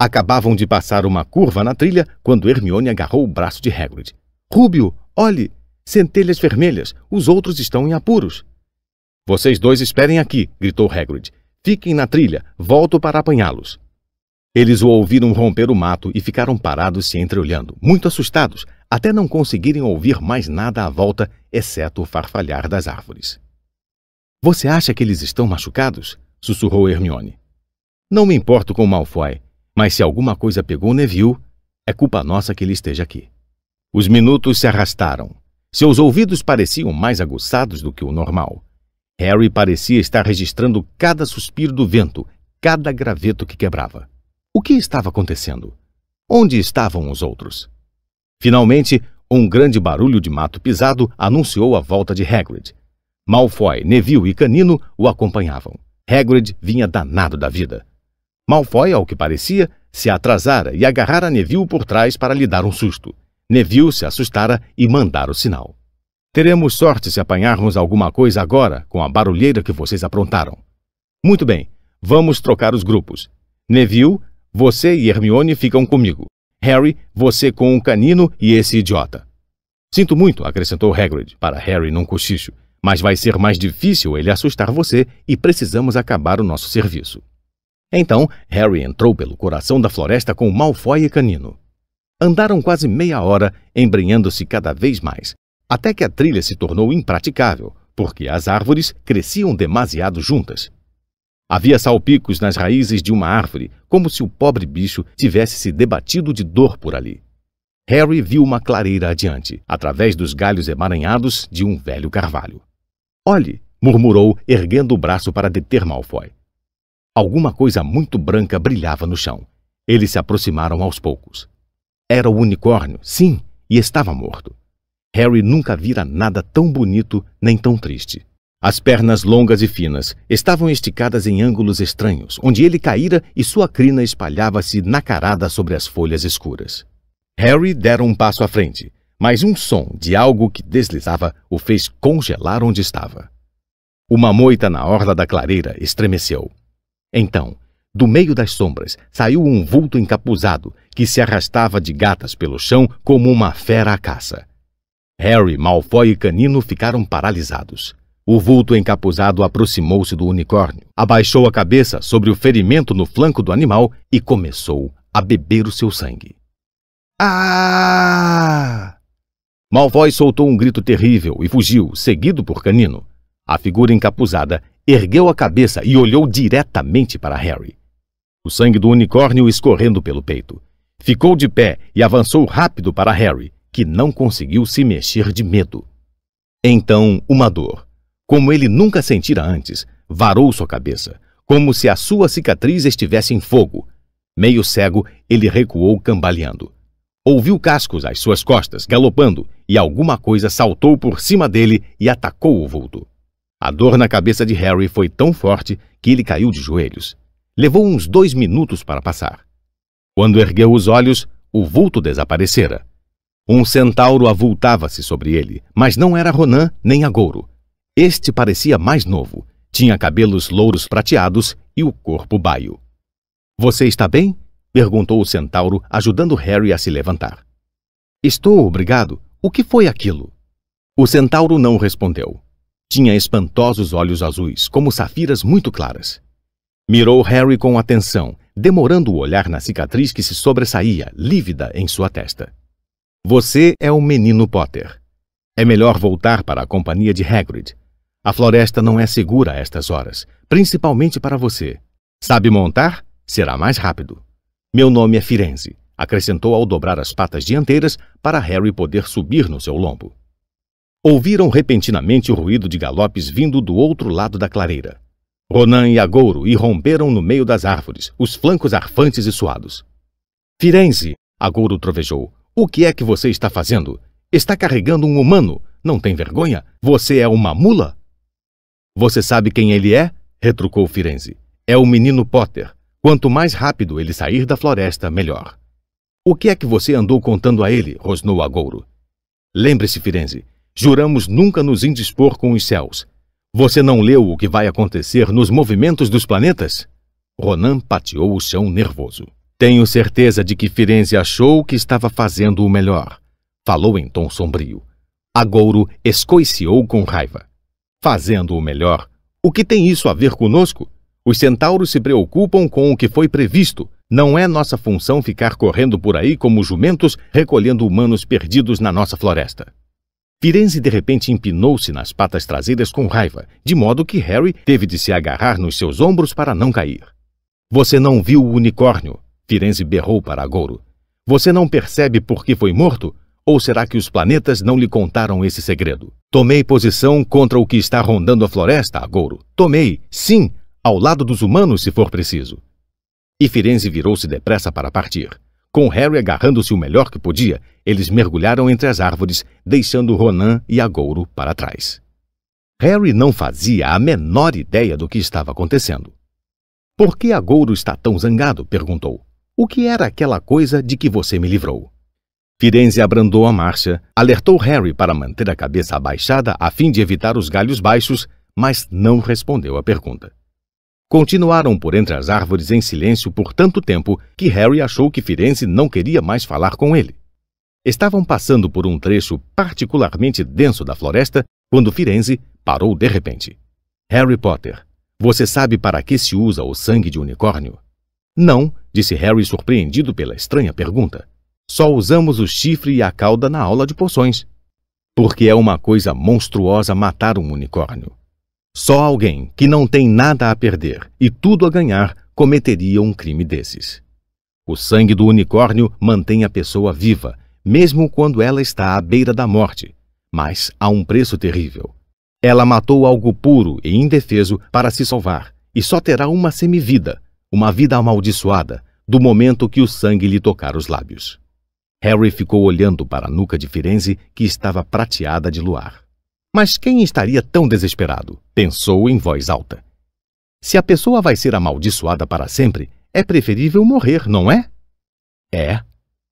Acabavam de passar uma curva na trilha quando Hermione agarrou o braço de Hagrid. — Rúbio, olhe! Centelhas vermelhas! Os outros estão em apuros! — Vocês dois esperem aqui! — gritou Hagrid. — Fiquem na trilha. Volto para apanhá-los. Eles o ouviram romper o mato e ficaram parados se entreolhando, muito assustados, até não conseguirem ouvir mais nada à volta, exceto o farfalhar das árvores. Você acha que eles estão machucados? sussurrou Hermione. Não me importo com Malfoy, mas se alguma coisa pegou Neville, é culpa nossa que ele esteja aqui. Os minutos se arrastaram. Seus ouvidos pareciam mais aguçados do que o normal. Harry parecia estar registrando cada suspiro do vento, cada graveto que quebrava. O que estava acontecendo? Onde estavam os outros? Finalmente, um grande barulho de mato pisado anunciou a volta de Hagrid. Malfoy, Neville e Canino o acompanhavam. Hagrid vinha danado da vida. Malfoy, ao que parecia, se atrasara e agarrara Neville por trás para lhe dar um susto. Neville se assustara e mandara o sinal. Teremos sorte se apanharmos alguma coisa agora com a barulheira que vocês aprontaram. Muito bem, vamos trocar os grupos. Neville você e Hermione ficam comigo. Harry, você com o canino e esse idiota. Sinto muito, acrescentou Hagrid para Harry num cochicho, mas vai ser mais difícil ele assustar você e precisamos acabar o nosso serviço. Então, Harry entrou pelo coração da floresta com Malfoy e Canino. Andaram quase meia hora, embrenhando-se cada vez mais, até que a trilha se tornou impraticável, porque as árvores cresciam demasiado juntas. Havia salpicos nas raízes de uma árvore, como se o pobre bicho tivesse se debatido de dor por ali. Harry viu uma clareira adiante, através dos galhos emaranhados de um velho carvalho. Olhe! murmurou, erguendo o braço para deter Malfoy. Alguma coisa muito branca brilhava no chão. Eles se aproximaram aos poucos. Era o unicórnio, sim, e estava morto. Harry nunca vira nada tão bonito nem tão triste. As pernas longas e finas estavam esticadas em ângulos estranhos, onde ele caíra e sua crina espalhava-se nacarada sobre as folhas escuras. Harry dera um passo à frente, mas um som de algo que deslizava o fez congelar onde estava. Uma moita na orla da clareira estremeceu. Então, do meio das sombras, saiu um vulto encapuzado que se arrastava de gatas pelo chão como uma fera à caça. Harry, Malfoy e Canino ficaram paralisados. O vulto encapuzado aproximou-se do unicórnio, abaixou a cabeça sobre o ferimento no flanco do animal e começou a beber o seu sangue. Ah! Malfoy soltou um grito terrível e fugiu, seguido por Canino. A figura encapuzada ergueu a cabeça e olhou diretamente para Harry. O sangue do unicórnio escorrendo pelo peito. Ficou de pé e avançou rápido para Harry, que não conseguiu se mexer de medo. Então, uma dor, como ele nunca sentira antes, varou sua cabeça, como se a sua cicatriz estivesse em fogo. Meio cego, ele recuou cambaleando. Ouviu cascos às suas costas, galopando, e alguma coisa saltou por cima dele e atacou o vulto. A dor na cabeça de Harry foi tão forte que ele caiu de joelhos. Levou uns dois minutos para passar. Quando ergueu os olhos, o vulto desaparecera. Um centauro avultava-se sobre ele, mas não era Ronan nem Agouro. Este parecia mais novo, tinha cabelos louros prateados e o corpo baio. Você está bem? perguntou o centauro, ajudando Harry a se levantar. Estou, obrigado. O que foi aquilo? O centauro não respondeu. Tinha espantosos olhos azuis, como safiras muito claras. Mirou Harry com atenção, demorando o olhar na cicatriz que se sobressaía, lívida, em sua testa. Você é o menino Potter. É melhor voltar para a companhia de Hagrid. A floresta não é segura a estas horas, principalmente para você. Sabe montar? Será mais rápido. Meu nome é Firenze, acrescentou ao dobrar as patas dianteiras para Harry poder subir no seu lombo. Ouviram repentinamente o ruído de galopes vindo do outro lado da clareira. Ronan e Agouro irromperam no meio das árvores, os flancos arfantes e suados. Firenze, Agouro trovejou, o que é que você está fazendo? Está carregando um humano? Não tem vergonha? Você é uma mula? Você sabe quem ele é? retrucou Firenze. É o menino Potter. Quanto mais rápido ele sair da floresta, melhor. O que é que você andou contando a ele? rosnou Agouro. Lembre-se, Firenze, juramos nunca nos indispor com os céus. Você não leu o que vai acontecer nos movimentos dos planetas? Ronan pateou o chão nervoso. Tenho certeza de que Firenze achou que estava fazendo o melhor. Falou em tom sombrio. Agouro escoiciou com raiva fazendo o melhor. O que tem isso a ver conosco? Os centauros se preocupam com o que foi previsto. Não é nossa função ficar correndo por aí como jumentos recolhendo humanos perdidos na nossa floresta. Firenze de repente empinou-se nas patas traseiras com raiva, de modo que Harry teve de se agarrar nos seus ombros para não cair. Você não viu o unicórnio, Firenze berrou para Agouro. Você não percebe por que foi morto? Ou será que os planetas não lhe contaram esse segredo? Tomei posição contra o que está rondando a floresta, Agouro. Tomei, sim, ao lado dos humanos se for preciso. E Firenze virou-se depressa para partir. Com Harry agarrando-se o melhor que podia, eles mergulharam entre as árvores, deixando Ronan e Agouro para trás. Harry não fazia a menor ideia do que estava acontecendo. Por que Agouro está tão zangado? perguntou. O que era aquela coisa de que você me livrou? Firenze abrandou a marcha, alertou Harry para manter a cabeça abaixada a fim de evitar os galhos baixos, mas não respondeu à pergunta. Continuaram por entre as árvores em silêncio por tanto tempo que Harry achou que Firenze não queria mais falar com ele. Estavam passando por um trecho particularmente denso da floresta quando Firenze parou de repente. Harry Potter, você sabe para que se usa o sangue de unicórnio? Não, disse Harry surpreendido pela estranha pergunta. Só usamos o chifre e a cauda na aula de poções. Porque é uma coisa monstruosa matar um unicórnio. Só alguém que não tem nada a perder e tudo a ganhar cometeria um crime desses. O sangue do unicórnio mantém a pessoa viva, mesmo quando ela está à beira da morte, mas a um preço terrível. Ela matou algo puro e indefeso para se salvar, e só terá uma semivida, uma vida amaldiçoada, do momento que o sangue lhe tocar os lábios. Harry ficou olhando para a nuca de Firenze, que estava prateada de luar. Mas quem estaria tão desesperado? pensou em voz alta. Se a pessoa vai ser amaldiçoada para sempre, é preferível morrer, não é? É,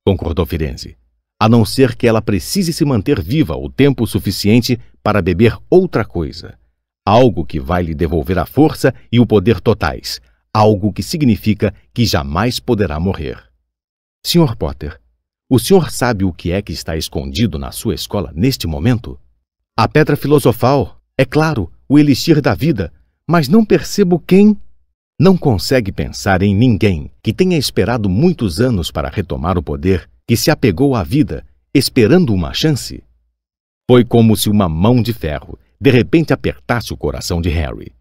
concordou Firenze, a não ser que ela precise se manter viva o tempo suficiente para beber outra coisa. Algo que vai lhe devolver a força e o poder totais, algo que significa que jamais poderá morrer. Sr. Potter, o senhor sabe o que é que está escondido na sua escola neste momento? A pedra filosofal, é claro, o elixir da vida, mas não percebo quem. Não consegue pensar em ninguém que tenha esperado muitos anos para retomar o poder, que se apegou à vida, esperando uma chance. Foi como se uma mão de ferro de repente apertasse o coração de Harry.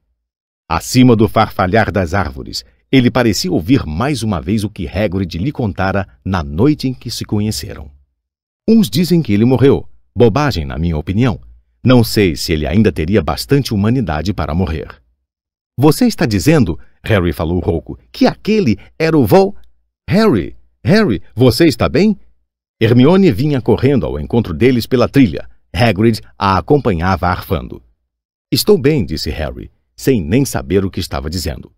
Acima do farfalhar das árvores ele parecia ouvir mais uma vez o que Hagrid lhe contara na noite em que se conheceram. Uns dizem que ele morreu. Bobagem, na minha opinião. Não sei se ele ainda teria bastante humanidade para morrer. Você está dizendo, Harry falou rouco, que aquele era o voo? Harry, Harry, você está bem? Hermione vinha correndo ao encontro deles pela trilha. Hagrid a acompanhava arfando. Estou bem, disse Harry, sem nem saber o que estava dizendo.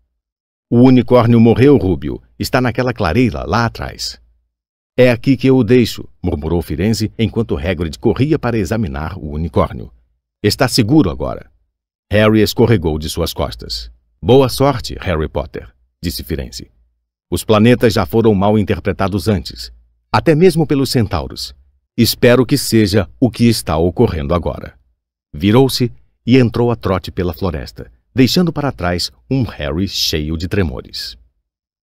O unicórnio morreu, Rúbio. Está naquela clareira, lá atrás. É aqui que eu o deixo, murmurou Firenze, enquanto Hagrid corria para examinar o unicórnio. Está seguro agora. Harry escorregou de suas costas. Boa sorte, Harry Potter, disse Firenze. Os planetas já foram mal interpretados antes, até mesmo pelos centauros. Espero que seja o que está ocorrendo agora. Virou-se e entrou a trote pela floresta, deixando para trás um Harry cheio de tremores.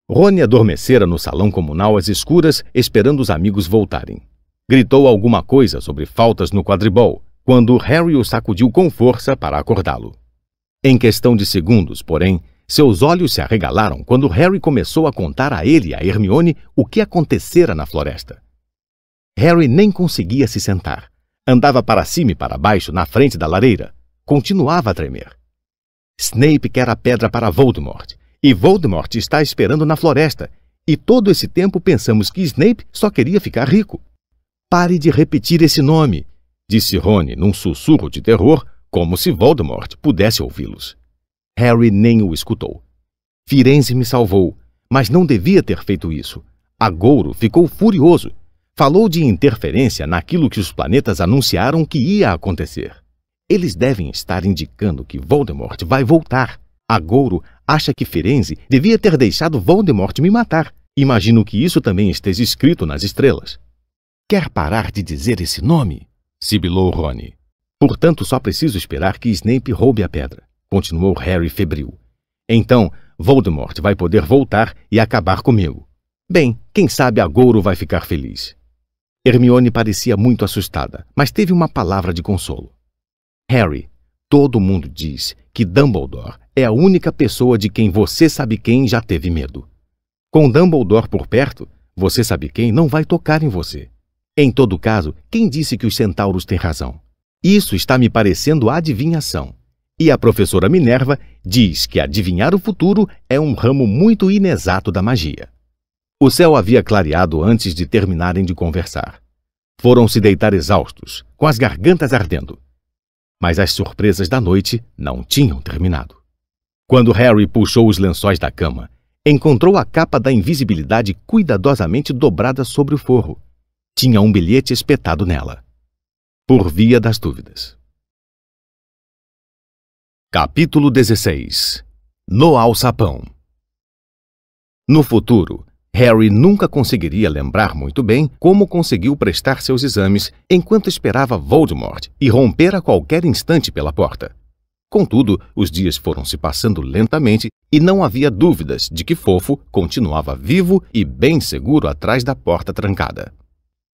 Rony adormecera no salão comunal às escuras, esperando os amigos voltarem. Gritou alguma coisa sobre faltas no quadribol, quando Harry o sacudiu com força para acordá-lo. Em questão de segundos, porém, seus olhos se arregalaram quando Harry começou a contar a ele e a Hermione o que acontecera na floresta. Harry nem conseguia se sentar. Andava para cima e para baixo na frente da lareira. Continuava a tremer. Snape quer a pedra para Voldemort, e Voldemort está esperando na floresta, e todo esse tempo pensamos que Snape só queria ficar rico. Pare de repetir esse nome, disse Rony num sussurro de terror, como se Voldemort pudesse ouvi-los. Harry nem o escutou. Firenze me salvou, mas não devia ter feito isso. Agouro ficou furioso. Falou de interferência naquilo que os planetas anunciaram que ia acontecer. Eles devem estar indicando que Voldemort vai voltar. Agouro acha que Firenze devia ter deixado Voldemort me matar. Imagino que isso também esteja escrito nas estrelas. Quer parar de dizer esse nome? sibilou Rony. Portanto, só preciso esperar que Snape roube a pedra, continuou Harry febril. Então, Voldemort vai poder voltar e acabar comigo. Bem, quem sabe Agouro vai ficar feliz. Hermione parecia muito assustada, mas teve uma palavra de consolo. Harry, todo mundo diz que Dumbledore é a única pessoa de quem você sabe quem já teve medo. Com Dumbledore por perto, você sabe quem não vai tocar em você. Em todo caso, quem disse que os centauros têm razão? Isso está me parecendo adivinhação. E a professora Minerva diz que adivinhar o futuro é um ramo muito inexato da magia. O céu havia clareado antes de terminarem de conversar. Foram se deitar exaustos, com as gargantas ardendo. Mas as surpresas da noite não tinham terminado. Quando Harry puxou os lençóis da cama, encontrou a capa da invisibilidade cuidadosamente dobrada sobre o forro. Tinha um bilhete espetado nela. Por via das dúvidas. Capítulo 16 No Alçapão No futuro, Harry nunca conseguiria lembrar muito bem como conseguiu prestar seus exames enquanto esperava Voldemort e romper a qualquer instante pela porta. Contudo, os dias foram se passando lentamente e não havia dúvidas de que Fofo continuava vivo e bem seguro atrás da porta trancada.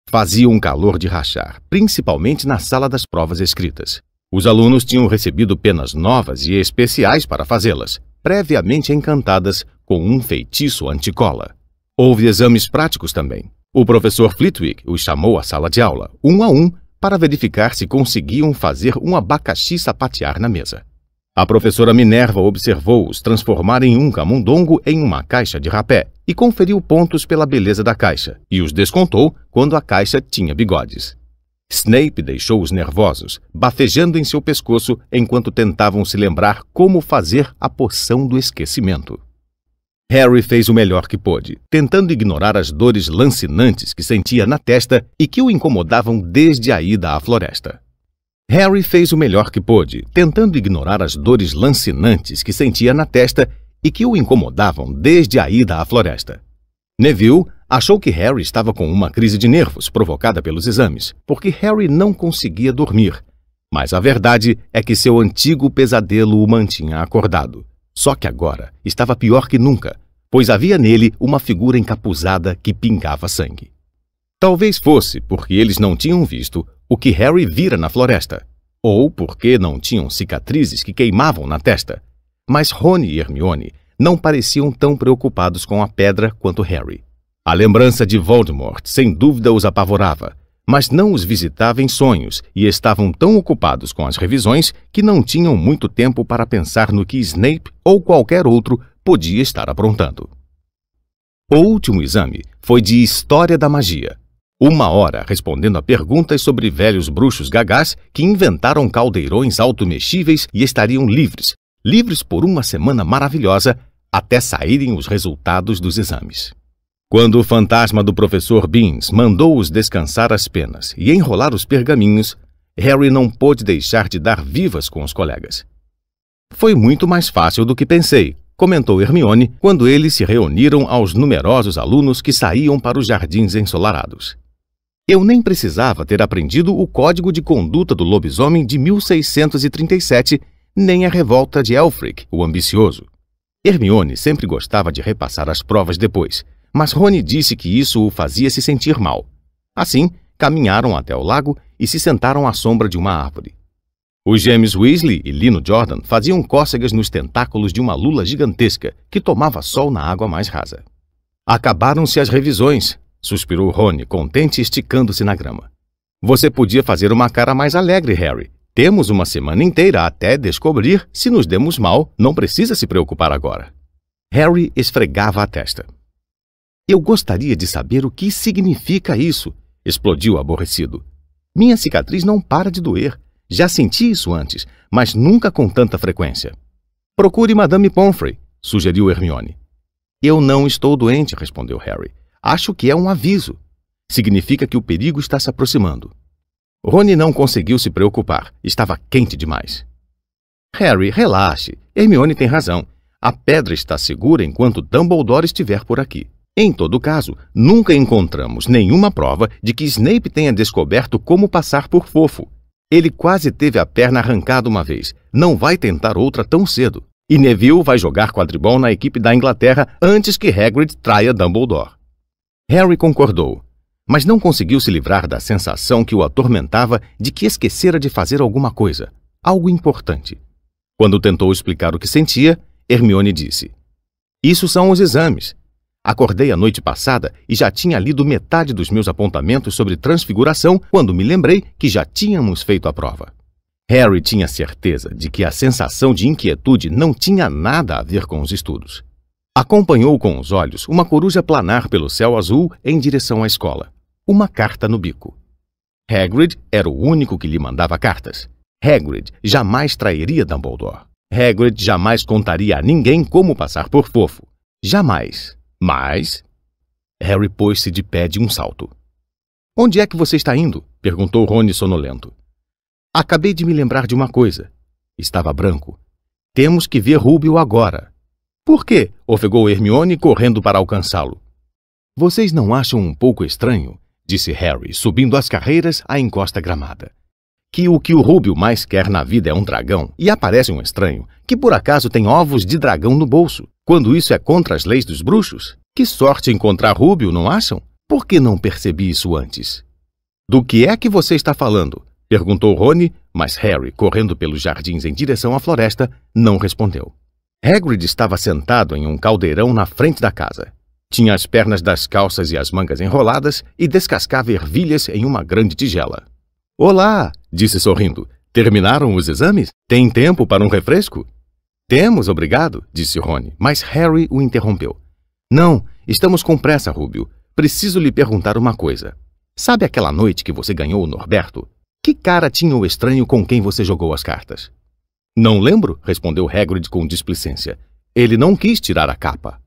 Fazia um calor de rachar, principalmente na sala das provas escritas. Os alunos tinham recebido penas novas e especiais para fazê-las, previamente encantadas com um feitiço anticola. Houve exames práticos também. O professor Flitwick os chamou à sala de aula, um a um, para verificar se conseguiam fazer um abacaxi sapatear na mesa. A professora Minerva observou-os transformarem um camundongo em uma caixa de rapé e conferiu pontos pela beleza da caixa, e os descontou quando a caixa tinha bigodes. Snape deixou-os nervosos, bafejando em seu pescoço enquanto tentavam se lembrar como fazer a poção do esquecimento. Harry fez o melhor que pôde, tentando ignorar as dores lancinantes que sentia na testa e que o incomodavam desde a ida à floresta. Harry fez o melhor que pôde, tentando ignorar as dores lancinantes que sentia na testa e que o incomodavam desde a ida à floresta. Neville achou que Harry estava com uma crise de nervos provocada pelos exames, porque Harry não conseguia dormir. Mas a verdade é que seu antigo pesadelo o mantinha acordado. Só que agora estava pior que nunca, pois havia nele uma figura encapuzada que pingava sangue. Talvez fosse porque eles não tinham visto o que Harry vira na floresta, ou porque não tinham cicatrizes que queimavam na testa. Mas Rony e Hermione não pareciam tão preocupados com a pedra quanto Harry. A lembrança de Voldemort sem dúvida os apavorava, mas não os visitava em sonhos e estavam tão ocupados com as revisões que não tinham muito tempo para pensar no que Snape ou qualquer outro podia estar aprontando. O último exame foi de História da Magia. Uma hora respondendo a perguntas sobre velhos bruxos gagás que inventaram caldeirões automexíveis e estariam livres, livres por uma semana maravilhosa até saírem os resultados dos exames. Quando o fantasma do professor Beans mandou-os descansar as penas e enrolar os pergaminhos, Harry não pôde deixar de dar vivas com os colegas. Foi muito mais fácil do que pensei, comentou Hermione quando eles se reuniram aos numerosos alunos que saíam para os jardins ensolarados. Eu nem precisava ter aprendido o Código de Conduta do Lobisomem de 1637, nem a revolta de Elfric, o ambicioso. Hermione sempre gostava de repassar as provas depois, mas Rony disse que isso o fazia se sentir mal. Assim, caminharam até o lago e se sentaram à sombra de uma árvore. Os gêmeos Weasley e Lino Jordan faziam cócegas nos tentáculos de uma lula gigantesca que tomava sol na água mais rasa. Acabaram-se as revisões, suspirou Rony, contente esticando-se na grama. Você podia fazer uma cara mais alegre, Harry. Temos uma semana inteira até descobrir se nos demos mal, não precisa se preocupar agora. Harry esfregava a testa. Eu gostaria de saber o que significa isso, explodiu aborrecido. Minha cicatriz não para de doer. Já senti isso antes, mas nunca com tanta frequência. Procure Madame Pomfrey, sugeriu Hermione. Eu não estou doente, respondeu Harry. Acho que é um aviso. Significa que o perigo está se aproximando. Rony não conseguiu se preocupar. Estava quente demais. Harry, relaxe. Hermione tem razão. A pedra está segura enquanto Dumbledore estiver por aqui. Em todo caso, nunca encontramos nenhuma prova de que Snape tenha descoberto como passar por fofo. Ele quase teve a perna arrancada uma vez, não vai tentar outra tão cedo. E Neville vai jogar quadribol na equipe da Inglaterra antes que Hagrid traia Dumbledore. Harry concordou, mas não conseguiu se livrar da sensação que o atormentava de que esquecera de fazer alguma coisa, algo importante. Quando tentou explicar o que sentia, Hermione disse: Isso são os exames. Acordei a noite passada e já tinha lido metade dos meus apontamentos sobre transfiguração quando me lembrei que já tínhamos feito a prova. Harry tinha certeza de que a sensação de inquietude não tinha nada a ver com os estudos. Acompanhou com os olhos uma coruja planar pelo céu azul em direção à escola. Uma carta no bico. Hagrid era o único que lhe mandava cartas. Hagrid jamais trairia Dumbledore. Hagrid jamais contaria a ninguém como passar por fofo. Jamais. Mas. Harry pôs-se de pé de um salto. Onde é que você está indo? perguntou Rony sonolento. Acabei de me lembrar de uma coisa. Estava branco. Temos que ver Rubio agora. Por quê? ofegou Hermione correndo para alcançá-lo. Vocês não acham um pouco estranho? disse Harry, subindo as carreiras à encosta gramada. Que o que o Rubio mais quer na vida é um dragão, e aparece um estranho, que por acaso tem ovos de dragão no bolso quando isso é contra as leis dos bruxos? Que sorte encontrar Rubio, não acham? Por que não percebi isso antes? Do que é que você está falando? perguntou Rony, mas Harry, correndo pelos jardins em direção à floresta, não respondeu. Hagrid estava sentado em um caldeirão na frente da casa. Tinha as pernas das calças e as mangas enroladas e descascava ervilhas em uma grande tigela. Olá, disse sorrindo. Terminaram os exames? Tem tempo para um refresco? Temos, obrigado, disse Rony, mas Harry o interrompeu. Não, estamos com pressa, Rubio. Preciso lhe perguntar uma coisa. Sabe aquela noite que você ganhou o Norberto? Que cara tinha o estranho com quem você jogou as cartas? Não lembro, respondeu Hagrid com displicência. Ele não quis tirar a capa.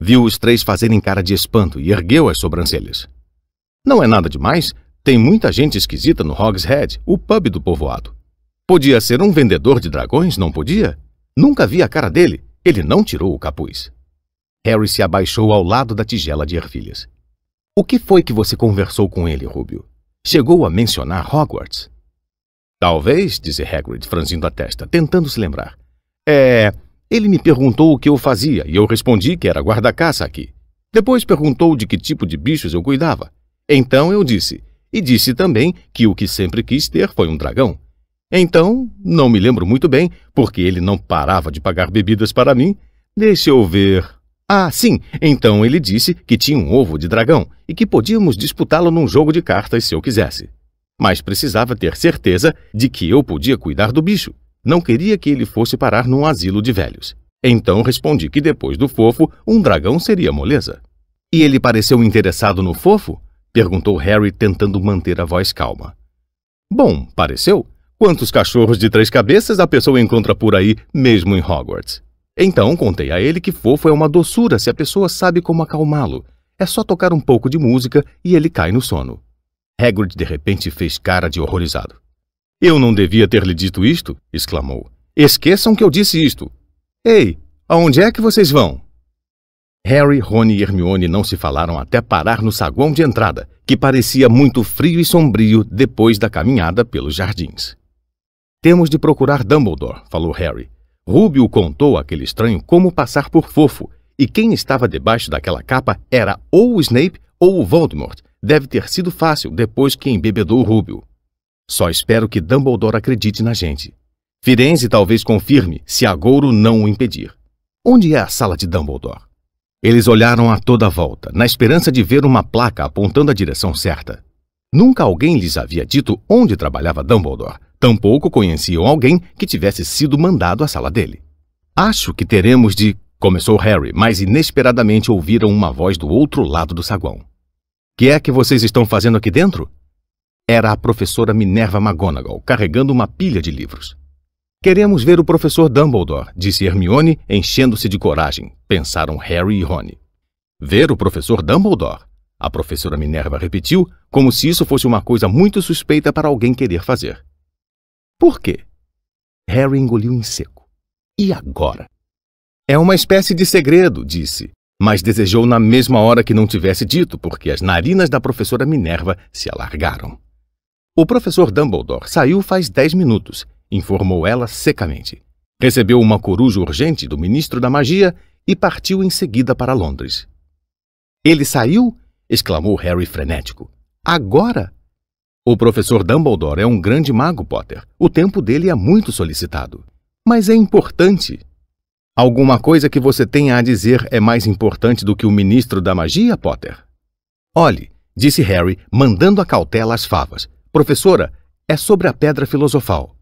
Viu os três fazerem cara de espanto e ergueu as sobrancelhas. Não é nada demais. Tem muita gente esquisita no Hogshead, o pub do povoado. Podia ser um vendedor de dragões, não podia? Nunca vi a cara dele. Ele não tirou o capuz. Harry se abaixou ao lado da tigela de ervilhas. O que foi que você conversou com ele, Rubio? Chegou a mencionar Hogwarts? Talvez, disse Hagrid, franzindo a testa, tentando se lembrar. É. Ele me perguntou o que eu fazia e eu respondi que era guarda-caça aqui. Depois perguntou de que tipo de bichos eu cuidava. Então eu disse. E disse também que o que sempre quis ter foi um dragão. Então, não me lembro muito bem, porque ele não parava de pagar bebidas para mim. Deixa eu ver. Ah, sim, então ele disse que tinha um ovo de dragão e que podíamos disputá-lo num jogo de cartas se eu quisesse. Mas precisava ter certeza de que eu podia cuidar do bicho. Não queria que ele fosse parar num asilo de velhos. Então respondi que depois do fofo, um dragão seria moleza. E ele pareceu interessado no fofo? perguntou Harry, tentando manter a voz calma. Bom, pareceu, quantos cachorros de três cabeças a pessoa encontra por aí, mesmo em Hogwarts. Então contei a ele que fofo é uma doçura se a pessoa sabe como acalmá-lo. É só tocar um pouco de música e ele cai no sono. Hagrid de repente fez cara de horrorizado. Eu não devia ter lhe dito isto, exclamou. Esqueçam que eu disse isto. Ei, aonde é que vocês vão? Harry, Rony e Hermione não se falaram até parar no saguão de entrada, que parecia muito frio e sombrio depois da caminhada pelos jardins. Temos de procurar Dumbledore, falou Harry. Rubio contou àquele estranho como passar por fofo, e quem estava debaixo daquela capa era ou o Snape ou o Voldemort. Deve ter sido fácil depois que embebedou Rubio. Só espero que Dumbledore acredite na gente. Firenze talvez confirme, se Agouro não o impedir. Onde é a sala de Dumbledore? Eles olharam a toda volta, na esperança de ver uma placa apontando a direção certa. Nunca alguém lhes havia dito onde trabalhava Dumbledore, Tampouco conheciam alguém que tivesse sido mandado à sala dele. Acho que teremos de. começou Harry, mas inesperadamente ouviram uma voz do outro lado do saguão. Que é que vocês estão fazendo aqui dentro? Era a professora Minerva McGonagall, carregando uma pilha de livros. Queremos ver o professor Dumbledore, disse Hermione, enchendo-se de coragem, pensaram Harry e Rony. Ver o professor Dumbledore? A professora Minerva repetiu, como se isso fosse uma coisa muito suspeita para alguém querer fazer. Por quê? Harry engoliu em seco. E agora? É uma espécie de segredo, disse, mas desejou na mesma hora que não tivesse dito, porque as narinas da professora Minerva se alargaram. O professor Dumbledore saiu faz dez minutos, informou ela secamente. Recebeu uma coruja urgente do ministro da magia e partiu em seguida para Londres. Ele saiu? exclamou Harry frenético. Agora? O professor Dumbledore é um grande mago, Potter. O tempo dele é muito solicitado. Mas é importante. Alguma coisa que você tenha a dizer é mais importante do que o ministro da magia, Potter? Olhe, disse Harry, mandando a cautela às favas. Professora, é sobre a pedra filosofal.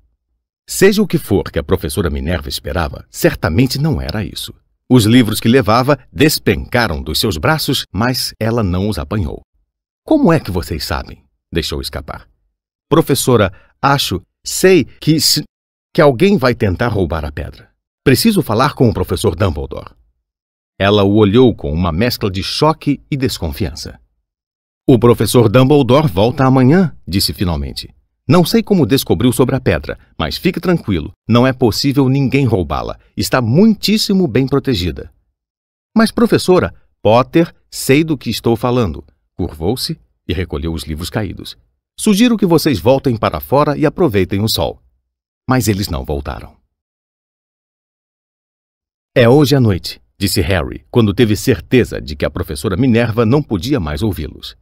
Seja o que for que a professora Minerva esperava, certamente não era isso. Os livros que levava despencaram dos seus braços, mas ela não os apanhou. Como é que vocês sabem? deixou escapar. Professora, acho, sei que que alguém vai tentar roubar a pedra. Preciso falar com o professor Dumbledore. Ela o olhou com uma mescla de choque e desconfiança. O professor Dumbledore volta amanhã, disse finalmente. Não sei como descobriu sobre a pedra, mas fique tranquilo, não é possível ninguém roubá-la. Está muitíssimo bem protegida. Mas, professora, Potter, sei do que estou falando. Curvou-se e recolheu os livros caídos. Sugiro que vocês voltem para fora e aproveitem o sol. Mas eles não voltaram. É hoje à noite, disse Harry, quando teve certeza de que a professora Minerva não podia mais ouvi-los.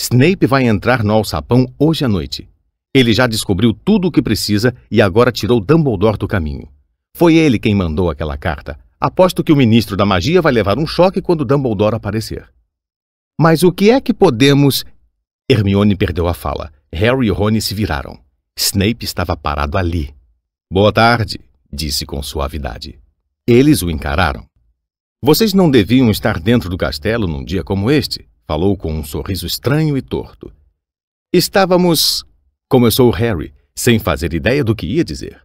Snape vai entrar no alçapão hoje à noite. Ele já descobriu tudo o que precisa e agora tirou Dumbledore do caminho. Foi ele quem mandou aquela carta. Aposto que o ministro da magia vai levar um choque quando Dumbledore aparecer. Mas o que é que podemos Hermione perdeu a fala. Harry e Rony se viraram. Snape estava parado ali. Boa tarde, disse com suavidade. Eles o encararam. Vocês não deviam estar dentro do castelo num dia como este, falou com um sorriso estranho e torto. Estávamos. começou Harry, sem fazer ideia do que ia dizer.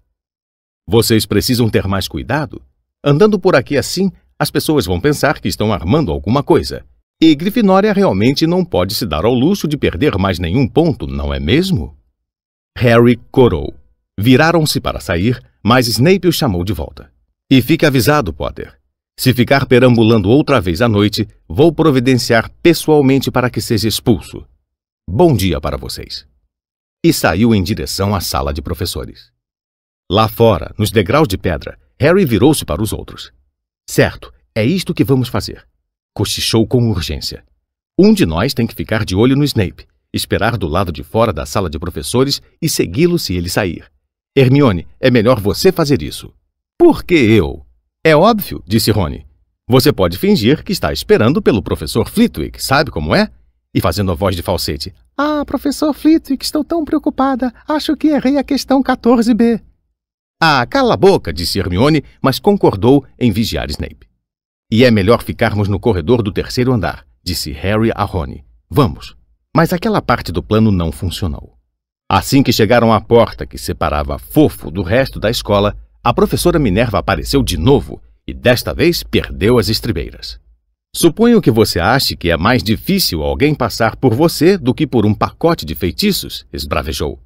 Vocês precisam ter mais cuidado. Andando por aqui assim, as pessoas vão pensar que estão armando alguma coisa. E Grifinória realmente não pode se dar ao luxo de perder mais nenhum ponto, não é mesmo? Harry corou. Viraram-se para sair, mas Snape o chamou de volta. E fique avisado, Potter. Se ficar perambulando outra vez à noite, vou providenciar pessoalmente para que seja expulso. Bom dia para vocês. E saiu em direção à sala de professores. Lá fora, nos degraus de pedra, Harry virou-se para os outros. Certo, é isto que vamos fazer cochichou com urgência. Um de nós tem que ficar de olho no Snape, esperar do lado de fora da sala de professores e segui-lo se ele sair. Hermione, é melhor você fazer isso. Por que eu? É óbvio, disse Rony. Você pode fingir que está esperando pelo professor Flitwick, sabe como é? E fazendo a voz de falsete. Ah, professor Flitwick, estou tão preocupada. Acho que errei a questão 14b. Ah, cala a boca, disse Hermione, mas concordou em vigiar Snape. E é melhor ficarmos no corredor do terceiro andar, disse Harry a Rony. Vamos. Mas aquela parte do plano não funcionou. Assim que chegaram à porta que separava Fofo do resto da escola, a professora Minerva apareceu de novo e desta vez perdeu as estribeiras. Suponho que você ache que é mais difícil alguém passar por você do que por um pacote de feitiços, esbravejou.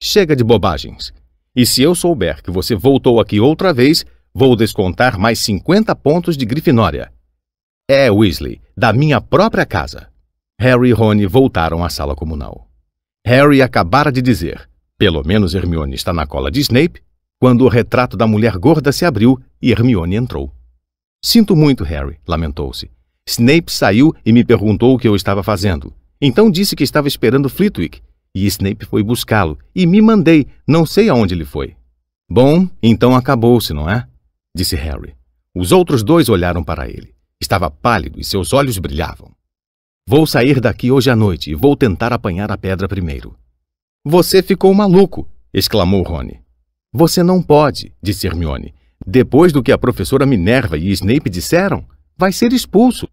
Chega de bobagens. E se eu souber que você voltou aqui outra vez, Vou descontar mais 50 pontos de Grifinória. É, Weasley, da minha própria casa. Harry e Rony voltaram à sala comunal. Harry acabara de dizer, pelo menos Hermione está na cola de Snape, quando o retrato da mulher gorda se abriu e Hermione entrou. Sinto muito, Harry, lamentou-se. Snape saiu e me perguntou o que eu estava fazendo. Então disse que estava esperando Flitwick, e Snape foi buscá-lo, e me mandei, não sei aonde ele foi. Bom, então acabou-se, não é? disse Harry. Os outros dois olharam para ele. Estava pálido e seus olhos brilhavam. Vou sair daqui hoje à noite e vou tentar apanhar a pedra primeiro. Você ficou maluco! exclamou Rony. Você não pode, disse Hermione. Depois do que a professora Minerva e Snape disseram, vai ser expulso.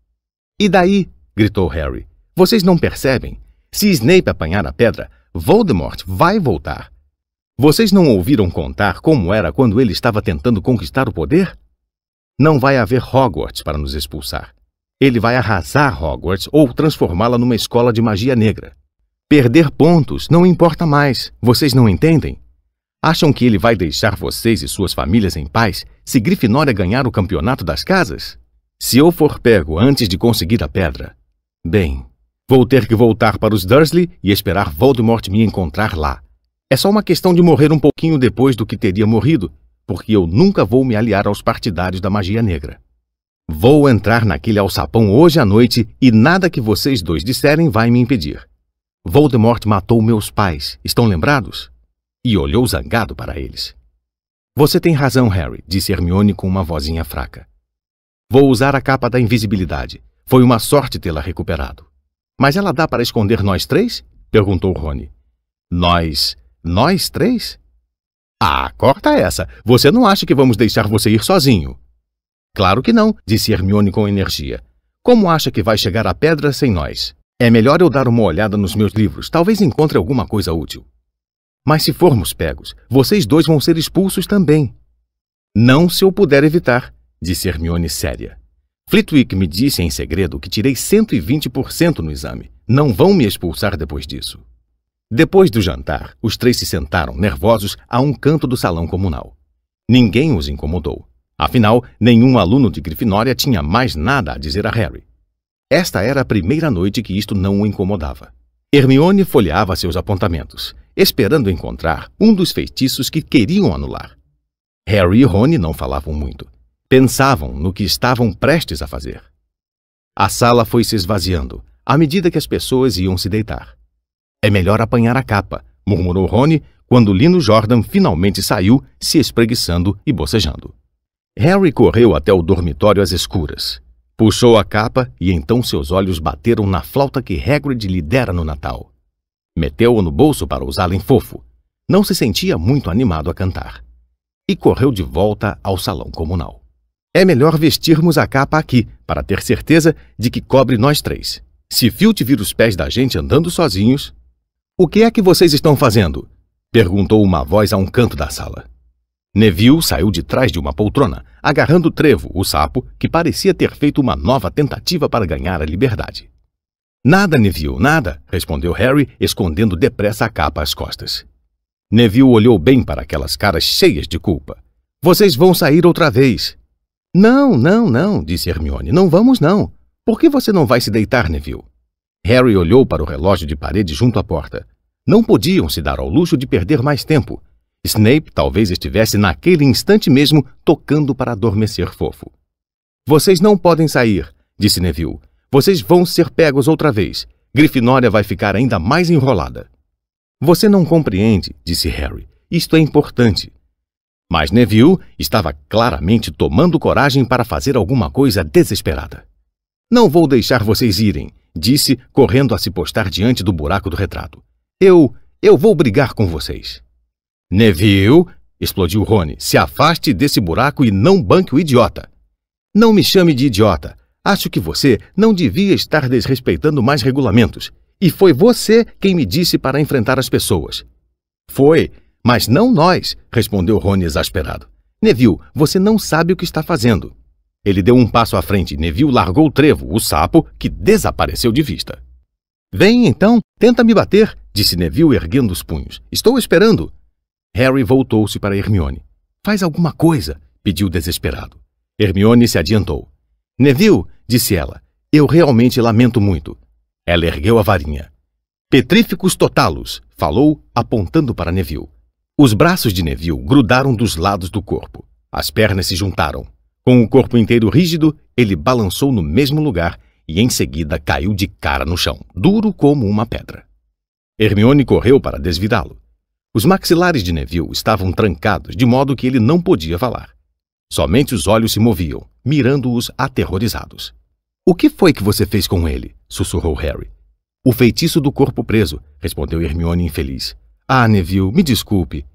E daí? gritou Harry. Vocês não percebem? Se Snape apanhar a pedra, Voldemort vai voltar. Vocês não ouviram contar como era quando ele estava tentando conquistar o poder? Não vai haver Hogwarts para nos expulsar. Ele vai arrasar Hogwarts ou transformá-la numa escola de magia negra. Perder pontos não importa mais, vocês não entendem? Acham que ele vai deixar vocês e suas famílias em paz se Grifinória ganhar o campeonato das casas? Se eu for pego antes de conseguir a pedra, bem, vou ter que voltar para os Dursley e esperar Voldemort me encontrar lá. É só uma questão de morrer um pouquinho depois do que teria morrido, porque eu nunca vou me aliar aos partidários da magia negra. Vou entrar naquele alçapão hoje à noite e nada que vocês dois disserem vai me impedir. Voldemort matou meus pais, estão lembrados? E olhou zangado para eles. Você tem razão, Harry, disse Hermione com uma vozinha fraca. Vou usar a capa da invisibilidade. Foi uma sorte tê-la recuperado. Mas ela dá para esconder nós três? perguntou Rony. Nós nós três? Ah, corta essa. Você não acha que vamos deixar você ir sozinho? Claro que não, disse Hermione com energia. Como acha que vai chegar à pedra sem nós? É melhor eu dar uma olhada nos meus livros, talvez encontre alguma coisa útil. Mas se formos pegos, vocês dois vão ser expulsos também. Não se eu puder evitar, disse Hermione séria. Flitwick me disse em segredo que tirei 120% no exame. Não vão me expulsar depois disso. Depois do jantar, os três se sentaram nervosos a um canto do salão comunal. Ninguém os incomodou. Afinal, nenhum aluno de Grifinória tinha mais nada a dizer a Harry. Esta era a primeira noite que isto não o incomodava. Hermione folheava seus apontamentos, esperando encontrar um dos feitiços que queriam anular. Harry e Rony não falavam muito. Pensavam no que estavam prestes a fazer. A sala foi se esvaziando à medida que as pessoas iam se deitar. É melhor apanhar a capa, murmurou Rony quando Lino Jordan finalmente saiu, se espreguiçando e bocejando. Harry correu até o dormitório às escuras. Puxou a capa e então seus olhos bateram na flauta que Hagrid lhe dera no Natal. Meteu-o no bolso para usá-la em fofo. Não se sentia muito animado a cantar. E correu de volta ao salão comunal. É melhor vestirmos a capa aqui, para ter certeza de que cobre nós três. Se Filt vir os pés da gente andando sozinhos, o que é que vocês estão fazendo? perguntou uma voz a um canto da sala. Neville saiu de trás de uma poltrona, agarrando Trevo, o sapo, que parecia ter feito uma nova tentativa para ganhar a liberdade. Nada, Neville, nada, respondeu Harry, escondendo depressa a capa às costas. Neville olhou bem para aquelas caras cheias de culpa. Vocês vão sair outra vez. Não, não, não, disse Hermione, não vamos não. Por que você não vai se deitar, Neville? Harry olhou para o relógio de parede junto à porta. Não podiam se dar ao luxo de perder mais tempo. Snape talvez estivesse naquele instante mesmo tocando para adormecer fofo. Vocês não podem sair, disse Neville. Vocês vão ser pegos outra vez. Grifinória vai ficar ainda mais enrolada. Você não compreende, disse Harry. Isto é importante. Mas Neville estava claramente tomando coragem para fazer alguma coisa desesperada. Não vou deixar vocês irem, disse, correndo a se postar diante do buraco do retrato. Eu. eu vou brigar com vocês. Neville, explodiu Rony, se afaste desse buraco e não banque o idiota. Não me chame de idiota. Acho que você não devia estar desrespeitando mais regulamentos. E foi você quem me disse para enfrentar as pessoas. Foi, mas não nós, respondeu Rony exasperado. Neville, você não sabe o que está fazendo. Ele deu um passo à frente e Neville largou o trevo, o sapo, que desapareceu de vista. Vem então, tenta me bater, disse Neville erguendo os punhos. Estou esperando. Harry voltou-se para Hermione. Faz alguma coisa, pediu desesperado. Hermione se adiantou. Neville, disse ela, eu realmente lamento muito. Ela ergueu a varinha. Petríficos totalos, falou, apontando para Neville. Os braços de Neville grudaram dos lados do corpo. As pernas se juntaram. Com o corpo inteiro rígido, ele balançou no mesmo lugar e em seguida caiu de cara no chão, duro como uma pedra. Hermione correu para desvidá lo Os maxilares de Neville estavam trancados de modo que ele não podia falar. Somente os olhos se moviam, mirando-os aterrorizados. O que foi que você fez com ele? sussurrou Harry. O feitiço do corpo preso, respondeu Hermione infeliz. Ah, Neville, me desculpe.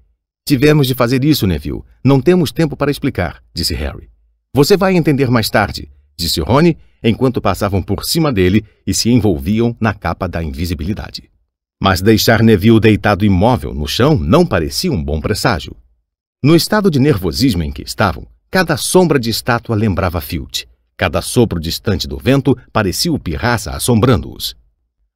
Tivemos de fazer isso, Neville. Não temos tempo para explicar, disse Harry. Você vai entender mais tarde, disse Rony, enquanto passavam por cima dele e se envolviam na capa da invisibilidade. Mas deixar Neville deitado imóvel no chão não parecia um bom presságio. No estado de nervosismo em que estavam, cada sombra de estátua lembrava Filt. Cada sopro distante do vento parecia o pirraça assombrando-os.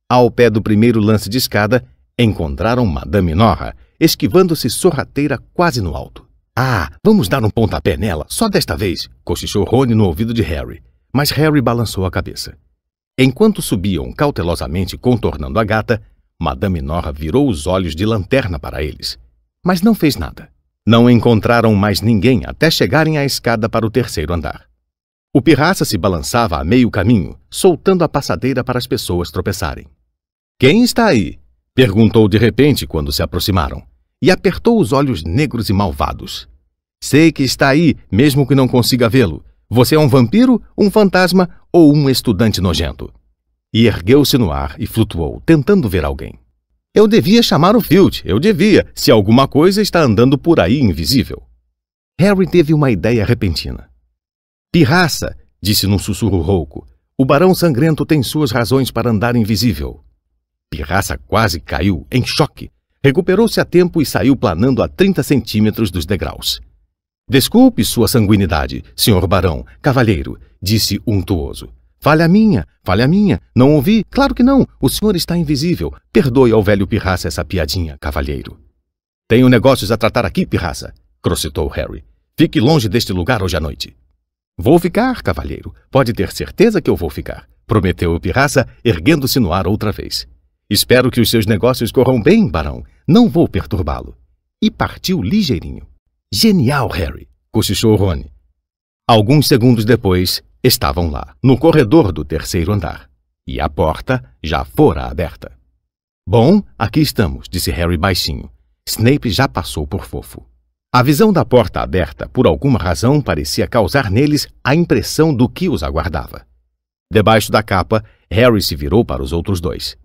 Ao pé do primeiro lance de escada, encontraram Madame Norra, esquivando-se sorrateira quase no alto. Ah, vamos dar um pontapé nela, só desta vez, cochichou Rony no ouvido de Harry, mas Harry balançou a cabeça. Enquanto subiam cautelosamente contornando a gata, Madame Nora virou os olhos de lanterna para eles, mas não fez nada. Não encontraram mais ninguém até chegarem à escada para o terceiro andar. O pirraça se balançava a meio caminho, soltando a passadeira para as pessoas tropeçarem. Quem está aí? perguntou de repente quando se aproximaram, e apertou os olhos negros e malvados. Sei que está aí, mesmo que não consiga vê-lo. Você é um vampiro, um fantasma ou um estudante nojento. E ergueu-se no ar e flutuou, tentando ver alguém. Eu devia chamar o Field, eu devia, se alguma coisa está andando por aí invisível. Harry teve uma ideia repentina. Pirraça, disse num sussurro rouco, o barão sangrento tem suas razões para andar invisível. Pirraça quase caiu, em choque. Recuperou-se a tempo e saiu planando a 30 centímetros dos degraus. Desculpe sua sanguinidade, senhor barão, cavalheiro, disse untuoso. Falha minha, falha minha, não ouvi, claro que não, o senhor está invisível. Perdoe ao velho pirraça essa piadinha, cavalheiro. Tenho negócios a tratar aqui, pirraça, crocitou Harry. Fique longe deste lugar hoje à noite. Vou ficar, cavalheiro, pode ter certeza que eu vou ficar, prometeu o pirraça, erguendo-se no ar outra vez. Espero que os seus negócios corram bem, barão, não vou perturbá-lo. E partiu ligeirinho. Genial, Harry, cochichou Rony. Alguns segundos depois, estavam lá, no corredor do terceiro andar, e a porta já fora aberta. Bom, aqui estamos, disse Harry baixinho. Snape já passou por fofo. A visão da porta aberta, por alguma razão, parecia causar neles a impressão do que os aguardava. Debaixo da capa, Harry se virou para os outros dois.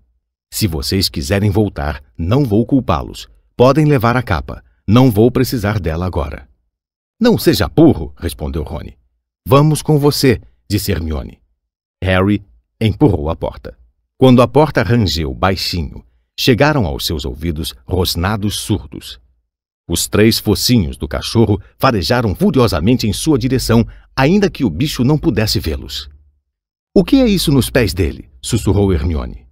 Se vocês quiserem voltar, não vou culpá-los. Podem levar a capa. Não vou precisar dela agora. Não seja burro, respondeu Rony. Vamos com você, disse Hermione. Harry empurrou a porta. Quando a porta rangeu baixinho, chegaram aos seus ouvidos rosnados surdos. Os três focinhos do cachorro farejaram furiosamente em sua direção, ainda que o bicho não pudesse vê-los. O que é isso nos pés dele? sussurrou Hermione.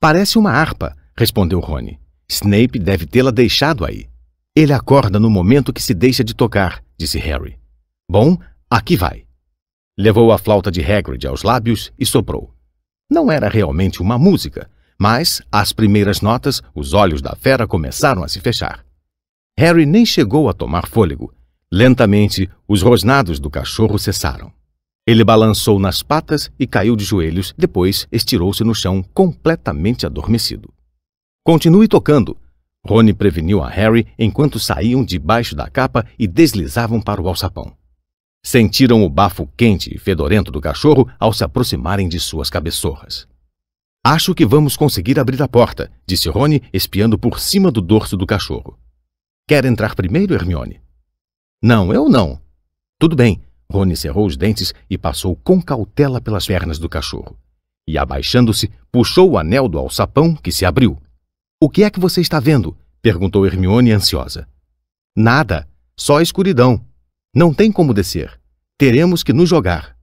Parece uma harpa, respondeu Rony. Snape deve tê-la deixado aí. Ele acorda no momento que se deixa de tocar, disse Harry. Bom, aqui vai. Levou a flauta de Hagrid aos lábios e soprou. Não era realmente uma música, mas, às primeiras notas, os olhos da fera começaram a se fechar. Harry nem chegou a tomar fôlego. Lentamente, os rosnados do cachorro cessaram. Ele balançou nas patas e caiu de joelhos, depois estirou-se no chão, completamente adormecido. Continue tocando, Rony preveniu a Harry enquanto saíam debaixo da capa e deslizavam para o alçapão. Sentiram o bafo quente e fedorento do cachorro ao se aproximarem de suas cabeçorras. Acho que vamos conseguir abrir a porta, disse Rony, espiando por cima do dorso do cachorro. Quer entrar primeiro, Hermione? Não, eu não. Tudo bem. Rony cerrou os dentes e passou com cautela pelas pernas do cachorro. E, abaixando-se, puxou o anel do alçapão que se abriu. O que é que você está vendo? perguntou Hermione ansiosa. Nada, só escuridão. Não tem como descer. Teremos que nos jogar.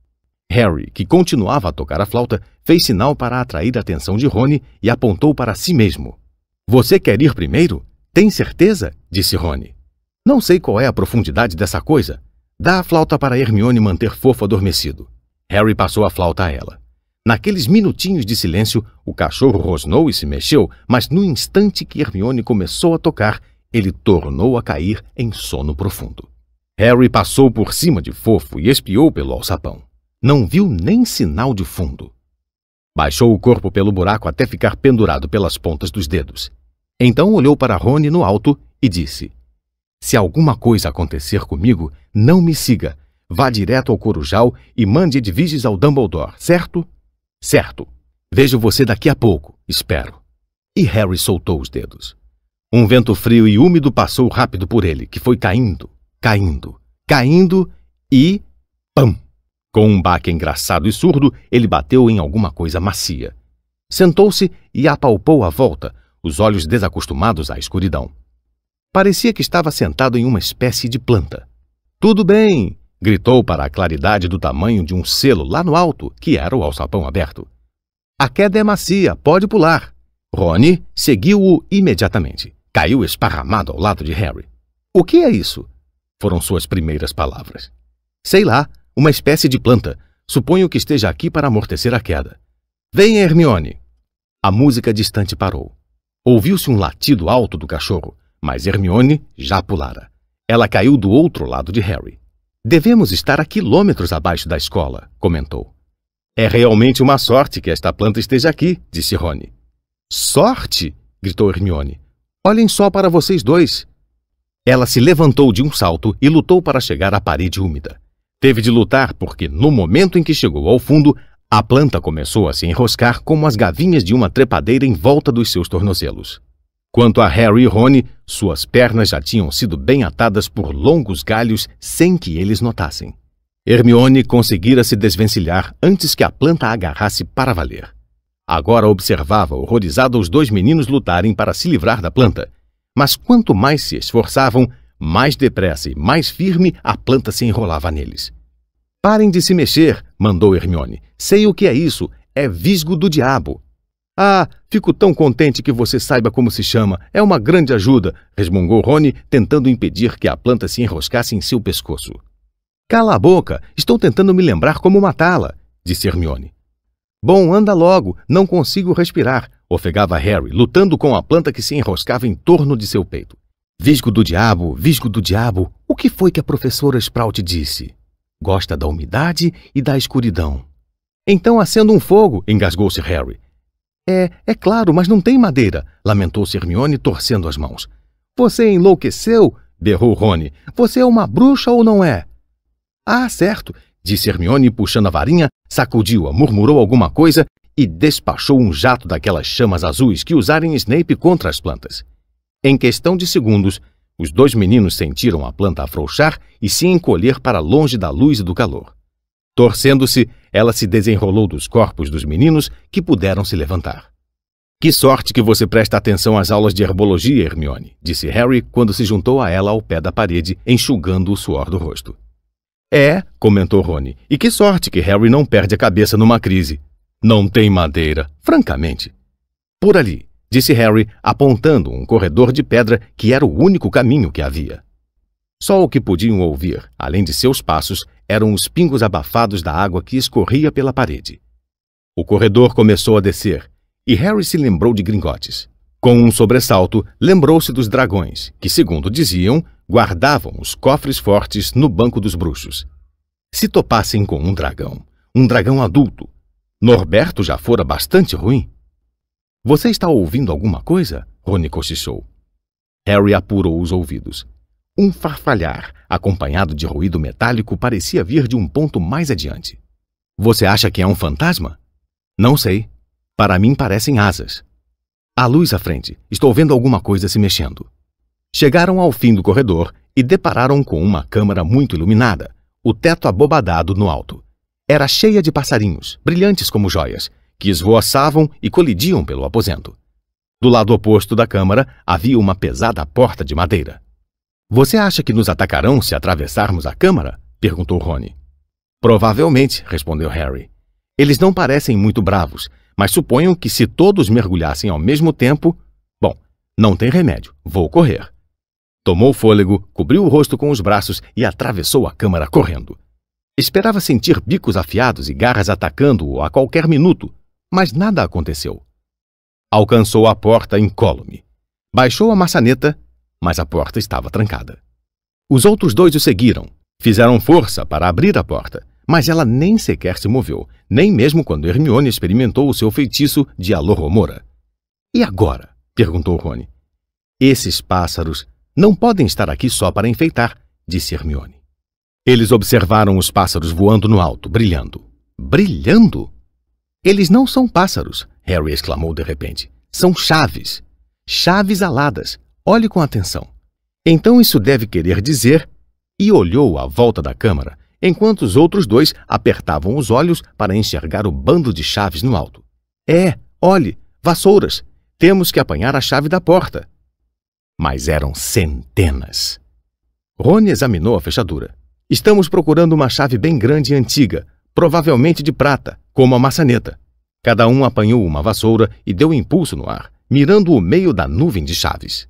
Harry, que continuava a tocar a flauta, fez sinal para atrair a atenção de Rony e apontou para si mesmo. Você quer ir primeiro? Tem certeza? disse Rony. Não sei qual é a profundidade dessa coisa. Dá a flauta para Hermione manter fofo adormecido. Harry passou a flauta a ela. Naqueles minutinhos de silêncio, o cachorro rosnou e se mexeu, mas no instante que Hermione começou a tocar, ele tornou a cair em sono profundo. Harry passou por cima de Fofo e espiou pelo alçapão. Não viu nem sinal de fundo. Baixou o corpo pelo buraco até ficar pendurado pelas pontas dos dedos. Então olhou para Rony no alto e disse: Se alguma coisa acontecer comigo, não me siga. Vá direto ao Corujal e mande Edviges ao Dumbledore, certo? Certo. Vejo você daqui a pouco, espero. E Harry soltou os dedos. Um vento frio e úmido passou rápido por ele, que foi caindo, caindo, caindo e. Pam! Com um baque engraçado e surdo, ele bateu em alguma coisa macia. Sentou-se e apalpou à volta, os olhos desacostumados à escuridão. Parecia que estava sentado em uma espécie de planta. Tudo bem, Gritou para a claridade do tamanho de um selo lá no alto, que era o alçapão aberto. A queda é macia, pode pular. Rony seguiu-o imediatamente. Caiu esparramado ao lado de Harry. O que é isso? Foram suas primeiras palavras. Sei lá, uma espécie de planta. Suponho que esteja aqui para amortecer a queda. Venha, Hermione! A música distante parou. Ouviu-se um latido alto do cachorro, mas Hermione já pulara. Ela caiu do outro lado de Harry. Devemos estar a quilômetros abaixo da escola, comentou. É realmente uma sorte que esta planta esteja aqui, disse Rony. Sorte? gritou Hermione. Olhem só para vocês dois. Ela se levantou de um salto e lutou para chegar à parede úmida. Teve de lutar porque, no momento em que chegou ao fundo, a planta começou a se enroscar como as gavinhas de uma trepadeira em volta dos seus tornozelos. Quanto a Harry e Rony, suas pernas já tinham sido bem atadas por longos galhos sem que eles notassem. Hermione conseguira se desvencilhar antes que a planta agarrasse para valer. Agora observava horrorizada os dois meninos lutarem para se livrar da planta. Mas quanto mais se esforçavam, mais depressa e mais firme a planta se enrolava neles. Parem de se mexer, mandou Hermione. Sei o que é isso. É visgo do diabo. Ah, fico tão contente que você saiba como se chama. É uma grande ajuda, resmungou Rony, tentando impedir que a planta se enroscasse em seu pescoço. Cala a boca, estou tentando me lembrar como matá-la, disse Hermione. Bom, anda logo, não consigo respirar, ofegava Harry, lutando com a planta que se enroscava em torno de seu peito. Visgo do diabo, visgo do diabo, o que foi que a professora Sprout disse? Gosta da umidade e da escuridão. Então acenda um fogo, engasgou-se Harry. É, é claro, mas não tem madeira, lamentou-se Hermione, torcendo as mãos. Você enlouqueceu? berrou Rony. Você é uma bruxa ou não é? Ah, certo, disse Hermione, puxando a varinha, sacudiu-a, murmurou alguma coisa e despachou um jato daquelas chamas azuis que usarem Snape contra as plantas. Em questão de segundos, os dois meninos sentiram a planta afrouxar e se encolher para longe da luz e do calor. Torcendo-se, ela se desenrolou dos corpos dos meninos que puderam se levantar. Que sorte que você presta atenção às aulas de herbologia, Hermione, disse Harry quando se juntou a ela ao pé da parede, enxugando o suor do rosto. É, comentou Rony, e que sorte que Harry não perde a cabeça numa crise. Não tem madeira, francamente. Por ali, disse Harry, apontando um corredor de pedra que era o único caminho que havia. Só o que podiam ouvir, além de seus passos, eram os pingos abafados da água que escorria pela parede. O corredor começou a descer, e Harry se lembrou de Gringotes. Com um sobressalto, lembrou-se dos dragões, que, segundo diziam, guardavam os cofres fortes no banco dos bruxos. Se topassem com um dragão, um dragão adulto, Norberto já fora bastante ruim. Você está ouvindo alguma coisa? Rony cochichou. Harry apurou os ouvidos. Um farfalhar, acompanhado de ruído metálico, parecia vir de um ponto mais adiante. Você acha que é um fantasma? Não sei. Para mim parecem asas. Há luz à frente. Estou vendo alguma coisa se mexendo. Chegaram ao fim do corredor e depararam com uma câmara muito iluminada, o teto abobadado no alto. Era cheia de passarinhos, brilhantes como joias, que esvoaçavam e colidiam pelo aposento. Do lado oposto da câmara havia uma pesada porta de madeira. Você acha que nos atacarão se atravessarmos a câmara? perguntou Rony. Provavelmente, respondeu Harry. Eles não parecem muito bravos, mas suponham que se todos mergulhassem ao mesmo tempo. Bom, não tem remédio, vou correr. Tomou fôlego, cobriu o rosto com os braços e atravessou a câmara correndo. Esperava sentir bicos afiados e garras atacando-o a qualquer minuto, mas nada aconteceu. Alcançou a porta incólume. Baixou a maçaneta mas a porta estava trancada. Os outros dois o seguiram. Fizeram força para abrir a porta, mas ela nem sequer se moveu, nem mesmo quando Hermione experimentou o seu feitiço de aloromora. E agora? perguntou Rony. Esses pássaros não podem estar aqui só para enfeitar, disse Hermione. Eles observaram os pássaros voando no alto, brilhando. Brilhando? Eles não são pássaros, Harry exclamou de repente. São chaves. Chaves aladas, Olhe com atenção. Então isso deve querer dizer. E olhou à volta da câmara, enquanto os outros dois apertavam os olhos para enxergar o bando de chaves no alto. É, olhe, vassouras. Temos que apanhar a chave da porta. Mas eram centenas. Rony examinou a fechadura. Estamos procurando uma chave bem grande e antiga, provavelmente de prata, como a maçaneta. Cada um apanhou uma vassoura e deu impulso no ar, mirando o meio da nuvem de chaves.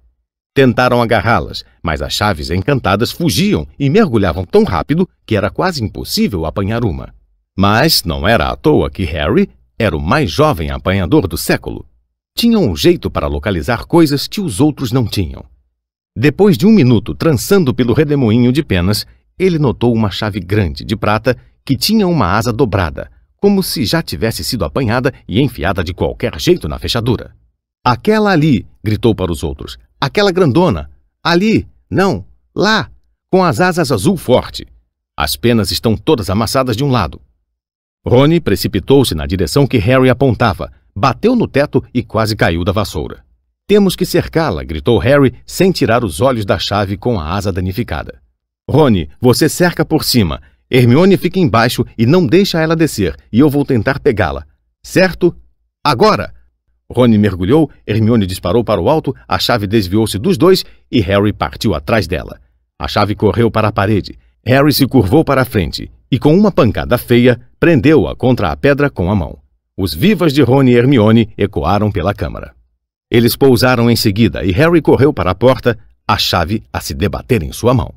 Tentaram agarrá-las, mas as chaves encantadas fugiam e mergulhavam tão rápido que era quase impossível apanhar uma. Mas não era à toa que Harry era o mais jovem apanhador do século. Tinha um jeito para localizar coisas que os outros não tinham. Depois de um minuto trançando pelo redemoinho de penas, ele notou uma chave grande de prata que tinha uma asa dobrada, como se já tivesse sido apanhada e enfiada de qualquer jeito na fechadura. Aquela ali! gritou para os outros. Aquela grandona. Ali. Não. Lá. Com as asas azul forte. As penas estão todas amassadas de um lado. Rony precipitou-se na direção que Harry apontava, bateu no teto e quase caiu da vassoura. Temos que cercá-la, gritou Harry, sem tirar os olhos da chave com a asa danificada. Rony, você cerca por cima. Hermione fica embaixo e não deixa ela descer, e eu vou tentar pegá-la. Certo? Agora! Rony mergulhou, Hermione disparou para o alto, a chave desviou-se dos dois e Harry partiu atrás dela. A chave correu para a parede. Harry se curvou para a frente e, com uma pancada feia, prendeu-a contra a pedra com a mão. Os vivas de Rony e Hermione ecoaram pela câmara. Eles pousaram em seguida e Harry correu para a porta, a chave a se debater em sua mão.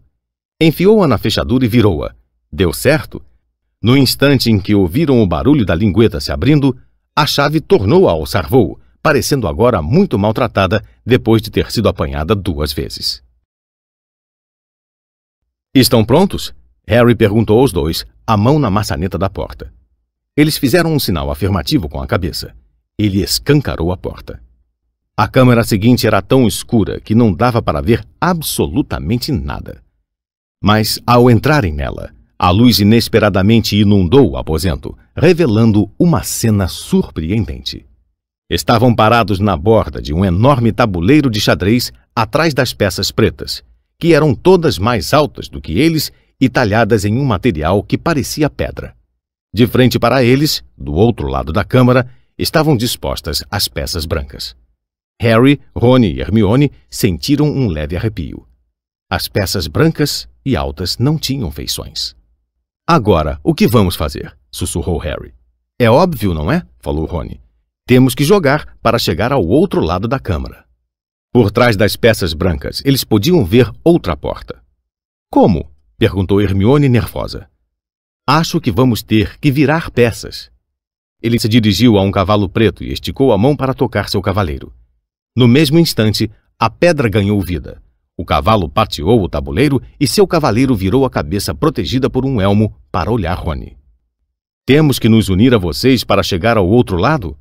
Enfiou-a na fechadura e virou-a. Deu certo? No instante em que ouviram o barulho da lingueta se abrindo, a chave tornou a alçar voo, parecendo agora muito maltratada depois de ter sido apanhada duas vezes. Estão prontos? Harry perguntou aos dois, a mão na maçaneta da porta. Eles fizeram um sinal afirmativo com a cabeça. Ele escancarou a porta. A câmara seguinte era tão escura que não dava para ver absolutamente nada. Mas, ao entrarem nela, a luz inesperadamente inundou o aposento, revelando uma cena surpreendente. Estavam parados na borda de um enorme tabuleiro de xadrez atrás das peças pretas, que eram todas mais altas do que eles e talhadas em um material que parecia pedra. De frente para eles, do outro lado da câmara, estavam dispostas as peças brancas. Harry, Rony e Hermione sentiram um leve arrepio. As peças brancas e altas não tinham feições. Agora, o que vamos fazer? sussurrou Harry. É óbvio, não é? falou Rony. Temos que jogar para chegar ao outro lado da câmara. Por trás das peças brancas, eles podiam ver outra porta. Como? perguntou Hermione nervosa. Acho que vamos ter que virar peças. Ele se dirigiu a um cavalo preto e esticou a mão para tocar seu cavaleiro. No mesmo instante, a pedra ganhou vida. O cavalo pateou o tabuleiro e seu cavaleiro virou a cabeça protegida por um elmo para olhar Rony. Temos que nos unir a vocês para chegar ao outro lado?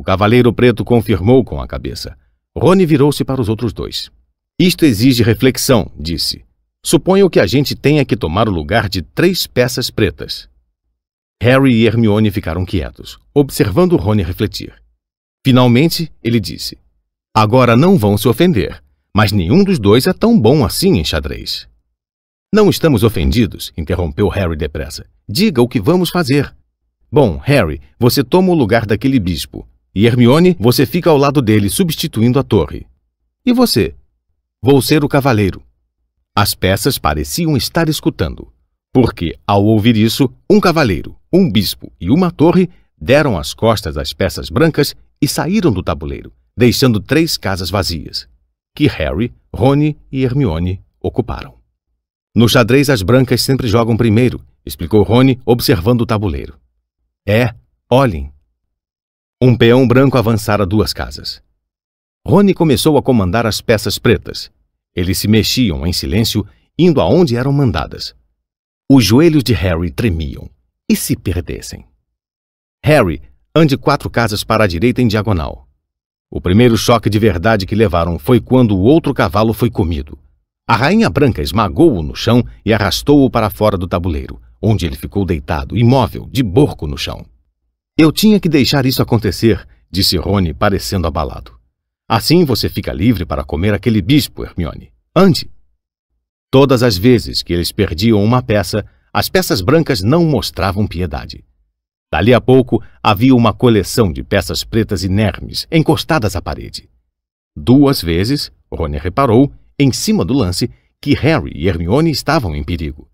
O cavaleiro preto confirmou com a cabeça. Rony virou-se para os outros dois. Isto exige reflexão, disse. Suponho que a gente tenha que tomar o lugar de três peças pretas. Harry e Hermione ficaram quietos, observando Rony refletir. Finalmente, ele disse: Agora não vão se ofender, mas nenhum dos dois é tão bom assim em xadrez. Não estamos ofendidos, interrompeu Harry depressa. Diga o que vamos fazer. Bom, Harry, você toma o lugar daquele bispo. E Hermione, você fica ao lado dele substituindo a torre. E você? Vou ser o cavaleiro. As peças pareciam estar escutando, porque, ao ouvir isso, um cavaleiro, um bispo e uma torre deram as costas às peças brancas e saíram do tabuleiro, deixando três casas vazias, que Harry, Rony e Hermione ocuparam. No xadrez, as brancas sempre jogam primeiro, explicou Rony, observando o tabuleiro. É, olhem, um peão branco avançara duas casas. Rony começou a comandar as peças pretas. Eles se mexiam em silêncio, indo aonde eram mandadas. Os joelhos de Harry tremiam. E se perdessem? Harry, ande quatro casas para a direita em diagonal. O primeiro choque de verdade que levaram foi quando o outro cavalo foi comido. A rainha branca esmagou-o no chão e arrastou-o para fora do tabuleiro, onde ele ficou deitado, imóvel, de borco no chão. Eu tinha que deixar isso acontecer, disse Rony, parecendo abalado. Assim você fica livre para comer aquele bispo, Hermione. Ande! Todas as vezes que eles perdiam uma peça, as peças brancas não mostravam piedade. Dali a pouco, havia uma coleção de peças pretas inermes encostadas à parede. Duas vezes, Rony reparou, em cima do lance, que Harry e Hermione estavam em perigo.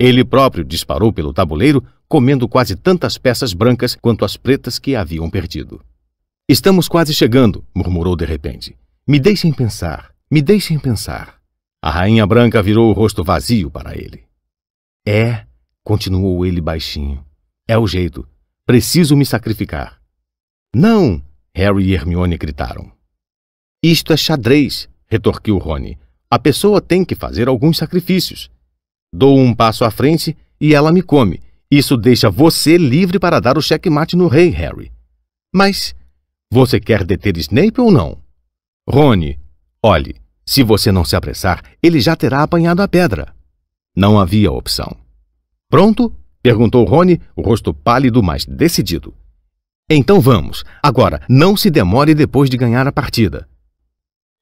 Ele próprio disparou pelo tabuleiro, comendo quase tantas peças brancas quanto as pretas que haviam perdido. Estamos quase chegando, murmurou de repente. Me deixem pensar, me deixem pensar. A rainha branca virou o rosto vazio para ele. É, continuou ele baixinho. É o jeito. Preciso me sacrificar. Não! Harry e Hermione gritaram. Isto é xadrez, retorquiu Rony. A pessoa tem que fazer alguns sacrifícios. Dou um passo à frente e ela me come. Isso deixa você livre para dar o checkmate no rei, Harry. Mas você quer deter Snape ou não? Rony, olhe, se você não se apressar, ele já terá apanhado a pedra. Não havia opção. Pronto? perguntou Rony, o rosto pálido, mas decidido. Então vamos. Agora, não se demore depois de ganhar a partida.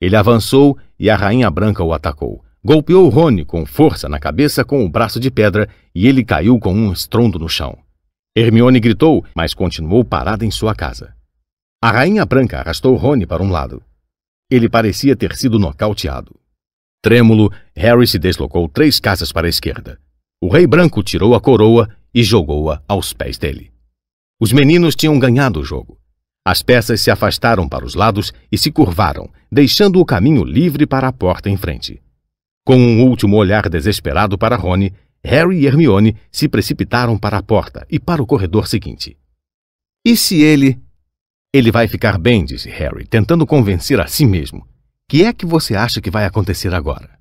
Ele avançou e a rainha branca o atacou. Golpeou Rony com força na cabeça com o braço de pedra e ele caiu com um estrondo no chão. Hermione gritou, mas continuou parada em sua casa. A Rainha Branca arrastou Rony para um lado. Ele parecia ter sido nocauteado. Trêmulo, Harry se deslocou três casas para a esquerda. O Rei Branco tirou a coroa e jogou-a aos pés dele. Os meninos tinham ganhado o jogo. As peças se afastaram para os lados e se curvaram, deixando o caminho livre para a porta em frente. Com um último olhar desesperado para Rony, Harry e Hermione se precipitaram para a porta e para o corredor seguinte. E se ele. Ele vai ficar bem, disse Harry, tentando convencer a si mesmo. Que é que você acha que vai acontecer agora?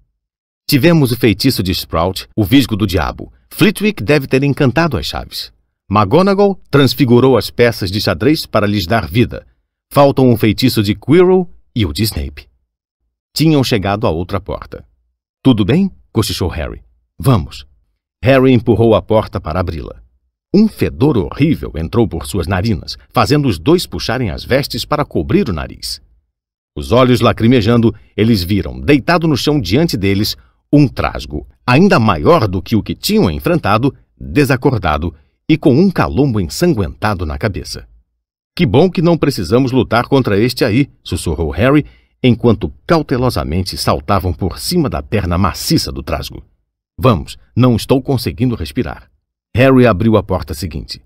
Tivemos o feitiço de Sprout, o visgo do diabo. Flitwick deve ter encantado as chaves. McGonagall transfigurou as peças de xadrez para lhes dar vida. Faltam o feitiço de Quirrell e o de Snape. Tinham chegado à outra porta. Tudo bem? cochichou Harry. Vamos. Harry empurrou a porta para abri-la. Um fedor horrível entrou por suas narinas, fazendo os dois puxarem as vestes para cobrir o nariz. Os olhos lacrimejando, eles viram, deitado no chão diante deles, um trasgo, ainda maior do que o que tinham enfrentado, desacordado e com um calombo ensanguentado na cabeça. Que bom que não precisamos lutar contra este aí, sussurrou Harry enquanto cautelosamente saltavam por cima da perna maciça do trasgo. Vamos, não estou conseguindo respirar. Harry abriu a porta seguinte.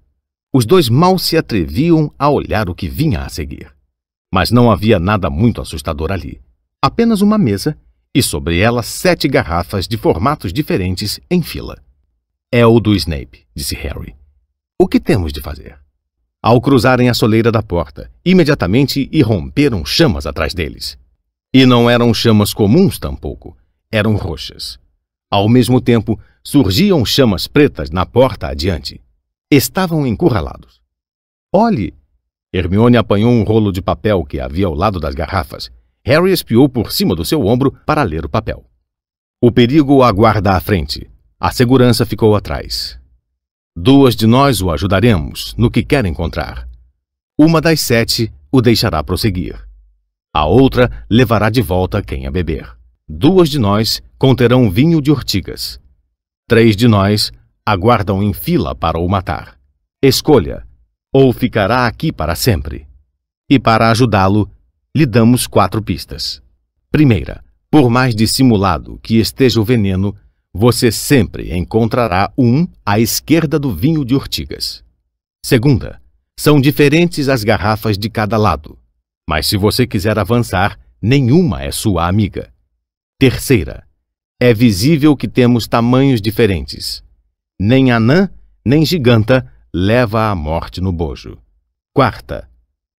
Os dois mal se atreviam a olhar o que vinha a seguir. Mas não havia nada muito assustador ali. Apenas uma mesa e sobre ela sete garrafas de formatos diferentes em fila. É o do Snape, disse Harry. O que temos de fazer? ao cruzarem a soleira da porta. Imediatamente irromperam chamas atrás deles. E não eram chamas comuns tampouco, eram roxas. Ao mesmo tempo, surgiam chamas pretas na porta adiante. Estavam encurralados. Olhe! Hermione apanhou um rolo de papel que havia ao lado das garrafas. Harry espiou por cima do seu ombro para ler o papel. O perigo aguarda à frente. A segurança ficou atrás. Duas de nós o ajudaremos no que quer encontrar. Uma das sete o deixará prosseguir. A outra levará de volta quem a beber. Duas de nós conterão vinho de ortigas. Três de nós aguardam em fila para o matar. Escolha, ou ficará aqui para sempre. E para ajudá-lo, lhe damos quatro pistas. Primeira, por mais dissimulado que esteja o veneno, você sempre encontrará um à esquerda do vinho de Ortigas. Segunda, são diferentes as garrafas de cada lado, mas se você quiser avançar, nenhuma é sua amiga. Terceira, é visível que temos tamanhos diferentes. Nem anã, nem giganta leva a morte no bojo. Quarta,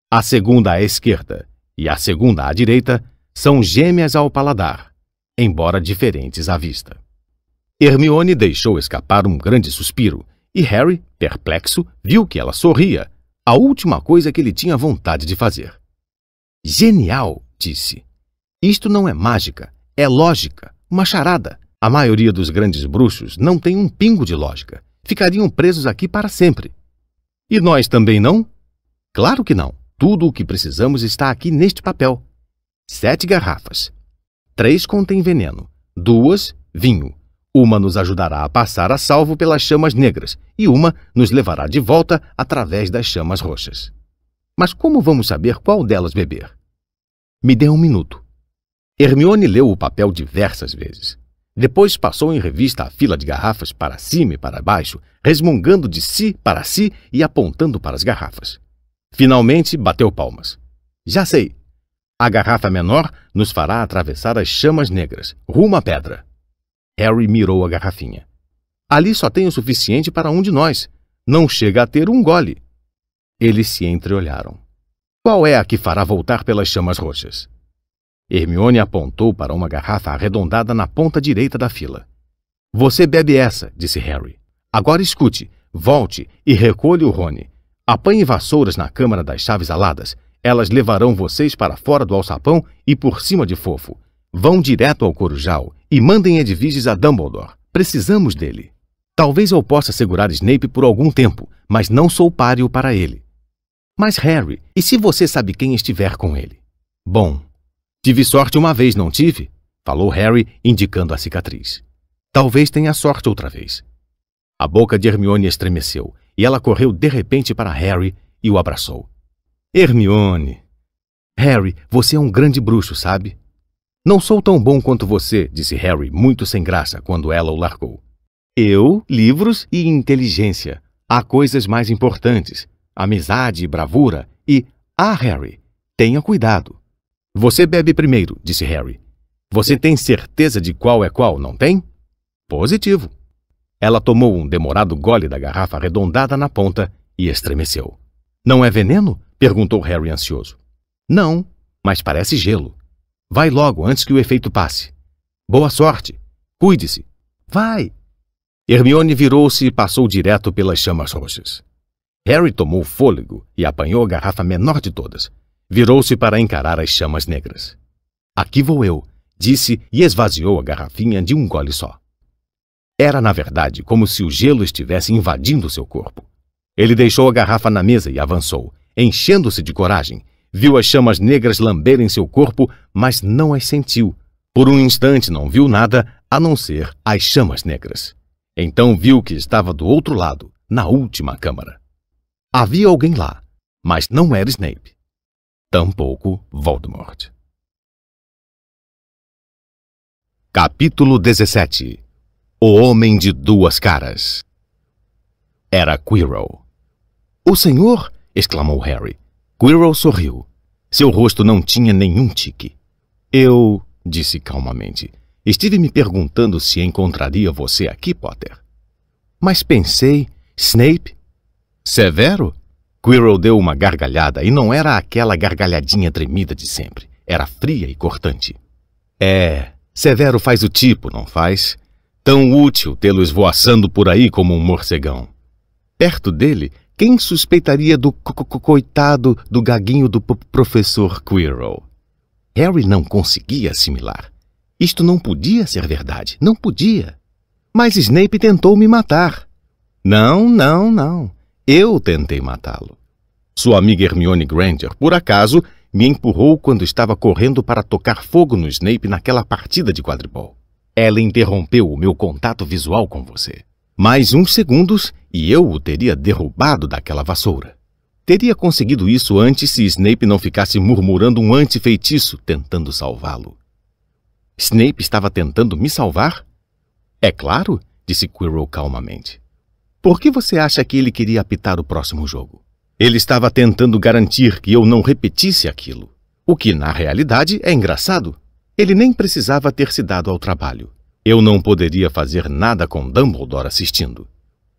a segunda à esquerda e a segunda à direita são gêmeas ao paladar, embora diferentes à vista. Hermione deixou escapar um grande suspiro e Harry, perplexo, viu que ela sorria, a última coisa que ele tinha vontade de fazer. Genial, disse. Isto não é mágica, é lógica, uma charada. A maioria dos grandes bruxos não tem um pingo de lógica. Ficariam presos aqui para sempre. E nós também não? Claro que não. Tudo o que precisamos está aqui neste papel. Sete garrafas. Três contêm veneno, duas, vinho, uma nos ajudará a passar a salvo pelas chamas negras e uma nos levará de volta através das chamas roxas. Mas como vamos saber qual delas beber? Me dê um minuto. Hermione leu o papel diversas vezes. Depois passou em revista a fila de garrafas para cima e para baixo, resmungando de si para si e apontando para as garrafas. Finalmente bateu palmas. Já sei. A garrafa menor nos fará atravessar as chamas negras, rumo à pedra. Harry mirou a garrafinha. Ali só tem o suficiente para um de nós. Não chega a ter um gole. Eles se entreolharam. Qual é a que fará voltar pelas chamas roxas? Hermione apontou para uma garrafa arredondada na ponta direita da fila. Você bebe essa, disse Harry. Agora escute, volte e recolha o Rony. Apanhe vassouras na Câmara das Chaves Aladas. Elas levarão vocês para fora do alçapão e por cima de fofo. Vão direto ao Corujal e mandem Edviges a Dumbledore. Precisamos dele. Talvez eu possa segurar Snape por algum tempo, mas não sou páreo para ele. Mas Harry, e se você sabe quem estiver com ele? Bom, tive sorte uma vez, não tive? Falou Harry, indicando a cicatriz. Talvez tenha sorte outra vez. A boca de Hermione estremeceu e ela correu de repente para Harry e o abraçou. Hermione! Harry, você é um grande bruxo, sabe? Não sou tão bom quanto você, disse Harry, muito sem graça, quando ela o largou. Eu, livros e inteligência. Há coisas mais importantes: amizade e bravura. E, ah, Harry, tenha cuidado. Você bebe primeiro, disse Harry. Você tem certeza de qual é qual, não tem? Positivo. Ela tomou um demorado gole da garrafa arredondada na ponta e estremeceu. Não é veneno? perguntou Harry ansioso. Não, mas parece gelo. Vai logo antes que o efeito passe. Boa sorte. Cuide-se. Vai. Hermione virou-se e passou direto pelas chamas roxas. Harry tomou fôlego e apanhou a garrafa menor de todas. Virou-se para encarar as chamas negras. Aqui vou eu, disse e esvaziou a garrafinha de um gole só. Era, na verdade, como se o gelo estivesse invadindo seu corpo. Ele deixou a garrafa na mesa e avançou, enchendo-se de coragem, viu as chamas negras lamberem seu corpo, mas não as sentiu. Por um instante não viu nada a não ser as chamas negras. Então viu que estava do outro lado, na última câmara. Havia alguém lá, mas não era Snape. Tampouco Voldemort. Capítulo 17 O Homem de Duas Caras Era Quirrell. O senhor! exclamou Harry. Quirrell sorriu. Seu rosto não tinha nenhum tique. Eu, disse calmamente, estive me perguntando se encontraria você aqui, Potter. Mas pensei, Snape? Severo? Quirrell deu uma gargalhada e não era aquela gargalhadinha tremida de sempre. Era fria e cortante. É, Severo faz o tipo, não faz? Tão útil tê-lo esvoaçando por aí como um morcegão. Perto dele, quem suspeitaria do co co coitado do gaguinho do professor Quirrell? Harry não conseguia assimilar. Isto não podia ser verdade, não podia. Mas Snape tentou me matar. Não, não, não. Eu tentei matá-lo. Sua amiga Hermione Granger, por acaso, me empurrou quando estava correndo para tocar fogo no Snape naquela partida de quadribol. Ela interrompeu o meu contato visual com você. Mais uns segundos e eu o teria derrubado daquela vassoura. Teria conseguido isso antes se Snape não ficasse murmurando um antifeitiço tentando salvá-lo. Snape estava tentando me salvar? É claro, disse Quirrell calmamente. Por que você acha que ele queria apitar o próximo jogo? Ele estava tentando garantir que eu não repetisse aquilo. O que, na realidade, é engraçado. Ele nem precisava ter se dado ao trabalho. Eu não poderia fazer nada com Dumbledore assistindo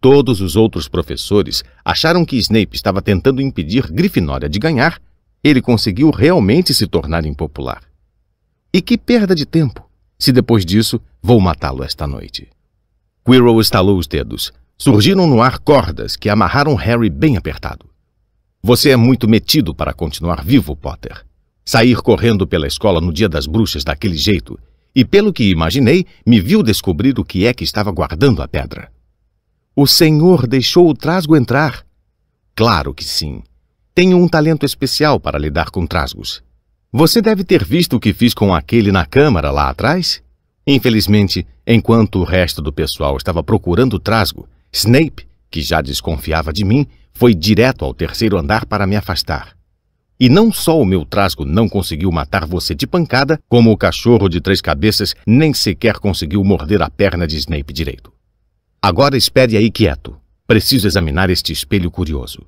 todos os outros professores acharam que Snape estava tentando impedir Grifinória de ganhar, ele conseguiu realmente se tornar impopular. E que perda de tempo, se depois disso vou matá-lo esta noite. Quirrell estalou os dedos. Surgiram no ar cordas que amarraram Harry bem apertado. Você é muito metido para continuar vivo, Potter. Sair correndo pela escola no dia das bruxas daquele jeito, e pelo que imaginei, me viu descobrir o que é que estava guardando a pedra. O Senhor deixou o trasgo entrar? Claro que sim. Tenho um talento especial para lidar com trasgos. Você deve ter visto o que fiz com aquele na câmara lá atrás? Infelizmente, enquanto o resto do pessoal estava procurando o trasgo, Snape, que já desconfiava de mim, foi direto ao terceiro andar para me afastar. E não só o meu trasgo não conseguiu matar você de pancada, como o cachorro de três cabeças nem sequer conseguiu morder a perna de Snape direito. Agora espere aí quieto. Preciso examinar este espelho curioso.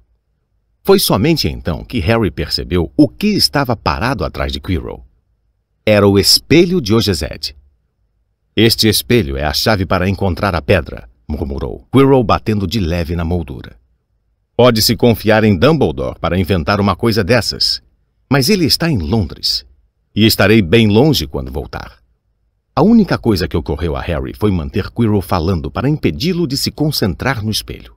Foi somente então que Harry percebeu o que estava parado atrás de Quirrell. Era o espelho de Zed. Este espelho é a chave para encontrar a pedra, murmurou, Quirrell batendo de leve na moldura. Pode-se confiar em Dumbledore para inventar uma coisa dessas. Mas ele está em Londres. E estarei bem longe quando voltar. A única coisa que ocorreu a Harry foi manter Quirrell falando para impedi-lo de se concentrar no espelho.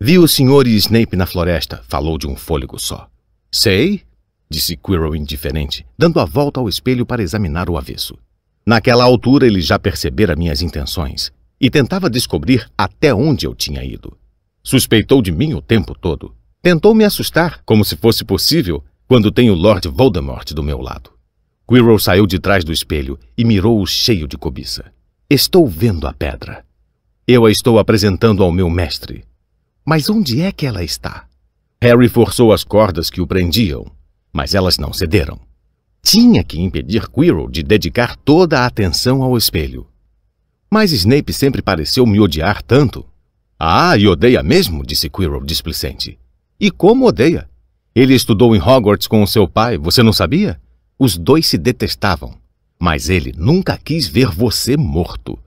Vi o senhor e Snape na floresta, falou de um fôlego só. Sei, disse Quirrell indiferente, dando a volta ao espelho para examinar o avesso. Naquela altura ele já percebera minhas intenções e tentava descobrir até onde eu tinha ido. Suspeitou de mim o tempo todo. Tentou me assustar, como se fosse possível, quando tenho Lord Voldemort do meu lado. Quirrell saiu de trás do espelho e mirou-o cheio de cobiça. Estou vendo a pedra. Eu a estou apresentando ao meu mestre. Mas onde é que ela está? Harry forçou as cordas que o prendiam, mas elas não cederam. Tinha que impedir Quirrell de dedicar toda a atenção ao espelho. Mas Snape sempre pareceu me odiar tanto. Ah, e odeia mesmo, disse Quirrell displicente. E como odeia? Ele estudou em Hogwarts com seu pai, você não sabia? Os dois se detestavam, mas ele nunca quis ver você morto.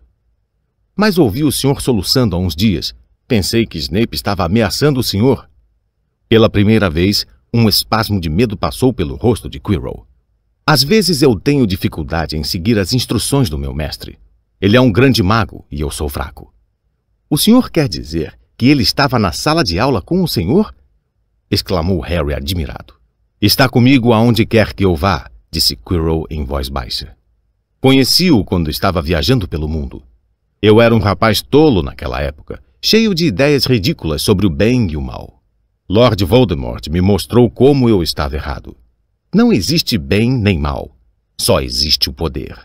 Mas ouvi o senhor soluçando há uns dias. Pensei que Snape estava ameaçando o senhor. Pela primeira vez, um espasmo de medo passou pelo rosto de Quirrell. Às vezes eu tenho dificuldade em seguir as instruções do meu mestre. Ele é um grande mago e eu sou fraco. O senhor quer dizer que ele estava na sala de aula com o senhor? exclamou Harry admirado. Está comigo aonde quer que eu vá, disse Quirrell em voz baixa. Conheci-o quando estava viajando pelo mundo. Eu era um rapaz tolo naquela época, cheio de ideias ridículas sobre o bem e o mal. Lord Voldemort me mostrou como eu estava errado. Não existe bem nem mal. Só existe o poder.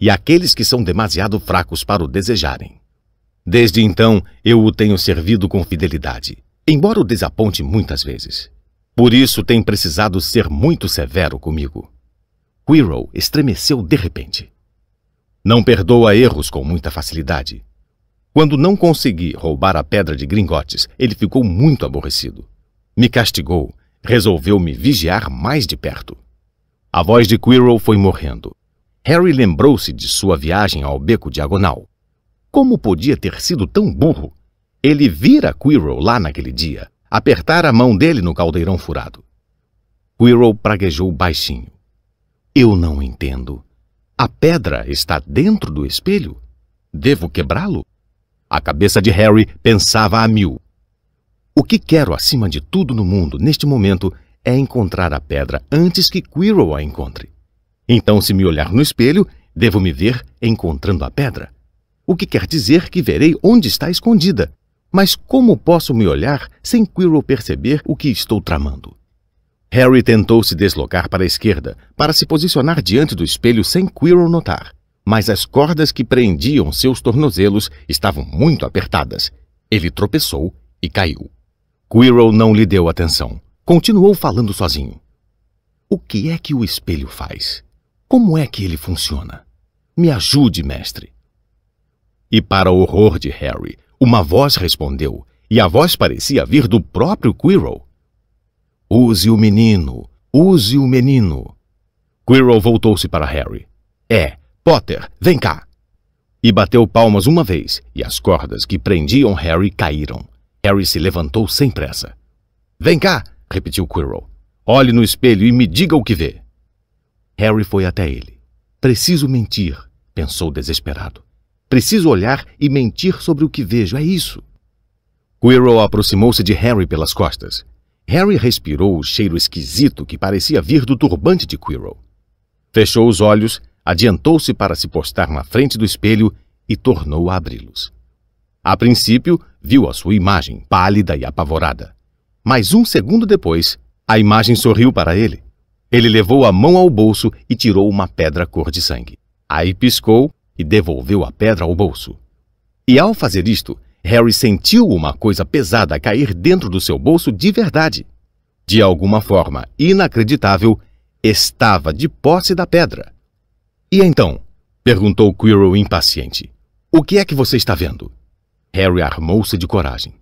E aqueles que são demasiado fracos para o desejarem. Desde então, eu o tenho servido com fidelidade, embora o desaponte muitas vezes. Por isso tem precisado ser muito severo comigo. Quirrell estremeceu de repente. Não perdoa erros com muita facilidade. Quando não consegui roubar a pedra de Gringotes, ele ficou muito aborrecido. Me castigou, resolveu me vigiar mais de perto. A voz de Quirrell foi morrendo. Harry lembrou-se de sua viagem ao Beco Diagonal. Como podia ter sido tão burro? Ele vira Quirrell lá naquele dia, apertar a mão dele no caldeirão furado. Quirrell praguejou baixinho. Eu não entendo. A pedra está dentro do espelho? Devo quebrá-lo? A cabeça de Harry pensava a mil. O que quero acima de tudo no mundo, neste momento, é encontrar a pedra antes que Quirrell a encontre. Então, se me olhar no espelho, devo me ver encontrando a pedra. O que quer dizer que verei onde está escondida. Mas como posso me olhar sem Quirrell perceber o que estou tramando? Harry tentou se deslocar para a esquerda, para se posicionar diante do espelho sem Quirrell notar. Mas as cordas que prendiam seus tornozelos estavam muito apertadas. Ele tropeçou e caiu. Quirrell não lhe deu atenção. Continuou falando sozinho. O que é que o espelho faz? Como é que ele funciona? Me ajude, mestre. E para o horror de Harry, uma voz respondeu, e a voz parecia vir do próprio Quirrell. Use o menino. Use o menino. Quirrell voltou-se para Harry. É, Potter, vem cá. E bateu palmas uma vez, e as cordas que prendiam Harry caíram. Harry se levantou sem pressa. Vem cá, repetiu Quirrell. Olhe no espelho e me diga o que vê. Harry foi até ele. Preciso mentir, pensou desesperado. Preciso olhar e mentir sobre o que vejo, é isso. Quirrell aproximou-se de Harry pelas costas Harry respirou o cheiro esquisito que parecia vir do turbante de Quirrell. Fechou os olhos, adiantou-se para se postar na frente do espelho e tornou a abri-los. A princípio, viu a sua imagem, pálida e apavorada. Mas um segundo depois, a imagem sorriu para ele. Ele levou a mão ao bolso e tirou uma pedra cor de sangue. Aí piscou e devolveu a pedra ao bolso. E ao fazer isto, Harry sentiu uma coisa pesada cair dentro do seu bolso de verdade. De alguma forma inacreditável, estava de posse da pedra. E então? Perguntou Quirrell impaciente. O que é que você está vendo? Harry armou-se de coragem.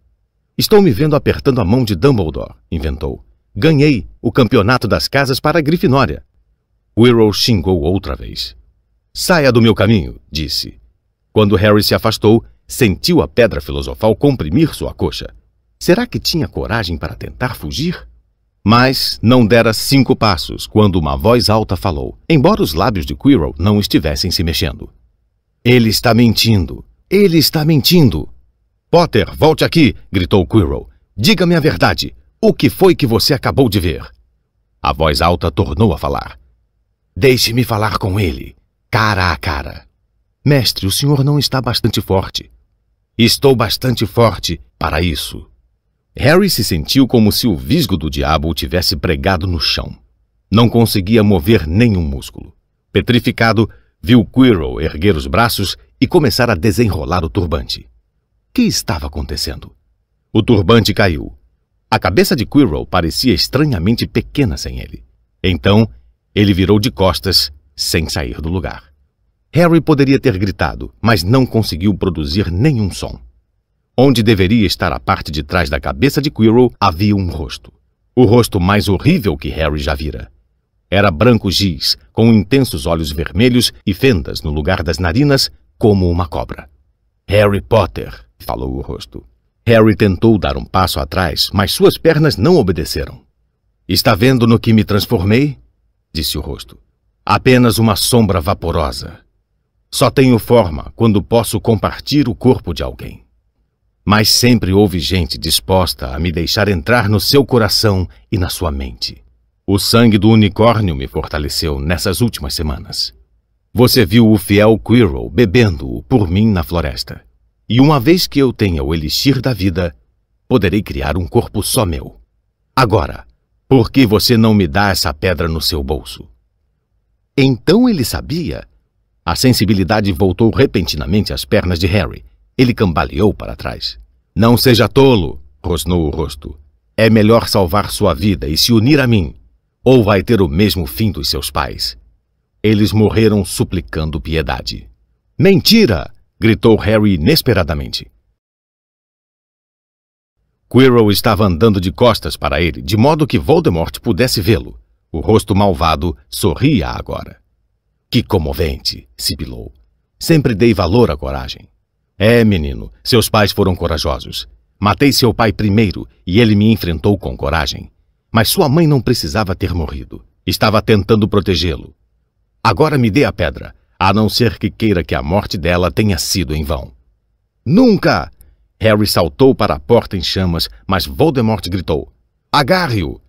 Estou me vendo apertando a mão de Dumbledore, inventou. Ganhei o campeonato das casas para a Grifinória. Quirrell xingou outra vez. Saia do meu caminho, disse. Quando Harry se afastou, Sentiu a pedra filosofal comprimir sua coxa. Será que tinha coragem para tentar fugir? Mas não dera cinco passos quando uma voz alta falou, embora os lábios de Quirrell não estivessem se mexendo. Ele está mentindo! Ele está mentindo! Potter, volte aqui! gritou Quirrell. Diga-me a verdade! O que foi que você acabou de ver? A voz alta tornou a falar. Deixe-me falar com ele, cara a cara. Mestre, o senhor não está bastante forte. Estou bastante forte para isso. Harry se sentiu como se o visgo do diabo o tivesse pregado no chão. Não conseguia mover nenhum músculo. Petrificado, viu Quirrell erguer os braços e começar a desenrolar o turbante. O que estava acontecendo? O turbante caiu. A cabeça de Quirrell parecia estranhamente pequena sem ele. Então, ele virou de costas, sem sair do lugar. Harry poderia ter gritado, mas não conseguiu produzir nenhum som. Onde deveria estar a parte de trás da cabeça de Quirrell havia um rosto. O rosto mais horrível que Harry já vira. Era branco giz, com intensos olhos vermelhos e fendas no lugar das narinas, como uma cobra. Harry Potter, falou o rosto. Harry tentou dar um passo atrás, mas suas pernas não obedeceram. Está vendo no que me transformei? disse o rosto. Apenas uma sombra vaporosa. Só tenho forma quando posso compartir o corpo de alguém. Mas sempre houve gente disposta a me deixar entrar no seu coração e na sua mente. O sangue do unicórnio me fortaleceu nessas últimas semanas. Você viu o fiel Quirrell bebendo-o por mim na floresta. E uma vez que eu tenha o elixir da vida, poderei criar um corpo só meu. Agora, por que você não me dá essa pedra no seu bolso? Então ele sabia a sensibilidade voltou repentinamente às pernas de Harry. Ele cambaleou para trás. Não seja tolo, rosnou o rosto. É melhor salvar sua vida e se unir a mim, ou vai ter o mesmo fim dos seus pais. Eles morreram suplicando piedade. Mentira! gritou Harry inesperadamente. Quirrell estava andando de costas para ele, de modo que Voldemort pudesse vê-lo. O rosto malvado sorria agora. Que comovente! sibilou. Sempre dei valor à coragem. É, menino, seus pais foram corajosos. Matei seu pai primeiro e ele me enfrentou com coragem. Mas sua mãe não precisava ter morrido. Estava tentando protegê-lo. Agora me dê a pedra, a não ser que queira que a morte dela tenha sido em vão. Nunca! Harry saltou para a porta em chamas, mas Voldemort gritou: Agarre-o!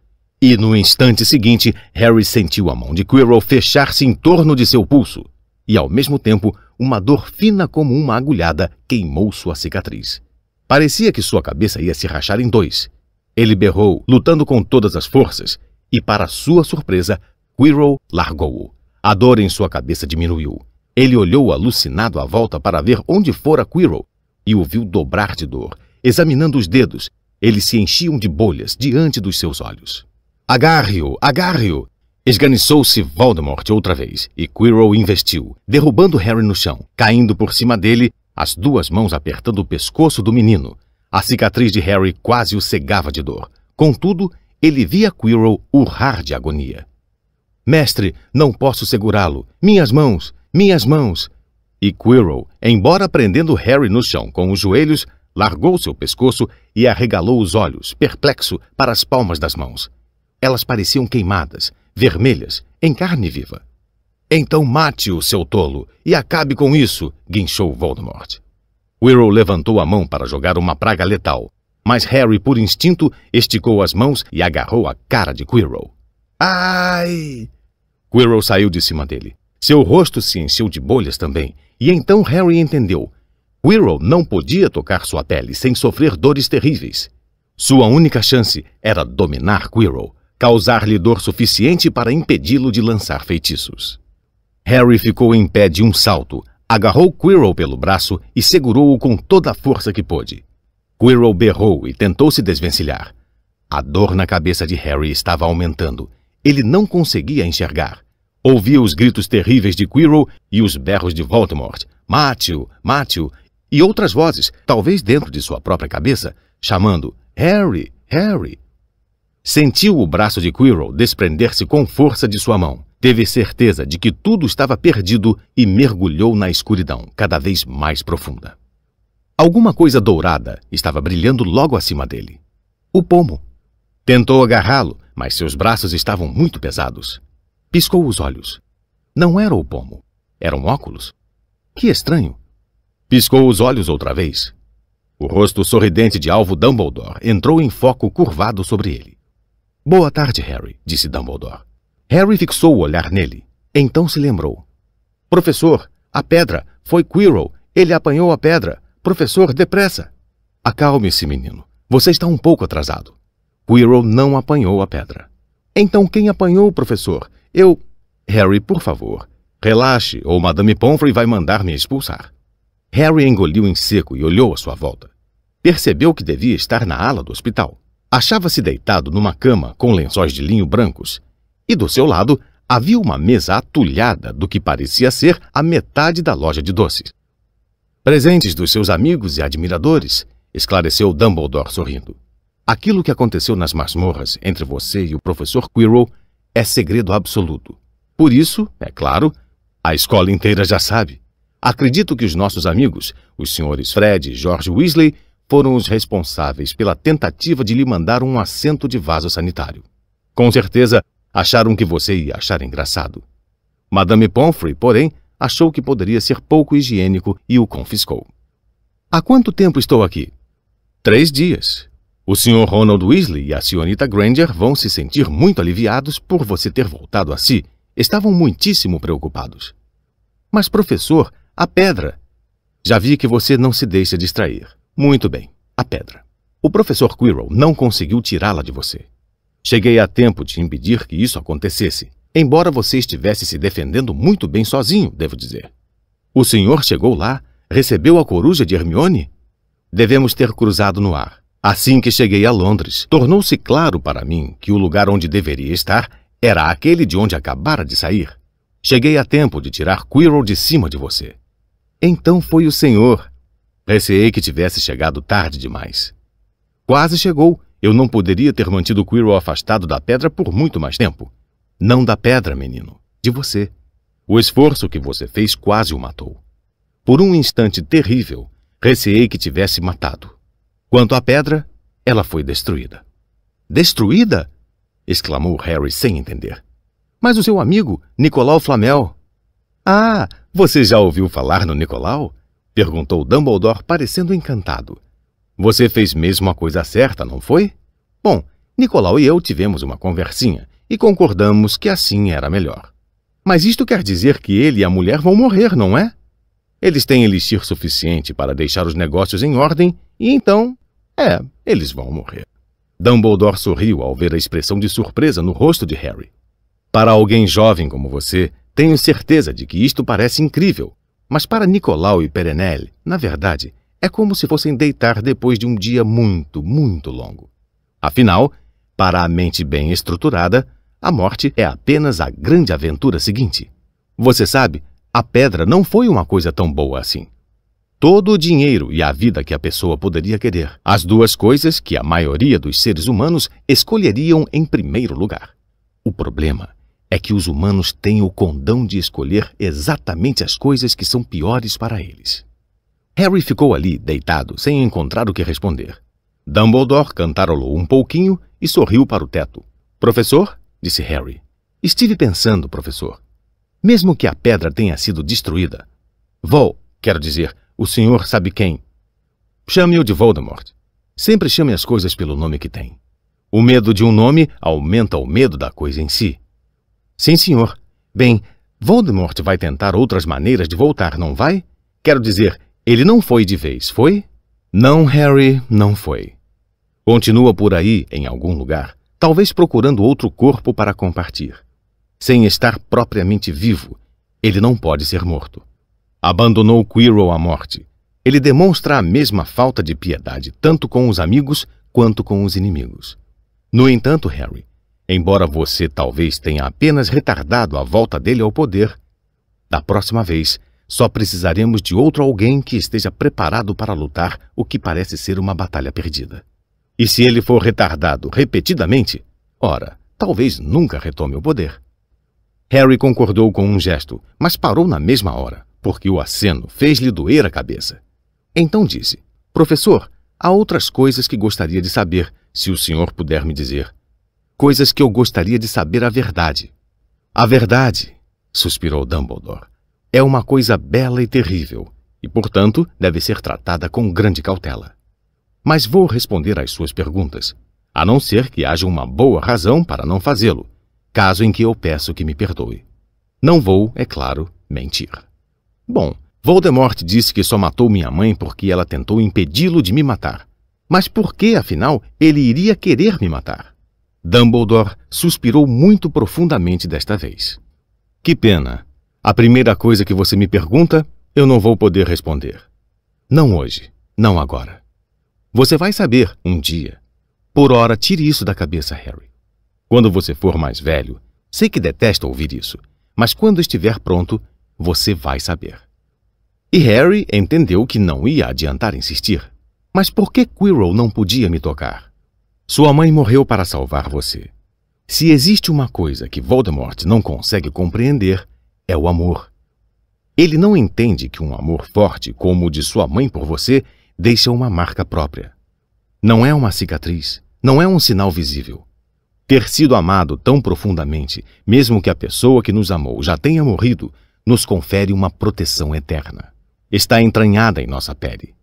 e no instante seguinte, Harry sentiu a mão de Quirrell fechar-se em torno de seu pulso, e ao mesmo tempo, uma dor fina como uma agulhada queimou sua cicatriz. Parecia que sua cabeça ia se rachar em dois. Ele berrou, lutando com todas as forças, e para sua surpresa, Quirrell largou-o. A dor em sua cabeça diminuiu. Ele olhou alucinado à volta para ver onde fora Quirrell e o viu dobrar de dor. Examinando os dedos, eles se enchiam de bolhas diante dos seus olhos. Agarre-o! Agarre-o! Esganiçou-se Voldemort outra vez, e Quirrell investiu, derrubando Harry no chão, caindo por cima dele, as duas mãos apertando o pescoço do menino. A cicatriz de Harry quase o cegava de dor. Contudo, ele via Quirrell urrar de agonia. Mestre, não posso segurá-lo. Minhas mãos! Minhas mãos! E Quirrell, embora prendendo Harry no chão com os joelhos, largou seu pescoço e arregalou os olhos, perplexo, para as palmas das mãos. Elas pareciam queimadas, vermelhas, em carne viva. Então mate-o, seu tolo, e acabe com isso, guinchou Voldemort. Quirrell levantou a mão para jogar uma praga letal, mas Harry, por instinto, esticou as mãos e agarrou a cara de Quirrell. Ai! Quirrell saiu de cima dele. Seu rosto se encheu de bolhas também, e então Harry entendeu. Quirrell não podia tocar sua pele sem sofrer dores terríveis. Sua única chance era dominar Quirrell, causar-lhe dor suficiente para impedi-lo de lançar feitiços. Harry ficou em pé de um salto, agarrou Quirrell pelo braço e segurou-o com toda a força que pôde. Quirrell berrou e tentou se desvencilhar. A dor na cabeça de Harry estava aumentando. Ele não conseguia enxergar. Ouvia os gritos terríveis de Quirrell e os berros de Voldemort. Mátio! Mátio! E outras vozes, talvez dentro de sua própria cabeça, chamando Harry! Harry! Sentiu o braço de Quirrell desprender-se com força de sua mão. Teve certeza de que tudo estava perdido e mergulhou na escuridão, cada vez mais profunda. Alguma coisa dourada estava brilhando logo acima dele. O pomo. Tentou agarrá-lo, mas seus braços estavam muito pesados. Piscou os olhos. Não era o pomo. Eram óculos. Que estranho. Piscou os olhos outra vez. O rosto sorridente de Alvo Dumbledore entrou em foco curvado sobre ele. Boa tarde, Harry, disse Dumbledore. Harry fixou o olhar nele. Então se lembrou. Professor, a pedra! Foi Quirrell! Ele apanhou a pedra! Professor, depressa! Acalme-se, menino. Você está um pouco atrasado. Quirrell não apanhou a pedra. Então quem apanhou, professor? Eu... Harry, por favor, relaxe ou Madame Pomfrey vai mandar me expulsar. Harry engoliu em seco e olhou à sua volta. Percebeu que devia estar na ala do hospital achava-se deitado numa cama com lençóis de linho brancos, e do seu lado havia uma mesa atulhada do que parecia ser a metade da loja de doces. Presentes dos seus amigos e admiradores, esclareceu Dumbledore sorrindo. Aquilo que aconteceu nas masmorras entre você e o professor Quirrell é segredo absoluto. Por isso, é claro, a escola inteira já sabe. Acredito que os nossos amigos, os senhores Fred e George Weasley, foram os responsáveis pela tentativa de lhe mandar um assento de vaso sanitário. Com certeza, acharam que você ia achar engraçado. Madame Pomfrey, porém, achou que poderia ser pouco higiênico e o confiscou. Há quanto tempo estou aqui? Três dias. O Sr. Ronald Weasley e a Sionita Granger vão se sentir muito aliviados por você ter voltado a si. Estavam muitíssimo preocupados. Mas, professor, a pedra. Já vi que você não se deixa distrair. Muito bem, a pedra. O professor Quirrell não conseguiu tirá-la de você. Cheguei a tempo de impedir que isso acontecesse, embora você estivesse se defendendo muito bem sozinho, devo dizer. O senhor chegou lá, recebeu a coruja de Hermione? Devemos ter cruzado no ar. Assim que cheguei a Londres, tornou-se claro para mim que o lugar onde deveria estar era aquele de onde acabara de sair. Cheguei a tempo de tirar Quirrell de cima de você. Então foi o senhor, Receei que tivesse chegado tarde demais. Quase chegou. Eu não poderia ter mantido Quirrell afastado da pedra por muito mais tempo. Não da pedra, menino. De você. O esforço que você fez quase o matou. Por um instante terrível, receei que tivesse matado. Quanto à pedra, ela foi destruída. Destruída? exclamou Harry sem entender. Mas o seu amigo, Nicolau Flamel. Ah, você já ouviu falar no Nicolau? Perguntou Dumbledore, parecendo encantado. Você fez mesmo a coisa certa, não foi? Bom, Nicolau e eu tivemos uma conversinha e concordamos que assim era melhor. Mas isto quer dizer que ele e a mulher vão morrer, não é? Eles têm elixir suficiente para deixar os negócios em ordem e então, é, eles vão morrer. Dumbledore sorriu ao ver a expressão de surpresa no rosto de Harry. Para alguém jovem como você, tenho certeza de que isto parece incrível, mas para Nicolau e Perenelle, na verdade, é como se fossem deitar depois de um dia muito, muito longo. Afinal, para a mente bem estruturada, a morte é apenas a grande aventura seguinte. Você sabe, a pedra não foi uma coisa tão boa assim. Todo o dinheiro e a vida que a pessoa poderia querer, as duas coisas que a maioria dos seres humanos escolheriam em primeiro lugar. O problema é que os humanos têm o condão de escolher exatamente as coisas que são piores para eles. Harry ficou ali, deitado, sem encontrar o que responder. Dumbledore cantarolou um pouquinho e sorriu para o teto. Professor, disse Harry. Estive pensando, professor. Mesmo que a pedra tenha sido destruída, Vol, quero dizer, o senhor sabe quem. Chame-o de Voldemort. Sempre chame as coisas pelo nome que tem. O medo de um nome aumenta o medo da coisa em si. Sim, senhor. Bem, Voldemort vai tentar outras maneiras de voltar, não vai? Quero dizer, ele não foi de vez, foi? Não, Harry, não foi. Continua por aí, em algum lugar, talvez procurando outro corpo para compartir. Sem estar propriamente vivo, ele não pode ser morto. Abandonou Quirrell à morte. Ele demonstra a mesma falta de piedade tanto com os amigos quanto com os inimigos. No entanto, Harry, Embora você talvez tenha apenas retardado a volta dele ao poder, da próxima vez só precisaremos de outro alguém que esteja preparado para lutar o que parece ser uma batalha perdida. E se ele for retardado repetidamente, ora, talvez nunca retome o poder. Harry concordou com um gesto, mas parou na mesma hora, porque o aceno fez-lhe doer a cabeça. Então disse: Professor, há outras coisas que gostaria de saber, se o senhor puder me dizer coisas que eu gostaria de saber a verdade. A verdade, suspirou Dumbledore, é uma coisa bela e terrível, e, portanto, deve ser tratada com grande cautela. Mas vou responder às suas perguntas, a não ser que haja uma boa razão para não fazê-lo, caso em que eu peço que me perdoe. Não vou, é claro, mentir. Bom, Voldemort disse que só matou minha mãe porque ela tentou impedi-lo de me matar. Mas por que, afinal, ele iria querer me matar? Dumbledore suspirou muito profundamente desta vez. Que pena. A primeira coisa que você me pergunta, eu não vou poder responder. Não hoje, não agora. Você vai saber um dia. Por ora, tire isso da cabeça, Harry. Quando você for mais velho, sei que detesta ouvir isso, mas quando estiver pronto, você vai saber. E Harry entendeu que não ia adiantar insistir. Mas por que Quirrell não podia me tocar? Sua mãe morreu para salvar você. Se existe uma coisa que Voldemort não consegue compreender, é o amor. Ele não entende que um amor forte como o de sua mãe por você deixa uma marca própria. Não é uma cicatriz, não é um sinal visível. Ter sido amado tão profundamente, mesmo que a pessoa que nos amou já tenha morrido, nos confere uma proteção eterna. Está entranhada em nossa pele.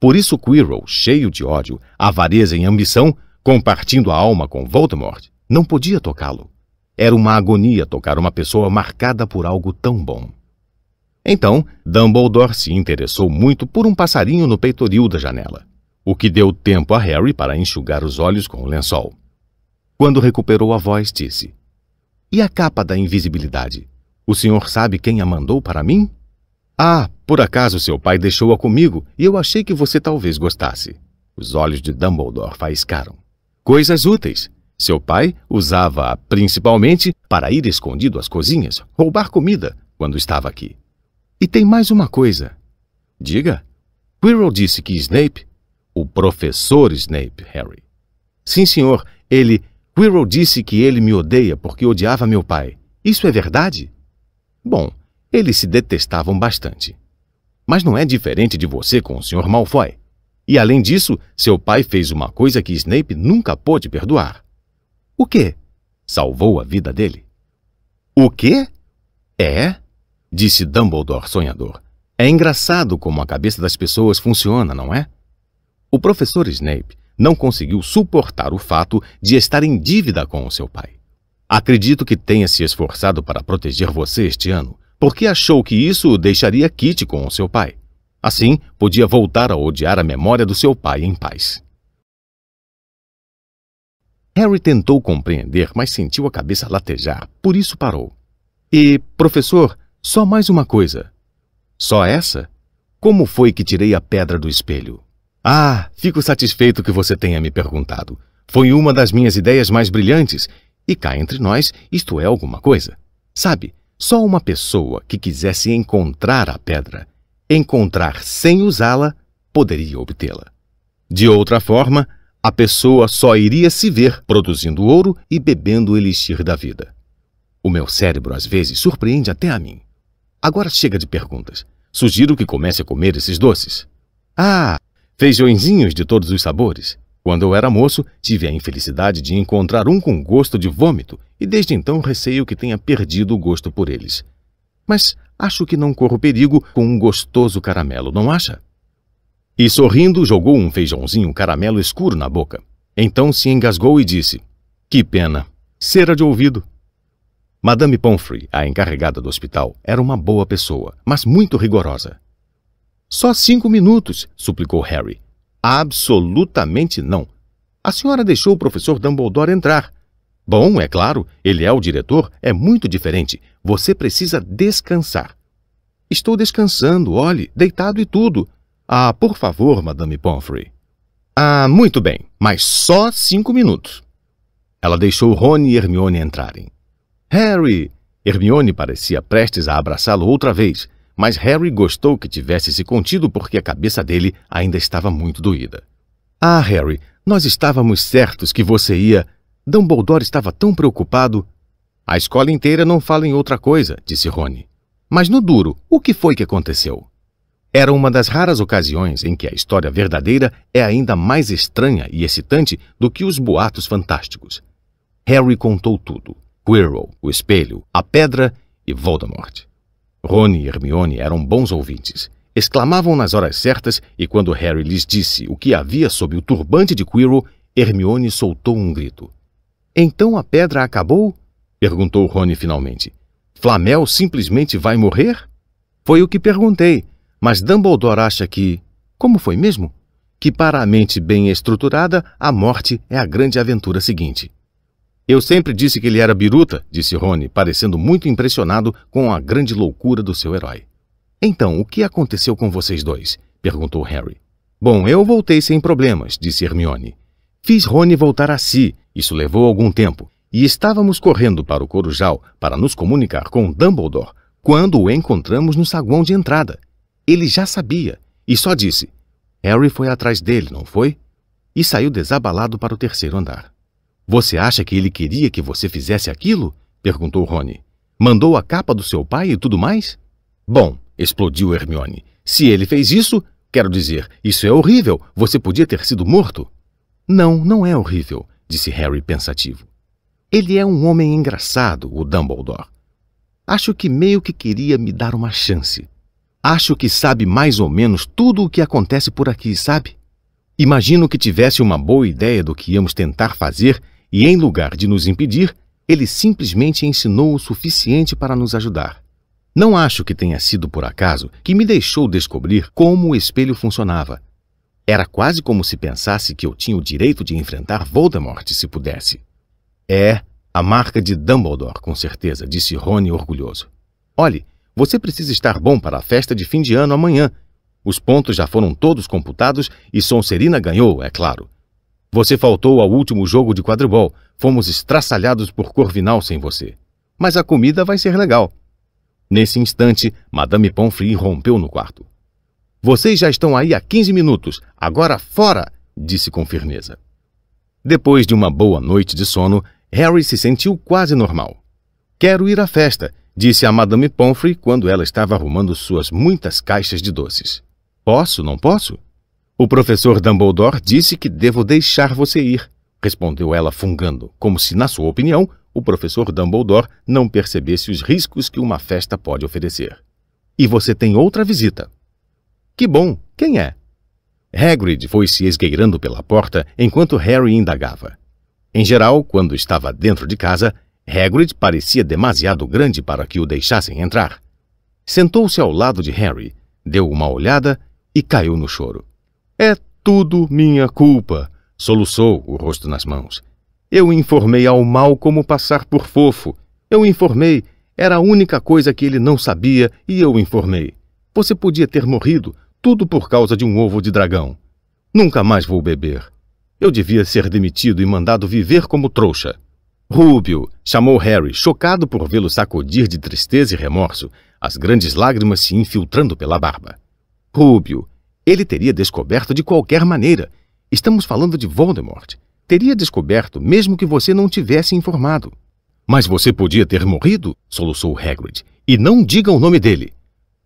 Por isso Quirrell, cheio de ódio, avareza e ambição, Compartindo a alma com Voldemort, não podia tocá-lo. Era uma agonia tocar uma pessoa marcada por algo tão bom. Então, Dumbledore se interessou muito por um passarinho no peitoril da janela, o que deu tempo a Harry para enxugar os olhos com o lençol. Quando recuperou a voz, disse: E a capa da invisibilidade? O senhor sabe quem a mandou para mim? Ah, por acaso seu pai deixou-a comigo e eu achei que você talvez gostasse. Os olhos de Dumbledore faiscaram coisas úteis. Seu pai usava principalmente para ir escondido às cozinhas, roubar comida, quando estava aqui. E tem mais uma coisa. Diga. Quirrell disse que Snape, o professor Snape, Harry. Sim, senhor, ele... Quirrell disse que ele me odeia porque odiava meu pai. Isso é verdade? Bom, eles se detestavam bastante. Mas não é diferente de você com o senhor Malfoy. E além disso, seu pai fez uma coisa que Snape nunca pôde perdoar. O quê? Salvou a vida dele. O quê? É, disse Dumbledore sonhador. É engraçado como a cabeça das pessoas funciona, não é? O professor Snape não conseguiu suportar o fato de estar em dívida com o seu pai. Acredito que tenha se esforçado para proteger você este ano, porque achou que isso o deixaria Kit com o seu pai. Assim, podia voltar a odiar a memória do seu pai em paz. Harry tentou compreender, mas sentiu a cabeça latejar, por isso parou. E, professor, só mais uma coisa. Só essa? Como foi que tirei a pedra do espelho? Ah, fico satisfeito que você tenha me perguntado. Foi uma das minhas ideias mais brilhantes, e cá entre nós, isto é alguma coisa. Sabe, só uma pessoa que quisesse encontrar a pedra encontrar sem usá-la, poderia obtê-la. De outra forma, a pessoa só iria se ver produzindo ouro e bebendo o elixir da vida. O meu cérebro às vezes surpreende até a mim. Agora chega de perguntas. Sugiro que comece a comer esses doces. Ah, feijõezinhos de todos os sabores. Quando eu era moço, tive a infelicidade de encontrar um com gosto de vômito e desde então receio que tenha perdido o gosto por eles. Mas Acho que não corro perigo com um gostoso caramelo, não acha? E sorrindo, jogou um feijãozinho caramelo escuro na boca. Então se engasgou e disse: Que pena, cera de ouvido. Madame Pomfrey, a encarregada do hospital, era uma boa pessoa, mas muito rigorosa. Só cinco minutos, suplicou Harry. Absolutamente não. A senhora deixou o professor Dumbledore entrar. Bom, é claro, ele é o diretor, é muito diferente. Você precisa descansar. Estou descansando, olhe, deitado e tudo. Ah, por favor, Madame Pomfrey. Ah, muito bem, mas só cinco minutos. Ela deixou Rony e Hermione entrarem. Harry! Hermione parecia prestes a abraçá-lo outra vez, mas Harry gostou que tivesse se contido porque a cabeça dele ainda estava muito doída. Ah, Harry, nós estávamos certos que você ia. Dumbledore estava tão preocupado. A escola inteira não fala em outra coisa, disse Rony. Mas no duro, o que foi que aconteceu? Era uma das raras ocasiões em que a história verdadeira é ainda mais estranha e excitante do que os boatos fantásticos. Harry contou tudo: Quirrell, o espelho, a pedra e Voldemort. Rony e Hermione eram bons ouvintes. Exclamavam nas horas certas e quando Harry lhes disse o que havia sob o turbante de Quirrell, Hermione soltou um grito. Então a pedra acabou? perguntou Rony finalmente. Flamel simplesmente vai morrer? Foi o que perguntei, mas Dumbledore acha que. Como foi mesmo? Que para a mente bem estruturada, a morte é a grande aventura seguinte. Eu sempre disse que ele era biruta, disse Rony, parecendo muito impressionado com a grande loucura do seu herói. Então, o que aconteceu com vocês dois? perguntou Harry. Bom, eu voltei sem problemas, disse Hermione. Fiz Rony voltar a si, isso levou algum tempo, e estávamos correndo para o Corujal para nos comunicar com Dumbledore quando o encontramos no saguão de entrada. Ele já sabia e só disse: Harry foi atrás dele, não foi? E saiu desabalado para o terceiro andar. Você acha que ele queria que você fizesse aquilo? perguntou Rony. Mandou a capa do seu pai e tudo mais? Bom, explodiu Hermione. Se ele fez isso, quero dizer, isso é horrível. Você podia ter sido morto. Não, não é horrível, disse Harry pensativo. Ele é um homem engraçado, o Dumbledore. Acho que meio que queria me dar uma chance. Acho que sabe mais ou menos tudo o que acontece por aqui, sabe? Imagino que tivesse uma boa ideia do que íamos tentar fazer e, em lugar de nos impedir, ele simplesmente ensinou o suficiente para nos ajudar. Não acho que tenha sido por acaso que me deixou descobrir como o espelho funcionava era quase como se pensasse que eu tinha o direito de enfrentar Voldemort se pudesse. É, a marca de Dumbledore, com certeza, disse Rony orgulhoso. Olhe, você precisa estar bom para a festa de fim de ano amanhã. Os pontos já foram todos computados e Sonserina ganhou, é claro. Você faltou ao último jogo de quadribol. Fomos estraçalhados por Corvinal sem você. Mas a comida vai ser legal. Nesse instante, Madame Pomfrey rompeu no quarto. Vocês já estão aí há 15 minutos, agora fora! disse com firmeza. Depois de uma boa noite de sono, Harry se sentiu quase normal. Quero ir à festa, disse a Madame Pomfrey quando ela estava arrumando suas muitas caixas de doces. Posso, não posso? O professor Dumbledore disse que devo deixar você ir, respondeu ela fungando, como se, na sua opinião, o professor Dumbledore não percebesse os riscos que uma festa pode oferecer. E você tem outra visita. Que bom! Quem é? Hagrid foi se esgueirando pela porta enquanto Harry indagava. Em geral, quando estava dentro de casa, Hagrid parecia demasiado grande para que o deixassem entrar. Sentou-se ao lado de Harry, deu uma olhada e caiu no choro. É tudo minha culpa! Soluçou, o rosto nas mãos. Eu informei ao mal como passar por fofo. Eu informei. Era a única coisa que ele não sabia e eu informei. Você podia ter morrido, tudo por causa de um ovo de dragão. Nunca mais vou beber. Eu devia ser demitido e mandado viver como trouxa. Rúbio, chamou Harry, chocado por vê-lo sacudir de tristeza e remorso, as grandes lágrimas se infiltrando pela barba. Rúbio, ele teria descoberto de qualquer maneira. Estamos falando de Voldemort. Teria descoberto mesmo que você não tivesse informado. Mas você podia ter morrido, soluçou Hagrid. E não diga o nome dele.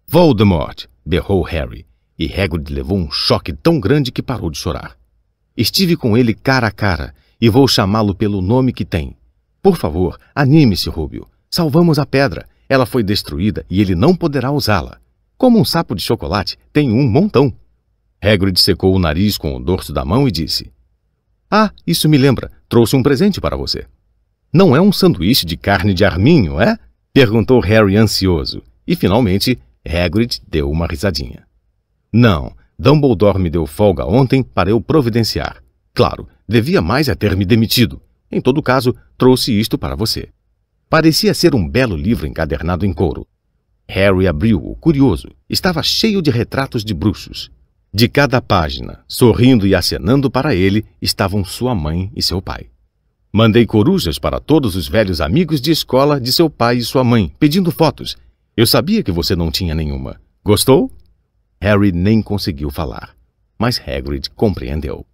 Voldemort, berrou Harry. E Hagrid levou um choque tão grande que parou de chorar. Estive com ele cara a cara e vou chamá-lo pelo nome que tem. Por favor, anime-se, Rubio. Salvamos a pedra. Ela foi destruída e ele não poderá usá-la. Como um sapo de chocolate, tem um montão. Hagrid secou o nariz com o dorso da mão e disse: Ah, isso me lembra. Trouxe um presente para você. Não é um sanduíche de carne de arminho, é? Perguntou Harry ansioso. E finalmente, Hagrid deu uma risadinha. Não, Dumbledore me deu folga ontem para eu providenciar. Claro, devia mais a é ter me demitido. Em todo caso, trouxe isto para você. Parecia ser um belo livro encadernado em couro. Harry abriu-o, curioso. Estava cheio de retratos de bruxos. De cada página, sorrindo e acenando para ele, estavam sua mãe e seu pai. Mandei corujas para todos os velhos amigos de escola de seu pai e sua mãe, pedindo fotos. Eu sabia que você não tinha nenhuma. Gostou? Harry nem conseguiu falar, mas Hagrid compreendeu.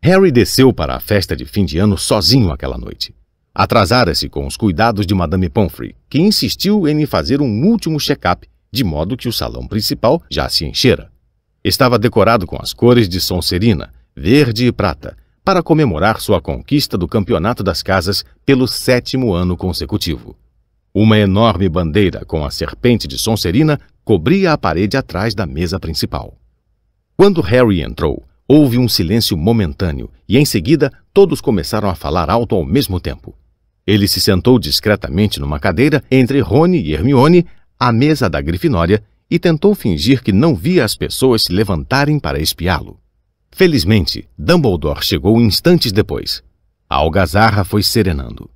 Harry desceu para a festa de fim de ano sozinho aquela noite. Atrasara-se com os cuidados de Madame Pomfrey, que insistiu em fazer um último check-up, de modo que o salão principal já se enchera. Estava decorado com as cores de Sonserina, verde e prata, para comemorar sua conquista do Campeonato das Casas pelo sétimo ano consecutivo. Uma enorme bandeira com a serpente de Sonserina cobria a parede atrás da mesa principal. Quando Harry entrou, houve um silêncio momentâneo e, em seguida, todos começaram a falar alto ao mesmo tempo. Ele se sentou discretamente numa cadeira entre Rony e Hermione, à mesa da Grifinória, e tentou fingir que não via as pessoas se levantarem para espiá-lo. Felizmente, Dumbledore chegou instantes depois. A algazarra foi serenando.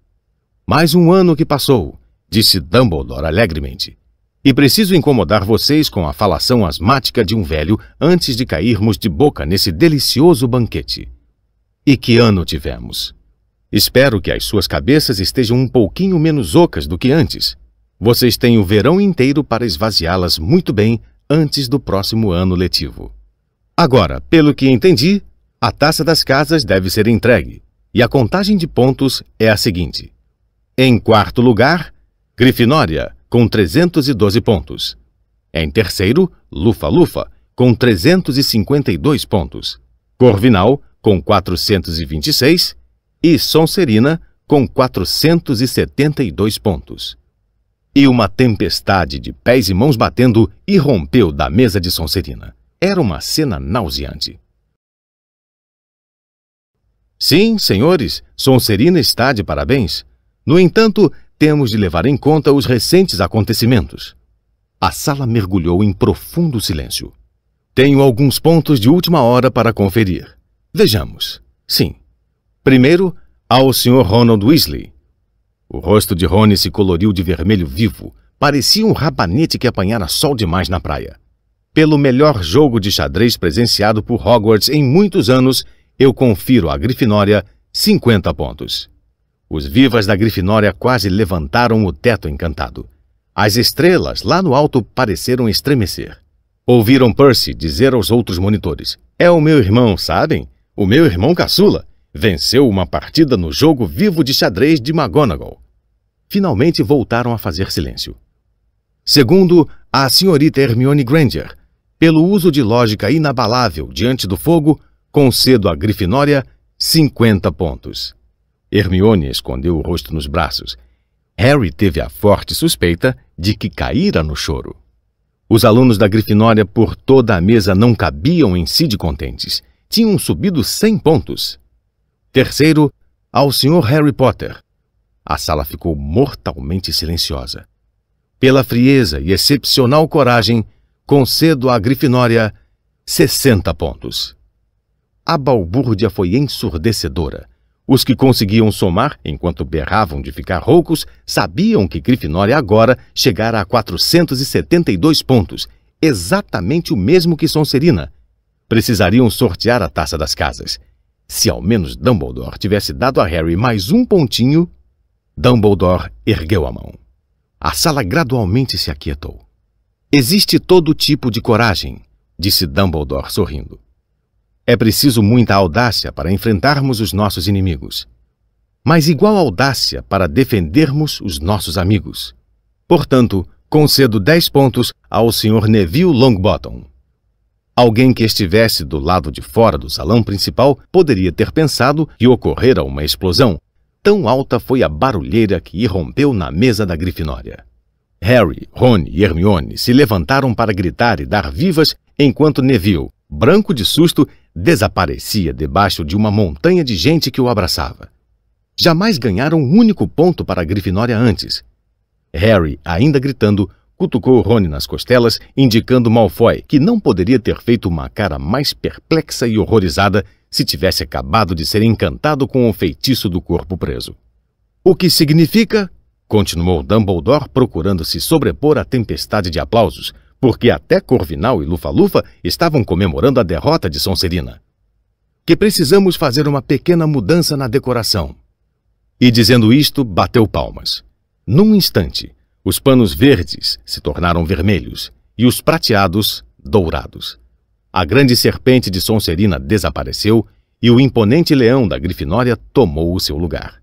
Mais um ano que passou, disse Dumbledore alegremente. E preciso incomodar vocês com a falação asmática de um velho antes de cairmos de boca nesse delicioso banquete. E que ano tivemos? Espero que as suas cabeças estejam um pouquinho menos ocas do que antes. Vocês têm o verão inteiro para esvaziá-las muito bem antes do próximo ano letivo. Agora, pelo que entendi, a taça das casas deve ser entregue, e a contagem de pontos é a seguinte. Em quarto lugar, Grifinória, com 312 pontos. Em terceiro, Lufa-Lufa, com 352 pontos. Corvinal, com 426. E Sonserina, com 472 pontos. E uma tempestade de pés e mãos batendo irrompeu da mesa de Sonserina. Era uma cena nauseante. Sim, senhores, Sonserina está de parabéns. No entanto, temos de levar em conta os recentes acontecimentos. A sala mergulhou em profundo silêncio. Tenho alguns pontos de última hora para conferir. Vejamos. Sim. Primeiro, ao Sr. Ronald Weasley. O rosto de Rony se coloriu de vermelho vivo. Parecia um rabanete que apanhara sol demais na praia. Pelo melhor jogo de xadrez presenciado por Hogwarts em muitos anos, eu confiro à Grifinória 50 pontos. Os vivas da Grifinória quase levantaram o teto encantado. As estrelas lá no alto pareceram estremecer. Ouviram Percy dizer aos outros monitores: É o meu irmão, sabem? O meu irmão caçula venceu uma partida no jogo vivo de xadrez de McGonagall. Finalmente voltaram a fazer silêncio. Segundo, a senhorita Hermione Granger, pelo uso de lógica inabalável diante do fogo, concedo à Grifinória 50 pontos. Hermione escondeu o rosto nos braços. Harry teve a forte suspeita de que caíra no choro. Os alunos da Grifinória por toda a mesa não cabiam em si de contentes. Tinham subido cem pontos. Terceiro, ao Sr. Harry Potter. A sala ficou mortalmente silenciosa. Pela frieza e excepcional coragem, concedo à Grifinória 60 pontos. A balbúrdia foi ensurdecedora. Os que conseguiam somar, enquanto berravam de ficar roucos, sabiam que Grifinória agora chegara a 472 pontos, exatamente o mesmo que Sonserina. Precisariam sortear a taça das casas. Se ao menos Dumbledore tivesse dado a Harry mais um pontinho, Dumbledore ergueu a mão. A sala gradualmente se aquietou. Existe todo tipo de coragem, disse Dumbledore sorrindo. É preciso muita audácia para enfrentarmos os nossos inimigos, mas igual audácia para defendermos os nossos amigos. Portanto, concedo 10 pontos ao Sr. Neville Longbottom. Alguém que estivesse do lado de fora do salão principal poderia ter pensado que ocorrera uma explosão. Tão alta foi a barulheira que irrompeu na mesa da Grifinória. Harry, Ron e Hermione se levantaram para gritar e dar vivas, enquanto Neville, branco de susto, desaparecia debaixo de uma montanha de gente que o abraçava. Jamais ganharam um único ponto para a Grifinória antes. Harry, ainda gritando, cutucou Rony nas costelas, indicando Malfoy que não poderia ter feito uma cara mais perplexa e horrorizada se tivesse acabado de ser encantado com o feitiço do corpo preso. O que significa, continuou Dumbledore procurando se sobrepor à tempestade de aplausos, porque até Corvinal e Lufa-Lufa estavam comemorando a derrota de Sonserina. Que precisamos fazer uma pequena mudança na decoração. E dizendo isto, bateu palmas. Num instante, os panos verdes se tornaram vermelhos e os prateados dourados. A grande serpente de Sonserina desapareceu e o imponente leão da Grifinória tomou o seu lugar.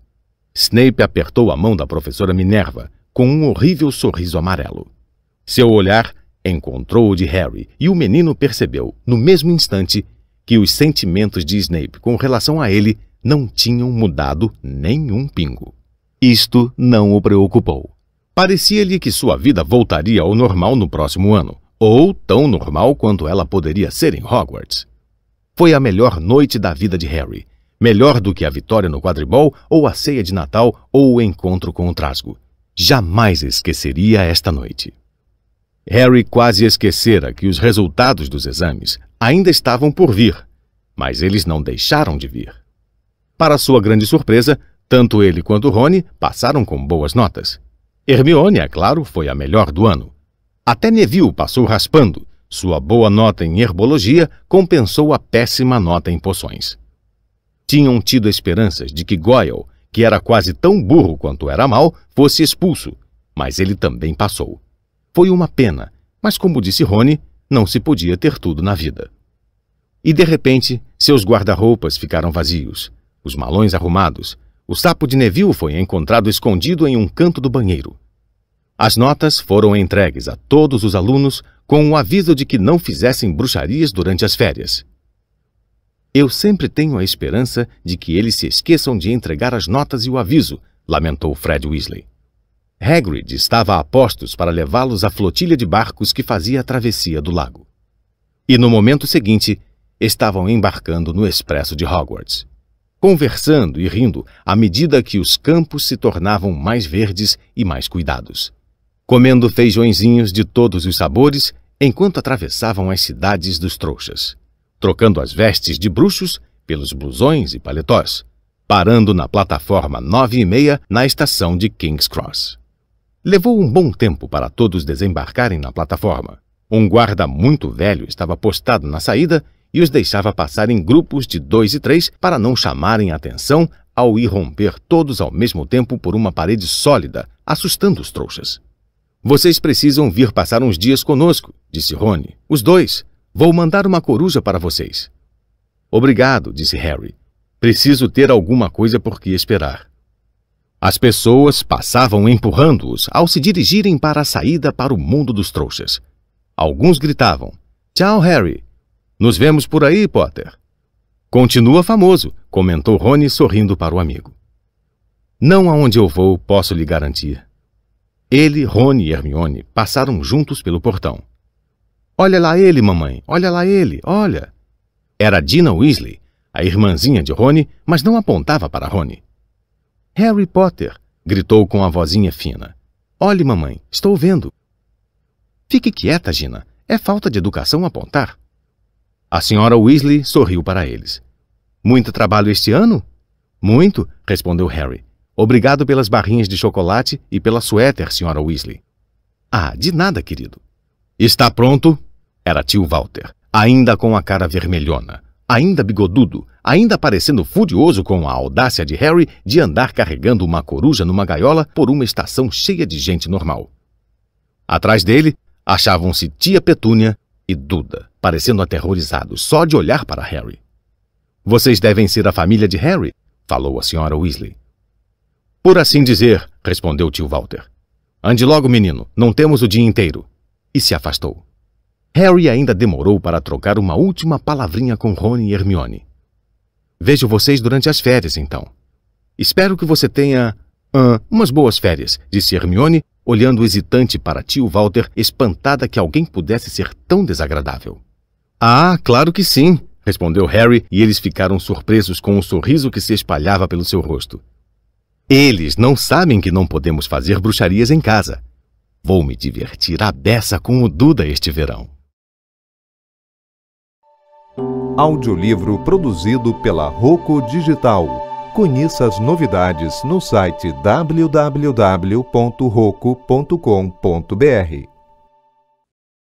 Snape apertou a mão da professora Minerva com um horrível sorriso amarelo. Seu olhar Encontrou-o de Harry e o menino percebeu, no mesmo instante, que os sentimentos de Snape com relação a ele não tinham mudado nenhum pingo. Isto não o preocupou. Parecia-lhe que sua vida voltaria ao normal no próximo ano, ou tão normal quanto ela poderia ser em Hogwarts. Foi a melhor noite da vida de Harry, melhor do que a vitória no quadribol, ou a ceia de Natal, ou o encontro com o Trasgo. Jamais esqueceria esta noite. Harry quase esquecera que os resultados dos exames ainda estavam por vir, mas eles não deixaram de vir. Para sua grande surpresa, tanto ele quanto Rony passaram com boas notas. Hermione, é claro, foi a melhor do ano. Até Neville passou raspando. Sua boa nota em herbologia compensou a péssima nota em poções. Tinham tido esperanças de que Goyle, que era quase tão burro quanto era mal, fosse expulso, mas ele também passou. Foi uma pena, mas como disse Rony, não se podia ter tudo na vida. E de repente, seus guarda-roupas ficaram vazios, os malões arrumados, o sapo de Neville foi encontrado escondido em um canto do banheiro. As notas foram entregues a todos os alunos com o aviso de que não fizessem bruxarias durante as férias. Eu sempre tenho a esperança de que eles se esqueçam de entregar as notas e o aviso, lamentou Fred Weasley. Hagrid estava a postos para levá-los à flotilha de barcos que fazia a travessia do lago. E no momento seguinte, estavam embarcando no expresso de Hogwarts, conversando e rindo à medida que os campos se tornavam mais verdes e mais cuidados, comendo feijõezinhos de todos os sabores enquanto atravessavam as cidades dos trouxas, trocando as vestes de bruxos pelos blusões e paletós, parando na plataforma 9 e meia na estação de King's Cross. Levou um bom tempo para todos desembarcarem na plataforma. Um guarda muito velho estava postado na saída e os deixava passar em grupos de dois e três para não chamarem atenção ao irromper todos ao mesmo tempo por uma parede sólida, assustando os trouxas. Vocês precisam vir passar uns dias conosco, disse Rony. Os dois. Vou mandar uma coruja para vocês. Obrigado, disse Harry. Preciso ter alguma coisa por que esperar. As pessoas passavam empurrando-os ao se dirigirem para a saída para o mundo dos trouxas. Alguns gritavam: Tchau, Harry! Nos vemos por aí, Potter! Continua famoso, comentou Rony sorrindo para o amigo. Não aonde eu vou, posso lhe garantir. Ele, Rony e Hermione passaram juntos pelo portão. Olha lá ele, mamãe, olha lá ele, olha! Era Dina Weasley, a irmãzinha de Rony, mas não apontava para Rony. Harry Potter! gritou com a vozinha fina. Olhe, mamãe, estou vendo. Fique quieta, Gina. É falta de educação apontar. A senhora Weasley sorriu para eles. Muito trabalho este ano? Muito, respondeu Harry. Obrigado pelas barrinhas de chocolate e pela suéter, senhora Weasley. Ah, de nada, querido. Está pronto? Era tio Walter, ainda com a cara vermelhona, ainda bigodudo, ainda parecendo furioso com a audácia de Harry de andar carregando uma coruja numa gaiola por uma estação cheia de gente normal. Atrás dele achavam-se tia Petúnia e Duda, parecendo aterrorizados só de olhar para Harry. Vocês devem ser a família de Harry, falou a senhora Weasley. Por assim dizer, respondeu tio Walter. Ande logo, menino, não temos o dia inteiro. E se afastou. Harry ainda demorou para trocar uma última palavrinha com Rony e Hermione. Vejo vocês durante as férias, então. Espero que você tenha. Ah, umas boas férias, disse Hermione, olhando hesitante para tio Walter, espantada que alguém pudesse ser tão desagradável. Ah, claro que sim, respondeu Harry, e eles ficaram surpresos com o sorriso que se espalhava pelo seu rosto. Eles não sabem que não podemos fazer bruxarias em casa. Vou me divertir à beça com o Duda este verão audiolivro produzido pela Roco Digital. Conheça as novidades no site www.roco.com.br.